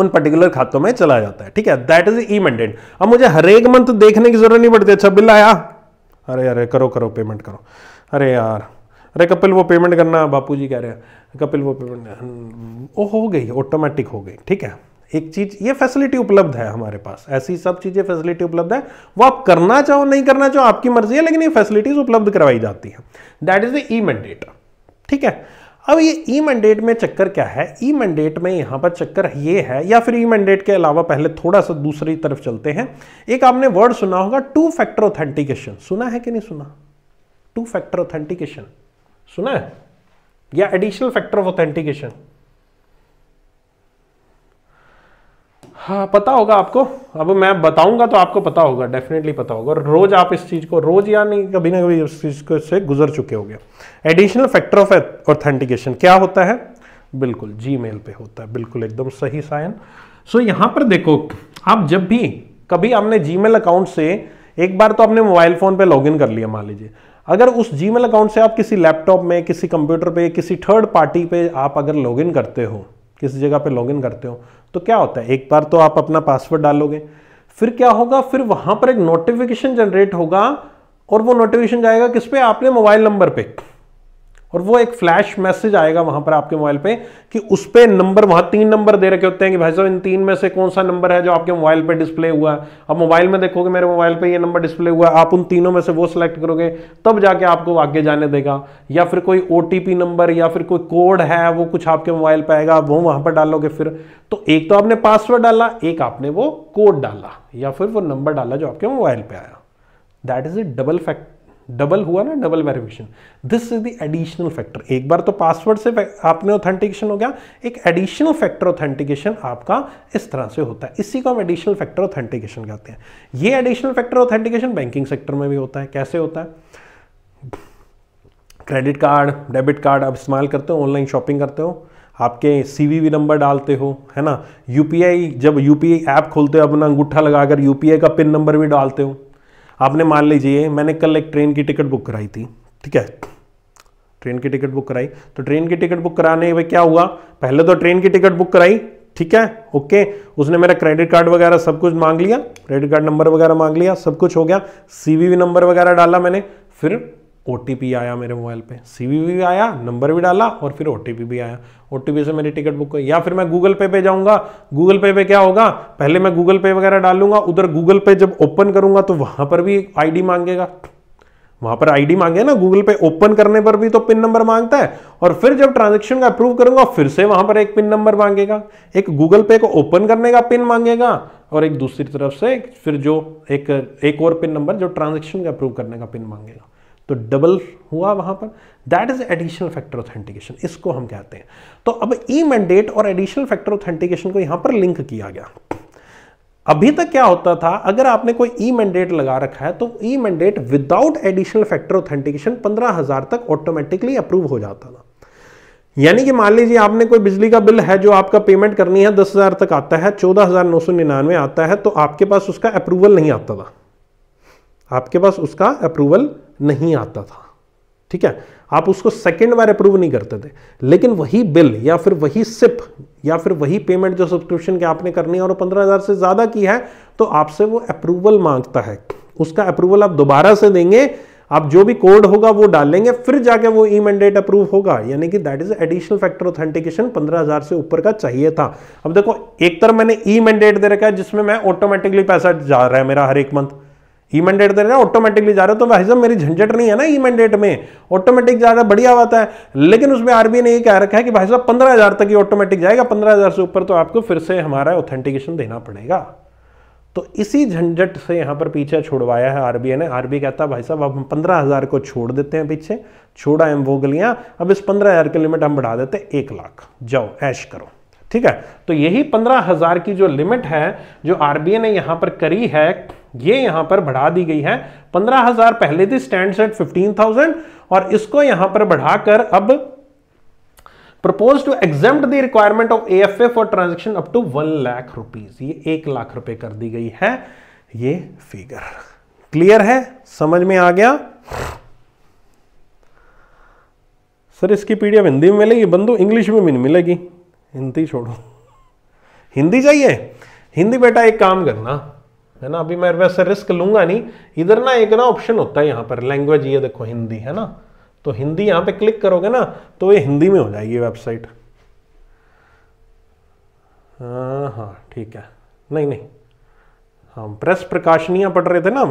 उन पर्टिकुलर खातों में चला जाता है ठीक है दैट इज ई मैंडेट अब मुझे हर एक मंथ देखने की जरूरत नहीं पड़ती अच्छा बिल आया अरे अरे करो करो पेमेंट करो अरे यार अरे कपिल वो पेमेंट करना बापू जी कह रहे हैं कपिल वो पेमेंट वो हो गई ऑटोमेटिक हो गई ठीक है एक चीज ये फैसिलिटी उपलब्ध है हमारे पास ऐसी सब चीजें फैसिलिटी उपलब्ध है वो आप करना चाहो नहीं करना चाहो आपकी मर्जी है लेकिन ये फैसिलिटीज उपलब्ध करवाई जाती है that is the e mandate ठीक है अब ये ई e मैंडेट में चक्कर क्या है ई e मैंडेट में यहाँ पर चक्कर ये है या फिर ई e मैंडेट के अलावा पहले थोड़ा सा दूसरी तरफ चलते हैं एक आपने वर्ड सुना होगा टू फैक्टर ऑथेंटिकेशन सुना है कि नहीं सुना टू फैक्टर ऑथेंटिकेशन सुना है या एडिशनल फैक्टर ऑफ ऑथेंटिकेशन हाँ पता होगा आपको अब मैं बताऊंगा तो आपको पता होगा डेफिनेटली पता होगा और रोज़ आप इस चीज़ को रोज़ या नहीं कभी ना कभी उस चीज़ को से गुजर चुके होंगे एडिशनल फैक्टर ऑफ ऑथेंटिकेशन क्या होता है बिल्कुल जी मेल पर होता है बिल्कुल एकदम सही साइन सो so, यहाँ पर देखो आप जब भी कभी आपने जी अकाउंट से एक बार तो आपने मोबाइल फ़ोन पर लॉग कर लिया मान लीजिए अगर उस जी अकाउंट से आप किसी लैपटॉप में किसी कंप्यूटर पर किसी थर्ड पार्टी पे आप अगर लॉग करते हो किसी जगह पर लॉग करते हो तो क्या होता है एक बार तो आप अपना पासवर्ड डालोगे फिर क्या होगा फिर वहां पर एक नोटिफिकेशन जनरेट होगा और वो नोटिफिकेशन जाएगा किस पे आपने मोबाइल नंबर पे और वो एक फ्लैश मैसेज आएगा वहां पर आपके मोबाइल पे कि उस पर नंबर वहां तीन नंबर दे रखे होते हैं कि भाई साहब इन तीन में से कौन सा नंबर है जो आपके मोबाइल पे डिस्प्ले हुआ है अब मोबाइल में देखोगे मेरे मोबाइल पे ये नंबर डिस्प्ले हुआ है आप उन तीनों में से वो सिलेक्ट करोगे तब जाके आपको आगे जाने देगा या फिर कोई ओ नंबर या फिर कोई कोड है वो कुछ आपके मोबाइल पर आएगा वो वहां पर डालोगे फिर तो एक तो आपने पासवर्ड डाला एक आपने वो कोड डाला या फिर वो नंबर डाला जो आपके मोबाइल पर आया that is a double fact double हुआ ना double verification this is the additional factor एक बार तो पासवर्ड से आपने ऑथेंटिकेशन हो गया एक एडिशनल फैक्टर ऑथेंटिकेशन आपका इस तरह से होता है इसी को हम एडिशनल फैक्टर ऑथेंटिकेशन कहते हैं ये additional factor authentication banking sector में भी होता है कैसे होता है क्रेडिट कार्ड डेबिट कार्ड आप इस्तेमाल करते हो ऑनलाइन शॉपिंग करते हो आपके सी नंबर डालते हो है ना यू जब यूपीआई ऐप खोलते हो अपना अंगूठा लगाकर यू का पिन नंबर भी डालते हो आपने मान लीजिए मैंने कल एक ट्रेन की टिकट बुक कराई थी ठीक है ट्रेन की टिकट बुक कराई तो ट्रेन की टिकट बुक कराने में क्या हुआ पहले तो ट्रेन की टिकट बुक कराई ठीक है ओके उसने मेरा क्रेडिट कार्ड वगैरह सब कुछ मांग लिया क्रेडिट कार्ड नंबर वगैरह मांग लिया सब कुछ हो गया सीवीवी नंबर वगैरह डाला मैंने फिर ओ आया मेरे मोबाइल पे सी भी आया नंबर भी डाला और फिर ओ भी आया ओ से मेरी टिकट बुक हुई या फिर मैं गूगल पे पे जाऊंगा गूगल पे पे क्या होगा पहले मैं गूगल पे वगैरह डालूंगा उधर गूगल पे जब ओपन करूंगा तो वहां पर भी आईडी मांगेगा वहां पर आईडी मांगे ना गूगल पे ओपन करने पर भी तो पिन नंबर मांगता है और फिर जब ट्रांजेक्शन का अप्रूव करूंगा फिर से वहां पर एक पिन नंबर मांगेगा एक गूगल पे को ओपन करने का पिन मांगेगा और एक दूसरी तरफ से फिर जो एक एक और पिन नंबर जो ट्रांजेक्शन का अप्रूव करने का पिन मांगेगा तो डबल हुआ वहां पर that is additional factor authentication इसको हम कहते हैं तो अब ई e मैंडेट और एडिशनल फैक्टर ऑथेंटिकेशन को यहां पर लिंक किया गया अभी तक क्या होता था अगर आपने कोई ई e मैंडेट लगा रखा है तो e mandate without additional factor authentication पंद्रह हजार तक ऑटोमेटिकली अप्रूव हो जाता था यानी कि मान लीजिए आपने कोई बिजली का बिल है जो आपका पेमेंट करनी है दस हजार तक आता है चौदह हजार नौ सौ निन्यानवे आता है तो आपके पास उसका अप्रूवल नहीं आता था आपके पास उसका अप्रूवल नहीं आता था ठीक है आप उसको सेकेंड बार अप्रूव नहीं करते थे लेकिन वही बिल या फिर वही सिप या फिर वही पेमेंट जो सब्सक्रिप्शन के आपने करनी है और पंद्रह हज़ार से ज़्यादा की है तो आपसे वो अप्रूवल मांगता है उसका अप्रूवल आप दोबारा से देंगे आप जो भी कोड होगा वो डालेंगे फिर जाके वो ई मैंडेट अप्रूव होगा यानी कि that is additional factor authentication पंद्रह हजार से ऊपर का चाहिए था अब देखो एक तरफ मैंने ई मैंडेट दे रखा है जिसमें मैं ऑटोमेटिकली पैसा जा रहा है मेरा हर एक मंथ ई मैंडेट दे रहे हैं ऑटोमेटिकली जा रहे हो तो भाई साहब मेरी झंझट नहीं है ना ई मैंडेट में ऑटोमेटिक जा रहा है बढ़िया बात है लेकिन उसमें आरबीआई ने ये कह रखा है कि भाई साहब पंद्रह हज़ार तक ही ऑटोमेटिक जाएगा पंद्रह हज़ार से ऊपर तो आपको फिर से हमारा ऑथेंटिकेशन देना पड़ेगा तो इसी झंझट से यहां पर पीछे छोड़वाया है आरबीआई ने आरबीआई कहता है भाई साहब अब हम पंद्रह हज़ार को छोड़ देते हैं पीछे छोड़ा है वो गलियां अब इस पंद्रह हज़ार की लिमिट हम बढ़ा देते हैं एक लाख जाओ ऐश करो ठीक है तो यही पंद्रह हज़ार की जो लिमिट है जो आरबीआई ने यहां पर करी है ये यहां पर बढ़ा दी गई है 15,000 पहले थी स्टैंड एट 15,000 और इसको यहां पर बढ़ाकर अब propose to exam the requirement of A F A for transaction up to one lakh rupees ये एक लाख रुपए कर दी गई है ये फिगर क्लियर है समझ में आ गया सर इसकी पीडीएफ हिंदी में मिलेगी बंधु इंग्लिश में भी नहीं मिलेगी हिंदी छोड़ो हिंदी चाहिए हिंदी बेटा एक काम करना है ना अभी मैं वैसे रिस्क लूंगा नहीं इधर ना एक ना ऑप्शन होता है यहाँ पर लैंग्वेज ये देखो हिंदी है ना तो हिंदी यहाँ पे क्लिक करोगे ना तो ये हिंदी में हो जाएगी वेबसाइट हाँ हाँ ठीक है नहीं नहीं हम हाँ, प्रेस प्रकाशनियाँ पढ़ रहे थे ना हम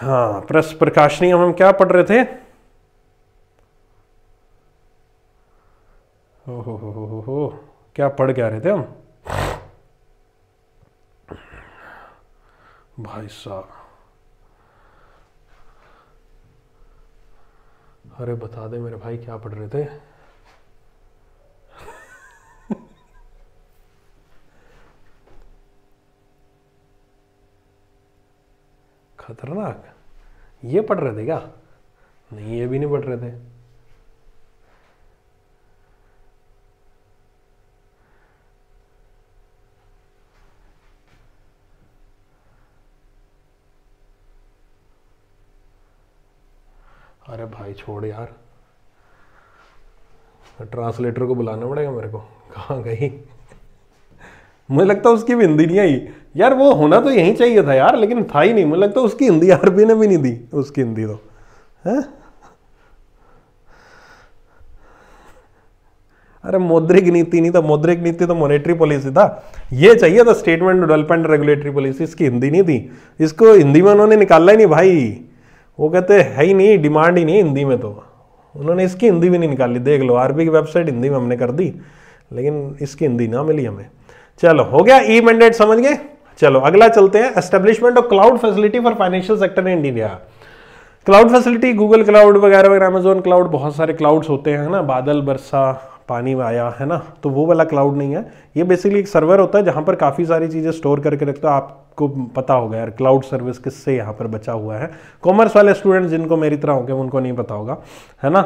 हाँ प्रेस प्रकाशनियाँ हम क्या पढ़ रहे थे ओहो हो हो हो हो क्या पढ़ क्या रहे थे हम भाई साहब अरे बता दे मेरे भाई क्या पढ़ रहे थे खतरनाक ये पढ़ रहे थे क्या नहीं ये भी नहीं पढ़ रहे थे अरे भाई छोड़ यार ट्रांसलेटर को बुलाना पड़ेगा मेरे को कहाँ गई मुझे लगता है उसकी भी हिंदी नहीं आई यार वो होना तो यही चाहिए था यार लेकिन था ही नहीं मुझे लगता उसकी हिंदी अरबी ने भी नहीं दी उसकी हिंदी तो है अरे मौद्रिक नीति नहीं था मौद्रिक नीति तो मॉनेटरी पॉलिसी था ये चाहिए था स्टेटमेंट डेवलपमेंट रेगुलेटरी पॉलिसी इसकी हिंदी नहीं थी इसको हिंदी में उन्होंने निकाला ही नहीं भाई वो कहते है ही नहीं डिमांड ही नहीं हिंदी में तो उन्होंने इसकी हिंदी भी नहीं निकाली देख लो आरबी की वेबसाइट हिंदी में हमने कर दी लेकिन इसकी हिंदी ना मिली हमें चलो हो गया ई मैंडेट समझ गए चलो अगला चलते हैं establishment of cloud facility for financial sector in India cloud facility Google cloud वगैरह वगैरह अमेजोन क्लाउड बहुत सारे क्लाउड्स होते हैं ना बादल बरसा पानी में आया है ना तो वो वाला क्लाउड नहीं है ये बेसिकली एक सर्वर होता है जहाँ पर काफ़ी सारी चीज़ें स्टोर करके रखते हो आपको पता होगा यार क्लाउड सर्विस किससे यहाँ पर बचा हुआ है कॉमर्स वाले स्टूडेंट जिनको मेरी तरह होंगे उनको नहीं पता होगा है ना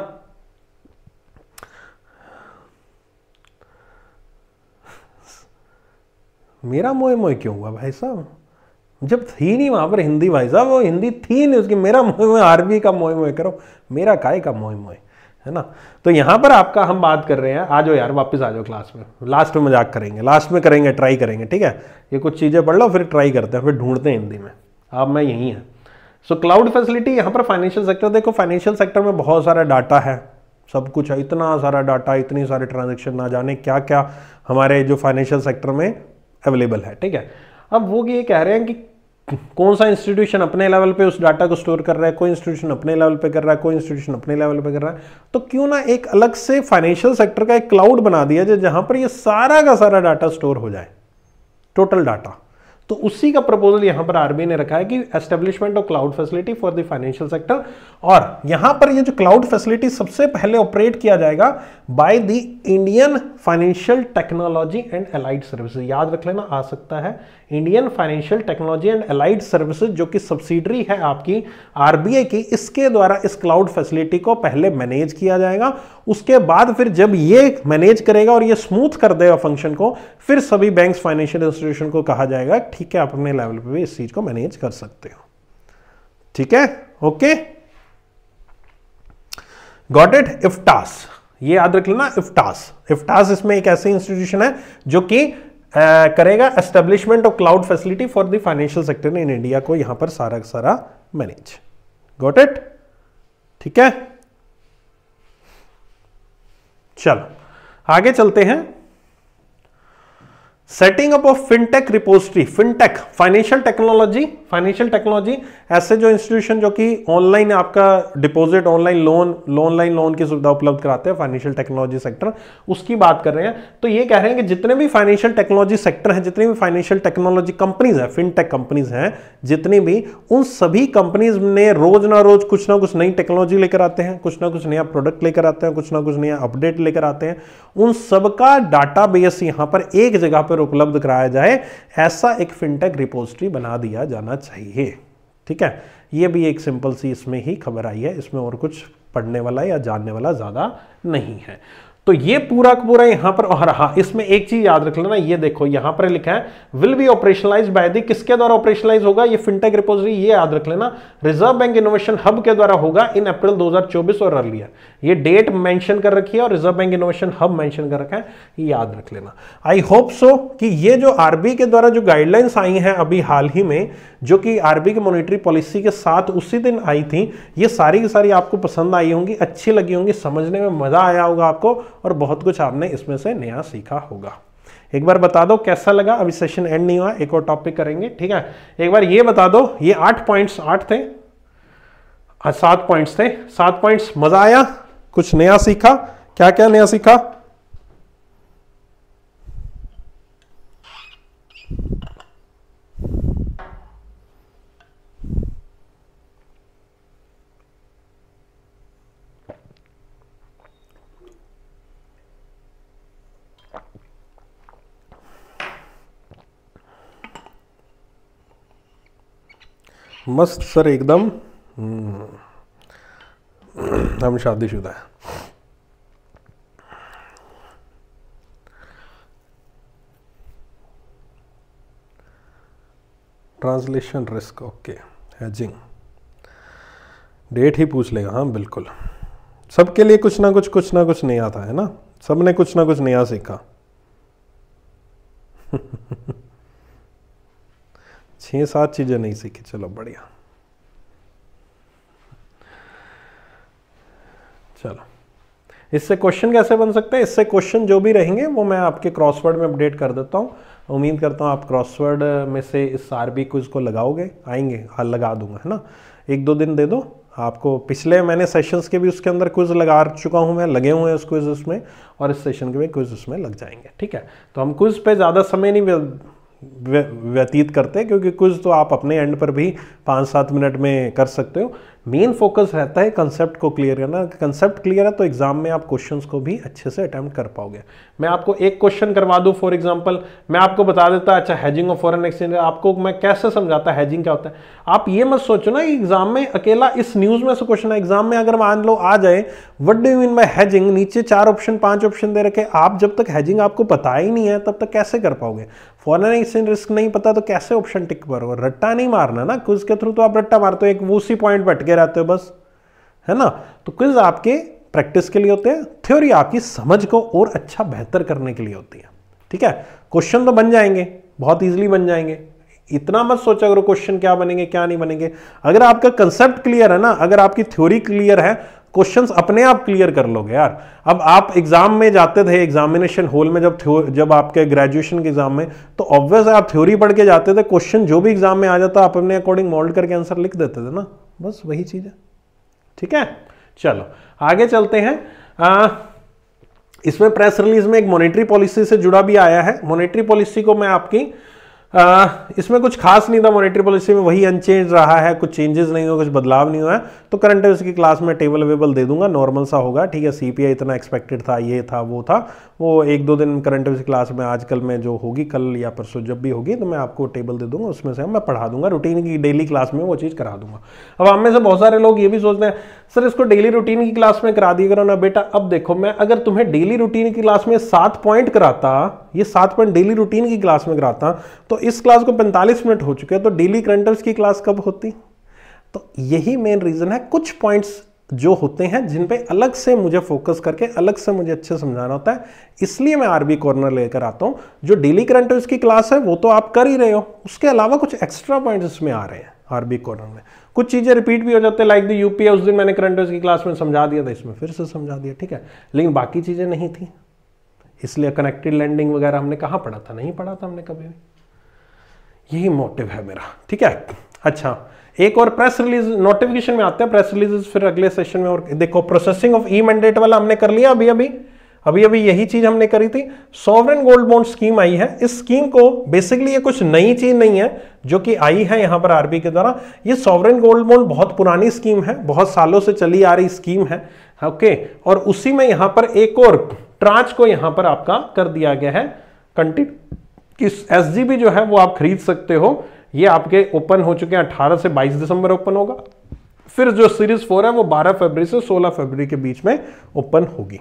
मेरा मोए मोए क्यों हुआ भाई साहब जब थी नहीं वहां पर हिंदी भाई साहब वो हिंदी थी नहीं उसकी मेरा मोए मोए आरबी का मोए मोए करो मेरा काय का मोए मोए है ना तो यहाँ पर आपका हम बात कर रहे हैं आ जाओ यार वापस आ जाओ क्लास में लास्ट में मजाक करेंगे लास्ट में करेंगे ट्राई करेंगे ठीक है ये कुछ चीज़ें पढ़ लो फिर ट्राई करते हैं फिर ढूंढते हैं हिंदी में आप मैं यहीं है सो क्लाउड फैसिलिटी यहाँ पर फाइनेंशियल सेक्टर देखो फाइनेंशियल सेक्टर में बहुत सारा डाटा है सब कुछ है इतना सारा डाटा इतनी सारे ट्रांजेक्शन ना जाने क्या क्या हमारे जो फाइनेंशियल सेक्टर में अवेलेबल है ठीक है अब वो ये कह रहे हैं कि कौन सा इंस्टीट्यूशन अपने लेवल पे उस डाटा को स्टोर कर रहा है कोई इंस्टीट्यूशन अपने लेवल पे कर रहा है कोई इंस्टीट्यूशन अपने लेवल पे कर रहा है तो क्यों ना एक अलग से फाइनेंशियल सेक्टर का एक क्लाउड बना दिया जाए जहां पर ये सारा का सारा डाटा स्टोर हो जाए टोटल डाटा तो उसी का प्रपोजल यहां पर आरबीआई ने रखा है कि establishment of cloud facility for the financial sector और यहां पर ये जो क्लाउड फैसिलिटी सबसे पहले ऑपरेट किया जाएगा by the Indian financial technology and allied services याद रख लेना आ सकता है Indian financial technology and allied services जो कि सब्सिडरी है आपकी आरबीआई की इसके द्वारा इस क्लाउड फैसिलिटी को पहले मैनेज किया जाएगा उसके बाद फिर जब ये मैनेज करेगा और ये स्मूथ कर देगा फंक्शन को फिर सभी बैंक फाइनेंशियल इंस्टीट्यूशन को कहा जाएगा ठीक है आप अपने लेवल पर भी इस चीज़ को मैनेज कर सकते हो ठीक है ओके गॉट इट इफ्टास ये याद रख लेना इफ्टास इफ्टास इसमें एक ऐसी इंस्टीट्यूशन है जो कि करेगा establishment of cloud facility for the financial sector in India को यहां पर सारा सारा मैनेज गोट इट ठीक है चलो आगे चलते हैं setting up of fintech repository fintech financial technology financial technology ऐसे जो इंस्टीट्यूशन जो कि ऑनलाइन आपका deposit online loan online loan की सुविधा उपलब्ध कराते हैं फाइनेंशियल टेक्नोलॉजी सेक्टर उसकी बात कर रहे हैं तो ये कह रहे हैं कि जितने भी फाइनेंशियल टेक्नोलॉजी सेक्टर हैं जितनी भी फाइनेंशियल टेक्नोलॉजी कंपनीज हैं फिनटेक कंपनीज हैं जितनी भी उन सभी कंपनीज ने रोज ना रोज कुछ ना कुछ नई टेक्नोलॉजी लेकर आते हैं कुछ ना कुछ नया प्रोडक्ट लेकर आते हैं कुछ ना कुछ नया अपडेट लेकर आते हैं उन सबका डाटा बेस यहाँ पर एक जगह पर पर उपलब्ध कराया जाए ऐसा एक फिनटेक रिपोजिटरी बना दिया जाना चाहिए ठीक है ये भी एक सिंपल सी इसमें ही खबर आई है इसमें और कुछ पढ़ने वाला या जानने वाला ज़्यादा नहीं है तो ये पूरा का पूरा यहां पर और हाँ इसमें एक चीज याद रख लेना ये देखो यहां पर लिखा है will be operationalise by the किसके द्वारा ऑपरेशनलाइज होगा ये फिनटेक रिपोजिटरी ये याद रख लेना रिजर्व बैंक इनोवेशन हब के द्वारा होगा इन अप्रैल 2024 और अर्लियर ये डेट मेंशन कर रखी है और reserve bank innovation hub mention कर रखा है ये याद रख लेना आई होप सो कि ये जो आरबी के द्वारा जो गाइडलाइंस आई हैं अभी हाल ही में जो कि आरबी की मॉनेटरी पॉलिसी के साथ उसी दिन आई थी ये सारी की सारी आपको पसंद आई होंगी अच्छी लगी होंगी समझने में मज़ा आया होगा आपको और बहुत कुछ आपने इसमें से नया सीखा होगा एक बार बता दो कैसा लगा अभी सेशन एंड नहीं हुआ एक और टॉपिक करेंगे ठीक है एक बार ये बता दो ये आठ पॉइंट्स आठ थे हाँ, सात पॉइंट्स थे सात पॉइंट्स मज़ा आया कुछ नया सीखा क्या क्या नया सीखा मस्त सर एकदम हम शादीशुदा है translation risk okay hedging date ही पूछ लेगा हाँ बिल्कुल सबके लिए कुछ ना कुछ कुछ ना कुछ नया था है ना सबने कुछ ना कुछ नया सीखा छः सात चीज़ें नहीं सीखी चलो बढ़िया चलो इससे क्वेश्चन कैसे बन सकते हैं इससे क्वेश्चन जो भी रहेंगे वो मैं आपके क्रॉसवर्ड में अपडेट कर देता हूँ उम्मीद करता हूँ आप क्रॉसवर्ड में से इस आर बी क्विज को लगाओगे आएंगे हाँ लगा दूंगा है ना एक दो दिन दे दो आपको पिछले मैंने सेशंस के भी उसके अंदर क्विज लगा चुका हूँ मैं लगे हुए हैं उस क्विज उसमें और इस सेशन के भी क्विज उसमें लग जाएंगे ठीक है तो हम क्विज पे ज़्यादा समय नहीं व्यतीत करते हैं क्योंकि कुछ तो आप अपने एंड पर भी पाँच सात मिनट में कर सकते हो मेन फोकस रहता है कंसेप्ट को क्लियर करना कंसेप्ट क्लियर है तो एग्जाम में आप क्वेश्चंस को भी अच्छे से अटैम्प्ट कर पाओगे मैं आपको एक क्वेश्चन करवा दूं फॉर एग्जांपल मैं आपको बता देता अच्छा हैजिंग ऑफ फॉरेन एक्सचेंज आपको मैं कैसे समझाता हैजिंग क्या होता है आप ये मत सोचो ना एग्जाम में अकेला इस न्यूज में से क्वेश्चन एग्जाम में अगर मान लो आ जाए what do mean by hedging नीचे चार ऑप्शन पांच ऑप्शन दे रखे आप जब तक हैजिंग आपको पता ही नहीं है तब तक कैसे कर पाओगे फॉरन एक्सचेंज रिस्क नहीं पता तो कैसे ऑप्शन टिक पर रट्टा नहीं मारना ना कुछ के थ्रू तो आप रट्टा मारते हो एक वो उसी पॉइंट बट गया रहते हो बस है ना तो क्विज आपके प्रैक्टिस के लिए होते हैं थ्योरी आपकी समझ को और अच्छा बेहतर करने के लिए होती है ठीक है क्वेश्चन तो बन जाएंगे बहुत ईजिली बन जाएंगे इतना मत सोचा करो क्वेश्चन क्या बनेंगे क्या नहीं बनेंगे अगर आपका कंसेप्ट क्लियर है ना अगर आपकी थ्योरी क्लियर है क्वेश्चन अपने आप क्लियर कर लोगे यार अब आप एग्जाम में जाते थे एग्जामिनेशन हॉल में जब जब आपके ग्रेजुएशन के एग्जाम में तो ऑब्वियस आप थ्योरी पढ़ के जाते थे क्वेश्चन जो भी एग्जाम में आ जाता आप अपने अकॉर्डिंग मोल्ड करके आंसर लिख देते थे ना बस वही चीज़ है ठीक है चलो आगे चलते हैं आ, इसमें प्रेस रिलीज में एक मॉनेटरी पॉलिसी से जुड़ा भी आया है मॉनेटरी पॉलिसी को मैं आपकी आ, इसमें कुछ खास नहीं था मॉनेटरी पॉलिसी में वही अनचेंज रहा है कुछ चेंजेस नहीं हुए कुछ बदलाव नहीं हुआ है तो करंट अफेयर्स की क्लास में टेबल वेबल दे दूंगा नॉर्मल सा होगा ठीक है सीपीआई इतना एक्सपेक्टेड था ये था वो था वो एक दो दिन करंट अफेयर्स की क्लास में आजकल में जो होगी कल या परसों जब भी होगी तो मैं आपको टेबल दे दूंगा उसमें से मैं पढ़ा दूंगा रूटीन की डेली क्लास में वो चीज़ करा दूंगा अब हम में से बहुत सारे लोग ये भी सोचते हैं सर इसको डेली रूटीन की क्लास में करा दिया करो ना बेटा अब देखो मैं अगर तुम्हें डेली रूटीन की क्लास में सात पॉइंट कराता ये सात पॉइंट डेली रूटीन की क्लास में कराता तो इस क्लास को 45 मिनट हो चुके हैं तो डेली करंटर्स की क्लास कब होती तो यही मेन रीज़न है कुछ पॉइंट्स जो होते हैं जिन पे अलग से मुझे फोकस करके अलग से मुझे अच्छे समझाना होता है इसलिए मैं आरबी कॉर्नर लेकर आता हूँ जो डेली करंट की क्लास है वो तो आप कर ही रहे हो उसके अलावा कुछ एक्स्ट्रा पॉइंट्स इसमें आ रहे हैं आरबी कॉर्नर में कुछ चीज़ें रिपीट भी हो जाते हैं लाइक द यूपीए उस दिन मैंने करंट की क्लास में समझा दिया था इसमें फिर से समझा दिया ठीक है लेकिन बाकी चीज़ें नहीं थी इसलिए कनेक्टेड लैंडिंग वगैरह हमने कहाँ पढ़ा था नहीं पढ़ा था हमने कभी भी यही मोटिव है मेरा ठीक है अच्छा एक और प्रेस रिलीज नोटिफिकेशन में आते हैं प्रेस रिलीज फिर अगले सेशन में और देखो प्रोसेसिंग ऑफ ई मैंडेट वाला हमने कर लिया अभी अभी अभी अभी यही चीज हमने करी थी सॉवरन गोल्ड बॉन्ड स्कीम आई है इस स्कीम को बेसिकली ये कुछ नई चीज नहीं है जो कि आई है यहां पर आरबी के द्वारा ये सॉवरेन गोल्ड बॉन्ड बहुत पुरानी स्कीम है बहुत सालों से चली आ रही स्कीम है ओके और उसी में यहां पर एक और ट्रांच को यहां पर आपका कर दिया गया है कंटिन्यू किस एस जो है वो आप खरीद सकते हो ये आपके ओपन हो चुके हैं 18 से 22 दिसंबर ओपन होगा फिर जो सीरीज फोर है वो 12 फरवरी से 16 फरवरी के बीच में ओपन होगी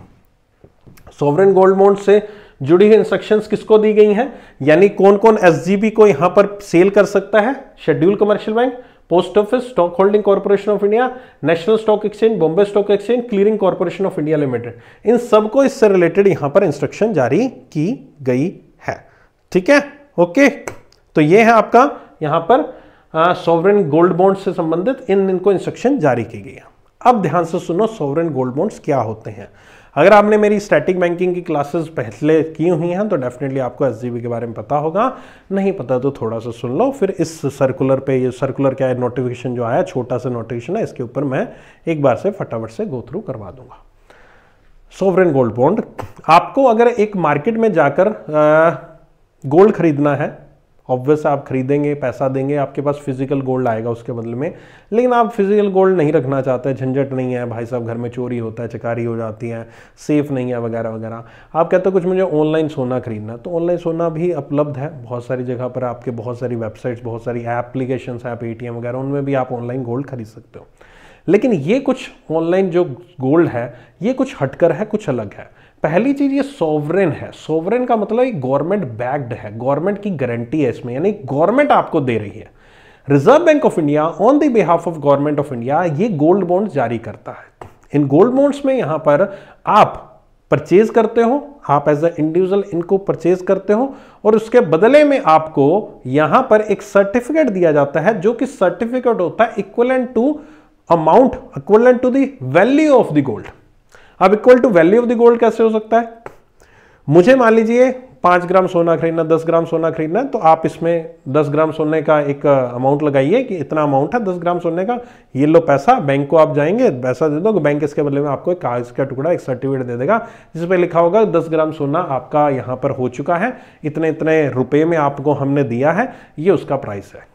सोवरेन गोल्ड बॉन्ड से जुड़ी हुई इंस्ट्रक्शंस किसको दी गई हैं यानी कौन कौन एसजीबी को यहां पर सेल कर सकता है schedule commercial bank post office stock holding corporation of India national stock exchange Bombay stock exchange clearing corporation of India limited इन सबको इससे रिलेटेड यहां पर इंस्ट्रक्शन जारी की गई है ठीक है ओके तो ये है आपका यहां पर सॉवरेन गोल्ड बॉन्ड से संबंधित इन इनको इंस्ट्रक्शन जारी की गई है अब ध्यान से सुनो सोवरेन गोल्ड बॉन्ड्स क्या होते हैं अगर आपने मेरी स्टैटिक बैंकिंग की क्लासेस पहले की हुई हैं तो डेफिनेटली आपको एस के बारे में पता होगा नहीं पता तो थोड़ा सा सुन लो फिर इस सर्कुलर पे ये सर्कुलर क्या है नोटिफिकेशन जो आया छोटा सा नोटिफिकेशन है इसके ऊपर मैं एक बार से फटाफट से गो थ्रू करवा दूंगा सोवरेन गोल्ड बॉन्ड आपको अगर एक मार्केट में जाकर गोल्ड खरीदना है ऑब्वियस आप खरीदेंगे पैसा देंगे आपके पास फिजिकल गोल्ड आएगा उसके बदले में लेकिन आप फिजिकल गोल्ड नहीं रखना चाहते झंझट नहीं है भाई साहब घर में चोरी होता है चकारी हो जाती है सेफ़ नहीं है वगैरह वगैरह आप कहते हो कुछ मुझे ऑनलाइन सोना खरीदना तो ऑनलाइन सोना भी उपलब्ध है बहुत सारी जगह पर आपके बहुत सारी वेबसाइट्स बहुत सारी एप्लीकेशन ऐप ए वगैरह उनमें भी आप ऑनलाइन गोल्ड खरीद सकते हो लेकिन ये कुछ ऑनलाइन जो गोल्ड है ये कुछ हटकर है कुछ अलग है पहली चीज़ ये सोवरेन है सोवरेन का मतलब ये गवर्नमेंट बैक्ड है गवर्नमेंट की गारंटी है इसमें यानी गवर्नमेंट आपको दे रही है reserve bank of India on the behalf of government of India ये गोल्ड बॉन्ड जारी करता है इन गोल्ड बॉन्ड्स में यहां पर आप परचेज करते हो आप एज ए इंडिविजुअल इनको परचेज करते हो और उसके बदले में आपको यहां पर एक सर्टिफिकेट दिया जाता है जो कि सर्टिफिकेट होता है equivalent to amount equivalent to the value of the gold अब equal to value of the gold कैसे हो सकता है मुझे मान लीजिए पांच ग्राम सोना खरीदना दस ग्राम सोना खरीदना तो आप इसमें दस ग्राम सोने का एक अमाउंट लगाइए कि इतना अमाउंट है दस ग्राम सोने का ये लो पैसा बैंक को आप जाएंगे पैसा दे दो बैंक इसके बदले में आपको एक कागज का टुकड़ा एक सर्टिफिकेट दे देगा जिसमें लिखा होगा दस ग्राम सोना आपका यहां पर हो चुका है इतने इतने रुपये में आपको हमने दिया है ये उसका प्राइस है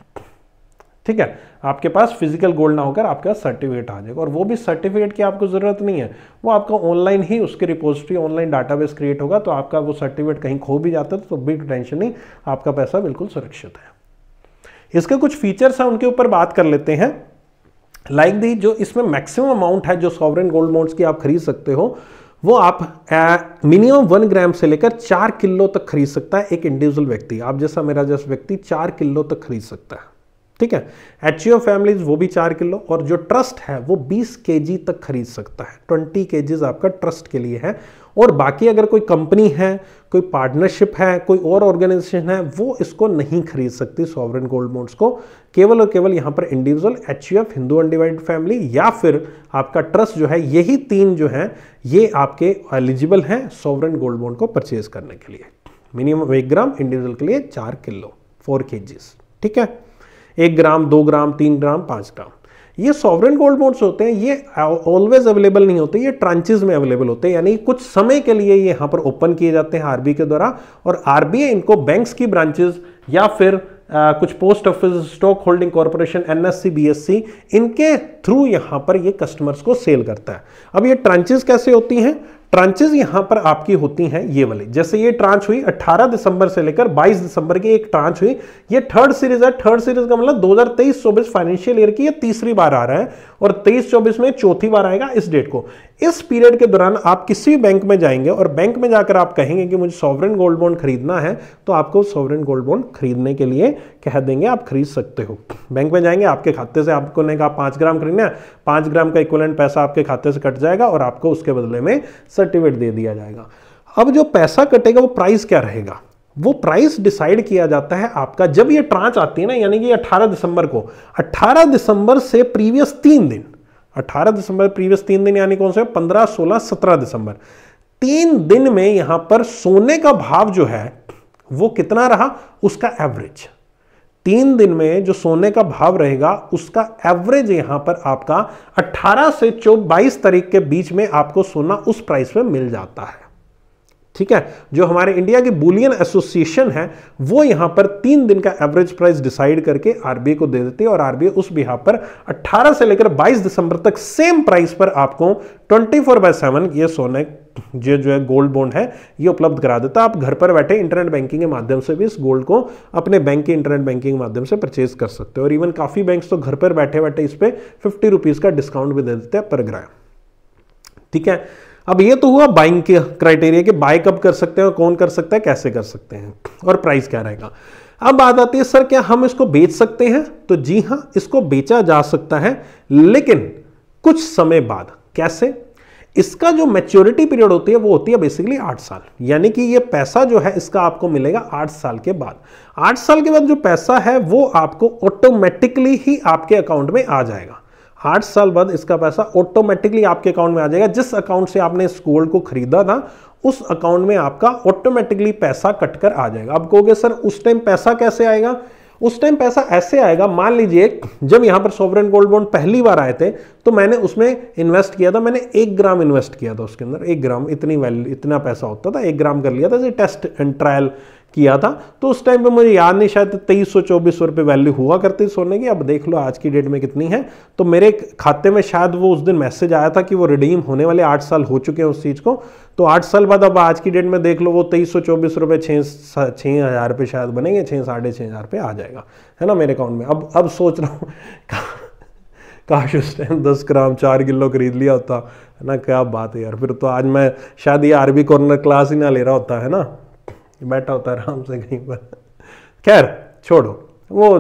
ठीक है आपके पास फिजिकल गोल्ड ना होकर आपके पास सर्टिफिकेट आ जाएगा और वो भी सर्टिफिकेट की आपको ज़रूरत नहीं है वो आपका ऑनलाइन ही उसके रिपोजिटरी ऑनलाइन डाटाबेस क्रिएट होगा तो आपका वो सर्टिफिकेट कहीं खो भी जाता है तो बिग टेंशन नहीं आपका पैसा बिल्कुल सुरक्षित है इसके कुछ फीचर्स हैं उनके ऊपर बात कर लेते हैं लाइक like दी जो इसमें मैक्सिमम अमाउंट है जो सॉवरेन गोल्ड बॉन्ड्स की आप खरीद सकते हो वो आप मिनिमम वन ग्राम से लेकर चार किलो तक खरीद सकता है एक इंडिविजुअल व्यक्ति आप जैसा मेरा जैसा व्यक्ति चार किलो तक खरीद सकता है ठीक है एच फैमिलीज e वो भी चार किलो और जो ट्रस्ट है वो बीस के तक खरीद सकता है ट्वेंटी के आपका ट्रस्ट के लिए है और बाकी अगर कोई कंपनी है कोई पार्टनरशिप है कोई और ऑर्गेनाइजेशन है वो इसको नहीं खरीद सकती सॉवरन गोल्ड बॉन्ड्स को केवल और केवल यहाँ पर individual H U Hindu undivided family या फिर आपका ट्रस्ट जो है यही तीन जो है ये आपके एलिजिबल हैं सॉवरन गोल्ड बॉन्ड को परचेज करने के लिए मिनिमम एक ग्राम इंडिविजुअल के लिए चार किलो फोर के ठीक है एक ग्राम दो ग्राम तीन ग्राम पाँच ग्राम ये सॉवरन गोल्ड बॉन्ड्स होते हैं ये ऑलवेज अवेलेबल नहीं होते ये ट्रांचेज में अवेलेबल होते हैं यानी कुछ समय के लिए ये यहाँ पर ओपन किए जाते हैं आरबीआई के द्वारा और आरबीआई इनको बैंक्स की ब्रांचेज या फिर आ, कुछ post office stock holding corporation NSC BSC इनके थ्रू यहाँ पर ये कस्टमर्स को सेल करता है अब ये ट्रांचेज कैसे होती हैं ट्रांचेज यहां पर आपकी होती हैं ये वाले जैसे ये ट्रांच हुई 18 दिसंबर से लेकर 22 दिसंबर की एक ट्रांच हुई ये थर्ड सीरीज है थर्ड सीरीज का मतलब 2023-24 फाइनेंशियल ईयर की ये तीसरी बार आ रहा है और 23-24 में चौथी बार आएगा इस डेट को इस पीरियड के दौरान आप किसी भी बैंक में जाएंगे और बैंक में जाकर आप कहेंगे कि मुझे सॉवरन गोल्ड बॉन्ड खरीदना है तो आपको सॉवरन गोल्ड बॉन्ड खरीदने के लिए कह देंगे आप खरीद सकते हो बैंक में जाएंगे आपके खाते से आपको ने कहा पांच ग्राम खरीदना है पांच ग्राम का इक्वलेंट पैसा आपके खाते से कट जाएगा और आपको उसके बदले में सर्टिफिकेट दे दिया जाएगा अब जो पैसा कटेगा वो प्राइस क्या रहेगा वो प्राइस डिसाइड किया जाता है आपका जब ये ट्रांच आती है ना यानी कि 18 दिसंबर को 18 दिसंबर से प्रीवियस तीन दिन 18 दिसंबर प्रीवियस तीन दिन यानी कौन से 15, 16, 17 दिसंबर तीन दिन में यहां पर सोने का भाव जो है वो कितना रहा उसका एवरेज तीन दिन में जो सोने का भाव रहेगा उसका एवरेज यहां पर आपका 18 से चौबाईस तारीख के बीच में आपको सोना उस प्राइस में मिल जाता है ठीक है जो हमारे इंडिया की बुलियन एसोसिएशन है वो यहां पर तीन दिन का एवरेज प्राइस डिसाइड करके आरबीआई को दे देती है और आरबीआई उस बिहार पर 18 से लेकर 22 दिसंबर तक सेम प्राइस पर आपको 24 फोर बाय सेवन ये सोने जो जो है गोल्ड बॉन्ड है ये उपलब्ध करा देता है आप घर पर बैठे इंटरनेट बैंकिंग के माध्यम से भी इस गोल्ड को अपने बैंक के इंटरनेट बैंकिंग के माध्यम से परचेज कर सकते हो और इवन काफ़ी बैंक तो घर पर बैठे बैठे इस पर फिफ्टी रुपीज़ का डिस्काउंट भी दे देते हैं पर ग्राम ठीक है अब ये तो हुआ बाइंग के क्राइटेरिया कि बाय कब कर सकते हैं और कौन कर सकता है कैसे कर सकते हैं और प्राइस क्या रहेगा अब बात आती है सर क्या हम इसको बेच सकते हैं तो जी हाँ इसको बेचा जा सकता है लेकिन कुछ समय बाद कैसे इसका जो मैच्योरिटी पीरियड होती है वो होती है बेसिकली आठ साल यानी कि ये पैसा जो है इसका आपको मिलेगा आठ साल के बाद आठ साल के बाद जो पैसा है वो आपको ऑटोमेटिकली ही आपके अकाउंट में आ जाएगा आठ साल बाद इसका पैसा ऑटोमेटिकली आपके अकाउंट में आ जाएगा जिस अकाउंट से आपने इस गोल्ड को खरीदा था उस अकाउंट में आपका ऑटोमेटिकली पैसा कटकर आ जाएगा आप कहोगे सर उस टाइम पैसा कैसे आएगा उस टाइम पैसा ऐसे आएगा मान लीजिए जब यहां पर सोवरेन गोल्ड बॉन्ड पहली बार आए थे तो मैंने उसमें इन्वेस्ट किया था मैंने एक ग्राम इन्वेस्ट किया था उसके अंदर एक ग्राम इतनी वैल्यू इतना पैसा होता था एक ग्राम कर लिया था जैसे टेस्ट एंड ट्रायल किया था तो उस टाइम पे मुझे याद नहीं शायद तेईस सौ चौबीस सौ रुपये वैल्यू हुआ करती सोने की अब देख लो आज की डेट में कितनी है तो मेरे खाते में शायद वो उस दिन मैसेज आया था कि वो रिडीम होने वाले आठ साल हो चुके हैं उस चीज़ को तो आठ साल बाद अब आज की डेट में देख लो वो तेईस सौ चौबीस रुपये छः छः हज़ार रुपये शायद बनेंगे छः साढ़े छः हज़ार रुपये आ जाएगा है ना मेरे अकाउंट में अब अब सोच रहा हूँ काश उस टाइम दस ग्राम चार किलो खरीद लिया होता है ना क्या बात है यार फिर तो आज मैं शायद ये आरबी कॉर्नर क्लास ही ना ले रहा होता है ना बैठा होता आराम से कहीं पर खैर छोड़ो वो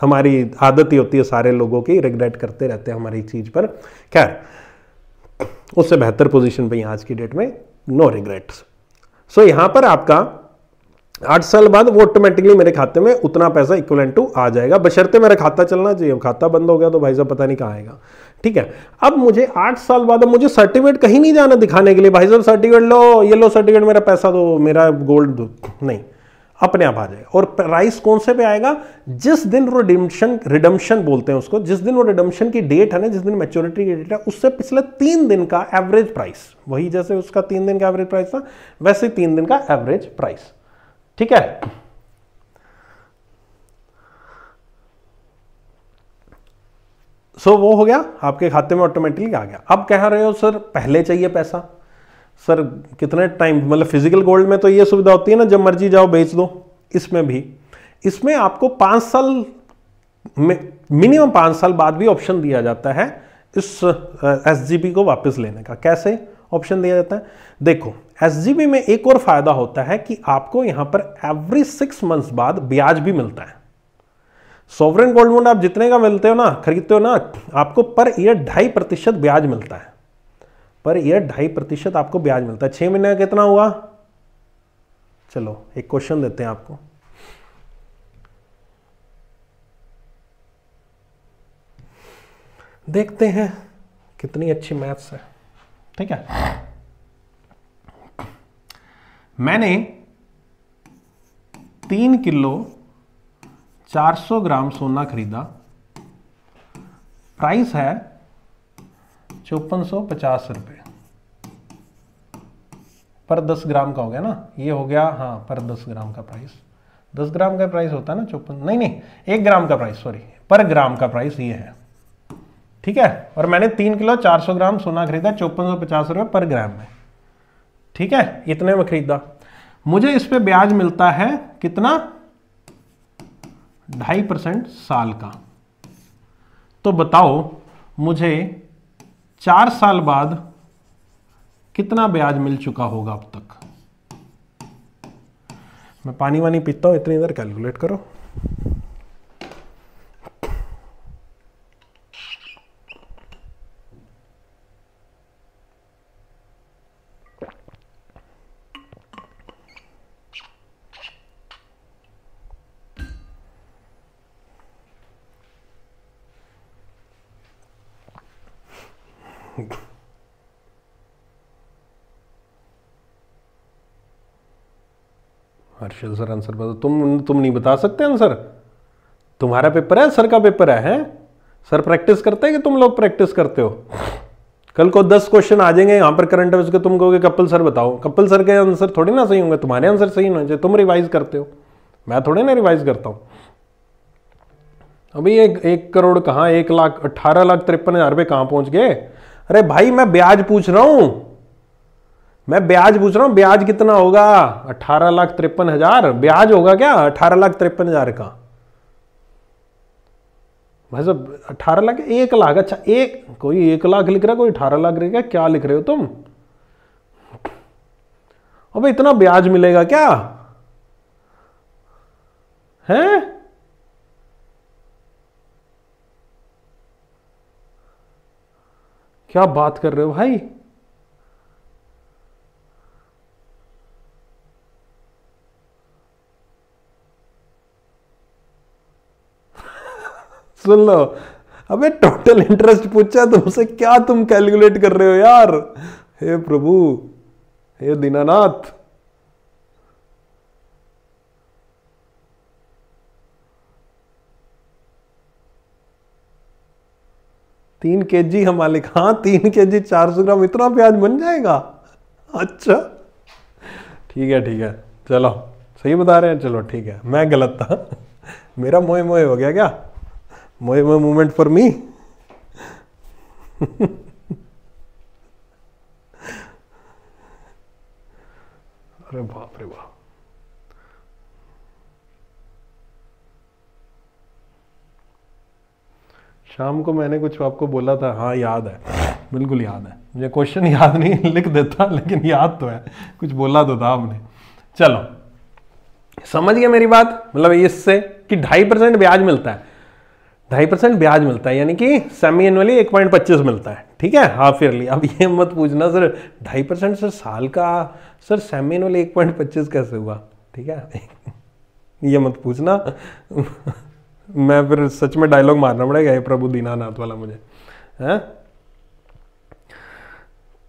हमारी आदत ही होती है सारे लोगों की रिग्रेट करते रहते हैं हमारी चीज़ पर खैर उससे बेहतर पोजीशन पे आज की डेट में नो रिग्रेट्स सो यहाँ पर आपका आठ साल बाद वो ऑटोमेटिकली मेरे खाते में उतना पैसा इक्वलेंट टू आ जाएगा बशर्ते मेरा खाता चलना चाहिए खाता बंद हो गया तो भाई साहब पता नहीं कहाँ आएगा ठीक है अब मुझे आठ साल बाद मुझे सर्टिफिकेट कहीं नहीं जाना दिखाने के लिए भाई साहब सर्टिफिकेट लो ये लो सर्टिफिकेट मेरा पैसा दो मेरा गोल्ड दो नहीं अपने आप आ जाए और प्राइस कौन से पे आएगा जिस दिन रिडम्शन रिडम्शन बोलते हैं उसको जिस दिन वो रिडम्शन की डेट है ना जिस दिन मेच्योरिटी की डेट है उससे पिछले तीन दिन का एवरेज प्राइस वही जैसे उसका तीन दिन का एवरेज प्राइस था वैसे तीन दिन का एवरेज प्राइस ठीक है सो so, वो हो गया आपके खाते में ऑटोमेटिकली आ गया अब कह रहे हो सर पहले चाहिए पैसा सर कितने टाइम मतलब फिजिकल गोल्ड में तो ये सुविधा होती है ना जब मर्जी जाओ बेच दो इसमें भी इसमें आपको पाँच साल मिनिमम पाँच साल बाद भी ऑप्शन दिया जाता है इस एस uh, को वापस लेने का कैसे ऑप्शन दिया जाता है देखो एस में एक और फायदा होता है कि आपको यहाँ पर एवरी सिक्स मंथ्स बाद ब्याज भी मिलता है सॉवरेन गोल्ड बॉन्ड आप जितने का मिलते हो ना खरीदते हो ना आपको पर ईयर ढाई प्रतिशत ब्याज मिलता है पर ईयर ढाई प्रतिशत आपको ब्याज मिलता है छह महीने का कितना हुआ चलो एक क्वेश्चन देते हैं आपको देखते हैं कितनी अच्छी मैथ्स है ठीक है मैंने तीन किलो 400 ग्राम सोना खरीदा प्राइस है चौपन सौ पचास रुपये पर 10 ग्राम का हो गया ना ये हो गया हाँ पर 10 ग्राम का प्राइस 10 ग्राम का प्राइस होता है ना चौपन नहीं नहीं एक ग्राम का प्राइस सॉरी पर ग्राम का प्राइस ये है ठीक है और मैंने तीन किलो 400 ग्राम सोना खरीदा चौपन सौ पचास रुपये पर ग्राम में ठीक है इतने में खरीदा मुझे इस पर ब्याज मिलता है कितना ढाई परसेंट साल का तो बताओ मुझे चार साल बाद कितना ब्याज मिल चुका होगा अब तक मैं पानी वानी पीता हूँ इतनी देर कैलकुलेट करो हर्षल सर आंसर बता तुम तुम नहीं बता सकते आंसर तुम्हारा पेपर है सर का पेपर है, है? सर प्रैक्टिस करते हैं कि तुम लोग प्रैक्टिस करते हो कल को दस क्वेश्चन आ जाएंगे यहाँ पर करंट अफेयर्स के तुम कहोगे कपिल सर बताओ कपिल सर के आंसर थोड़ी ना सही होंगे तुम्हारे आंसर सही होना चाहिए तुम रिवाइज करते हो मैं थोड़े ना रिवाइज करता हूँ अभी एक एक करोड़ कहाँ एक लाख अट्ठारह लाख तिरपन हज़ार रुपये कहाँ पहुँच गए अरे भाई मैं ब्याज पूछ रहा हूँ मैं ब्याज पूछ रहा हूँ ब्याज कितना होगा अठारह लाख तिरपन हजार ब्याज होगा क्या अठारह लाख तिरपन हजार का भाई साहब अठारह लाख एक लाख अच्छा एक कोई एक लाख लिख रहा है कोई अठारह लाख लिख रहा क्या लिख रहे हो तुम अबे इतना ब्याज मिलेगा क्या है क्या बात कर रहे हो भाई सुन लो अबे टोटल इंटरेस्ट पूछा तुमसे क्या तुम कैलकुलेट कर रहे हो यार हे प्रभु हे दीनानाथ तीन के जी है मालिक हाँ तीन के जी चार सौ ग्राम इतना प्याज बन जाएगा अच्छा ठीक है ठीक है चलो सही बता रहे हैं चलो ठीक है मैं गलत था मेरा मोए मोए हो गया क्या मोए movement फॉर मी अरे बाप रे बाप शाम को मैंने कुछ आपको बोला था हाँ याद है बिल्कुल याद है मुझे क्वेश्चन याद नहीं लिख देता लेकिन याद तो है कुछ बोला तो था आपने चलो समझ गया मेरी बात मतलब इससे कि ढाई परसेंट ब्याज मिलता है ढाई परसेंट ब्याज मिलता है यानी कि सेमी एनुअली एक पॉइंट पच्चीस मिलता है ठीक है हाफ ईयरली अब ये मत पूछना सर ढाई परसेंट सर साल का सर सेमी एनुअली एक पॉइंट पच्चीस कैसे हुआ ठीक है ये मत पूछना मैं फिर सच में डायलॉग मारना पड़ेगा ये प्रभु दीनानाथ वाला मुझे है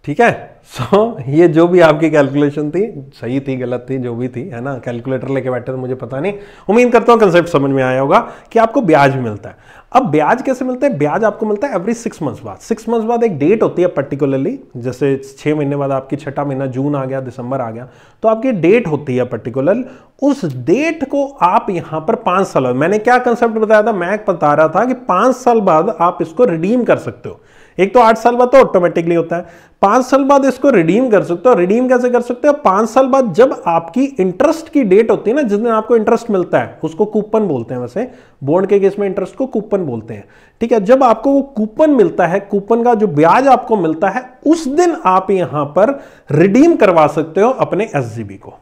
ठीक है सो so, ये जो भी आपकी कैलकुलेशन थी सही थी गलत थी जो भी थी है ना कैलकुलेटर लेके बैठे थे मुझे पता नहीं उम्मीद करता हूँ कंसेप्ट समझ में आया होगा कि आपको ब्याज मिलता है अब ब्याज कैसे मिलता है ब्याज आपको मिलता है एवरी सिक्स मंथ्स बाद सिक्स मंथ्स बाद एक डेट होती है पर्टिकुलरली जैसे छः महीने बाद आपकी छठा महीना जून आ गया दिसंबर आ गया तो आपकी डेट होती है पर्टिकुलर उस डेट को आप यहाँ पर पाँच साल मैंने क्या कंसेप्ट बताया था मैं बता रहा था कि पाँच साल बाद आप इसको रिडीम कर सकते हो एक तो आठ साल बाद तो ऑटोमेटिकली होता है पांच साल बाद इसको रिडीम कर सकते हो रिडीम कैसे कर सकते हो पांच साल बाद जब आपकी इंटरेस्ट की डेट होती है ना जिस दिन आपको इंटरेस्ट मिलता है उसको कूपन बोलते हैं वैसे बोर्ड के केस में इंटरेस्ट को कूपन बोलते हैं ठीक है जब आपको वो कूपन मिलता है कूपन का जो ब्याज आपको मिलता है उस दिन आप यहां पर रिडीम करवा सकते हो अपने एस को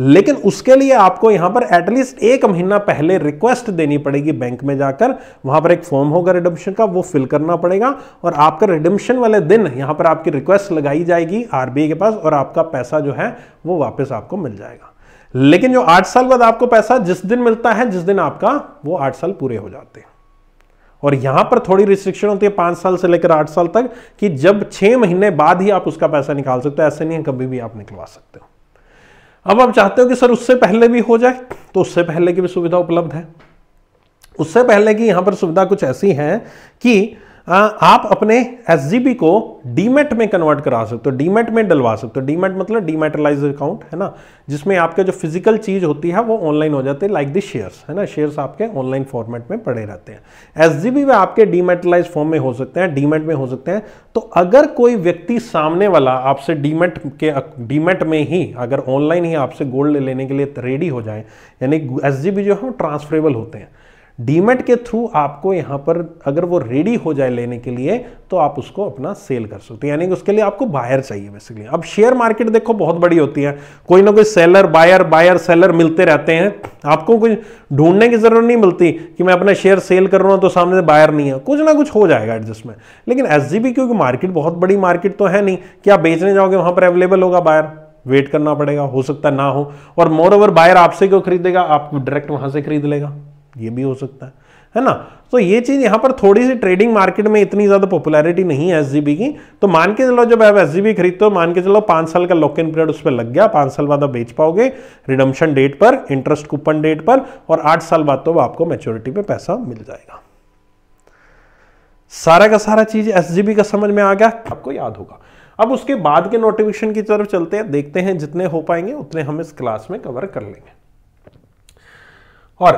लेकिन उसके लिए आपको यहां पर एटलीस्ट एक महीना पहले रिक्वेस्ट देनी पड़ेगी बैंक में जाकर वहां पर एक फॉर्म होगा रिडम्पशन का वो फिल करना पड़ेगा और आपका रिडम्पशन वाले दिन यहां पर आपकी रिक्वेस्ट लगाई जाएगी आरबीआई के पास और आपका पैसा जो है वो वापस आपको मिल जाएगा लेकिन जो आठ साल बाद आपको पैसा जिस दिन मिलता है जिस दिन आपका वो आठ साल पूरे हो जाते हैं और यहां पर थोड़ी रिस्ट्रिक्शन होती है पांच साल से लेकर आठ साल तक कि जब छह महीने बाद ही आप उसका पैसा निकाल सकते हो ऐसे नहीं है कभी भी आप निकलवा सकते हो अब आप चाहते हो कि सर उससे पहले भी हो जाए तो उससे पहले की भी सुविधा उपलब्ध है उससे पहले की यहां पर सुविधा कुछ ऐसी है कि आ, हाँ, आप अपने एस को डीमेट में कन्वर्ट करा सकते हो डीमेट में डलवा सकते हो डीमेट मतलब डीमेटलाइज अकाउंट है ना जिसमें आपके जो फिजिकल चीज होती है वो ऑनलाइन हो जाते हैं लाइक द शेयर्स है ना शेयर्स आपके ऑनलाइन फॉर्मेट में पड़े रहते हैं एस जी आपके डीमेटलाइज फॉर्म में हो सकते हैं डीमेट में हो सकते हैं तो अगर कोई व्यक्ति सामने वाला आपसे डीमेट के डीमेट में ही अगर ऑनलाइन ही आपसे गोल्ड लेने के लिए रेडी हो जाए यानी एस जो है ट्रांसफरेबल होते हैं डीमेट के थ्रू आपको यहां पर अगर वो रेडी हो जाए लेने के लिए तो आप उसको अपना सेल कर सकते हो यानी कि उसके लिए आपको बायर चाहिए बेसिकली अब शेयर मार्केट देखो बहुत बड़ी होती है कोई ना कोई सेलर बायर बायर सेलर मिलते रहते हैं आपको कुछ ढूंढने की ज़रूरत नहीं मिलती कि मैं अपना शेयर सेल कर रहा हूं तो सामने से बायर नहीं है कुछ ना कुछ हो जाएगा एडजस्टमेंट लेकिन एस क्योंकि मार्केट बहुत बड़ी मार्केट तो है नहीं कि आप बेचने जाओगे वहां पर अवेलेबल होगा बायर वेट करना पड़ेगा हो सकता ना हो और मोर ओवर बायर आपसे क्यों खरीदेगा आप डायरेक्ट वहां से खरीद लेगा ये भी हो सकता है है ना तो ये चीज़ यहाँ पर थोड़ी सी ट्रेडिंग मार्केट में इतनी ज़्यादा पॉपुलैरिटी नहीं है एस की तो मान के चलो जब आप एस खरीदते हो मान के चलो पाँच साल का लॉक इन पीरियड उस पर लग गया पाँच साल बाद आप बेच पाओगे रिडम्शन डेट पर इंटरेस्ट कूपन डेट पर और आठ साल बाद तो आपको मेच्योरिटी पर पैसा मिल जाएगा सारा का सारा चीज़ एस का समझ में आ गया आपको याद होगा अब उसके बाद के नोटिफिकेशन की तरफ चलते हैं देखते हैं जितने हो पाएंगे उतने हम इस क्लास में कवर कर लेंगे और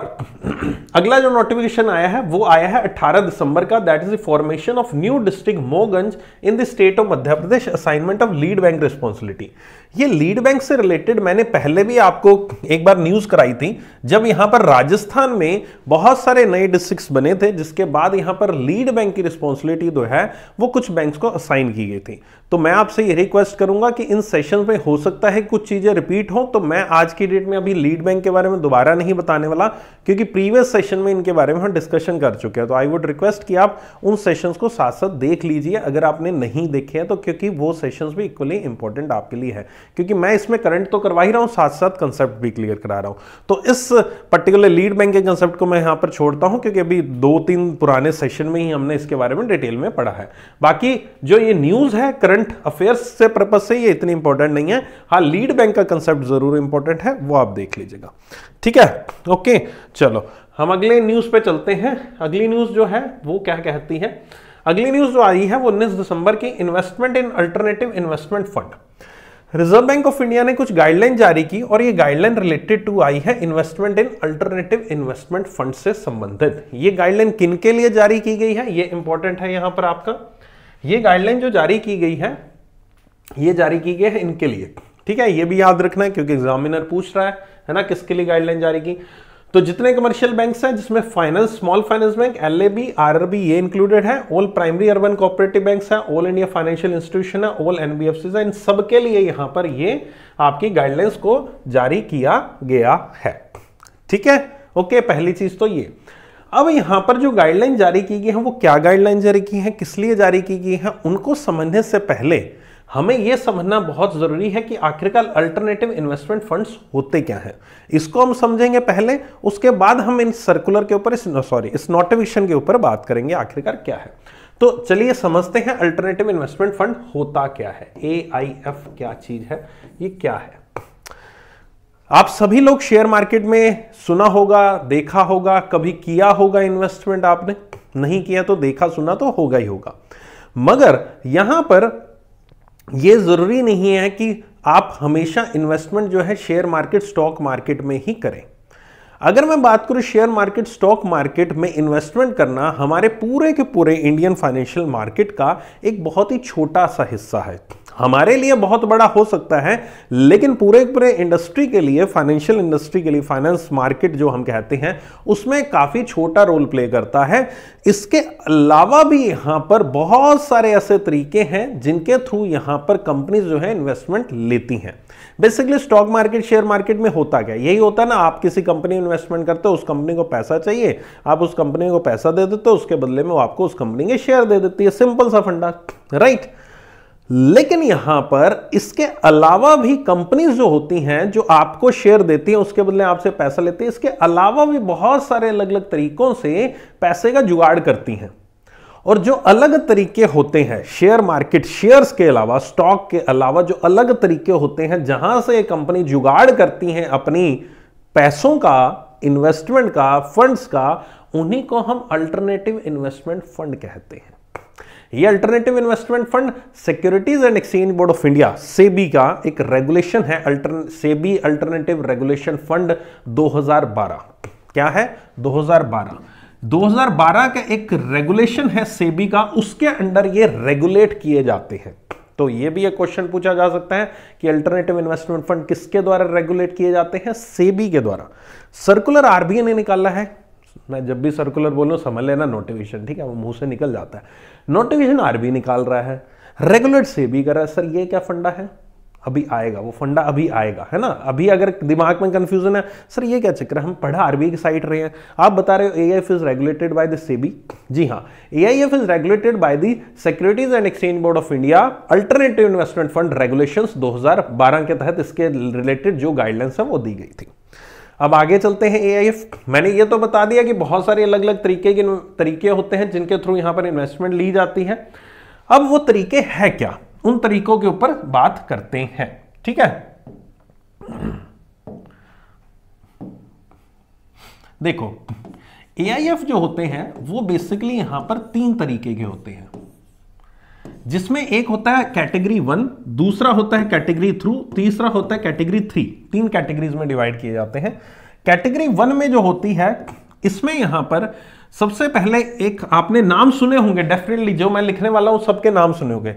अगला जो नोटिफिकेशन आया है वो आया है 18 दिसंबर का that is the formation of new district Mauganj in the state of Madhya Pradesh assignment of lead bank responsibility ये लीड बैंक से रिलेटेड मैंने पहले भी आपको एक बार न्यूज कराई थी जब यहां पर राजस्थान में बहुत सारे नए डिस्ट्रिक्ट बने थे जिसके बाद यहां पर लीड बैंक की रिस्पॉन्सिबिलिटी जो है वो कुछ बैंक को असाइन की गई थी तो मैं आपसे ये रिक्वेस्ट करूंगा कि इन सेशन में हो सकता है कुछ चीजें रिपीट हो तो मैं आज की डेट में अभी लीड बैंक के बारे में दोबारा नहीं बताने वाला क्योंकि प्रीवियस सेशन में इनके बारे में हम डिस्कशन कर चुके हैं तो आई वुड रिक्वेस्ट कि आप उन सेशन को साथ साथ देख लीजिए अगर आपने नहीं देखे हैं तो क्योंकि वो सेशन भी इक्वली इंपॉर्टेंट आपके लिए है क्योंकि मैं इसमें करंट तो करवा ही रहा हूँ साथ साथ कंसेप्ट भी क्लियर करा रहा हूँ तो इस पर्टिकुलर लीड बैंक के कंसेप्ट को मैं यहाँ पर छोड़ता हूँ क्योंकि अभी दो तीन पुराने सेशन में ही हमने इसके बारे में डिटेल में पढ़ा है बाकी जो ये न्यूज़ है करंट अफेयर्स से पर्पज से ये इतनी इंपॉर्टेंट नहीं है हाँ लीड बैंक का कंसेप्ट ज़रूर इंपॉर्टेंट है वो आप देख लीजिएगा ठीक है ओके चलो हम अगले न्यूज़ पे चलते हैं अगली न्यूज़ जो है वो क्या कहती है अगली न्यूज़ जो आई है वो उन्नीस दिसंबर की investment in alternative investment fund reserve bank of India ने कुछ गाइडलाइन जारी की और ये गाइडलाइन रिलेटेड टू आई है investment in alternative investment fund से संबंधित ये गाइडलाइन किन के लिए जारी की गई है ये इंपॉर्टेंट है यहां पर आपका ये गाइडलाइन जो जारी की गई है ये जारी की गई है इनके लिए ठीक है ये भी याद रखना है क्योंकि एग्जामिनर पूछ रहा है है ना किसके लिए गाइडलाइन जारी की तो जितने कमर्शियल बैंक्स हैं जिसमें finance small finance bank L A B R R B ये इंक्लूडेड है all primary urban cooperative banks हैं ऑल इंडिया फाइनेंशियल इंस्टीट्यूशन है ऑल एन बी एफ है इन सब के लिए यहां पर ये आपकी गाइडलाइंस को जारी किया गया है ठीक है ओके पहली चीज तो ये अब यहां पर जो गाइडलाइन जारी की गई है वो क्या गाइडलाइन जारी की है किस लिए जारी की गई है उनको समझने से पहले हमें यह समझना बहुत ज़रूरी है कि आखिरकार अल्टरनेटिव इन्वेस्टमेंट फंड्स होते क्या हैं इसको हम समझेंगे पहले उसके बाद हम इन सर्कुलर के ऊपर सॉरी इस नोटिफिकेशन के ऊपर बात करेंगे आखिरकार क्या है तो चलिए समझते हैं अल्टरनेटिव इन्वेस्टमेंट फंड होता क्या है ए आई एफ क्या चीज़ है ये क्या है आप सभी लोग शेयर मार्केट में सुना होगा देखा होगा कभी किया होगा इन्वेस्टमेंट आपने नहीं किया तो देखा सुना तो होगा ही होगा मगर यहां पर ये ज़रूरी नहीं है कि आप हमेशा इन्वेस्टमेंट जो है शेयर मार्केट स्टॉक मार्केट में ही करें अगर मैं बात करूं शेयर मार्केट स्टॉक मार्केट में इन्वेस्टमेंट करना हमारे पूरे के पूरे इंडियन फाइनेंशियल मार्केट का एक बहुत ही छोटा सा हिस्सा है हमारे लिए बहुत बड़ा हो सकता है लेकिन पूरे पूरे इंडस्ट्री के लिए फाइनेंशियल इंडस्ट्री के लिए फाइनेंस मार्केट जो हम कहते हैं उसमें काफ़ी छोटा रोल प्ले करता है इसके अलावा भी यहां पर बहुत सारे ऐसे तरीके हैं जिनके थ्रू यहां पर कंपनीज जो है इन्वेस्टमेंट लेती हैं basically stock market share market में होता क्या यही होता है ना आप किसी कंपनी में इन्वेस्टमेंट करते हो उस कंपनी को पैसा चाहिए आप उस कंपनी को पैसा दे देते हो उसके बदले में वो आपको उस कंपनी के शेयर दे देती है सिंपल सा फंडा राइट right? लेकिन यहां पर इसके अलावा भी कंपनीज जो होती हैं जो आपको शेयर देती हैं उसके बदले आपसे पैसा लेती हैं इसके अलावा भी बहुत सारे अलग अलग तरीकों से पैसे का जुगाड़ करती हैं और जो अलग तरीके होते हैं शेयर मार्केट शेयर्स के अलावा स्टॉक के अलावा जो अलग तरीके होते हैं जहां से कंपनी जुगाड़ करती हैं अपनी पैसों का इन्वेस्टमेंट का फंड्स का उन्हीं को हम अल्टरनेटिव इन्वेस्टमेंट फंड कहते हैं ये alternative investment fund securities and exchange board of India SEBI का एक रेगुलेशन है सेबी अल्टरनेटिव रेगुलेशन फंड 2012 क्या है 2012 2012 का एक रेगुलेशन है सेबी का उसके अंडर ये रेगुलेट किए जाते हैं तो ये भी एक क्वेश्चन पूछा जा सकता है कि अल्टरनेटिव इन्वेस्टमेंट फंड किसके द्वारा रेगुलेट किए जाते हैं सेबी के द्वारा सर्कुलर आरबीआई ने निकाला है मैं जब भी सर्कुलर बोलूँ समझ लेना नोटिफिकेशन ठीक है वो मुंह से निकल जाता है नोटिफिकेशन आरबी निकाल रहा है रेगुलर से भी कर रहा है सर ये क्या फंडा है अभी आएगा वो फंडा अभी आएगा है ना अभी अगर दिमाग में कंफ्यूजन है सर ये क्या चक्कर है हम पढ़ा आरबी की साइट रहे हैं आप बता रहे हो A is regulated by the SEBI जी हाँ A is regulated by the securities and exchange board of India alternative investment fund regulation दो के तहत इसके रिलेटेड जो गाइडलाइंस है वो दी गई थी अब आगे चलते हैं ए मैंने ये तो बता दिया कि बहुत सारे अलग अलग तरीके के तरीके होते हैं जिनके थ्रू यहाँ पर इन्वेस्टमेंट ली जाती है अब वो तरीके है क्या उन तरीकों के ऊपर बात करते हैं ठीक है देखो ए जो होते हैं वो बेसिकली यहां पर तीन तरीके के होते हैं जिसमें एक होता है कैटेगरी वन दूसरा होता है कैटेगरी थ्रू तीसरा होता है कैटेगरी थ्री तीन कैटेगरीज में डिवाइड किए जाते हैं कैटेगरी वन में जो होती है इसमें यहां पर सबसे पहले एक आपने नाम सुने होंगे डेफिनेटली जो मैं लिखने वाला हूं सबके नाम सुने होंगे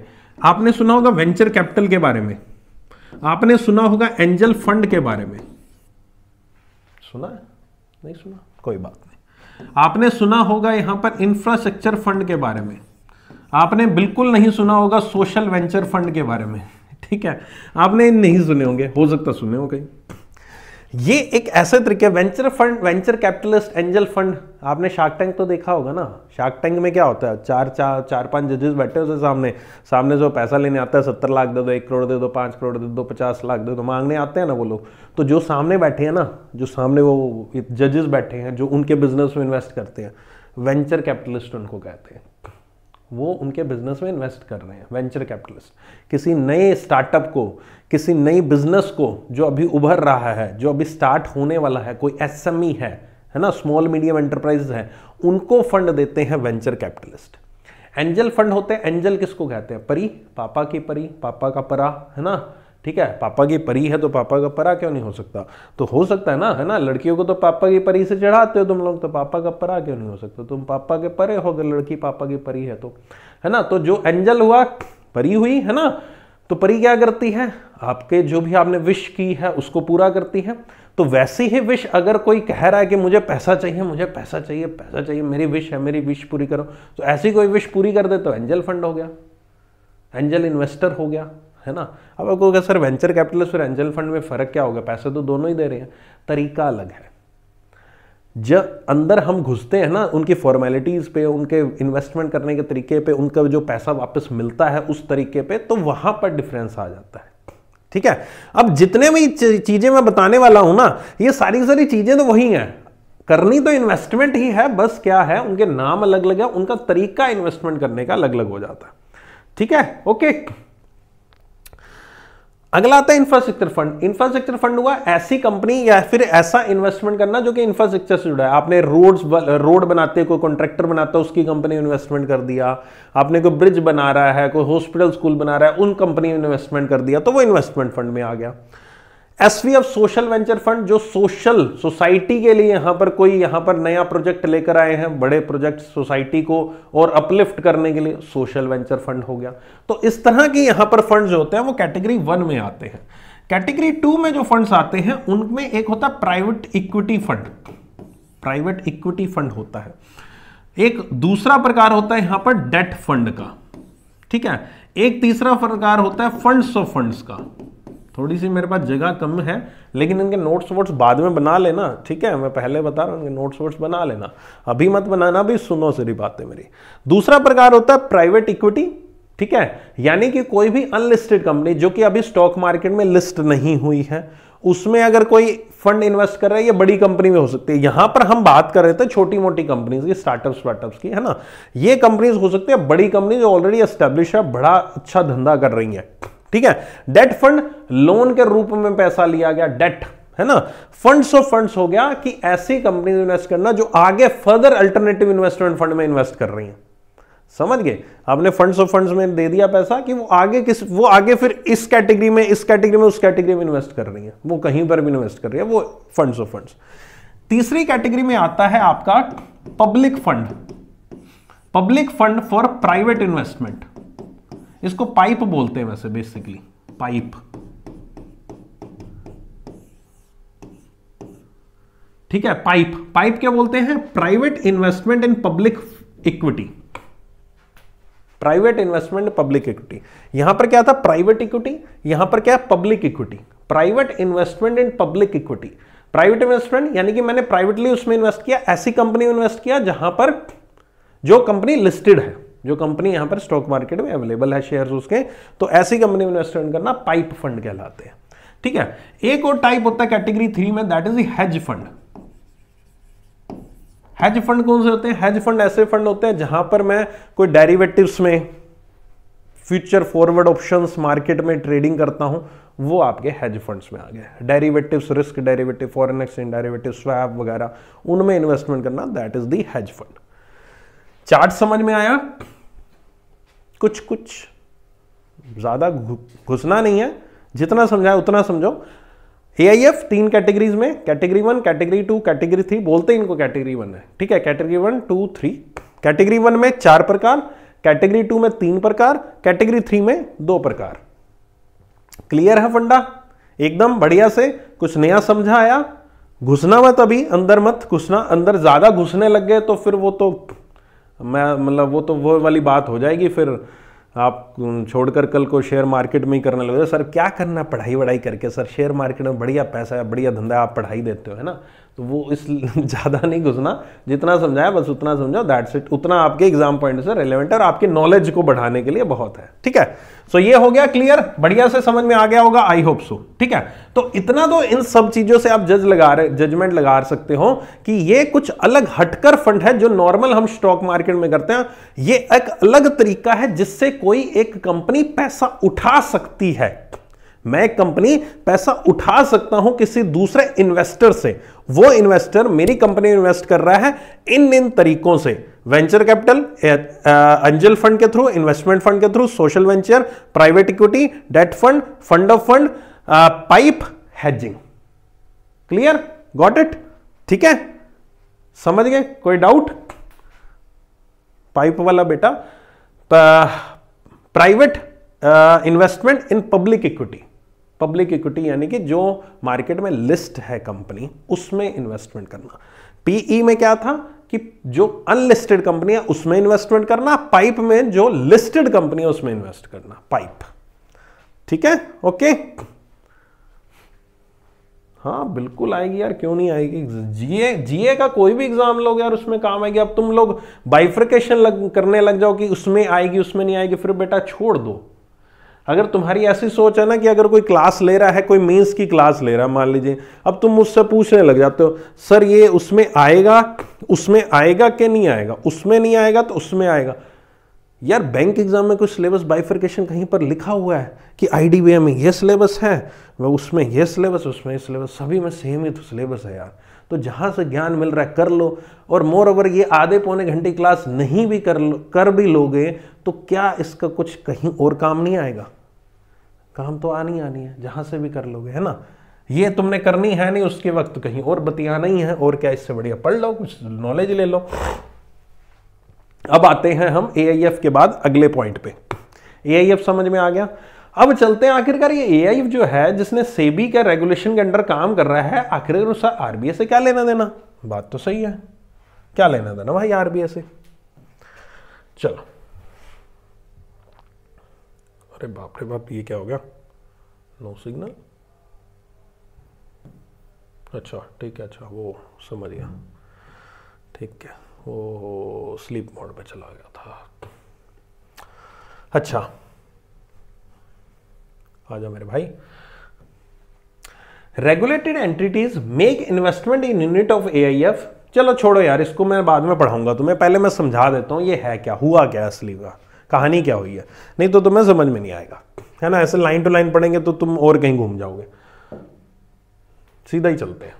आपने सुना होगा वेंचर कैपिटल के बारे में आपने सुना होगा एंजल फंड के बारे में सुना है? नहीं सुना कोई बात नहीं आपने सुना होगा यहां पर इंफ्रास्ट्रक्चर फंड के बारे में आपने बिल्कुल नहीं सुना होगा सोशल वेंचर फंड के बारे में ठीक है आपने नहीं सुने होंगे हो सकता सुने हो कहीं ये एक ऐसे तरीके venture fund venture capitalist angel fund आपने शार्क टैंक तो देखा होगा ना शार्क टैंक में क्या होता है चार चार चार पांच जजेस बैठे होते सामने सामने जो पैसा लेने आता है सत्तर लाख दे दो एक करोड़ दे दो पाँच करोड़ दे दो पचास लाख दे दो मांगने आते हैं ना वो लोग तो जो सामने बैठे हैं ना जो सामने वो जजेस बैठे हैं जो उनके बिजनेस में इन्वेस्ट करते हैं वेंचर कैपिटलिस्ट उनको कहते हैं वो उनके बिजनेस में इन्वेस्ट कर रहे हैं वेंचर कैपिटलिस्ट किसी नए स्टार्टअप को किसी नई बिजनेस को जो अभी उभर रहा है जो अभी स्टार्ट होने वाला है कोई एस e है है ना स्मॉल मीडियम एंटरप्राइज है उनको फंड देते हैं वेंचर कैपिटलिस्ट एंजल फंड होते हैं एंजल किसको कहते हैं परी पापा की परी पापा का परा है ना ठीक है पापा की परी है तो पापा का परा क्यों नहीं हो सकता तो हो सकता है ना है ना लड़कियों को तो पापा की परी से चढ़ाते हो तुम लोग तो पापा का परा क्यों नहीं हो सकता तुम पापा के परे हो अगर लड़की पापा की परी है तो है ना तो जो एंजल हुआ परी हुई है ना तो परी क्या करती है आपके जो भी आपने विश की है उसको पूरा करती है तो वैसे ही विश अगर कोई कह रहा है कि मुझे पैसा चाहिए मुझे पैसा चाहिए पैसा चाहिए मेरी विश है मेरी विश पूरी करो तो ऐसी कोई विश पूरी कर दे तो एंजल फंड हो गया एंजल इन्वेस्टर हो गया है ना अब आपको होगा सर वेंचर कैपिटलिस्ट और एंजल फंड में फ़र्क क्या होगा पैसे तो दोनों ही दे रहे हैं तरीका अलग है जब अंदर हम घुसते हैं ना उनकी फॉर्मेलिटीज़ पे उनके इन्वेस्टमेंट करने के तरीके पे उनका जो पैसा वापस मिलता है उस तरीके पे तो वहाँ पर डिफरेंस आ जाता है ठीक है अब जितने भी चीज़ें मैं बताने वाला हूँ ना ये सारी सारी चीज़ें तो वही हैं करनी तो इन्वेस्टमेंट ही है बस क्या है उनके नाम अलग अलग है उनका तरीका इन्वेस्टमेंट करने का अलग अलग हो जाता है ठीक है ओके अगला आता है इंफ्रास्ट्रक्चर फंड इंफ्रास्ट्रक्चर फंड हुआ ऐसी कंपनी या फिर ऐसा इन्वेस्टमेंट करना जो कि इंफ्रास्ट्रक्चर से जुड़ा है आपने रोड्स रोड बनाते कोई कॉन्ट्रैक्टर बनाता है उसकी कंपनी इन्वेस्टमेंट कर दिया आपने कोई ब्रिज बना रहा है कोई हॉस्पिटल स्कूल बना रहा है उन कंपनी इन्वेस्टमेंट कर दिया तो वो इन्वेस्टमेंट फंड में आ गया एस सोशल वेंचर फंड जो सोशल सोसाइटी के लिए यहां पर कोई यहां पर नया प्रोजेक्ट लेकर आए हैं बड़े प्रोजेक्ट सोसाइटी को और अपलिफ्ट करने के लिए सोशल वेंचर फंड हो गया तो इस तरह के यहां पर फंड होते हैं वो कैटेगरी वन में आते हैं कैटेगरी टू में जो फंड्स आते हैं उनमें एक होता है private equity fund private equity fund होता है एक दूसरा प्रकार होता है यहां पर डेट फंड का ठीक है एक तीसरा प्रकार होता है फंड्स ऑफ फंड्स का थोड़ी सी मेरे पास जगह कम है लेकिन इनके नोट्स वोट्स बाद में बना लेना ठीक है मैं पहले बता रहा हूँ इनके नोट्स वोट्स बना लेना अभी मत बनाना भी सुनो सीरी बातें मेरी दूसरा प्रकार होता है प्राइवेट इक्विटी ठीक है यानी कि कोई भी अनलिस्टेड कंपनी जो कि अभी स्टॉक मार्केट में लिस्ट नहीं हुई है उसमें अगर कोई फंड इन्वेस्ट कर रहा है ये बड़ी कंपनी में हो सकती है यहां पर हम बात कर रहे थे छोटी मोटी कंपनीज की स्टार्टअप स्टार्टअप की है ना ये कंपनीज हो सकती है बड़ी कंपनी जो ऑलरेडी एस्टेब्लिश है बड़ा अच्छा धंधा कर रही है ठीक है डेट फंड लोन के रूप में पैसा लिया गया डेट है ना फंड्स ऑफ फंड्स हो गया कि ऐसी कंपनी इन्वेस्ट करना जो आगे फर्दर अल्टरनेटिव इन्वेस्टमेंट फंड में इन्वेस्ट कर रही है समझ गए आपने फंड्स ऑफ फंड्स में दे दिया पैसा कि वो आगे किस वो आगे फिर इस कैटेगरी में इस कैटेगरी में उस कैटेगरी में इन्वेस्ट कर रही है वो कहीं पर भी इन्वेस्ट कर रही है वो फंड्स ऑफ फंड्स तीसरी कैटेगरी में आता है आपका public fund public fund for private investment इसको पाइप बोलते हैं वैसे बेसिकली पाइप ठीक है पाइप पाइप क्या बोलते हैं private investment in public equity private investment public equity यहां पर क्या था प्राइवेट इक्विटी यहां पर क्या public equity private investment in public equity private investment यानी कि मैंने प्राइवेटली उसमें इन्वेस्ट किया ऐसी कंपनी में इन्वेस्ट किया जहां पर जो कंपनी लिस्टेड है जो कंपनी यहां पर स्टॉक मार्केट में अवेलेबल है शेयर्स उसके तो ऐसी कंपनी में इन्वेस्टमेंट करना पाइप फंड कहलाते हैं ठीक है एक और टाइप होता है कैटेगरी थ्री में that is hedge fund hedge fund कौन से होते हैं हेज फंड ऐसे फंड होते हैं जहां पर मैं कोई डेरिवेटिव्स में फ्यूचर फॉरवर्ड ऑप्शंस मार्केट में ट्रेडिंग करता हूं वो आपके हेज फंड्स में आ गए derivatives risk derivative foreign exchange derivative swap वगैरह उनमें इन्वेस्टमेंट करना that is the hedge fund chart समझ में आया कुछ कुछ ज़्यादा घुसना नहीं है जितना समझाए उतना समझो ए आई एफ तीन कैटेगरीज में category one category two category three बोलते हैं इनको कैटेगरी वन है ठीक है category one two three category one में चार प्रकार कैटेगरी टू में तीन प्रकार कैटेगरी थ्री में दो प्रकार क्लियर है फंडा एकदम बढ़िया से कुछ नया समझा आया घुसना मत अभी अंदर मत घुसना अंदर ज़्यादा घुसने लग गए तो फिर वो तो मैं मतलब वो तो वो वाली बात हो जाएगी फिर आप छोड़कर कल को शेयर मार्केट में ही करने लगे तो सर क्या करना पढ़ाई वढ़ाई करके सर शेयर मार्केट में बढ़िया पैसा है बढ़िया धंधा आप पढ़ाई देते हो है ना तो वो इस ज़्यादा नहीं घुसना जितना समझाया बस उतना समझो दैट्स इट उतना आपके एग्जाम पॉइंट से है और आपके नॉलेज को बढ़ाने के लिए बहुत है ठीक है सो so ये हो गया क्लियर बढ़िया से समझ में आ गया होगा आई होप सो ठीक है तो इतना तो इन सब चीज़ों से आप जज लगा रहे जजमेंट लगा सकते हो कि ये कुछ अलग हटकर फंड है जो नॉर्मल हम स्टॉक मार्केट में करते हैं ये एक अलग तरीका है जिससे कोई एक कंपनी पैसा उठा सकती है मैं एक कंपनी पैसा उठा सकता हूं किसी दूसरे इन्वेस्टर से वो इन्वेस्टर मेरी कंपनी इन्वेस्ट कर रहा है इन इन तरीकों से वेंचर कैपिटल एंजल फंड के थ्रू इन्वेस्टमेंट फंड के through social venture private equity debt fund fund of fund pipe hedging clear got it ठीक है समझ गए कोई डाउट पाइप वाला बेटा private investment in public equity public equity यानी कि जो मार्केट में लिस्ट है कंपनी उसमें इन्वेस्टमेंट करना पीई e में क्या था कि जो अनलिस्टेड कंपनी है उसमें इन्वेस्टमेंट करना पाइप में जो लिस्टेड कंपनी है उसमें इन्वेस्ट करना पाइप ठीक है ओके हाँ बिल्कुल आएगी यार क्यों नहीं आएगी जीए जीए का कोई भी एग्जाम लोग यार उसमें काम आएगी अब तुम लोग बाइफ्रिकेशन लग करने लग जाओ कि उसमें आएगी उसमें नहीं आएगी फिर बेटा छोड़ दो अगर तुम्हारी ऐसी सोच है ना कि अगर कोई क्लास ले रहा है कोई मेंस की क्लास ले रहा है मान लीजिए अब तुम मुझसे पूछने लग जाते हो सर ये उसमें आएगा उसमें आएगा कि नहीं आएगा उसमें नहीं आएगा तो उसमें आएगा यार बैंक एग्जाम में कोई सिलेबस बाइफर्केशन कहीं पर लिखा हुआ है कि आई में ये सिलेबस है वह उसमें यह सिलेबस उसमें ये सिलेबस सभी में सेम ही तो सिलेबस है यार तो जहाँ से ज्ञान मिल रहा है कर लो और मोर ओवर ये आधे पौने घंटे क्लास नहीं भी कर लो कर भी लोगे तो क्या इसका कुछ कहीं और काम नहीं आएगा काम तो आनी आनी है जहां से भी कर लोगे है ना ये तुमने करनी है नहीं उसके वक्त कहीं और बतिया नहीं है और क्या इससे बढ़िया पढ़ लो कुछ नॉलेज ले लो अब आते हैं हम ए आई एफ के बाद अगले पॉइंट पे ए आई एफ समझ में आ गया अब चलते हैं आखिरकार ये ए आई एफ जो है जिसने सेबी के रेगुलेशन के अंडर काम कर रहा है आखिरकार उसका आरबीआई से क्या लेना देना बात तो सही है क्या लेना देना भाई आरबीआई से चलो अरे बाप रे बाप ये क्या हो गया नो सिग्नल अच्छा ठीक है अच्छा वो समझ गया ठीक है वो स्लीप मोड में चला गया था अच्छा आ जाओ मेरे भाई regulated entities make investment in unit of AIF चलो छोड़ो यार इसको मैं बाद में पढ़ाऊंगा तुम्हें पहले मैं समझा देता हूँ ये है क्या हुआ क्या असली का कहानी क्या हुई है नहीं तो तुम्हें समझ में नहीं आएगा है ना ऐसे लाइन टू लाइन पढ़ेंगे तो तुम और कहीं घूम जाओगे सीधा ही चलते हैं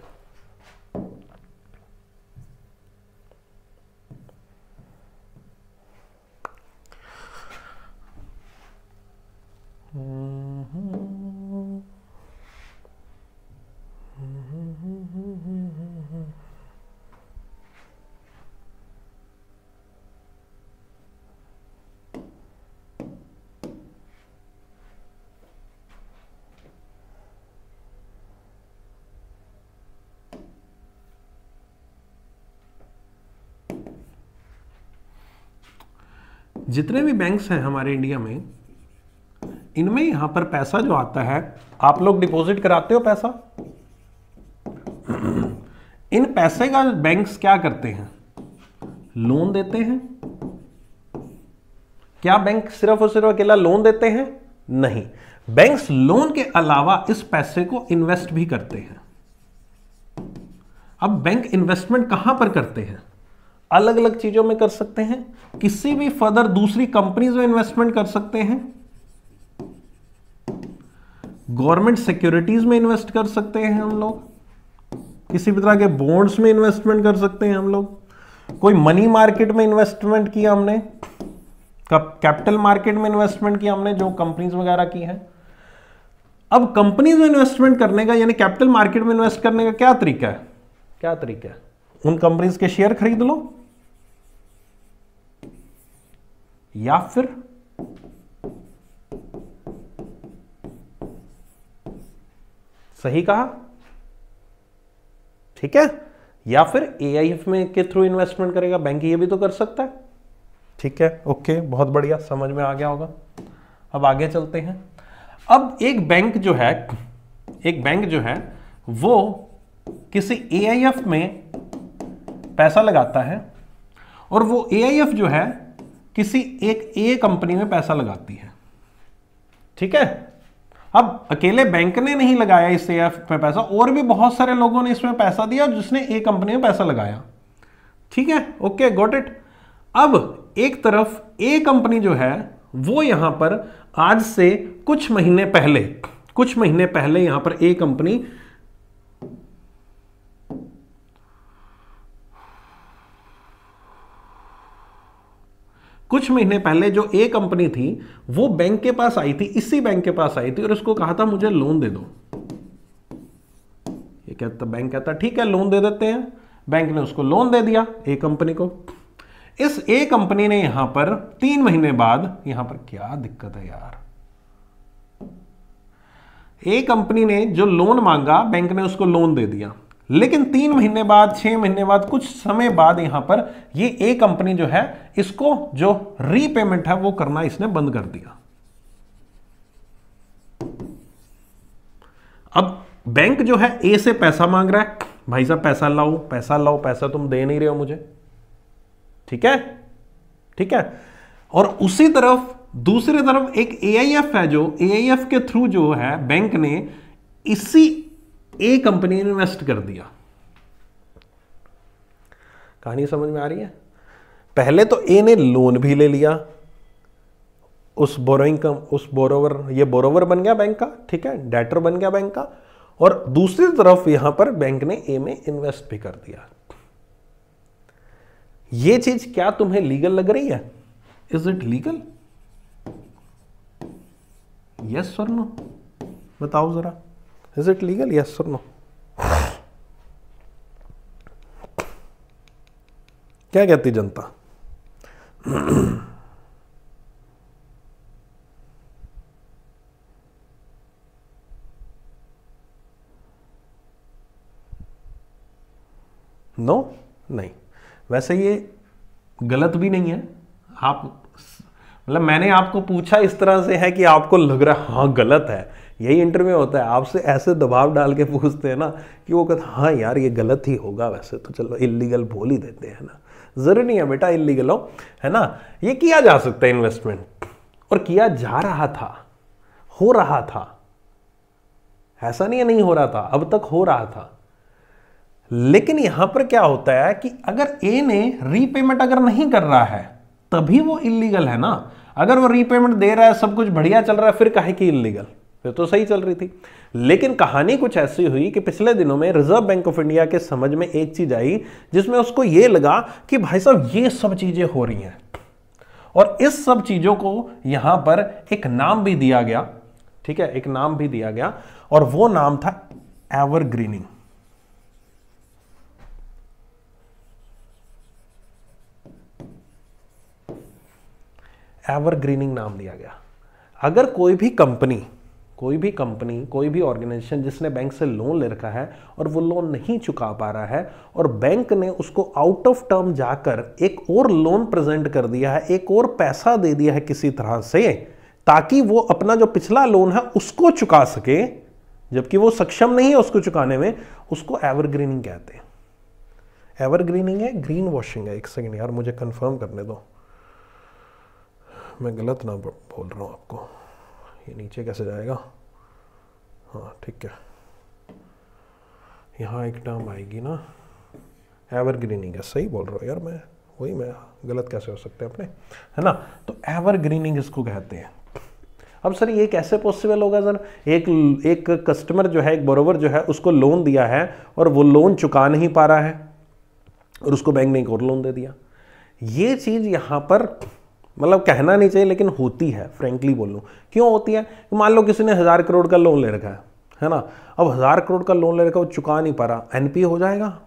जितने भी बैंक्स हैं हमारे इंडिया में इनमें यहां पर पैसा जो आता है आप लोग डिपॉजिट कराते हो पैसा इन पैसे का बैंक्स क्या करते हैं लोन देते हैं क्या बैंक सिर्फ और सिर्फ अकेला लोन देते हैं नहीं बैंक्स लोन के अलावा इस पैसे को इन्वेस्ट भी करते हैं अब बैंक इन्वेस्टमेंट कहां पर करते हैं अलग अलग चीजों में कर सकते हैं किसी भी फर्दर दूसरी कंपनीज में इन्वेस्टमेंट कर सकते हैं गवर्नमेंट सिक्योरिटीज में इन्वेस्ट कर सकते हैं हम लोग किसी भी तरह के बॉन्ड्स में इन्वेस्टमेंट कर सकते हैं हम लोग कोई मनी मार्केट में इन्वेस्टमेंट किया हमने कैपिटल मार्केट में इन्वेस्टमेंट किया हमने जो कंपनीज वगैरह की हैं अब कंपनीज में इन्वेस्टमेंट करने का यानी कैपिटल मार्केट में इन्वेस्ट करने का क्या तरीका है क्या तरीका है उन कंपनीज के शेयर खरीद लो या फिर सही कहा ठीक है या फिर एआईएफ में के थ्रू इन्वेस्टमेंट करेगा बैंक ये भी तो कर सकता है ठीक है ओके बहुत बढ़िया समझ में आ गया होगा अब आगे चलते हैं अब एक बैंक जो है एक बैंक जो है वो किसी एआईएफ में पैसा लगाता है और वो ए जो है किसी एक ए कंपनी में पैसा लगाती है ठीक है अब अकेले बैंक ने नहीं लगाया इस एफ में पैसा और भी बहुत सारे लोगों ने इसमें पैसा दिया जिसने ए कंपनी में पैसा लगाया ठीक है ओके गोट इट अब एक तरफ ए कंपनी जो है वो यहां पर आज से कुछ महीने पहले कुछ महीने पहले यहां पर ए कंपनी कुछ महीने पहले जो ए कंपनी थी वो बैंक के पास आई थी इसी बैंक के पास आई थी और उसको कहा था मुझे लोन दे दो ये कहता बैंक कहता ठीक है लोन दे देते हैं बैंक ने उसको लोन दे दिया ए कंपनी को इस ए कंपनी ने यहां पर तीन महीने बाद यहां पर क्या दिक्कत है यार ए कंपनी ने जो लोन मांगा बैंक ने उसको लोन दे दिया लेकिन तीन महीने बाद छह महीने बाद कुछ समय बाद यहां पर ये ए कंपनी जो है इसको जो रीपेमेंट है वो करना इसने बंद कर दिया अब बैंक जो है ए से पैसा मांग रहा है भाई साहब पैसा लाओ पैसा लाओ पैसा तुम दे नहीं रहे हो मुझे ठीक है ठीक है और उसी तरफ दूसरी तरफ एक ए है जो ए के थ्रू जो है बैंक ने इसी ए कंपनी ने इन्वेस्ट कर दिया कहानी समझ में आ रही है पहले तो ए ने लोन भी ले लिया उस बोरोइंग कम उस बोरोवर ये बोरोवर बन गया बैंक का ठीक है डेटर बन गया बैंक का और दूसरी तरफ यहां पर बैंक ने ए में इन्वेस्ट भी कर दिया ये चीज क्या तुम्हें लीगल लग रही है इज इट लीगल यस और नो बताओ जरा Is it legal? Yes or no? क्या कहती जनता नो नहीं वैसे ये गलत भी नहीं है आप मतलब मैंने आपको पूछा इस तरह से है कि आपको लग रहा है हाँ गलत है यही इंटरव्यू होता है आपसे ऐसे दबाव डाल के पूछते हैं ना कि वो कहते हाँ यार ये गलत ही होगा वैसे तो चलो इलीगल बोल ही देते हैं ना ज़रूरी नहीं है बेटा इलीगल हो है ना ये किया जा सकता है इन्वेस्टमेंट और किया जा रहा था हो रहा था ऐसा नहीं है नहीं हो रहा था अब तक हो रहा था लेकिन यहां पर क्या होता है कि अगर ए ने रीपेमेंट अगर नहीं कर रहा है तभी वो इलीगल है ना अगर वो रीपेमेंट दे रहा है सब कुछ बढ़िया चल रहा है फिर कहे कि इलीगल फिर तो सही चल रही थी लेकिन कहानी कुछ ऐसी हुई कि पिछले दिनों में रिजर्व बैंक ऑफ इंडिया के समझ में एक चीज आई जिसमें उसको ये लगा कि भाई साहब ये सब चीजें हो रही हैं और इस सब चीजों को यहां पर एक नाम भी दिया गया ठीक है एक नाम भी दिया गया और वो नाम था एवरग्रीनिंग एवरग्रीनिंग नाम दिया गया अगर कोई भी कंपनी कोई भी कंपनी कोई भी ऑर्गेनाइजेशन जिसने बैंक से लोन ले रखा है और वो लोन नहीं चुका पा रहा है और बैंक ने उसको आउट ऑफ टर्म जाकर एक और लोन प्रेजेंट कर दिया है एक और पैसा दे दिया है किसी तरह से ताकि वो अपना जो पिछला लोन है उसको चुका सके जबकि वो सक्षम नहीं है उसको चुकाने में उसको एवरग्रीनिंग कहते हैं एवरग्रीनिंग है ग्रीन वॉशिंग है एक सेकेंड यार मुझे कंफर्म करने दो मैं गलत ना बोल रहा हूँ आपको ये नीचे कैसे जाएगा हाँ ठीक है यहाँ एक टर्म आएगी ना एवरग्रीनिंग है सही बोल रहा हूँ यार मैं वही मैं गलत कैसे हो सकते हैं अपने है ना तो एवरग्रीनिंग इसको कहते हैं अब सर ये कैसे पॉसिबल होगा सर एक एक कस्टमर जो है एक बरोवर जो है उसको लोन दिया है और वो लोन चुका नहीं पा रहा है और उसको बैंक ने एक और लोन दे दिया ये चीज़ यहाँ पर मतलब कहना नहीं चाहिए लेकिन होती है फ्रेंकली बोलूँ क्यों होती है मान लो किसी ने हज़ार करोड़ का लोन ले रखा है है ना अब हज़ार करोड़ का लोन ले रखा वो चुका नहीं पा रहा एन हो जाएगा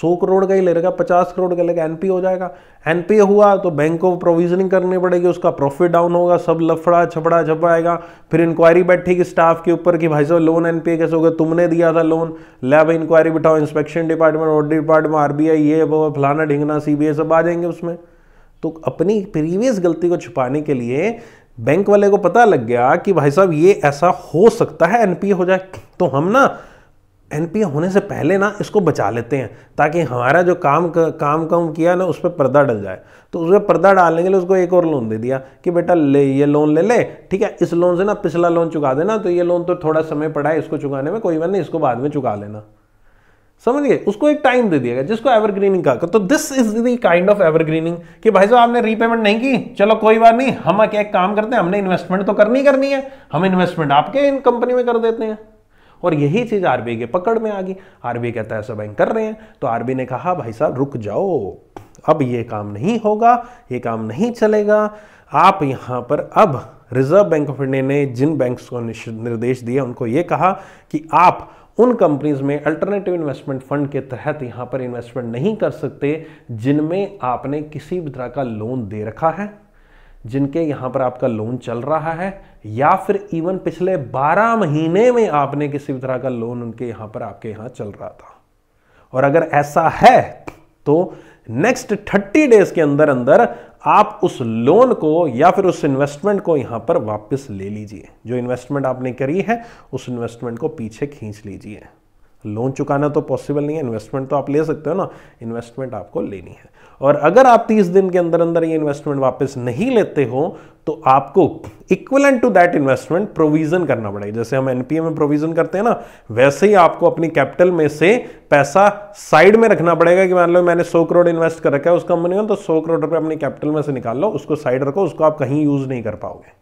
सौ करोड़ का ही ले रखा पचास करोड़ का लेगा एन हो जाएगा एन हुआ तो बैंक को प्रोविजनिंग करनी पड़ेगी उसका प्रॉफिट डाउन होगा सब लफड़ा छपड़ा छपाएगा फिर इंक्वायरी बैठेगी स्टाफ के ऊपर कि भाई साहब लोन एन कैसे हो गया तुमने दिया था लोन ले भाई इंक्वायरी बिठाओ inspection department audit department or ये वो फलाना ढिंगना सी सब आ जाएंगे उसमें तो अपनी प्रीवियस गलती को छुपाने के लिए बैंक वाले को पता लग गया कि भाई साहब ये ऐसा हो सकता है एनपीए हो जाए तो हम ना एनपीए होने से पहले ना इसको बचा लेते हैं ताकि हमारा जो काम काम कम किया ना उस पर पर्दा डल जाए तो उस पर पर्दा डालने के लिए उसको एक और लोन दे दिया कि बेटा ले ये लोन ले ले ठीक है इस लोन से ना पिछला लोन चुका देना तो ये लोन तो थोड़ा समय पड़ा है इसको चुकाने में कोई बात नहीं इसको बाद में चुका लेना समझ गए उसको एक टाइम दे दिया गया जिसको एवरग्रीनिंग कहा तो this is the kind of evergreening कि भाई साहब आपने रीपेमेंट नहीं की चलो कोई बात नहीं हम क्या एक काम करते हैं हमने इन्वेस्टमेंट तो करनी करनी है हम इन्वेस्टमेंट आपके इन कंपनी में कर देते हैं और यही चीज आरबीआई के पकड़ में आ गई आरबीआई कहता है ऐसा बैंक कर रहे हैं तो आरबीआई ने कहा भाई साहब रुक जाओ अब ये काम नहीं होगा ये काम नहीं चलेगा आप यहां पर अब रिजर्व बैंक ऑफ इंडिया ने जिन बैंक्स को निर्देश दिए उनको ये कहा कि आप उन कंपनीज में अल्टरनेटिव इन्वेस्टमेंट फंड के तहत यहां पर इन्वेस्टमेंट नहीं कर सकते जिनमें आपने किसी भी तरह का लोन दे रखा है जिनके यहां पर आपका लोन चल रहा है या फिर इवन पिछले 12 महीने में आपने किसी भी तरह का लोन उनके यहां पर आपके यहां चल रहा था और अगर ऐसा है तो नेक्स्ट थर्टी डेज के अंदर अंदर आप उस लोन को या फिर उस इन्वेस्टमेंट को यहां पर वापस ले लीजिए जो इन्वेस्टमेंट आपने करी है उस इन्वेस्टमेंट को पीछे खींच लीजिए लोन चुकाना तो पॉसिबल नहीं है इन्वेस्टमेंट तो आप ले सकते हो ना इन्वेस्टमेंट आपको लेनी है और अगर आप 30 दिन के अंदर अंदर ये इन्वेस्टमेंट वापस नहीं लेते हो तो आपको equivalent to that investment provision करना पड़ेगा जैसे हम एनपीए में प्रोविजन करते हैं ना वैसे ही आपको अपनी कैपिटल में से पैसा साइड में रखना पड़ेगा कि मान लो मैंने सौ करोड़ इन्वेस्ट कर रखा है उस कंपनी में तो सौ करोड़ रुपए अपनी कैपिटल में से निकाल लो उसको साइड रखो उसको आप कहीं यूज नहीं कर पाओगे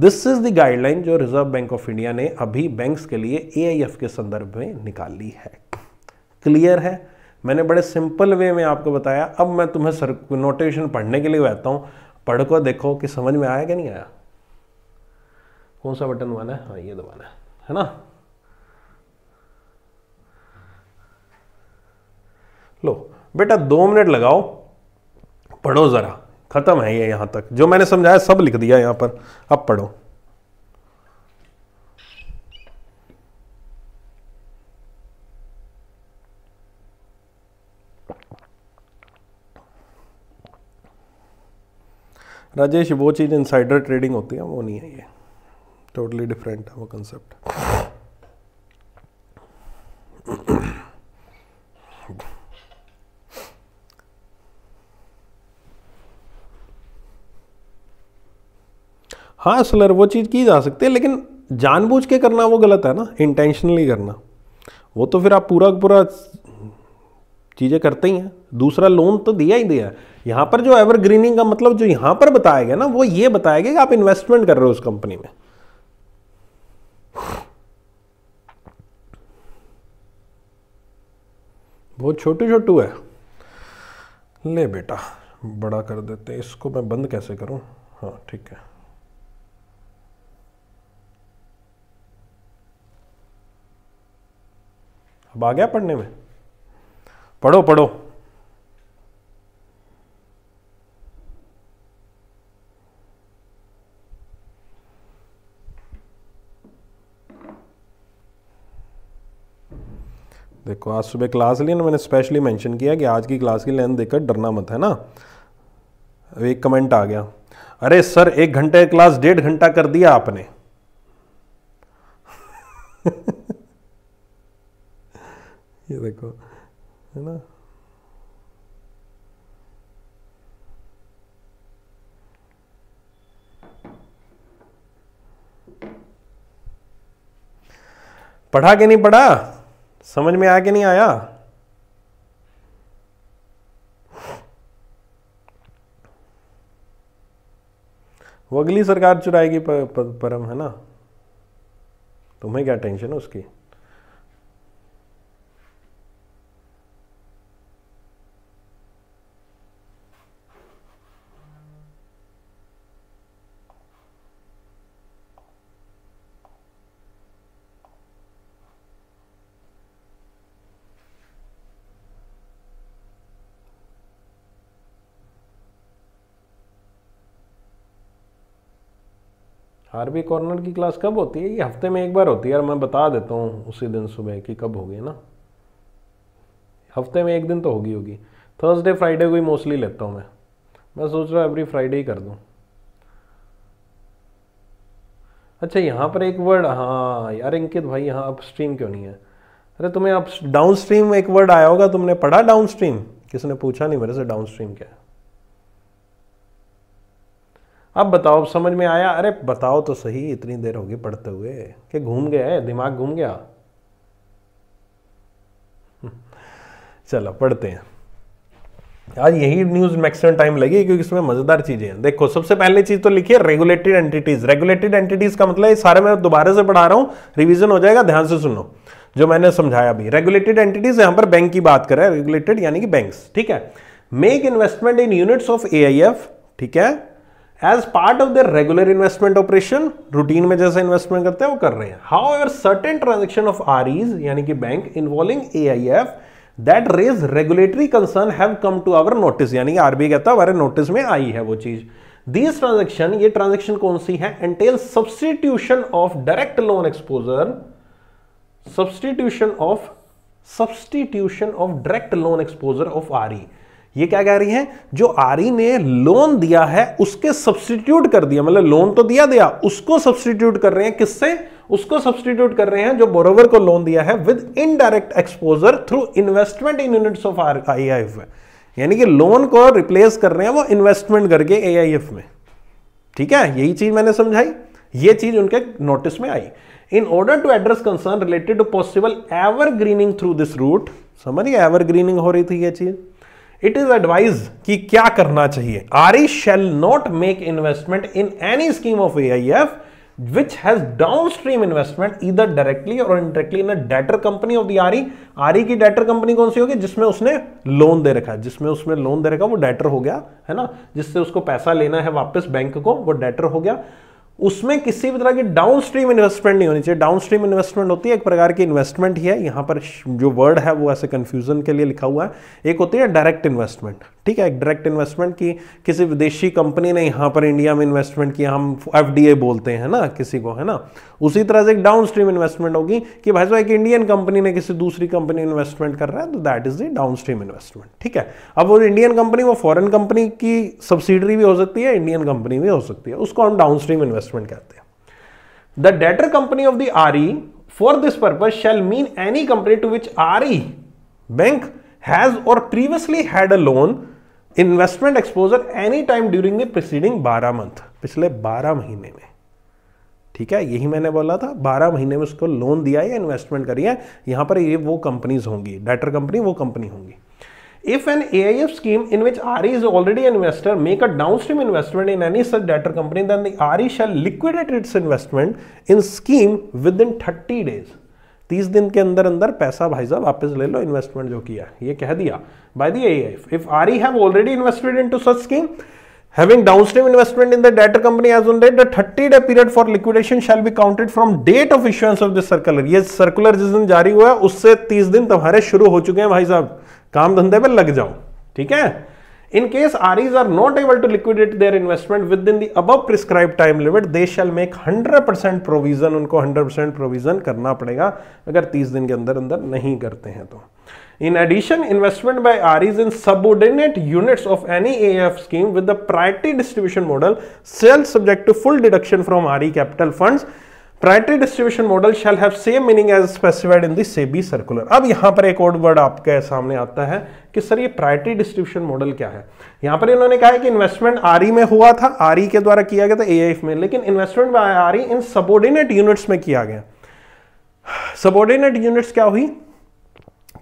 दिस इज द गाइडलाइन जो रिजर्व बैंक ऑफ इंडिया ने अभी बैंक्स के लिए एआईएफ के संदर्भ में निकाल ली है क्लियर है मैंने बड़े सिंपल वे में आपको बताया अब मैं तुम्हें सर नोटेशन पढ़ने के लिए बैठता हूँ पढ़ को देखो कि समझ में आया कि नहीं आया कौन सा बटन दबाना है हाँ ये दबाना है है ना लो बेटा दो मिनट लगाओ पढ़ो ज़रा ख़त्म है ये यहाँ तक जो मैंने समझाया सब लिख दिया यहाँ पर अब पढ़ो राजेश वो चीज़ इंसाइडर ट्रेडिंग होती है वो नहीं है ये टोटली डिफरेंट है वो कंसेप्ट हाँ सलर वो चीज़ की जा सकती है लेकिन जानबूझ के करना वो गलत है ना इंटेंशनली करना वो तो फिर आप पूरा पूरा चीज़ें करते ही हैं दूसरा लोन तो दिया ही दिया यहाँ पर जो एवरग्रीनिंग का मतलब जो यहाँ पर बताया गया ना वो ये बताया गया कि आप इन्वेस्टमेंट कर रहे हो उस कंपनी में बहुत छोटू छोटू है ले बेटा बड़ा कर देते इसको मैं बंद कैसे करूं हाँ ठीक है अब आ गया पढ़ने में पढ़ो पढ़ो देखो आज सुबह क्लास ली ना मैंने स्पेशली मेंशन किया कि आज की क्लास की लेंथ देखकर डरना मत है ना एक कमेंट आ गया अरे सर एक घंटे क्लास डेढ़ घंटा कर दिया आपने ये देखो है ना पढ़ा कि नहीं पढ़ा समझ में आया कि नहीं आया वो अगली सरकार चुराएगी परम है ना तुम्हें क्या टेंशन है उसकी आरबी कॉर्नर की क्लास कब होती है ये हफ्ते में एक बार होती है यार मैं बता देता हूँ उसी दिन सुबह कि कब होगी ना हफ्ते में एक दिन तो होगी होगी थर्सडे फ्राइडे को ही मोस्टली लेता हूँ मैं मैं सोच रहा हूँ एवरी फ्राइडे ही कर दूँ अच्छा यहाँ पर एक वर्ड हाँ यार अंकित भाई यहाँ अप स्ट्रीम क्यों नहीं है अरे तुम्हें अप डाउन स्ट्रीम एक वर्ड आया होगा तुमने पढ़ा डाउन स्ट्रीम किसी ने पूछा नहीं मेरे से डाउन स्ट्रीम क्या है अब बताओ समझ में आया अरे बताओ तो सही इतनी देर होगी पढ़ते हुए कि घूम गया है दिमाग घूम गया चलो पढ़ते हैं आज यही न्यूज मैक्सिमम टाइम लगी क्योंकि इसमें मजेदार चीजें हैं देखो सबसे पहले चीज तो लिखी है रेगुलेटेड एंटिटीज रेगुलेटेड एंटिटीज का मतलब सारे मैं दोबारा से पढ़ा रहा हूं रिवीजन हो जाएगा ध्यान से सुनो जो मैंने समझाया अभी रेगुलेटेड एंटिटीज यहां पर बैंक की बात कर रहे हैं रेगुलेटेड यानी कि बैंक ठीक है make investment in units of a ठीक है as part of the regular investment operation routine में जैसे इन्वेस्टमेंट करते हैं वो कर रहे हैं however certain transaction of R यानी कि bank involving A I F that raise regulatory concern have come to our notice यानी कि आरबीआई कहता है हमारे नोटिस में आई है वो चीज़ दीज ट्रांजेक्शन ये ट्रांजेक्शन कौन सी है entail substitution of direct loan exposure substitution of substitution of direct loan exposure of R E ये क्या कह रही है जो आरी ने लोन दिया है उसके सब्सटीट्यूट कर दिया मतलब लोन तो दिया दिया उसको सब्सटीट्यूट कर रहे हैं किससे उसको सब्सटीट्यूट कर रहे हैं जो बोरोवर को लोन दिया है with indirect exposure through investment in units of A I F यानी कि लोन को रिप्लेस कर रहे हैं वो इन्वेस्टमेंट करके ए आई एफ में ठीक है यही चीज मैंने समझाई ये चीज उनके नोटिस में आई in order to address concern related to possible evergreening through this route समझिए एवर ग्रीनिंग हो रही थी ये चीज़ इट इज एडवाइज कि क्या करना चाहिए R E shall not make investment in any scheme of A I F which down stream investment either directly or indirectly in debtor company of the R E R E की debtor company कौन सी होगी जिसमें उसने loan दे रखा है जिसमें उसमें लोन दे रखा वो डेटर हो गया है ना जिससे उसको पैसा लेना है वापस बैंक को वो डेटर हो गया उसमें किसी भी तरह की डाउन स्ट्रीम इन्वेस्टमेंट नहीं होनी चाहिए डाउन स्ट्रीम इन्वेस्टमेंट होती है एक प्रकार की इन्वेस्टमेंट ही है यहाँ पर जो वर्ड है वो ऐसे कंफ्यूजन के लिए लिखा हुआ है एक होती है डायरेक्ट इन्वेस्टमेंट ठीक है डायरेक्ट इन्वेस्टमेंट की किसी विदेशी कंपनी ने यहाँ पर इंडिया में इन्वेस्टमेंट किया हम एफ बोलते हैं ना किसी को है ना उसी तरह से एक डाउन स्ट्रीम इन्वेस्टमेंट होगी कि भाई साहब एक इंडियन कंपनी ने किसी दूसरी कंपनी इन्वेस्टमेंट कर रहा है तो that is the down stream investment ठीक है अब वो इंडियन कंपनी वो फॉरन कंपनी की सब्सिडरी भी हो सकती है इंडियन कंपनी भी हो सकती है उसको हम डाउन स्ट्रीम इन्वेस्टमेंट कहते हैं the debtor company of the R E for this purpose shall mean any company to which R E bank has or previously had a loan investment exposure any time during the preceding बारह month पिछले बारह महीने में ठीक है यही मैंने बोला था बारह महीने में उसको लोन दिया या इन्वेस्टमेंट करी है यहां पर ये वो कंपनीज होंगी डेटर कंपनी वो कंपनी होंगी if an A I F scheme in which R is already investor make a down stream investment in any such debtor company then the R E shall liquidate its investment in scheme within thirty days तीस दिन के अंदर अंदर पैसा भाई साहब वापस ले लो इन्वेस्टमेंट जो किया ये कह दिया by the F if R E have already invested in to such scheme having down stream investment in the debtor company as on date thirty day period for liquidation shall be counted from date of issuance of this circular ये circular जिस दिन जारी हुआ है उससे तीस दिन तुम्हारे शुरू हो चुके हैं भाई साहब काम धंधे पर लग जाओ ठीक है In case REs are not able to liquidate their investment within the above prescribed time limit, they shall make 100% provision, उनको 100% provision करना पड़ेगा अगर 30 दिन के अंदर अंदर नहीं करते हैं तो In addition, investment by REs in subordinate units of any AF scheme with the priority distribution model shall subject to full deduction from RE capital funds. Priority distribution model shall have same meaning as specified in the SEBI circular अब यहां पर एक और word आपके सामने आता है कि सर ये प्रायरिटी डिस्ट्रीब्यूशन मॉडल क्या है यहां पर इन्होंने कहा है कि इन्वेस्टमेंट आरई e में हुआ था आरई e के द्वारा किया गया था एआईएफ e में लेकिन investment by RE in subordinate units में किया गया सबोर्डिनेट यूनिट्स क्या हुई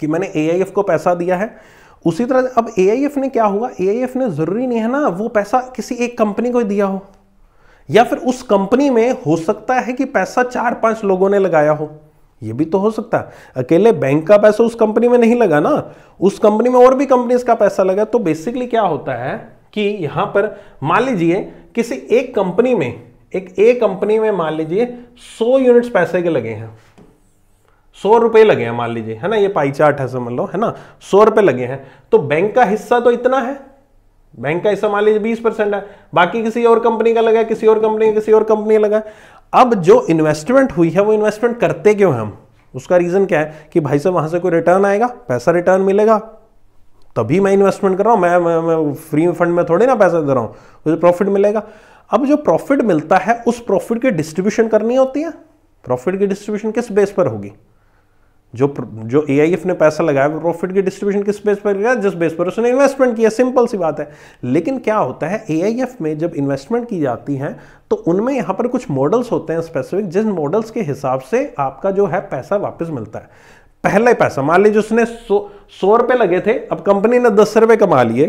कि मैंने एआईएफ को पैसा दिया है उसी तरह अब एआईएफ ने क्या हुआ एआईएफ ने जरूरी नहीं है ना वो पैसा किसी एक कंपनी को दिया हो या फिर उस कंपनी में हो सकता है कि पैसा चार पांच लोगों ने लगाया हो यह भी तो हो सकता है अकेले बैंक का पैसा उस कंपनी में नहीं लगा ना उस कंपनी में और भी कंपनीज का पैसा लगा तो बेसिकली क्या होता है कि यहां पर मान लीजिए किसी एक कंपनी में एक ए कंपनी में मान लीजिए सौ यूनिट्स पैसे के लगे हैं सौ रुपए लगे हैं मान लीजिए है ना ये पाई चार्ट है समझ लो है ना सौ रुपए लगे हैं तो बैंक का हिस्सा तो इतना है बैंक का हिस्सा मान लीजिए बीस परसेंट है बाकी किसी और कंपनी का लगा किसी और कंपनी किसी और कंपनी लगा अब जो इन्वेस्टमेंट हुई है वो इन्वेस्टमेंट करते क्यों हम उसका रीजन क्या है कि भाई साहब वहां से कोई रिटर्न आएगा पैसा रिटर्न मिलेगा तभी मैं इन्वेस्टमेंट कर रहा हूं मैं, मैं, मैं फ्री फंड में थोड़ी ना पैसा दे रहा हूं मुझे प्रॉफिट मिलेगा अब जो प्रॉफिट मिलता है उस प्रॉफिट की डिस्ट्रीब्यूशन करनी होती है प्रॉफिट की डिस्ट्रीब्यूशन किस बेस पर होगी जो जो ए ने पैसा लगाया वो प्रॉफिट की डिस्ट्रीब्यूशन किस बेस पर लगाया जिस बेस पर उसने इन्वेस्टमेंट किया सिंपल सी बात है लेकिन क्या होता है ए में जब इन्वेस्टमेंट की जाती है तो उनमें यहाँ पर कुछ मॉडल्स होते हैं स्पेसिफिक जिन मॉडल्स के हिसाब से आपका जो है पैसा वापस मिलता है पहला पैसा मान लीजिए उसने सौ सौ रुपये लगे थे अब कंपनी ने दस रुपये कमा लिए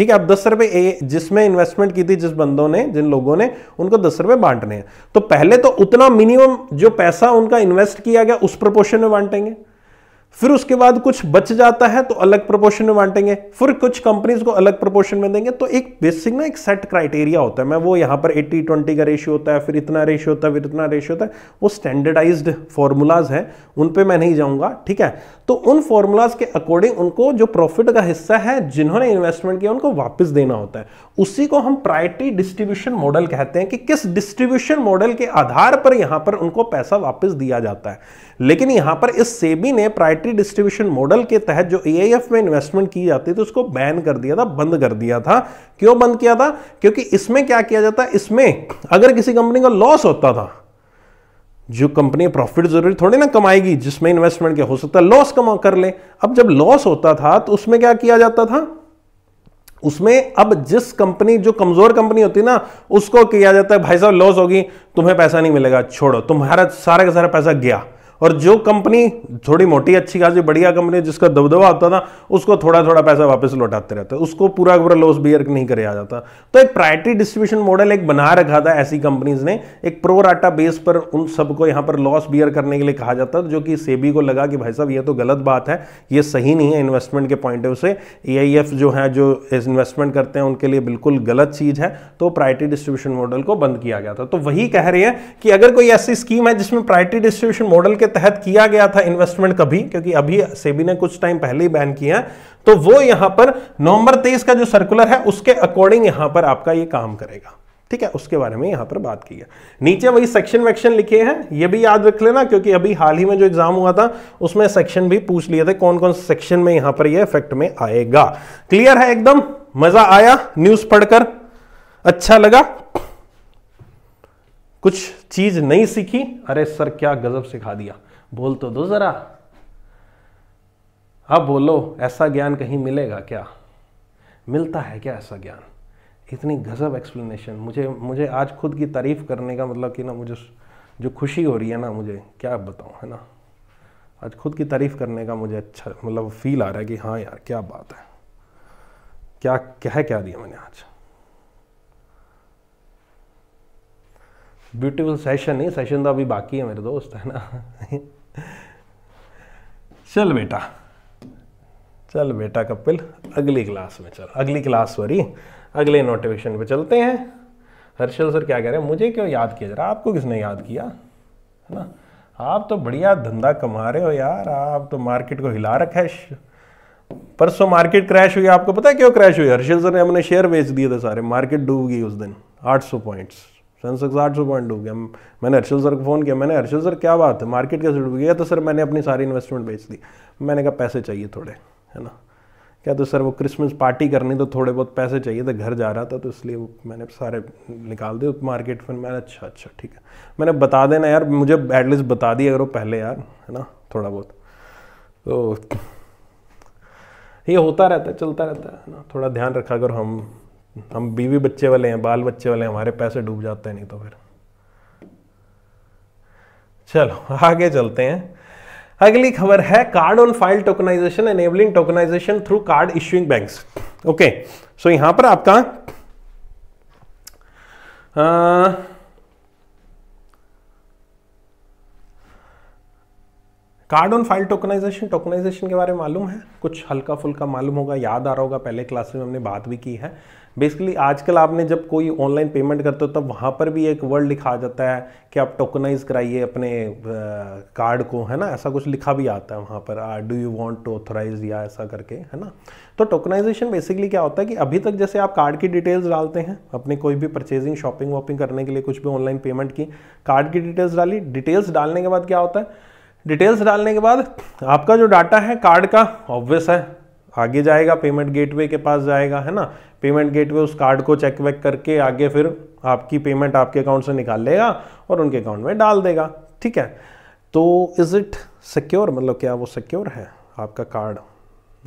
ठीक है अब दस रुपए जिसमें इन्वेस्टमेंट की थी जिस बंदों ने जिन लोगों ने उनको दस रुपए बांटने हैं तो पहले तो उतना मिनिमम जो पैसा उनका इन्वेस्ट किया गया उस प्रपोर्शन में बांटेंगे फिर उसके बाद कुछ बच जाता है तो अलग प्रोपोर्शन में बांटेंगे फिर कुछ कंपनीज को अलग प्रोपोर्शन में देंगे तो एक बेसिक ना एक सेट क्राइटेरिया होता है मैं वो यहां पर 80 20 का रेशियो होता है फिर इतना रेशियो होता है फिर इतना रेशियो होता है वो स्टैंडर्डाइज्ड फॉर्मूलाज है उन पर मैं नहीं जाऊंगा ठीक है तो उन फॉर्मूलाज के अकॉर्डिंग उनको जो प्रॉफिट का हिस्सा है जिन्होंने इन्वेस्टमेंट किया उनको वापस देना होता है उसी को हम प्रायरिटी डिस्ट्रीब्यूशन मॉडल कहते हैं कि किस डिस्ट्रीब्यूशन मॉडल के आधार पर यहां पर उनको पैसा वापस दिया जाता है लेकिन यहां पर इस सेबी ने प्रायरिटी डिस्ट्रीब्यूशन मॉडल के तहत जो एआईएफ में इन्वेस्टमेंट की जाती थी उसको बैन कर दिया था बंद कर दिया था क्यों बंद किया था क्योंकि इसमें क्या किया जाता है इसमें अगर किसी कंपनी का लॉस होता था जो कंपनी प्रॉफिट जरूरी थोड़ी ना कमाएगी जिसमें इन्वेस्टमेंट क्या हो सकता है लॉस कमा कर ले अब जब लॉस होता था तो उसमें क्या किया जाता था उसमें अब जिस कंपनी जो कमजोर कंपनी होती ना उसको किया जाता है भाई साहब लॉस होगी तुम्हें पैसा नहीं मिलेगा छोड़ो तुम्हारा सारा का सारा पैसा गया और जो कंपनी थोड़ी मोटी अच्छी खासी बढ़िया कंपनी जिसका दबदबा होता था उसको थोड़ा थोड़ा पैसा वापस लौटाते रहते उसको पूरा पूरा लॉस बियर नहीं कराया जाता तो एक प्रायरिटी डिस्ट्रीब्यूशन मॉडल एक बना रखा था ऐसी कंपनीज ने एक प्रोराटा बेस पर उन सबको यहां पर लॉस बियर करने के लिए कहा जाता था जो कि सेबी को लगा कि भाई साहब ये तो गलत बात है ये सही नहीं है इन्वेस्टमेंट के पॉइंट ऑफ से ए जो है जो इन्वेस्टमेंट करते हैं उनके लिए बिल्कुल गलत चीज़ है तो प्रायरिटी डिस्ट्रीब्यूशन मॉडल को बंद किया गया था तो वही कह रहे हैं कि अगर कोई ऐसी स्कीम है जिसमें प्रायरिटी डिस्ट्रीब्यूशन मॉडल के तहत किया गया था इन्वेस्टमेंट कभी क्योंकि अभी सेबी ने कुछ टाइम पहले ही बैन किया तो वो यहां पर नवंबर तेईस का जो सर्कुलर है उसके अकॉर्डिंग यहां पर आपका ये काम करेगा ठीक है उसके बारे में यहां पर बात की है नीचे वही सेक्शन वेक्शन लिखे हैं ये भी याद रख लेना क्योंकि अभी हाल ही में जो एग्जाम हुआ था उसमें सेक्शन भी पूछ लिए थे कौन कौन सेक्शन में यहां पर ये इफेक्ट में आएगा क्लियर है एकदम मजा आया न्यूज पढ़कर अच्छा लगा कुछ चीज नहीं सीखी अरे सर क्या गजब सिखा दिया बोल तो दो जरा अब बोलो ऐसा ज्ञान कहीं मिलेगा क्या मिलता है क्या ऐसा ज्ञान इतनी गजब एक्सप्लेनेशन मुझे मुझे आज खुद की तारीफ करने का मतलब कि ना मुझे जो खुशी हो रही है ना मुझे क्या बताऊं है ना आज खुद की तारीफ करने का मुझे अच्छा मतलब फील आ रहा है कि हाँ यार क्या बात है क्या कह क्या दिया मैंने आज ब्यूटीफुल सेशन है सेशन तो अभी बाकी है मेरे दोस्त है ना चल बेटा चल बेटा कपिल अगली क्लास में चल अगली क्लास सॉरी अगले नोटिफिकेशन पे चलते हैं हर्षल सर क्या कह रहे हैं मुझे क्यों याद किया जरा आपको किसने याद किया है ना आप तो बढ़िया धंधा कमा रहे हो यार आप तो मार्केट को हिला रखा है परसों मार्केट क्रैश हुई आपको पता है क्यों क्रैश हुई हर्षल सर ने हमने शेयर बेच दिए थे सारे मार्केट डूब गई उस दिन 800 पॉइंट्स सेंसेक्स आठ सौ पॉइंट डूब गया मैंने हर्षल सर को फ़ोन किया मैंने हर्षल सर क्या बात है मार्केट कैसे डूब गया तो सर मैंने अपनी सारी इन्वेस्टमेंट बेच दी मैंने कहा पैसे चाहिए थोड़े है ना क्या तो सर वो क्रिसमस पार्टी करनी तो थोड़े बहुत पैसे चाहिए थे घर जा रहा था तो इसलिए वो मैंने सारे निकाल दिए मार्केट फिर मैंने अच्छा अच्छा ठीक है मैंने बता देना यार मुझे एटलीस्ट बता दिया अगर वो पहले यार है ना थोड़ा बहुत तो ये होता रहता है चलता रहता है ना थोड़ा ध्यान रखा अगर हम हम बीवी बच्चे वाले हैं बाल बच्चे वाले हैं हमारे पैसे डूब जाते हैं नहीं तो फिर चलो आगे चलते हैं अगली खबर है card on file tokenization enabling tokenization through card issuing banks okay so यहां पर आपका आ, card on file tokenization tokenization के बारे में मालूम है कुछ हल्का फुल्का मालूम होगा याद आ रहा होगा पहले क्लास में हमने बात भी की है बेसिकली आजकल आपने जब कोई ऑनलाइन पेमेंट करते हो तब वहाँ पर भी एक वर्ड लिखा जाता है कि आप टोकनाइज कराइए अपने कार्ड को है ना ऐसा कुछ लिखा भी आता है वहाँ पर do you want to authorize या ऐसा करके है ना तो टोकनाइजेशन बेसिकली क्या होता है कि अभी तक जैसे आप कार्ड की डिटेल्स डालते हैं अपने कोई भी परचेजिंग शॉपिंग वॉपिंग करने के लिए कुछ भी ऑनलाइन पेमेंट की कार्ड की डिटेल्स डाली डिटेल्स डालने के बाद क्या होता है डिटेल्स डालने के बाद आपका जो डाटा है कार्ड का ऑब्वियस है आगे जाएगा पेमेंट गेटवे के पास जाएगा है ना पेमेंट गेटवे उस कार्ड को चेक वेक करके आगे फिर आपकी पेमेंट आपके अकाउंट से निकाल लेगा और उनके अकाउंट में डाल देगा ठीक है तो इज़ इट सिक्योर मतलब क्या वो सिक्योर है आपका कार्ड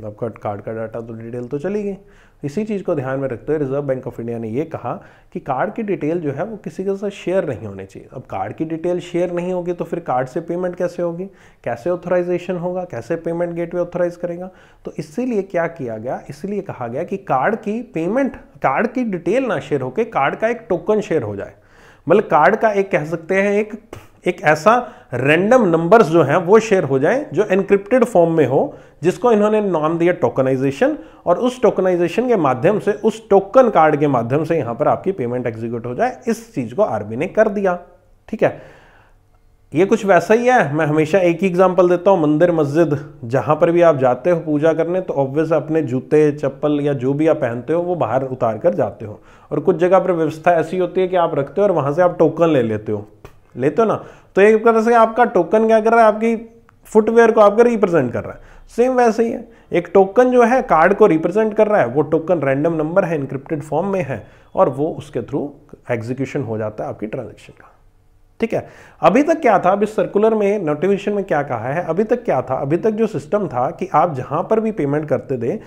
कट मतलब कार्ड का डाटा तो डिटेल तो चली गई इसी चीज़ को ध्यान में रखते हुए रिजर्व बैंक ऑफ इंडिया ने ये कहा कि कार्ड की डिटेल जो है वो किसी के साथ शेयर नहीं होनी चाहिए अब कार्ड की डिटेल शेयर नहीं होगी तो फिर कार्ड से पेमेंट कैसे होगी कैसे ऑथोराइजेशन होगा कैसे पेमेंट गेटवे ऑथोराइज करेगा तो इसीलिए क्या किया गया इसलिए कहा गया कि कार्ड की पेमेंट कार्ड की डिटेल ना शेयर होकर कार्ड का एक टोकन शेयर हो जाए मतलब कार्ड का एक कह सकते हैं एक एक ऐसा रैंडम नंबर्स जो हैं वो शेयर हो जाए जो एनक्रिप्टेड फॉर्म में हो जिसको इन्होंने नाम दिया टोकनाइजेशन और उस टोकनाइजेशन के माध्यम से उस टोकन कार्ड के माध्यम से यहां पर आपकी पेमेंट एग्जीक्यूट हो जाए इस चीज को आरबी ने कर दिया ठीक है ये कुछ वैसा ही है मैं हमेशा एक ही एग्जाम्पल देता हूँ मंदिर मस्जिद जहाँ पर भी आप जाते हो पूजा करने तो ऑब्वियस अपने जूते चप्पल या जो भी आप पहनते हो वो बाहर उतार कर जाते हो और कुछ जगह पर व्यवस्था ऐसी होती है कि आप रखते हो और वहाँ से आप टोकन ले लेते हो लेते हो ना तो एक तरह से आपका टोकन क्या कर रहा है आपकी फुटवेयर को आपका रिप्रेजेंट कर रहा है सेम वैसे ही है एक टोकन जो है कार्ड को रिप्रेजेंट कर रहा है वो टोकन रैंडम नंबर है इनक्रिप्टेड फॉर्म में है और वो उसके थ्रू एग्जीक्यूशन हो जाता है आपकी ट्रांजेक्शन का ठीक है अभी तक क्या था अभी सर्कुलर में नोटिफिकेशन में क्या कहा है अभी तक क्या था अभी तक जो सिस्टम था कि आप जहां पर भी पेमेंट करते थे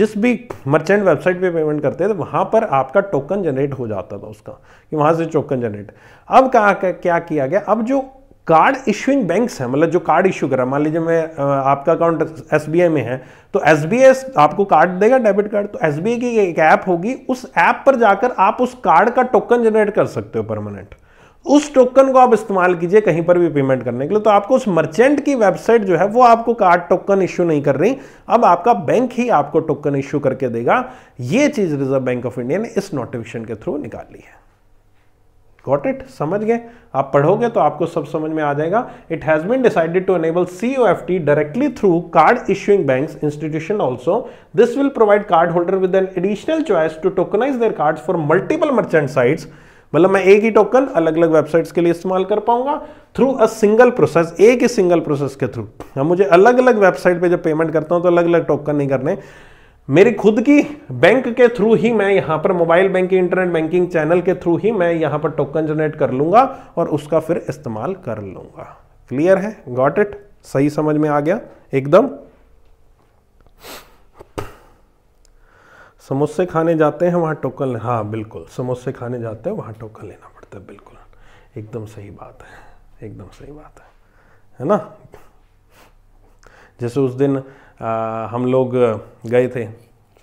जिस भी मर्चेंट वेबसाइट पे पेमेंट करते थे वहां पर आपका टोकन जनरेट हो जाता था उसका कि वहां से टोकन जनरेट अब कहा क्या किया गया अब जो कार्ड इश्यूइंग बैंक्स हैं मतलब जो कार्ड इश्यू करा मान लीजिए मैं आपका अकाउंट एस में है तो एस आपको कार्ड देगा डेबिट कार्ड तो एस की एक ऐप होगी उस ऐप पर जाकर आप उस कार्ड का टोकन जनरेट कर सकते हो परमानेंट उस टोकन को आप इस्तेमाल कीजिए कहीं पर भी पेमेंट करने के लिए तो आपको उस मर्चेंट की वेबसाइट जो है वो आपको कार्ड टोकन इश्यू नहीं कर रही अब आपका बैंक ही आपको टोकन इश्यू करके देगा ये चीज़ रिजर्व बैंक ऑफ इंडिया ने इस नोटिफिकेशन के थ्रू निकाल ली है गॉट इट समझ गए आप पढ़ोगे तो आपको सब समझ में आ जाएगा it has been decided to enable C O F T directly through card issuing bank institution also this will provide card holder with an additional choice to tokenize their card for multiple merchant sites मतलब मैं एक ही token अलग अलग websites के लिए इस्तेमाल कर पाऊंगा थ्रू अ सिंगल प्रोसेस एक ही सिंगल प्रोसेस के थ्रू अब मुझे अलग अलग वेबसाइट पे जब पेमेंट करता हूं तो अलग अलग टोकन नहीं करने मेरी खुद की बैंक के थ्रू ही मैं यहां पर mobile banking internet banking channel के थ्रू ही मैं यहां पर टोकन जनरेट कर लूंगा और उसका फिर इस्तेमाल कर लूंगा क्लियर है गॉट इट सही समझ में आ गया एकदम समोसे खाने जाते हैं वहाँ टोकन हाँ बिल्कुल समोसे खाने जाते हैं वहाँ टोकन लेना पड़ता है बिल्कुल एकदम सही बात है एकदम सही बात है है ना जैसे उस दिन आ, हम लोग गए थे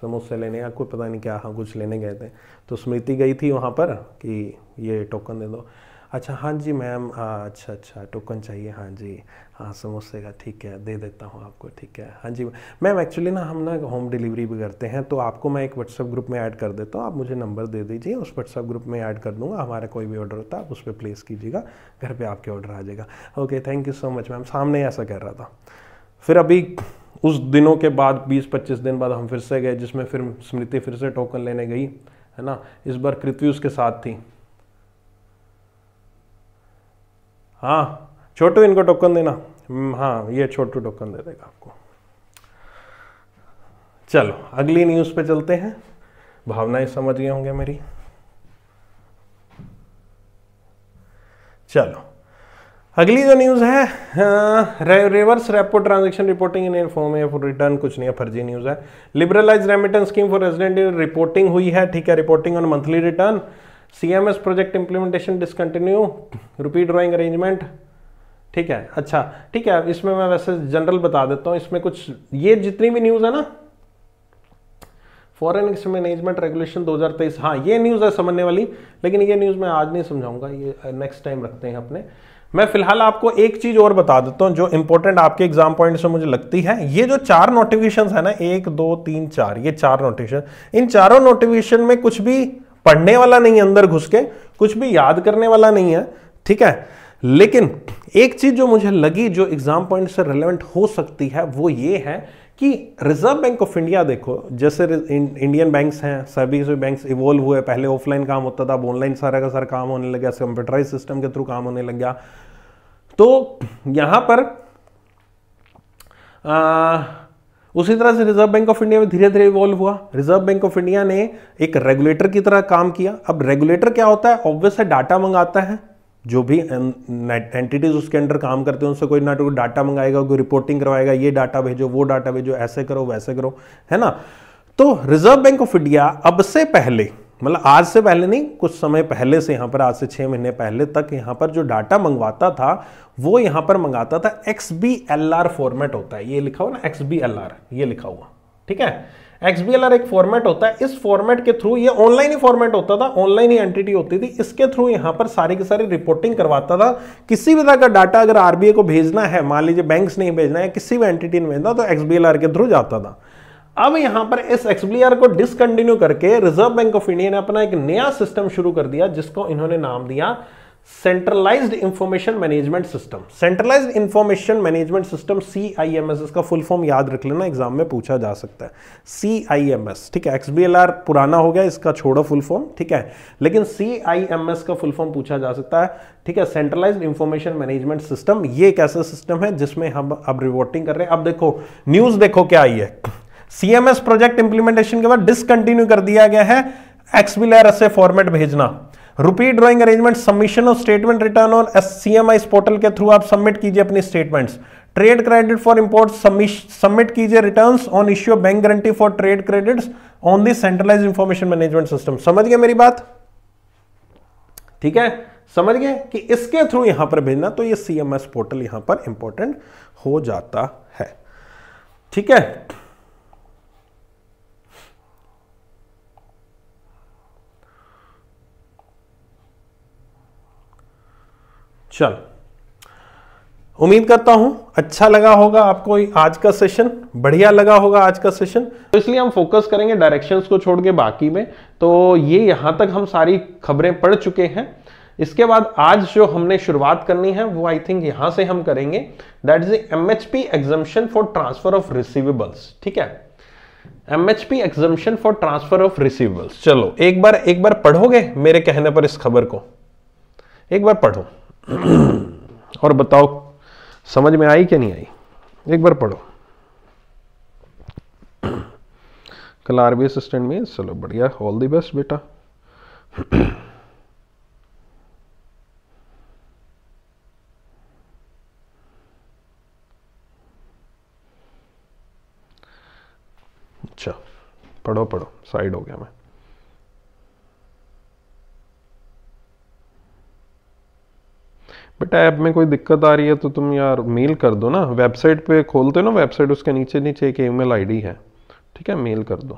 समोसे लेने या कोई पता नहीं क्या हाँ कुछ लेने गए थे तो स्मृति गई थी वहाँ पर कि ये टोकन दे दो अच्छा हाँ जी मैम अच्छा अच्छा टोकन चाहिए हाँ जी हाँ समोसे का ठीक है दे देता हूँ आपको ठीक है हाँ जी मैम एक्चुअली ना हम ना होम डिलीवरी भी करते हैं तो आपको मैं एक व्हाट्सअप ग्रुप में ऐड कर देता हूँ आप मुझे नंबर दे दीजिए उस व्हाट्सअप ग्रुप में ऐड कर दूँगा हमारा कोई भी ऑर्डर होता है आप उस पर प्लेस कीजिएगा घर पर आपके ऑर्डर आ जाएगा okay thank you so much ma'am सामने ऐसा कर रहा था फिर अभी उस दिनों के बाद 20-25 दिन बाद हम फिर से गए जिसमें फिर स्मृति फिर से टोकन लेने गई है ना इस बार कृत्वी उसके साथ थी हाँ छोटू इनको टोकन देना हम्म, हाँ ये छोटू टोकन दे देगा आपको चलो अगली न्यूज़ पे चलते हैं भावनाएं समझ गए होंगे मेरी चलो अगली जो न्यूज़ है रे, reverse repo transaction reporting in form of return कुछ नहीं है फर्जी न्यूज़ है liberalise remittance scheme for resident reporting हुई है ठीक है reporting on monthly return CMS project implementation discontinue rupee drawing arrangement ठीक है अच्छा ठीक है इसमें मैं वैसे जनरल बता देता हूँ इसमें कुछ ये जितनी भी न्यूज़ है ना फॉरेन मैनेजमेंट रेगुलेशन 2023 हाँ ये न्यूज़ है समझने वाली लेकिन ये न्यूज़ मैं आज नहीं समझाऊंगा ये नेक्स्ट टाइम रखते हैं अपने मैं फिलहाल आपको एक चीज़ और बता देता हूँ जो इंपॉर्टेंट आपके एग्जाम पॉइंट से मुझे लगती है ये जो चार नोटिफिकेशन है ना एक दो तीन चार ये चार नोटिफिकेशन इन चारों नोटिफिकेशन में कुछ भी पढ़ने वाला नहीं है अंदर घुस के कुछ भी याद करने वाला नहीं है ठीक है लेकिन एक चीज जो मुझे लगी जो एग्जाम पॉइंट से रिलेवेंट हो सकती है वो ये है कि रिजर्व बैंक ऑफ इंडिया देखो जैसे इंडियन बैंक्स हैं सभी सभी बैंक्स इवॉल्व हुए पहले ऑफलाइन काम होता था अब ऑनलाइन सारा का सारा काम होने लग गया कंप्यूटराइज सिस्टम के थ्रू काम होने लग गया तो यहां पर आ, उसी तरह से रिजर्व बैंक ऑफ इंडिया में धीरे धीरे इवॉल्व हुआ रिजर्व बैंक ऑफ इंडिया ने एक रेगुलेटर की तरह काम किया अब रेगुलेटर क्या होता है ऑब्वियस है डाटा मंगाता है जो भी एंटिटीज उसके अंडर काम करते हैं उनसे कोई ना कोई डाटा मंगाएगा कोई रिपोर्टिंग करवाएगा ये डाटा भेजो वो डाटा भेजो ऐसे करो वैसे करो है ना तो रिजर्व बैंक ऑफ इंडिया अब से पहले मतलब आज से पहले नहीं कुछ समय पहले से यहाँ पर आज से छः महीने पहले तक यहाँ पर जो डाटा मंगवाता था वो यहाँ पर मंगाता था X B L R format होता है ये लिखा हुआ ना एक्स बी एल आर ये लिखा हुआ ठीक है एक्स बी एल आर एक फॉर्मेट होता है इस फॉर्मेट के थ्रू ये ऑनलाइन ही फॉर्मेट होता था ऑनलाइन ही एंटिटी होती थी इसके थ्रू यहाँ पर सारी की सारी रिपोर्टिंग करवाता था किसी भी तरह का डाटा अगर आरबीआई को भेजना है मान लीजिए बैंक नहीं भेजना है किसी भी एंटिटी ने भेजना तो एक्स बी एल आर के थ्रू जाता था अब यहां पर इस एक्सबीआर को डिसकंटिन्यू करके रिजर्व बैंक ऑफ इंडिया ने अपना एक नया सिस्टम शुरू कर दिया जिसको इन्होंने नाम दिया centralised information management system centralised information management system CIMS इसका फुल फॉर्म याद रख लेना एग्जाम में पूछा जा सकता है सीआईएमएस ठीक है एक्सबीएलआर पुराना हो गया इसका छोड़ो फुल फॉर्म ठीक है लेकिन सीआईएमएस का फुल फॉर्म पूछा जा सकता है ठीक है सेंट्रलाइज इंफॉर्मेशन मैनेजमेंट सिस्टम ये एक ऐसा सिस्टम है जिसमें हम अब रिवोटिंग कर रहे हैं अब देखो न्यूज देखो क्या आई है सीएमएस प्रोजेक्ट इंप्लीमेंटेशन के बाद डिसकंटिन्यू कर दिया गया है एक्सबिल एस फॉर्मेट भेजना rupee drawing arrangement submission of statement return on S C M I portal के थ्रू आप सबमिट कीजिए अपनी statements trade credit for import submit कीजिए return on issue bank guarantee for trade credit on the centralised information management system समझ गए मेरी बात ठीक है समझ गए कि इसके थ्रू यहां पर भेजना तो ये सीएमएस पोर्टल यहां पर इंपॉर्टेंट हो जाता है ठीक है चल उम्मीद करता हूं अच्छा लगा होगा आपको आज का सेशन बढ़िया लगा होगा आज का सेशन तो इसलिए हम फोकस करेंगे डायरेक्शंस को छोड़ के बाकी में तो ये यहां तक हम सारी खबरें पढ़ चुके हैं इसके बाद आज जो हमने शुरुआत करनी है वो आई थिंक यहां से हम करेंगे that is M H P exemption for transfer of receivables ठीक है M H P exemption for transfer of receivables चलो एक बार एक बार पढ़ोगे मेरे कहने पर इस खबर को एक बार पढ़ो और बताओ समझ में आई कि नहीं आई एक बार पढ़ो कल आरबी असिस्टेंट में चलो बढ़िया ऑल द बेस्ट बेटा अच्छा पढ़ो पढ़ो साइड हो गया मैं बट ऐप में कोई दिक्कत आ रही है तो तुम यार मेल कर दो ना वेबसाइट पे खोलते हो ना वेबसाइट उसके नीचे नीचे एक ईमेल आईडी है ठीक है मेल कर दो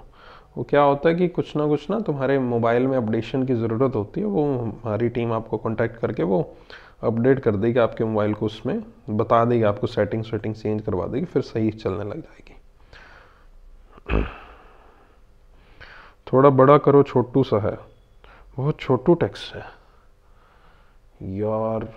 वो क्या होता है कि कुछ ना कुछ ना तुम्हारे मोबाइल में अपडेशन की ज़रूरत होती है वो हमारी टीम आपको कॉन्टैक्ट करके वो अपडेट कर देगी आपके मोबाइल को उसमें बता देगी आपको सेटिंग सेटिंग चेंज करवा देगी फिर सही चलने लग जाएगी थोड़ा बड़ा करो छोटू सा है बहुत छोटू टैक्स है यार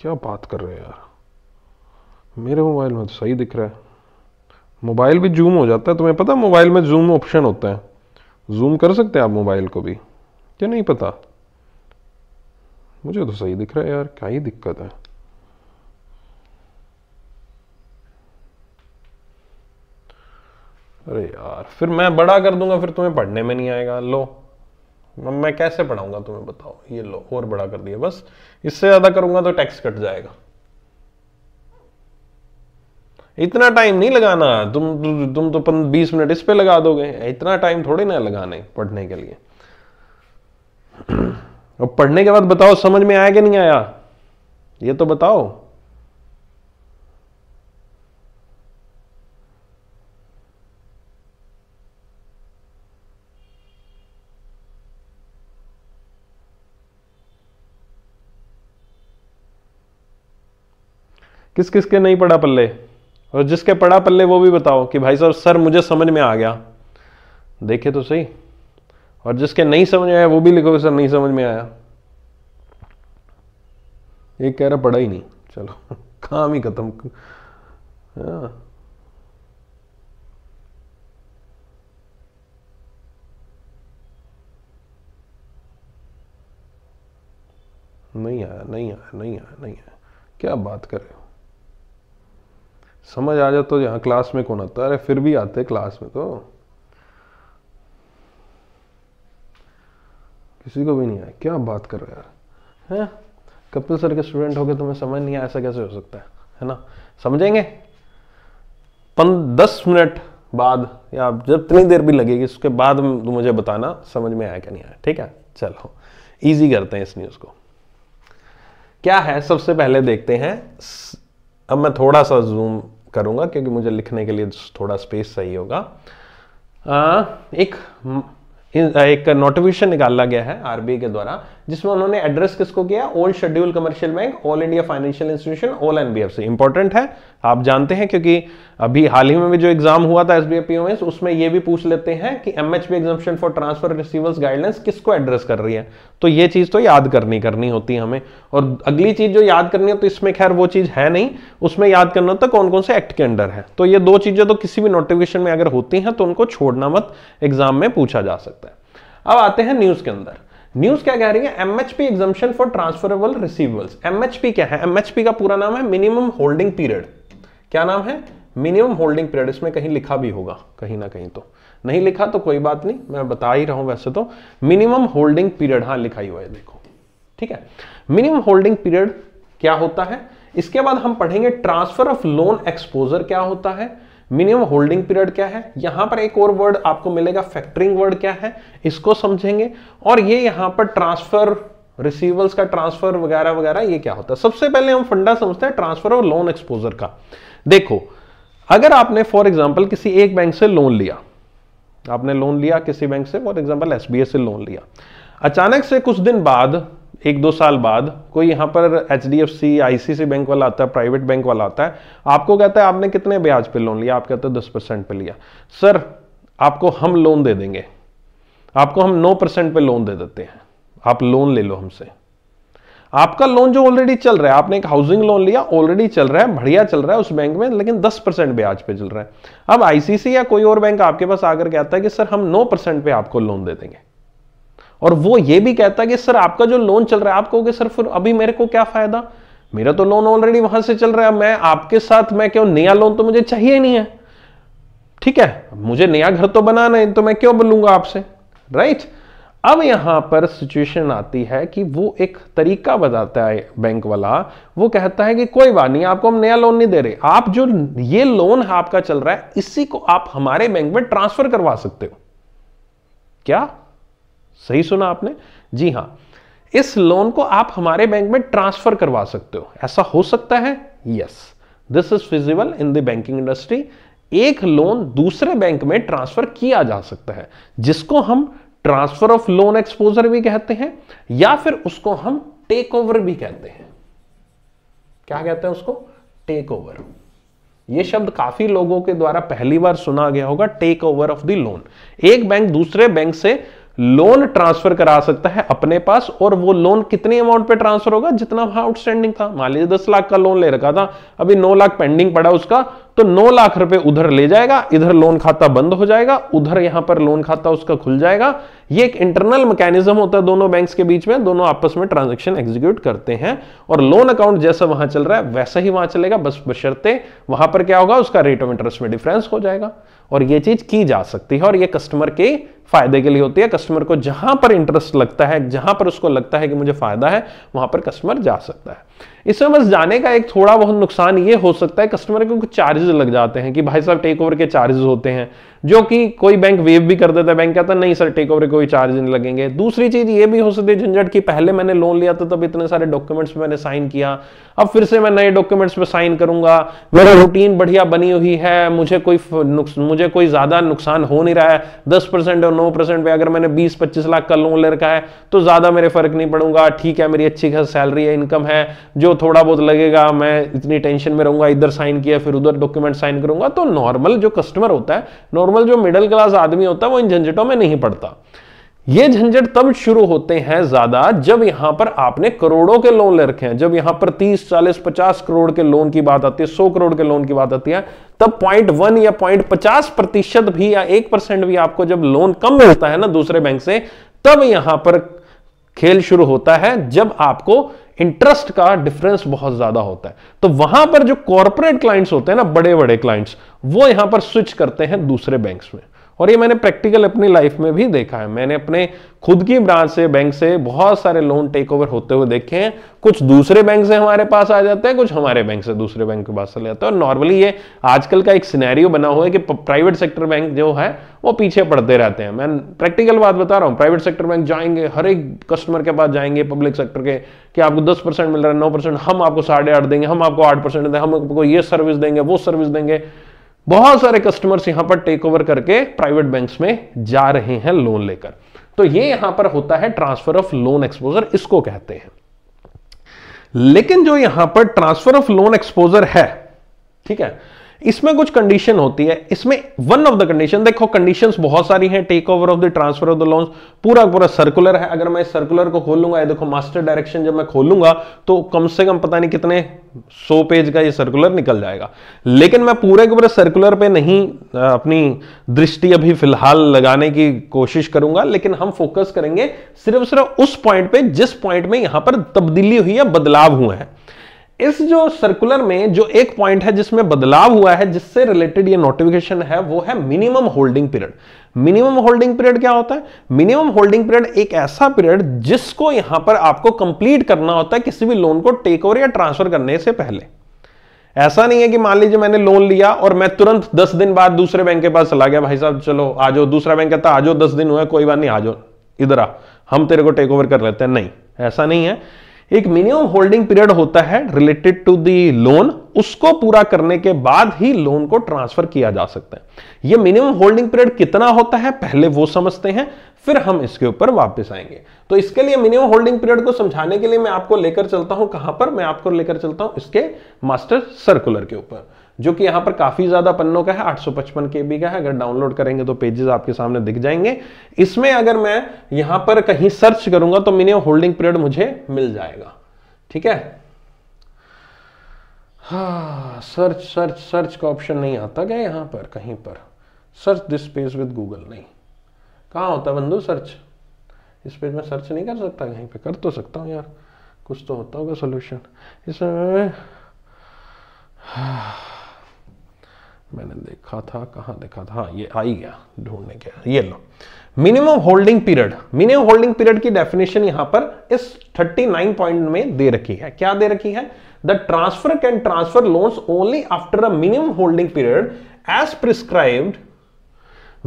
क्या बात कर रहे हैं यार मेरे मोबाइल में तो सही दिख रहा है मोबाइल भी जूम हो जाता है तुम्हें पता मोबाइल में जूम ऑप्शन होता है जूम कर सकते हैं आप मोबाइल को भी क्या नहीं पता मुझे तो सही दिख रहा है यार क्या ही दिक्कत है अरे यार फिर मैं बड़ा कर दूंगा फिर तुम्हें पढ़ने में नहीं आएगा लो मैं कैसे पढ़ाऊंगा तुम्हें बताओ ये लो और बड़ा कर दिया बस इससे ज्यादा करूंगा तो टैक्स कट जाएगा इतना टाइम नहीं लगाना तुम तुम तो बीस मिनट इस पे लगा दोगे इतना टाइम थोड़ी ना लगाने पढ़ने के लिए और पढ़ने के बाद बताओ समझ में आया कि नहीं आया ये तो बताओ किस किस के नहीं पड़ा पल्ले और जिसके पड़ा पल्ले वो भी बताओ कि भाई साहब सर मुझे समझ में आ गया देखे तो सही और जिसके नहीं समझ आया वो भी लिखो सर नहीं समझ में आया एक कह रहा पढ़ा ही नहीं चलो काम ही खत्म हाँ। नहीं आया नहीं आया नहीं आया नहीं आया क्या बात कर रहे हो समझ आ जाए तो यहाँ क्लास में कौन आता है अरे फिर भी आते क्लास में तो किसी को भी नहीं आया क्या बात कर रहे यार है कपिल सर के स्टूडेंट हो गए तुम्हें समझ नहीं आया ऐसा कैसे हो सकता है है ना समझेंगे पन दस मिनट बाद या जितनी देर भी लगेगी उसके बाद मुझे बताना समझ में आया क्या नहीं आया ठीक है चलो इजी करते हैं इस न्यूज़ को क्या है सबसे पहले देखते हैं अब मैं थोड़ा सा जूम करूँगा क्योंकि मुझे लिखने के लिए थोड़ा स्पेस सही होगा एक एक नोटिफिकेशन निकाला गया है आरबीआई के द्वारा जिसमें उन्होंने एड्रेस किसको किया old schedule commercial bank all India financial institution all NBFC important है आप जानते हैं क्योंकि अभी हाल ही में भी जो एग्जाम हुआ था एस उसमें यह भी पूछ लेते हैं कि M H for transfer receivers guidelines किसको एड्रेस कर रही है तो ये चीज तो याद करनी करनी होती है हमें और अगली चीज जो याद करनी है तो इसमें खैर वो चीज है नहीं उसमें याद करना होता कौन कौन से एक्ट के अंडर है तो ये दो चीजें तो किसी भी नोटिफिकेशन में अगर होती हैं तो उनको छोड़ना मत एग्जाम में पूछा जा सकता अब आते हैं न्यूज के अंदर न्यूज क्या कह रही है MHP exemption for transferable receivables MHP क्या है एमएचपी का पूरा नाम है मिनिमम होल्डिंग पीरियड क्या नाम है मिनिमम होल्डिंग पीरियड इसमें कहीं लिखा भी होगा कहीं ना कहीं तो नहीं लिखा तो कोई बात नहीं मैं बता ही रहा हूं वैसे तो मिनिमम होल्डिंग पीरियड हाँ लिखा ही हुआ है देखो ठीक है मिनिमम होल्डिंग पीरियड क्या होता है इसके बाद हम पढ़ेंगे ट्रांसफर ऑफ लोन एक्सपोजर क्या होता है मिनिमम होल्डिंग पीरियड क्या है यहां पर एक और वर्ड आपको मिलेगा फैक्टरिंग वर्ड क्या है इसको समझेंगे और ये यहां पर ट्रांसफर रिसीवल्स का ट्रांसफर वगैरह वगैरह ये क्या होता है सबसे पहले हम फंडा समझते हैं ट्रांसफर और लोन एक्सपोजर का देखो अगर आपने फॉर एग्जाम्पल किसी एक बैंक से लोन लिया आपने लोन लिया किसी बैंक से फॉर एग्जाम्पल एस से लोन लिया अचानक से कुछ दिन बाद एक दो साल बाद कोई यहाँ पर H D F C I C C bank वाला आता है प्राइवेट बैंक वाला आता है आपको कहता है आपने कितने ब्याज पे लोन लिया आप कहते हैं दस परसेंट पे लिया सर आपको हम लोन दे देंगे आपको हम नौ परसेंट पे लोन दे देते हैं आप लोन ले लो हमसे आपका लोन जो ऑलरेडी चल रहा है आपने एक हाउसिंग लोन लिया ऑलरेडी चल रहा है बढ़िया चल रहा है उस बैंक में लेकिन 10 परसेंट ब्याज पे चल रहा है अब आईसीसी या कोई और बैंक आपके पास आकर कहता है कि सर हम 9 परसेंट पे आपको लोन दे देंगे और वो ये भी कहता है कि सर आपका जो लोन चल रहा है आप कहोगे सर फिर अभी मेरे को क्या फायदा मेरा तो लोन ऑलरेडी वहां से चल रहा है मैं आपके साथ मैं क्यों नया लोन तो मुझे चाहिए नहीं है ठीक है मुझे नया घर तो बनाना है तो मैं क्यों बोलूंगा आपसे राइट अब यहां पर सिचुएशन आती है कि वो एक तरीका बताता है बैंक वाला वो कहता है कि कोई बात नहीं आपको हम नया लोन नहीं दे रहे आप जो ये लोन आपका चल रहा है इसी को आप हमारे बैंक में ट्रांसफर करवा सकते हो क्या सही सुना आपने जी हाँ इस लोन को आप हमारे बैंक में ट्रांसफर करवा सकते हो ऐसा हो सकता है yes this is feasible in the banking industry एक लोन दूसरे बैंक में ट्रांसफर किया जा सकता है जिसको हम ट्रांसफर ऑफ लोन एक्सपोजर भी कहते हैं या फिर उसको हम टेक ओवर भी कहते हैं क्या कहते हैं उसको टेक ओवर यह शब्द काफी लोगों के द्वारा पहली बार सुना गया होगा take over of the loan एक बैंक दूसरे बैंक से लोन ट्रांसफर करा सकता है अपने पास और वो लोन कितने अमाउंट पे ट्रांसफर होगा जितना वहां आउटस्टैंडिंग था मान लीजिए दस लाख का लोन ले रखा था अभी नौ लाख पेंडिंग पड़ा उसका तो नौ लाख रुपए उधर ले जाएगा इधर लोन खाता बंद हो जाएगा उधर यहां पर लोन खाता उसका खुल जाएगा ये एक इंटरनल मैकेनिज्म होता है दोनों बैंक्स के बीच में दोनों आपस में ट्रांजैक्शन एग्जीक्यूट करते हैं और लोन अकाउंट जैसा वहां चल रहा है वैसा ही वहां चलेगा बस बशर्ते वहां पर क्या होगा उसका रेट ऑफ इंटरेस्ट में डिफरेंस हो जाएगा और ये चीज की जा सकती है और ये कस्टमर के फायदे के लिए होती है कस्टमर को जहां पर इंटरेस्ट लगता है जहां पर उसको लगता है कि मुझे फायदा है वहां पर कस्टमर जा सकता है इसमें बस जाने का एक थोड़ा बहुत नुकसान ये हो सकता है कस्टमर को कुछ चार्जेस लग जाते हैं कि भाई साहब टेक ओवर के चार्जेस होते हैं जो कि कोई बैंक वेव भी कर देता है बैंक कहता है नहीं सर टेक ओवर के कोई चार्ज नहीं लगेंगे दूसरी चीज ये भी हो सकती है झंझट की पहले मैंने लोन लिया था तब इतने सारे डॉक्यूमेंट्स मैंने साइन किया अब फिर से मैं नए डॉक्यूमेंट्स पे साइन करूंगा मेरा रूटीन बढ़िया बनी हुई है मुझे कोई मुझे कोई ज्यादा नुकसान हो नहीं रहा है दस परसेंट और नौ परसेंट पे अगर मैंने बीस पच्चीस लाख का लोन ले रखा है तो ज्यादा मेरे फर्क नहीं पड़ूंगा ठीक है मेरी अच्छी खास सैलरी है इनकम है जो थोड़ा बहुत लगेगा मैं इतनी टेंशन में रहूंगा इधर साइन किया फिर उधर डॉक्यूमेंट साइन करूंगा तो नॉर्मल जो कस्टमर होता है नॉर्मल जो मिडिल क्लास आदमी होता है वो इन झंझटों में नहीं पड़ता ये झंझट तब शुरू होते हैं ज्यादा जब यहां पर आपने करोड़ों के लोन ले रखे हैं जब यहां पर 30, 40, 50 करोड़ के लोन की बात आती है 100 करोड़ के लोन की बात आती है तब पॉइंट वन या पॉइंट पचास प्रतिशत भी या एक परसेंट भी आपको जब लोन कम मिलता है ना दूसरे बैंक से तब यहां पर खेल शुरू होता है जब आपको इंटरेस्ट का डिफरेंस बहुत ज्यादा होता है तो वहां पर जो कॉरपोरेट क्लाइंट्स होते हैं ना बड़े बड़े क्लाइंट्स वो यहां पर स्विच करते हैं दूसरे बैंक में और ये मैंने प्रैक्टिकल अपनी लाइफ में भी देखा है मैंने अपने खुद की ब्रांच से बैंक से बहुत सारे लोन टेक ओवर होते हुए देखे हैं कुछ दूसरे बैंक से हमारे पास आ जाते हैं कुछ हमारे बैंक से दूसरे बैंक के पास चले जाते हैं और नॉर्मली ये आजकल का एक सिनेरियो बना हुआ है कि प्राइवेट सेक्टर बैंक जो है वो पीछे पड़ते रहते हैं मैं प्रैक्टिकल बात बता रहा हूँ प्राइवेट सेक्टर बैंक जाएंगे हर एक कस्टमर के पास जाएंगे पब्लिक सेक्टर के कि आपको दस परसेंट मिल रहा है नौ परसेंट हम आपको साढ़े आठ देंगे हम आपको आठ परसेंट देंगे हम आपको ये सर्विस देंगे वो सर्विस देंगे बहुत सारे कस्टमर्स यहां पर टेक ओवर करके प्राइवेट बैंक्स में जा रहे हैं लोन लेकर तो ये यहां पर होता है ट्रांसफर ऑफ लोन एक्सपोजर इसको कहते हैं लेकिन जो यहां पर ट्रांसफर ऑफ लोन एक्सपोजर है ठीक है इसमें कुछ कंडीशन होती है इसमें वन ऑफ द कंडीशन देखो कंडीशंस बहुत सारी हैं take over of the transfer of the loans पूरा पूरा सर्कुलर है अगर मैं इस सर्कुलर को खोलूंगा ये देखो मास्टर डायरेक्शन जब मैं खोलूंगा तो कम से कम पता नहीं कितने सो पेज का ये सर्कुलर निकल जाएगा लेकिन मैं पूरे के पूरे सर्कुलर पे नहीं अपनी दृष्टि अभी फिलहाल लगाने की कोशिश करूंगा लेकिन हम फोकस करेंगे सिर्फ सिर्फ उस पॉइंट पे जिस पॉइंट में यहां पर तब्दीली हुई है बदलाव हुए हैं इस जो सर्कुलर में जो एक पॉइंट है जिसमें बदलाव हुआ है जिससे रिलेटेड ये नोटिफिकेशन है वो है minimum holding period minimum holding period क्या होता है मिनिमम होल्डिंग पीरियड एक ऐसा पीरियड जिसको यहां पर आपको कंप्लीट करना होता है किसी भी लोन को टेक ओवर या ट्रांसफर करने से पहले ऐसा नहीं है कि मान लीजिए मैंने लोन लिया और मैं तुरंत दस दिन बाद दूसरे बैंक के पास चला गया भाई साहब चलो आ जाओ दूसरा बैंक कहता आ जाओ दस दिन हुआ कोई बात नहीं आ जाओ इधर आ हम तेरे को टेक ओवर कर लेते हैं नहीं ऐसा नहीं है एक मिनिमम होल्डिंग पीरियड होता है रिलेटेड टू दी लोन उसको पूरा करने के बाद ही लोन को ट्रांसफर किया जा सकता है ये मिनिमम होल्डिंग पीरियड कितना होता है पहले वो समझते हैं फिर हम इसके ऊपर वापस आएंगे तो इसके लिए मिनिमम होल्डिंग पीरियड को समझाने के लिए मैं आपको लेकर चलता हूं कहां पर मैं आपको लेकर चलता हूं इसके मास्टर सर्कुलर के ऊपर जो कि यहां पर काफ़ी ज़्यादा पन्नों का है 855 बी का है अगर डाउनलोड करेंगे तो पेजेस आपके सामने दिख जाएंगे इसमें अगर मैं यहाँ पर कहीं सर्च करूंगा तो मिनिमम होल्डिंग पीरियड मुझे मिल जाएगा ठीक है हाँ सर्च सर्च सर्च का ऑप्शन नहीं आता क्या यहाँ पर कहीं पर search this page with Google नहीं कहा होता बंधु सर्च इस पेज में सर्च नहीं कर सकता कहीं पे कर तो सकता हूं यार कुछ तो होता होगा सोल्यूशन इसमें मैंने देखा था कहा देखा था हाँ, ये आई गया ढूंढने के ये लो minimum holding period minimum holding period की डेफिनेशन यहां पर इस 39 पॉइंट में दे रखी है क्या दे रखी है the transfer can transfer loan only after a minimum holding period as prescribed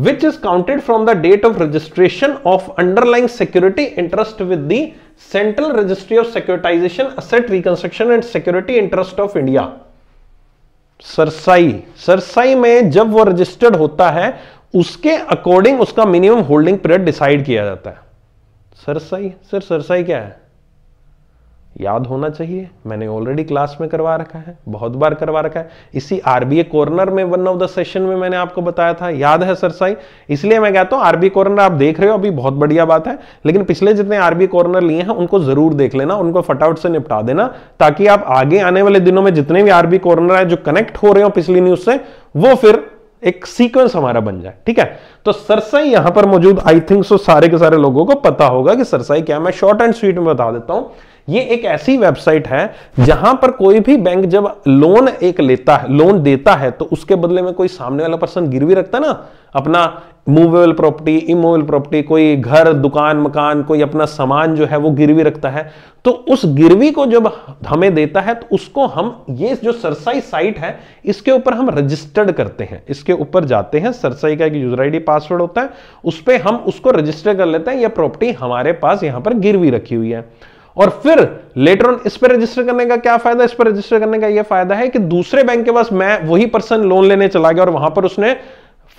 which is counted from the date of registration of underlying security interest with central registry of securitisation asset reconstruction and security interest of India CERSAI CERSAI में जब वो registered होता है उसके according उसका minimum holding period decide किया जाता है सरसाई सर सरसाई क्या है याद होना चाहिए मैंने ऑलरेडी क्लास में करवा रखा है बहुत बार करवा रखा है इसी आरबीए कॉर्नर में वन ऑफ द सेशन में मैंने आपको बताया था याद है सरसाई इसलिए मैं कहता हूं आरबीए कॉर्नर आप देख रहे हो अभी बहुत बढ़िया बात है लेकिन पिछले जितने आरबीए कॉर्नर लिए हैं उनको जरूर देख लेना उनको फटाफट से निपटा देना ताकि आप आगे आने वाले दिनों में जितने भी आरबी कॉर्नर है जो कनेक्ट हो रहे हो पिछली न्यूज से वो फिर एक सीक्वेंस हमारा बन जाए ठीक है तो सरसाई यहां पर मौजूद आई थिंक सो सारे के सारे लोगों को पता होगा कि सरसाई क्या मैं शॉर्ट एंड स्वीट में बता देता हूं ये एक ऐसी वेबसाइट है जहां पर कोई भी बैंक जब लोन एक लेता है लोन देता है तो उसके बदले में कोई सामने वाला पर्सन गिरवी रखता है ना अपना मूवेबल प्रॉपर्टी इमूवेबल प्रॉपर्टी कोई घर दुकान मकान कोई अपना सामान जो है वो गिरवी रखता है तो उस गिरवी को जब हमें देता है तो उसको हम ये जो सरसाई साइट है इसके ऊपर हम रजिस्टर्ड करते हैं इसके ऊपर जाते हैं सरसाई का एक यूजर आईडी पासवर्ड होता है उस पर हम उसको रजिस्टर कर लेते हैं यह प्रॉपर्टी हमारे पास यहां पर गिरवी रखी हुई है और फिर लेटर ऑन इस पर रजिस्टर करने का क्या फायदा इस पर रजिस्टर करने का यह फायदा है कि दूसरे बैंक के पास मैं वही पर्सन लोन लेने चला गया और वहां पर उसने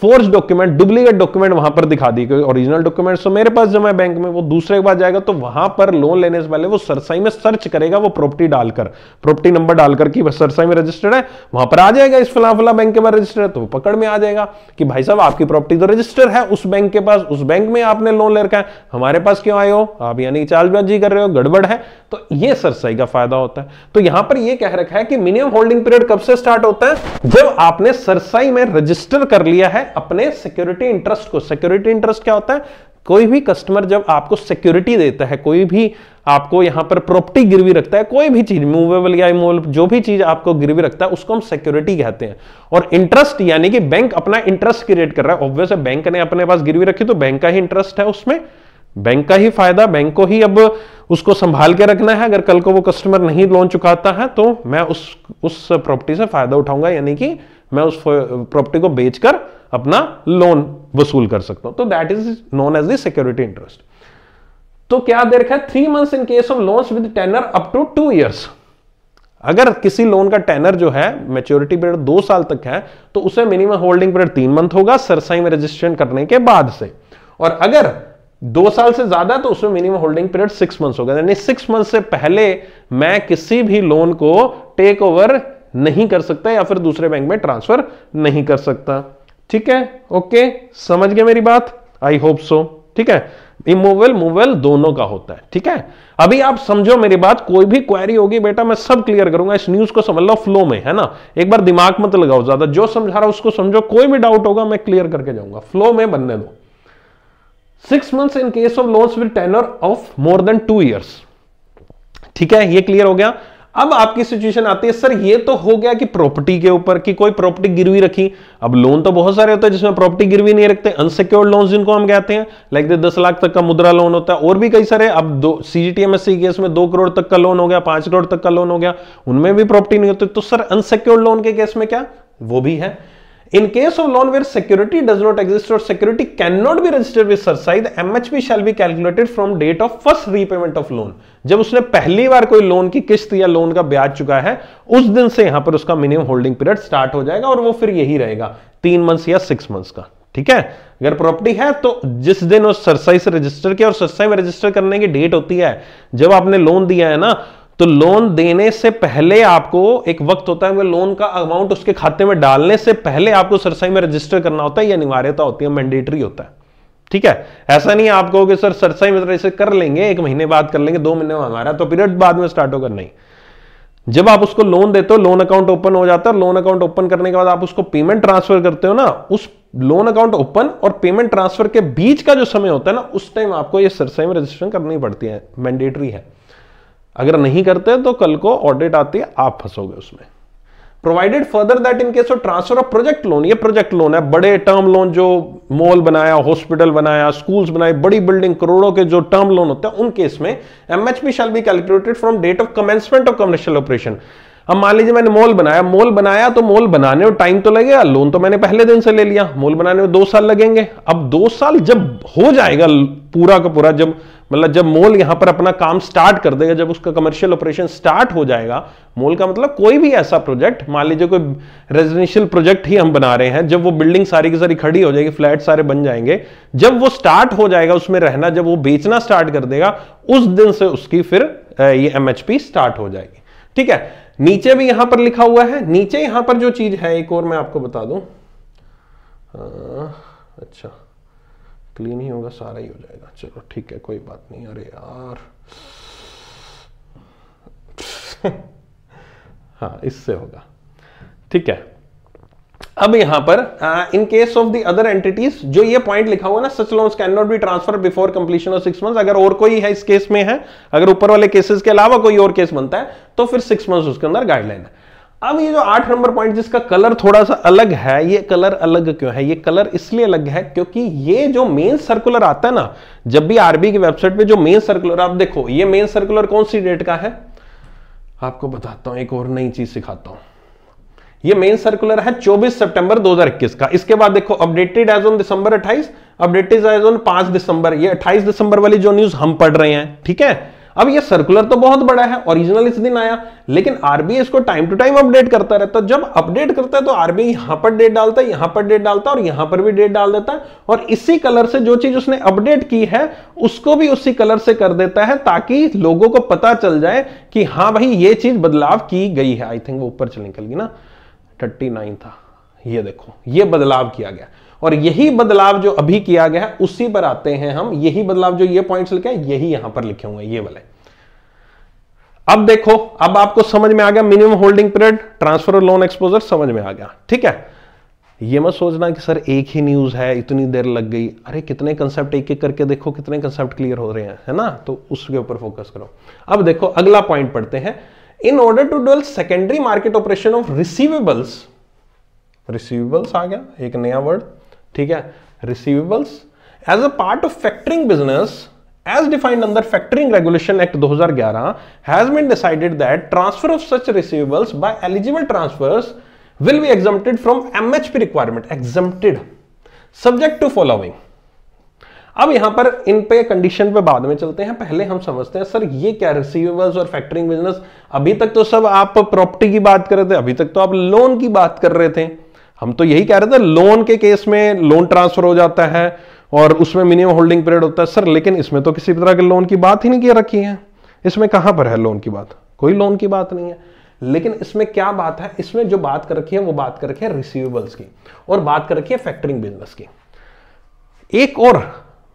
फोर्स डॉक्यूमेंट डुप्लीकेट डॉक्यूमेंट वहां पर दिखा दी क्योंकि ओरिजिनल डॉक्यूमेंट तो मेरे पास जमा है बैंक में वो दूसरे के पास जाएगा तो वहां पर लोन लेने से पहले वो सरसाई में सर्च करेगा वो प्रॉपर्टी डालकर प्रॉपर्टी नंबर डालकर कि सरसाई में रजिस्टर्ड है वहां पर आ जाएगा इस फला फला बैंक के पास रजिस्टर है तो पकड़ में आ जाएगा कि भाई साहब आपकी प्रॉपर्टी तो रजिस्टर है उस बैंक के पास उस बैंक में आपने लोन ले रखा है हमारे पास क्यों आए हो आप यानी चार्जबाजी कर रहे हो गड़बड़ है तो ये सरसाई का फायदा होता है तो यहां पर यह कह रखा है कि मिनिमम होल्डिंग पीरियड कब से स्टार्ट होता है जब आपने सरसाई में रजिस्टर कर लिया है है अपने सिक्योरिटी इंटरेस्ट को सिक्योरिटी इंटरेस्ट क्या होता है कोई भी कस्टमर जब आपको सिक्योरिटी देता है कोई भी आपको यहां पर प्रॉपर्टी गिरवी रखता है कोई भी चीज मूवेबल या इमूवेबल जो भी चीज आपको गिरवी रखता है उसको हम सिक्योरिटी कहते हैं और इंटरेस्ट यानी कि बैंक अपना इंटरेस्ट क्रिएट कर रहा है ऑब्वियस है बैंक ने अपने पास गिरवी रखी तो बैंक का ही इंटरेस्ट है उसमें बैंक का ही फायदा बैंक को ही अब उसको संभाल के रखना है अगर कल को वो कस्टमर नहीं लोन चुकाता है तो मैं उस उस प्रॉपर्टी से फायदा उठाऊंगा यानी कि मैं उस प्रॉपर्टी को बेचकर अपना लोन वसूल कर सकता हूं तो that is known as the security interest तो क्या देख है three months in case of loans with tenor up to two years अगर किसी लोन का टेनर जो है मेच्योरिटी पीरियड दो साल तक है तो उसे मिनिमम होल्डिंग पीरियड तीन मंथ होगा सरसाई में रजिस्ट्रेशन करने के बाद से और अगर दो साल से ज्यादा तो उसमें minimum holding period six months होगा यानी सिक्स मंथ से पहले मैं किसी भी लोन को टेक ओवर नहीं कर सकता या फिर दूसरे बैंक में ट्रांसफर नहीं कर सकता ठीक है ओके समझ गए मेरी बात आई होप सो ठीक है इमोवेल मूवेल दोनों का होता है ठीक है अभी आप समझो मेरी बात कोई भी क्वेरी होगी बेटा मैं सब क्लियर करूंगा इस न्यूज को समझ लो फ्लो में है ना एक बार दिमाग मत लगाओ ज्यादा जो समझा रहा उसको समझो कोई भी डाउट होगा मैं क्लियर करके जाऊंगा फ्लो में बनने दो six months in case of loans with tenor of more than two years ठीक है ये क्लियर हो गया अब आपकी सिचुएशन आती है सर ये तो हो गया कि प्रॉपर्टी के ऊपर कि कोई प्रॉपर्टी गिरवी रखी अब लोन तो बहुत सारे होते हैं जिसमें प्रॉपर्टी गिरवी नहीं रखते अनसिक्योर्ड लोन जिनको हम कहते हैं लाइक दे दस लाख तक का मुद्रा लोन होता है और भी कई सारे अब दो सीजीटीएमएससी केस में दो करोड़ तक का लोन हो गया पांच करोड़ तक का लोन हो गया उनमें भी प्रॉपर्टी नहीं होती तो सर अनसिक्योर्ड लोन के केस में क्या वो भी है In case of loan where security does not exist or security cannot be registered with SIRSAI, the MHP shall be calculated from date of first repayment of loan. जब उसने पहली बार कोई लोन की किस्त या लोन का ब्याज चुका है उस दिन से यहां पर उसका मिनिमम होल्डिंग पीरियड स्टार्ट हो जाएगा और वो फिर यही रहेगा तीन मंथ या सिक्स मंथ्स का ठीक है अगर प्रॉपर्टी है तो जिस दिन उस सरसाई से रजिस्टर किया और सरसाई में रजिस्टर करने की डेट होती है जब आपने लोन दिया है ना तो लोन देने से पहले आपको एक वक्त होता है वह लोन का अमाउंट उसके खाते में डालने से पहले आपको सरसाई में रजिस्टर करना होता है यह अनिवार्यता होती है मैंडेटरी होता है ठीक है ऐसा नहीं आपको कि सर सरसाई में रजिस्टर कर लेंगे एक महीने बाद कर लेंगे दो महीने में हमारा तो पीरियड बाद में स्टार्ट होगा नहीं जब आप उसको लोन देते हो लोन अकाउंट ओपन हो जाता है लोन अकाउंट ओपन करने के बाद आप उसको पेमेंट ट्रांसफर करते हो ना उस लोन अकाउंट ओपन और पेमेंट ट्रांसफर के बीच का जो समय होता है ना उस टाइम आपको ये सरसाई में रजिस्ट्रेशन करनी पड़ती है मैंडेटरी है अगर नहीं करते तो कल को ऑडिट आती है आप फंसोगे उसमें provided further that in case of transfer of project loan ये प्रोजेक्ट लोन है बड़े टर्म लोन जो मॉल बनाया हॉस्पिटल बनाया स्कूल्स बनाए बड़ी बिल्डिंग करोड़ों के जो टर्म लोन होते हैं उन केस में MHP shall be calculated from date of commencement of commercial operation अब मान लीजिए मैंने मॉल बनाया मॉल बनाया तो मॉल बनाने में टाइम तो लगेगा लोन तो मैंने पहले दिन से ले लिया मॉल बनाने में दो साल लगेंगे अब दो साल जब हो जाएगा पूरा का पूरा जब मतलब जब मोल यहां पर अपना काम स्टार्ट कर देगा जब उसका कमर्शियल ऑपरेशन स्टार्ट हो जाएगा मोल का मतलब कोई भी ऐसा प्रोजेक्ट मान लीजिए कोई रेजिडेंशियल प्रोजेक्ट ही हम बना रहे हैं जब वो बिल्डिंग सारी की सारी खड़ी हो जाएगी फ्लैट सारे बन जाएंगे जब वो स्टार्ट हो जाएगा उसमें रहना जब वो बेचना स्टार्ट कर देगा उस दिन से उसकी फिर ये एमएचपी स्टार्ट हो जाएगी ठीक है नीचे भी यहां पर लिखा हुआ है नीचे यहां पर जो चीज है एक और मैं आपको बता दू अच्छा क्लीन ही होगा सारा ही हो जाएगा चलो ठीक है कोई बात नहीं अरे यार हाँ इससे होगा ठीक है अब यहां पर in case of the other entities जो ये पॉइंट लिखा हुआ ना such loans can not be transfer before completion of six months अगर और कोई है इस केस में है अगर ऊपर वाले केसेस के अलावा कोई और केस बनता है तो फिर सिक्स मंथ्स उसके अंदर गाइडलाइन है अब ये जो आठ नंबर पॉइंट जिसका कलर थोड़ा सा अलग है ये कलर अलग क्यों है ये कलर इसलिए अलग है क्योंकि ये जो मेन सर्कुलर आता है ना जब भी आरबी की वेबसाइट पे जो मेन सर्कुलर आप देखो ये मेन सर्कुलर कौन सी डेट का है आपको बताता हूं एक और नई चीज सिखाता हूं ये मेन सर्कुलर है 24 सितंबर 2021 का इसके बाद देखो updated as on December 28 updated as on 5 December ये 28 दिसंबर वाली जो न्यूज हम पढ़ रहे हैं ठीक है थीके? अब ये सर्कुलर तो बहुत बड़ा है ओरिजिनल इस दिन आया लेकिन आरबीआई इसको टाइम टू टाइम अपडेट करता रहता है जब अपडेट करता है तो आरबीआई यहां पर डेट डालता है यहां पर डेट डालता है और यहां पर भी डेट डाल देता है और इसी कलर से जो चीज उसने अपडेट की है उसको भी उसी कलर से कर देता है ताकि लोगों को पता चल जाए कि हाँ भाई ये चीज बदलाव की गई है आई थिंक वो ऊपर चल निकल गई ना थर्टी था ये देखो ये बदलाव किया गया और यही बदलाव जो अभी किया गया है उसी पर आते हैं हम यही बदलाव जो ये पॉइंट्स लिखे हैं यही यहां पर लिखे हुए ये वाले अब देखो अब आपको समझ में आ गया minimum holding period transfer loan exposure समझ में आ गया ठीक है ये मत सोचना कि सर एक ही न्यूज है इतनी देर लग गई अरे कितने कंसेप्ट एक एक करके देखो कितने कंसेप्ट क्लियर हो रहे हैं है ना तो उसके ऊपर फोकस करो अब देखो अगला पॉइंट पढ़ते हैं in order to dull secondary market operation of receivables receivables आ गया एक नया वर्ड ठीक है receivables as a part of factoring business as defined अंदर factoring regulation act 2011 has been decided that transfer of such receivables by eligible transfers will be exempted from MHP requirement exempted subject to following अब यहां पर इन पे condition पे बाद में चलते हैं पहले हम समझते हैं सर ये क्या रिसीवेबल्स और फैक्टरिंग बिजनेस अभी तक तो सब आप प्रॉपर्टी की बात कर रहे थे अभी तक तो आप लोन की बात कर रहे थे हम तो यही कह रहे थे लोन के केस में लोन ट्रांसफर हो जाता है और उसमें मिनिमम होल्डिंग पीरियड होता है सर लेकिन इसमें तो किसी तरह के लोन की बात ही नहीं किए रखी है इसमें कहां पर है लोन की बात कोई लोन की बात नहीं है लेकिन इसमें क्या बात है इसमें जो बात कर रखी है वो बात कर रखी है रिसीवेबल्स की और बात कर रखी है फैक्टरिंग बिजनेस की एक और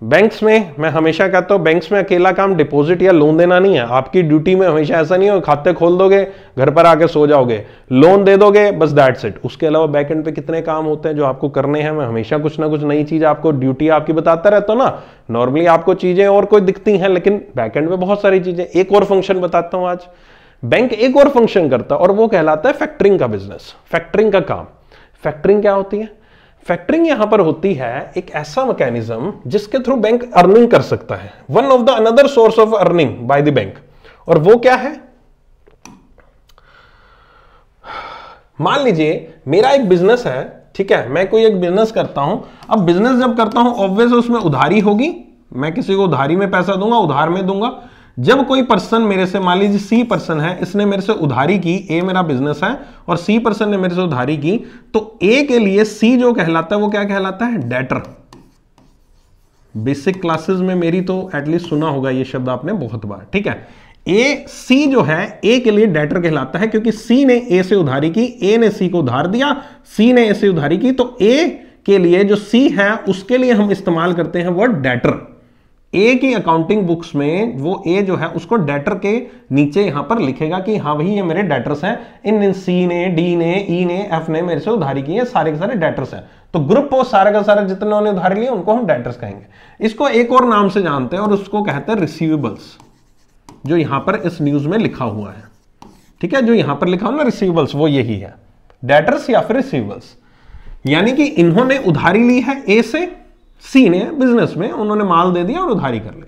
बैंक्स में मैं हमेशा कहता हूँ बैंक्स में अकेला काम डिपॉजिट या लोन देना नहीं है आपकी ड्यूटी में हमेशा ऐसा नहीं हो खाते खोल दोगे घर पर आके सो जाओगे लोन दे दोगे बस दैट्स इट उसके अलावा बैक एंड पे कितने काम होते हैं जो आपको करने हैं मैं हमेशा कुछ ना कुछ नई चीज़ आपको ड्यूटी आपकी बताता रहता हूँ ना नॉर्मली आपको चीज़ें और कोई दिखती हैं लेकिन बैक एंड पे बहुत सारी चीज़ें एक और फंक्शन बताता हूँ आज बैंक एक और फंक्शन करता है और वो कहलाता है फैक्टरिंग का बिजनेस फैक्टरिंग का काम फैक्टरिंग क्या होती है फैक्टरिंग यहां पर होती है एक ऐसा मैकेनिज्म जिसके थ्रू बैंक अर्निंग कर सकता है one of the another source of earning by the bank और वो क्या है मान लीजिए मेरा एक बिजनेस है ठीक है मैं कोई एक बिजनेस करता हूं अब बिजनेस जब करता हूं ऑब्वियस उसमें उधारी होगी मैं किसी को उधारी में पैसा दूंगा उधार में दूंगा जब कोई पर्सन मेरे से मान लीजिए सी पर्सन है इसने मेरे से उधारी की ए मेरा बिजनेस है और सी पर्सन ने मेरे से उधारी की तो ए के लिए सी जो कहलाता है वो क्या कहलाता है डेटर बेसिक क्लासेस में मेरी तो एटलीस्ट सुना होगा ये शब्द आपने बहुत बार ठीक है ए सी जो है ए के लिए डेटर कहलाता है क्योंकि सी ने ए से उधारी की ए ने सी को उधार दिया सी ने ए से उधारी की तो ए के लिए जो सी है उसके लिए हम इस्तेमाल करते हैं वर्ड डेटर ए की अकाउंटिंग बुक्स में वो ए जो है उसको डेटर के नीचे यहां पर लिखेगा कि हाँ भाई ये मेरे डेटर्स हैं इन सी ने डी ने ई e ने एफ ने मेरे से उधारी की है सारे के सारे डेटर्स हैं तो ग्रुप वो सारे का सारे जितने उन्होंने उधारी लिए उनको हम डेटर्स कहेंगे इसको एक और नाम से जानते हैं और उसको कहते हैं रिसीवेबल्स जो यहां पर इस न्यूज़ में लिखा हुआ है ठीक है जो यहां पर लिखा हुआ ना रिसीवेबल्स वो यही है डेटर्स या फिर रिसीवेबल्स यानी कि इन्होंने उधारी ली है ए से सी ने बिजनेस में उन्होंने माल दे दिया और उधारी कर ली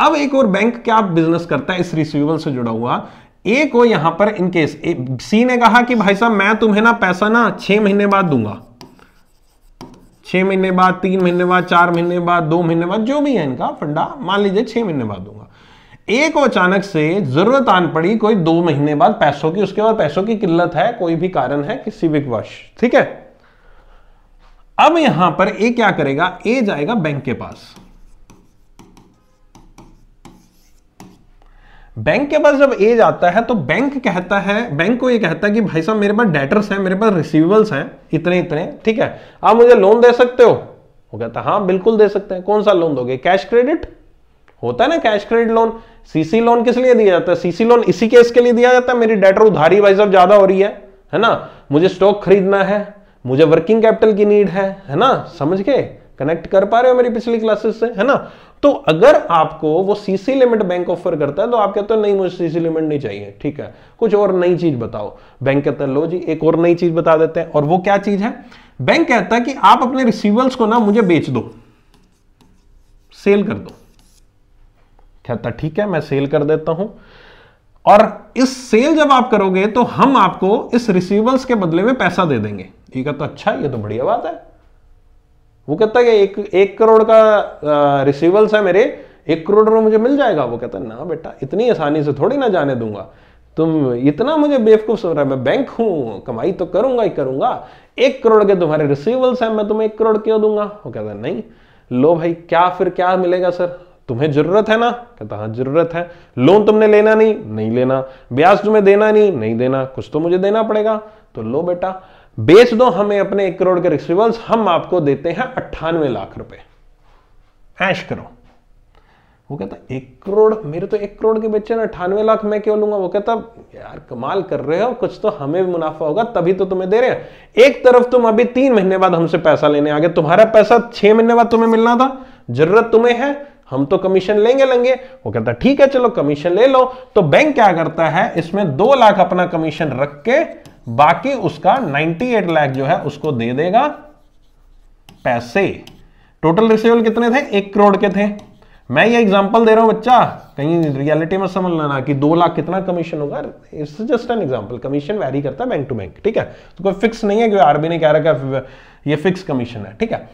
अब एक और बैंक क्या बिजनेस करता है इस रिसीवेबल से जुड़ा हुआ ए को यहां पर इनकेस सी ने कहा कि भाई साहब मैं तुम्हें ना पैसा ना छह महीने बाद दूंगा छह महीने बाद तीन महीने बाद चार महीने बाद दो महीने बाद जो भी है इनका फंडा मान लीजिए छह महीने बाद दूंगा ए को अचानक से जरूरत आन पड़ी कोई दो महीने बाद पैसों की उसके बाद पैसों की किल्लत है कोई भी कारण है किसी भी ठीक है अब यहां पर ए क्या करेगा ए जाएगा बैंक के पास बैंक के पास जब ए जाता है तो बैंक कहता है बैंक को ये कहता है कि भाई साहब मेरे पास डेटर्स हैं मेरे पास रिसीवेबल्स हैं इतने इतने ठीक है आप मुझे लोन दे सकते हो वो कहता है हाँ बिल्कुल दे सकते हैं कौन सा लोन दोगे कैश क्रेडिट होता है ना cash credit loan CC loan किस लिए दिया जाता है सीसी लोन इसी केस के लिए दिया जाता है मेरी डेटर उधारी भाई साहब ज्यादा हो रही है है ना मुझे स्टॉक खरीदना है मुझे वर्किंग कैपिटल की नीड है है ना समझ के कनेक्ट कर पा रहे हो मेरी पिछली क्लासेस से है ना तो अगर आपको वो सीसी लिमिट बैंक ऑफर करता है तो आप कहते हो नहीं मुझे सीसी लिमिट नहीं चाहिए ठीक है कुछ और नई चीज बताओ बैंक कहता है लो जी एक और नई चीज बता देते हैं और वो क्या चीज है बैंक कहता है कि आप अपने रिसीवल्स को ना मुझे बेच दो सेल कर दो कहता ठीक है मैं सेल कर देता हूं और इस सेल जब आप करोगे तो हम आपको इस रिसीवेबल्स के बदले में पैसा दे देंगे ठीक है तो अच्छा ये तो बढ़िया बात है वो कहता है एक एक करोड़ का रिसीवेबल्स है मेरे एक करोड़ में मुझे मिल जाएगा वो कहता है ना बेटा इतनी आसानी से थोड़ी ना जाने दूंगा तुम इतना मुझे बेवकूफ सुन रहा है मैं बैंक हूं कमाई तो करूंगा ही करूंगा एक करोड़ के तुम्हारे रिसीवेबल्स हैं मैं तुम्हें एक करोड़ क्यों दूंगा वो कहता है नहीं लो भाई क्या फिर क्या मिलेगा सर तुम्हें जरूरत है ना कहता हाँ जरूरत है लोन तुमने लेना नहीं नहीं लेना ब्याज तुम्हें देना नहीं नहीं देना कुछ तो मुझे देना पड़ेगा तो लो बेटा बेच दो हमें अपने एक करोड़ के रिसिवल्स हम आपको देते हैं अट्ठानवे लाख रुपए ऐश करो वो कहता एक करोड़ मेरे तो एक करोड़ के बेचे ना अठानवे लाख मैं क्यों लूंगा वो कहता यार कमाल कर रहे हो कुछ तो हमें भी मुनाफा होगा तभी तो तुम्हें दे रहे हैं एक तरफ तुम अभी तीन महीने बाद हमसे पैसा लेने आ गए तुम्हारा पैसा छह महीने बाद तुम्हें मिलना था जरूरत तुम्हें है हम तो कमीशन लेंगे लेंगे वो कहता ठीक है चलो कमीशन ले लो तो बैंक क्या करता है इसमें दो लाख अपना कमीशन रख के बाकी उसका 98 लाख जो है उसको दे देगा पैसे टोटल रिसीवल कितने थे एक करोड़ के थे मैं ये एग्जांपल दे रहा हूं बच्चा कहीं रियलिटी में समझ लेना कि दो लाख कितना कमीशन होगा it's just an example commission vary करता है बैंक टू बैंक ठीक है तो कोई फिक्स नहीं है कि आरबी ने कह रखा ये फिक्स कमीशन है ठीक है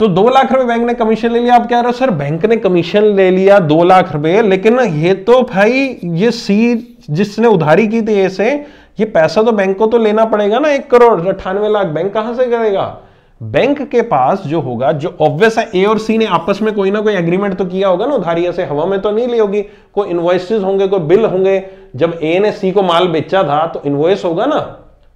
तो दो लाख रुपए बैंक ने कमीशन ले लिया आप कह रहे हो सर बैंक ने कमीशन ले लिया दो लाख रुपए लेकिन ये तो भाई ये सी जिसने उधारी की थी ऐसे ये पैसा तो बैंक को तो लेना पड़ेगा ना एक करोड़ अट्ठानवे लाख बैंक कहां से करेगा बैंक के पास जो होगा जो ऑब्वियस है ए और सी ने आपस में कोई ना कोई एग्रीमेंट तो किया होगा ना उधारी ऐसे हवा में तो नहीं ली होगी कोई इन्वॉइस होंगे कोई बिल होंगे जब ए ने सी को माल बेचा था तो इन्वॉइस होगा ना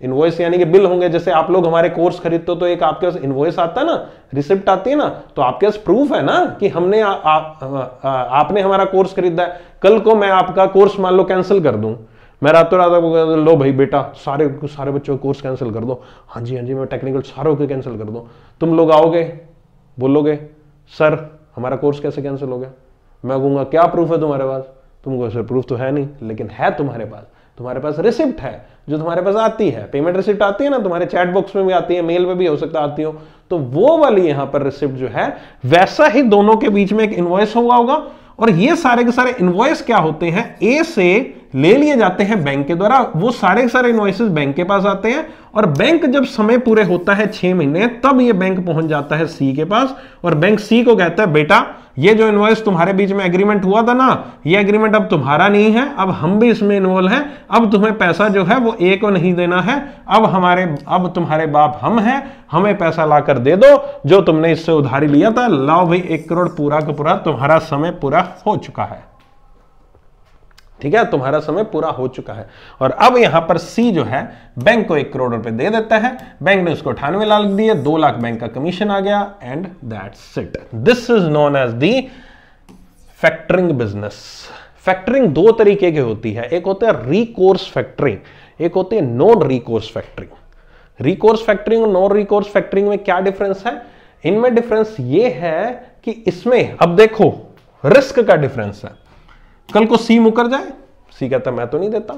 इन्वॉइस यानी कि बिल होंगे जैसे आप लोग हमारे कोर्स खरीदते हो तो एक आपके पास इन्वॉइस आता है ना रिसिप्ट आती है ना तो आपके पास प्रूफ है ना कि हमने आ, आ, आ, आपने हमारा कोर्स खरीदा है कल को मैं आपका कोर्स मान लो कैंसिल कर दूं मैं रातों रात आपको लो भाई बेटा सारे सारे बच्चों का कोर्स कैंसिल कर दो हाँ जी हाँ जी मैं टेक्निकल सारों के कैंसिल कर दूँ तुम लोग आओगे बोलोगे सर हमारा कोर्स कैसे कैंसिल हो गया मैं कहूँगा क्या प्रूफ है तुम्हारे पास तुम कहो सर प्रूफ तो है नहीं लेकिन है तुम्हारे पास तुम्हारे पास रिसिप्ट है जो तुम्हारे पास आती है पेमेंट रिसिप्ट आती है ना तुम्हारे चैट बॉक्स में भी आती है मेल में भी हो सकता आती हो तो वो वाली यहां पर रिसिप्ट जो है वैसा ही दोनों के बीच में एक इन्वॉइस हुआ होगा और ये सारे के सारे इन्वॉइस क्या होते हैं ए से ले लिए जाते हैं बैंक के द्वारा वो सारे सारे इन्वाइसिस बैंक के पास आते हैं और बैंक जब समय पूरे होता है छह महीने तब ये बैंक पहुंच जाता है सी के पास और बैंक सी को कहता है बेटा ये जो इन्वाइस तुम्हारे बीच में एग्रीमेंट हुआ था ना ये एग्रीमेंट अब तुम्हारा नहीं है अब हम भी इसमें इन्वॉल्व हैं अब तुम्हें पैसा जो है वो ए को नहीं देना है अब हमारे अब तुम्हारे बाप हम हैं हमें पैसा ला कर दे दो जो तुमने इससे उधारी लिया था लाओ भाई एक करोड़ पूरा का पूरा तुम्हारा समय पूरा हो चुका है ठीक है तुम्हारा समय पूरा हो चुका है और अब यहां पर सी जो है बैंक को एक करोड़ रुपए दे देता है बैंक ने उसको अठानवे लाख दिए दो लाख बैंक का कमीशन आ गया and that's it this is known as the factoring business factoring दो तरीके की होती है एक होता है रिकोर्स फैक्टरिंग एक होती है non recourse factoring recourse factoring और नॉन रिकोर्स फैक्टरिंग में क्या डिफरेंस है इनमें डिफरेंस ये है कि इसमें अब देखो रिस्क का डिफरेंस है कल को सी मुकर जाए सी कहता मैं तो नहीं देता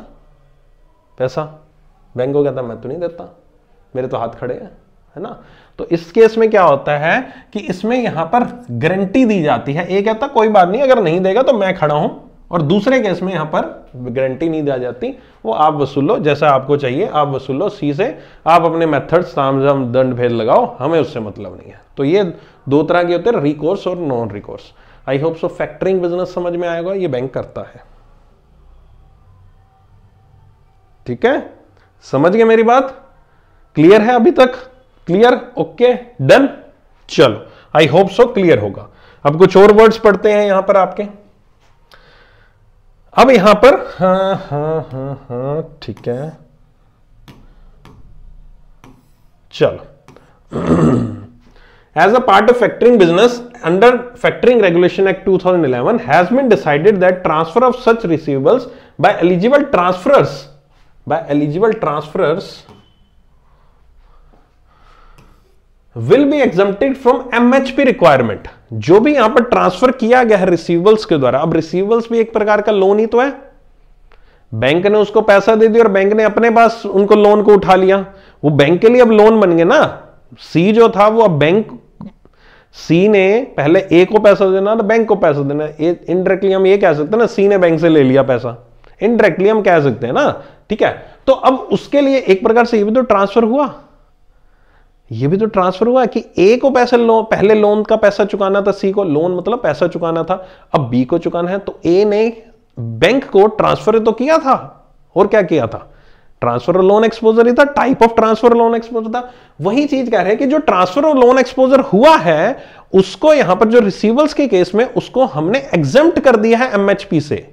पैसा बैंक को कहता मैं तो नहीं देता मेरे तो हाथ खड़े हैं है ना तो इस केस में क्या होता है कि इसमें यहां पर गारंटी दी जाती है एक कहता कोई बात नहीं अगर नहीं देगा तो मैं खड़ा हूं और दूसरे केस में यहां पर गारंटी नहीं दी जाती वो आप वसूल लो जैसा आपको चाहिए आप वसूल लो सी से आप अपने मेथड तामझाम दंड भेद लगाओ हमें उससे मतलब नहीं है तो ये दो तरह के होते हैं रिकोर्स और non recourse I hope so factoring business समझ में आएगा ये बैंक करता है ठीक है समझ गए मेरी बात क्लियर है अभी तक क्लियर ओके डन चलो आई होप सो क्लियर होगा अब कुछ और वर्ड्स पढ़ते हैं यहां पर आपके अब यहां पर हा हा हा हा ठीक है चलो as a part of factoring business under Factoring Regulation Act 2011 has been decided that transfer of such receivables by eligible transferers by eligible transferers will be exempted from MHP requirement जो भी यहां पर ट्रांसफर किया गया है receivables के द्वारा अब रिसीवेबल्स भी एक प्रकार का लोन ही तो है बैंक ने उसको पैसा दे दिया और बैंक ने अपने पास उनको लोन को उठा लिया वो बैंक के लिए अब लोन बन गए ना सी जो था वो अब बैंक सी ने पहले ए को पैसा देना तो बैंक को पैसा देना इनडायरेक्टली हम ये कह सकते हैं ना सी ने बैंक से ले लिया पैसा इनडायरेक्टली हम कह सकते हैं ना ठीक है तो अब उसके लिए एक प्रकार से ये भी तो ट्रांसफर हुआ ये भी तो ट्रांसफर हुआ कि ए को पैसे लो, पहले लोन का पैसा चुकाना था सी को लोन मतलब पैसा चुकाना था अब बी को चुकाना है तो ए ने बैंक को ट्रांसफर तो किया था और क्या किया था ट्रांसफर लोन एक्सपोजर ही था type of transfer loan exposure था वही चीज कह रहे हैं कि जो ट्रांसफर लोन एक्सपोजर हुआ है उसको यहां पर जो रिसीवल्स के केस में उसको हमने एग्जाम कर दिया है एमएचपी से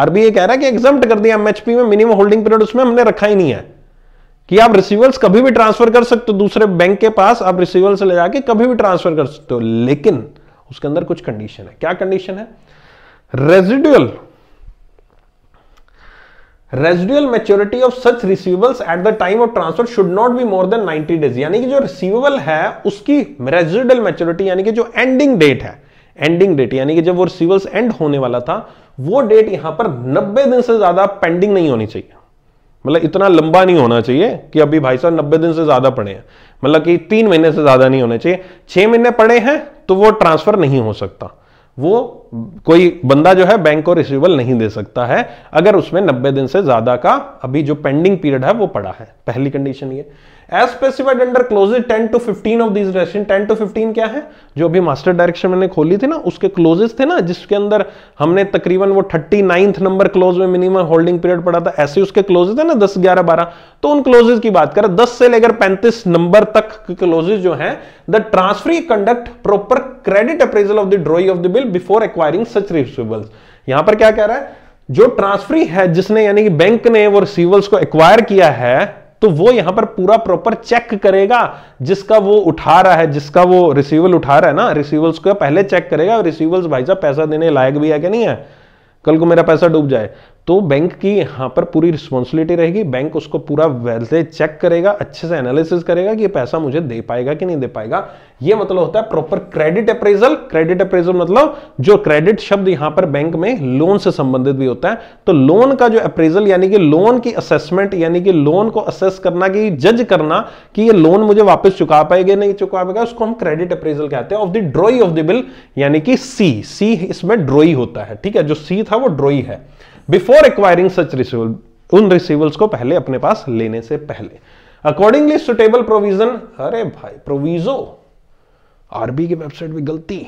आरबीआई कह रहा है कि एग्जाम कर दिया एमएचपी में मिनिमम होल्डिंग पीरियड उसमें हमने रखा ही नहीं है कि आप रिसीवल्स कभी भी ट्रांसफर कर सकते हो दूसरे बैंक के पास आप रिसीवल्स ले जाके कभी भी ट्रांसफर कर सकते हो लेकिन उसके अंदर कुछ कंडीशन है क्या कंडीशन है residual residual maturity of such receivables at the time of transfer should not be more than 90 days यानी कि जो रिसीवेबल है उसकी रेजिडुअल मेच्योरिटी यानी कि जो एंडिंग डेट है एंडिंग डेट यानी कि जब वो रिसीवेबल्स एंड होने वाला था वो डेट यहां पर 90 दिन से ज्यादा पेंडिंग नहीं होनी चाहिए मतलब इतना लंबा नहीं होना चाहिए कि अभी भाई साहब नब्बे दिन से ज्यादा पड़े हैं मतलब कि तीन महीने से ज्यादा नहीं होने चाहिए छह महीने पड़े हैं तो वो ट्रांसफर नहीं हो सकता वो कोई बंदा जो है बैंक को रिसीवेबल नहीं दे सकता है अगर उसमें 90 दिन से ज्यादा का अभी जो पेंडिंग पीरियड है वो पड़ा है पहली कंडीशन ये as specified under clauses 10 to 15 of this direction 10 to 15 क्या है जो अभी मास्टर डायरेक्शन मैंने खोली थी ना उसके क्लोजेज थे ना जिसके अंदर हमने तकरीबन वो थर्टी नाइन्थ नंबर क्लोज में मिनिमम होल्डिंग पीरियड पड़ा था ऐसे उसके क्लोजेज है ना दस ग्यारह बारह तो उन क्लोजेज की बात करें दस से लेकर पैंतीस नंबर तक क्लोजेज जो है the transferee conduct proper credit appraisal of the drawing of the bill before acquiring such receivables यहां पर क्या कह रहा है जो ट्रांसफरी है जिसने यानी कि बैंक ने वो रिसीवल्स को एक्वायर किया है तो वो यहां पर पूरा प्रॉपर चेक करेगा जिसका वो उठा रहा है जिसका वो रिसीवल उठा रहा है ना रिसीवल्स को पहले चेक करेगा और रिसीवल्स भाई साहब पैसा देने लायक भी है कि नहीं है कल को मेरा पैसा डूब जाए तो बैंक की यहां पर पूरी रिस्पॉन्सिबिलिटी रहेगी बैंक उसको पूरा वेल्थे चेक करेगा अच्छे से एनालिसिस करेगा कि ये पैसा मुझे दे पाएगा कि नहीं दे पाएगा ये मतलब होता है proper credit appraisal credit appraisal मतलब जो क्रेडिट शब्द यहां पर बैंक में लोन से संबंधित भी होता है तो लोन का जो अप्रेजल यानी कि लोन की असेसमेंट यानी कि लोन को असेस करना कि जज करना कि ये लोन मुझे वापस चुका पाएगा नहीं चुका पाएगा उसको हम क्रेडिट अप्रेजल कहते हैं of the drawee of the bill यानी कि सी सी इसमें ड्रॉई होता है ठीक है जो सी था वो ड्रॉई है बिफोर एक्वायरिंग सच रिसीवल उन रिसीवल्स को पहले अपने पास लेने से पहले अकॉर्डिंगली सुटेबल प्रोविजन अरे भाई प्रोविजो आरबी की वेबसाइट भी गलती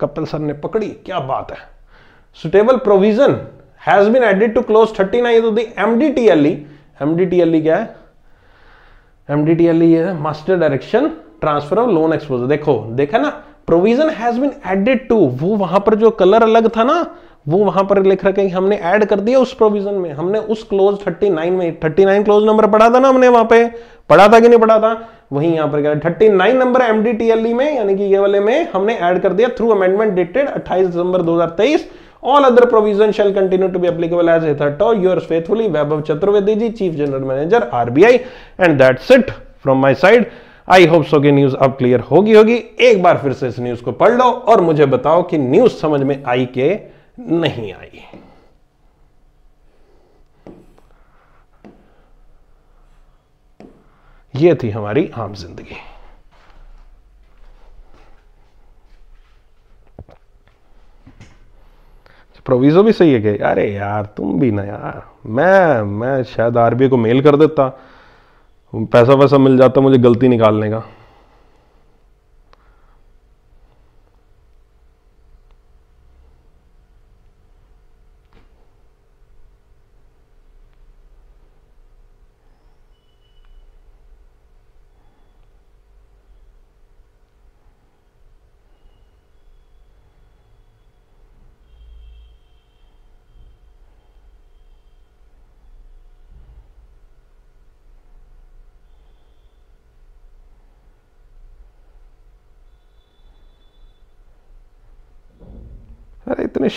कपिल सर ने पकड़ी क्या बात है suitable provision has been added to clause thirty 39 of the MDTLE MDTLE क्या है एमडीटीएलई e है master direction transfer of loan exposure देखो देखा ना provision has been added to वो वहां पर जो कलर अलग था ना वो वहां पर लिख रखे कि हमने ऐड कर दिया उस प्रोविजन में हमने उस क्लोज 39 में 39 क्लोज नंबर पढ़ा था ना हमने वहां पे पढ़ा था कि नहीं पढ़ा था वहीं यहां पर थर्टी नाइन नंबर एमडीटीएलई में यानी कि ये वाले में हमने ऐड कर दिया through amendment dated 28 December 2023 All other provisions shall continue to be applicable as hitherto. Yours faithfully, Vaibhav Chaturvedi ji, Chief General Manager, RBI. And that's it from my side. I hope so कि news अब clear होगी होगी एक बार फिर से इस news को पढ़ लो और मुझे बताओ कि न्यूज समझ में आई के नहीं आई ये थी हमारी आम जिंदगी प्रोविजो भी सही है कि अरे यार तुम भी ना यार मैं मैं शायद आरबीआई को मेल कर देता पैसा वैसा मिल जाता मुझे गलती निकालने का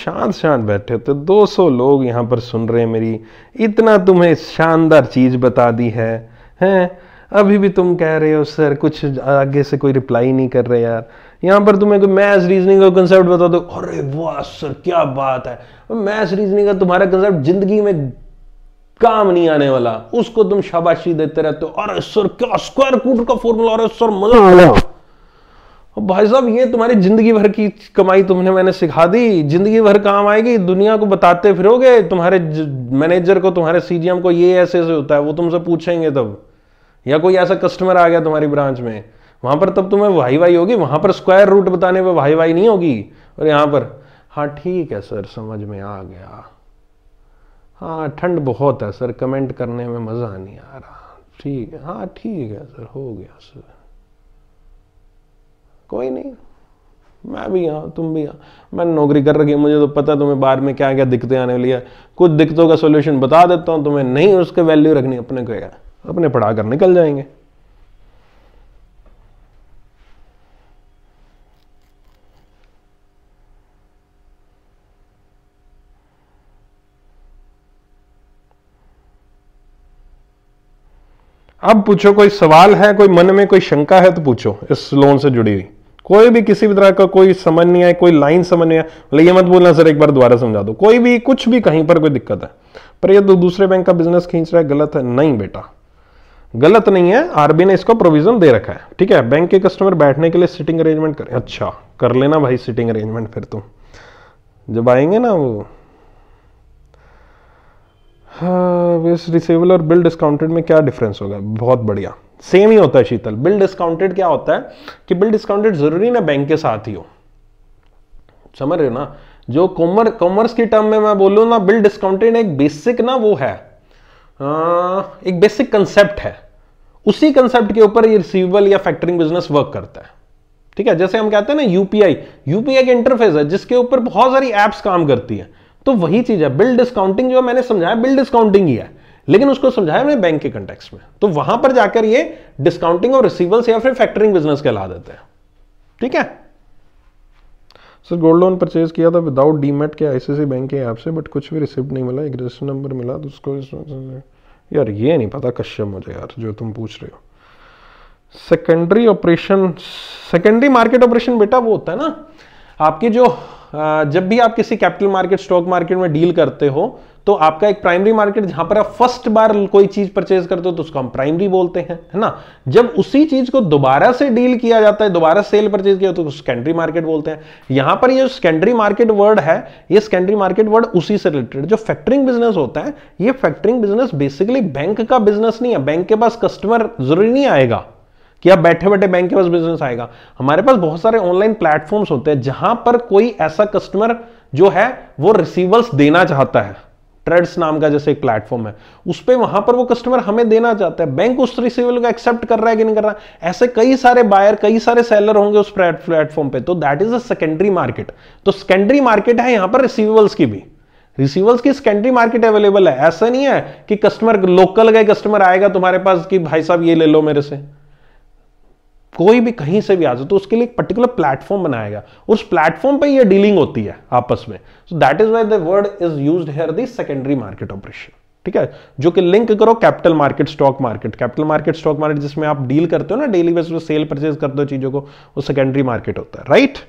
शांत शांत बैठे होते दो सौ लोग यहाँ पर सुन रहे हैं मेरी इतना तुम्हें शानदार चीज़ बता दी है हैं अभी भी तुम कह रहे हो सर कुछ आगे से कोई रिप्लाई नहीं कर रहे यार यहाँ पर तुम्हें कोई मैथ रीजनिंग का कंसेप्ट बता दो अरे वाह सर क्या बात है मैथ रीजनिंग का तुम्हारा कंसेप्ट जिंदगी में काम नहीं आने वाला उसको तुम शाबाशी देते रहते हो अरे सर क्या स्क्वायर रूट का फॉर्मूला अरे सर मजा आ भाई साहब ये तुम्हारी जिंदगी भर की कमाई तुमने मैंने सिखा दी जिंदगी भर काम आएगी दुनिया को बताते फिरोगे तुम्हारे मैनेजर को तुम्हारे सीजीएम को ये ऐसे ऐसे होता है वो तुमसे पूछेंगे तब या कोई ऐसा कस्टमर आ गया तुम्हारी ब्रांच में वहां पर तब तुम्हें वाई वाई होगी वहां पर स्क्वायर रूट बताने पर वाई वाई नहीं होगी और यहाँ पर हाँ ठीक है सर समझ में आ गया हाँ ठंड बहुत है सर कमेंट करने में मज़ा नहीं आ रहा ठीक है हाँ ठीक है सर हो गया सर कोई नहीं मैं भी यहाँ तुम भी यहाँ मैं नौकरी कर रखी है मुझे तो पता तुम्हें बाहर में क्या क्या दिक्कतें आने वाली है कुछ दिक्कतों का सोल्यूशन बता देता हूँ तुम्हें नहीं उसके वैल्यू रखनी अपने को यार अपने पढ़ा कर निकल जाएंगे अब पूछो कोई सवाल है कोई मन में कोई शंका है तो पूछो इस लोन से जुड़ी हुई कोई भी किसी भी तरह का कोई समझ नहीं आया कोई लाइन समझ नहीं आया बोले ये मत बोलना सर एक बार दोबारा समझा दो कोई भी कुछ भी कहीं पर कोई दिक्कत है पर ये तो दूसरे बैंक का बिजनेस खींच रहा है गलत है नहीं बेटा गलत नहीं है आरबी ने इसको प्रोविजन दे रखा है ठीक है बैंक के कस्टमर बैठने के लिए सिटिंग अरेंजमेंट करें अच्छा कर लेना भाई सिटिंग अरेंजमेंट फिर तुम जब आएंगे ना वो हाँ, रिसीवेबल और बिल डिस्काउंटेड में क्या डिफरेंस होगा बहुत बढ़िया सेम ही होता है शीतल बिल डिस्काउंटेड क्या होता है कि बिल डिस्काउंटेड जरूरी ना बैंक के साथ ही हो समझ रहे हो ना जो कॉमर कॉमर्स की टर्म में मैं बोलूँ ना बिल डिस्काउंटेड एक बेसिक ना वो है आ, एक बेसिक कंसेप्ट है उसी कंसेप्ट के ऊपर ये रिसीवेबल या फैक्टरिंग बिजनेस वर्क करता है ठीक है जैसे हम कहते हैं ना यूपीआई यूपीआई का इंटरफेस है जिसके ऊपर बहुत सारी एप्स काम करती है तो वही चीज है बिल डिस्काउंटिंग जो मैंने समझाया बिल डिस्काउंटिंग ही है लेकिन उसको समझाया मैंने बैंक के कंटेक्स में तो वहां पर जाकर ये डिस्काउंटिंग और रिसीवल्स या फिर फैक्टरिंग बिजनेस कहला देते हैं ठीक है सर गोल्ड लोन परचेज किया था विदाउट डीमेट के आईसीसी बैंक के ऐप से बट कुछ भी रिसिप्ट नहीं मिला एक रजिस्टर नंबर मिला तो उसको यार ये नहीं पता कश्यप मुझे यार जो तुम पूछ रहे हो secondary operation secondary market operation बेटा वो होता है ना आपके जो जब भी आप किसी कैपिटल मार्केट स्टॉक मार्केट में डील करते हो तो आपका एक प्राइमरी मार्केट जहां पर आप फर्स्ट बार कोई चीज परचेज करते हो तो उसको हम प्राइमरी बोलते हैं है ना जब उसी चीज को दोबारा से डील किया जाता है दोबारा सेल परचेज किया तो सेकेंडरी मार्केट बोलते हैं यहां पर ये सेकेंडरी मार्केट वर्ड है ये सेकेंडरी मार्केट वर्ड उसी से रिलेटेड जो फैक्टरिंग बिजनेस होता है ये फैक्टरिंग बिजनेस बेसिकली बैंक का बिजनेस नहीं है बैंक के पास कस्टमर जरूरी नहीं आएगा कि आप बैठे बैठे बैंक के पास बिजनेस आएगा हमारे पास बहुत सारे ऑनलाइन प्लेटफॉर्म्स होते हैं जहां पर कोई ऐसा कस्टमर जो है वो रिसीवर्स देना चाहता है ट्रेड्स नाम का जैसे एक प्लेटफॉर्म है उस पर वहां पर वो कस्टमर हमें देना चाहता है बैंक उस रिसीवल को एक्सेप्ट कर रहा है कि नहीं कर रहा ऐसे कई सारे बायर कई सारे सेलर होंगे उस प्लेटफॉर्म पे तो that is a secondary market तो सेकेंडरी मार्केट है यहां पर रिसीवेबल्स की भी रिसीवल्स की सेकेंडरी मार्केट अवेलेबल है ऐसा नहीं है कि कस्टमर लोकल गए कस्टमर आएगा तुम्हारे पास कि भाई साहब ये ले लो मेरे से कोई भी कहीं से भी आ जाए तो उसके लिए एक पर्टिकुलर प्लेटफॉर्म बनाया गया उस प्लेटफॉर्म पे ये डीलिंग होती है आपस में so that is why the word is use here the secondary market operation ठीक है जो कि लिंक करो capital market stock market capital market stock market जिसमें आप डील करते हो ना डेली बेस पर सेल परचेज करते हो चीजों को वो सेकेंडरी मार्केट होता है राइट right?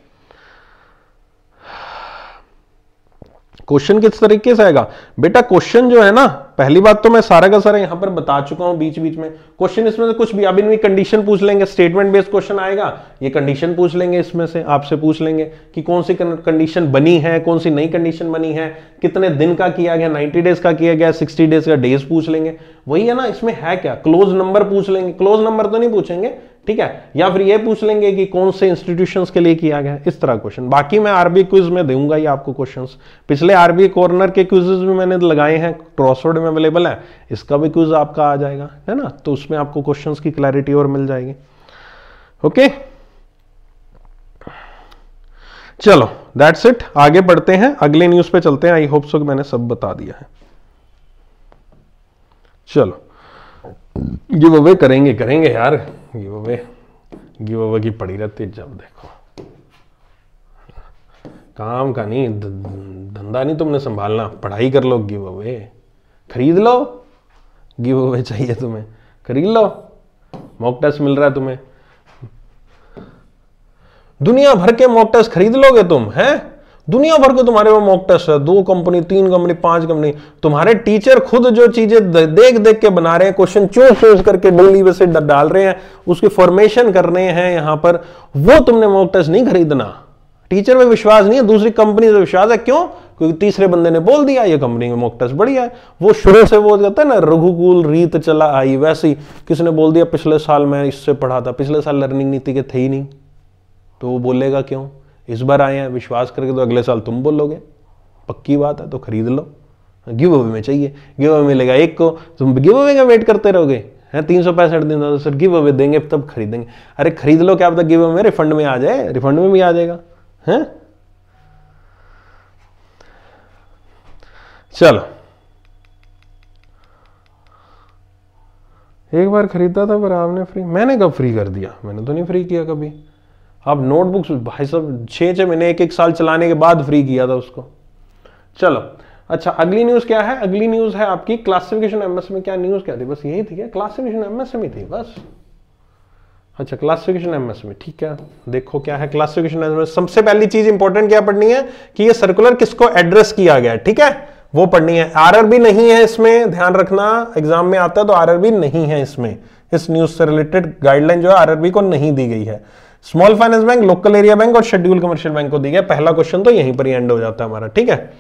क्वेश्चन किस तरीके से आएगा बेटा क्वेश्चन जो है ना पहली बात तो मैं सारा का सारा यहां पर बता चुका हूं बीच बीच में क्वेश्चन इसमें से कुछ भी अब इनमें कंडीशन पूछ लेंगे स्टेटमेंट बेस्ड क्वेश्चन आएगा ये कंडीशन पूछ लेंगे इसमें से आपसे पूछ लेंगे कि कौन सी कंडीशन बनी है कौन सी नई कंडीशन बनी है कितने दिन का किया गया नाइन्टी डेज का किया गया सिक्सटी डेज का डेज पूछ लेंगे वही है ना इसमें है क्या क्लोज नंबर पूछ लेंगे क्लोज नंबर तो नहीं पूछेंगे ठीक है या फिर ये पूछ लेंगे कि कौन से इंस्टीट्यूशंस के लिए किया गया इस तरह क्वेश्चन बाकी मैं आरबी क्विज में दूंगा ये आपको क्वेश्चंस पिछले आरबी कॉर्नर के क्विजेज भी मैंने लगाए हैं क्रॉसवर्ड में अवेलेबल है इसका भी क्विज आपका आ जाएगा है ना तो उसमें आपको क्वेश्चंस की क्लैरिटी और मिल जाएगी ओके चलो दैट्स इट आगे बढ़ते हैं अगले न्यूज पे चलते हैं आई होप सो मैंने सब बता दिया है चलो गिव अवे करेंगे करेंगे यार गिव अवे गिव अवे की पड़ी रहती जब देखो काम का नहीं धंधा नहीं तुमने संभालना पढ़ाई कर लो गिव अवे खरीद लो गिव अवे चाहिए तुम्हें खरीद लो मॉक टेस्ट मिल रहा है तुम्हें दुनिया भर के मॉक टेस्ट खरीद लोगे तुम हैं दुनिया भर के तुम्हारे में मॉक टेस्ट है दो कंपनी तीन कंपनी पांच कंपनी तुम्हारे टीचर खुद जो चीजें देख देख के बना रहे हैं क्वेश्चन चूज चूज करके बिल्ली वैसे डाल रहे हैं उसकी फॉर्मेशन कर रहे हैं यहां पर वो तुमने मॉक टेस्ट नहीं खरीदना टीचर में विश्वास नहीं है दूसरी कंपनी से विश्वास है क्यों क्योंकि तीसरे बंदे ने बोल दिया ये कंपनी में मॉक टेस्ट बढ़िया है वो शुरू से वो कहता है ना रघुकुल रीत चला आई वैसी किसी ने बोल दिया पिछले साल मैं इससे पढ़ा था पिछले साल लर्निंग नीति के थे ही नहीं तो वो बोलेगा क्यों इस बार आए हैं विश्वास करके तो अगले साल तुम बोलोगे पक्की बात है तो खरीद लो हाँ, गिव अवे में चाहिए गिव अवे मिलेगा एक को तुम गिव अवे का वेट करते रहोगे हैं तीन सौ पैंसठ दिन तो सर गिव अवे देंगे तब खरीदेंगे अरे खरीद लो क्या पता गिव अवे में रिफंड में आ जाए रिफंड में भी आ जाएगा है चलो एक बार खरीदा था पर आपने फ्री मैंने कब फ्री कर दिया मैंने तो नहीं फ्री किया कभी अब नोटबुक्स भाई साहब छः छः महीने एक एक साल चलाने के बाद फ्री किया था उसको चलो अच्छा अगली न्यूज़ क्या है अगली न्यूज़ है आपकी क्लासिफिकेशन एमएस e में क्या न्यूज़ क्या थी बस यही थी क्या क्लासिफिकेशन एमएस में थी बस अच्छा क्लासिफिकेशन एमएस में ठीक है देखो क्या है क्लासिफिकेशन एमएस e। सबसे पहली चीज इंपॉर्टेंट क्या पढ़नी है कि ये सर्कुलर किसको एड्रेस किया गया ठीक है वो पढ़नी है आरआरबी नहीं है इसमें ध्यान रखना एग्जाम में आता है तो आरआरबी नहीं है इसमें इस न्यूज से रिलेटेड गाइडलाइन जो है आरआरबी को नहीं दी गई है small finance bank local area bank और शेड्यूल कमर्शियल बैंक को दी गया पहला क्वेश्चन तो यहीं पर ही एंड हो जाता है हमारा ठीक है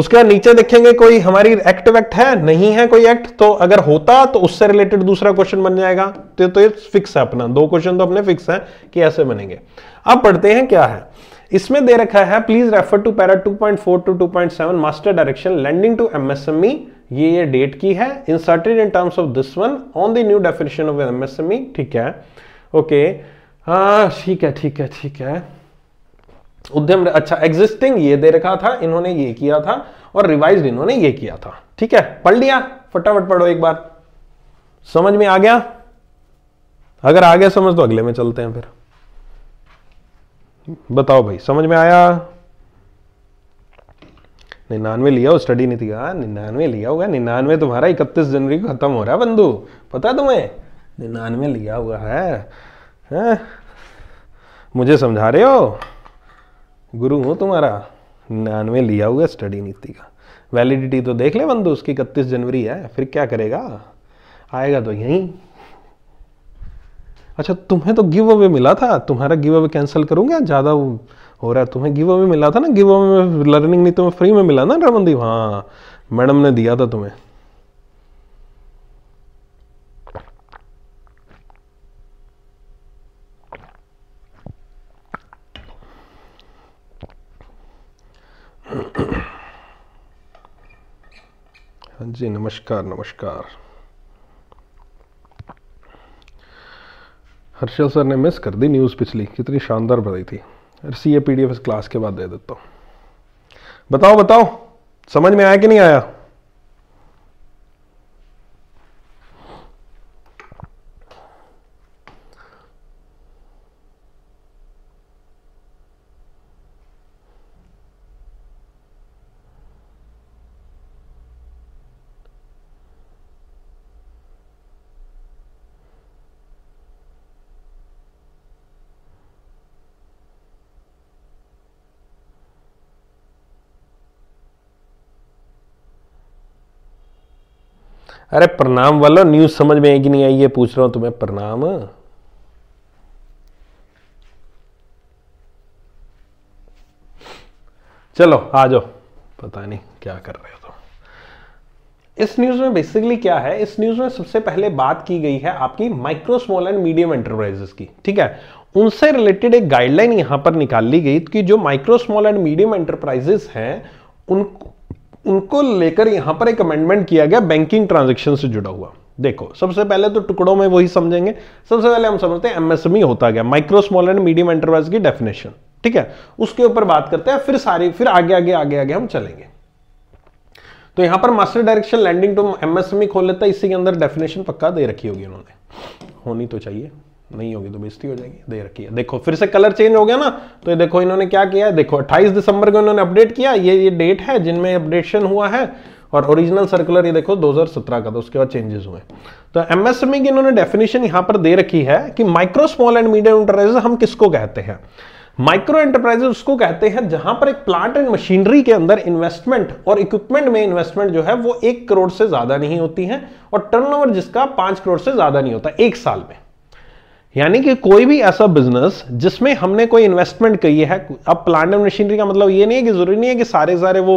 उसके नीचे देखेंगे कोई हमारी एक्ट वैक्ट है नहीं है कोई एक्ट तो अगर होता तो उससे रिलेटेड दूसरा क्वेश्चन बन जाएगा तो तो ये फिक्स है अपना दो क्वेश्चन तो अपने फिक्स है कि ऐसे बनेंगे अब पढ़ते हैं क्या है इसमें दे रखा है please refer to para 2.4 to 2.7 master direction lending to MSME ये ये डेट की है inserted in terms of this one on the new definition of MSME ठीक है ओके okay. हाँ, ठीक है ठीक है ठीक है उद्यम अच्छा एग्जिस्टिंग ये दे रखा था इन्होंने ये किया था और रिवाइज इन्होंने ये किया था ठीक है पढ़ लिया फटाफट पढ़ो एक बार समझ में आ गया अगर आ गया समझ तो अगले में चलते हैं फिर बताओ भाई समझ में आया निन्यानवे लिया हो स्टडी नहीं थी हाँ, निन्यानवे लिया हुआ निन्यानवे तुम्हारा इकतीस जनवरी को खत्म हो रहा है बंधु पता है तुम्हें निन्यानवे लिया हुआ है है मुझे समझा रहे हो गुरु हूँ तुम्हारा नानवे लिया हुआ स्टडी नीति का वैलिडिटी तो देख ले बंदो उसकी इकतीस जनवरी है फिर क्या करेगा आएगा तो यहीं अच्छा तुम्हें तो गिव अवे मिला था तुम्हारा गिव अवे कैंसिल करूंगा ज़्यादा हो रहा है तुम्हें गिव अवे मिला था ना गिव अवे में लर्निंग नहीं तुम्हें फ्री में मिला ना रमनदीप हाँ मैडम ने दिया था तुम्हें हाँ जी नमस्कार नमस्कार हर्षल सर ने मिस कर दी न्यूज़ पिछली कितनी शानदार बताई थी C A P D F इस क्लास के बाद दे देता हूँ बताओ बताओ समझ में आया कि नहीं आया अरे प्रणाम वालो न्यूज समझ में आएगी नहीं आई ये पूछ रहा हूं तुम्हें प्रणाम चलो आ जाओ पता नहीं क्या कर रहे हो तुम इस न्यूज में बेसिकली क्या है इस न्यूज में सबसे पहले बात की गई है आपकी micro small and medium enterprises की ठीक है उनसे रिलेटेड एक गाइडलाइन यहां पर निकाल ली गई कि जो micro small and medium enterprises हैं उन उनको लेकर यहां पर एक अमेंडमेंट किया गया बैंकिंग ट्रांजेक्शन से जुड़ा हुआ देखो सबसे पहले तो टुकड़ों में वही समझेंगे सबसे पहले हम समझते हैं एमएसएमई e होता गया micro small and medium enterprise की डेफिनेशन ठीक है उसके ऊपर बात करते हैं फिर सारी फिर आगे आगे आगे आगे हम चलेंगे तो यहां पर master direction lending to MSME खोल लेता है इसी के अंदर डेफिनेशन पक्का दे रखी होगी उन्होंने होनी तो चाहिए नहीं होगी तो बेजती हो जाएगी दे रखी है देखो फिर से कलर चेंज हो गया ना तो ये देखो इन्होंने क्या किया है देखो 28 दिसंबर को इन्होंने अपडेट किया ये ये डेट है जिनमें अपडेशन हुआ है और ओरिजिनल सर्कुलर ये देखो 2017 का तो उसके बाद चेंजेस हुए तो एमएसएमई e की इन्होंने डेफिनेशन यहाँ पर दे रखी है कि micro small and medium enterprises हम किसको कहते हैं माइक्रो एंटरप्राइजेस उसको कहते हैं जहां पर एक प्लांट एंड मशीनरी के अंदर इन्वेस्टमेंट और इक्विपमेंट में इन्वेस्टमेंट जो है वो एक करोड़ से ज्यादा नहीं होती है और टर्नओवर जिसका पांच करोड़ से ज्यादा नहीं होता एक साल में यानी कि कोई भी ऐसा बिजनेस जिसमें हमने कोई इन्वेस्टमेंट की है अब प्लांट एंड मशीनरी का मतलब ये नहीं है कि जरूरी नहीं है कि सारे सारे वो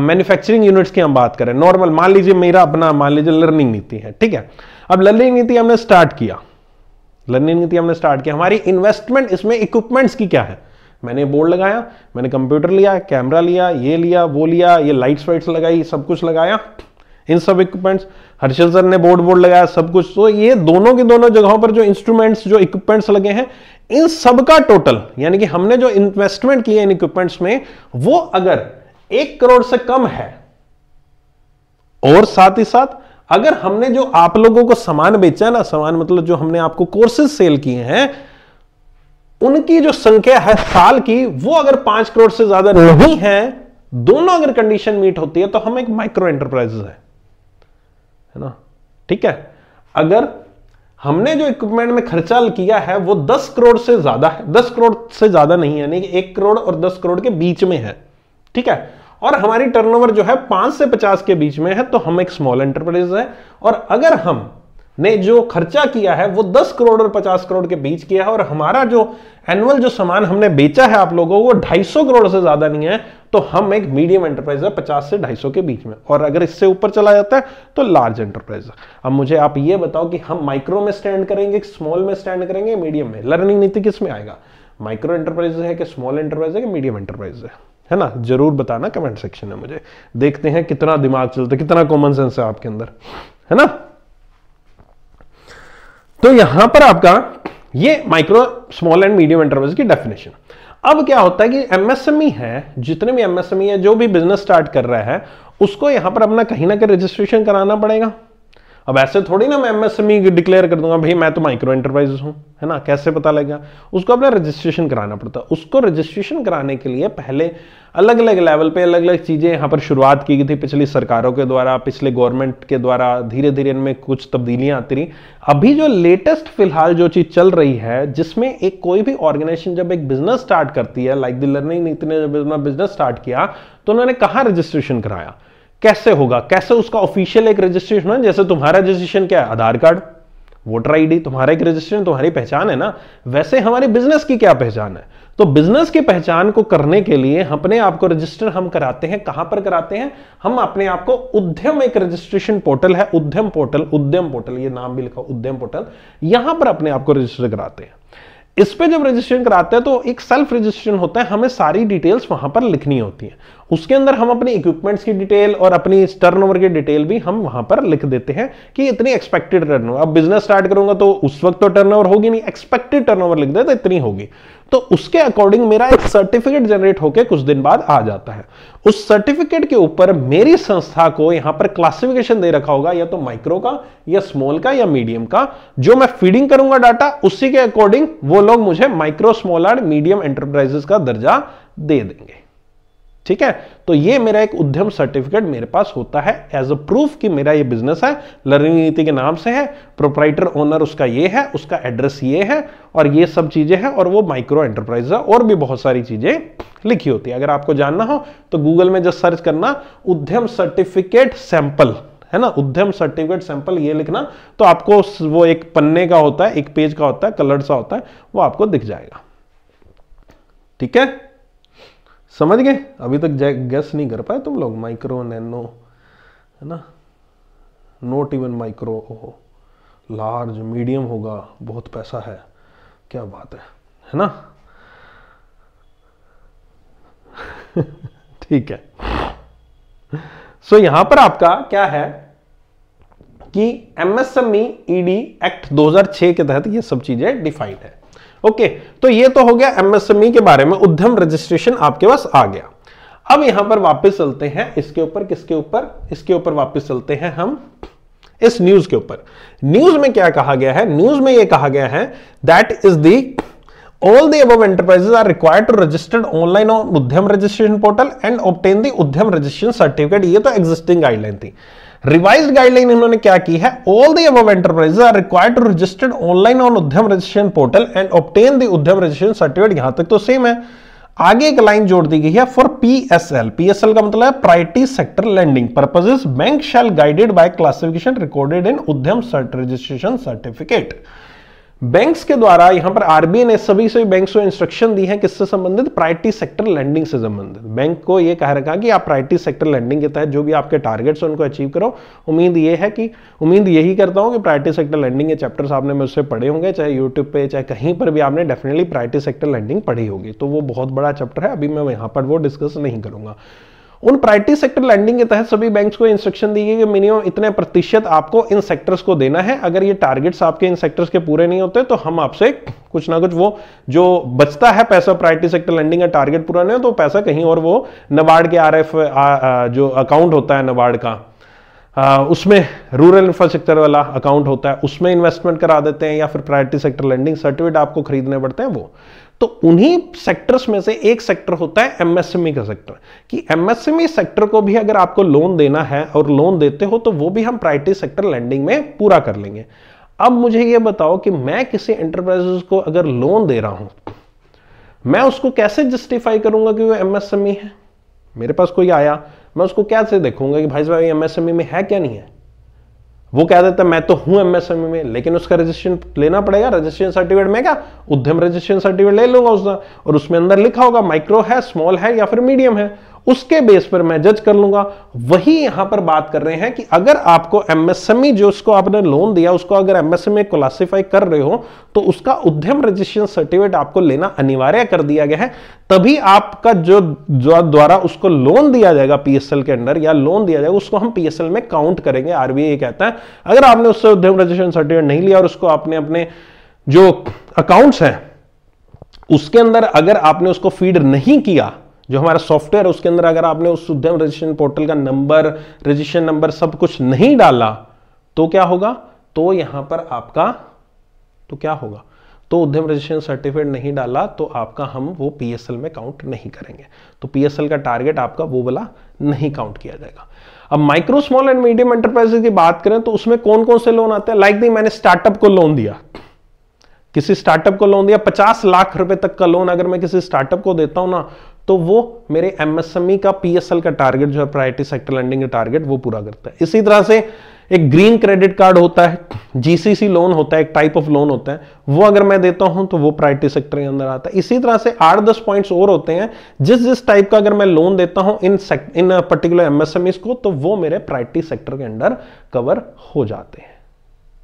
मैन्युफैक्चरिंग यूनिट्स की हम बात करें नॉर्मल मान लीजिए मेरा अपना मान लीजिए लर्निंग नीति है ठीक है अब लर्निंग नीति हमने स्टार्ट किया लर्निंग नीति हमने स्टार्ट किया हमारी इन्वेस्टमेंट इसमें इक्विपमेंट्स की क्या है मैंने बोर्ड लगाया मैंने कंप्यूटर लिया कैमरा लिया ये लिया वो लिया ये लाइट्स वाइट्स लगाई सब कुछ लगाया इन सब इक्विपमेंट्स हर्षल सर ने बोर्ड बोर्ड लगाया सब कुछ तो ये दोनों के दोनों जगहों पर जो इंस्ट्रूमेंट्स जो इक्विपमेंट्स लगे हैं इन सब का टोटल यानी कि हमने जो इन्वेस्टमेंट किया इन इक्विपमेंट्स में वो अगर एक करोड़ से कम है और साथ ही साथ अगर हमने जो आप लोगों को सामान बेचा ना सामान मतलब जो हमने आपको कोर्सेज सेल किए हैं उनकी जो संख्या है साल की वो अगर पांच करोड़ से ज्यादा नहीं है दोनों अगर कंडीशन मीट होती है तो हम एक माइक्रो एंटरप्राइजेस है है ना ठीक है अगर हमने जो इक्विपमेंट में खर्चा किया है वो 10 करोड़ से ज्यादा है 10 करोड़ से ज्यादा नहीं है कि एक करोड़ और 10 करोड़ के बीच में है ठीक है और हमारी टर्नओवर जो है पांच से पचास के बीच में है तो हम एक स्मॉल एंटरप्राइज है और अगर हम ने जो खर्चा किया है वो 10 करोड़ और 50 करोड़ के बीच किया है और हमारा जो एनुअल जो सामान हमने बेचा है आप लोगों को ढाई करोड़ से ज्यादा नहीं है तो हम एक मीडियम एंटरप्राइज है पचास से ढाई के बीच में और अगर इससे ऊपर चला जाता है तो लार्ज एंटरप्राइज अब मुझे आप ये बताओ कि हम माइक्रो में स्टैंड करेंगे स्मॉल में स्टैंड करेंगे मीडियम में लर्निंग नीति किस में आएगा माइक्रो एंटरप्राइज है कि स्मॉल एंटरप्राइज है कि मीडियम एंटरप्राइज है है ना जरूर बताना कमेंट सेक्शन में मुझे देखते हैं कितना दिमाग चलता है कितना कॉमन सेंस है आपके अंदर है ना तो यहां पर आपका ये micro small and medium enterprise की डेफिनेशन अब क्या होता है कि एमएसएमई e है जितने भी एमएसएमई e है जो भी बिजनेस स्टार्ट कर रहा है उसको यहां पर अपना कहीं ना कहीं रजिस्ट्रेशन कराना पड़ेगा अब ऐसे थोड़ी ना मैं एमएसएमई डिक्लेयर e कर दूंगा भाई मैं तो माइक्रो एंटरप्राइजेस हूँ है ना कैसे पता लगेगा उसको अपना रजिस्ट्रेशन कराना पड़ता है उसको रजिस्ट्रेशन कराने के लिए पहले अलग अलग लेवल पे अलग अलग चीज़ें यहाँ पर शुरुआत की गई थी पिछली सरकारों के द्वारा पिछले गवर्नमेंट के द्वारा धीरे धीरे इनमें कुछ तब्दीलियाँ आती रही अभी जो लेटेस्ट फिलहाल जो चीज़ चल रही है जिसमें एक कोई भी ऑर्गेनाइजेशन जब एक बिजनेस स्टार्ट करती है लाइक द लर्निंग नीति ने जब अपना बिजनेस स्टार्ट किया तो उन्होंने कहाँ रजिस्ट्रेशन कराया कैसे होगा कैसे उसका ऑफिशियल एक रजिस्ट्रेशन है जैसे तुम्हारा रजिस्ट्रेशन क्या है आधार कार्ड वोटर आईडी तुम्हारा एक रजिस्ट्रेशन तुम्हारी पहचान है ना वैसे हमारे बिजनेस की क्या पहचान है तो बिजनेस की पहचान को करने के लिए अपने आप को रजिस्टर हम कराते हैं कहां पर कराते हैं हम अपने आप को उद्यम एक रजिस्ट्रेशन पोर्टल है उद्यम पोर्टल उद्यम पोर्टल ये नाम भी लिखा उद्यम पोर्टल यहां पर अपने आप को रजिस्टर कराते हैं इस पे जब रजिस्ट्रेशन कराते हैं तो एक सेल्फ रजिस्ट्रेशन होता है हमें सारी डिटेल्स वहां पर लिखनी होती है उसके अंदर हम अपनी इक्विपमेंट्स की डिटेल और अपनी टर्नओवर की डिटेल भी हम वहां पर लिख देते हैं कि इतनी एक्सपेक्टेड टर्न अब बिजनेस स्टार्ट करूंगा तो उस वक्त तो टर्नओवर होगी नहीं एक्सपेक्टेड टर्नओवर लिख दे तो इतनी होगी तो उसके अकॉर्डिंग मेरा एक सर्टिफिकेट जनरेट होकर कुछ दिन बाद आ जाता है उस सर्टिफिकेट के ऊपर मेरी संस्था को यहां पर क्लासिफिकेशन दे रखा होगा या तो माइक्रो का या स्मॉल का या मीडियम का जो मैं फीडिंग करूंगा डाटा उसी के अकॉर्डिंग वो लोग मुझे micro small and medium enterprises का दर्जा दे देंगे ठीक है तो ये मेरा एक उद्यम सर्टिफिकेट मेरे पास होता है एज अ प्रूफ कि मेरा ये बिजनेस है लर्निंग नीति के नाम से है प्रोपराइटर ओनर उसका ये है उसका एड्रेस ये है और ये सब चीज़ें हैं और वो माइक्रो एंटरप्राइज है और भी बहुत सारी चीज़ें लिखी होती है अगर आपको जानना हो तो गूगल में जस्ट सर्च करना उद्यम सर्टिफिकेट सैंपल है ना उद्यम सर्टिफिकेट सैंपल ये लिखना तो आपको वो एक पन्ने का होता है एक पेज का होता है कलर सा होता है वो आपको दिख जाएगा ठीक है समझ गए अभी तक गैस नहीं कर पाए तुम लोग माइक्रो नैनो है ना not even micro large medium होगा बहुत पैसा है क्या बात है है ना ठीक है सो so, यहां पर आपका क्या है कि एमएसएमई ईडी एक्ट 2006 के तहत ये सब चीजें डिफाइंड है ओके तो ये तो हो गया एमएसएमई के बारे में उद्यम रजिस्ट्रेशन आपके पास आ गया अब यहां पर वापस चलते हैं इसके ऊपर किसके ऊपर इसके ऊपर वापस चलते हैं हम इस न्यूज के ऊपर न्यूज में क्या कहा गया है न्यूज में यह कहा गया है that is the All the above enterprises are required to register online on Udhyam registration portal and obtain the Udhyam registration certificate. ये तो existing guideline थी रिवाइज्ड गाइडलाइन इन्होंने क्या की है ऑल दी अब enterprises are required to registered online on Udyam registration portal and optain the Udyam registration certificate यहां तक तो सेम है आगे एक लाइन जोड़ दी गई है फॉर पीएसएल पीएसएल का मतलब है priority sector lending purposes bank shall guided by classification recorded in Udyam registration certificate banks के द्वारा यहां पर आरबीआई ने सभी सभी बैंक्स को इंस्ट्रक्शन दी है किससे संबंधित प्रायोरिटी सेक्टर लैंडिंग से संबंधित बैंक को यह कह रखा कि आप प्रायोरिटी सेक्टर लैंडिंग के तहत जो भी आपके टारगेट्स हैं उनको अचीव करो उम्मीद ये है कि उम्मीद यही करता हूं कि प्रायोरिटी सेक्टर लैंडिंग के चैप्टर्स आपने मुझसे पढ़े होंगे चाहे यूट्यूब पे चाहे कहीं पर भी आपने डेफिनेटली प्रायोरिटी सेक्टर लैंडिंग पढ़ी होगी तो वो बहुत बड़ा चैप्टर है अभी मैं यहाँ पर वो डिस्कस नहीं करूंगा उन प्रायोरिटी सेक्टर लैंडिंग के तहत सभी बैंक्स को इंस्ट्रक्शन दी गई कि मिनिमम इतने प्रतिशत आपको इन सेक्टर्स को देना है अगर ये टारगेट्स आपके इन सेक्टर्स के पूरे नहीं होते तो हम आपसे कुछ ना कुछ वो जो बचता है पैसा प्रायोरिटी सेक्टर लैंडिंग का टारगेट पूरा नहीं हो तो पैसा कहीं और वो नबार्ड के आर जो अकाउंट होता है नबार्ड का आ, उसमें रूरल इंफ्रास्ट्रक्चर वाला अकाउंट होता है उसमें इन्वेस्टमेंट करा देते हैं या फिर प्रायोरिटी सेक्टर लैंडिंग सर्टिफिकेट आपको खरीदने पड़ते हैं वो तो उन्हीं सेक्टर्स में से एक सेक्टर होता है एमएसएमई e का सेक्टर कि एमएसएमई सेक्टर e को भी अगर आपको लोन देना है और लोन देते हो तो वो भी हम प्रायोरिटी सेक्टर लैंडिंग में पूरा कर लेंगे अब मुझे ये बताओ कि मैं किसी एंटरप्राइजेस को अगर लोन दे रहा हूं मैं उसको कैसे जस्टिफाई करूंगा कि वो एमएसएमई e है मेरे पास कोई आया मैं उसको कैसे देखूंगा कि भाई साहब एमएसएमई में है क्या नहीं है वो कह देता है मैं तो हूं एमएसएमई e में लेकिन उसका रजिस्ट्रेशन लेना पड़ेगा रजिस्ट्रेशन सर्टिफिकेट में क्या उद्यम रजिस्ट्रेशन सर्टिफिकेट ले लूंगा उसका और उसमें अंदर लिखा होगा माइक्रो है स्मॉल है या फिर मीडियम है उसके बेस पर मैं जज कर लूंगा वही यहां पर बात कर रहे हैं कि अगर आपको एमएसएमई e जो उसको आपने लोन दिया उसको अगर एमएसएमई क्लासिफाई e कर रहे हो तो उसका उद्यम रजिस्ट्रेशन सर्टिफिकेट आपको लेना अनिवार्य कर दिया गया है तभी आपका जो द्वारा उसको लोन दिया जाएगा पीएसएल के अंदर या लोन दिया जाएगा उसको हम पीएसएल में काउंट करेंगे आरबीआई कहता है अगर आपने उससे उद्यम रजिस्ट्रेशन सर्टिफिकेट नहीं लिया और उसको आपने अपने जो अकाउंट्स हैं उसके अंदर अगर आपने उसको फीड नहीं किया जो हमारा सॉफ्टवेयर है उसके अंदर अगर आपने उस उद्यम रजिस्ट्रेशन पोर्टल का नंबर रजिस्ट्रेशन नंबर सब कुछ नहीं डाला तो क्या होगा तो यहां पर आपका तो क्या होगा तो उद्यम रजिस्ट्रेशन सर्टिफिकेट नहीं डाला तो आपका हम वो पीएसएल में काउंट नहीं करेंगे तो पीएसएल का टारगेट आपका वो वाला नहीं काउंट किया जाएगा अब micro small and medium enterprises की बात करें तो उसमें कौन कौन से लोन आते हैं लाइक दी मैंने स्टार्टअप को लोन दिया किसी स्टार्टअप को लोन दिया पचास लाख रुपए तक का लोन अगर मैं किसी स्टार्टअप को देता हूं ना तो वो मेरे एमएसएमई e का पीएसएल का टारगेट जो है प्रायोरिटी सेक्टर लैंडिंग का टारगेट वो पूरा करता है इसी तरह से एक ग्रीन क्रेडिट कार्ड होता है जीसीसी लोन होता है एक टाइप ऑफ लोन होता है वो अगर मैं देता हूं तो वो प्रायोरिटी सेक्टर के अंदर आता है इसी तरह से आठ दस पॉइंट्स और होते हैं जिस जिस टाइप का अगर मैं लोन देता हूं इन इन पर्टिकुलर एमएसएमई को तो वो मेरे प्रायोरिटी सेक्टर के अंडर कवर हो जाते हैं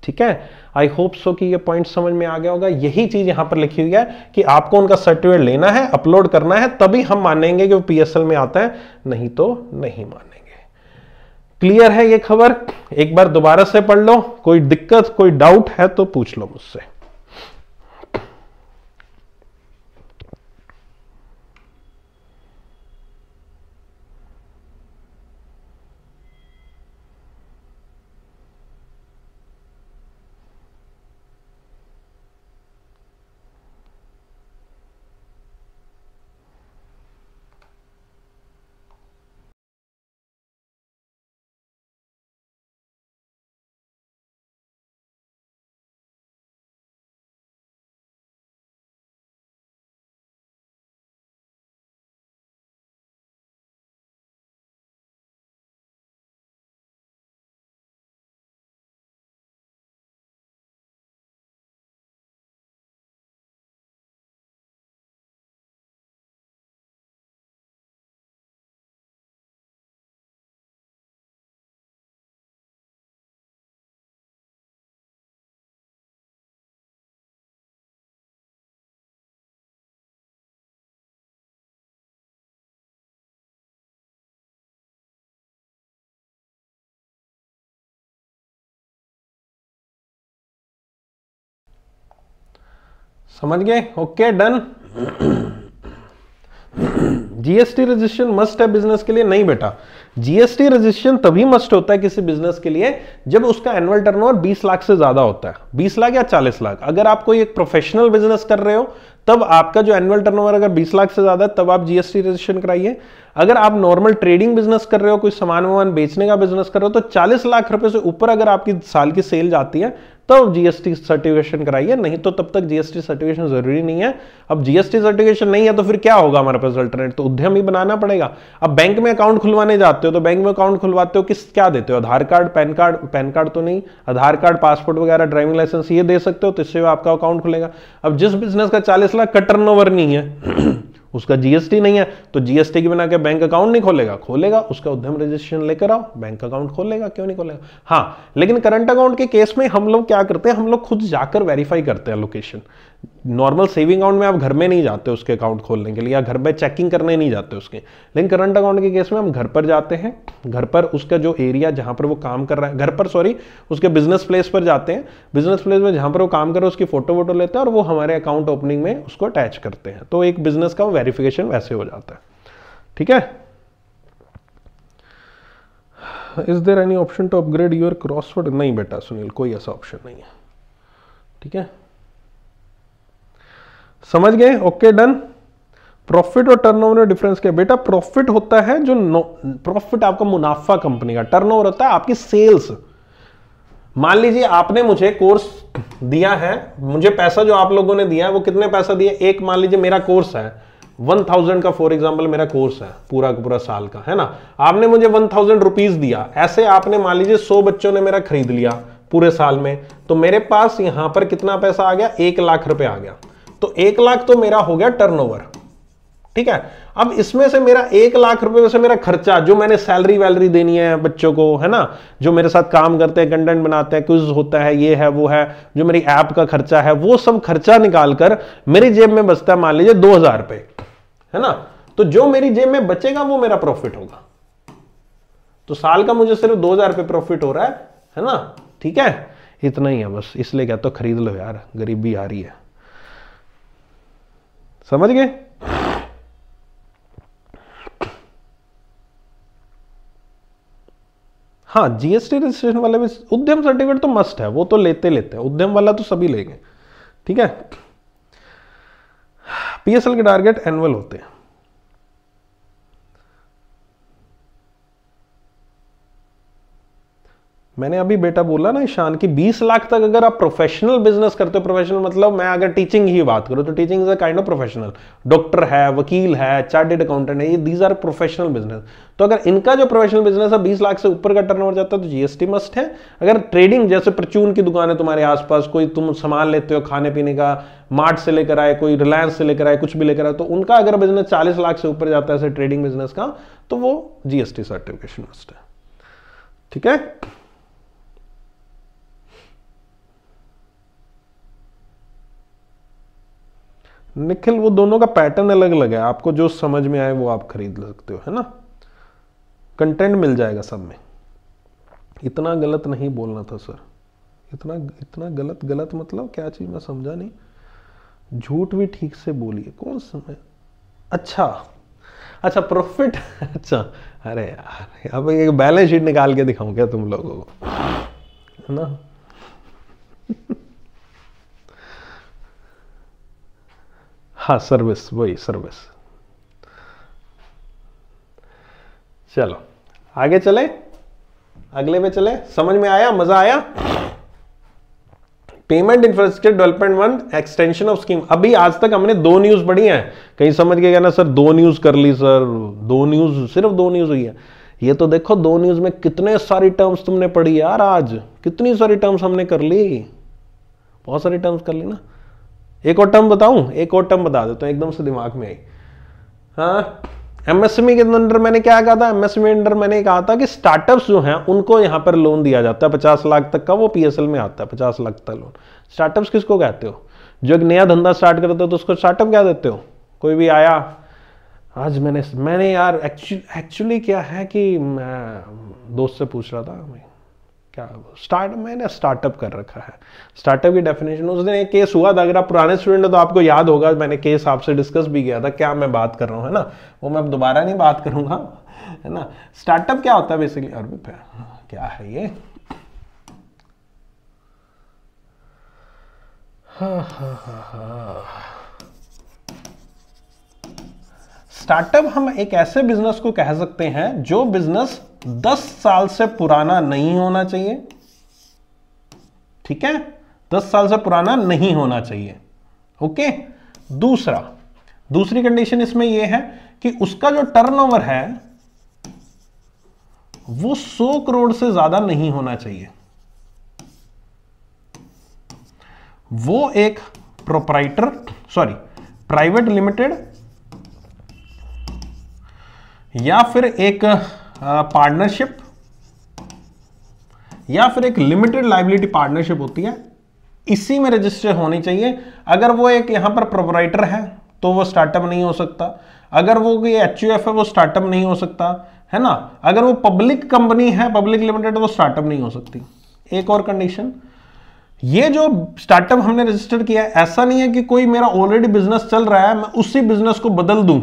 ठीक है आई होप सो कि ये पॉइंट समझ में आ गया होगा यही चीज यहां पर लिखी हुई है कि आपको उनका सर्टिफिकेट लेना है अपलोड करना है तभी हम मानेंगे कि वो पीएसएल में आता है नहीं तो नहीं मानेंगे क्लियर है ये खबर एक बार दोबारा से पढ़ लो कोई दिक्कत कोई डाउट है तो पूछ लो मुझसे समझ गए okay done GST registration must है बिजनेस के लिए नहीं बेटा जीएसटी रजिस्ट्रेशन तभी मस्ट होता है किसी बिजनेस के लिए जब उसका एनुअल टर्नओवर 20 लाख से ज्यादा होता है 20 लाख या 40 लाख अगर आप कोई एक प्रोफेशनल बिजनेस कर रहे हो तब आपका जो एनुअल टर्नओवर अगर 20 लाख से ज्यादा है तब आप जीएसटी रजिस्ट्रेशन कराइए अगर आप नॉर्मल ट्रेडिंग बिजनेस कर रहे हो कोई सामान वामान बेचने का बिजनेस कर रहे हो तो 40 लाख रुपए से ऊपर अगर आपकी साल की सेल जाती है तब जीएसटी सर्टिफिकेशन कराइए नहीं तो तब तक जीएसटी सर्टिफिकेशन जरूरी नहीं है अब जीएसटी सर्टिफिकेशन नहीं है तो फिर क्या होगा हमारे पास अल्टरनेट तो उद्यम ही बनाना पड़ेगा अब बैंक में अकाउंट खुलवाने जाते हो तो बैंक में अकाउंट खुलवाते हो किस क्या देते हो Aadhaar card PAN card PAN card तो नहीं आधार कार्ड पासपोर्ट वगैरह ड्राइविंग लाइसेंस ये दे सकते हो तो इससे आपका अकाउंट खुलेगा अब जिस बिजनेस का चालीस लाख का टर्न नहीं है उसका जीएसटी नहीं है तो जीएसटी के बिना क्या बैंक अकाउंट नहीं खोलेगा खोलेगा उसका उद्यम रजिस्ट्रेशन लेकर आओ बैंक अकाउंट खोलेगा क्यों नहीं खोलेगा हाँ लेकिन करंट अकाउंट के केस में हम लोग क्या करते हैं हम लोग खुद जाकर वेरीफाई करते हैं लोकेशन नॉर्मल सेविंग अकाउंट में आप घर में नहीं जाते उसके अकाउंट खोलने के लिए या घर में चेकिंग करने नहीं जाते उसके लेकिन करंट अकाउंट के केस में हम घर पर जाते हैं घर पर उसका जो एरिया जहां पर वो काम कर रहा है घर पर सॉरी उसके बिजनेस प्लेस पर जाते हैं बिजनेस प्लेस में जहां पर वो काम कर रहा है उसकी फोटो वोटो लेते हैं और वो हमारे अकाउंट ओपनिंग में उसको अटैच करते हैं तो एक बिजनेस का वेरिफिकेशन वैसे हो जाता है ठीक है is there any option to upgrade your crossword नहीं बेटा सुनील कोई ऐसा ऑप्शन नहीं है ठीक है समझ गए ओके डन प्रॉफिट और टर्नओवर में डिफरेंस क्या बेटा प्रॉफिट होता है जो प्रॉफिट आपका मुनाफा कंपनी का टर्नओवर होता है आपकी सेल्स मान लीजिए आपने मुझे कोर्स दिया है मुझे पैसा जो आप लोगों ने दिया है वो कितने पैसा दिया एक मान लीजिए मेरा कोर्स है वन थाउजेंड का फॉर एग्जाम्पल मेरा कोर्स है पूरा पूरा साल का है ना आपने मुझे वन थाउजेंड रुपीज दिया ऐसे आपने मान लीजिए 100 बच्चों ने मेरा खरीद लिया पूरे साल में तो मेरे पास यहां पर कितना पैसा आ गया एक लाख रुपए आ गया तो एक लाख तो मेरा हो गया टर्नओवर ठीक है अब इसमें से मेरा एक लाख रुपए में से मेरा खर्चा जो मैंने सैलरी वैलरी देनी है बच्चों को है ना जो मेरे साथ काम करते हैं कंटेंट बनाते हैं क्विज होता है ये है वो है जो मेरी ऐप का खर्चा है वो सब खर्चा निकालकर मेरी जेब में बचता है मान लीजिए दो हजार रुपये है ना तो जो मेरी जेब में बचेगा वो मेरा प्रॉफिट होगा तो साल का मुझे सिर्फ दो हजार रुपये प्रॉफिट हो रहा है है ना ठीक है इतना ही है बस इसलिए क्या तो खरीद लो यार गरीबी आ रही है समझ गए हाँ जीएसटी रजिस्ट्रेशन वाले भी उद्यम सर्टिफिकेट तो मस्ट है वो तो लेते लेते हैं उद्यम वाला तो सभी लेंगे ठीक है पीएसएल के टारगेट एनुअल होते हैं मैंने अभी बेटा बोला ना ईशान की बीस लाख तक अगर आप प्रोफेशनल बिजनेस करते हो प्रोफेशनल मतलब मैं अगर टीचिंग ही बात करूँ तो teaching is a kind of professional doctor है वकील है चार्टेड अकाउंटेंट है ये दीज आर प्रोफेशनल बिजनेस तो अगर इनका जो प्रोफेशनल बिजनेस है बीस लाख से ऊपर का टर्न ओवर जाता है तो जीएसटी मस्ट है अगर ट्रेडिंग जैसे परचून की दुकान है तुम्हारे आसपास कोई तुम सामान लेते हो खाने पीने का मार्ट से लेकर आए कोई रिलायंस से लेकर आए कुछ भी लेकर आए तो उनका अगर बिजनेस चालीस लाख से ऊपर जाता है ट्रेडिंग बिजनेस का तो वो जीएसटी सर्टिफिकेशन मस्ट है ठीक है निखिल वो दोनों का पैटर्न अलग अलग है आपको जो समझ में आए वो आप खरीद सकते हो है ना कंटेंट मिल जाएगा सब में इतना गलत नहीं बोलना था सर इतना इतना गलत गलत मतलब क्या चीज़ मैं समझा नहीं झूठ भी ठीक से बोलिए कौन समय अच्छा अच्छा प्रॉफिट अच्छा अरे यार अब एक बैलेंस शीट निकाल के दिखाऊं क्या तुम लोगों को है ना हाँ सर्विस वही सर्विस चलो आगे चले अगले में चले समझ में आया मजा आया payment infrastructure development one extension of scheme अभी आज तक हमने दो न्यूज पढ़ी है कहीं समझ के कहना सर दो न्यूज कर ली सर दो न्यूज सिर्फ दो न्यूज हुई है ये तो देखो दो न्यूज में कितने सारी टर्म्स तुमने पढ़ी यार आज कितनी सारी टर्म्स हमने कर ली बहुत सारी टर्म्स कर ली ना एक और टर्म बताऊं एक और टर्म बता देता तो हूं एकदम से दिमाग में आई हाँ एमएसएमई e के अंदर मैंने क्या कहा था एमएसएमई e अंदर मैंने कहा था कि स्टार्टअप्स जो हैं उनको यहाँ पर लोन दिया जाता है पचास लाख तक का वो पीएसएल में आता है पचास लाख तक लोन स्टार्टअप्स किसको कहते हो जो एक नया धंधा स्टार्ट करते हो तो उसको स्टार्टअप क्या देते हो कोई भी आया आज मैंने मैंने यार एक्चुअली क्या है कि मैं दोस्त से पूछ रहा था क्या स्टार्ट मैंने स्टार्टअप कर रखा है स्टार्टअप की डेफिनेशन उस दिन एक केस हुआ था अगर आप पुराने स्टूडेंट तो आपको याद होगा मैंने केस आपसे डिस्कस भी किया था क्या मैं बात कर रहा हूँ है ना वो मैं अब दोबारा नहीं बात करूँगा है ना स्टार्टअप क्या होता है बेसिकली अरबी पे क्या है ये स्टार्टअप हम एक ऐसे बिजनेस को कह सकते हैं जो बिजनेस 10 साल से पुराना नहीं होना चाहिए ठीक है 10 साल से पुराना नहीं होना चाहिए ओके दूसरा दूसरी कंडीशन इसमें यह है कि उसका जो टर्नओवर है वो 100 करोड़ से ज्यादा नहीं होना चाहिए वो एक प्रोपराइटर सॉरी प्राइवेट लिमिटेड या फिर एक पार्टनरशिप या फिर एक लिमिटेड लाइबिलिटी पार्टनरशिप होती है इसी में रजिस्टर होनी चाहिए अगर वो एक यहां पर प्रोपराइटर है तो वो स्टार्टअप नहीं हो सकता अगर वो ये एच है वो स्टार्टअप नहीं हो सकता है ना अगर वो पब्लिक कंपनी है पब्लिक लिमिटेड वो स्टार्टअप नहीं हो सकती एक और कंडीशन ये जो स्टार्टअप हमने रजिस्टर किया है ऐसा नहीं है कि कोई मेरा ऑलरेडी बिजनेस चल रहा है मैं उसी बिजनेस को बदल दूं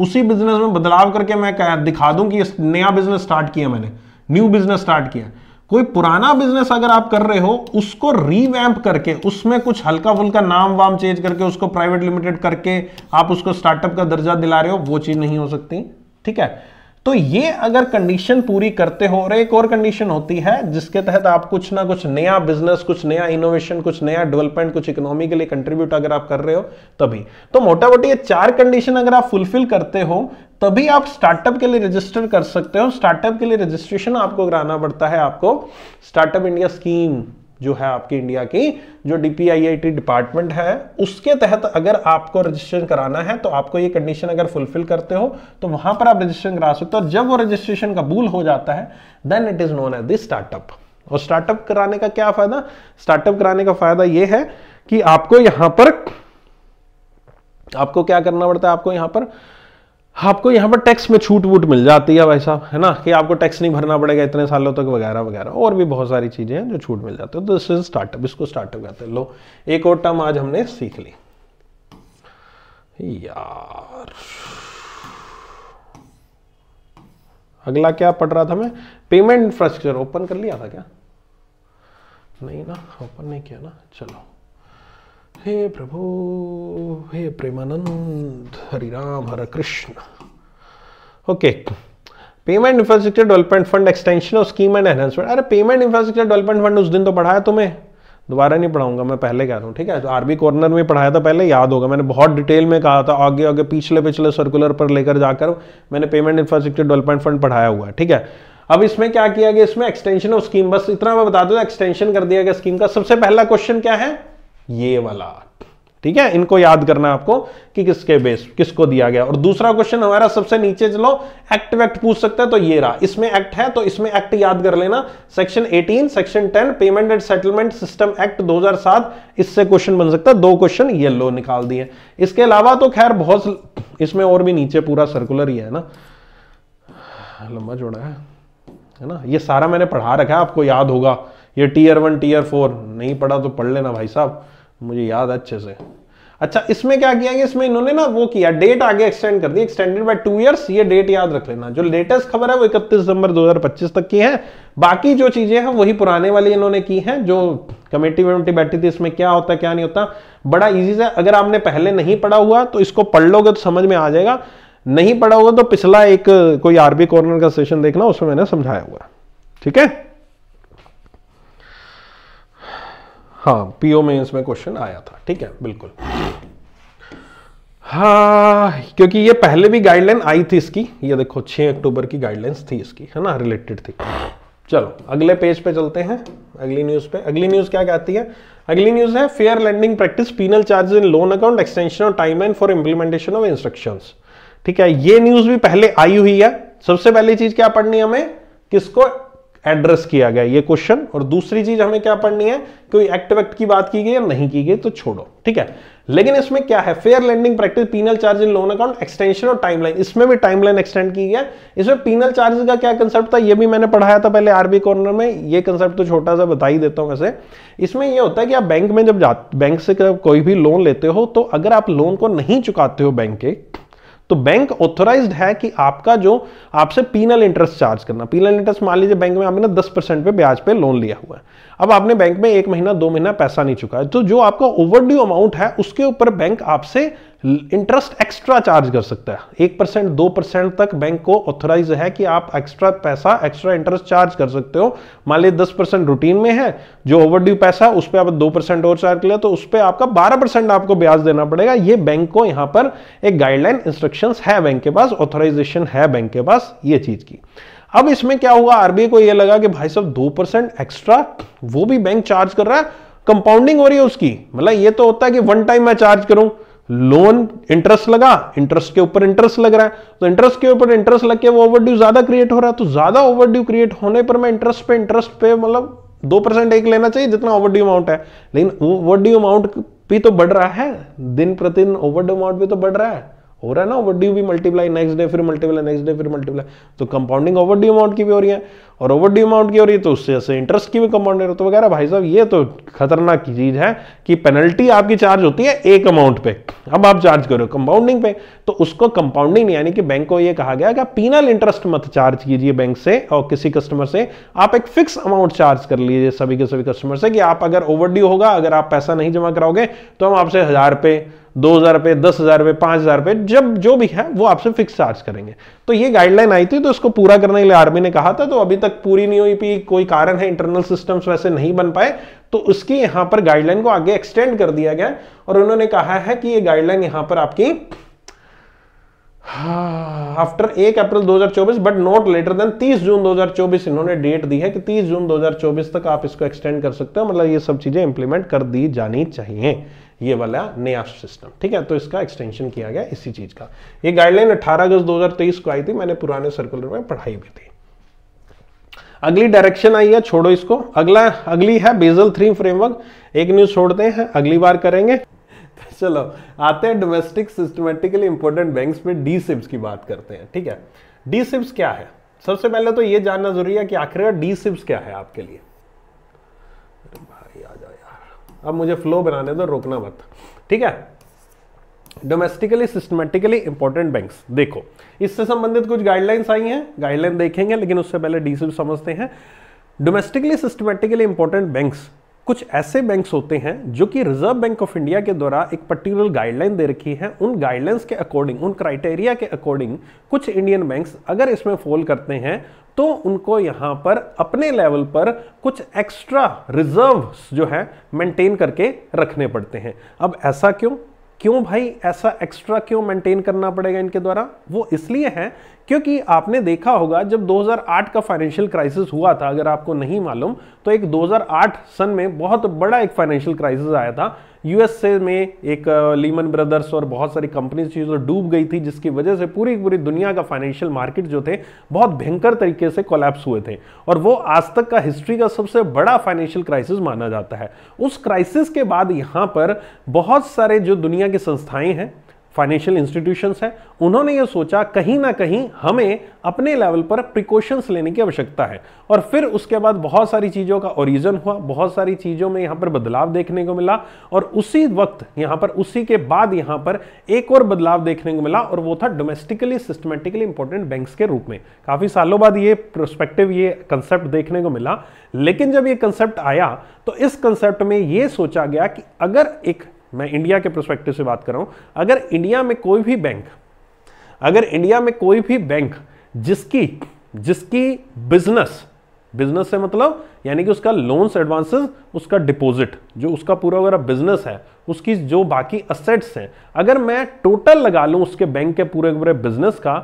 उसी बिजनेस में बदलाव करके मैं कह दिखा दूं कि नया बिजनेस स्टार्ट किया मैंने न्यू बिजनेस स्टार्ट किया कोई पुराना बिजनेस अगर आप कर रहे हो उसको रीवैम्प करके उसमें कुछ हल्का फुल्का नाम वाम चेंज करके उसको प्राइवेट लिमिटेड करके आप उसको स्टार्टअप का दर्जा दिला रहे हो वो चीज नहीं हो सकती ठीक है तो ये अगर कंडीशन पूरी करते हो और एक और कंडीशन होती है जिसके तहत आप कुछ ना कुछ नया बिजनेस कुछ नया इनोवेशन कुछ नया डेवलपमेंट कुछ इकोनॉमी के लिए कंट्रीब्यूट अगर आप कर रहे हो तभी तो मोटा मोटी ये चार कंडीशन अगर आप फुलफिल करते हो तभी आप स्टार्टअप के लिए रजिस्टर कर सकते हो स्टार्टअप के लिए रजिस्ट्रेशन आपको कराना पड़ता है आपको स्टार्टअप इंडिया स्कीम जो है आपकी इंडिया की जो डीपीआईआईटी डिपार्टमेंट है उसके तहत अगर आपको रजिस्ट्रेशन कराना है तो आपको ये कंडीशन अगर फुलफिल करते हो तो वहां पर आप रजिस्ट्रेशन करा सकते हो और जब वो रजिस्ट्रेशन कबूल हो जाता है then it is known as the startup और स्टार्टअप कराने का क्या फायदा स्टार्टअप कराने का फायदा यह है कि आपको यहां पर आपको क्या करना पड़ता है आपको यहां पर आपको यहाँ पर टैक्स में छूट वूट मिल जाती है भाई साहब है ना कि आपको टैक्स नहीं भरना पड़ेगा इतने सालों तक वगैरह वगैरह और भी बहुत सारी चीज़ें हैं जो छूट मिल जाती है तो दिस इज स्टार्टअप इसको स्टार्टअप कहते हैं लो एक और टर्म आज हमने सीख ली यार अगला क्या पढ़ रहा था मैं पेमेंट इंफ्रास्ट्रक्चर ओपन कर लिया था क्या नहीं ना ओपन नहीं किया ना चलो हे प्रभो हे प्रेमानंद राम हर Krishna okay payment infrastructure development fund extension of scheme and enhancement अरे पेमेंट इंफ्रास्ट्रक्चर डेवलपमेंट फंड उस दिन तो पढ़ाया तुम्हें दोबारा नहीं पढ़ाऊंगा मैं पहले कह रहा हूँ ठीक है तो आरबी कॉर्नर में पढ़ाया था पहले याद होगा मैंने बहुत डिटेल में कहा था आगे आगे पिछले पिछले सर्कुलर पर लेकर जाकर मैंने पेमेंट इंफ्रास्ट्रक्चर डेवलपमेंट फंड पढ़ाया हुआ है ठीक है अब इसमें क्या किया गया इसमें एक्सटेंशन ऑफ स्कीम बस इतना मैं बता दूं एक्सटेंशन कर दिया गया स्कीम का सबसे पहला क्वेश्चन क्या है ये वाला ठीक है इनको याद करना आपको कि किसके बेस किसको दिया गया और दूसरा क्वेश्चन हमारा सबसे नीचे चलो एक्ट वैक्ट पूछ सकता है तो ये रहा इसमें एक्ट है तो इसमें एक्ट याद कर लेना section 18 section 10 payment and settlement system act 2007 इससे क्वेश्चन बन सकता है दो क्वेश्चन येलो निकाल दिए इसके अलावा तो खैर बहुत इसमें और भी नीचे पूरा सर्कुलर ही है ना लंबा जोड़ा है ना ये सारा मैंने पढ़ा रखा है आपको याद होगा ये टीयर वन टीयर फोर नहीं पढ़ा तो पढ़ लेना भाई साहब मुझे याद अच्छे से अच्छा इसमें क्या किया कि इसमें इन्होंने ना वो किया डेट आगे एक्सटेंड कर दी एक्सटेंडेड बाय टू इयर्स ये डेट याद रख लेना जो लेटेस्ट खबर है वो इकतीस दिसंबर 2025 तक की है बाकी जो चीजें हैं वही पुराने वाली इन्होंने की हैं जो कमेटी वमेटी बैठी थी इसमें क्या होता क्या नहीं होता बड़ा ईजी से अगर आपने पहले नहीं पढ़ा हुआ तो इसको पढ़ लोगे तो समझ में आ जाएगा नहीं पढ़ा हुआ तो पिछला एक कोई आरबी कॉर्नर का सेशन देखना उसमें मैंने समझाया हुआ ठीक है हाँ पीओ में इसमें क्वेश्चन आया था ठीक है बिल्कुल हाँ क्योंकि ये पहले भी गाइडलाइन आई थी इसकी ये देखो 6 अक्टूबर की गाइडलाइंस थी इसकी है ना रिलेटेड थी चलो अगले पेज पे चलते हैं अगली न्यूज पे अगली न्यूज क्या कहती है अगली न्यूज है fair lending practice penal charges in loan account extension of time and for implementation of instruction ठीक है ये न्यूज भी पहले आई हुई है सबसे पहली चीज क्या पढ़नी हमें किसको एड्रेस किया गया ये क्वेश्चन और दूसरी चीज हमें क्या पढ़नी है कोई एक्ट वैक्ट की बात की गई या नहीं की गई तो छोड़ो ठीक है लेकिन इसमें क्या है fair lending practice penal charge in loan account extension और टाइमलाइन इसमें भी टाइमलाइन एक्सटेंड की गया इसमें पीनल चार्जेस का क्या कंसेप्ट था ये भी मैंने पढ़ाया था पहले आरबी कॉर्नर में ये कंसेप्ट तो छोटा सा बता ही देता हूं वैसे इसमें यह होता है कि आप बैंक में जब जा बैंक से कोई भी लोन लेते हो तो अगर आप लोन को नहीं चुकाते हो बैंक के तो बैंक ऑथोराइज है कि आपका जो आपसे पीनल इंटरेस्ट चार्ज करना पीनल इंटरेस्ट मान लीजिए बैंक में आपने दस परसेंट पे ब्याज पे लोन लिया हुआ है अब आपने बैंक में एक महीना दो महीना पैसा नहीं चुका तो जो आपका ओवरड्यू अमाउंट है उसके ऊपर बैंक आपसे इंटरेस्ट एक्स्ट्रा चार्ज कर सकता है एक परसेंट दो परसेंट तक बैंक को ऑथोराइज है कि आप एक्स्ट्रा पैसा एक्स्ट्रा इंटरेस्ट चार्ज कर सकते हो मान लीजिए दस परसेंट रूटीन में है जो ओवरड्यू पैसा उस पर आप दो परसेंट और चार्ज लिया तो उस पर आपका बारह परसेंट आपको ब्याज देना पड़ेगा ये बैंक को यहां पर एक गाइडलाइन इंस्ट्रक्शन है बैंक के पास ऑथोराइजेशन है बैंक के पास ये चीज की अब इसमें क्या हुआ आरबीआई को यह लगा कि भाई साहब दो परसेंट एक्स्ट्रा वो भी बैंक चार्ज कर रहा है कंपाउंडिंग हो रही है उसकी मतलब ये तो होता है कि वन टाइम मैं चार्ज करूं लोन इंटरेस्ट लगा इंटरेस्ट के ऊपर इंटरेस्ट लग रहा है तो इंटरेस्ट के ऊपर इंटरेस्ट लग के वो ओवरड्यू ज्यादा क्रिएट हो रहा है तो ज्यादा ओवरड्यू क्रिएट होने पर मैं इंटरेस्ट पे इंटरेस्ट पे मतलब दो परसेंट एक लेना चाहिए जितना ओवरड्यू अमाउंट है लेकिन ओवरड्यू अमाउंट भी तो बढ़ रहा है दिन प्रतिदिन ओवरड्यू अमाउंट भी तो बढ़ रहा है हो रहा है ना ओवरड्यू भी मल्टीप्लाई नेक्स्ट डे फिर मल्टीप्लाई नेक्स्ट डे फिर मल्टीप्लाई तो कंपाउंडिंग ओवर ड्यू अमाउंट की भी हो रही है और ओवर ड्यू अमाउंट की हो रही है तो उससे ऐसे इंटरेस्ट की भी कंपाउंड तो वगैरह भाई साहब ये तो खतरनाक चीज है कि पेनल्टी आपकी चार्ज होती है एक अमाउंट पे अब आप चार्ज करो कंपाउंडिंग पे तो उसको कंपाउंडिंग यानी कि बैंक को यह कहा गया कि आप पीनल इंटरेस्ट मत चार्ज कीजिए बैंक से और किसी कस्टमर से आप एक फिक्स अमाउंट चार्ज कर लीजिए सभी के सभी कस्टमर से कि आप अगर ओवरड्यू होगा अगर आप पैसा नहीं जमा कराओगे तो हम आपसे हजार रुपये दो हज़ार रुपए दस हज़ार रुपए पांच हज़ार रुपए जब जो भी है वो आपसे फिक्स चार्ज करेंगे तो ये गाइडलाइन आई थी तो इसको पूरा करने के लिए आर्मी ने कहा था तो अभी तक पूरी नहीं हुई कोई कारण है इंटरनल सिस्टम्स वैसे नहीं बन पाए तो उसकी यहां पर गाइडलाइन को आगे एक्सटेंड कर दिया गया और उन्होंने कहा है कि ये गाइडलाइन यहां पर आपकी आफ्टर एक April 2024 but not later than 30 June 2024 इन्होंने डेट दी है कि 30 जून 2024 तक आप इसको एक्सटेंड कर सकते हो मतलब ये सब चीजें इंप्लीमेंट कर दी जानी चाहिए ये वाला नया सिस्टम ठीक है तो इसका एक्सटेंशन किया गया इसी चीज़ का ये गाइडलाइन 18 अगस्त 2023 को आई थी मैंने पुराने सर्कुलर में पढ़ाई भी थी अगली डायरेक्शन आई है छोड़ो इसको अगला अगली है बेजल थ्री फ्रेमवर्क एक न्यूज छोड़ते हैं अगली बार करेंगे चलो आते हैं डोमेस्टिक सिस्टमेटिकली इंपोर्टेंट बैंक में डी की बात करते हैं ठीक है डी क्या है सबसे पहले तो ये जानना जरूरी है कि आखिर डी क्या है आपके लिए अब मुझे फ्लो बनाने दो रोकना मत ठीक है डोमेस्टिकली सिस्टमेटिकली इंपॉर्टेंट बैंक देखो इससे संबंधित कुछ गाइडलाइंस आई हैं गाइडलाइन देखेंगे लेकिन उससे पहले डी समझते हैं डोमेस्टिकली सिस्टमेटिकली इंपॉर्टेंट बैंक्स कुछ ऐसे बैंक्स होते हैं जो कि रिजर्व बैंक ऑफ इंडिया के द्वारा एक पर्टिकुलर गाइडलाइन दे रखी है उन गाइडलाइंस के अकॉर्डिंग उन क्राइटेरिया के अकॉर्डिंग कुछ इंडियन बैंक्स अगर इसमें फॉल करते हैं तो उनको यहाँ पर अपने लेवल पर कुछ एक्स्ट्रा रिजर्व जो है मेंटेन करके रखने पड़ते हैं अब ऐसा क्यों क्यों भाई ऐसा एक्स्ट्रा क्यों मेंटेन करना पड़ेगा इनके द्वारा वो इसलिए है क्योंकि आपने देखा होगा जब 2008 का फाइनेंशियल क्राइसिस हुआ था अगर आपको नहीं मालूम तो एक 2008 सन में बहुत बड़ा एक फाइनेंशियल क्राइसिस आया था यूएसए में एक लीमन ब्रदर्स और बहुत सारी कंपनीज चीज़ डूब गई थी जिसकी वजह से पूरी पूरी दुनिया का फाइनेंशियल मार्केट जो थे बहुत भयंकर तरीके से कोलैप्स हुए थे और वो आज तक का हिस्ट्री का सबसे बड़ा फाइनेंशियल क्राइसिस माना जाता है उस क्राइसिस के बाद यहाँ पर बहुत सारे जो दुनिया की संस्थाएं हैं फाइनेंशियल इंस्टीट्यूशंस हैं उन्होंने ये सोचा कहीं ना कहीं हमें अपने लेवल पर प्रिकॉशंस लेने की आवश्यकता है और फिर उसके बाद बहुत सारी चीज़ों का ओरिजन हुआ बहुत सारी चीज़ों में यहाँ पर बदलाव देखने को मिला और उसी वक्त यहाँ पर उसी के बाद यहाँ पर एक और बदलाव देखने को मिला और वो था डोमेस्टिकली सिस्टमेटिकली इंपॉर्टेंट बैंक्स के रूप में काफ़ी सालों बाद ये प्रोस्पेक्टिव ये कंसेप्ट देखने को मिला लेकिन जब ये कंसेप्ट आया तो इस कंसेप्ट में ये सोचा गया कि अगर एक मैं इंडिया के प्रोस्पेक्टिव से बात कर रहा हूं अगर इंडिया में कोई भी बैंक अगर इंडिया में कोई भी बैंक जिसकी जिसकी बिजनेस बिजनेस से मतलब यानी कि उसका लोन्स एडवांसेस उसका डिपॉजिट जो उसका पूरा वगैरह बिजनेस है उसकी जो बाकी असेट्स हैं अगर मैं टोटल लगा लूं उसके बैंक के पूरे पूरे बिजनेस का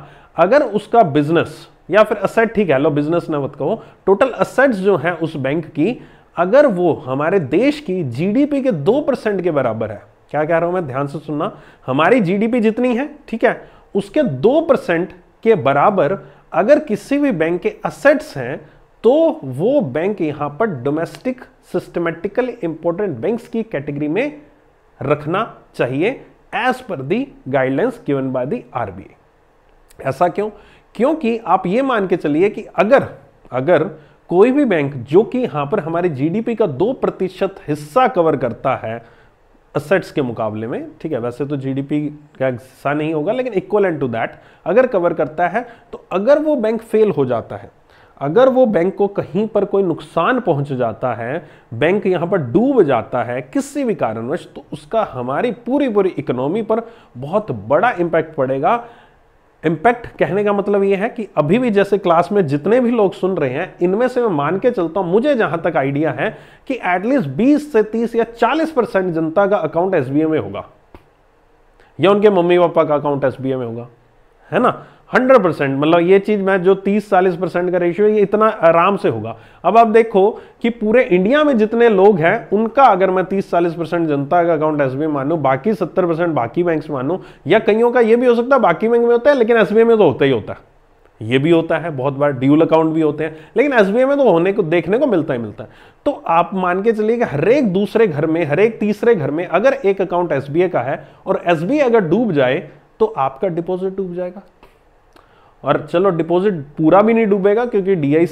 अगर उसका बिजनेस या फिर असेट ठीक है लो बिजनेस ना मत कहो टोटल असेट्स जो हैं उस बैंक की अगर वो हमारे देश की जीडीपी के दो परसेंट के बराबर है क्या कह रहा हूं मैं ध्यान से सुनना हमारी जीडीपी जितनी है ठीक है उसके दो परसेंट के बराबर अगर किसी भी बैंक के असेट्स हैं तो वो बैंक यहां पर डोमेस्टिक सिस्टमेटिकल इंपोर्टेंट बैंक्स की कैटेगरी में रखना चाहिए as per the guidelines given by the RBI ऐसा क्यों क्योंकि आप ये मान के चलिए कि अगर अगर कोई भी बैंक जो कि यहाँ पर हमारे जीडीपी का दो प्रतिशत हिस्सा कवर करता है असेट्स के मुकाबले में ठीक है वैसे तो जीडीपी का हिस्सा नहीं होगा लेकिन एंड टू दैट अगर कवर करता है तो अगर वो बैंक फेल हो जाता है अगर वो बैंक को कहीं पर कोई नुकसान पहुंच जाता है बैंक यहां पर डूब जाता है किसी भी कारणवश तो उसका हमारी पूरी पूरी इकोनॉमी पर बहुत बड़ा इंपैक्ट पड़ेगा इम्पैक्ट कहने का मतलब ये है कि अभी भी जैसे क्लास में जितने भी लोग सुन रहे हैं इनमें से मैं मान के चलता हूं मुझे जहां तक आइडिया है कि एटलीस्ट 20 से 30 या 40 परसेंट जनता का अकाउंट एस में होगा या उनके मम्मी पापा का अकाउंट एस में होगा है ना हंड्रेड परसेंट मतलब ये चीज़ मैं जो तीस चालीस परसेंट का रेशियो ये इतना आराम से होगा अब आप देखो कि पूरे इंडिया में जितने लोग हैं उनका अगर मैं तीस चालीस परसेंट जनता का अकाउंट एस बी मानूँ बाकी सत्तर परसेंट बाकी बैंक में मानूँ या कईयों का ये भी हो सकता है बाकी बैंक में होता है लेकिन एस में तो होता ही होता है ये भी होता है बहुत बार ड्यूल अकाउंट भी होते हैं लेकिन एस में तो होने को देखने को मिलता ही मिलता है तो आप मान के चलिए कि हर एक दूसरे घर में हर एक तीसरे घर में अगर एक अकाउंट एस का है और एस अगर डूब जाए तो आपका डिपॉजिट डूब जाएगा और चलो डिपॉजिट पूरा भी नहीं डूबेगा क्योंकि डी है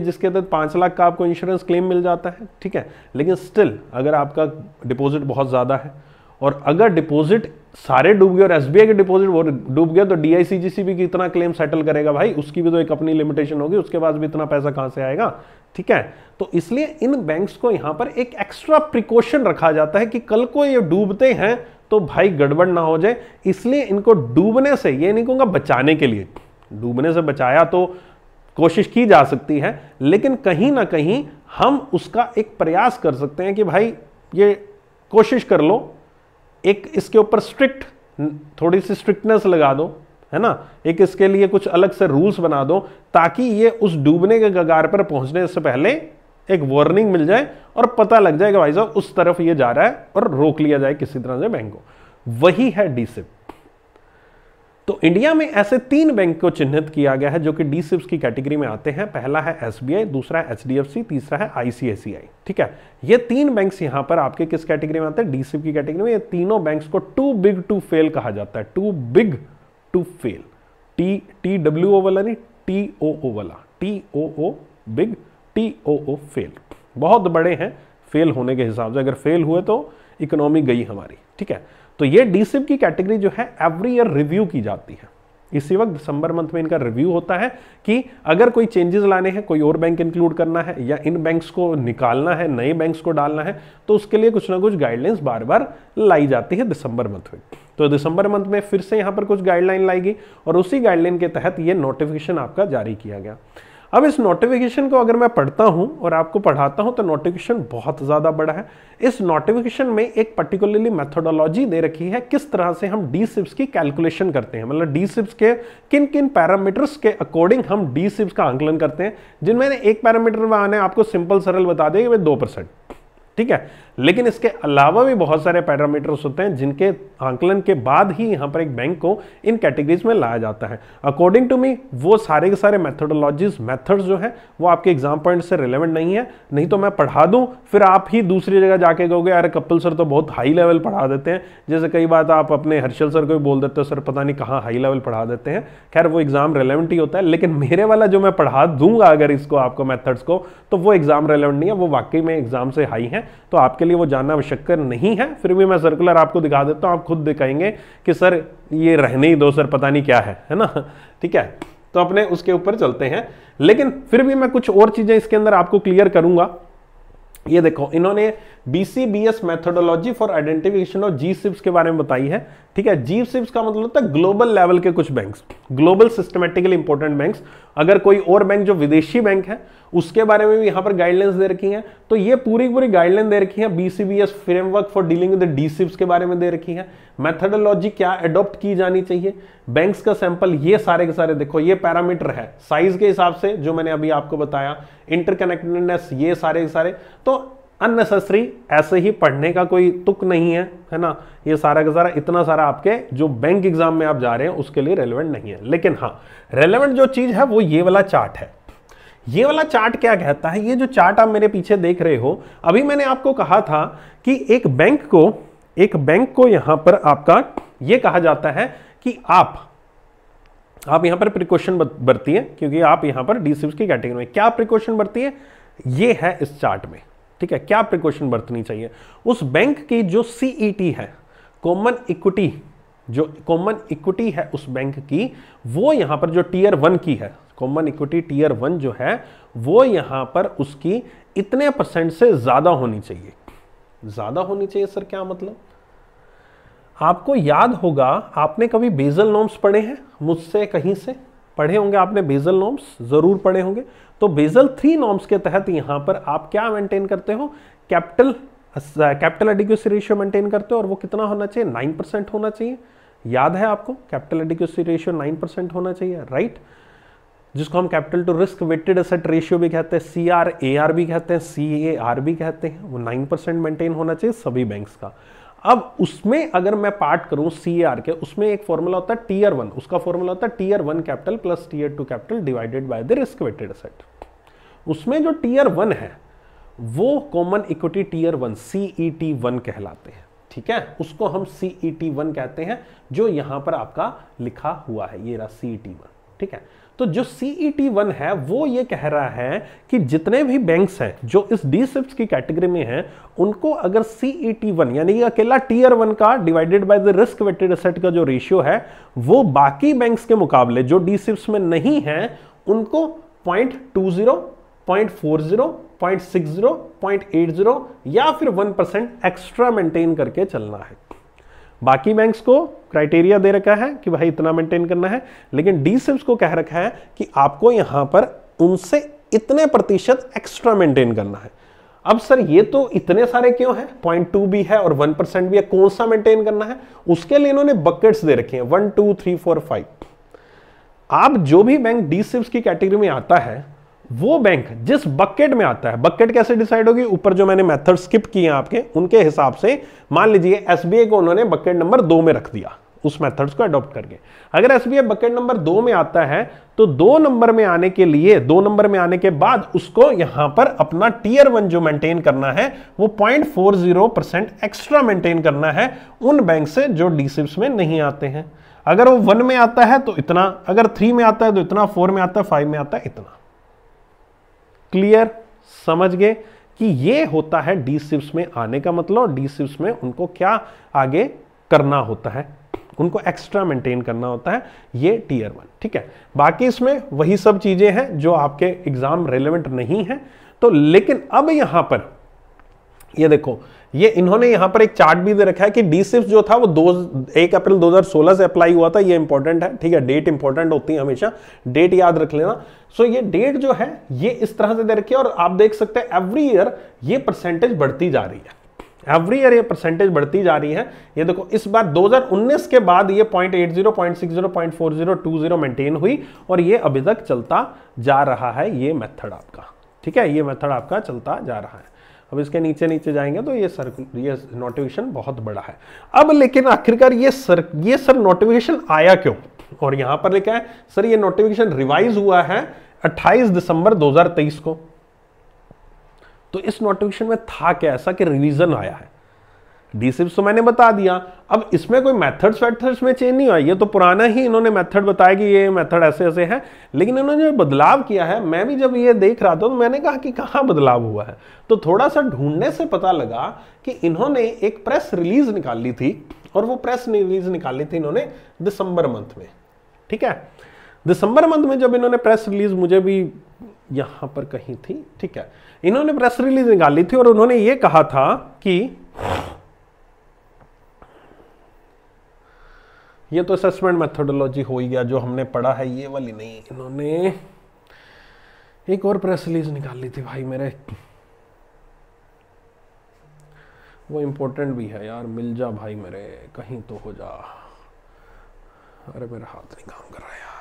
जिसके तहत पाँच लाख का आपको इंश्योरेंस क्लेम मिल जाता है ठीक है लेकिन स्टिल अगर आपका डिपॉजिट बहुत ज़्यादा है और अगर डिपॉजिट सारे डूब गए और एस के डिपॉजिट वो डूब गया तो डी भी कितना क्लेम सेटल करेगा भाई उसकी भी तो एक अपनी लिमिटेशन होगी उसके पास भी इतना पैसा कहाँ से आएगा ठीक है तो इसलिए इन बैंक्स को यहाँ पर एक एक्स्ट्रा प्रिकॉशन रखा जाता है कि कल को ये डूबते हैं तो भाई गड़बड़ ना हो जाए इसलिए इनको डूबने से ये नहीं कहूँगा बचाने के लिए डूबने से बचाया तो कोशिश की जा सकती है लेकिन कहीं ना कहीं हम उसका एक प्रयास कर सकते हैं कि भाई ये कोशिश कर लो एक इसके ऊपर स्ट्रिक्ट थोड़ी सी स्ट्रिक्टनेस लगा दो है ना एक इसके लिए कुछ अलग से रूल्स बना दो ताकि ये उस डूबने के कगार पर पहुंचने से पहले एक वार्निंग मिल जाए और पता लग जाए कि भाई साहब उस तरफ ये जा रहा है और रोक लिया जाए किसी तरह से बैंक को वही है डिसिप्ट तो इंडिया में ऐसे तीन बैंक को चिन्हित किया गया है जो कि डी की कैटेगरी में आते हैं पहला है एस दूसरा है एच तीसरा है आईसीआईसीआई ठीक है ये तीन बैंक्स यहां पर आपके किस कैटेगरी में आते हैं डी की कैटेगरी में ये तीनों बैंक्स को टू बिग टू फेल कहा जाता है too big to fail T T W O वाला नहीं टी ओ ओ वाला T O O big T O O fail बहुत बड़े हैं फेल होने के हिसाब से अगर फेल हुए तो इकोनॉमी गई हमारी ठीक है तो ये डीसीब की कैटेगरी जो है एवरी ईयर रिव्यू की जाती है इसी वक्त दिसंबर मंथ में इनका रिव्यू होता है कि अगर कोई चेंजेस लाने हैं कोई और बैंक इंक्लूड करना है या इन बैंक्स को निकालना है नए बैंक्स को डालना है तो उसके लिए कुछ ना कुछ गाइडलाइंस बार बार लाई जाती है दिसंबर मंथ में तो दिसंबर मंथ में फिर से यहां पर कुछ गाइडलाइन लाई गई और उसी गाइडलाइन के तहत ये नोटिफिकेशन आपका जारी किया गया अब इस नोटिफिकेशन को अगर मैं पढ़ता हूं और आपको पढ़ाता हूं तो नोटिफिकेशन बहुत ज़्यादा बड़ा है इस नोटिफिकेशन में एक पर्टिकुलरली मेथोडोलॉजी दे रखी है किस तरह से हम डी सिप्स की कैलकुलेशन करते हैं मतलब डी सिप्स के किन किन पैरामीटर्स के अकॉर्डिंग हम डी सिप्स का आंकलन करते हैं जिनमें एक पैरामीटर में आने आपको सिंपल सरल बता दें कि दो परसेंट ठीक है लेकिन इसके अलावा भी बहुत सारे पैरामीटर्स होते हैं जिनके आंकलन के बाद ही यहाँ पर एक बैंक को इन कैटेगरीज में लाया जाता है अकॉर्डिंग टू मी वो सारे के सारे मैथडोलॉजीज मैथड्स जो हैं वो आपके एग्जाम पॉइंट से रिलेवेंट नहीं है नहीं तो मैं पढ़ा दूँ फिर आप ही दूसरी जगह जाके कहोगे अरे कपिल सर तो बहुत हाई लेवल पढ़ा देते हैं जैसे कई बार आप अपने हर्षल सर को भी बोल देते हो सर पता नहीं कहाँ हाई लेवल पढ़ा देते हैं खैर वो एग्जाम रिलेवेंट ही होता है लेकिन मेरे वाला जो मैं पढ़ा दूंगा अगर इसको आपको मैथड्स को तो वो एग्जाम रिलेवेंट नहीं है वो वाकई में एग्जाम से हाई है तो आपके लिए वो जानना आवश्यक नहीं है फिर भी मैं सर्कुलर आपको दिखा देता हूँ आप खुद दिखाएंगे कि सर ये रहने ही दो सर पता नहीं क्या है है ना ठीक है तो अपने उसके ऊपर चलते हैं लेकिन फिर भी मैं कुछ और चीज़ें इसके अंदर आपको क्लियर करूंगा ये देखो इन्होंने BCBS methodology for identification of G SIBs के बारे में बताई है ठीक है जी सिप्स का मतलब होता है ग्लोबल लेवल के कुछ banks global systematically important banks अगर कोई और बैंक जो विदेशी बैंक है उसके बारे में भी यहां पर गाइडलाइंस दे रखी है तो ये पूरी पूरी गाइडलाइन दे रखी है BCBS framework for dealing with D SIBs के बारे में दे रखी है मेथडोलॉजी क्या एडोप्ट की जानी चाहिए बैंक्स का सैंपल ये सारे के सारे देखो ये पैरामीटर है साइज के हिसाब से जो मैंने अभी आपको बताया इंटरकनेक्टेडनेस ये सारे के सारे तो अननेसेसरी ऐसे ही पढ़ने का कोई तुक नहीं है है ना ये सारा का सारा इतना सारा आपके जो बैंक एग्जाम में आप जा रहे हैं उसके लिए रेलिवेंट नहीं है लेकिन हाँ रेलिवेंट जो चीज़ है वो ये वाला चार्ट है ये वाला चार्ट क्या कहता है ये जो चार्ट आप मेरे पीछे देख रहे हो अभी मैंने आपको कहा था कि एक बैंक को एक बैंक को यहां पर आपका ये कहा जाता है कि आप आप यहां पर प्रिकॉशन बरती है क्योंकि आप यहां पर डीसी की कैटेगरी में क्या प्रिकॉशन बरती है ये है इस चार्ट में ठीक है क्या प्रिकॉशन बरतनी चाहिए उस बैंक की जो सीईटी e है कॉमन इक्विटी जो कॉमन इक्विटी है उस बैंक की वो यहां पर जो टीयर वन की है कॉमन इक्विटी टीयर वन जो है वो यहां पर उसकी इतने परसेंट से ज्यादा होनी चाहिए ज्यादा होनी चाहिए सर क्या मतलब आपको याद होगा आपने कभी बेजल नॉम्स पढ़े हैं मुझसे कहीं से पढ़े होंगे आपने बेजल नॉर्म्स ज़रूर पढ़े होंगे तो बेजल थ्री नॉर्म्स के तहत यहां पर आप क्या मेंटेन करते हो capital capital adequacy ratio maintain करते हो और वो कितना होना चाहिए नाइन परसेंट होना चाहिए याद है आपको capital adequacy ratio nine percent होना चाहिए राइट जिसको हम capital to risk weighted asset ratio भी कहते हैं सी आर ए आर भी कहते हैं सी ए आर भी कहते हैं वो नाइन परसेंट मेंटेन होना चाहिए सभी बैंक्स का अब उसमें अगर मैं पार्ट करूं सी आर के उसमें एक फॉर्मूला होता है टीयर वन उसका फॉर्मूला होता है tier one capital plus tier two capital divided by the risk weighted asset उसमें जो टीयर वन है वो common equity tier one E T one कहलाते हैं ठीक है उसको हम सीई टी वन कहते हैं जो यहां पर आपका लिखा हुआ है ये रहा सीई टी वन ठीक है तो जो सीईटी वन e है वो ये कह रहा है कि जितने भी बैंक्स हैं जो इस डी सिप्स की कैटेगरी में हैं उनको अगर सीईटी वन e यानी कि अकेला टीयर वन का divided by the risk weighted asset का जो रेशियो है वो बाकी बैंक्स के मुकाबले जो डी सिप्स में नहीं है उनको point two zero point four zero point six zero point eight zero या फिर वन परसेंट एक्स्ट्रा मेंटेन करके चलना है बाकी बैंक्स को क्राइटेरिया दे रखा है कि भाई इतना मेंटेन करना है लेकिन डी को कह रखा है कि आपको यहां पर उनसे इतने प्रतिशत एक्स्ट्रा मेंटेन करना है अब सर ये तो इतने सारे क्यों है पॉइंट टू भी है और वन परसेंट भी है कौन सा मेंटेन करना है उसके लिए इन्होंने बकेट्स दे रखे हैं one two three four five आप जो भी बैंक डी की कैटेगरी में आता है वो बैंक जिस बकेट में आता है बकेट कैसे डिसाइड होगी ऊपर जो मैंने मेथड स्किप किए हैं आपके उनके हिसाब से मान लीजिए एसबीआई को उन्होंने बकेट नंबर दो में रख दिया उस मेथड्स को अडॉप्ट करके अगर एस बकेट नंबर दो में आता है तो दो नंबर में आने के लिए दो नंबर में आने के बाद उसको यहां पर अपना टीयर वन जो मेंटेन करना है वो 0.40 परसेंट एक्स्ट्रा मेंटेन करना है उन बैंक से जो डीसिप्स में नहीं आते हैं अगर वो वन में आता है तो इतना अगर थ्री में आता है तो इतना फोर में आता है फाइव में आता है इतना क्लियर समझ गए कि ये होता है डी सिप्स में आने का मतलब डी सिप्स में उनको क्या आगे करना होता है उनको एक्स्ट्रा मेंटेन करना होता है ये टीयर वन ठीक है बाकी इसमें वही सब चीजें हैं जो आपके एग्जाम रेलिवेंट नहीं है तो लेकिन अब यहां पर ये देखो ये इन्होंने यहां पर एक चार्ट भी दे रखा है कि डी सिप्स जो था वो दो एक अप्रैल 2016 से अप्लाई हुआ था ये इंपॉर्टेंट है ठीक है डेट इंपॉर्टेंट होती है हमेशा डेट याद रख लेना सो ये डेट जो है ये इस तरह से दे रखी है और आप देख सकते हैं एवरी ईयर ये परसेंटेज बढ़ती जा रही है एवरी ईयर ये परसेंटेज बढ़ती जा रही है ये देखो इस बार 2019 के बाद ये 0.80, 0.60, 0.40, जीरो मेंटेन हुई और ये अभी तक चलता जा रहा है ये मेथड आपका ठीक है ये मेथड आपका चलता जा रहा है अब इसके नीचे नीचे जाएंगे तो ये सर ये नोटिफिकेशन बहुत बड़ा है अब लेकिन आखिरकार ये सर ये सर नोटिफिकेशन आया क्यों और यहां पर लिखा है सर ये नोटिफिकेशन रिवाइज हुआ है 28 दिसंबर 2023 को तो इस नोटिफिकेशन में था क्या ऐसा कि रिवीजन आया है डी सिप्स तो मैंने बता दिया अब इसमें कोई मेथड्स वेथड्स में चेंज नहीं हुआ ये तो पुराना ही इन्होंने मेथड बताया कि ये मेथड ऐसे ऐसे हैं लेकिन इन्होंने जो बदलाव किया है मैं भी जब ये देख रहा था तो मैंने कहा कि कहाँ बदलाव हुआ है तो थोड़ा सा ढूंढने से पता लगा कि इन्होंने एक प्रेस रिलीज ली थी और वो प्रेस रिलीज निकाली थी इन्होंने दिसंबर मंथ में ठीक है दिसंबर मंथ में जब इन्होंने प्रेस रिलीज मुझे भी यहाँ पर कहीं थी ठीक है इन्होंने प्रेस रिलीज निकाली थी और उन्होंने ये कहा था कि ये तो असेसमेंट मेथोडोलॉजी हो ही गया जो हमने पढ़ा है ये वाली नहीं इन्होंने एक और प्रेस रिलीज निकाल ली थी भाई मेरे वो इम्पोर्टेंट भी है यार मिल जा भाई मेरे कहीं तो हो जा अरे मेरा हाथ नहीं काम कर रहा यार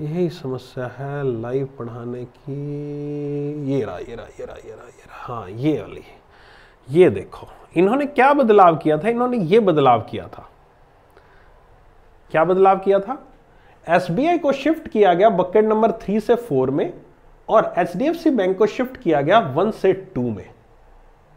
यही समस्या है लाइव पढ़ाने की ये रहा ये रहा ये रहा ये रहा ये रहा हाँ ये वाली ये देखो इन्होंने क्या बदलाव किया था इन्होंने ये बदलाव किया था क्या बदलाव किया था एसबीआई को शिफ्ट किया गया बकेट नंबर थ्री से फोर में और एचडीएफसी बैंक को शिफ्ट किया गया वन से टू में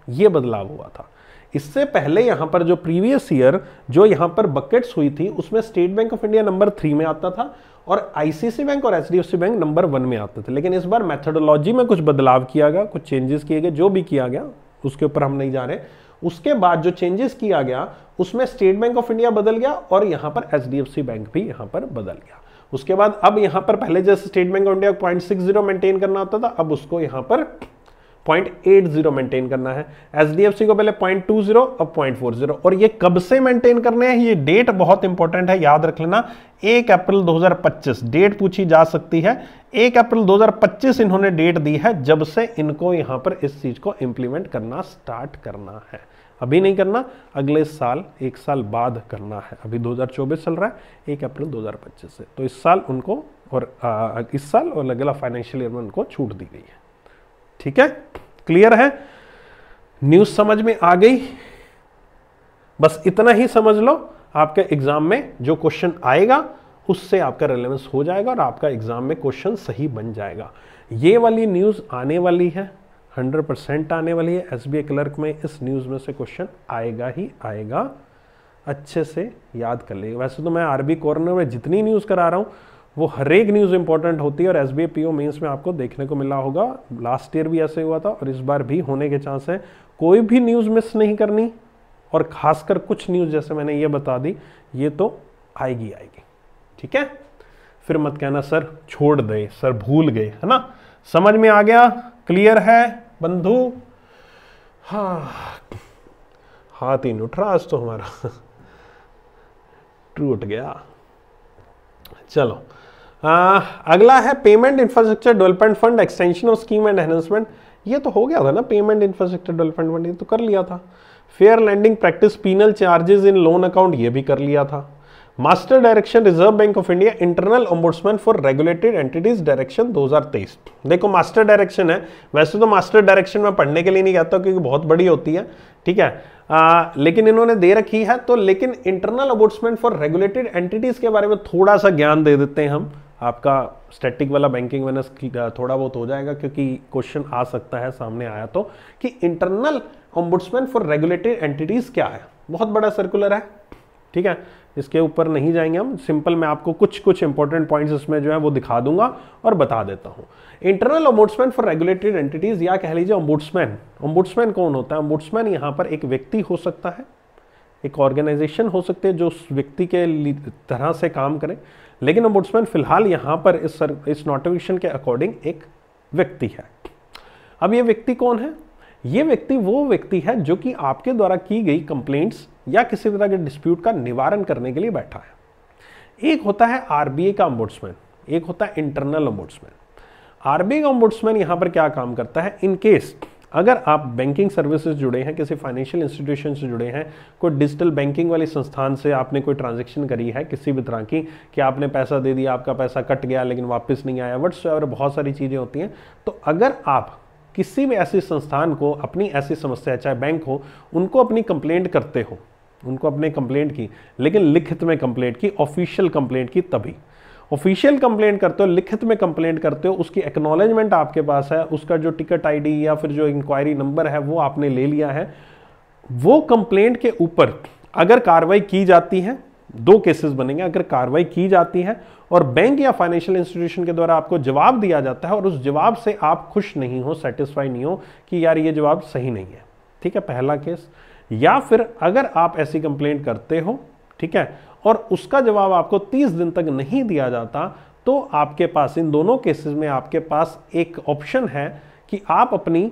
यह बदलाव हुआ था इससे पहले यहां पर जो प्रीवियस ईयर जो यहां पर बकेट्स हुई थी उसमें State bank of India number three में आता था और आईसीसी बैंक और एचडीएफसी बैंक नंबर वन में आते थे लेकिन इस बार मेथडोलॉजी में कुछ बदलाव किया गया कुछ चेंजेस किए गए जो भी किया गया उसके ऊपर हम नहीं जा रहे उसके बाद जो चेंजेस किया गया उसमें स्टेट बैंक ऑफ इंडिया बदल गया और यहां पर एच बैंक भी यहां पर बदल गया उसके बाद अब यहां पर पहले जैसे State bank of India point six zero maintain करना होता था अब उसको यहां पर पॉइंट एट जीरो मेंटेन करना है सी को पहले पॉइंट टू जीरो और पॉइंट फोर जीरो और ये कब से मेंटेन करने हैं ये डेट बहुत इंपॉर्टेंट है याद रख लेना एक अप्रैल 2025 डेट पूछी जा सकती है एक अप्रैल 2025 इन्होंने डेट दी है जब से इनको यहां पर इस चीज को इंप्लीमेंट करना स्टार्ट करना है अभी नहीं करना अगले साल एक साल बाद करना है अभी 2024 चल रहा है एक अप्रैल 2025 से तो इस साल उनको और आ, इस साल और अगला फाइनेंशियल ईयर में उनको छूट दी गई है ठीक है क्लियर है न्यूज समझ में आ गई बस इतना ही समझ लो आपके एग्जाम में जो क्वेश्चन आएगा उससे आपका रिलेवेंस हो जाएगा और आपका एग्जाम में क्वेश्चन सही बन जाएगा ये वाली न्यूज़ आने वाली है 100 परसेंट आने वाली है एस क्लर्क में इस न्यूज़ में से क्वेश्चन आएगा ही आएगा अच्छे से याद कर लेगा वैसे तो मैं आरबी कॉर्नर में जितनी न्यूज़ करा रहा हूं वो हर एक न्यूज़ इंपॉर्टेंट होती है और S B A P O means में आपको देखने को मिला होगा लास्ट ईयर भी ऐसे हुआ था और इस बार भी होने के चांस है कोई भी न्यूज़ मिस नहीं करनी और खासकर कुछ न्यूज़ जैसे मैंने ये बता दी ये तो आएगी आएगी ठीक है फिर मत कहना सर छोड़ दे सर भूल गए है ना समझ में आ गया क्लियर है बंधु हाँ हाथ ही उठ रहा आज तो हमारा टूट गया चलो आ, अगला है payment infrastructure development fund extension of scheme and enhancement ये तो हो गया था ना पेमेंट इंफ्रास्ट्रक्चर डेवलपमेंट फंड ये तो कर लिया था fair lending practice penal charges in loan account ये भी कर लिया था master direction Reserve bank of India internal ombudsman for regulated entities direction 2023 देखो मास्टर डायरेक्शन है वैसे तो मास्टर डायरेक्शन में पढ़ने के लिए नहीं कहता क्योंकि बहुत बड़ी होती है ठीक है आ, लेकिन इन्होंने दे रखी है तो लेकिन internal ombudsman for regulated entities के बारे में थोड़ा सा ज्ञान दे देते हैं हम आपका स्टैटिक वाला बैंकिंग वेनस थोड़ा बहुत हो जाएगा क्योंकि क्वेश्चन आ सकता है सामने आया तो कि internal ombudsman for regulated entities क्या है बहुत बड़ा सर्कुलर है ठीक है इसके ऊपर नहीं जाएंगे हम सिंपल मैं आपको कुछ कुछ इंपॉर्टेंट पॉइंट्स इसमें जो है वो दिखा दूंगा और बता देता हूँ internal ombudsman for regulated entities या कह लीजिए ओम्बुड्समैन ओम्बुड्समैन कौन होता है ओम्बुड्समैन यहाँ पर एक व्यक्ति हो सकता है एक ऑर्गेनाइजेशन हो सकते हैं जो उस व्यक्ति के तरह से काम करें लेकिन अम्बुड्समैन फिलहाल यहां पर इस सर इस नोटिफिकेशन के अकॉर्डिंग एक व्यक्ति है अब ये व्यक्ति कौन है ये व्यक्ति वो व्यक्ति है जो कि आपके द्वारा की गई कंप्लेंट्स या किसी तरह के डिस्प्यूट का निवारण करने के लिए बैठा है एक होता है आरबीए का अम्बुड्समैन एक होता है इंटरनल अम्बुड्समैन आरबीआई का अम्बुड्समैन यहां पर क्या काम करता है इनकेस अगर आप बैंकिंग सर्विसेज जुड़े हैं किसी फाइनेंशियल इंस्टीट्यूशन से जुड़े हैं कोई डिजिटल बैंकिंग वाले संस्थान से आपने कोई ट्रांजेक्शन करी है किसी भी तरह की कि आपने पैसा दे दिया आपका पैसा कट गया लेकिन वापस नहीं आया वट्स और बहुत सारी चीज़ें होती हैं तो अगर आप किसी भी ऐसी संस्थान को अपनी ऐसी समस्या चाहे बैंक हो उनको अपनी कंप्लेंट करते हो उनको अपने कंप्लेंट की लेकिन लिखित में कंप्लेंट की ऑफिशियल कंप्लेंट की तभी ऑफिशियल कंप्लेंट करते हो लिखित में कंप्लेंट करते हो उसकी एक्नोलेजमेंट आपके पास है उसका जो टिकट आईडी या फिर जो इंक्वायरी नंबर है वो आपने ले लिया है वो कंप्लेंट के ऊपर अगर कार्रवाई की जाती है दो केसेस बनेंगे अगर कार्रवाई की जाती है और बैंक या फाइनेंशियल इंस्टीट्यूशन के द्वारा आपको जवाब दिया जाता है और उस जवाब से आप खुश नहीं हो सेटिस्फाई नहीं हो कि यार ये जवाब सही नहीं है ठीक है पहला केस या फिर अगर आप ऐसी कंप्लेंट करते हो ठीक है और उसका जवाब आपको 30 दिन तक नहीं दिया जाता तो आपके पास इन दोनों केसेस में आपके पास एक ऑप्शन है कि आप अपनी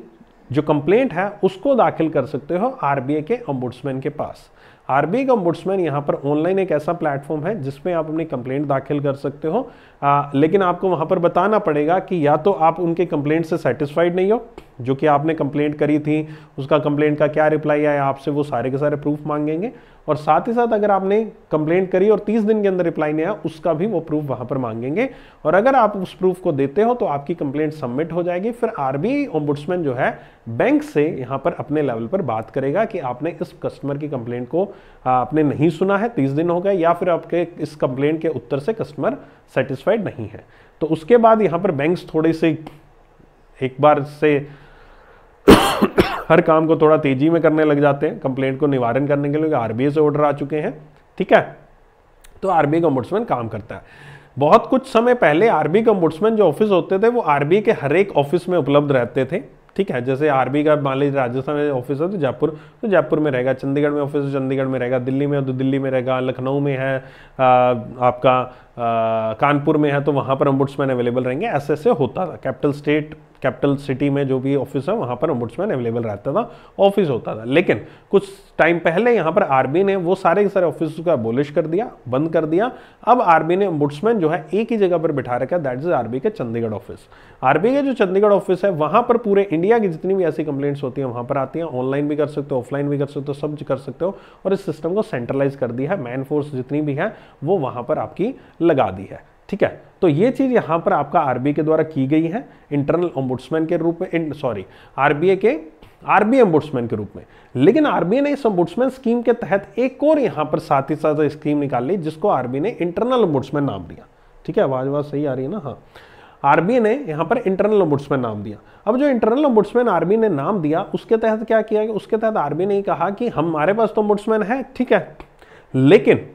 जो कंप्लेंट है उसको दाखिल कर सकते हो आरबीआई के अम्बुड्समैन के पास आरबीआई का अम्बुड्समैन यहाँ पर ऑनलाइन एक ऐसा प्लेटफॉर्म है जिसमें आप अपनी कंप्लेंट दाखिल कर सकते हो आ, लेकिन आपको वहाँ पर बताना पड़ेगा कि या तो आप उनके कंप्लेंट से सेटिस्फाइड नहीं हो जो कि आपने कंप्लेंट करी थी उसका कंप्लेंट का क्या रिप्लाई आया आपसे वो सारे के सारे प्रूफ मांगेंगे और साथ ही साथ अगर आपने कंप्लेंट करी और 30 दिन के अंदर रिप्लाई नहीं आया उसका भी वो प्रूफ वहां पर मांगेंगे और अगर आप उस प्रूफ को देते हो तो आपकी कंप्लेंट सबमिट हो जाएगी फिर आरबीआई ओम्बुड्समैन जो है बैंक से यहाँ पर अपने लेवल पर बात करेगा कि आपने इस कस्टमर की कंप्लेंट को आपने नहीं सुना है तीस दिन हो गए या फिर आपके इस कंप्लेंट के उत्तर से कस्टमर सेटिस्फाइड नहीं है तो उसके बाद यहाँ पर बैंक थोड़े से एक बार से हर काम को थोड़ा तेजी में करने लग जाते हैं कंप्लेंट को निवारण करने के लिए आरबीआई से ऑर्डर आ चुके हैं ठीक है तो आरबीआई का ओम्बुड्समैन काम करता है बहुत कुछ समय पहले आरबीआई का ओम्बुड्समैन जो ऑफिस होते थे वो आरबीआई के हर एक ऑफिस में उपलब्ध रहते थे ठीक है जैसे आरबी का मान लीजिए राजस्थान में ऑफिस है तो जयपुर तो जयपुर में रहेगा चंडीगढ़ में ऑफिस तो चंडीगढ़ में रहेगा दिल्ली में तो दिल्ली में रहेगा लखनऊ में है आ, आपका आ, कानपुर में है तो वहाँ पर अम्बुड्समैन अवेलेबल रहेंगे ऐसे ऐसे होता था कैपिटल स्टेट कैपिटल सिटी में जो भी ऑफिस है वहाँ पर ओम्बुड्समैन अवेलेबल रहता था ऑफिस होता था लेकिन कुछ टाइम पहले यहाँ पर आर ने वो सारे के सारे ऑफिस का बोलिश कर दिया बंद कर दिया अब आर ने ओम्बुड्समैन जो है एक ही जगह पर बिठा रखा है दैट इज आरबी के चंडीगढ़ ऑफिस आरबी के जो चंडीगढ़ ऑफिस है वहाँ पर पूरे इंडिया की जितनी भी ऐसी कंप्लेंट्स होती हैं वहाँ पर आती हैं ऑनलाइन भी कर सकते हो ऑफलाइन भी कर सकते हो सब कर सकते हो और इस सिस्टम को सेंट्रलाइज कर दिया है मैन फोर्स जितनी भी है वो वहाँ पर आपकी लगा दी है ठीक है तो ये चीज़ यहां पर आपका आरबीआई के द्वारा की गई है इंटरनल ओम्बुड्समैन के रूप में सॉरी आरबीआई के आरबीआई अम्बुड्समैन के रूप में लेकिन आरबीआई ने इस अम्बुड्समैन स्कीम के तहत एक और यहां पर साथ ही साथ स्कीम निकाल ली जिसको आरबीआई ने इंटरनल ओम्बुड्समैन नाम दिया ठीक है आवाज़ आवाज सही आ रही है ना हाँ आरबीआई ने यहां पर इंटरनल ओम्बुड्समैन नाम दिया अब जो इंटरनल ओम्बुड्समैन आरबीआई ने नाम दिया उसके तहत क्या किया उसके तहत आरबीआई ने कहा कि हमारे पास तो ओम्बुड्समैन है ठीक है लेकिन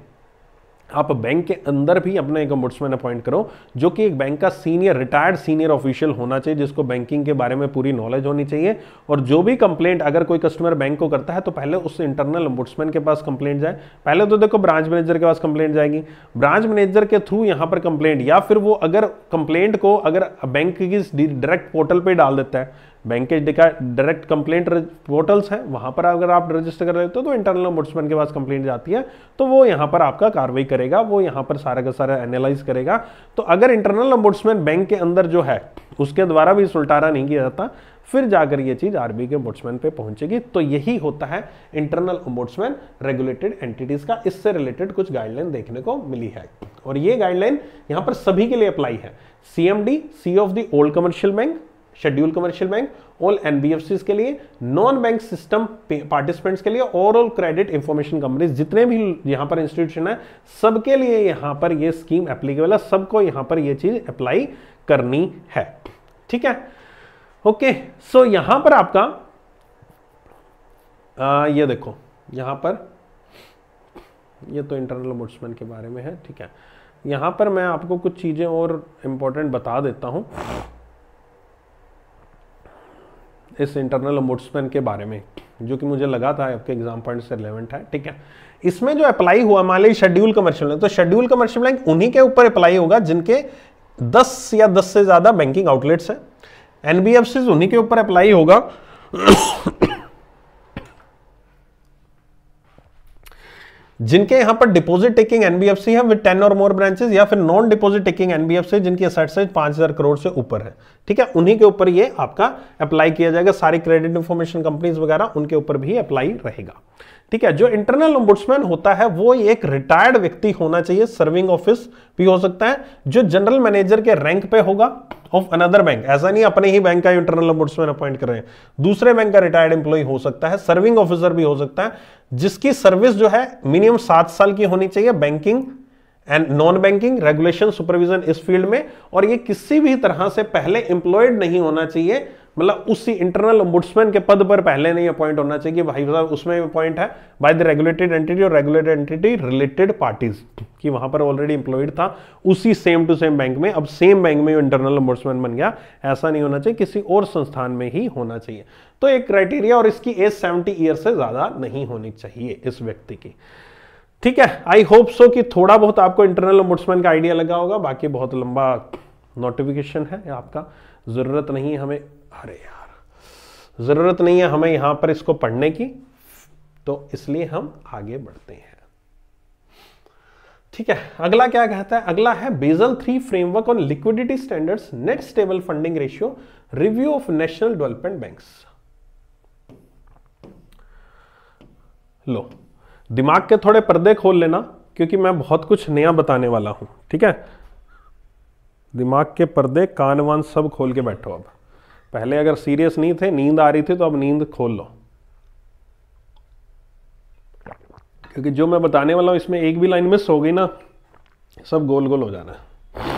आप बैंक के अंदर भी अपना एक अम्बुड्समैन अपॉइंट करो जो कि एक बैंक का सीनियर रिटायर्ड सीनियर ऑफिशियल होना चाहिए जिसको बैंकिंग के बारे में पूरी नॉलेज होनी चाहिए और जो भी कंप्लेंट अगर कोई कस्टमर बैंक को करता है तो पहले उस इंटरनल अम्बुड्समैन के पास कंप्लेंट जाए पहले तो देखो ब्रांच मैनेजर के पास कंप्लेंट जाएगी ब्रांच मैनेजर के थ्रू यहाँ पर कंप्लेंट या फिर वो अगर कंप्लेंट को अगर बैंक की डायरेक्ट पोर्टल पर डाल देता है बैंक के डायरेक्ट कंप्लेंट पोर्टल्स हैं वहां पर अगर आप रजिस्टर कर लेते हो तो इंटरनल तो ओम्बुड्समैन के पास कंप्लेंट जाती है तो वो यहां पर आपका कार्रवाई करेगा वो यहां पर सारा का सारा एनालाइज करेगा तो अगर इंटरनल ओम्बुड्समैन बैंक के अंदर जो है उसके द्वारा भी सुलटारा नहीं किया जाता फिर जाकर ये चीज़ आरबीआई के ओम्बुड्समैन पे पहुंचेगी तो यही होता है इंटरनल ओम्बुड्समैन रेगुलेटेड एंटिटीज़ का इससे रिलेटेड कुछ गाइडलाइन देखने को मिली है और ये गाइडलाइन यहां पर सभी के लिए अप्लाई है CMD C of the old commercial bank scheduled commercial bank all NBFC के लिए नॉन बैंक सिस्टम पार्टिसिपेंट्स के लिए ओवरऑल क्रेडिट इंफॉर्मेशन कंपनीज जितने भी यहां पर इंस्टीट्यूशन है सबके लिए यहां पर यह स्कीम एप्लीकेबल है सबको यहां पर यह चीज़ अप्लाई करनी है ठीक है ओके सो यहां पर आपका आ, ये देखो यहां पर ये तो इंटरनल अमोट्समेंट के बारे में है ठीक है यहां पर मैं आपको कुछ चीज़ें और इंपॉर्टेंट बता देता हूं इस इंटरनल अम्बुड्समैन के बारे में जो कि मुझे लगा था आपके एग्जाम पॉइंट से रिलेवेंट है ठीक है इसमें जो अप्लाई हुआ मान लीजिए शेड्यूल कमर्शियल बैंक तो शेड्यूल कमर्शियल बैंक उन्हीं के ऊपर अप्लाई होगा जिनके दस या दस से ज़्यादा बैंकिंग आउटलेट्स हैं एनबीएफसी उन्हीं के ऊपर अप्लाई होगा जिनके यहां पर डिपॉजिट टेकिंग एनबीएफसी है विद टेन और मोर ब्रांचेस या फिर नॉन डिपॉजिट टेकिंग एनबीएफसी जिनकी असेट साइज पांच हजार करोड़ से ऊपर है ठीक है उन्हीं के ऊपर ये आपका अप्लाई किया जाएगा सारी क्रेडिट इंफॉर्मेशन कंपनीज वगैरह उनके ऊपर भी अप्लाई रहेगा ठीक है जो इंटरनल ओम्बुड्समैन होता है वो एक रिटायर्ड व्यक्ति होना चाहिए सर्विंग ऑफिस भी हो सकता है जो जनरल मैनेजर के रैंक पे होगा ऑफ अनदर बैंक ऐसा नहीं अपने ही बैंक का इंटरनल ओम्बुड्समैन अपॉइंट कर रहे हैं दूसरे बैंक का रिटायर्ड एम्प्लॉय हो सकता है सर्विंग ऑफिसर भी हो सकता है जिसकी सर्विस जो है मिनिमम सात साल की होनी चाहिए banking and non banking regulation supervision इस फील्ड में और ये किसी भी तरह से पहले एम्प्लॉयड नहीं होना चाहिए मतलब उसी इंटरनल ओम्बुड्समैन के पद पर पहले नहीं अपॉइंट होना चाहिए भाई साहब उसमें अपॉइंट है बाय द रेगुलेटेड एंटिटी और रेगुलेटेड एंटिटी रिलेटेड पार्टीज कि वहां पर ऑलरेडी इंप्लॉयड था उसी सेम टू सेम बैंक में अब सेम बैंक में इंटरनल ओम्बुड्समैन बन गया ऐसा नहीं होना चाहिए किसी और संस्थान में ही होना चाहिए तो एक क्राइटेरिया और इसकी एज सेवेंटी ईयर से ज़्यादा नहीं होनी चाहिए इस व्यक्ति की ठीक है आई होप सो कि थोड़ा बहुत आपको इंटरनल ओम्बुड्समैन का आइडिया लगा होगा बाकी बहुत लंबा नोटिफिकेशन है आपका ज़रूरत नहीं हमें अरे यार ज़रूरत नहीं है हमें यहां पर इसको पढ़ने की तो इसलिए हम आगे बढ़ते हैं ठीक है अगला क्या कहता है अगला है Basel three framework on liquidity standards net stable funding ratio review of national development banks लो दिमाग के थोड़े पर्दे खोल लेना क्योंकि मैं बहुत कुछ नया बताने वाला हूं ठीक है दिमाग के पर्दे कान वान सब खोल के बैठो अब पहले अगर सीरियस नहीं थे नींद आ रही थी तो अब नींद खोल लो क्योंकि जो मैं बताने वाला हूं इसमें एक भी लाइन मिस हो गई ना सब गोल गोल हो जाना है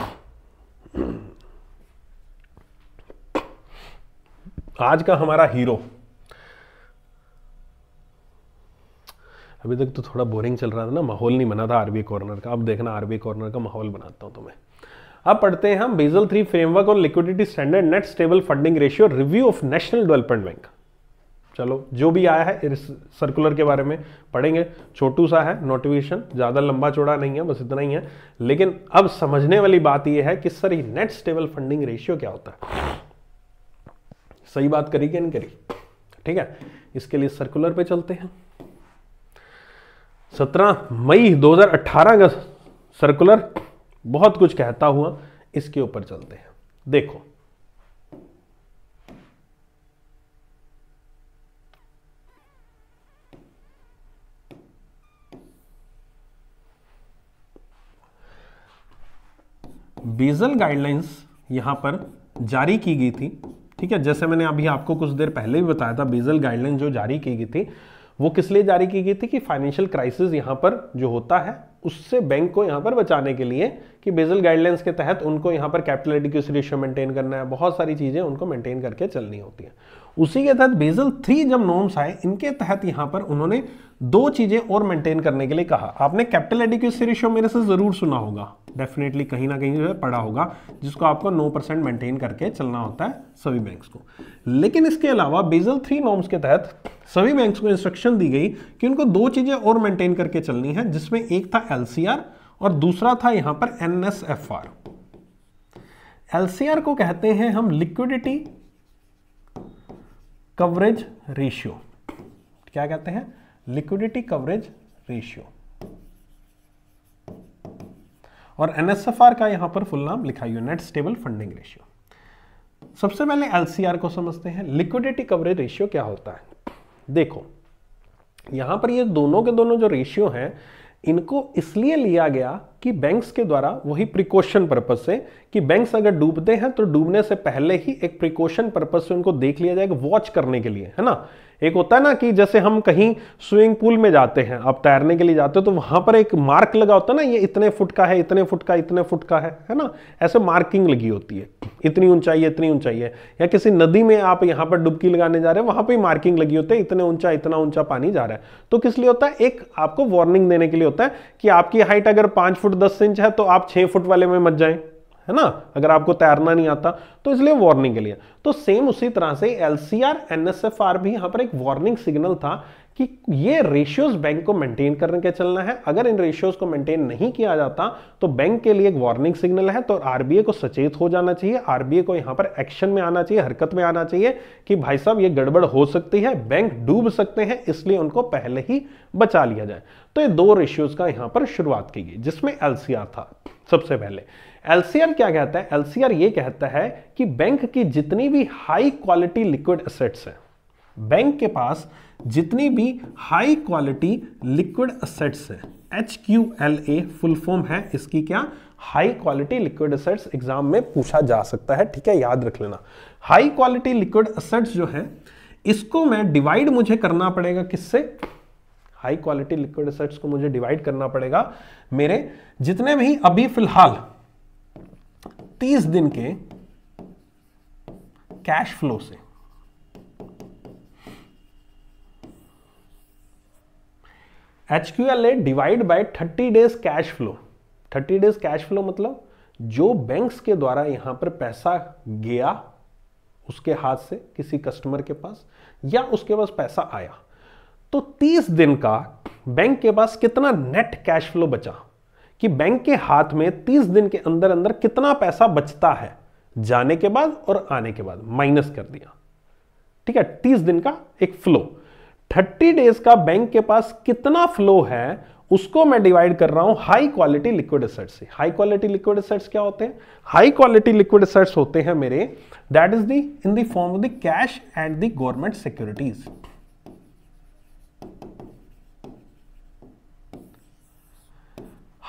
आज का हमारा हीरो अभी तक तो थोड़ा बोरिंग चल रहा था ना माहौल नहीं बना था आरबी कॉर्नर का अब देखना आरबी कॉर्नर का माहौल बनाता हूं तुम्हें अब पढ़ते हैं हम बेजल थ्री फ्रेमवर्क और liquidity standard net stable funding ratio review of national development bank चलो जो भी आया है इस सर्कुलर के बारे में पढ़ेंगे छोटू सा है नोटिफिकेशन ज़्यादा लंबा चौड़ा नहीं है बस इतना ही है लेकिन अब समझने वाली बात यह है कि सर ये नेट स्टेबल फंडिंग रेशियो क्या होता है सही बात करी कि नहीं करी ठीक है इसके लिए सर्कुलर पे चलते हैं 17 मई 2018 का सर्कुलर बहुत कुछ कहता हुआ इसके ऊपर चलते हैं देखो बेजल गाइडलाइंस यहां पर जारी की गई थी ठीक है जैसे मैंने अभी आपको कुछ देर पहले भी बताया था बेजल गाइडलाइन जो जारी की गई थी वो किस लिए जारी की गई थी कि फाइनेंशियल क्राइसिस यहां पर जो होता है उससे बैंक को यहां पर बचाने के लिए कि बेजल गाइडलाइंस के तहत उनको यहाँ पर कैपिटल एडिक्यूस रेशियो मेंटेन करना है बहुत सारी चीज़ें उनको मेंटेन करके चलनी होती हैं उसी के तहत बेजल थ्री जब नॉर्म्स आए इनके तहत यहाँ पर उन्होंने दो चीज़ें और मेंटेन करने के लिए कहा आपने कैपिटल एडिक्यूसी रेशियो मेरे से ज़रूर सुना होगा डेफिनेटली कहीं ना कहीं जो है पड़ा होगा जिसको आपको नो परसेंट मेंटेन करके चलना होता है सभी बैंक्स को लेकिन इसके अलावा बेजल थ्री नॉर्म्स के तहत सभी बैंक्स को इंस्ट्रक्शन दी गई कि उनको दो चीज़ें और मेंटेन करके चलनी है जिसमें एक था एल और दूसरा था यहां पर एनएसएफआर आर एलसीआर को कहते हैं हम लिक्विडिटी कवरेज रेशियो क्या कहते हैं लिक्विडिटी कवरेज रेशियो और एनएसएफआर का यहां पर फुल नाम लिखा हुआ नेट स्टेबल फंडिंग रेशियो सबसे पहले एलसीआर को समझते हैं लिक्विडिटी कवरेज रेशियो क्या होता है देखो यहां पर ये दोनों के दोनों जो रेशियो हैं इनको इसलिए लिया गया कि बैंक्स के द्वारा वही प्रिकॉशन पर्पज से कि बैंक्स अगर डूबते हैं तो डूबने से पहले ही एक प्रिकॉशन पर्पज से उनको देख लिया जाएगा वॉच करने के लिए है ना एक होता है ना कि जैसे हम कहीं स्विमिंग पूल में जाते हैं आप तैरने के लिए जाते हो तो वहां पर एक मार्क लगा होता है ना ये इतने फुट का है इतने फुट का इतने फुट का है है ना ऐसे मार्किंग लगी होती है इतनी ऊंचाई है इतनी ऊंचाई है या किसी नदी में आप यहाँ पर डुबकी लगाने जा रहे हैं वहां पर मार्किंग लगी होती है इतने ऊंचा इतना ऊंचा पानी जा रहा है तो किस लिए होता है एक आपको वार्निंग देने के लिए होता है कि आपकी हाइट अगर पांच फुट फुट दस इंच है तो आप छः फुट वाले में मत जाएं है ना अगर आपको तैरना नहीं आता तो इसलिए वार्निंग के लिए तो सेम उसी तरह से L C R N S F R भी यहां पर एक वार्निंग सिग्नल था कि ये रेशियोज बैंक को मेंटेन करने के चलना है अगर इन रेशियोज को मेंटेन नहीं किया जाता तो बैंक के लिए एक वार्निंग सिग्नल है तो आरबीए को सचेत हो जाना चाहिए आरबीए को यहां पर एक्शन में आना चाहिए हरकत में आना चाहिए कि भाई साहब ये गड़बड़ हो सकती है बैंक डूब सकते हैं इसलिए उनको पहले ही बचा लिया जाए तो ये दो रेशियोज का यहां पर शुरुआत की गई जिसमें एलसीआर था सबसे पहले एलसीआर क्या कहता है एलसीआर ये कहता है कि बैंक की जितनी भी हाई क्वालिटी लिक्विड असेट्स हैं बैंक के पास जितनी भी हाई क्वालिटी लिक्विड असेट्स है H Q L A full form है इसकी क्या high quality liquid assets exam में पूछा जा सकता है ठीक है याद रख लेना हाई क्वालिटी लिक्विड असेट्स जो है इसको मैं डिवाइड मुझे करना पड़ेगा किससे हाई क्वालिटी लिक्विड असेट्स को मुझे डिवाइड करना पड़ेगा मेरे जितने भी अभी फिलहाल तीस दिन के कैश फ्लो से H Q L A divide by thirty days cash flow thirty days cash flow मतलब जो बैंक्स के द्वारा यहां पर पैसा गया उसके हाथ से किसी कस्टमर के पास या उसके पास पैसा आया तो 30 दिन का बैंक के पास कितना नेट कैश फ्लो बचा कि बैंक के हाथ में 30 दिन के अंदर अंदर कितना पैसा बचता है जाने के बाद और आने के बाद माइनस कर दिया ठीक है 30 दिन का एक फ्लो 30 डेज का बैंक के पास कितना फ्लो है उसको मैं डिवाइड कर रहा हूं हाई क्वालिटी लिक्विड एसेट्स से हाई क्वालिटी लिक्विड एसेट्स क्या होते हैं हाई क्वालिटी लिक्विड एसेट्स होते हैं मेरे that is the in the form of the cash and the government securities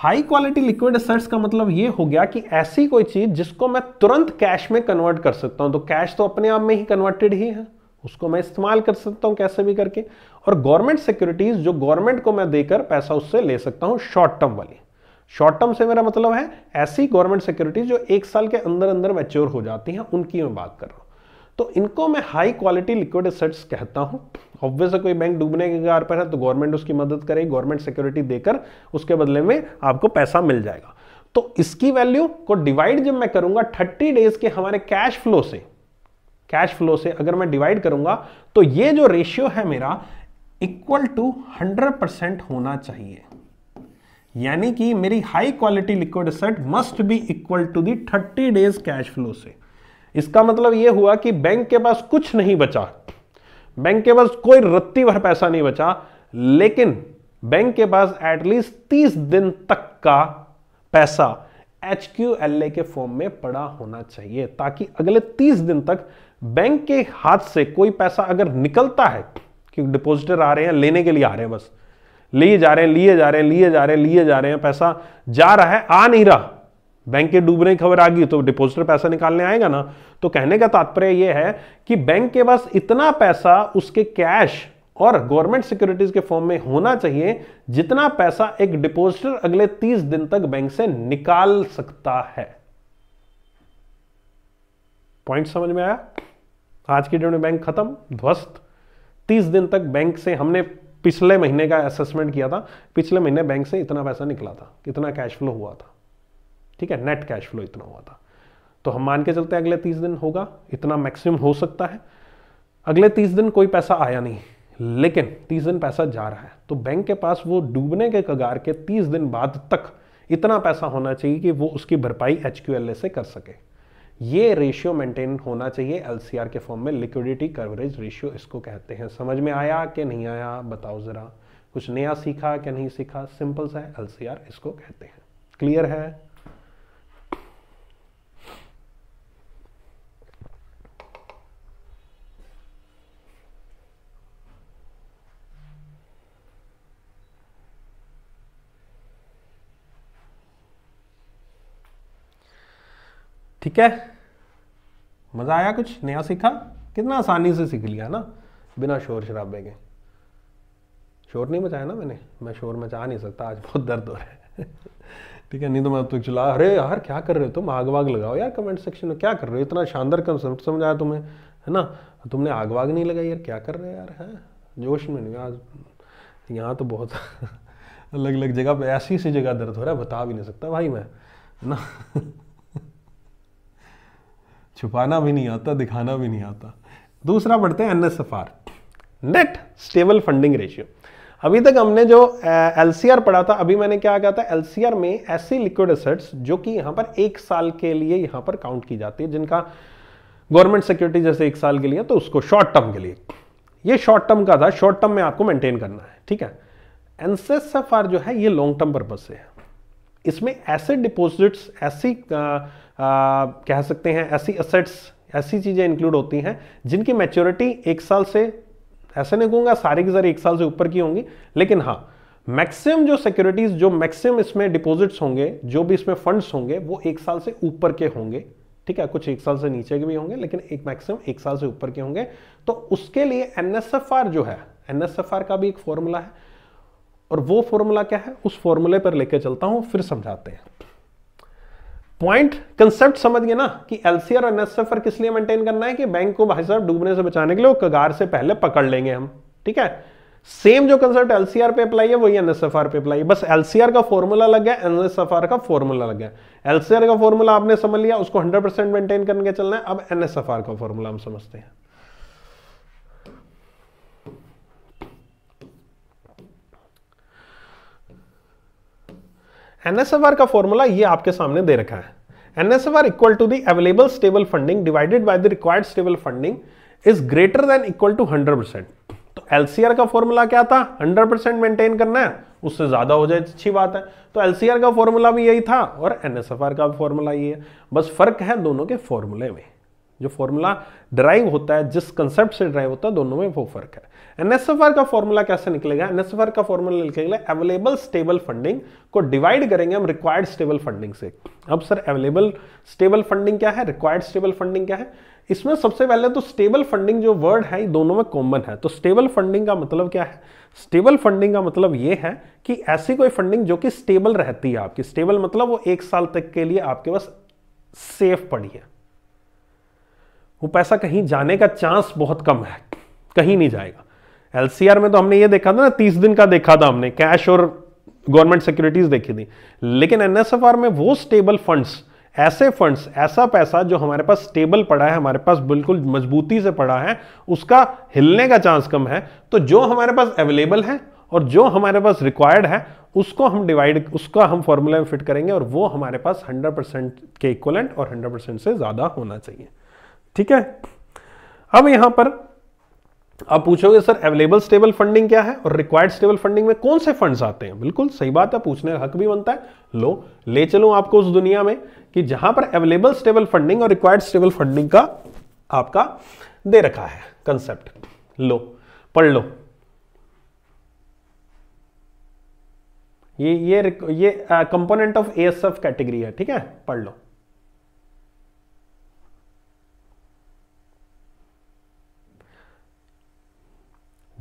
high quality liquid assets का मतलब ये हो गया कि ऐसी कोई चीज जिसको मैं तुरंत कैश में कन्वर्ट कर सकता हूं तो कैश तो अपने आप में ही कन्वर्टेड ही है उसको मैं इस्तेमाल कर सकता हूं कैसे भी करके और गवर्नमेंट सिक्योरिटीज जो गवर्नमेंट को मैं देकर पैसा उससे ले सकता हूं शॉर्ट टर्म वाली शॉर्ट टर्म से मेरा मतलब है ऐसी गवर्नमेंट सिक्योरिटीज जो एक साल के अंदर अंदर मैच्योर हो जाती हैं उनकी मैं बात कर रहा हूं तो इनको मैं हाई क्वालिटी लिक्विड एसेट्स कहता हूं ऑब्वियस कोई बैंक डूबने के कगार पर है तो गवर्नमेंट उसकी मदद करेगी गवर्नमेंट सिक्योरिटी देकर उसके बदले में आपको पैसा मिल जाएगा तो इसकी वैल्यू को डिवाइड जब मैं करूंगा थर्टी डेज के हमारे कैश फ्लो से कैश फ्लो से अगर मैं डिवाइड करूंगा तो ये जो रेशियो है मेरा इक्वल टू हंड्रेड परसेंट होना चाहिए यानी कि मेरी high quality liquid asset must be equal to the 30 days cash flow से इसका मतलब यह हुआ कि बैंक के पास कुछ नहीं बचा बैंक के पास कोई रत्ती भर पैसा नहीं बचा लेकिन बैंक के पास एटलीस्ट तीस दिन तक का पैसा एच क्यू एल ए के फॉर्म में पड़ा होना चाहिए ताकि अगले तीस दिन तक बैंक के हाथ से कोई पैसा अगर निकलता है क्योंकि डिपोजिटर आ रहे हैं लेने के लिए आ रहे हैं बस लिए जा रहे हैं लिए जा रहे हैं लिए जा रहे हैं लिए जा रहे हैं पैसा जा रहा है आ नहीं रहा बैंक के डूबने की खबर आ गई तो डिपोजिटर पैसा निकालने आएगा ना तो कहने का तात्पर्य यह है कि बैंक के पास इतना पैसा उसके कैश और गवर्नमेंट सिक्योरिटीज के फॉर्म में होना चाहिए जितना पैसा एक डिपोजिटर अगले 30 दिन तक बैंक से निकाल सकता है पॉइंट समझ में आया आज की डेट में बैंक खत्म ध्वस्त 30 दिन तक बैंक से हमने पिछले महीने का असेसमेंट किया था पिछले महीने बैंक से इतना पैसा निकला था कितना कैश फ्लो हुआ था ठीक है नेट कैश फ्लो इतना हुआ था तो हम मान के चलते हैं अगले तीस दिन होगा इतना मैक्सिमम हो सकता है अगले तीस दिन कोई पैसा आया नहीं लेकिन तीस दिन पैसा जा रहा है तो बैंक के पास वो डूबने के कगार के तीस दिन बाद तक इतना पैसा होना चाहिए कि वो उसकी भरपाई एच से कर सके ये रेशियो मेंटेन होना चाहिए एल के फॉर्म में लिक्विडिटी कवरेज रेशियो इसको कहते हैं समझ में आया कि नहीं आया बताओ ज़रा कुछ नया सीखा क्या नहीं सीखा सिंपल सा है एल इसको कहते हैं क्लियर है ठीक है मज़ा आया कुछ नया सीखा कितना आसानी से सीख लिया ना बिना शोर शराबे के शोर नहीं मचाया ना मैंने मैं शोर मचा नहीं सकता आज बहुत दर्द हो रहा है ठीक है नहीं तो मैं तो चला अरे यार क्या कर रहे हो तुम आग वाग लगाओ यार कमेंट सेक्शन में क्या कर रहे हो इतना शानदार कंसेप्ट समझाया तुम्हें है ना तुमने आग वाग नहीं लगाई यार क्या कर रहे हो यार है जोश में नहीं आज यहाँ तो बहुत अलग अलग जगह ऐसी सी जगह दर्द हो रहा है बता भी नहीं सकता भाई मैं ना छुपाना भी नहीं आता दिखाना भी नहीं आता दूसरा पढ़ते हैं N S F R net stable funding ratio अभी तक हमने जो एल सी आर पढ़ा था अभी मैंने क्या कहा था एल सी आर में ऐसी लिक्विड एसेट्स जो कि यहाँ पर एक साल के लिए यहाँ पर काउंट की जाती है जिनका गवर्नमेंट सिक्योरिटी जैसे एक साल के लिए तो उसको शॉर्ट टर्म के लिए ये शॉर्ट टर्म का था शॉर्ट टर्म में आपको मेंटेन करना है ठीक है एनसेसएफआर जो है ये लॉन्ग टर्म पर्पज से है इसमें ऐसे डिपोजिट्स ऐसी कह सकते हैं ऐसी असेट्स ऐसी चीज़ें इंक्लूड होती हैं जिनकी मैच्योरिटी एक साल से ऐसे नहीं कहूँगा सारी की सारी एक साल से ऊपर की होंगी लेकिन हाँ मैक्सिमम जो सिक्योरिटीज़ जो मैक्सिमम इसमें डिपॉजिट्स होंगे जो भी इसमें फंड्स होंगे वो एक साल से ऊपर के होंगे ठीक है कुछ एक साल से नीचे के भी होंगे लेकिन एक मैक्सिमम एक साल से ऊपर के होंगे तो उसके लिए एन जो है एन का भी एक फॉर्मूला है और वो फॉर्मूला क्या है उस फॉर्मूले पर लेकर चलता हूँ फिर समझाते हैं पॉइंट कंसेप्ट समझ गए ना कि एलसीआर और एनएसएफआर किस लिए मेंटेन करना है कि बैंक को भाई साहब डूबने से बचाने के लिए कगार से पहले पकड़ लेंगे हम ठीक है सेम जो कंसेप्ट एलसीआर पे अप्लाई है वही एनएसएफआर पे अप्लाई है बस एलसीआर का फॉर्मूला लग गया एनएसएफआर का फॉर्मूला लग गया एलसीआर का फॉर्मूला आपने समझ लिया उसको 100 परसेंट मेंटेन करके चलना है अब एनएसएफआर का फॉर्मूला हम समझते हैं एनएसएफआर का फॉर्मूला ये आपके सामने दे रखा है NSFR equal to the available stable funding divided by the required stable funding is greater than equal to hundred percent तो एलसीआर का फॉर्मूला क्या था हंड्रेड परसेंट मेंटेन करना है उससे ज्यादा हो जाए तो अच्छी बात है तो एलसीआर का फॉर्मूला भी यही था और एनएसएफआर का फॉर्मूला यही है बस फर्क है दोनों के फॉर्मूले में जो फॉर्मूला ड्राइव होता है जिस कंसेप्ट से ड्राइव होता है दोनों में वो फर्क है एनएसएफआर का फॉर्मूला कैसे निकलेगा एनएसएफआर का फॉर्मूला निकलेगा अवेलेबल स्टेबल फंडिंग को डिवाइड करेंगे हम रिक्वायर्ड स्टेबल फंडिंग से अब सर अवेलेबल स्टेबल फंडिंग क्या है रिक्वायर्ड स्टेबल फंडिंग क्या है इसमें सबसे पहले तो स्टेबल फंडिंग जो वर्ड है दोनों में कॉमन है तो स्टेबल फंडिंग का मतलब क्या है स्टेबल फंडिंग का मतलब यह है कि ऐसी कोई फंडिंग जो कि स्टेबल रहती है आपकी स्टेबल मतलब वो एक साल तक के लिए आपके पास सेफ पड़ी है वो पैसा कहीं जाने का चांस बहुत कम है कहीं नहीं जाएगा एलसीआर में तो हमने ये देखा था ना तीस दिन का देखा था हमने कैश और गवर्नमेंट सिक्योरिटीज देखी थी लेकिन एनएसएफआर में वो स्टेबल फंड्स ऐसे फंड्स ऐसा पैसा जो हमारे पास स्टेबल पड़ा है हमारे पास बिल्कुल मजबूती से पड़ा है उसका हिलने का चांस कम है तो जो हमारे पास अवेलेबल है और जो हमारे पास रिक्वायर्ड है उसको हम डिवाइड उसका हम फॉर्मूला में फिट करेंगे और वो हमारे पास 100% के इक्वलेंट और 100% से ज़्यादा होना चाहिए ठीक है अब यहां पर आप पूछोगे सर अवेलेबल स्टेबल फंडिंग क्या है और रिक्वायर्ड स्टेबल फंडिंग में कौन से फंड्स आते हैं बिल्कुल सही बात है पूछने का हक भी बनता है लो ले चलो आपको उस दुनिया में कि जहां पर अवेलेबल स्टेबल फंडिंग और रिक्वायर्ड स्टेबल फंडिंग का आपका दे रखा है कंसेप्ट लो पढ़ लो ये ये ये कंपोनेंट ऑफ एएसएफ कैटेगरी है ठीक है पढ़ लो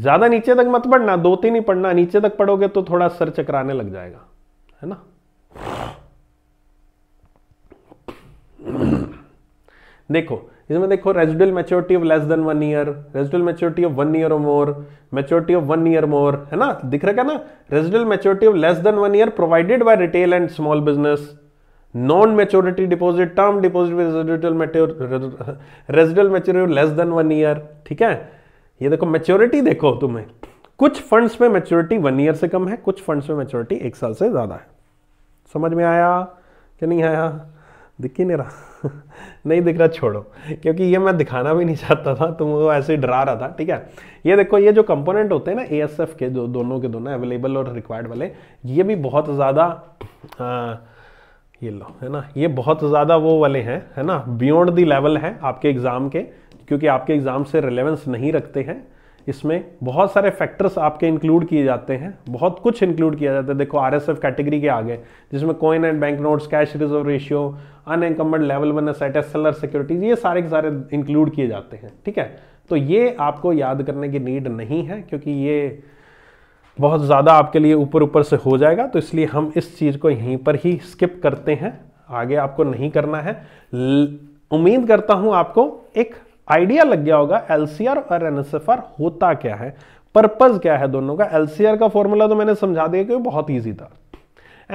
ज़्यादा नीचे तक मत पढ़ना दो तीन ही पढ़ना नीचे तक पढ़ोगे तो थोड़ा सर चकराने लग जाएगा है ना देखो इसमें देखो residual maturity of less than one year residual maturity of one year more maturity of one year more है ना दिख रहा है ना residual maturity of less than one year provided by retail and small business non maturity deposit term deposit residual residual less than one year ठीक है ये देखो मेच्योरिटी देखो तुम्हें कुछ फंड्स में मेच्योरिटी वन ईयर से कम है कुछ फंड्स में मेच्योरिटी एक साल से ज़्यादा है समझ में आया कि नहीं आया दिख ही नहीं रहा नहीं दिख रहा छोड़ो क्योंकि ये मैं दिखाना भी नहीं चाहता था तुम वो ऐसे ही डरा रहा था ठीक है ये देखो ये जो कंपोनेंट होते हैं ना ए के जो दोनों के दोनों अवेलेबल और रिक्वायर्ड वाले ये भी बहुत ज़्यादा ये लो है ना ये बहुत ज़्यादा वो वाले हैं है ना बियॉन्ड दी लेवल है आपके एग्ज़ाम के क्योंकि आपके एग्ज़ाम से रिलेवेंस नहीं रखते हैं इसमें बहुत सारे फैक्टर्स आपके इंक्लूड किए जाते हैं बहुत कुछ इंक्लूड किया जाता है देखो एफ कैटेगरी के आगे जिसमें coin and bank notes cash reserve ratio unencumbered level one asset as seller securities ये सारे के सारे इंक्लूड किए जाते हैं ठीक है तो ये आपको याद करने की नीड नहीं है क्योंकि ये बहुत ज़्यादा आपके लिए ऊपर ऊपर से हो जाएगा तो इसलिए हम इस चीज़ को यहीं पर ही स्किप करते हैं आगे आपको नहीं करना है उम्मीद करता हूँ आपको एक आइडिया लग गया होगा एलसीआर और एनएसएफआर होता क्या है पर्पज क्या है दोनों का एलसीआर का फॉर्मूला तो मैंने समझा दिया कि बहुत ईजी था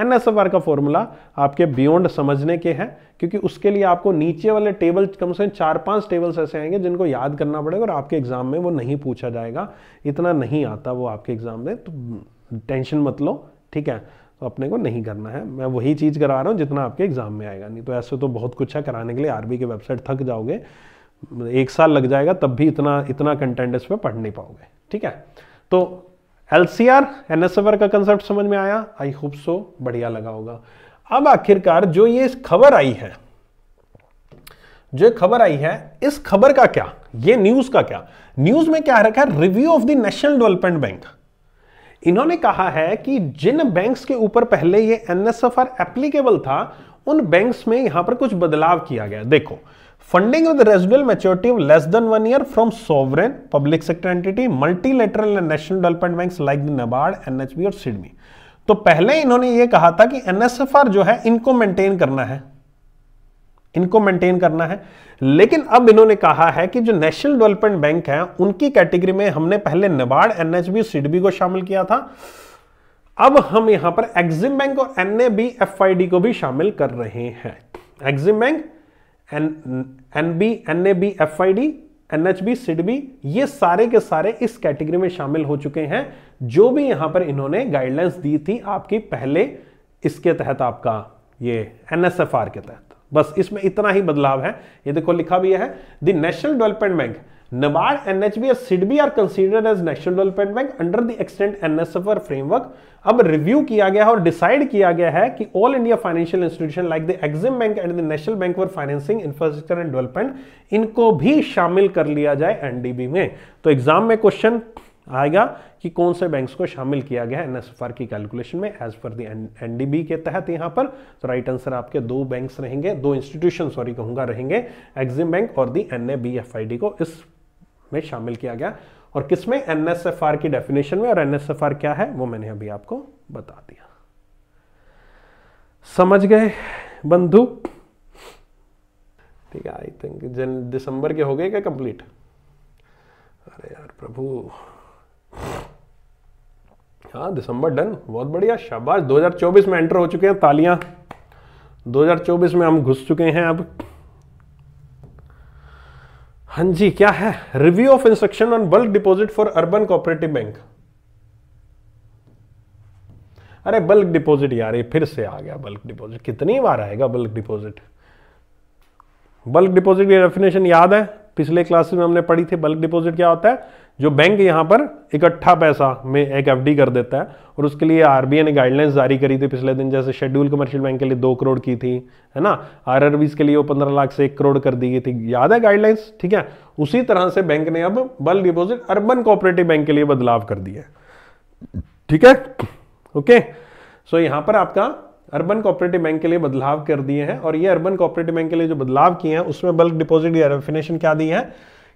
एनएसएफआर का फॉर्मूला आपके बियॉन्ड समझने के हैं क्योंकि उसके लिए आपको नीचे वाले टेबल कम से कम चार पांच टेबल्स ऐसे आएंगे जिनको याद करना पड़ेगा और आपके एग्जाम में वो नहीं पूछा जाएगा इतना नहीं आता वो आपके एग्जाम में तो टेंशन मत लो ठीक है तो अपने को नहीं करना है मैं वही चीज़ करा रहा हूँ जितना आपके एग्जाम में आएगा नहीं तो ऐसे तो बहुत कुछ है कराने के लिए आरबी की वेबसाइट थक जाओगे मतलब एक साल लग जाएगा तब भी इतना इतना कंटेंट इसमें पढ़ नहीं पाओगे ठीक है तो L C R N S F R का कंसेप्ट समझ में आया आई होप सो बढ़िया लगा होगा अब आखिरकार जो ये खबर आई है जो खबर आई है इस खबर का क्या ये न्यूज का क्या न्यूज में क्या रखा है review of the national development bank इन्होंने कहा है कि जिन बैंक्स के ऊपर पहले ये एनएसएफआर एप्लीकेबल था उन बैंक्स में यहां पर कुछ बदलाव किया गया देखो Funding with residual maturity of less than one year from sovereign, public sector entity, multilateral and national development banks like the NABARD, NHB और सिडमी तो पहले इन्होंने ये कहा था कि एनएसएफआर जो है इनको मेंटेन करना है इनको मेंटेन करना है लेकिन अब इन्होंने कहा है कि जो नेशनल डेवलपमेंट बैंक है उनकी कैटेगरी में हमने पहले नबार्ड एनएचबी सीडबी को शामिल किया था अब हम यहां पर एक्सिम बैंक और एनएबी एफआईडी को भी शामिल कर रहे हैं EXIM bank N N B N A B F I D N H B SIDBI ये सारे के सारे इस कैटेगरी में शामिल हो चुके हैं जो भी यहां पर इन्होंने गाइडलाइंस दी थी आपकी पहले इसके तहत आपका ये एन एस एफ आर के तहत बस इसमें इतना ही बदलाव है ये देखो लिखा भी है the national development bank NABARD and NHB SIDBI are considered as National Development Bank under the extent NSFR framework. अब रिव्यू किया गया है और डिसाइड किया गया है कि all India financial institution like the EXIM bank and the national bank for financing infrastructure and development इनको भी शामिल कर लिया जाए एनडीबी में तो एग्जाम में क्वेश्चन आएगा कि कौन से बैंक को शामिल किया गया है आर की कैलकुलेशन में एज पर दीबी के तहत यहां पर तो राइट आंसर आपके दो बैंक रहेंगे दो इंस्टीट्यूशन सॉरी कहूंगा रहेंगे एग्जिम बैंक और दी एनएबीएफआईडी को इस में शामिल किया गया और किसमें एन की डेफिनेशन में और एनएसएफआर क्या है वो मैंने अभी आपको बता दिया समझ गए बंधु ठीक है आई थिंक जन दिसंबर के हो गए क्या कंप्लीट अरे यार प्रभु हाँ दिसंबर डन बहुत बढ़िया शाबाश 2024 में एंटर हो चुके हैं तालियां 2024 में हम घुस चुके हैं अब हाँ जी क्या है review of instruction on bulk deposit for urban cooperative bank अरे बल्क डिपॉजिट यार ये फिर से आ गया बल्क डिपॉजिट कितनी बार आएगा बल्क डिपॉजिट बल्क डिपॉजिट की डेफिनेशन याद है पिछले क्लास में हमने पढ़ी थी बल्क डिपॉजिट क्या होता है जो बैंक यहाँ पर इकट्ठा पैसा में एक एफडी कर देता है और उसके लिए आरबीआई ने गाइडलाइंस जारी करी थी पिछले दिन जैसे शेड्यूल कमर्शियल बैंक के लिए दो करोड़ की थी है ना आर के लिए वो पंद्रह लाख से एक करोड़ कर दी गई थी याद है गाइडलाइंस ठीक है उसी तरह से बैंक ने अब बल डिपोजिट अर्बन कोऑपरेटिव बैंक के लिए बदलाव कर दिया ठीक है ओके सो यहाँ पर आपका अर्बन कोऑपरेटिव बैंक के लिए बदलाव कर दिए हैं और ये अर्बन कोऑपरेटिव बैंक के लिए जो बदलाव किए हैं उसमें बल्क डिपॉजिट या डेफिनेशन क्या दी है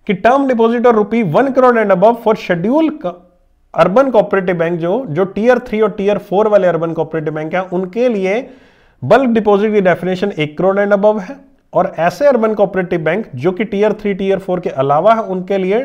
कि टर्म डिपॉजिट और rupee one crore and above for schedule urban cooperative bank जो जो टीयर थ्री और टीयर फोर वाले अर्बन कोऑपरेटिव बैंक है उनके लिए बल्क डिपॉजिट की डेफिनेशन एक करोड़ एंड अबव है और ऐसे अर्बन कोऑपरेटिव बैंक जो कि टीयर थ्री टीयर फोर के अलावा है उनके लिए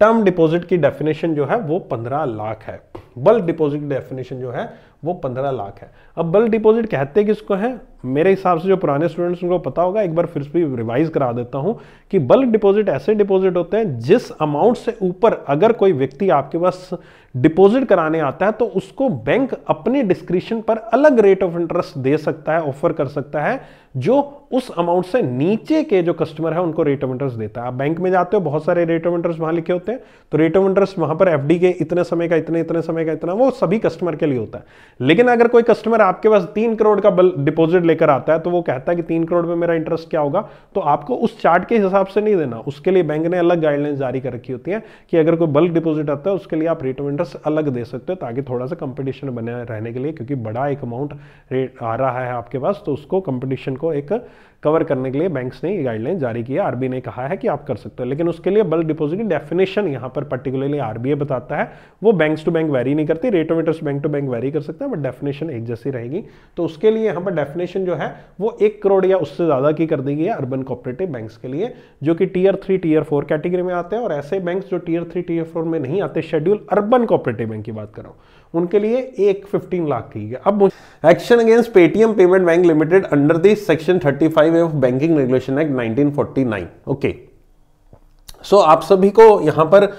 टर्म डिपॉजिट की डेफिनेशन जो है वो पंद्रह लाख है बल्क डिपॉजिट डेफिनेशन जो है वो पंद्रह लाख है अब बल्क डिपॉजिट कहते किसको है मेरे हिसाब से जो पुराने स्टूडेंट्स उनको पता होगा एक बार फिर भी रिवाइज करा देता हूं कि बल्क डिपॉजिट ऐसे डिपॉजिट होते हैं जिस अमाउंट से ऊपर अगर कोई व्यक्ति आपके पास डिपॉजिट कराने आता है तो उसको बैंक अपने डिस्क्रिप्शन पर अलग रेट ऑफ इंटरेस्ट दे सकता है ऑफर कर सकता है जो उस अमाउंट से नीचे के जो कस्टमर है उनको रेट ऑफ इंटरेस्ट देता है आप बैंक में जाते हो बहुत सारे रेट ऑफ इंटरेस्ट वहां लिखे होते हैं तो रेट ऑफ इंटरेस्ट वहां पर एफडी के इतने समय का इतने इतने समय का इतना वो सभी कस्टमर के लिए होता है लेकिन अगर कोई कस्टमर आपके पास तीन करोड़ का डिपोजिट लेकर आता है तो वो कहता है कि तीन करोड़ में मेरा इंटरेस्ट क्या होगा तो आपको उस चार्ट के हिसाब से नहीं देना उसके लिए बैंक ने अलग गाइडलाइन जारी कर रखी होती है कि अगर कोई बल्क डिपोजिट आता है उसके लिए आप रेट ऑफ इंटरेस्ट अलग दे सकते हो ताकि थोड़ा सा कंपटीशन बने रहने के लिए क्योंकि बड़ा एक अमाउंट आ रहा है आपके पास तो उसको कंपटीशन को को एक कवर करने के लिए बैंक्स ने ये गाइडलाइन जारी किया आरबीआई ने कहा है कि आप कर सकते हो लेकिन उसके लिए बल्क डिपॉजिट की डेफिनेशन यहाँ पर पर्टिकुलरली आरबीआई बताता है वो बैंक्स टू बैंक वैरी नहीं करती rate of interest bank to bank vary कर सकता है बट डेफिनेशन एक जैसी रहेगी तो उसके लिए यहाँ पर डेफिनेशन जो है वो एक करोड़ या उससे ज़्यादा की कर दी गई है अर्बन कोऑपरेटिव बैंक्स के लिए जो कि tier three tier four category में आते हैं और ऐसे बैंक जो टीयर थ्री टीयर फोर में नहीं आते शेड्यूल अर्बन कोऑपरेटिव बैंक की बात कर रहा हूँ उनके लिए एक फिफ्टीन लाख की है अब action against Paytm payment bank limited under this section thirty five of banking regulation act nineteen forty nine okay so आप सभी को यहां पर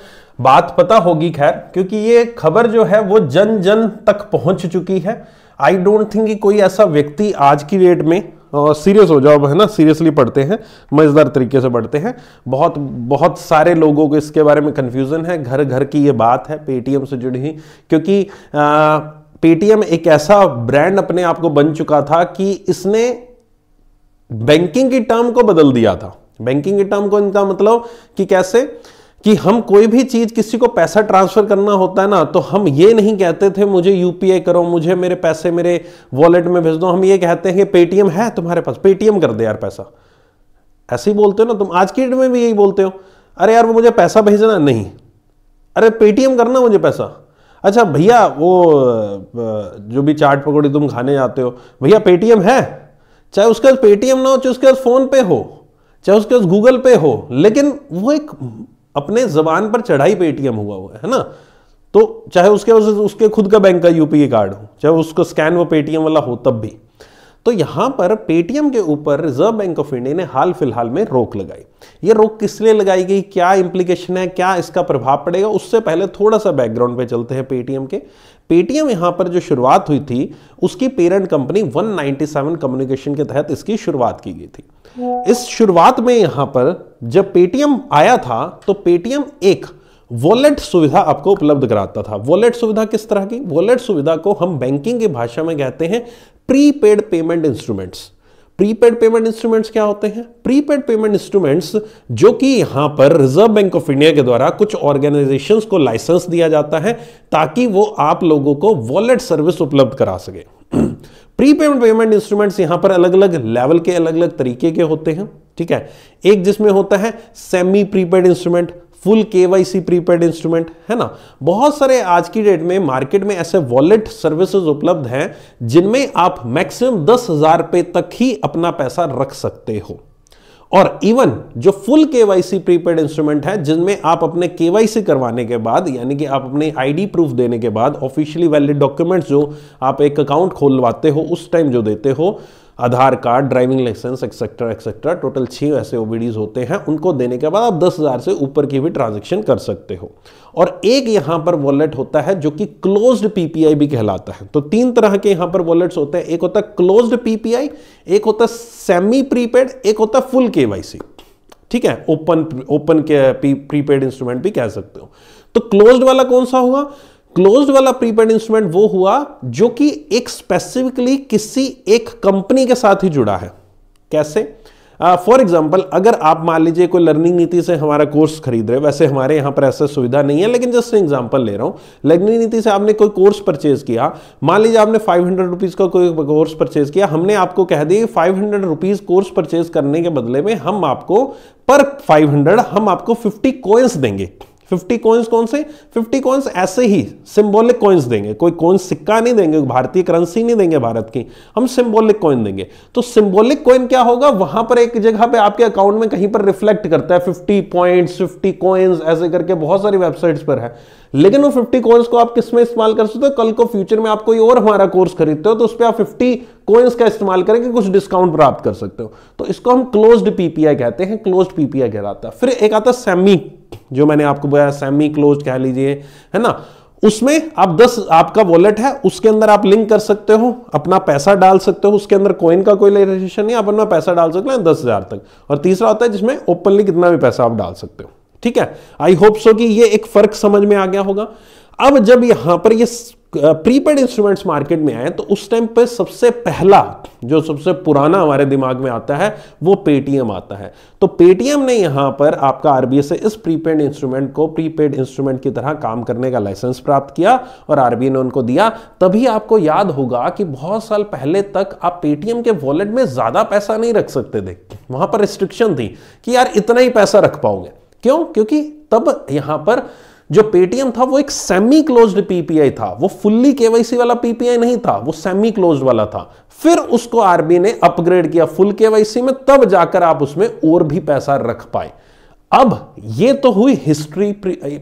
बात पता होगी खैर क्योंकि ये खबर जो है वो जन जन तक पहुंच चुकी है आई डोंट थिंक कोई ऐसा व्यक्ति आज की डेट में सीरियस हो जाओ है ना सीरियसली पढ़ते हैं मज़ेदार तरीके से पढ़ते हैं बहुत बहुत सारे लोगों को इसके बारे में कन्फ्यूज़न है घर घर की ये बात है पेटीएम से जुड़ी हुई क्योंकि पेटीएम एक ऐसा ब्रांड अपने आप को बन चुका था कि इसने बैंकिंग की टर्म को बदल दिया था बैंकिंग की टर्म को इनका मतलब कि कैसे कि हम कोई भी चीज़ किसी को पैसा ट्रांसफ़र करना होता है ना तो हम ये नहीं कहते थे मुझे यूपीआई करो मुझे मेरे पैसे मेरे वॉलेट में भेज दो हम ये कहते हैं कि पेटीएम है तुम्हारे पास पेटीएम कर दे यार पैसा ऐसे ही बोलते हो ना तुम आज की डेट में भी यही बोलते हो अरे यार वो मुझे पैसा भेजना नहीं अरे पेटीएम करना मुझे पैसा अच्छा भैया वो जो भी चाट पकौड़ी तुम खाने जाते हो भैया पेटीएम है चाहे उसके पास पेटीएम ना हो चाहे उसके पास फ़ोन पे हो चाहे उसके पास गूगल पे हो लेकिन वो एक अपने जबान पर चढ़ाई पे एटीएम हुआ हुआ है ना तो चाहे उसके उस, उसके खुद का बैंक का यूपीए कार्ड हो चाहे उसको स्कैन वो पेटीएम वाला हो तब भी तो यहां पर पेटीएम के ऊपर रिजर्व बैंक ऑफ इंडिया ने हाल फिलहाल में रोक लगाई ये रोक किस लिए लगाई गई क्या इंप्लीकेशन है क्या इसका प्रभाव पड़ेगा उससे पहले थोड़ा सा बैकग्राउंड पे चलते हैं पेटीएम के पेटीएम यहां पर जो शुरुआत हुई थी उसकी पेरेंट कंपनी 197 कम्युनिकेशन के तहत इसकी शुरुआत की गई थी इस शुरुआत में यहां पर जब पेटीएम आया था तो पेटीएम एक वॉलेट सुविधा आपको उपलब्ध कराता था वॉलेट सुविधा किस तरह की वॉलेट सुविधा को हम बैंकिंग की भाषा में कहते हैं prepaid payment instruments prepaid payment instruments क्या होते हैं प्रीपेड पेमेंट इंस्ट्रूमेंट्स जो कि यहां पर रिजर्व बैंक ऑफ इंडिया के द्वारा कुछ ऑर्गेनाइजेशंस को लाइसेंस दिया जाता है ताकि वो आप लोगों को वॉलेट सर्विस उपलब्ध करा सके प्रीपेड पेमेंट इंस्ट्रूमेंट्स यहां पर अलग अलग लेवल के अलग अलग तरीके के होते हैं ठीक है एक जिसमें होता है semi prepaid instrument full KYC prepaid instrument है ना बहुत सारे आज की डेट में मार्केट में ऐसे वॉलेट सर्विसेज उपलब्ध हैं जिनमें आप मैक्सिमम दस हजार रुपए तक ही अपना पैसा रख सकते हो और इवन जो फुल केवाईसी प्रीपेड इंस्ट्रूमेंट है जिनमें आप अपने केवाईसी करवाने के बाद यानी कि आप अपने आईडी प्रूफ देने के बाद ऑफिशियली वैलिड डॉक्यूमेंट्स जो आप एक अकाउंट खोलवाते हो उस टाइम जो देते हो Aadhaar card driving licence etcetera etcetera total छः ऐसे ओबीडीज होते हैं उनको देने के बाद आप दस हज़ार से ऊपर की भी ट्रांजेक्शन कर सकते हो और एक यहाँ पर वॉलेट होता है जो कि क्लोज्ड पीपीआई भी कहलाता है तो तीन तरह के यहाँ पर वॉलेट्स होते हैं एक होता है क्लोज्ड पीपीआई एक होता है सेमी प्रीपेड एक होता है फुल के ठीक है ओपन ओपन के प्रीपेड इंस्ट्रूमेंट भी कह सकते हो तो क्लोज्ड वाला कौन सा हुआ क्लोज्ड वाला प्रीपेड इंस्ट्रूमेंट वो हुआ जो कि एक स्पेसिफिकली किसी एक कंपनी के साथ ही जुड़ा है कैसे फॉर uh, एग्जाम्पल अगर आप मान लीजिए कोई लर्निंग नीति से हमारा कोर्स खरीद रहे वैसे हमारे यहां पर ऐसा सुविधा नहीं है लेकिन जस्ट एग्जाम्पल ले रहा हूं लर्निंग नीति से आपने कोई कोर्स परचेज किया मान लीजिए आपने फाइव हंड्रेड रुपीज़ का कोई कोर्स परचेज किया हमने आपको कह दिया कि five hundred rupees course purchase करने के बदले में हम आपको पर फाइव हंड्रेड हम आपको फिफ्टी कोइंस देंगे 50 कॉइन्स कौन से 50 कॉइन्स ऐसे ही सिंबॉलिक कॉइन्स देंगे कोई कॉइन सिक्का नहीं देंगे भारतीय करेंसी नहीं देंगे भारत की हम सिंबॉलिक कॉइन देंगे तो सिंबॉलिक कॉइन क्या होगा वहां पर एक जगह पे आपके अकाउंट में कहीं पर रिफ्लेक्ट करता है 50 पॉइंट्स 50 कॉइन्स ऐसे करके बहुत सारी वेबसाइट्स पर है लेकिन वो 50 कोइंस को आप किस में इस्तेमाल कर सकते हो कल को फ्यूचर में आप कोई और हमारा कोर्स खरीदते हो तो उस पर आप 50 कोइंस का इस्तेमाल करके कुछ डिस्काउंट प्राप्त कर सकते हो तो इसको हम क्लोज्ड पीपीआई कहते हैं क्लोज्ड पीपीआई कहलाता है फिर एक आता सेमी जो मैंने आपको बताया सेमी क्लोज कह लीजिए है ना उसमें आप दस आपका वॉलेट है उसके अंदर आप लिंक कर सकते हो अपना पैसा डाल सकते हो उसके अंदर कॉइन का कोई रजिस्ट्रेशन नहीं आप अपना पैसा डाल सकते हैं दस हजार तक और तीसरा होता है जिसमें ओपनली कितना भी पैसा आप डाल सकते हो ठीक है आई होप सो कि ये एक फर्क समझ में आ गया होगा अब जब यहां पर ये प्रीपेड इंस्ट्रूमेंट्स मार्केट में आए तो उस टाइम पे सबसे पहला जो सबसे पुराना हमारे दिमाग में आता है वो पेटीएम आता है तो पेटीएम ने यहां पर आपका आरबीआई से इस प्रीपेड इंस्ट्रूमेंट को प्रीपेड इंस्ट्रूमेंट की तरह काम करने का लाइसेंस प्राप्त किया और आरबीआई ने उनको दिया तभी आपको याद होगा कि बहुत साल पहले तक आप पेटीएम के वॉलेट में ज़्यादा पैसा नहीं रख सकते थे वहां पर रिस्ट्रिक्शन थी कि यार इतना ही पैसा रख पाओगे क्यों क्योंकि तब यहां पर जो पेटीएम था वो एक सेमी क्लोज्ड पीपीआई था वो फुल्ली केवाईसी वाला पीपीआई नहीं था वो सेमी क्लोज वाला था फिर उसको आरबी ने अपग्रेड किया फुल केवाईसी में तब जाकर आप उसमें और भी पैसा रख पाए अब ये तो हुई हिस्ट्री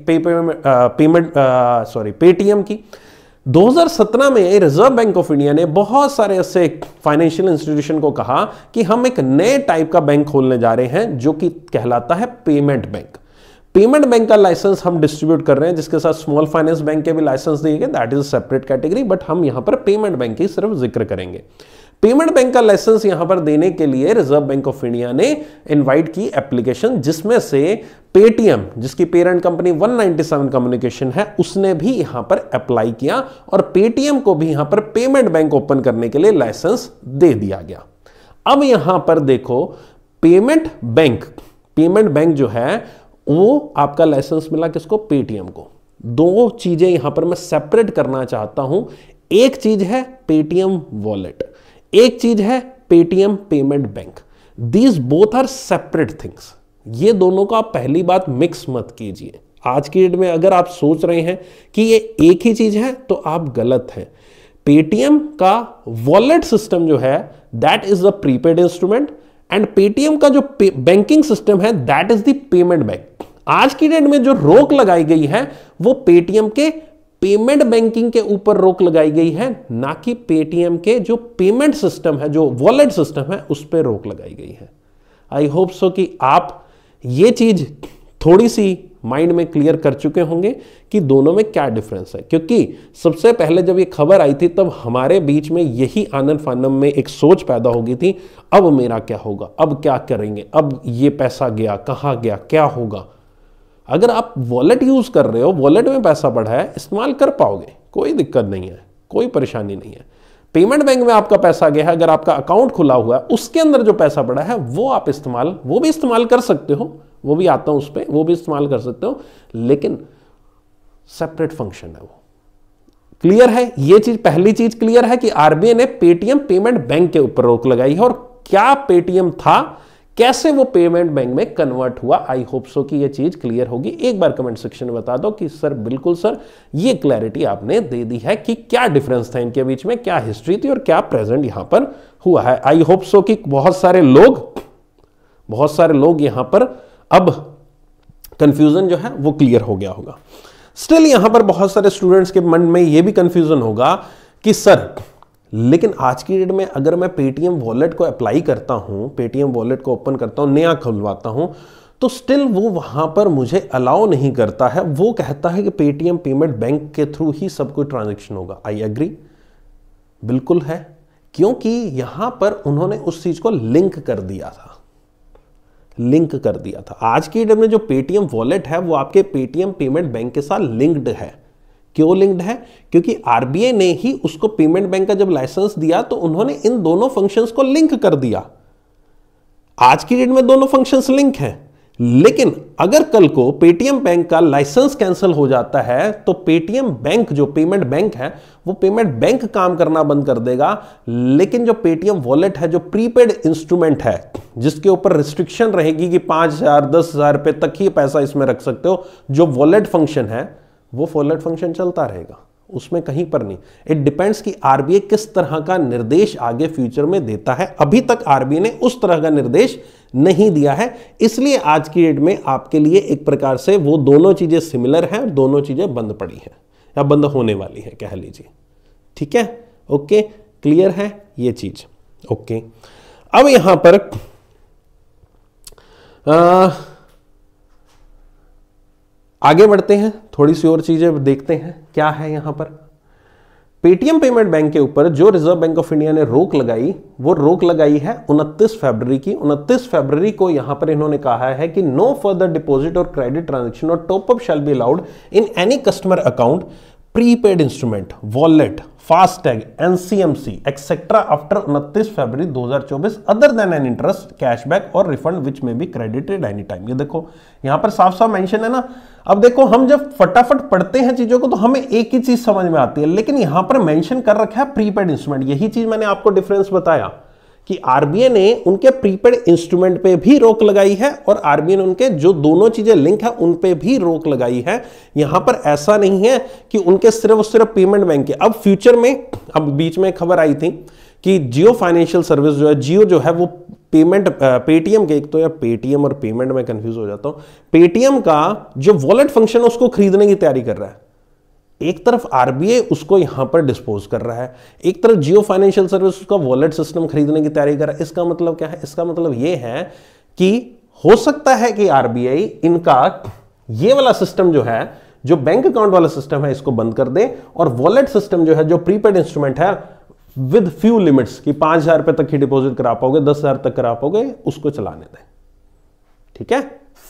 पेमेंट सॉरी पेटीएम की 2017 में रिजर्व बैंक ऑफ इंडिया ने बहुत सारे ऐसे फाइनेंशियल इंस्टीट्यूशन को कहा कि हम एक नए टाइप का बैंक खोलने जा रहे हैं जो कि कहलाता है पेमेंट बैंक पेमेंट बैंक का लाइसेंस हम डिस्ट्रीब्यूट कर रहे हैं जिसके साथ स्मॉल फाइनेंस बैंक के भी लाइसेंस दिए गए that is separate category but हम यहां पर पेमेंट बैंक की सिर्फ जिक्र करेंगे पेमेंट बैंक का लाइसेंस यहां पर देने के लिए रिजर्व बैंक ऑफ इंडिया ने इनवाइट की एप्लीकेशन जिसमें से पेटीएम जिसकी पेरेंट कंपनी 197 कम्युनिकेशन है उसने भी यहां पर अप्लाई किया और पेटीएम को भी यहां पर पेमेंट बैंक ओपन करने के लिए लाइसेंस दे दिया गया अब यहां पर देखो पेमेंट बैंक पेमेंट बैंक जो है वो आपका लाइसेंस मिला किसको पेटीएम को दो चीजें यहां पर मैं सेपरेट करना चाहता हूं एक चीज है पेटीएम वॉलेट एक चीज है Paytm payment bank these both are separate things ये दोनों का पहली बात मिक्स मत कीजिए आज की डेट में अगर आप सोच रहे हैं कि ये एक ही चीज है तो आप गलत हैं पेटीएम का वॉलेट सिस्टम जो है that is the prepaid instrument and Paytm का जो बैंकिंग सिस्टम है that is the payment bank आज की डेट में जो रोक लगाई गई है वो पेटीएम के पेमेंट बैंकिंग के ऊपर रोक लगाई गई है ना कि पेटीएम के जो पेमेंट सिस्टम है जो वॉलेट सिस्टम है उस पर रोक लगाई गई है आई होप सो कि आप ये चीज थोड़ी सी माइंड में क्लियर कर चुके होंगे कि दोनों में क्या डिफरेंस है क्योंकि सबसे पहले जब ये खबर आई थी तब हमारे बीच में यही आनंद फानम में एक सोच पैदा होगी थी अब मेरा क्या होगा अब क्या करेंगे अब ये पैसा गया कहाँ गया क्या होगा अगर आप वॉलेट यूज़ कर रहे हो वॉलेट में पैसा पड़ा है इस्तेमाल कर पाओगे कोई दिक्कत नहीं है कोई परेशानी नहीं है पेमेंट बैंक में आपका पैसा गया है अगर आपका अकाउंट खुला हुआ है उसके अंदर जो पैसा पड़ा है वो आप इस्तेमाल वो भी इस्तेमाल कर सकते हो वो भी आता हूं उस पर वो भी इस्तेमाल कर सकते हो लेकिन सेपरेट फंक्शन है वो क्लियर है ये चीज पहली चीज क्लियर है कि आरबीआई ने पेटीएम पेमेंट बैंक के ऊपर रोक लगाई है और क्या पेटीएम था कैसे वो पेमेंट बैंक में कन्वर्ट हुआ आई होप सो कि ये चीज़ क्लियर होगी एक बार कमेंट सेक्शन में बता दो कि सर बिल्कुल सर ये क्लैरिटी आपने दे दी है कि क्या डिफरेंस था इनके बीच में क्या हिस्ट्री थी और क्या प्रेजेंट यहां पर हुआ है आई होप सो कि बहुत सारे लोग बहुत सारे लोग यहां पर अब कन्फ्यूज़न जो है वो क्लियर हो गया होगा स्टिल यहां पर बहुत सारे स्टूडेंट्स के मन में यह भी कंफ्यूजन होगा कि सर लेकिन आज की डेट में अगर मैं पेटीएम वॉलेट को अप्लाई करता हूँ पेटीएम वॉलेट को ओपन करता हूँ नया खुलवाता हूँ तो स्टिल वो वहाँ पर मुझे अलाउ नहीं करता है वो कहता है कि पेटीएम पेमेंट बैंक के थ्रू ही सब कुछ ट्रांजेक्शन होगा आई एग्री बिल्कुल है क्योंकि यहाँ पर उन्होंने उस चीज़ को लिंक कर दिया था लिंक कर दिया था आज की डेट में जो पेटीएम वॉलेट है वो आपके पेटीएम पेमेंट बैंक के साथ लिंक्ड है क्यों लिंक्ड है क्योंकि आरबीआई ने ही उसको पेमेंट बैंक का जब लाइसेंस दिया तो उन्होंने इन दोनों फंक्शंस को लिंक कर दिया आज की डेट में दोनों फंक्शंस लिंक हैं लेकिन अगर कल को पेटीएम बैंक का लाइसेंस कैंसिल हो जाता है तो पेटीएम बैंक जो पेमेंट बैंक है वो पेमेंट बैंक काम करना बंद कर देगा लेकिन जो पेटीएम वॉलेट है जो प्रीपेड इंस्ट्रूमेंट है जिसके ऊपर रिस्ट्रिक्शन रहेगी कि पांच हजार दस हजार रुपए तक ही पैसा इसमें रख सकते हो जो वॉलेट फंक्शन है वो फॉरवर्ड फंक्शन चलता रहेगा उसमें कहीं पर नहीं इट डिपेंड्स कि आरबीआई किस तरह का निर्देश आगे फ्यूचर में देता है अभी तक आरबीआई ने उस तरह का निर्देश नहीं दिया है इसलिए आज की डेट में आपके लिए एक प्रकार से वो दोनों चीज़ें सिमिलर हैं और दोनों चीज़ें बंद पड़ी हैं या बंद होने वाली हैं कह लीजिए ठीक है ओके क्लियर है ये चीज़ ओके अब यहां पर आ, आगे बढ़ते हैं थोड़ी सी और चीज़ें देखते हैं क्या है यहां पर पेटीएम पेमेंट बैंक के ऊपर जो रिजर्व बैंक ऑफ इंडिया ने रोक लगाई वो रोक लगाई है 29 फरवरी की 29 फरवरी को यहां पर इन्होंने कहा है कि नो फर्दर डिपॉजिट और क्रेडिट ट्रांजेक्शन और top up shall be allowed in any customer account prepaid instrument wallet FASTag NCMC etcetera after उनतीस फरवरी 2024 other than an interest cashback और रिफंड विच में भी क्रेडिटेड एनी टाइम ये देखो यहां पर साफ साफ मेंशन है ना अब देखो हम जब फटाफट पढ़ते हैं चीजों को तो हमें एक ही चीज समझ में आती है लेकिन यहां पर मेंशन कर रखा है प्रीपेड इंस्ट्रूमेंट यही चीज मैंने आपको डिफरेंस बताया कि आरबीआई ने उनके प्रीपेड इंस्ट्रूमेंट पे भी रोक लगाई है और आरबीआई ने उनके जो दोनों चीजें लिंक है उन पे भी रोक लगाई है यहां पर ऐसा नहीं है कि उनके सिर्फ और सिर्फ पेमेंट बैंक के अब फ्यूचर में अब बीच में खबर आई थी कि जियो फाइनेंशियल सर्विस जो है जियो जो है वो पेमेंट पेटीएम के एक तो यार पेटीएम और पेमेंट में कंफ्यूज हो जाता हूं पेटीएम का जो वॉलेट फंक्शन है उसको खरीदने की तैयारी कर रहा है एक तरफ आरबीआई उसको यहां पर डिस्पोज कर रहा है एक तरफ जियो फाइनेंशियल सर्विस उसका वॉलेट सिस्टम खरीदने की तैयारी कर रहा है इसका मतलब क्या है इसका मतलब यह है कि हो सकता है कि आरबीआई इनका ये वाला सिस्टम जो है जो बैंक अकाउंट वाला सिस्टम है इसको बंद कर दे और वॉलेट सिस्टम जो है जो प्रीपेड इंस्ट्रूमेंट है विद फ्यू लिमिट्स कि पांच हजार रुपए तक ही डिपॉजिट करा पाओगे दस हजार तक करा पाओगे उसको चलाने दें ठीक है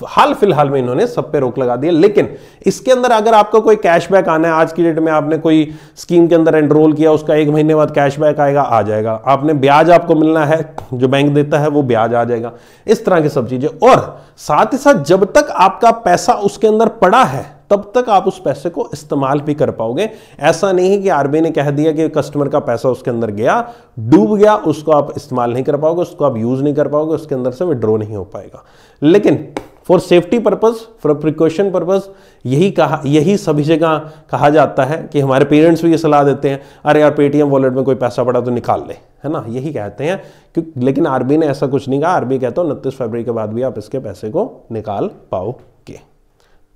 हाल फिलहाल में इन्होंने सब पे रोक लगा दिया लेकिन इसके अंदर अगर आपका कोई कैशबैक आना है आज की डेट में आपने कोई स्कीम के अंदर एनरोल किया उसका एक महीने बाद कैशबैक आएगा आ जाएगा आपने ब्याज आपको मिलना है जो बैंक देता है वो ब्याज आ जाएगा इस तरह की सब चीजें और साथ ही साथ जब तक आपका पैसा उसके अंदर पड़ा है तब तक आप उस पैसे को इस्तेमाल भी कर पाओगे ऐसा नहीं है कि आरबीआई ने कह दिया कि कस्टमर का पैसा उसके अंदर गया डूब गया उसको आप इस्तेमाल नहीं कर पाओगे उसको आप यूज नहीं कर पाओगे उसके अंदर से विड्रॉ नहीं हो पाएगा लेकिन for safety purpose for precaution purpose यही कहा यही सभी जगह कहा जाता है कि हमारे पेरेंट्स भी ये सलाह देते हैं अरे यार पेटीएम वॉलेट में कोई पैसा पड़ा तो निकाल ले है ना यही कहते हैं क्योंकि लेकिन आरबी ने ऐसा कुछ नहीं कहा आरबी कहता हूं उनतीस फरवरी के बाद भी आप इसके पैसे को निकाल पाओगे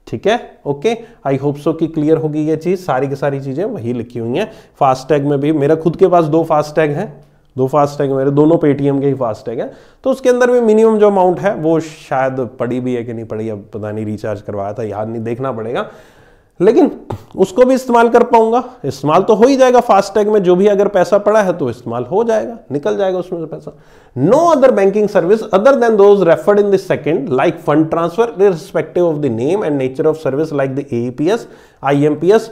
ठीक है ओके आई होप सो कि क्लियर होगी ये चीज़ सारी की सारी चीज़ें वही लिखी हुई हैं फास्टैग में भी मेरा खुद के पास दो फास्टैग हैं दो फास्टैग मेरे दोनों पेटीएम के ही फास्टैग हैं तो उसके अंदर भी मिनिमम जो अमाउंट है वो शायद पड़ी भी है कि नहीं पड़ी अब पता नहीं रिचार्ज करवाया था याद नहीं देखना पड़ेगा लेकिन उसको भी इस्तेमाल कर पाऊंगा इस्तेमाल तो हो ही जाएगा फास्टैग में जो भी अगर पैसा पड़ा है तो इस्तेमाल हो जाएगा निकल जाएगा उसमें से पैसा no other banking service other than those referred in the second like fund transfer respective of the name and nature of service like the AEPS IMPS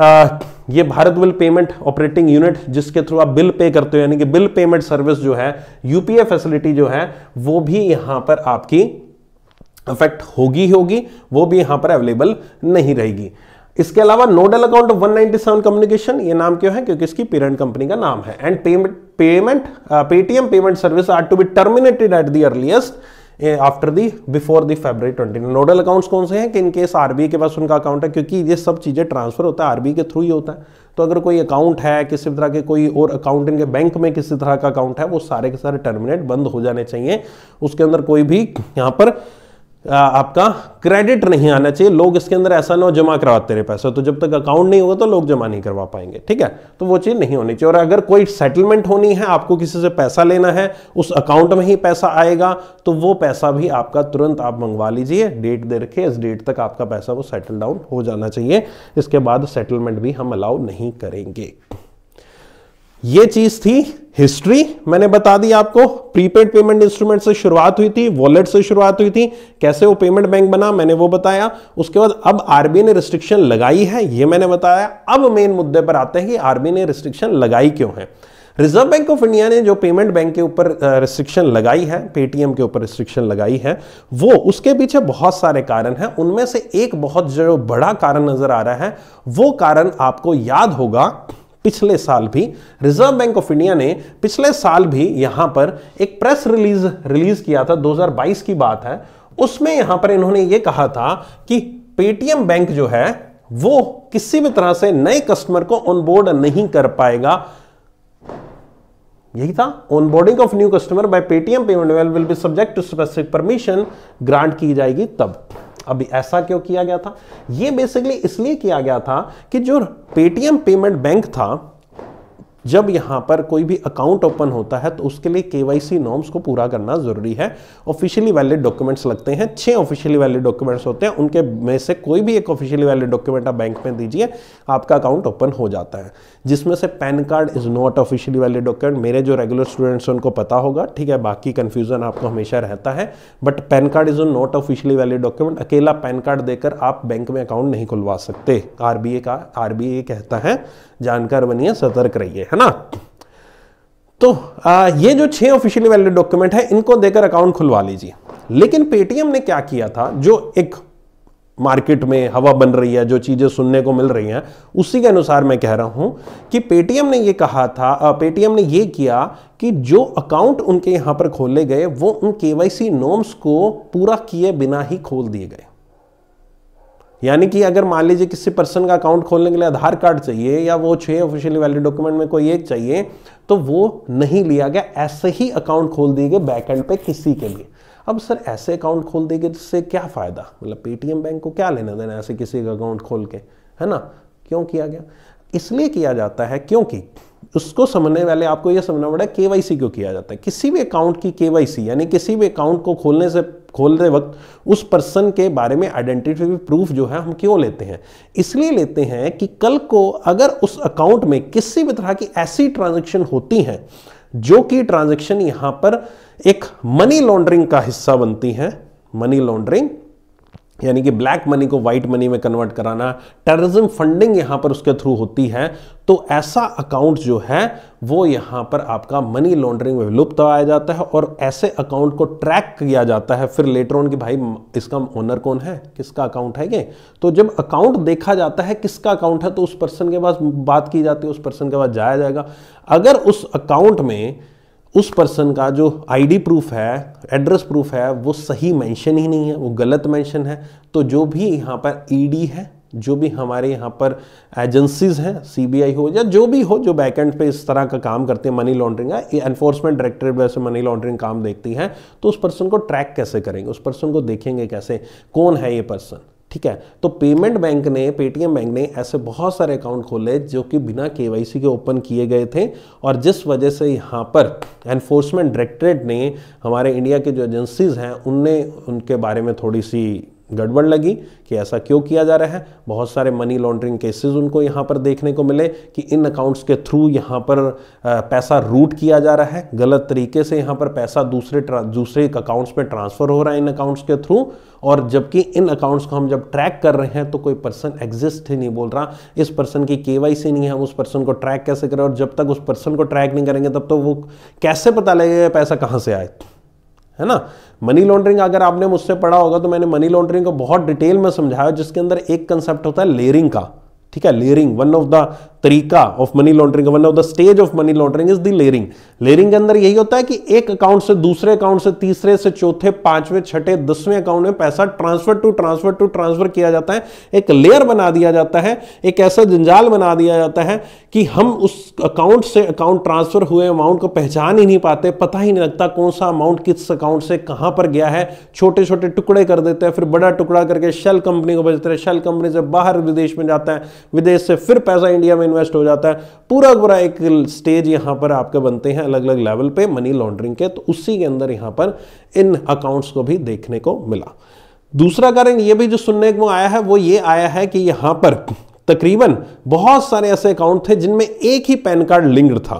ये Bharat bill payment operating unit जिसके थ्रू आप bill pay करते हो यानी कि bill payment service जो है UPA facility जो है वो भी यहां पर आपकी अफेक्ट होगी होगी वो भी यहां पर अवेलेबल नहीं रहेगी इसके अलावा नोडल अकाउंट 197 कम्युनिकेशन ये नाम क्यों है क्योंकि इसकी पेरेंट कंपनी का नाम है and payment payment Paytm payment service are to be terminated at the earliest after the before the February twenty nodal accounts कौन से हैं कि इनकेस बी के पास उनका अकाउंट है क्योंकि ये सब चीज़ें ट्रांसफर होता है आरबीआई के थ्रू ही होता है तो अगर कोई अकाउंट है किसी तरह के कोई और अकाउंट इनके बैंक में किसी तरह का अकाउंट है वो सारे के सारे टर्मिनेट बंद हो जाने चाहिए उसके अंदर कोई भी यहाँ पर आपका क्रेडिट नहीं आना चाहिए लोग इसके अंदर ऐसा ना हो जमा करवाते रहे पैसा तो जब तक अकाउंट नहीं होगा तो लोग जमा नहीं करवा पाएंगे ठीक है तो वो चीज़ नहीं होनी चाहिए और अगर कोई सेटलमेंट होनी है आपको किसी से पैसा लेना है उस अकाउंट में ही पैसा आएगा तो वो पैसा भी आपका तुरंत आप मंगवा लीजिए डेट दे रखिए इस डेट तक आपका पैसा वो सेटल डाउन हो जाना चाहिए इसके बाद सेटलमेंट भी हम अलाउ नहीं करेंगे ये चीज थी हिस्ट्री मैंने बता दी आपको प्रीपेड पेमेंट इंस्ट्रूमेंट से शुरुआत हुई थी वॉलेट से शुरुआत हुई थी कैसे वो पेमेंट बैंक बना मैंने वो बताया उसके बाद अब आरबीआई ने रिस्ट्रिक्शन लगाई है ये मैंने बताया अब मेन मुद्दे पर आते हैं कि आरबीआई ने रिस्ट्रिक्शन लगाई क्यों है रिजर्व बैंक ऑफ इंडिया ने जो पेमेंट बैंक के ऊपर रिस्ट्रिक्शन लगाई है पेटीएम के ऊपर रिस्ट्रिक्शन लगाई है वो उसके पीछे बहुत सारे कारण हैं उनमें से एक बहुत जो बड़ा कारण नजर आ रहा है वो कारण आपको याद होगा पिछले साल भी रिजर्व बैंक ऑफ इंडिया ने पिछले साल भी यहां पर एक प्रेस रिलीज रिलीज किया था 2022 की बात है उसमें यहां पर इन्होंने ये कहा था कि पेटीएम बैंक जो है वो किसी भी तरह से नए कस्टमर को ऑनबोर्ड नहीं कर पाएगा यही था onboarding of new customer by Paytm payment will be subject to specific permission grant की जाएगी तब अभी ऐसा क्यों किया गया था ये बेसिकली इसलिए किया गया था कि जो पेटीएम पेमेंट बैंक था जब यहाँ पर कोई भी अकाउंट ओपन होता है तो उसके लिए केवाईसी नॉर्म्स को पूरा करना जरूरी है ऑफिशियली वैलिड डॉक्यूमेंट्स लगते हैं छह ऑफिशियली वैलिड डॉक्यूमेंट्स होते हैं उनके में से कोई भी एक ऑफिशियली वैलिड डॉक्यूमेंट आप बैंक में दीजिए आपका अकाउंट ओपन हो जाता है जिसमें से PAN card is not officially valid document मेरे जो रेगुलर स्टूडेंट्स हैं उनको पता होगा ठीक है बाकी कन्फ्यूजन आपको हमेशा रहता है but PAN card is not officially valid document अकेला पैन कार्ड देकर आप बैंक में अकाउंट नहीं खुलवा सकते आरबीए का आर कहता है जानकार बनिए सतर्क रहिए है है ना तो आ, ये जो छह ऑफिशियली वैलिड डॉक्यूमेंट है इनको देकर अकाउंट खुलवा लीजिए लेकिन पेटीएम ने क्या किया था जो एक मार्केट में हवा बन रही है जो चीज़ें सुनने को मिल रही हैं उसी के अनुसार मैं कह रहा हूं कि पेटीएम ने यह कहा था पेटीएम ने यह किया कि जो अकाउंट उनके यहां पर खोले गए वो उन केवाईसी नॉर्म्स को पूरा किए बिना ही खोल दिए गए यानी कि अगर मान लीजिए किसी पर्सन का अकाउंट खोलने के लिए आधार कार्ड चाहिए या वो छह ऑफिशियली वैलिड डॉक्यूमेंट में कोई एक चाहिए तो वो नहीं लिया गया ऐसे ही अकाउंट खोल दिए गए बैकएंड पे किसी के लिए अब सर ऐसे अकाउंट खोल दिए गए जिससे क्या फ़ायदा मतलब पेटीएम बैंक को क्या लेना देना ऐसे किसी का अकाउंट खोल के है ना क्यों किया गया इसलिए किया जाता है क्योंकि उसको समझने वाले आपको यह समझना पड़ा के वाई सी क्यों किया जाता है किसी भी अकाउंट की के वाई सी यानी किसी भी अकाउंट को खोलने से खोलते वक्त उस पर्सन के बारे में आइडेंटिटी प्रूफ जो है हम क्यों लेते हैं इसलिए लेते हैं कि कल को अगर उस अकाउंट में किसी भी तरह की ऐसी ट्रांजेक्शन होती हैं जो कि ट्रांजेक्शन यहां पर एक मनी लॉन्ड्रिंग का हिस्सा बनती है मनी लॉन्ड्रिंग यानी कि ब्लैक मनी को व्हाइट मनी में कन्वर्ट कराना टेररिज्म फंडिंग यहाँ पर उसके थ्रू होती है तो ऐसा अकाउंट जो है वो यहां पर आपका मनी लॉन्ड्रिंग में लुप्त आया जाता है और ऐसे अकाउंट को ट्रैक किया जाता है फिर लेटर ऑन कि भाई इसका ओनर कौन है किसका अकाउंट है ये तो जब अकाउंट देखा जाता है किसका अकाउंट है तो उस पर्सन के पास बात की जाती है उस पर्सन के पास जाया जाएगा अगर उस अकाउंट में उस पर्सन का जो आईडी प्रूफ है एड्रेस प्रूफ है वो सही मेंशन ही नहीं है वो गलत मेंशन है तो जो भी यहाँ पर ईडी e है जो भी हमारे यहाँ पर एजेंसीज हैं सीबीआई हो या जो भी हो जो बैकएंड पे इस तरह का काम करते हैं मनी लॉन्ड्रिंग है एनफोर्समेंट डायरेक्टरेट वैसे मनी लॉन्ड्रिंग काम देखती हैं तो उस पर्सन को ट्रैक कैसे करेंगे उस पर्सन को देखेंगे कैसे कौन है ये पर्सन ठीक है तो पेमेंट बैंक ने पेटीएम बैंक ने ऐसे बहुत सारे अकाउंट खोले जो कि बिना केवाईसी के ओपन किए गए थे और जिस वजह से यहाँ पर एनफोर्समेंट डायरेक्टरेट ने हमारे इंडिया के जो एजेंसीज़ हैं उनने उनके बारे में थोड़ी सी गड़बड़ लगी कि ऐसा क्यों किया जा रहा है बहुत सारे मनी लॉन्ड्रिंग केसेस उनको यहाँ पर देखने को मिले कि इन अकाउंट्स के थ्रू यहाँ पर पैसा रूट किया जा रहा है गलत तरीके से यहाँ पर पैसा दूसरे दूसरे अकाउंट्स में ट्रांसफ़र हो रहा है इन अकाउंट्स के थ्रू और जबकि इन अकाउंट्स को हम जब ट्रैक कर रहे हैं तो कोई पर्सन एग्जिस्ट ही नहीं बोल रहा इस पर्सन की के नहीं है हम उस पर्सन को ट्रैक कैसे करें और जब तक उस पर्सन को ट्रैक नहीं करेंगे तब तो वो कैसे पता लगेगा पैसा कहाँ से आए है ना मनी लॉन्ड्रिंग अगर आपने मुझसे पढ़ा होगा तो मैंने मनी लॉन्ड्रिंग को बहुत डिटेल में समझाया जिसके अंदर एक कंसेप्ट होता है लेयरिंग का ठीक है लेयरिंग वन ऑफ द तरीका of money laundering one of the stage of money laundering is the layering layering के अंदर यही होता है कि एक अकाउंट से दूसरे अकाउंट से तीसरे से चौथे पांचवें छठे दसवें अकाउंट में पैसा transfer to transfer to transfer किया जाता है एक लेयर बना दिया जाता है एक ऐसा जंजाल बना दिया जाता है कि हम उस अकाउंट से अकाउंट ट्रांसफर हुए अमाउंट को पहचान ही नहीं पाते पता ही नहीं लगता कौन सा अमाउंट किस अकाउंट से कहां पर गया है छोटे छोटे टुकड़े कर देते हैं फिर बड़ा टुकड़ा करके शेल कंपनी को भेजते हैं शेल कंपनी से बाहर विदेश में जाता है विदेश से फिर पैसा इंडिया में इन्वेस्ट हो जाता है पूरा पूरा एक स्टेज यहां पर आपके बनते हैं अलग अलग लेवल पे मनी लॉन्ड्रिंग के तो उसी के अंदर यहां पर इन अकाउंट्स को भी देखने को मिला दूसरा कारण ये भी जो सुनने को आया है वो ये आया है कि यहां पर तकरीबन बहुत सारे ऐसे अकाउंट थे जिनमें एक ही पैन कार्ड लिंक्ड था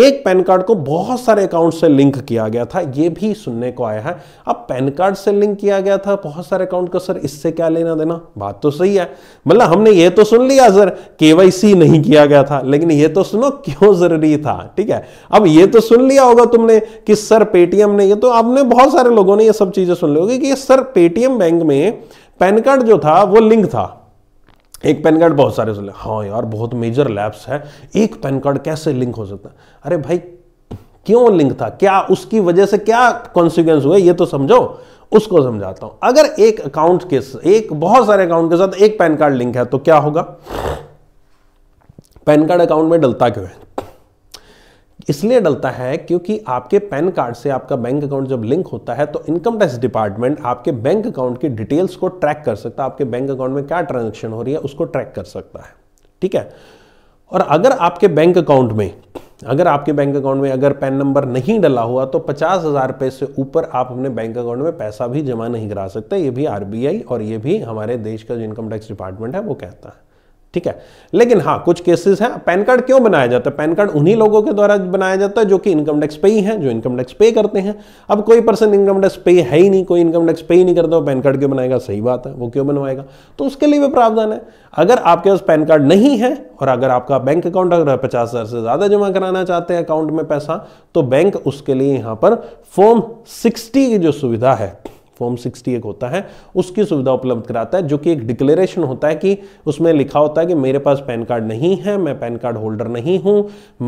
एक पैन कार्ड को बहुत सारे अकाउंट से लिंक किया गया था यह भी सुनने को आया है अब पैन कार्ड से लिंक किया गया था बहुत सारे अकाउंट का सर इससे क्या लेना देना बात तो सही है मतलब हमने यह तो सुन लिया सर केवाईसी नहीं किया गया था लेकिन यह तो सुनो क्यों जरूरी था ठीक है अब यह तो सुन लिया होगा तुमने कि सर पेटीएम ने यह तो आपने बहुत सारे लोगों ने यह सब चीजें सुन ली होगी कि सर पेटीएम बैंक में पैन कार्ड जो था वो लिंक था एक पैन कार्ड बहुत सारे सोले हाँ यार बहुत मेजर लैप्स है एक पैन कार्ड कैसे लिंक हो सकता है अरे भाई क्यों लिंक था क्या उसकी वजह से क्या कॉन्सिक्वेंस हुए ये तो समझो उसको समझाता हूं अगर एक अकाउंट के एक बहुत सारे अकाउंट के साथ एक पैन कार्ड लिंक है तो क्या होगा पैन कार्ड अकाउंट में डलता क्यों है इसलिए डलता है क्योंकि आपके पैन कार्ड से आपका बैंक अकाउंट जब लिंक होता है तो इनकम टैक्स डिपार्टमेंट आपके बैंक अकाउंट की डिटेल्स को ट्रैक कर सकता है आपके बैंक अकाउंट में क्या ट्रांजेक्शन हो रही है उसको ट्रैक कर सकता है ठीक है और अगर आपके बैंक अकाउंट में अगर आपके बैंक अकाउंट में अगर पैन नंबर नहीं डला हुआ तो पचास हज़ार रुपये से ऊपर आप अपने बैंक अकाउंट में पैसा भी जमा नहीं करा सकते ये भी आरबीआई और ये भी हमारे देश का जो इनकम टैक्स डिपार्टमेंट है वो कहता है ठीक है लेकिन हाँ कुछ केसेस हैं पैन कार्ड क्यों बनाया जाता है पैन कार्ड उन्हीं लोगों के द्वारा बनाया जाता है जो कि इनकम टैक्स पे ही हैं जो इनकम टैक्स पे करते हैं अब कोई पर्सन इनकम टैक्स पे है ही नहीं कोई इनकम टैक्स पे ही नहीं करता वो पैन कार्ड क्यों बनाएगा सही बात है वो क्यों बनवाएगा तो उसके लिए भी प्रावधान है अगर आपके पास पैन कार्ड नहीं है और अगर आपका बैंक अकाउंट अगर पचास हज़ार से ज़्यादा जमा कराना चाहते हैं अकाउंट में पैसा तो बैंक उसके लिए यहाँ पर फॉर्म सिक्सटी की जो सुविधा है फॉर्म सिक्सटी एक होता है उसकी सुविधा उपलब्ध कराता है जो कि एक डिक्लेरेशन होता है कि उसमें लिखा होता है कि मेरे पास पैन कार्ड नहीं है मैं पैन कार्ड होल्डर नहीं हूं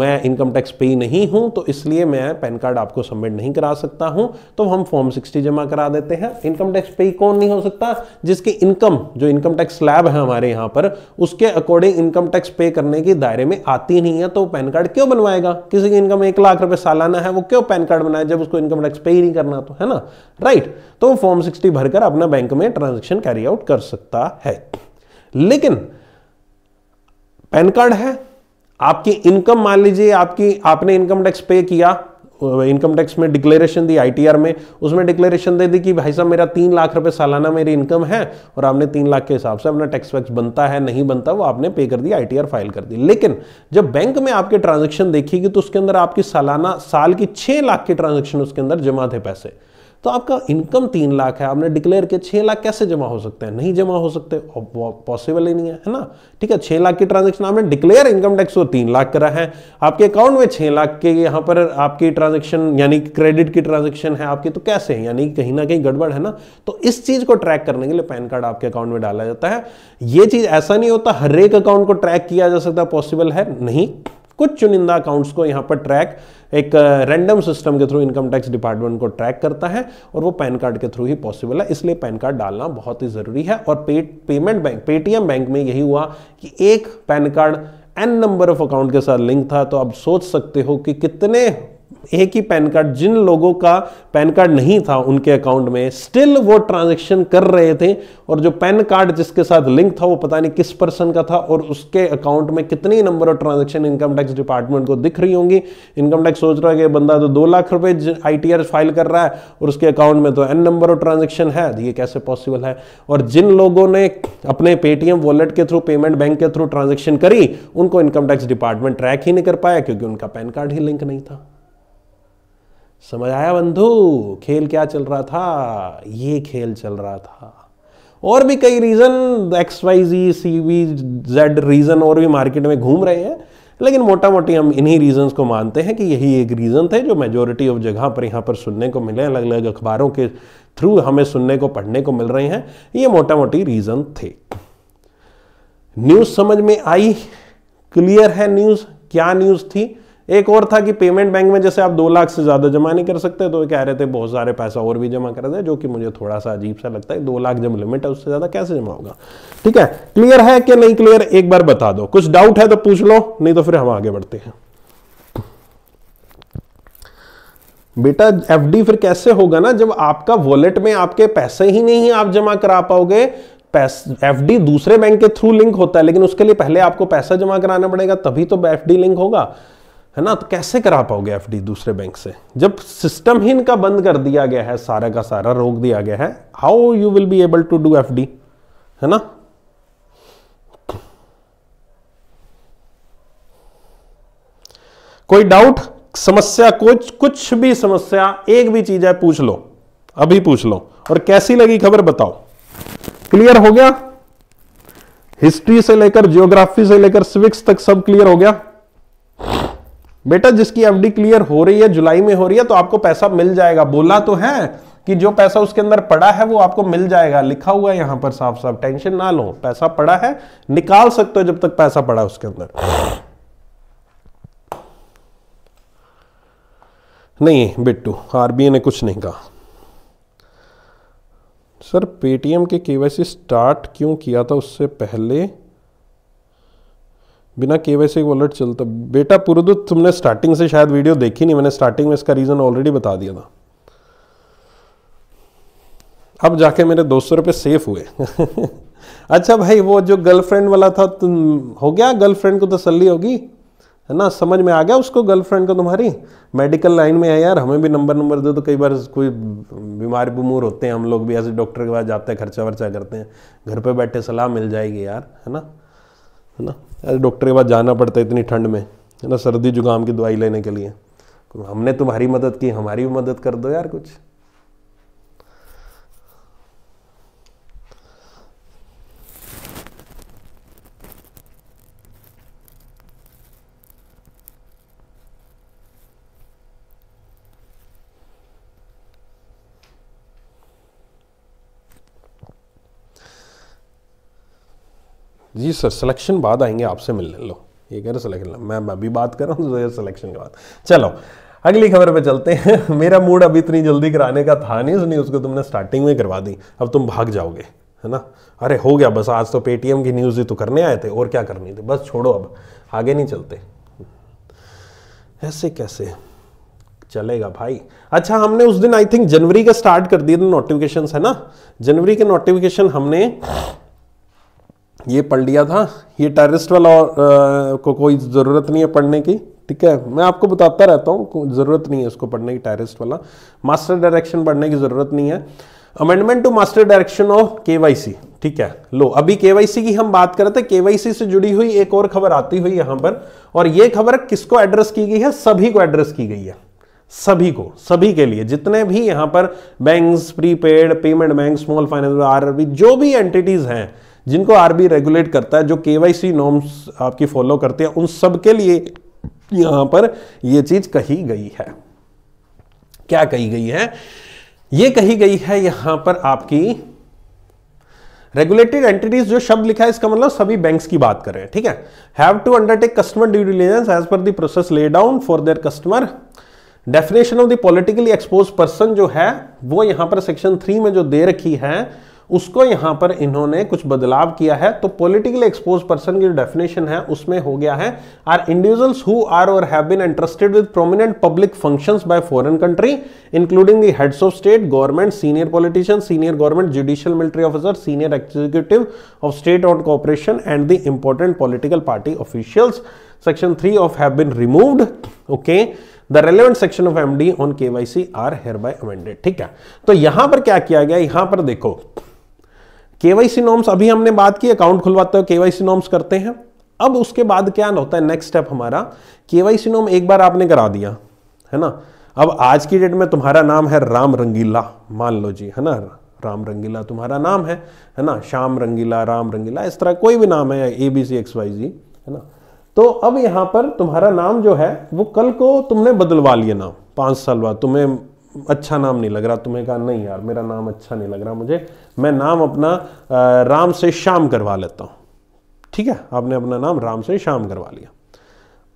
मैं इनकम टैक्स पे नहीं हूं तो इसलिए मैं पैन कार्ड आपको सबमिट नहीं करा सकता हूं तो हम फॉर्म सिक्सटी जमा करा देते हैं इनकम टैक्स पे कौन नहीं हो सकता जिसकी इनकम जो इनकम टैक्स स्लैब है हमारे यहाँ पर उसके अकॉर्डिंग इनकम टैक्स पे करने के दायरे में आती नहीं है तो पैन कार्ड क्यों बनवाएगा किसी की इनकम एक लाख रुपए सालाना है वो क्यों पैन कार्ड बनाए जब उसको इनकम टैक्स पे ही नहीं करना तो है ना राइट तो फॉर्म सिक्सटी भरकर अपना बैंक में ट्रांजेक्शन कैरी आउट कर सकता है लेकिन पैन कार्ड है आपकी इनकम मान लीजिए आपकी आपने इनकम टैक्स पे किया इनकम टैक्स में डिक्लेरेशन दी आईटीआर में उसमें डिक्लेरेशन दे दी कि भाई साहब मेरा तीन लाख रुपए सालाना मेरी इनकम है और आपने तीन लाख के हिसाब से अपना टैक्स वैक्स बनता है नहीं बनता वो आपने पे कर दिया आईटीआर फाइल कर दी लेकिन जब बैंक में आपके ट्रांजेक्शन देखेगी तो उसके अंदर आपकी सालाना साल की छह लाख के ट्रांजेक्शन उसके अंदर जमा थे पैसे तो आपका इनकम तीन लाख है आपने डिक्लेयर किया छः लाख कैसे जमा हो सकते हैं नहीं जमा हो सकते पॉसिबल ही नहीं है है ना ठीक है छः लाख की ट्रांजेक्शन आपने डिक्लेयर इनकम टैक्स वो तीन लाख करा है आपके अकाउंट में छः लाख के यहाँ पर आपकी ट्रांजेक्शन यानी क्रेडिट की ट्रांजेक्शन है आपकी तो कैसे है यानी कहीं ना कहीं गड़बड़ है ना तो इस चीज़ को ट्रैक करने के लिए पैन कार्ड आपके अकाउंट में डाला जाता है ये चीज़ ऐसा नहीं होता हर एक अकाउंट को ट्रैक किया जा सकता पॉसिबल है नहीं कुछ चुनिंदा अकाउंट्स को यहाँ पर ट्रैक एक रैंडम uh, सिस्टम के थ्रू इनकम टैक्स डिपार्टमेंट को ट्रैक करता है और वो पैन कार्ड के थ्रू ही पॉसिबल है इसलिए पैन कार्ड डालना बहुत ही ज़रूरी है और पे पेमेंट बैंक पेटीएम बैंक में यही हुआ कि एक PAN card an number of account के साथ लिंक था तो आप सोच सकते हो कि कितने एक ही पैन कार्ड जिन लोगों का पैन कार्ड नहीं था उनके अकाउंट में स्टिल वो ट्रांजेक्शन कर रहे थे और जो पैन कार्ड जिसके साथ लिंक था वो पता नहीं किस पर्सन का था और उसके अकाउंट में कितनी number of transaction income tax department को दिख रही होंगी इनकम टैक्स सोच रहा है कि बंदा तो दो लाख रुपए आई फाइल कर रहा है और उसके अकाउंट में तो एन नंबर ऑफ ट्रांजेक्शन है तो ये कैसे पॉसिबल है और जिन लोगों ने अपने पेटीएम वॉलेट के थ्रू पेमेंट बैंक के थ्रू ट्रांजेक्शन करी उनको इनकम टैक्स डिपार्टमेंट ट्रैक ही नहीं कर पाया क्योंकि उनका पैन कार्ड ही लिंक नहीं था समझ आया बंधु खेल क्या चल रहा था ये खेल चल रहा था और भी कई reason X Y Z C V Z reason और भी मार्केट में घूम रहे हैं लेकिन मोटा मोटी हम इन्हीं रीजंस को मानते हैं कि यही एक रीज़न थे जो मेजोरिटी ऑफ जगह पर यहाँ पर सुनने को मिले अलग अलग अखबारों के थ्रू हमें सुनने को पढ़ने को मिल रहे हैं ये मोटा मोटी रीज़न थे न्यूज़ समझ में आई क्लियर है न्यूज़ क्या न्यूज़ थी एक और था कि पेमेंट बैंक में जैसे आप दो लाख से ज़्यादा जमा नहीं कर सकते तो कह रहे थे बहुत सारे पैसा और भी जमा कर दे जो कि मुझे थोड़ा सा अजीब सा लगता है दो लाख जब लिमिट है उससे ज़्यादा कैसे जमा होगा ठीक है क्लियर है कि नहीं क्लियर एक बार बता दो कुछ डाउट है तो पूछ लो नहीं तो फिर हम आगे बढ़ते हैं बेटा एफ फिर कैसे होगा ना जब आपका वॉलेट में आपके पैसे ही नहीं आप जमा करा पाओगे एफ डी दूसरे बैंक के थ्रू लिंक होता है लेकिन उसके लिए पहले आपको पैसा जमा कराना पड़ेगा तभी तो एफ डी लिंक होगा है ना तो कैसे करा पाओगे एफ दूसरे बैंक से जब सिस्टम ही इनका बंद कर दिया गया है सारा का सारा रोक दिया गया है how you will be able to do F है ना कोई डाउट समस्या कुछ कुछ भी समस्या एक भी चीज है पूछ लो अभी पूछ लो और कैसी लगी खबर बताओ क्लियर हो गया हिस्ट्री से लेकर ज्योग्राफी से लेकर सिविक्स तक सब क्लियर हो गया बेटा जिसकी एफ क्लियर हो रही है जुलाई में हो रही है तो आपको पैसा मिल जाएगा बोला तो है कि जो पैसा उसके अंदर पड़ा है वो आपको मिल जाएगा लिखा हुआ है यहां पर साफ साफ टेंशन ना लो पैसा पड़ा है निकाल सकते हो जब तक पैसा पड़ा उसके अंदर नहीं बिट्टू आरबीआई ने कुछ नहीं कहा सर पेटीएम के केवाईसी स्टार्ट क्यों किया था उससे पहले बिना के वाई सी वॉलेट चलता बेटा पुरुदुत तुमने स्टार्टिंग से शायद वीडियो देखी नहीं मैंने स्टार्टिंग में इसका रीज़न ऑलरेडी बता दिया था अब जाके मेरे दो सौ रुपये सेफ हुए अच्छा भाई वो जो गर्लफ्रेंड वाला था तुम हो गया गर्लफ्रेंड को तो तसली होगी है ना समझ में आ गया उसको गर्लफ्रेंड को तुम्हारी मेडिकल लाइन में है यार हमें भी नंबर नंबर दे तो कई बार कोई बीमार बीमूर होते हैं हम लोग भी ऐसे डॉक्टर के पास जाते हैं खर्चा वर्चा करते हैं घर पे बैठे सलाह मिल जाएगी यार है ना है ना अरे डॉक्टर के पास जाना पड़ता है इतनी ठंड में है ना सर्दी जुकाम की दवाई लेने के लिए हमने तुम्हारी मदद की हमारी भी मदद कर दो यार कुछ जी सर सिलेक्शन बाद आएंगे आपसे मिलने लो ये कह रहे सिलेक्शन मैं अभी बात कर रहा हूँ सिलेक्शन तो के बाद चलो अगली खबर पे चलते हैं मेरा मूड अभी इतनी जल्दी कराने का था नहीं सुनी उसको तुमने स्टार्टिंग में करवा दी अब तुम भाग जाओगे है ना अरे हो गया बस आज तो पेटीएम की न्यूज़ ही तो करने आए थे और क्या करनी थी बस छोड़ो अब आगे नहीं चलते ऐसे कैसे चलेगा भाई अच्छा हमने उस दिन आई थिंक जनवरी का स्टार्ट कर दिए नोटिफिकेशन है ना जनवरी के नोटिफिकेशन हमने ये पढ़ लिया था ये टेररिस्ट वाला और, आ, को कोई ज़रूरत नहीं है पढ़ने की ठीक है मैं आपको बताता रहता हूँ ज़रूरत नहीं है उसको पढ़ने की टेररिस्ट वाला मास्टर डायरेक्शन पढ़ने की ज़रूरत नहीं है amendment to master direction of के ठीक है लो अभी के की हम बात कर रहे थे सी से जुड़ी हुई एक और खबर आती हुई यहाँ पर और ये खबर किसको एड्रेस की गई है सभी को एड्रेस की गई है सभी को सभी के लिए जितने भी यहां पर banks prepaid payment bank small finance are जो भी एंटिटीज हैं जिनको आरबी रेगुलेट करता है जो केवाईसी नॉर्म्स आपकी फॉलो करते हैं उन सब के लिए यहां पर यह चीज़ कही गई है क्या कही गई है यह कही गई है यहां पर आपकी रेगुलेटेड एंटिटीज जो शब्द लिखा है इसका मतलब सभी बैंक्स की बात करें ठीक है have to undertake customer due diligence as per process lay down for their customer definition of the politically expose person जो है वो यहां पर सेक्शन थ्री में जो दे रखी है उसको यहां पर इन्होंने कुछ बदलाव किया है तो पॉलिटिकल एक्सपोज पर्सन की डेफिनेशन है उसमें हो गया है are individuals who are or have been interested with prominent public functions by foreign country including the heads of state government senior politician senior government judicial military officer senior executive of state owned corporation and the important political party officials section three of have been removed okay the relevant section of MD on KYC are hair bye amended ठीक है तो यहां पर क्या किया गया यहां पर देखो केवाईसी नॉर्म्स अभी हमने बात की अकाउंट खुलवाते हो केवाईसी नॉर्म्स करते हैं अब उसके बाद क्या होता है नेक्स्ट स्टेप हमारा केवाईसी नॉर्म एक बार आपने करा दिया है ना अब आज की डेट में तुम्हारा नाम है राम रंगीला मान लो जी है ना राम रंगीला तुम्हारा नाम है है ना श्याम रंगीला राम रंगीला इस तरह कोई भी नाम है A B C X Y Z है ना तो अब यहाँ पर तुम्हारा नाम जो है वो कल को तुमने बदलवा लिया नाम पाँच साल बाद तुम्हें अच्छा नाम नहीं लग रहा तुम्हें कहा नहीं यार मेरा नाम अच्छा नहीं लग रहा मुझे मैं नाम अपना राम से शाम करवा लेता हूँ ठीक है आपने अपना नाम राम से शाम करवा लिया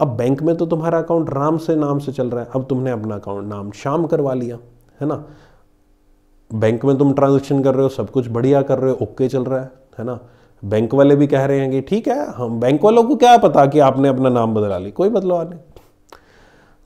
अब बैंक में तो तुम्हारा अकाउंट राम से नाम से चल रहा है अब तुमने अपना अकाउंट नाम शाम करवा लिया है ना बैंक में तुम ट्रांजेक्शन कर रहे हो सब कुछ बढ़िया कर रहे हो ओके चल रहा है है ना बैंक वाले भी कह रहे हैं कि ठीक है हम बैंक वालों को क्या पता कि आपने अपना नाम बदला ली कोई बदलाव मतलब नहीं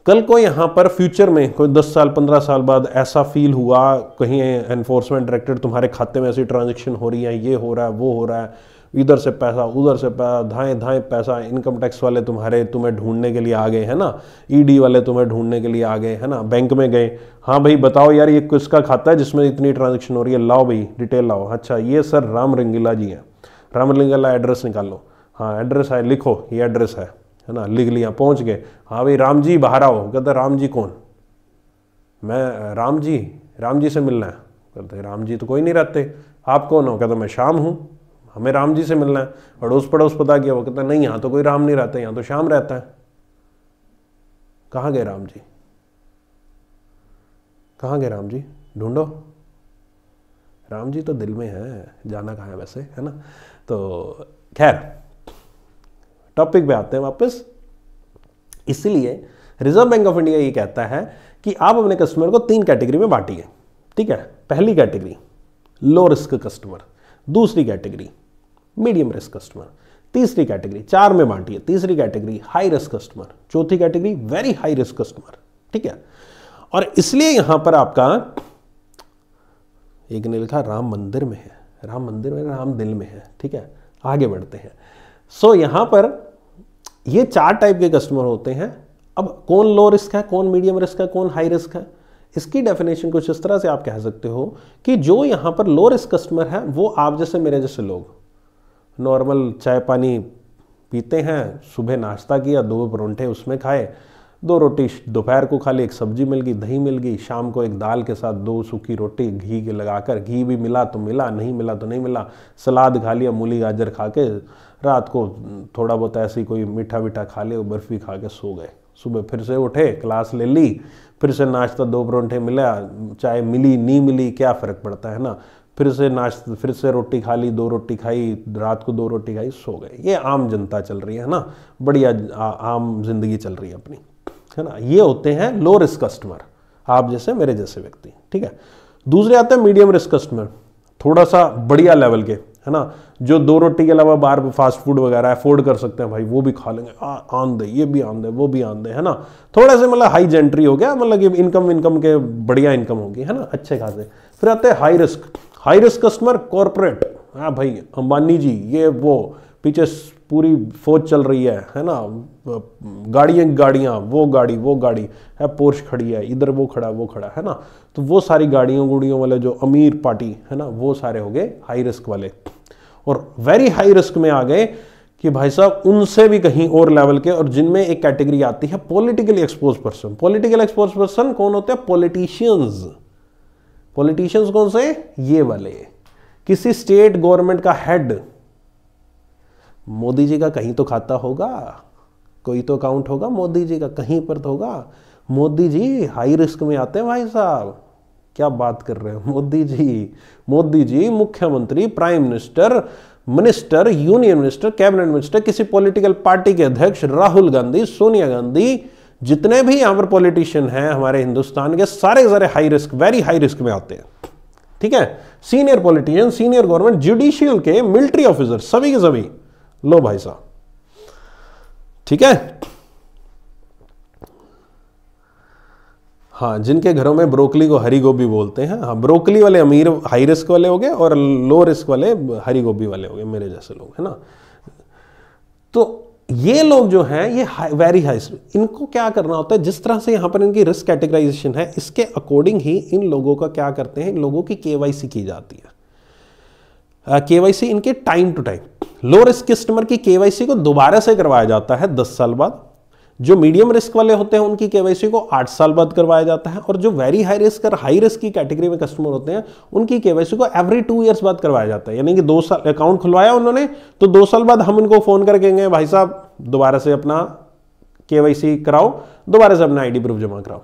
कल को यहाँ पर फ्यूचर में कोई 10 साल 15 साल बाद ऐसा फील हुआ कहीं एनफोर्समेंट डायरेक्टर तुम्हारे खाते में ऐसी ट्रांजेक्शन हो रही है ये हो रहा है वो हो रहा है इधर से पैसा उधर से पैसा धाएँ धाएँ पैसा इनकम टैक्स वाले तुम्हारे तुम्हें ढूंढने के लिए आ गए है ना ईडी e वाले तुम्हें ढूंढने के लिए आ गए है ना बैंक में गए हाँ भाई बताओ यार ये किसका खाता है जिसमें इतनी ट्रांजेक्शन हो रही है लाओ भाई डिटेल लाओ अच्छा ये सर राम रंगीला जी हैं राम रंगीला एड्रेस निकालो हाँ एड्रेस है लिखो ये एड्रेस है है ना लिख लिया पहुंच गए हाँ भाई राम जी बाहर आओ कहता राम जी कौन मैं राम जी राम जी से मिलना है कहते राम जी तो कोई नहीं रहते आप कौन हो कहता मैं शाम हूँ हमें राम जी से मिलना है अड़ोस पड़ोस पता गया वो कहता नहीं यहाँ तो कोई राम नहीं रहता यहाँ तो शाम रहता है कहाँ गए राम जी कहाँ गए राम जी ढूंढो राम जी तो दिल में है जाना कहाँ है वैसे है ना तो खैर टॉपिक पे आते हैं वापस इसलिए रिजर्व बैंक ऑफ इंडिया ये कहता है कि आप अपने कस्टमर को तीन कैटेगरी में बांटिए ठीक है पहली कैटेगरी लो रिस्क कस्टमर दूसरी कैटेगरी मीडियम रिस्क कस्टमर तीसरी कैटेगरी चार में बांटिए तीसरी कैटेगरी हाई रिस्क कस्टमर चौथी category very high risk customer ठीक है और इसलिए यहां पर आपका एक ने लिखा राम मंदिर में है राम मंदिर में राम दिल में है ठीक है आगे बढ़ते हैं सो so, यहाँ पर ये चार टाइप के कस्टमर होते हैं अब कौन लो रिस्क है कौन मीडियम रिस्क है कौन हाई रिस्क है इसकी डेफिनेशन कुछ इस तरह से आप कह सकते हो कि जो यहाँ पर लो रिस्क कस्टमर है वो आप जैसे मेरे जैसे लोग नॉर्मल चाय पानी पीते हैं सुबह नाश्ता किया दो परोंठे उसमें खाए दो रोटी दोपहर को खा ली एक सब्जी मिल गई दही मिल गई शाम को एक दाल के साथ दो सूखी रोटी घी लगाकर घी भी मिला तो मिला नहीं मिला तो नहीं मिला सलाद खा लिया मूली गाजर खा के रात को थोड़ा बहुत ऐसे ही कोई मीठा वीठा खा ले बर्फ़ी खा के सो गए सुबह फिर से उठे क्लास ले ली फिर से नाश्ता दो परोंठे मिला चाय मिली नहीं मिली क्या फ़र्क पड़ता है ना फिर से नाश्ता फिर से रोटी खा ली दो रोटी खाई रात को दो रोटी खाई सो गए ये आम जनता चल रही है ना बढ़िया आम जिंदगी चल रही है अपनी है ना ये होते हैं लो रिस्क कस्टमर आप जैसे मेरे जैसे व्यक्ति ठीक है दूसरे आते हैं मीडियम रिस्क कस्टमर थोड़ा सा बढ़िया लेवल के है ना जो दो रोटी के अलावा बाहर फास्ट फूड वगैरह अफोर्ड कर सकते हैं भाई वो भी खा लेंगे आन दे ये भी आन दे वो भी आन दे है ना थोड़ा से मतलब हाई जेंट्री हो गया मतलब इनकम इनकम के बढ़िया इनकम होगी है ना अच्छे खासे फिर आते हैं high risk high risk customer corporate हाँ भाई अंबानी जी ये वो पीछे पूरी फौज चल रही है है ना गाड़ियाँ गाड़ियाँ वो गाड़ी वो गाड़ी है पोर्स खड़ी है इधर वो खड़ा वो खड़ा है ना तो वो सारी गाड़ियों गुड़ियों वाले जो अमीर पार्टी है ना वो सारे हो गए हाई रिस्क वाले और वेरी हाई रिस्क में आ गए कि भाई साहब उनसे भी कहीं और लेवल के और जिनमें एक कैटेगरी आती है politically expose person political expose person कौन होते हैं पॉलिटिशियंस पॉलिटिशियंस कौन से ये वाले किसी स्टेट गवर्नमेंट का हेड मोदी जी का कहीं तो खाता होगा कोई तो अकाउंट होगा मोदी जी का कहीं पर तो होगा मोदी जी हाई रिस्क में आते हैं भाई साहब क्या बात कर रहे हैं मोदी जी मोदी जी मुख्यमंत्री prime minister minister union minister cabinet minister किसी पॉलिटिकल पार्टी के अध्यक्ष राहुल गांधी सोनिया गांधी जितने भी यहां पर पॉलिटिशियन हैं हमारे हिंदुस्तान के सारे सारे high risk very high risk में आते हैं ठीक है senior politician senior government judicial के मिलिट्री ऑफिसर सभी के सभी लो भाई साहब ठीक है हाँ जिनके घरों में ब्रोकली को हरी गोभी बोलते हैं हाँ ब्रोकली वाले अमीर हाई रिस्क वाले हो गए और लो रिस्क वाले हरी गोभी वाले हो गए मेरे जैसे लोग है ना तो ये लोग जो हैं ये हाई, वेरी हाई इनको क्या करना होता है जिस तरह से यहाँ पर इनकी रिस्क कैटेगराइजेशन है इसके अकॉर्डिंग ही इन लोगों का क्या करते हैं इन लोगों की के की जाती है uh, इनके time to time low risk customer की के को दोबारा से करवाया जाता है दस साल बाद जो मीडियम रिस्क वाले होते हैं उनकी केवाईसी को आठ साल बाद करवाया जाता है और जो वेरी हाई रिस्क और हाई रिस्क की कैटेगरी में कस्टमर होते हैं उनकी केवाईसी को एवरी टू ईयर्स बाद करवाया जाता है यानी कि दो साल अकाउंट खुलवाया उन्होंने तो दो साल बाद हम उनको फोन करके कहेंगे भाई साहब दोबारा से अपना केवाईसी कराओ दोबारा से अपना आईडी प्रूफ जमा कराओ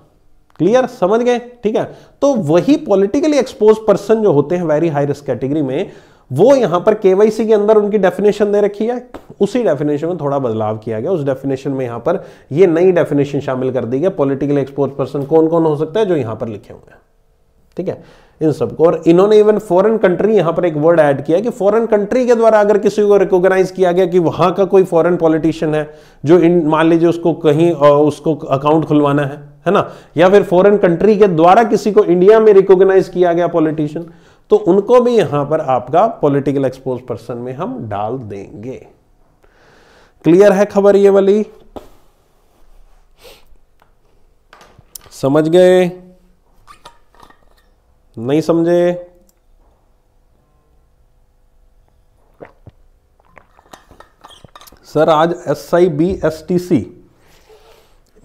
क्लियर समझ गए ठीक है तो वही पॉलिटिकली एक्सपोज पर्सन जो होते हैं वेरी हाई रिस्क कैटेगरी में वो यहां पर केवाईसी के अंदर उनकी डेफिनेशन दे रखी है उसी डेफिनेशन में थोड़ा बदलाव किया गया उस डेफिनेशन में यहां पर ये नई डेफिनेशन शामिल कर दी गई पॉलिटिकल एक्सपोर्ट पर्सन कौन कौन हो सकता है जो यहां पर लिखे हुए ठीक है इन सबको और इन्होंने इवन फॉरेन कंट्री यहां पर एक वर्ड ऐड किया कि फॉरेन कंट्री के द्वारा अगर किसी को रिकॉग्नाइज किया गया कि वहां का कोई फॉरेन पॉलिटिशियन है जो मान लीजिए उसको कहीं उसको अकाउंट खुलवाना है है ना या फिर फॉरेन कंट्री के द्वारा किसी को इंडिया में रिकॉग्नाइज किया गया पॉलिटिशियन तो उनको भी यहां पर आपका पॉलिटिकल एक्सपोज पर्सन में हम डाल देंगे क्लियर है खबर ये वाली समझ गए नहीं समझे सर आज S I B S T C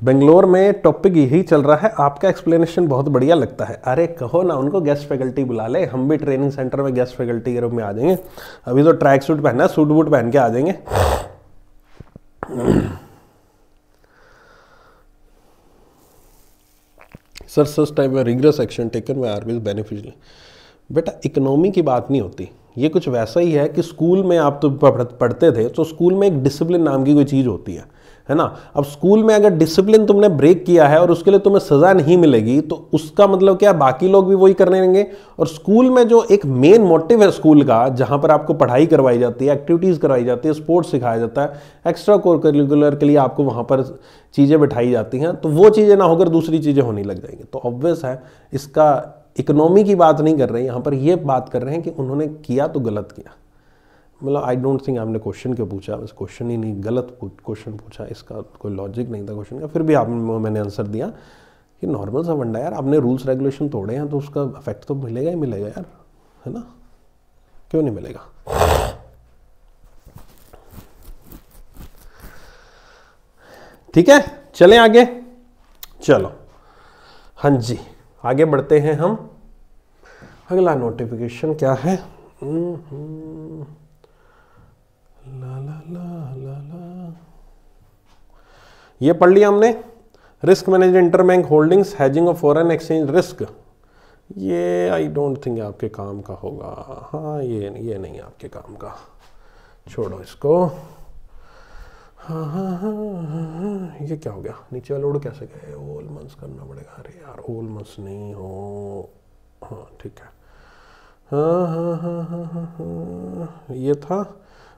Bangalore में टॉपिक यही चल रहा है आपका एक्सप्लेनेशन बहुत बढ़िया लगता है अरे कहो ना उनको गेस्ट फैकल्टी बुला ले हम भी ट्रेनिंग सेंटर में गेस्ट फैकल्टी के रूप में आ जाएंगे अभी तो ट्रैक सूट पहनना सूट बूट पहन के आ जाएंगे सर सच टाइम में regress action taken by are beneficial बेटा इकोनॉमी की बात नहीं होती ये कुछ वैसा ही है कि स्कूल में आप तो पढ़ते थे तो स्कूल में एक डिसिप्लिन नाम की कोई चीज़ होती है है ना अब स्कूल में अगर डिसिप्लिन तुमने ब्रेक किया है और उसके लिए तुम्हें सज़ा नहीं मिलेगी तो उसका मतलब क्या बाकी लोग भी वही करने लेंगे और स्कूल में जो एक मेन मोटिव है स्कूल का जहाँ पर आपको पढ़ाई करवाई जाती है एक्टिविटीज़ करवाई जाती है स्पोर्ट्स सिखाया जाता है एक्स्ट्रा को करिकुलर के लिए आपको वहाँ पर चीज़ें बिठाई जाती हैं तो वो चीज़ें ना होकर दूसरी चीज़ें होने लग जाएंगी तो ऑब्वियस है इसका इकोनॉमी की बात नहीं कर रहे यहां यहाँ पर ये बात कर रहे हैं कि उन्होंने किया तो गलत किया मतलब आई डोंट थिंक आपने क्वेश्चन क्यों पूछा बस क्वेश्चन ही नहीं गलत क्वेश्चन पूछा इसका कोई लॉजिक नहीं था क्वेश्चन का फिर भी आप मैंने आंसर दिया कि नॉर्मल सा बंडा यार आपने रूल्स रेगुलेशन तोड़े हैं तो उसका इफेक्ट तो मिलेगा ही मिलेगा यार है ना क्यों नहीं मिलेगा ठीक है चलें आगे चलो हाँ जी आगे बढ़ते हैं हम अगला नोटिफिकेशन क्या है हम्म, हम्म। ये पढ़ लिया हमने risk manage interbank holdings hedging of foreign exchange risk ये आई डोंट थिंक आपके काम का होगा हाँ ये ये नहीं आपके काम का छोड़ो इसको हाँ हाँ हाँ हाँ, हाँ। ये क्या हो गया नीचे वाला उड़ कैसे गए ओल मंस करना पड़ेगा अरे यार ओल मंस नहीं हो हाँ ठीक है हाँ हाँ हाँ हाँ हाँ, हाँ। ये था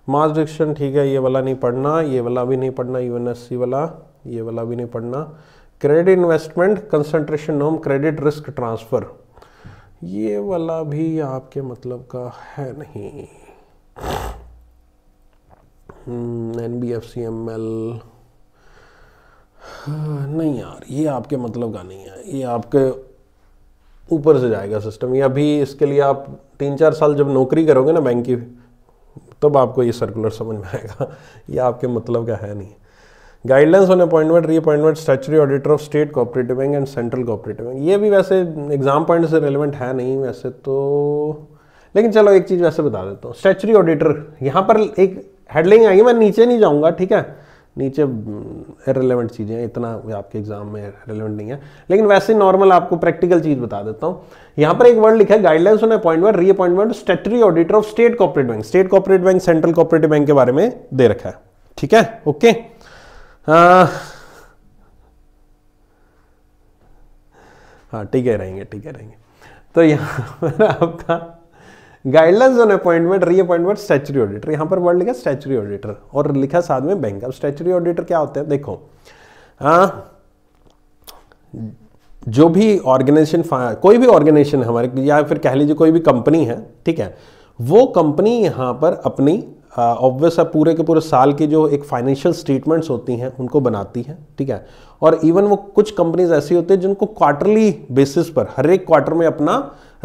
मास डिक्शन ठीक है ये वाला नहीं पढ़ना ये वाला भी नहीं पढ़ना यू वाला ये वाला भी नहीं पढ़ना क्रेडिट इन्वेस्टमेंट कंसंट्रेशन नॉम क्रेडिट रिस्क ट्रांसफ़र ये वाला भी आपके मतलब का है नहीं N B F C M L नहीं यार ये आपके मतलब का नहीं है ये आपके ऊपर से जाएगा सिस्टम ये अभी इसके लिए आप तीन चार साल जब नौकरी करोगे ना बैंक की तब आपको ये सर्कुलर समझ में आएगा ये आपके मतलब का है नहीं guidelines on appointment re appointment statutory auditor of state cooperative bank and central cooperative bank ये भी वैसे एग्जाम पॉइंट से रेलिवेंट है नहीं वैसे तो लेकिन चलो एक चीज़ वैसे बता देता हूँ स्टैचुरी ऑडिटर यहाँ पर एक हेडलाइन आएगी मैं नीचे नहीं जाऊँगा ठीक है नीचे रेलिवेंट हम्म, चीज़ें इतना आपके एग्जाम में रेलिवेंट नहीं है लेकिन वैसे नॉर्मल आपको प्रैक्टिकल चीज़ बता देता हूँ यहाँ पर एक वर्ड लिखा है guidelines on appointment re appointment statutory auditor of state cooperative bank state cooperative bank central cooperative bank के बारे में दे रखा है ठीक है ओके okay? हाँ।, हाँ ठीक है रहेंगे ठीक है रहेंगे तो यहाँ आपका guidelines on appointment re appointment statutory auditor यहाँ पर वर्ड लिखा स्टैचुरी ऑडिटर और लिखा साथ में बैंक अब स्टैचुरी ऑडिटर क्या होते हैं देखो आ, हाँ, जो भी ऑर्गेनाइजेशन कोई भी ऑर्गेनाइजेशन हमारे या फिर कह लीजिए कोई भी कंपनी है ठीक है वो कंपनी यहाँ पर अपनी ऑब्वियस uh, है पूरे के पूरे साल की जो एक फाइनेंशियल स्टेटमेंट्स होती हैं उनको बनाती हैं ठीक है और इवन वो कुछ कंपनीज ऐसी होती है जिनको क्वार्टरली बेसिस पर हर एक क्वार्टर में अपना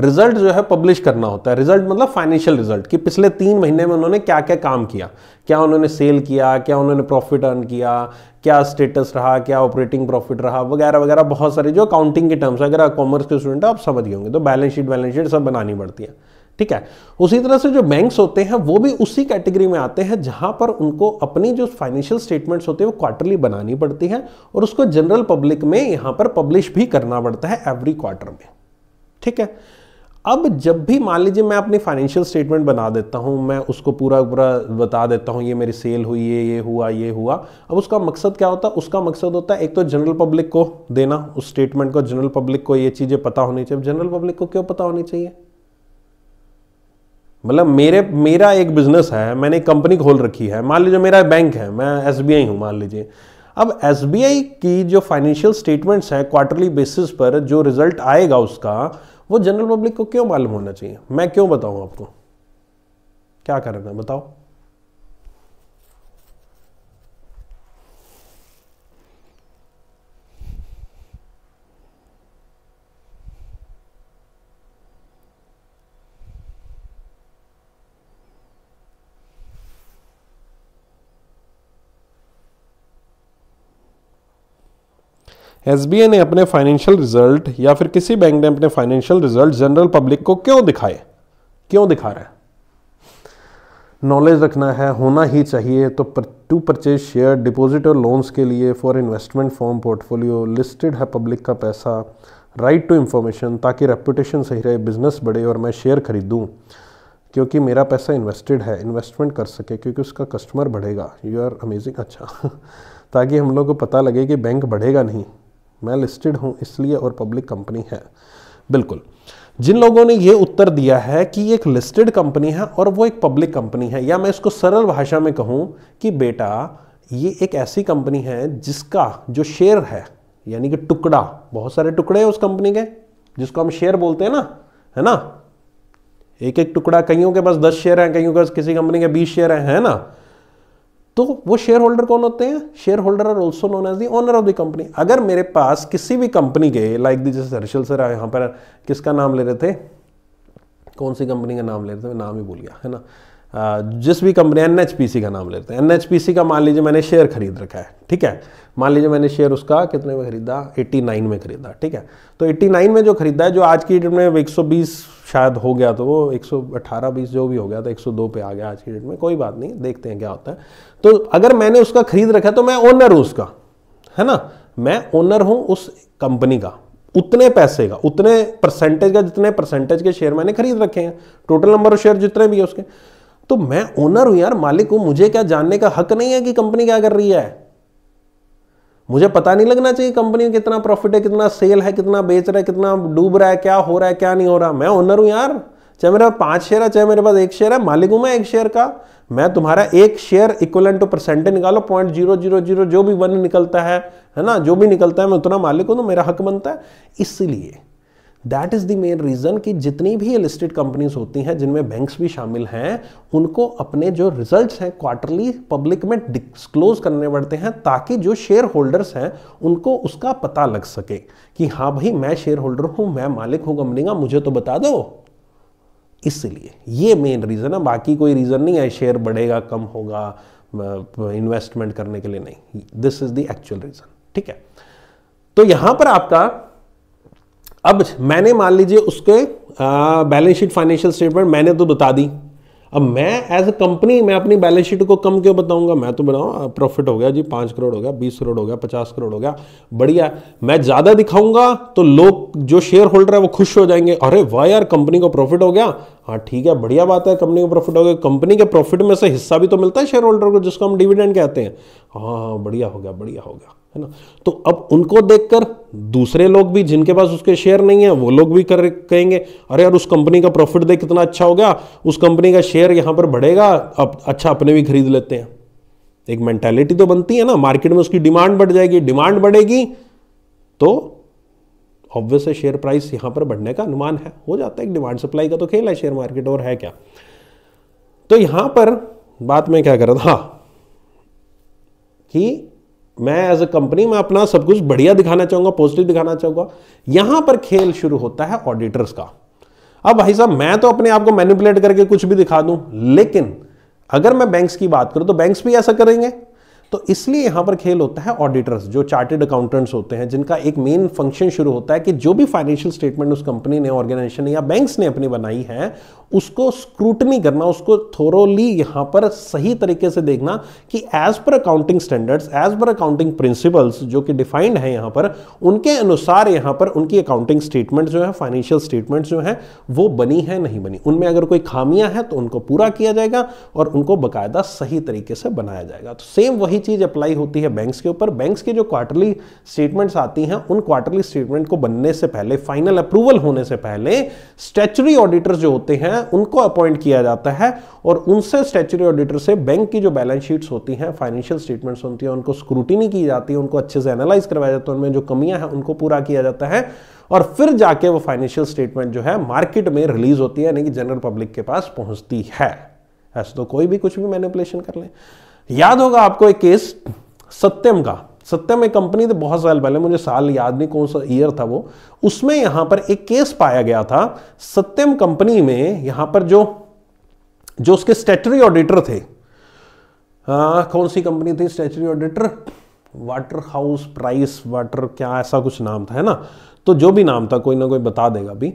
रिजल्ट जो है पब्लिश करना होता है रिजल्ट मतलब फाइनेंशियल रिजल्ट कि पिछले तीन महीने में उन्होंने क्या क्या काम किया क्या उन्होंने सेल किया क्या उन्होंने प्रॉफिट अर्न किया क्या स्टेटस रहा क्या ऑपरेटिंग प्रॉफिट रहा वगैरह वगैरह बहुत सारे जो अकाउंटिंग के टर्म्स अगर आप कॉमर्स के स्टूडेंट आप समझ गए होंगे तो बैलेंस शीट बैलेंस शीट सब बनानी पड़ती है ठीक है उसी तरह से जो बैंक्स होते हैं वो भी उसी कैटेगरी में आते हैं जहां पर उनको अपनी जो फाइनेंशियल स्टेटमेंट्स होते हैं वो क्वार्टरली बनानी पड़ती है और उसको जनरल पब्लिक में यहां पर पब्लिश भी करना पड़ता है एवरी क्वार्टर में ठीक है अब जब भी मान लीजिए मैं अपनी फाइनेंशियल स्टेटमेंट बना देता हूं मैं उसको पूरा पूरा बता देता हूं ये मेरी सेल हुई है ये हुआ ये हुआ अब उसका मकसद क्या होता है उसका मकसद होता है एक तो जनरल पब्लिक को देना उस स्टेटमेंट को जनरल पब्लिक को ये चीज़ें पता होनी चाहिए जनरल पब्लिक को क्यों पता होनी चाहिए मतलब मेरे मेरा एक बिजनेस है मैंने एक कंपनी खोल रखी है मान लीजिए मेरा बैंक है मैं एस बी आई हूँ मान लीजिए अब एस बी आई की जो फाइनेंशियल स्टेटमेंट्स हैं क्वार्टरली बेसिस पर जो रिजल्ट आएगा उसका वो जनरल पब्लिक को क्यों मालूम होना चाहिए मैं क्यों बताऊँ आपको क्या करना बताओ एस ने अपने फाइनेंशियल रिजल्ट या फिर किसी बैंक ने अपने फाइनेंशियल रिजल्ट जनरल पब्लिक को क्यों दिखाए क्यों दिखा रहा है नॉलेज रखना है होना ही चाहिए तो टू परचेज शेयर डिपॉजिट और लोन्स के लिए for investment form portfolio listed है पब्लिक का पैसा राइट टू इन्फॉर्मेशन ताकि रेपुटेशन सही रहे बिजनेस बढ़े और मैं शेयर खरीदूँ क्योंकि मेरा पैसा इन्वेस्टेड है इन्वेस्टमेंट कर सके क्योंकि उसका कस्टमर बढ़ेगा यू आर अमेजिंग अच्छा ताकि हम लोग को पता लगे कि बैंक बढ़ेगा नहीं मैं लिस्टेड हूं इसलिए और पब्लिक कंपनी है बिल्कुल जिन लोगों ने यह उत्तर दिया है कि एक लिस्टेड कंपनी है और वो एक पब्लिक कंपनी है या मैं इसको सरल भाषा में कहूं कि बेटा ये एक ऐसी कंपनी है जिसका जो शेयर है यानी कि टुकड़ा बहुत सारे टुकड़े हैं उस कंपनी के जिसको हम शेयर बोलते हैं ना है ना एक एक टुकड़ा कईयों के पास दस शेयर हैं कईयों के पास किसी कंपनी के बीस शेयर हैं है ना तो वो शेयर होल्डर कौन होते हैं share holder are also known as the owner of the company अगर मेरे पास किसी भी कंपनी के लाइक दी जैसे हर्षल सर यहाँ पर किसका नाम ले रहे थे कौन सी कंपनी का नाम ले रहे थे मैं नाम ही भूल गया है ना जिस भी कंपनी एन का नाम लेते हैं एन का मान लीजिए मैंने शेयर खरीद रखा है ठीक है मान लीजिए मैंने शेयर उसका कितने में खरीदा 89 में खरीदा ठीक है तो 89 में जो खरीदा है जो आज की डेट में 120 शायद हो गया तो वो 118 20 जो भी हो गया तो 102 पे आ गया आज की डेट में कोई बात नहीं देखते हैं क्या होता है तो अगर मैंने उसका खरीद रखा तो मैं ओनर हूँ उसका है ना मैं ओनर हूँ उस कंपनी का उतने पैसे का उतने परसेंटेज का जितने परसेंटेज के शेयर मैंने खरीद रखे हैं टोटल नंबर ऑफ शेयर जितने भी है उसके तो मैं ओनर हूं यार मालिक हूं मुझे क्या जानने का हक नहीं है कि कंपनी क्या कर रही है मुझे पता नहीं लगना चाहिए कंपनी में कितना प्रॉफिट है कितना सेल है कितना बेच रहा है कितना डूब रहा है क्या हो रहा है क्या नहीं हो रहा मैं ओनर हूं यार चाहे मेरे पास पांच शेयर है चाहे मेरे पास एक शेयर है मालिक हूं मैं एक शेयर का मैं तुम्हारा एक शेयर इक्वलेंट टू परसेंटेज निकालो पॉइंट जीरो जीरो जीरो जो भी वन निकलता है है ना जो भी निकलता है मैं उतना मालिक हूं तो मेरा हक बनता है इसलिए that is the main reason कि जितनी भी लिस्टेड कंपनीज होती हैं जिनमें बैंक्स भी शामिल हैं उनको अपने जो रिजल्ट्स हैं क्वार्टरली पब्लिक में डिस्क्लोज करने पड़ते हैं ताकि जो शेयर होल्डर्स हैं उनको उसका पता लग सके कि हाँ भाई मैं शेयर होल्डर हूं मैं मालिक हूं कंपनी का मुझे तो बता दो इसलिए ये मेन रीज़न है बाकी कोई रीज़न नहीं है शेयर बढ़ेगा कम होगा इन्वेस्टमेंट करने के लिए नहीं this is the actual reason ठीक है तो यहां पर आपका अब मैंने मान लीजिए उसके बैलेंस शीट फाइनेंशियल स्टेटमेंट मैंने तो बता दी अब मैं एज अ कंपनी मैं अपनी बैलेंस शीट को कम क्यों बताऊंगा मैं तो बनाऊँ प्रॉफिट हो गया जी पाँच करोड़ हो गया बीस करोड़ हो गया पचास करोड़ हो गया बढ़िया मैं ज़्यादा दिखाऊंगा तो लोग जो शेयर होल्डर है वो खुश हो जाएंगे अरे वाह यार कंपनी को प्रॉफिट हो गया हाँ ठीक है बढ़िया बात है कंपनी को प्रॉफिट हो गया कंपनी के प्रॉफिट में से हिस्सा भी तो मिलता है शेयर होल्डर को जिसको हम डिविडेंड कहते हैं हाँ हाँ बढ़िया हो गया बढ़िया हो गया है ना तो अब उनको देखकर दूसरे लोग भी जिनके पास उसके शेयर नहीं है वो लोग भी कर कहेंगे अरे यार उस कंपनी का प्रॉफिट देख कितना अच्छा हो गया उस कंपनी का शेयर यहाँ पर बढ़ेगा अब अच्छा अपने भी खरीद लेते हैं एक मेंटेलिटी तो बनती है ना मार्केट में उसकी डिमांड बढ़ जाएगी डिमांड बढ़ेगी तो ऑब्वियस शेयर प्राइस यहां पर बढ़ने का अनुमान है हो जाता है डिमांड सप्लाई का तो खेल है शेयर मार्केट और है क्या तो यहां पर बात में क्या कर रहा था कि मैं एज ए कंपनी में अपना सब कुछ बढ़िया दिखाना चाहूंगा पॉजिटिव दिखाना चाहूंगा यहां पर खेल शुरू होता है ऑडिटर्स का अब भाई साहब मैं तो अपने आप को मैनिपुलेट करके कुछ भी दिखा दूं लेकिन अगर मैं बैंक्स की बात करूं तो बैंक्स भी ऐसा करेंगे तो इसलिए यहां पर खेल होता है ऑडिटर्स जो चार्टेड अकाउंटेंट्स होते हैं जिनका एक मेन फंक्शन शुरू होता है कि जो भी फाइनेंशियल स्टेटमेंट उस कंपनी ने ऑर्गेनाइजेशन या बैंक्स ने अपनी बनाई है उसको स्क्रूटनी करना उसको थोरोली यहां पर सही तरीके से देखना कि as per accounting standards as per accounting principles जो कि डिफाइंड है यहां पर उनके अनुसार यहां पर उनकी अकाउंटिंग स्टेटमेंट जो है फाइनेंशियल स्टेटमेंट जो है वो बनी है नहीं बनी उनमें अगर कोई खामियां हैं तो उनको पूरा किया जाएगा और उनको बाकायदा सही तरीके से बनाया जाएगा तो सेम वही वही चीज़ अप्लाई होती है बैंक्स के ऊपर बैंक्स के जो क्वार्टरली स्टेटमेंट्स आती हैं उन क्वार्टरली स्टेटमेंट को बनने से पहले फाइनल अप्रूवल होने से पहले स्टैचुरी ऑडिटर जो होते हैं उनको अपॉइंट किया जाता है और उनसे स्टैचुरी ऑडिटर से बैंक की जो बैलेंस शीट्स होती हैं फाइनेंशियल स्टेटमेंट्स होती हैं उनको स्क्रूटिनी की जाती है उनको अच्छे से एनालाइज करवाया जाता है उनमें जो कमियां हैं उनको पूरा किया जाता है और फिर जाके वो फाइनेंशियल स्टेटमेंट जो है मार्केट में रिलीज होती है यानी कि जनरल पब्लिक के पास पहुंचती है ऐसे तो कोई भी कुछ भी मैनिपुलेशन कर लें याद होगा आपको एक केस सत्यम का सत्यम एक कंपनी थी बहुत साल पहले मुझे साल याद नहीं कौन सा ईयर था वो उसमें यहां पर एक केस पाया गया था सत्यम कंपनी में यहां पर जो जो उसके स्टेटरी ऑडिटर थे आ, कौन सी कंपनी थी statutory auditor water house price water क्या ऐसा कुछ नाम था है ना तो जो भी नाम था कोई ना कोई बता देगा अभी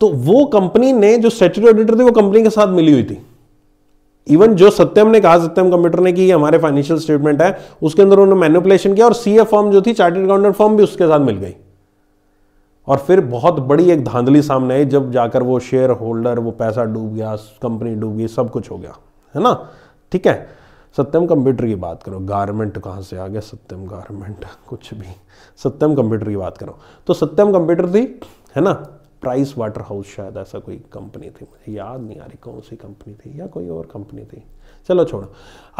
तो वो कंपनी ने जो स्टेटरी ऑडिटर थी वो कंपनी के साथ मिली हुई थी इवन जो सत्यम ने कहा सत्यम कंप्यूटर ने कि हमारे फाइनेंशियल स्टेटमेंट है उसके अंदर उन्होंने मैनुपुलेशन किया और सी फॉर्म जो थी चार्टेड अकाउंटेंट फॉर्म भी उसके साथ मिल गई और फिर बहुत बड़ी एक धांधली सामने आई जब जाकर वो शेयर होल्डर वो पैसा डूब गया कंपनी डूब गई सब कुछ हो गया है ना ठीक है सत्यम कंप्यूटर की बात करो गारमेंट कहाँ से आ गया सत्यम गारमेंट कुछ भी सत्यम कंप्यूटर की बात करो तो सत्यम कंप्यूटर थी है ना प्राइस वाटर हाउस शायद ऐसा कोई कंपनी थी मुझे याद नहीं आ रही कौन सी कंपनी थी या कोई और कंपनी थी चलो छोड़ो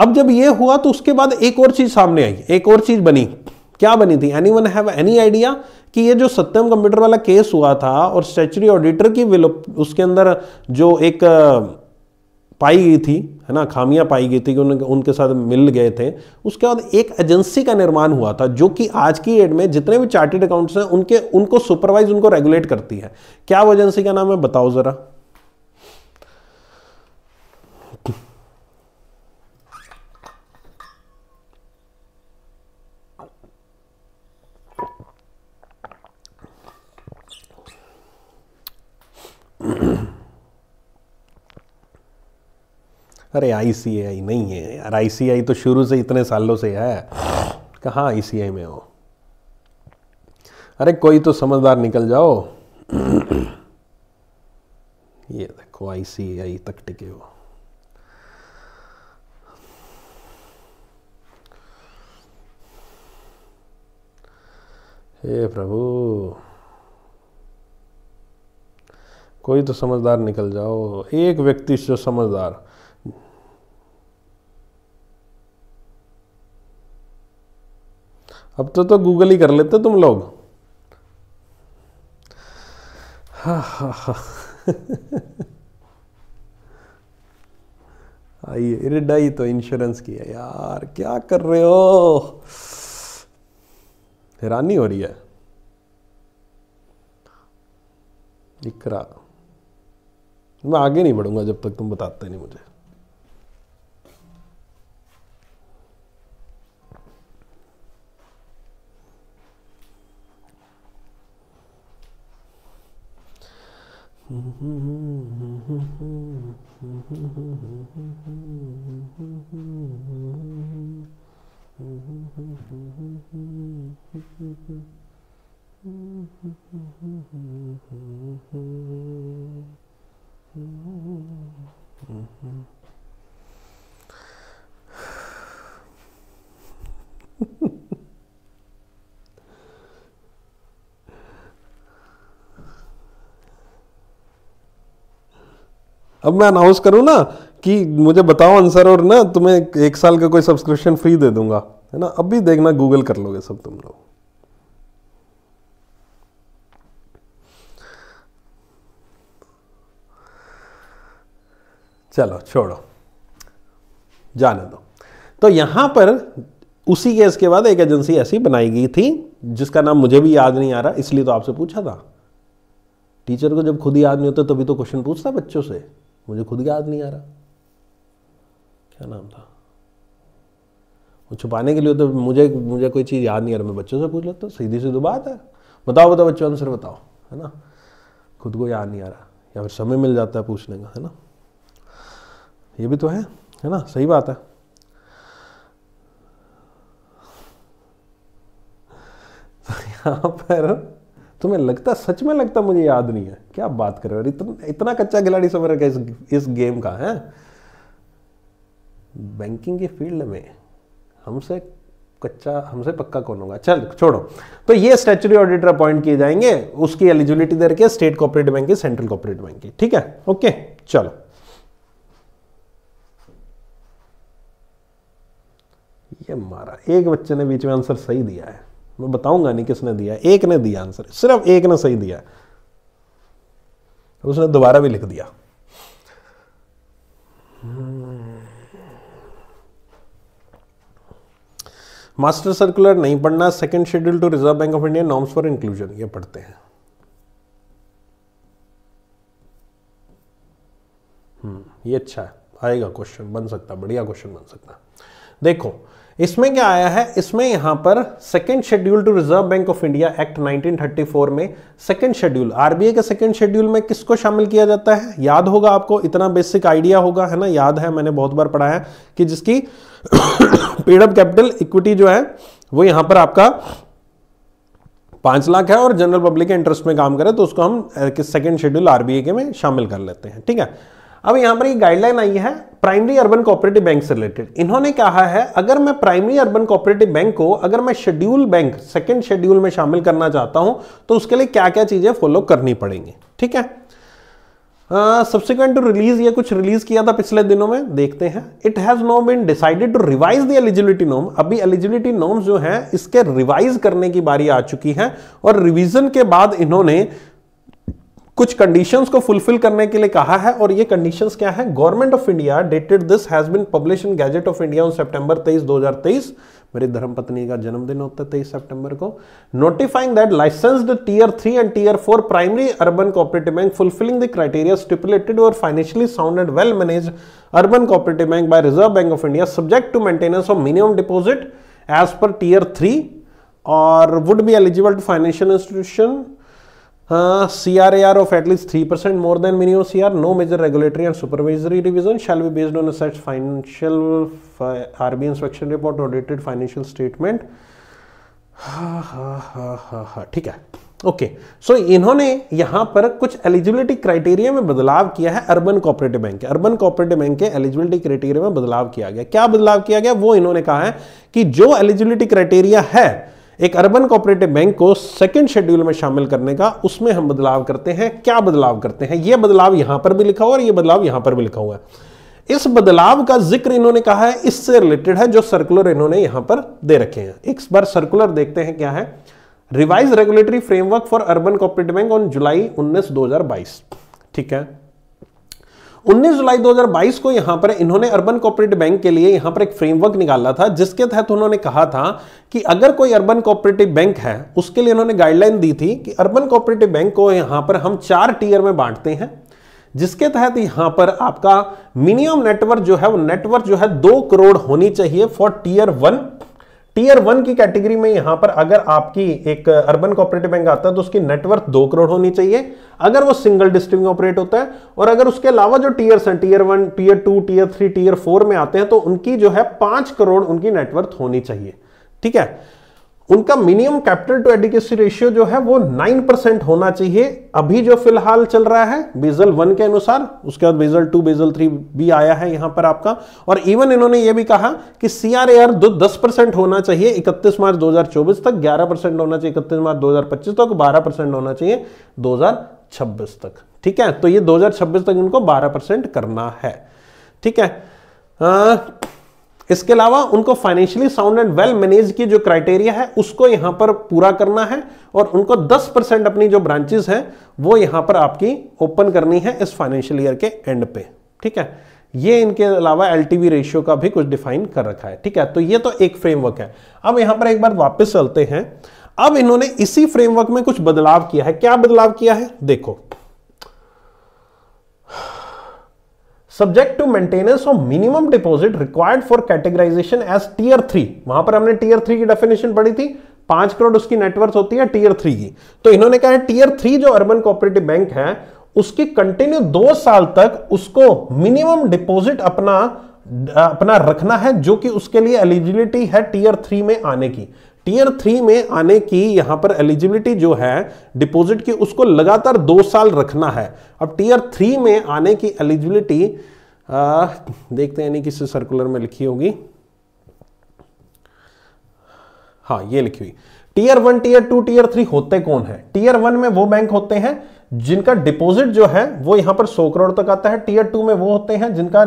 अब जब ये हुआ तो उसके बाद एक और चीज़ सामने आई एक और चीज़ बनी क्या बनी थी any one have any idea कि ये जो सत्यम कंप्यूटर वाला केस हुआ था और स्टेचरी ऑडिटर की उसके अंदर जो एक uh, पाई गई थी है ना खामियां पाई गई थी कि उन, उनके साथ मिल गए थे उसके बाद एक एजेंसी का निर्माण हुआ था जो कि आज की एड में जितने भी चार्टेड अकाउंट्स हैं उनके उनको सुपरवाइज उनको रेगुलेट करती है क्या वो एजेंसी का नाम है बताओ ज़रा अरे आई नहीं है यार आई तो शुरू से इतने सालों से है कहाँ आई में हो अरे कोई तो समझदार निकल जाओ ये देखो आई तक टिके हो हे प्रभु कोई तो समझदार निकल जाओ एक व्यक्ति जो समझदार अब तो तो गूगल ही कर लेते तुम लोग हाँ हाँ हाँ आइए रिडाई तो इंश्योरेंस की है यार क्या कर रहे हो हैरानी हो रही है इकरा मैं आगे नहीं बढ़ूंगा जब तक तुम बताते नहीं मुझे Mm-hmm. अब मैं अनाउंस करूँ ना कि मुझे बताओ आंसर और ना तुम्हें एक साल का कोई सब्सक्रिप्शन फ्री दे दूंगा है ना अब भी देखना गूगल कर लोगे सब तुम लोग चलो छोड़ो जाने दो तो यहां पर उसी केस के बाद एक एजेंसी ऐसी बनाई गई थी जिसका नाम मुझे भी याद नहीं आ रहा इसलिए तो आपसे पूछा था टीचर को जब खुद ही याद नहीं होता तभी तो क्वेश्चन पूछता बच्चों से मुझे खुद याद नहीं आ रहा क्या नाम था वो छुपाने के लिए तो मुझे मुझे कोई चीज़ याद नहीं आ रहा मैं बच्चों से पूछ लेता तो सीधी सीधी बात है बताओ बताओ बच्चों आंसर बताओ है ना खुद को याद नहीं आ रहा या फिर समय मिल जाता है पूछने का है ना ये भी तो है है ना सही बात है यहाँ पर तुम्हें लगता सच में लगता मुझे याद नहीं है क्या बात कर रहे हो इतना इतना कच्चा खिलाड़ी समझ रखा इस, इस गेम का है बैंकिंग के फील्ड में हमसे कच्चा हमसे पक्का कौन होगा चल छोड़ो तो ये स्टेचुरी ऑडिटर अपॉइंट किए जाएंगे उसकी एलिजिबिलिटी दे रखी स्टेट कॉपरेटिव बैंक की सेंट्रल कॉपरेटिव बैंक की ठीक है ओके चलो ये मारा एक बच्चे ने बीच में आंसर सही दिया है मैं बताऊंगा नहीं किसने दिया एक ने दिया आंसर सिर्फ एक ने सही दिया उसने दोबारा भी लिख दिया मास्टर सर्कुलर नहीं पढ़ना second schedule to Reserve bank of India norms for inclusion ये पढ़ते हैं हम्म, ये अच्छा है आएगा क्वेश्चन बन सकता बढ़िया क्वेश्चन बन सकता देखो इसमें क्या आया है इसमें यहां पर second schedule to Reserve bank of India act 1934 में सेकेंड शेड्यूल आरबीआई के सेकेंड शेड्यूल में किसको शामिल किया जाता है याद होगा आपको इतना बेसिक आइडिया होगा है ना याद है मैंने बहुत बार पढ़ाया कि जिसकी पेडअप कैपिटल इक्विटी जो है वो यहां पर आपका पांच लाख है और जनरल पब्लिक के इंटरेस्ट में काम करे तो उसको हम सेकेंड शेड्यूल आरबीआई के में शामिल कर लेते हैं ठीक है अब यहां पर ये गाइडलाइन आई है प्राइमरी अर्बन कोऑपरेटिव बैंक से रिलेटेड इन्होंने कहा है अगर मैं प्राइमरी अर्बन कोऑपरेटिव बैंक को अगर मैं शेड्यूल बैंक सेकंड शेड्यूल में शामिल करना चाहता हूं तो उसके लिए क्या क्या चीजें फॉलो करनी पड़ेंगी ठीक है सब्सिक्वेंट टू रिलीज ये कुछ रिलीज किया था पिछले दिनों में देखते हैं it has no been decided to revise the eligibility norm अभी एलिजिबिलिटी नॉर्म्स जो है इसके रिवाइज करने की बारी आ चुकी है और रिविजन के बाद इन्होंने कुछ कंडीशंस को फुलफिल करने के लिए कहा है और ये कंडीशंस क्या है government of India dated this has been publish in gazette of India on September 23 2023 मेरी धर्मपत्नी का जन्मदिन होता है तेईस सितंबर को notifying that licensed tier three and tier four primary urban cooperative bank fulfilling the criteria stipulated और financially sound and well manage urban cooperative bank by Reserve bank of India subject to maintenance of minimum deposit as per tier three और would be eligible to financial institution C R A R of at least three percent more than minimum C R no major regulatory and supervisory revision shell be based on such financial R B inspection report audited financial statement हाँ हाँ हाँ हाँ हाँ ठीक है okay so इन्होंने यहां पर कुछ एलिजिबिलिटी क्राइटेरिया में बदलाव किया है अर्बन कॉपरेटिव बैंक के अर्बन कॉपरेटिव बैंक के एलिजिबिलिटी क्राइटेरिया में बदलाव किया गया क्या बदलाव किया गया वो इन्होंने कहा है कि जो एलिजिबिलिटी क्राइटेरिया है एक अर्बन कोऑपरेटिव बैंक को सेकंड शेड्यूल में शामिल करने का उसमें हम बदलाव करते हैं क्या बदलाव करते हैं यह बदलाव यहां पर भी लिखा हुआ है यह बदलाव यहां पर भी लिखा हुआ है इस बदलाव का जिक्र इन्होंने कहा है इससे रिलेटेड है जो सर्कुलर इन्होंने यहां पर दे रखे हैं एक बार सर्कुलर देखते हैं क्या है revise regulatory framework for urban cooperative bank on July उन्नीस दो ठीक है 19 जुलाई 2022 को यहां पर इन्होंने अर्बन कोऑपरेटिव बैंक के लिए यहां पर एक फ्रेमवर्क निकाला था जिसके तहत उन्होंने कहा था कि अगर कोई अर्बन कोऑपरेटिव बैंक है उसके लिए उन्होंने गाइडलाइन दी थी कि अर्बन कोऑपरेटिव बैंक को यहां पर हम चार टीयर में बांटते हैं जिसके तहत यहां पर आपका मिनिमम नेटवर्क जो है वो नेटवर्क जो है दो करोड़ होनी चाहिए for tier one tier one की कैटेगरी में यहां पर अगर आपकी एक अर्बन कोऑपरेटिव बैंक आता है तो उसकी नेटवर्थ दो करोड़ होनी चाहिए अगर वो सिंगल डिस्ट्रिक्ट में ऑपरेट होता है और अगर उसके अलावा जो टीयर हैं tier one tier two tier three tier four में आते हैं तो उनकी जो है पांच करोड़ उनकी नेटवर्थ होनी चाहिए ठीक है उनका minimum capital to adequacy ratio जो है वो नाइन परसेंट होना चाहिए अभी जो फिलहाल चल रहा है बेजल वन के अनुसार उसके बाद बेजल टू बेजल थ्री भी आया है यहां पर आपका और इवन इन्होंने ये भी कहा कि सीआरएआर दो दस परसेंट होना चाहिए इकतीस मार्च 2024 तक ग्यारह परसेंट होना चाहिए इकतीस मार्च 2025 तक बारह परसेंट होना चाहिए 2026 तक ठीक है तो ये 2026 तक इनको 12 परसेंट करना है ठीक है आ, इसके अलावा उनको financially sound and well manage की जो क्राइटेरिया है उसको यहां पर पूरा करना है और उनको 10 परसेंट अपनी जो ब्रांचेस है वो यहां पर आपकी ओपन करनी है इस फाइनेंशियल ईयर के एंड पे ठीक है ये इनके अलावा एल रेशियो का भी कुछ डिफाइन कर रखा है ठीक है तो ये तो एक फ्रेमवर्क है अब यहां पर एक बार वापस चलते हैं अब इन्होंने इसी फ्रेमवर्क में कुछ बदलाव किया है क्या बदलाव किया है देखो subject to maintenance of minimum deposit required for categorisation as tier three वहां पर हमने टीयर थ्री की डेफिनेशन पढ़ी थी पांच करोड़ उसकी नेटवर्थ होती है टीयर थ्री की तो इन्होंने कहा है टीयर थ्री जो अर्बन कोऑपरेटिव बैंक है उसकी कंटिन्यू दो साल तक उसको मिनिमम डिपॉजिट अपना अपना रखना है जो कि उसके लिए एलिजिबिलिटी है टीयर थ्री में आने की टीयर थ्री में आने की यहां पर एलिजिबिलिटी जो है डिपॉजिट की उसको लगातार दो साल रखना है अब टीयर थ्री में आने की एलिजिबिलिटी देखते हैं यानी किसी सर्कुलर में लिखी होगी हाँ ये लिखी हुई tier one tier two tier three होते कौन है टीयर वन में वो बैंक होते हैं जिनका डिपॉजिट जो है वो यहां पर 100 करोड़ तक आता है टीयर टू में वो होते हैं जिनका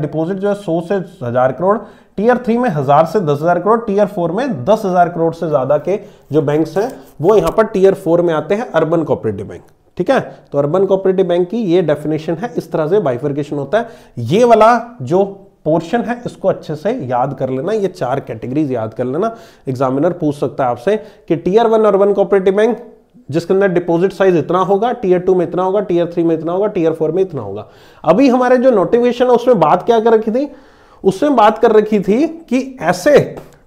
डिपॉजिट जो है 100 से हजार करोड़ टीयर थ्री में हजार से दस हजार करोड़ टीयर फोर में दस हजार करोड़ से ज्यादा के जो बैंक्स हैं वो यहां पर टीयर फोर में आते हैं अर्बन कोऑपरेटिव बैंक ठीक है तो अर्बन कोऑपरेटिव बैंक की ये डेफिनेशन है इस तरह से बाइफर्केशन होता है ये वाला जो पोर्शन है इसको अच्छे से याद कर लेना ये चार कैटेगरीज याद कर लेना एग्जामिनर पूछ सकता है आपसे कि tier one urban cooperative bank जिसके अंदर डिपॉजिट साइज इतना होगा टीयर टू में इतना होगा टीयर थ्री में इतना होगा टीयर फोर में इतना होगा अभी हमारे जो नोटिफिकेशन है उसमें बात क्या कर रखी थी उसमें बात कर रखी थी कि ऐसे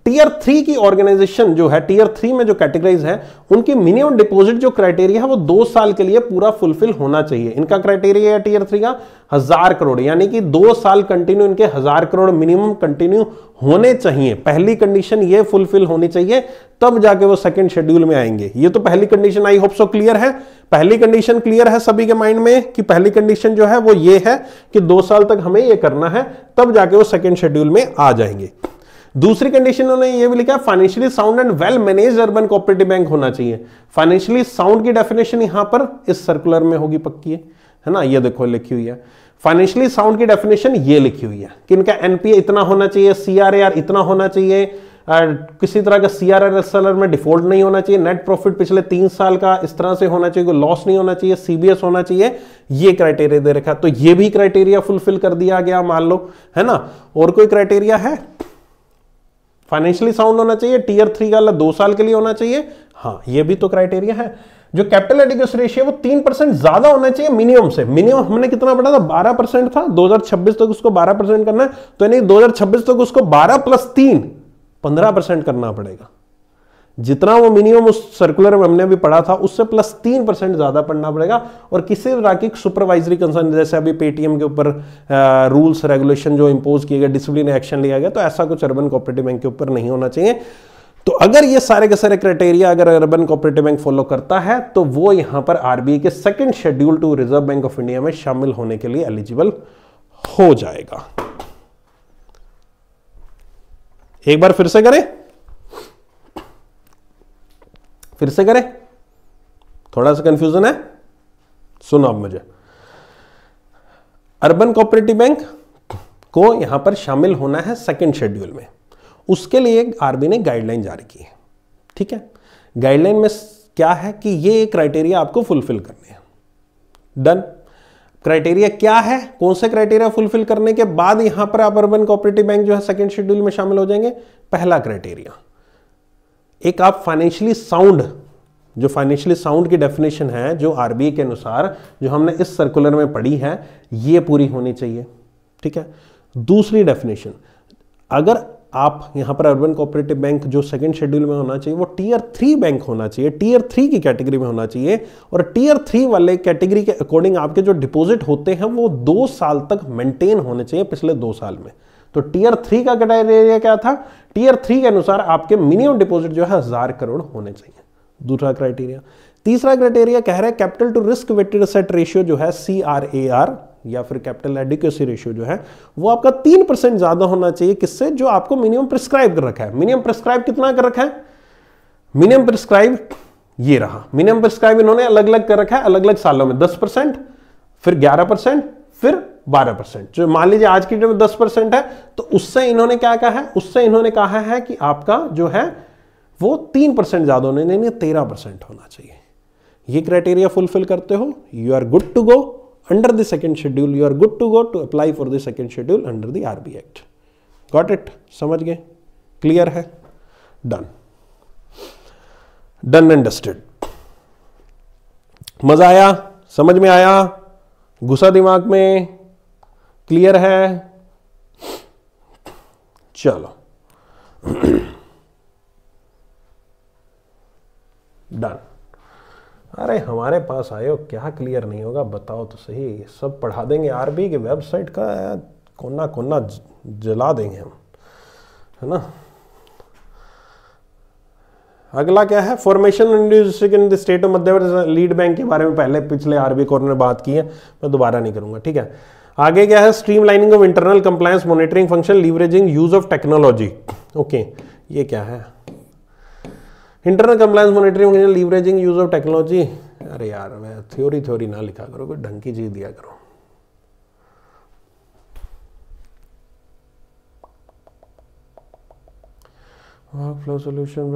टीयर थ्री की ऑर्गेनाइजेशन जो है टीयर थ्री में जो कैटेगराइज है उनकी मिनिमम डिपॉजिट जो क्राइटेरिया है वो दो साल के लिए पूरा फुलफिल होना चाहिए इनका क्राइटेरिया है टीयर थ्री का हजार करोड़ यानी कि दो साल कंटिन्यू इनके हजार करोड़ मिनिमम कंटिन्यू होने चाहिए पहली कंडीशन ये फुलफिल होनी चाहिए तब जाके वो सेकंड शेड्यूल में आएंगे ये तो पहली condition I hope so clear है पहली कंडीशन क्लियर है सभी के माइंड में कि पहली कंडीशन जो है वो ये है कि दो साल तक हमें ये करना है तब जाके वो सेकंड शेड्यूल में आ जाएंगे दूसरी कंडीशन उन्होंने ये भी लिखा है financially sound and well manage urban cooperative bank होना चाहिए फाइनेंशियली साउंड की डेफिनेशन यहां पर इस सर्कुलर में होगी पक्की है है ना ये देखो लिखी हुई है फाइनेंशियली साउंड की डेफिनेशन ये लिखी हुई है कि इनका एनपीए इतना होना चाहिए सीआरएआर इतना होना चाहिए किसी तरह का सी आर एल में डिफॉल्ट नहीं होना चाहिए नेट प्रॉफिट पिछले तीन साल का इस तरह से होना चाहिए कोई लॉस नहीं होना चाहिए सीबीएस होना चाहिए ये क्राइटेरिया दे रखा तो ये भी क्राइटेरिया फुलफिल कर दिया गया मान लो है ना और कोई क्राइटेरिया है फाइनेंशियली साउंड होना चाहिए टीयर थ्री का दो साल के लिए होना चाहिए हाँ ये भी तो क्राइटेरिया है जो कैपिटल एडिक्स रेशियो वो तीन परसेंट ज्यादा होना चाहिए मिनिमम से मिनिमम हमने कितना बढ़ा था बारह परसेंट था दो हजार छब्बीस तक तो उसको बारह परसेंट करना है तो यानी दो हजार छब्बीस तक तो उसको बारह प्लस तीन पंद्रह परसेंट करना पड़ेगा जितना वो मिनिमम उस सर्कुलर में हमने भी पढ़ा था उससे प्लस तीन परसेंट ज़्यादा पढ़ना पड़ेगा और किसी तरह की सुपरवाइजरी कंसर्न जैसे अभी पेटीएम के ऊपर रूल्स रेगुलेशन जो इंपोज किए गए डिसिप्लिन एक्शन लिया गया तो ऐसा कुछ अर्बन कोऑपरेटिव बैंक के ऊपर नहीं होना चाहिए तो अगर ये सारे के सारे क्राइटेरिया अगर अर्बन कोऑपरेटिव बैंक फॉलो करता है तो वो यहां पर आरबीआई के second schedule to Reserve bank of India में शामिल होने के लिए एलिजिबल हो जाएगा एक बार फिर से करें फिर से करें थोड़ा सा कंफ्यूजन है सुनो अब मुझे अर्बन कोऑपरेटिव बैंक को यहां पर शामिल होना है सेकंड शेड्यूल में उसके लिए आरबी ने गाइडलाइन जारी की है ठीक है गाइडलाइन में क्या है कि ये क्राइटेरिया आपको फुलफिल करने हैं डन क्राइटेरिया क्या है कौन से क्राइटेरिया फुलफिल करने के बाद यहां पर आप अर्बन कोऑपरेटिव बैंक जो है सेकंड शेड्यूल में शामिल हो जाएंगे पहला क्राइटेरिया एक आप फाइनेंशियली साउंड जो फाइनेंशियली साउंड की डेफिनेशन है जो आरबीआई के अनुसार जो हमने इस सर्कुलर में पढ़ी है ये पूरी होनी चाहिए ठीक है दूसरी डेफिनेशन अगर आप यहां पर अर्बन कोऑपरेटिव बैंक जो सेकंड शेड्यूल में होना चाहिए वो टीयर थ्री बैंक होना चाहिए टीयर थ्री की कैटेगरी में होना चाहिए और टीयर थ्री वाले कैटेगरी के अकॉर्डिंग आपके जो डिपॉजिट होते हैं वो दो साल तक मेंटेन होने चाहिए पिछले दो साल में तो टीयर थ्री का क्राइटेरिया क्या था टीयर थ्री के अनुसार आपके मिनिमम डिपॉजिट जो है हजार करोड़ होने चाहिए दूसरा क्राइटेरिया तीसरा क्राइटेरिया कह रहा है capital to risk weighted set ratio जो है सी आर ए आर या फिर कैपिटल एडिक्यूसी रेशियो जो है वो आपका तीन परसेंट ज्यादा होना चाहिए किससे जो आपको मिनिमम प्रिस्क्राइब कर रखा है मिनिमम प्रिस्क्राइब कितना कर रखा है मिनिमम प्रिस्क्राइब ये रहा मिनिमम प्रिस्क्राइब इन्होंने अलग अलग कर रखा है अलग अलग सालों में दस परसेंट फिर ग्यारह परसेंट फिर 12 परसेंट जो मान लीजिए आज की डेट में 10 परसेंट है तो उससे इन्होंने क्या कहा है उससे इन्होंने कहा है कि आपका जो है वो तीन परसेंट ज्यादा होने नहीं तेरह परसेंट होना चाहिए ये क्राइटेरिया फुलफिल करते हो you are good to go under the second schedule you are good to go to apply for the second schedule under the R act got it समझ गए क्लियर है डन डन एंड डस्टेड मजा आया समझ में आया गुस्सा दिमाग में क्लियर है चलो डन अरे हमारे पास आए हो क्या क्लियर नहीं होगा बताओ तो सही सब पढ़ा देंगे आरबी की वेबसाइट का कोना कोना जला देंगे हम है ना अगला क्या है formation in the state of Madhya Pradesh lead bank के बारे में पहले पिछले आरबी ने बात की है मैं दोबारा नहीं करूंगा ठीक है आगे क्या है streamlining of internal compliance monitoring function leveraging use of technology okay ये क्या है internal compliance monitoring function leveraging use of technology अरे यार मैं थ्योरी थ्योरी ना लिखा करो कोई ढंग की चीज दिया करो workflow solution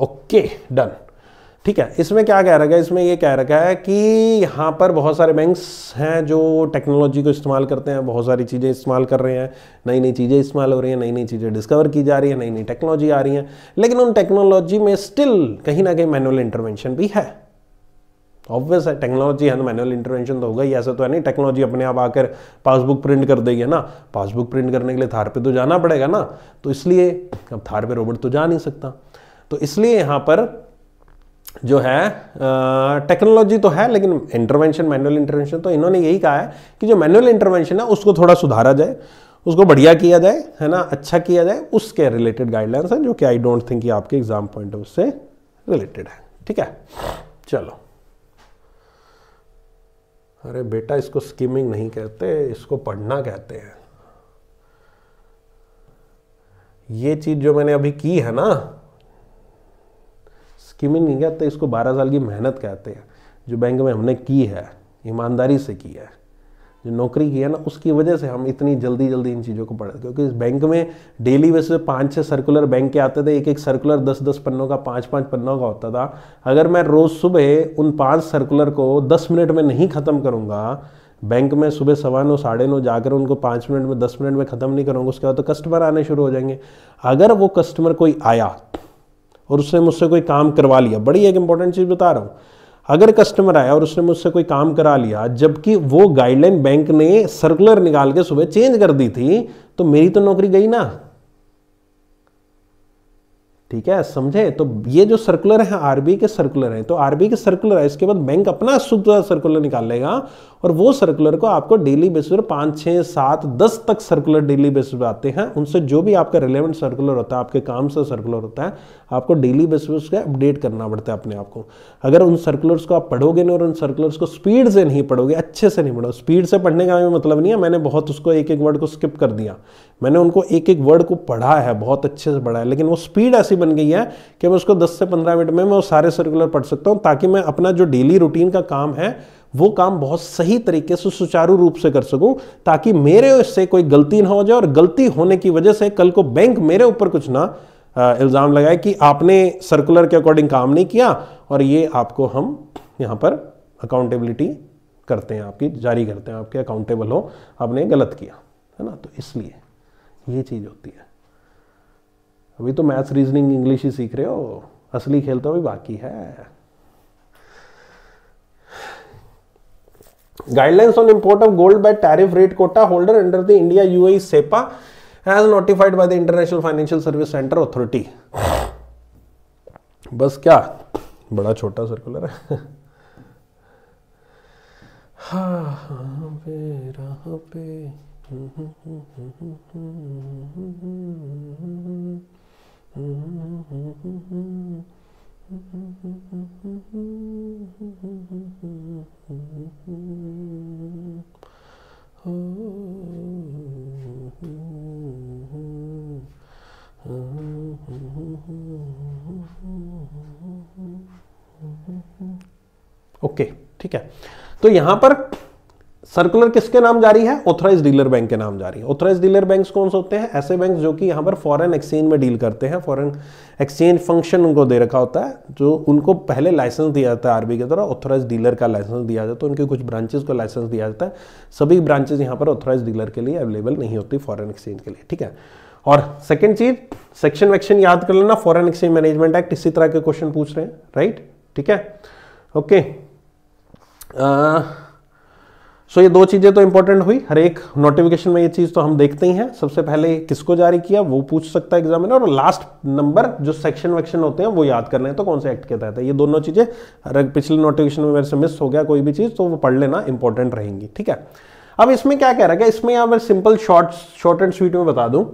okay done ठीक है इसमें क्या कह रखा है इसमें ये कह रखा है कि यहाँ पर बहुत सारे बैंक्स हैं जो टेक्नोलॉजी को इस्तेमाल करते हैं बहुत सारी चीज़ें इस्तेमाल कर रहे हैं नई नई चीज़ें इस्तेमाल हो रही हैं नई नई चीज़ें डिस्कवर की जा रही हैं नई नई टेक्नोलॉजी आ रही हैं लेकिन उन टेक्नोलॉजी में स्टिल कहीं ना कहीं मैनुअल इंटरवेंशन भी है ऑब्वियस है टेक्नोलॉजी है तो मैनुअल इंटरवेंशन तो होगा ही ऐसा तो है नहीं टेक्नोलॉजी अपने आप आकर पासबुक प्रिंट कर देगी ना पासबुक प्रिंट करने के लिए थार पे तो जाना पड़ेगा ना तो इसलिए अब थार पे रोबोट तो जा नहीं सकता तो इसलिए यहाँ पर जो है टेक्नोलॉजी तो है लेकिन इंटरवेंशन मैनुअल इंटरवेंशन तो इन्होंने यही कहा है कि जो मैनुअल इंटरवेंशन है उसको थोड़ा सुधारा जाए उसको बढ़िया किया जाए है ना अच्छा किया जाए उसके रिलेटेड गाइडलाइंस हैं जो कि आई डोंट थिंक आपके एग्जाम पॉइंट ऑफ से रिलेटेड है ठीक है चलो अरे बेटा इसको स्कीमिंग नहीं कहते इसको पढ़ना कहते हैं ये चीज़ जो मैंने अभी की है ना किमी नहीं कहते इसको 12 साल की मेहनत कहते हैं जो बैंक में हमने की है ईमानदारी से की है जो नौकरी की है ना उसकी वजह से हम इतनी जल्दी जल्दी इन चीज़ों को पढ़ क्योंकि इस बैंक में डेली वैसे पाँच छः सर्कुलर बैंक के आते थे एक एक सर्कुलर दस दस पन्नों का पाँच पाँच पन्नों का होता था अगर मैं रोज़ सुबह उन पाँच सर्कुलर को दस मिनट में नहीं ख़त्म करूँगा बैंक में सुबह सवा नौ साढ़े नौ जाकर उनको पाँच मिनट में दस मिनट में ख़त्म नहीं करूँगा उसके बाद तो कस्टमर आने शुरू हो जाएंगे अगर वो कस्टमर कोई आया और उसने मुझसे कोई काम करवा लिया बड़ी एक इंपॉर्टेंट चीज़ बता रहा हूं अगर कस्टमर आया और उसने मुझसे कोई काम करा लिया जबकि वो गाइडलाइन बैंक ने सर्कुलर निकाल के सुबह चेंज कर दी थी तो मेरी तो नौकरी गई ना ठीक है समझे तो ये जो सर्कुलर है आरबी के सर्कुलर है तो आरबी के सर्कुलर है इसके बाद बैंक अपना शुद्ध सर्कुलर निकाल लेगा और वो सर्कुलर को आपको डेली बेसिस पर पांच छह सात दस तक सर्कुलर डेली बेसिस पर आते हैं उनसे जो भी आपका रिलेवेंट सर्कुलर होता है आपके काम से सर्कुलर होता है आपको डेली बेसिस पर अपडेट करना पड़ता है अपने आप को अगर उन सर्कुलर्स को आप पढ़ोगे नहीं और उन सर्कुलर्स को स्पीड से नहीं पढ़ोगे अच्छे से नहीं पढ़ोगे स्पीड से पढ़ने का मतलब नहीं है मैंने बहुत उसको एक एक वर्ड को स्किप कर दिया मैंने उनको एक एक वर्ड को पढ़ा है बहुत अच्छे से पढ़ा है लेकिन वो स्पीड ऐसी बन गई है कि मैं उसको 10 से 15 मिनट में मैं वो सारे सर्कुलर पढ़ सकता हूँ ताकि मैं अपना जो डेली रूटीन का काम है वो काम बहुत सही तरीके से सुचारू रूप से कर सकूं ताकि मेरे से कोई गलती ना हो जाए और गलती होने की वजह से कल को बैंक मेरे ऊपर कुछ ना इल्ज़ाम लगाए कि आपने सर्कुलर के अकॉर्डिंग काम नहीं किया और ये आपको हम यहाँ पर अकाउंटेबिलिटी करते हैं आपकी जारी करते हैं आपके अकाउंटेबल हो आपने गलत किया है ना तो इसलिए ये चीज़ होती है अभी तो मैथ्स रीजनिंग इंग्लिश ही सीख रहे हो असली खेल तो अभी बाकी है guidelines on import of gold by tariff rate quota holder under the India U CEPA as notified by the International financial service Centre Authority बस क्या बड़ा छोटा सर्कुलर है हाँ ओके okay, ठीक है तो यहाँ पर सर्कुलर किसके नाम जारी है ऑथराइज डीलर बैंक के नाम जारी है ऑथराइज डीलर बैंक कौन से होते हैं ऐसे बैंक जो कि यहाँ पर फॉरेन एक्सचेंज में डील करते हैं फॉरेन एक्सचेंज फंक्शन उनको दे रखा होता है जो उनको पहले लाइसेंस दिया जाता है आरबी के द्वारा ऑथराइज डीलर का लाइसेंस दिया जाता है तो उनके कुछ ब्रांचेज को लाइसेंस दिया जाता है सभी ब्रांचेज यहाँ पर ऑथराइज डीलर के लिए अवेलेबल नहीं होती फॉरन एक्सचेंज के लिए ठीक है और सेकेंड चीज सेक्शन वैक्शन याद कर लेना फॉरन एक्सचेंज मैनेजमेंट एक्ट इसी तरह के क्वेश्चन पूछ रहे हैं राइट ठीक है okay okay. uh, so so, ये दो चीज़ें तो इंपॉर्टेंट हुई हर एक नोटिफिकेशन में ये चीज़ तो हम देखते ही हैं सबसे पहले किसको जारी किया वो पूछ सकता है एग्जामिनर और लास्ट नंबर जो सेक्शन वेक्शन होते हैं वो याद करने हैं तो कौन से एक्ट के तहत है ये दोनों चीज़ें अगर पिछले नोटिफिकेशन में मेरे से मिस हो गया कोई भी चीज़ तो वो पढ़ लेना इंपॉर्टेंट रहेंगी ठीक है अब इसमें क्या कह रहा है इसमें यहाँ पर simple short short and sweet में बता दूँ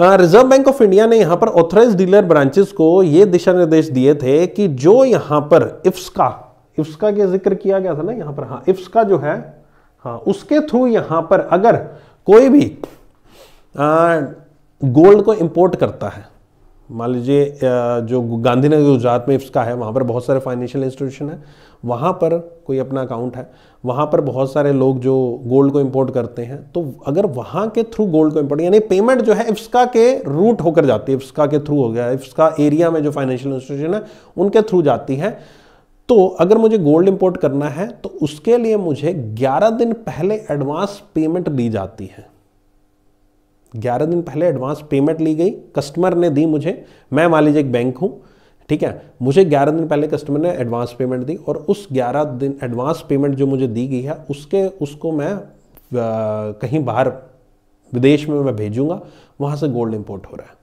रिजर्व बैंक ऑफ इंडिया ने यहाँ पर ऑथराइज डीलर ब्रांचेस को ये दिशा निर्देश दिए थे कि जो यहाँ पर इफ्स का इफ्स का के जिक्र किया गया था ना यहां पर हाँ इफ्स का जो है हाँ उसके थ्रू यहां पर अगर कोई भी गोल्ड को इंपोर्ट करता है मान लीजिए जो गांधीनगर गुजरात में इफ्सका है वहाँ पर बहुत सारे फाइनेंशियल इंस्टीट्यूशन है वहाँ पर कोई अपना अकाउंट है वहाँ पर बहुत सारे लोग जो गोल्ड को इंपोर्ट करते हैं तो अगर वहाँ के थ्रू गोल्ड को इंपोर्ट यानी पेमेंट जो है इफ्सका के रूट होकर जाती है इफ्सका के थ्रू हो गया इफ्सका एरिया में जो फाइनेंशियल इंस्टीट्यूशन है उनके थ्रू जाती है तो अगर मुझे गोल्ड इंपोर्ट करना है तो उसके लिए मुझे 11 दिन पहले एडवांस पेमेंट दी जाती है 11 दिन पहले एडवांस पेमेंट ली गई कस्टमर ने दी मुझे मैं मान लीजिए एक बैंक हूँ ठीक है मुझे 11 दिन पहले कस्टमर ने एडवांस पेमेंट दी और उस 11 दिन एडवांस पेमेंट जो मुझे दी गई है उसके उसको मैं आ, कहीं बाहर विदेश में मैं भेजूंगा वहाँ से गोल्ड इम्पोर्ट हो रहा है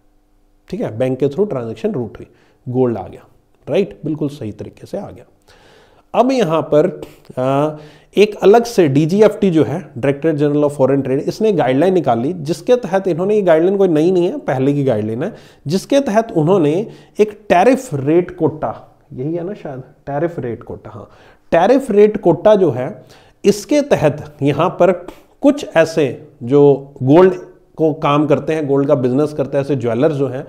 ठीक है बैंक के थ्रू ट्रांजेक्शन रूट हुई गोल्ड आ गया राइट बिल्कुल सही तरीके से आ गया अब यहां पर आ, एक अलग से डीजीएफटी जो है directorate general of foreign trade इसने गाइडलाइन निकाली जिसके तहत इन्होंने ये गाइडलाइन कोई नई नहीं नहीं है पहले की गाइडलाइन है जिसके तहत उन्होंने एक टैरिफ रेट कोटा यही है ना शायद टैरिफ रेट कोटा हाँ टैरिफ रेट कोटा जो है इसके तहत यहाँ पर कुछ ऐसे जो गोल्ड को काम करते हैं गोल्ड का बिजनेस करते हैं ऐसे ज्वेलर जो हैं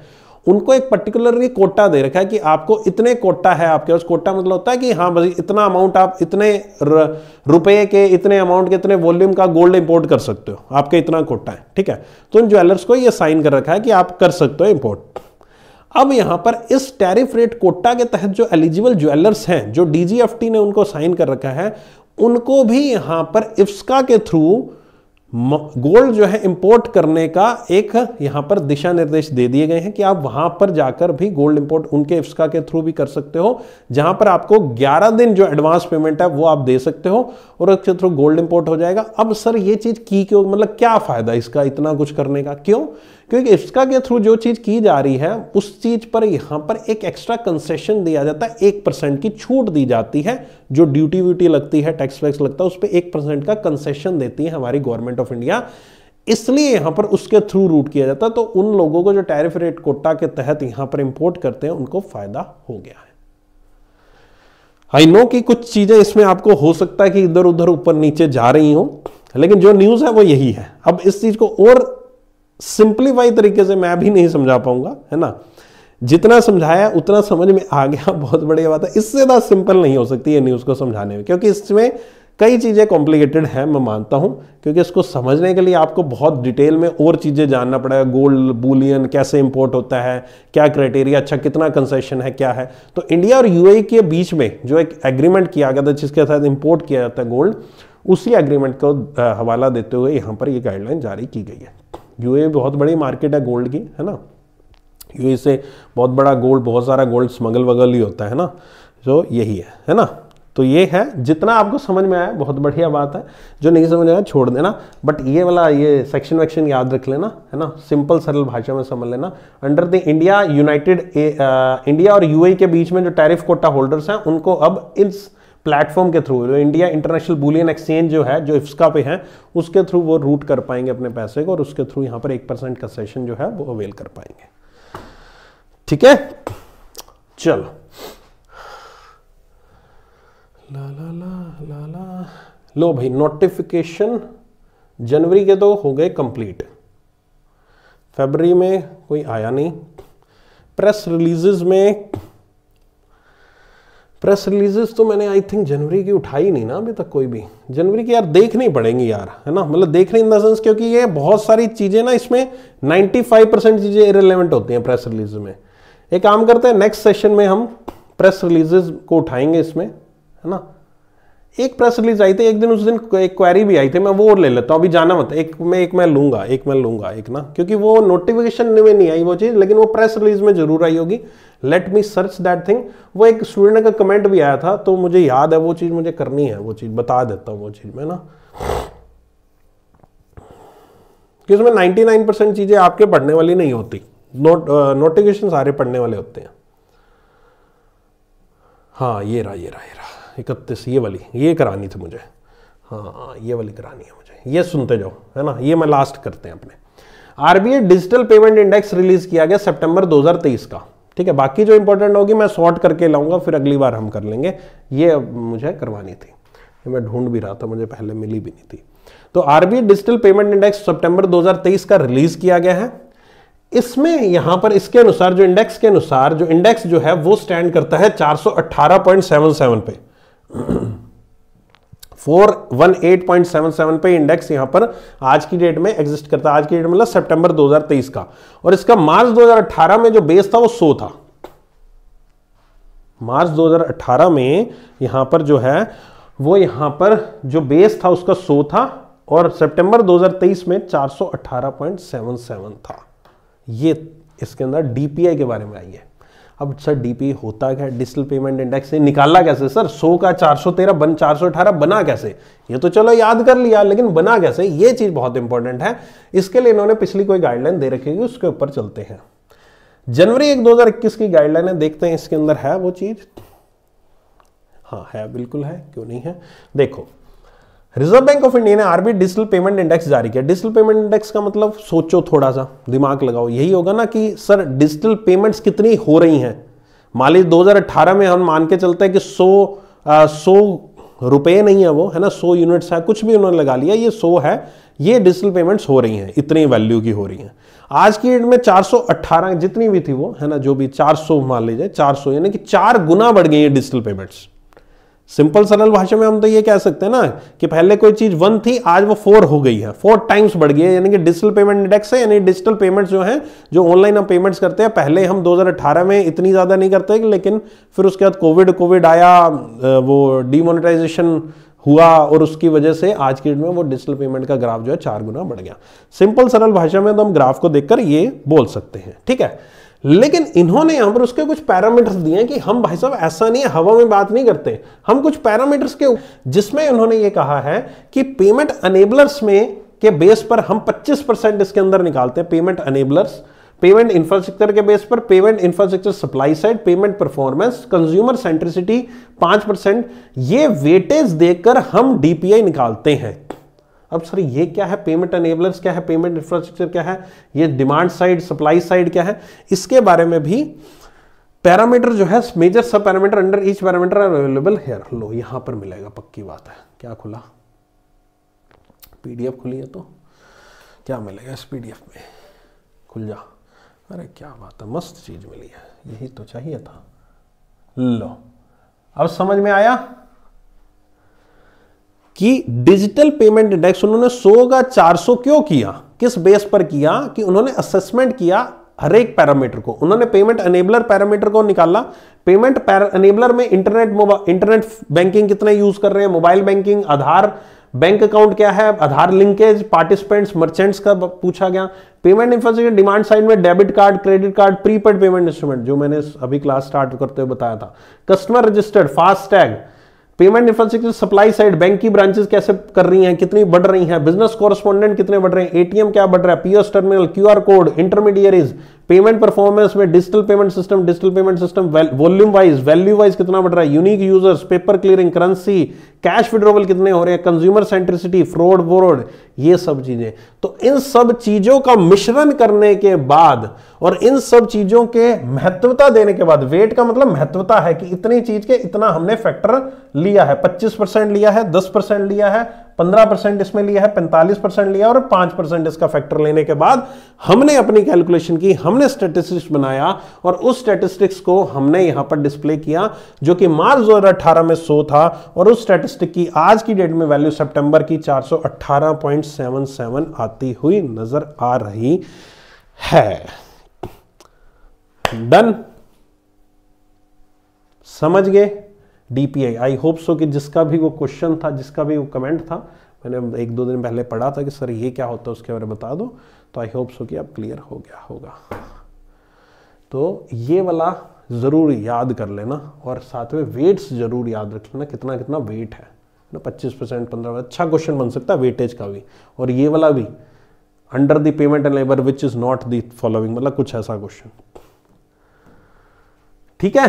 उनको एक पर्टिकुलरली कोटा दे रखा है कि आपको इतने कोटा है आपके पास कोटा मतलब होता है कि हाँ भाई इतना अमाउंट आप इतने रुपए के इतने अमाउंट के इतने वॉल्यूम का गोल्ड इंपोर्ट कर सकते हो आपके इतना कोटा है ठीक है तो उन ज्वेलर्स को ये साइन कर रखा है कि आप कर सकते हो इम्पोर्ट अब यहां पर इस टैरिफ रेट कोटा के तहत जो एलिजिबल ज्वेलर्स हैं जो डीजीएफटी ने उनको साइन कर रखा है उनको भी यहां पर इफ्सका के थ्रू गोल्ड जो है इंपोर्ट करने का एक यहां पर दिशा निर्देश दे दिए गए हैं कि आप वहां पर जाकर भी गोल्ड इंपोर्ट उनके इफ्सका के थ्रू भी कर सकते हो जहां पर आपको 11 दिन जो एडवांस पेमेंट है वो आप दे सकते हो और उसके थ्रू गोल्ड इंपोर्ट हो जाएगा अब सर ये चीज़ की क्यों मतलब क्या फ़ायदा इसका इतना कुछ करने का क्यों क्योंकि इसका के थ्रू जो चीज़ की जा रही है उस चीज़ पर यहां पर एक एक्स्ट्रा कंसेशन दिया जाता है एक परसेंट की छूट दी जाती है जो ड्यूटी व्यूटी लगती है टैक्स वैक्स लगता है उस पर एक परसेंट का कंसेशन देती है हमारी गवर्नमेंट ऑफ इंडिया इसलिए यहां पर उसके थ्रू रूट किया जाता है तो उन लोगों को जो टैरिफ रेट कोटा के तहत यहां पर इंपोर्ट करते हैं उनको फायदा हो गया है आई नो कि कुछ चीज़ें इसमें आपको हो सकता है कि इधर उधर ऊपर नीचे जा रही हो लेकिन जो न्यूज़ है वो यही है अब इस चीज़ को और सिंप्लीफाई तरीके से मैं भी नहीं समझा पाऊंगा है ना जितना समझाया उतना समझ में आ गया बहुत बढ़िया बात है इससे ज़्यादा सिंपल नहीं हो सकती है न्यूज़ को समझाने में क्योंकि इसमें कई चीज़ें कॉम्प्लिकेटेड है मैं मानता हूं क्योंकि इसको समझने के लिए आपको बहुत डिटेल में और चीज़ें जानना पड़ेगा गोल्ड बुलियन कैसे इंपोर्ट होता है क्या क्राइटेरिया अच्छा कितना कंसेशन है क्या है तो इंडिया और यूए e के बीच में जो एक एग्रीमेंट किया गया था जिसके साथ इंपोर्ट किया जाता है गोल्ड उसी एग्रीमेंट को हवाला देते हुए यहां पर यह गाइडलाइन जारी की गई है यूए बहुत बड़ी मार्केट है गोल्ड की है ना यू से बहुत बड़ा गोल्ड बहुत सारा गोल्ड स्मगल वगल ही होता है ना तो यही है है ना तो ये है जितना आपको समझ में आया बहुत बढ़िया बात है जो नहीं समझ आया छोड़ देना बट ये वाला ये सेक्शन वेक्शन याद रख लेना है ना सिंपल सरल भाषा में समझ लेना under the India united India और यूएई e के बीच में जो टैरिफ कोटा होल्डर्स हैं उनको अब इस प्लेटफॉर्म के थ्रू जो इंडिया इंटरनेशनल बुलियन एक्सचेंज जो है जो इफ्सका पे है उसके थ्रू वो रूट कर पाएंगे अपने पैसे को और उसके थ्रू यहां पर एक परसेंट का सेशन जो है वो अवेल कर पाएंगे ठीक है चलो ला ला ला ला ला लो भाई नोटिफिकेशन जनवरी के तो हो गए कंप्लीट फरवरी में कोई आया नहीं प्रेस रिलीजेज में प्रेस रिलीजेस तो मैंने आई थिंक जनवरी की उठाई नहीं ना अभी तक कोई भी जनवरी की यार देखनी पड़ेंगी यार है ना मतलब देखने इन द सेंस क्योंकि ये बहुत सारी चीज़ें ना इसमें 95 परसेंट चीज़ें इरेलीवेंट होती हैं प्रेस रिलीज में एक काम करते हैं नेक्स्ट सेशन में हम प्रेस रिलीजेस को उठाएंगे इसमें है ना एक प्रेस रिलीज आई थी एक दिन उस दिन एक क्वेरी भी आई थी मैं वो और ले लेता हूँ अभी जाना मत एक मैं एक मैं लूंगा एक मैं लूंगा एक ना क्योंकि वो नोटिफिकेशन में नहीं आई वो चीज़ लेकिन वो प्रेस रिलीज में जरूर आई होगी let me search that thing वो एक स्टूडेंट का कमेंट भी आया था तो मुझे याद है वो चीज़ मुझे करनी है वो चीज़ बता देता हूँ वो चीज़ में ना कि उसमें 99 चीज़ें आपके पढ़ने वाली नहीं होती नोट नोटिफिकेशन uh, सारे पढ़ने वाले होते हैं हाँ ये रहा ये रहा ये रहा इकतीस ये वाली ये करानी थी मुझे हाँ ये वाली करानी है मुझे ये सुनते जाओ है ना ये मैं लास्ट करते हैं अपने RBI digital payment index release किया गया सितंबर 2023 का ठीक है बाकी जो इंपॉर्टेंट होगी मैं शॉर्ट करके लाऊंगा फिर अगली बार हम कर लेंगे ये मुझे करवानी थी ये मैं ढूंढ भी रहा था मुझे पहले मिली भी नहीं थी तो आरबीआई डिजिटल पेमेंट इंडेक्स सितंबर 2023 का रिलीज किया गया है इसमें यहां पर इसके अनुसार जो इंडेक्स के अनुसार जो इंडेक्स जो है वो स्टैंड करता है चार पे four one eight point seven seven पे इंडेक्स यहां पर आज की डेट में एग्जिस्ट करता है आज की डेट मतलब सितंबर 2023 का और इसका मार्च 2018 में जो बेस था वो सो था मार्च 2018 में यहां पर जो है वो यहां पर जो बेस था उसका सो था और सितंबर 2023 में 418.77 था ये इसके अंदर डीपीआई के बारे में आई है अब सर डीपी होता क्या डिजिटल पेमेंट इंडेक्स से निकाला कैसे सर 100 का 413 बन 418 बना कैसे ये तो चलो याद कर लिया लेकिन बना कैसे ये चीज़ बहुत इंपॉर्टेंट है इसके लिए इन्होंने पिछली कोई गाइडलाइन दे रखी है उसके ऊपर चलते हैं जनवरी एक दो की गाइडलाइन है देखते हैं इसके अंदर है वो चीज़ हाँ है बिल्कुल है क्यों नहीं है देखो रिजर्व बैंक ऑफ इंडिया ने आरबी डिजिटल पेमेंट इंडेक्स जारी किया डिजिटल पेमेंट इंडेक्स का मतलब सोचो थोड़ा सा दिमाग लगाओ यही होगा ना कि सर डिजिटल पेमेंट्स कितनी हो रही हैं मान लीजिए दो में हम मान के चलते हैं कि 100 आ, रुपये नहीं है वो है ना 100 यूनिट्स है कुछ भी उन्होंने लगा लिया ये 100 है ये डिजिटल पेमेंट्स हो रही हैं इतनी वैल्यू की हो रही हैं आज की डेट में 418 जितनी भी थी वो है ना जो भी 400 मान लीजिए 400 यानी कि चार गुना बढ़ गई है डिजिटल पेमेंट्स सिंपल सरल भाषा में हम तो ये कह सकते हैं ना कि पहले कोई चीज वन थी आज वो फोर हो गई है फोर टाइम्स बढ़ गई है यानी कि डिजिटल पेमेंट इंडेक्स है यानी डिजिटल पेमेंट्स जो हैं जो ऑनलाइन हम पेमेंट्स करते हैं पहले हम 2018 में इतनी ज़्यादा नहीं करते लेकिन फिर उसके बाद कोविड कोविड आया वो डिमोनिटाइजेशन हुआ और उसकी वजह से आज की डेट में वो डिजिटल पेमेंट का ग्राफ जो है चार गुना बढ़ गया सिंपल सरल भाषा में तो हम ग्राफ को देखकर ये बोल सकते हैं ठीक है लेकिन इन्होंने यहां पर उसके कुछ पैरामीटर्स दिए हैं कि हम भाई साहब ऐसा नहीं है हवा में बात नहीं करते हम कुछ पैरामीटर्स के जिसमें उन्होंने ये कहा है कि पेमेंट अनेबलर्स में के बेस पर हम 25 परसेंट इसके अंदर निकालते हैं पेमेंट अनेबलर्स पेमेंट इंफ्रास्ट्रक्चर के बेस पर payment infrastructure supply side payment performance consumer centricity पांच परसेंट ये वेटेज देकर हम डीपीआई निकालते हैं अब सर ये क्या है पेमेंट एनेबलर्स क्या है पेमेंट इंफ्रास्ट्रक्चर क्या है ये डिमांड साइड सप्लाई साइड क्या है इसके बारे में भी पैरामीटर जो है मेजर सब parameter under each parameter are available here लो यहां पर मिलेगा पक्की बात है क्या खुला पीडीएफ खुली है तो क्या मिलेगा इस पीडीएफ में खुल जा अरे क्या बात है मस्त चीज़ मिली है यही तो चाहिए था लो अब समझ में आया कि डिजिटल पेमेंट इंडेक्स उन्होंने 100 का 400 क्यों किया किस बेस पर किया कि उन्होंने असेसमेंट किया हर एक पैरामीटर को उन्होंने पेमेंट अनेबलर पैरामीटर को निकाला पेमेंट अनेबलर में इंटरनेट इंटरनेट बैंकिंग कितने यूज कर रहे हैं mobile banking Aadhaar bank account क्या है आधार लिंकेज पार्टिसिपेंट्स मर्चेंट्स का पूछा गया पेमेंट इंफ्रास्ट्रक्चर डिमांड साइड में debit card credit card prepaid payment instrument जो मैंने अभी क्लास स्टार्ट करते हुए बताया था customer registered fast tag payment infrastructure supply side bank की ब्रांचेस कैसे कर रही हैं कितनी बढ़ रही हैं बिजनेस कॉरेस्पॉन्डेंट कितने बढ़ रहे हैं एटीएम क्या बढ़ रहा है POS terminal QR code intermediaries payment performance में digital payment system digital payment system volume wise value wise कितना बढ़ रहा है unique users paper clearing currency cash withdrawal कितने हो रहे हैं कंज्यूमर सेंट्रिसिटी फ्रॉड बोरड ये सब चीजें तो इन सब चीजों का मिश्रण करने के बाद और इन सब चीजों के महत्वता देने के बाद वेट का मतलब महत्वता है कि इतनी चीज के इतना हमने फैक्टर लिया है 25 परसेंट लिया है 10 परसेंट लिया है पंद्रह परसेंट इसमें लिया है पैंतालीस परसेंट लिया और पांच परसेंट इसका फैक्टर लेने के बाद हमने अपनी कैलकुलेशन की हमने स्टेटिस्टिक्स बनाया और उस स्टेटिस्टिक्स को हमने यहां पर डिस्प्ले किया जो कि मार्च दो में सो था और उस स्टेटिस्टिक की आज की डेट में वैल्यू सेप्टेंबर की चार आती हुई नजर आ रही है डन समझ गए डीपीआई आई होप सो कि जिसका भी वो क्वेश्चन था जिसका भी वो कमेंट था मैंने एक दो दिन पहले पढ़ा था कि सर ये क्या होता है उसके बारे में बता दो तो आई होप सो कि अब क्लियर हो गया होगा तो ये वाला ज़रूर याद कर लेना और साथ में वेट्स ज़रूर याद रख लेना कितना कितना वेट है ना पच्चीस परसेंट पंद्रह अच्छा क्वेश्चन बन सकता है वेटेज का भी और ये वाला भी under the payment and labour which is not the following मतलब कुछ ऐसा क्वेश्चन ठीक है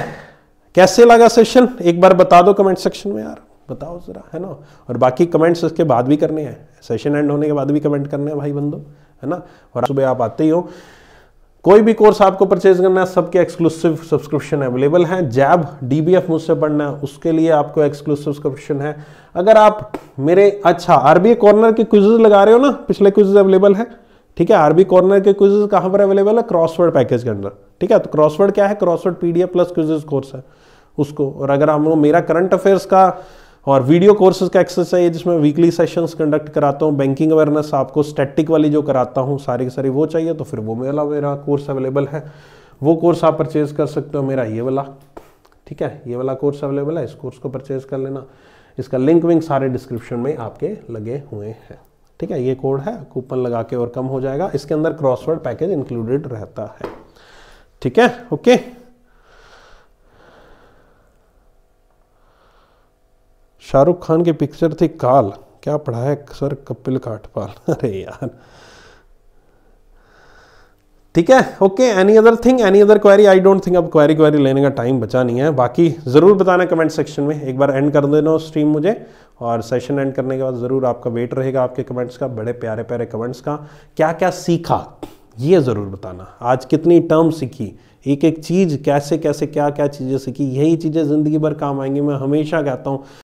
कैसे लगा सेशन एक बार बता दो कमेंट सेक्शन में यार बताओ ज़रा है ना और बाकी कमेंट्स उसके बाद भी करने हैं सेशन एंड होने के बाद भी कमेंट करने हैं भाई बंधु है ना और सुबह आप आते ही हो कोई भी कोर्स आपको परचेज करना है सबके एक्सक्लूसिव सब्सक्रिप्शन अवेलेबल हैं जैब डीबीएफ मुझसे पढ़ना है उसके लिए आपको एक्सक्लूसिव सब्सक्रिप्शन है अगर आप मेरे अच्छा आरबीए कॉर्नर के क्विजेज लगा रहे हो ना पिछले क्विजेज अवेलेबल है ठीक है आरबी कॉर्नर के क्विजेज कहाँ पर अवेलेबल है क्रॉसवर्ड पैकेज के अंदर ठीक है तो क्रॉसवर्ड क्या है crossword PDF plus quizzes course है उसको और अगर हम लोग मेरा करंट अफेयर्स का और वीडियो कोर्सेज का एक्सेस है जिसमें वीकली सेशंस कंडक्ट कराता हूँ बैंकिंग अवेयरनेस आपको स्टैटिक वाली जो कराता हूँ सारी की सारी वो चाहिए तो फिर वो मेरा मेरा कोर्स अवेलेबल है वो कोर्स आप परचेज कर सकते हो मेरा ये वाला ठीक है ये वाला कोर्स अवेलेबल है इस कोर्स को परचेज कर लेना इसका लिंक विंक सारे डिस्क्रिप्शन में आपके लगे हुए हैं ठीक है ये कोड है कूपन लगा के और कम हो जाएगा इसके अंदर क्रॉसवर्ड पैकेज इंक्लूडेड रहता है ठीक है ओके शाहरुख खान की पिक्चर थी काल क्या पढ़ा है सर कपिल काठपाल अरे यार ठीक है okay any other thing any other query I don't think अब क्वेरी क्वेरी लेने का टाइम बचा नहीं है बाकी ज़रूर बताना कमेंट सेक्शन में एक बार एंड कर देना स्ट्रीम मुझे और सेशन एंड करने के बाद ज़रूर आपका वेट रहेगा आपके कमेंट्स का बड़े प्यारे प्यारे कमेंट्स का क्या क्या सीखा ये ज़रूर बताना आज कितनी टर्म सीखी एक एक चीज़ कैसे कैसे क्या क्या चीज़ें सीखी यही चीज़ें ज़िंदगी भर काम आएंगी मैं हमेशा कहता हूँ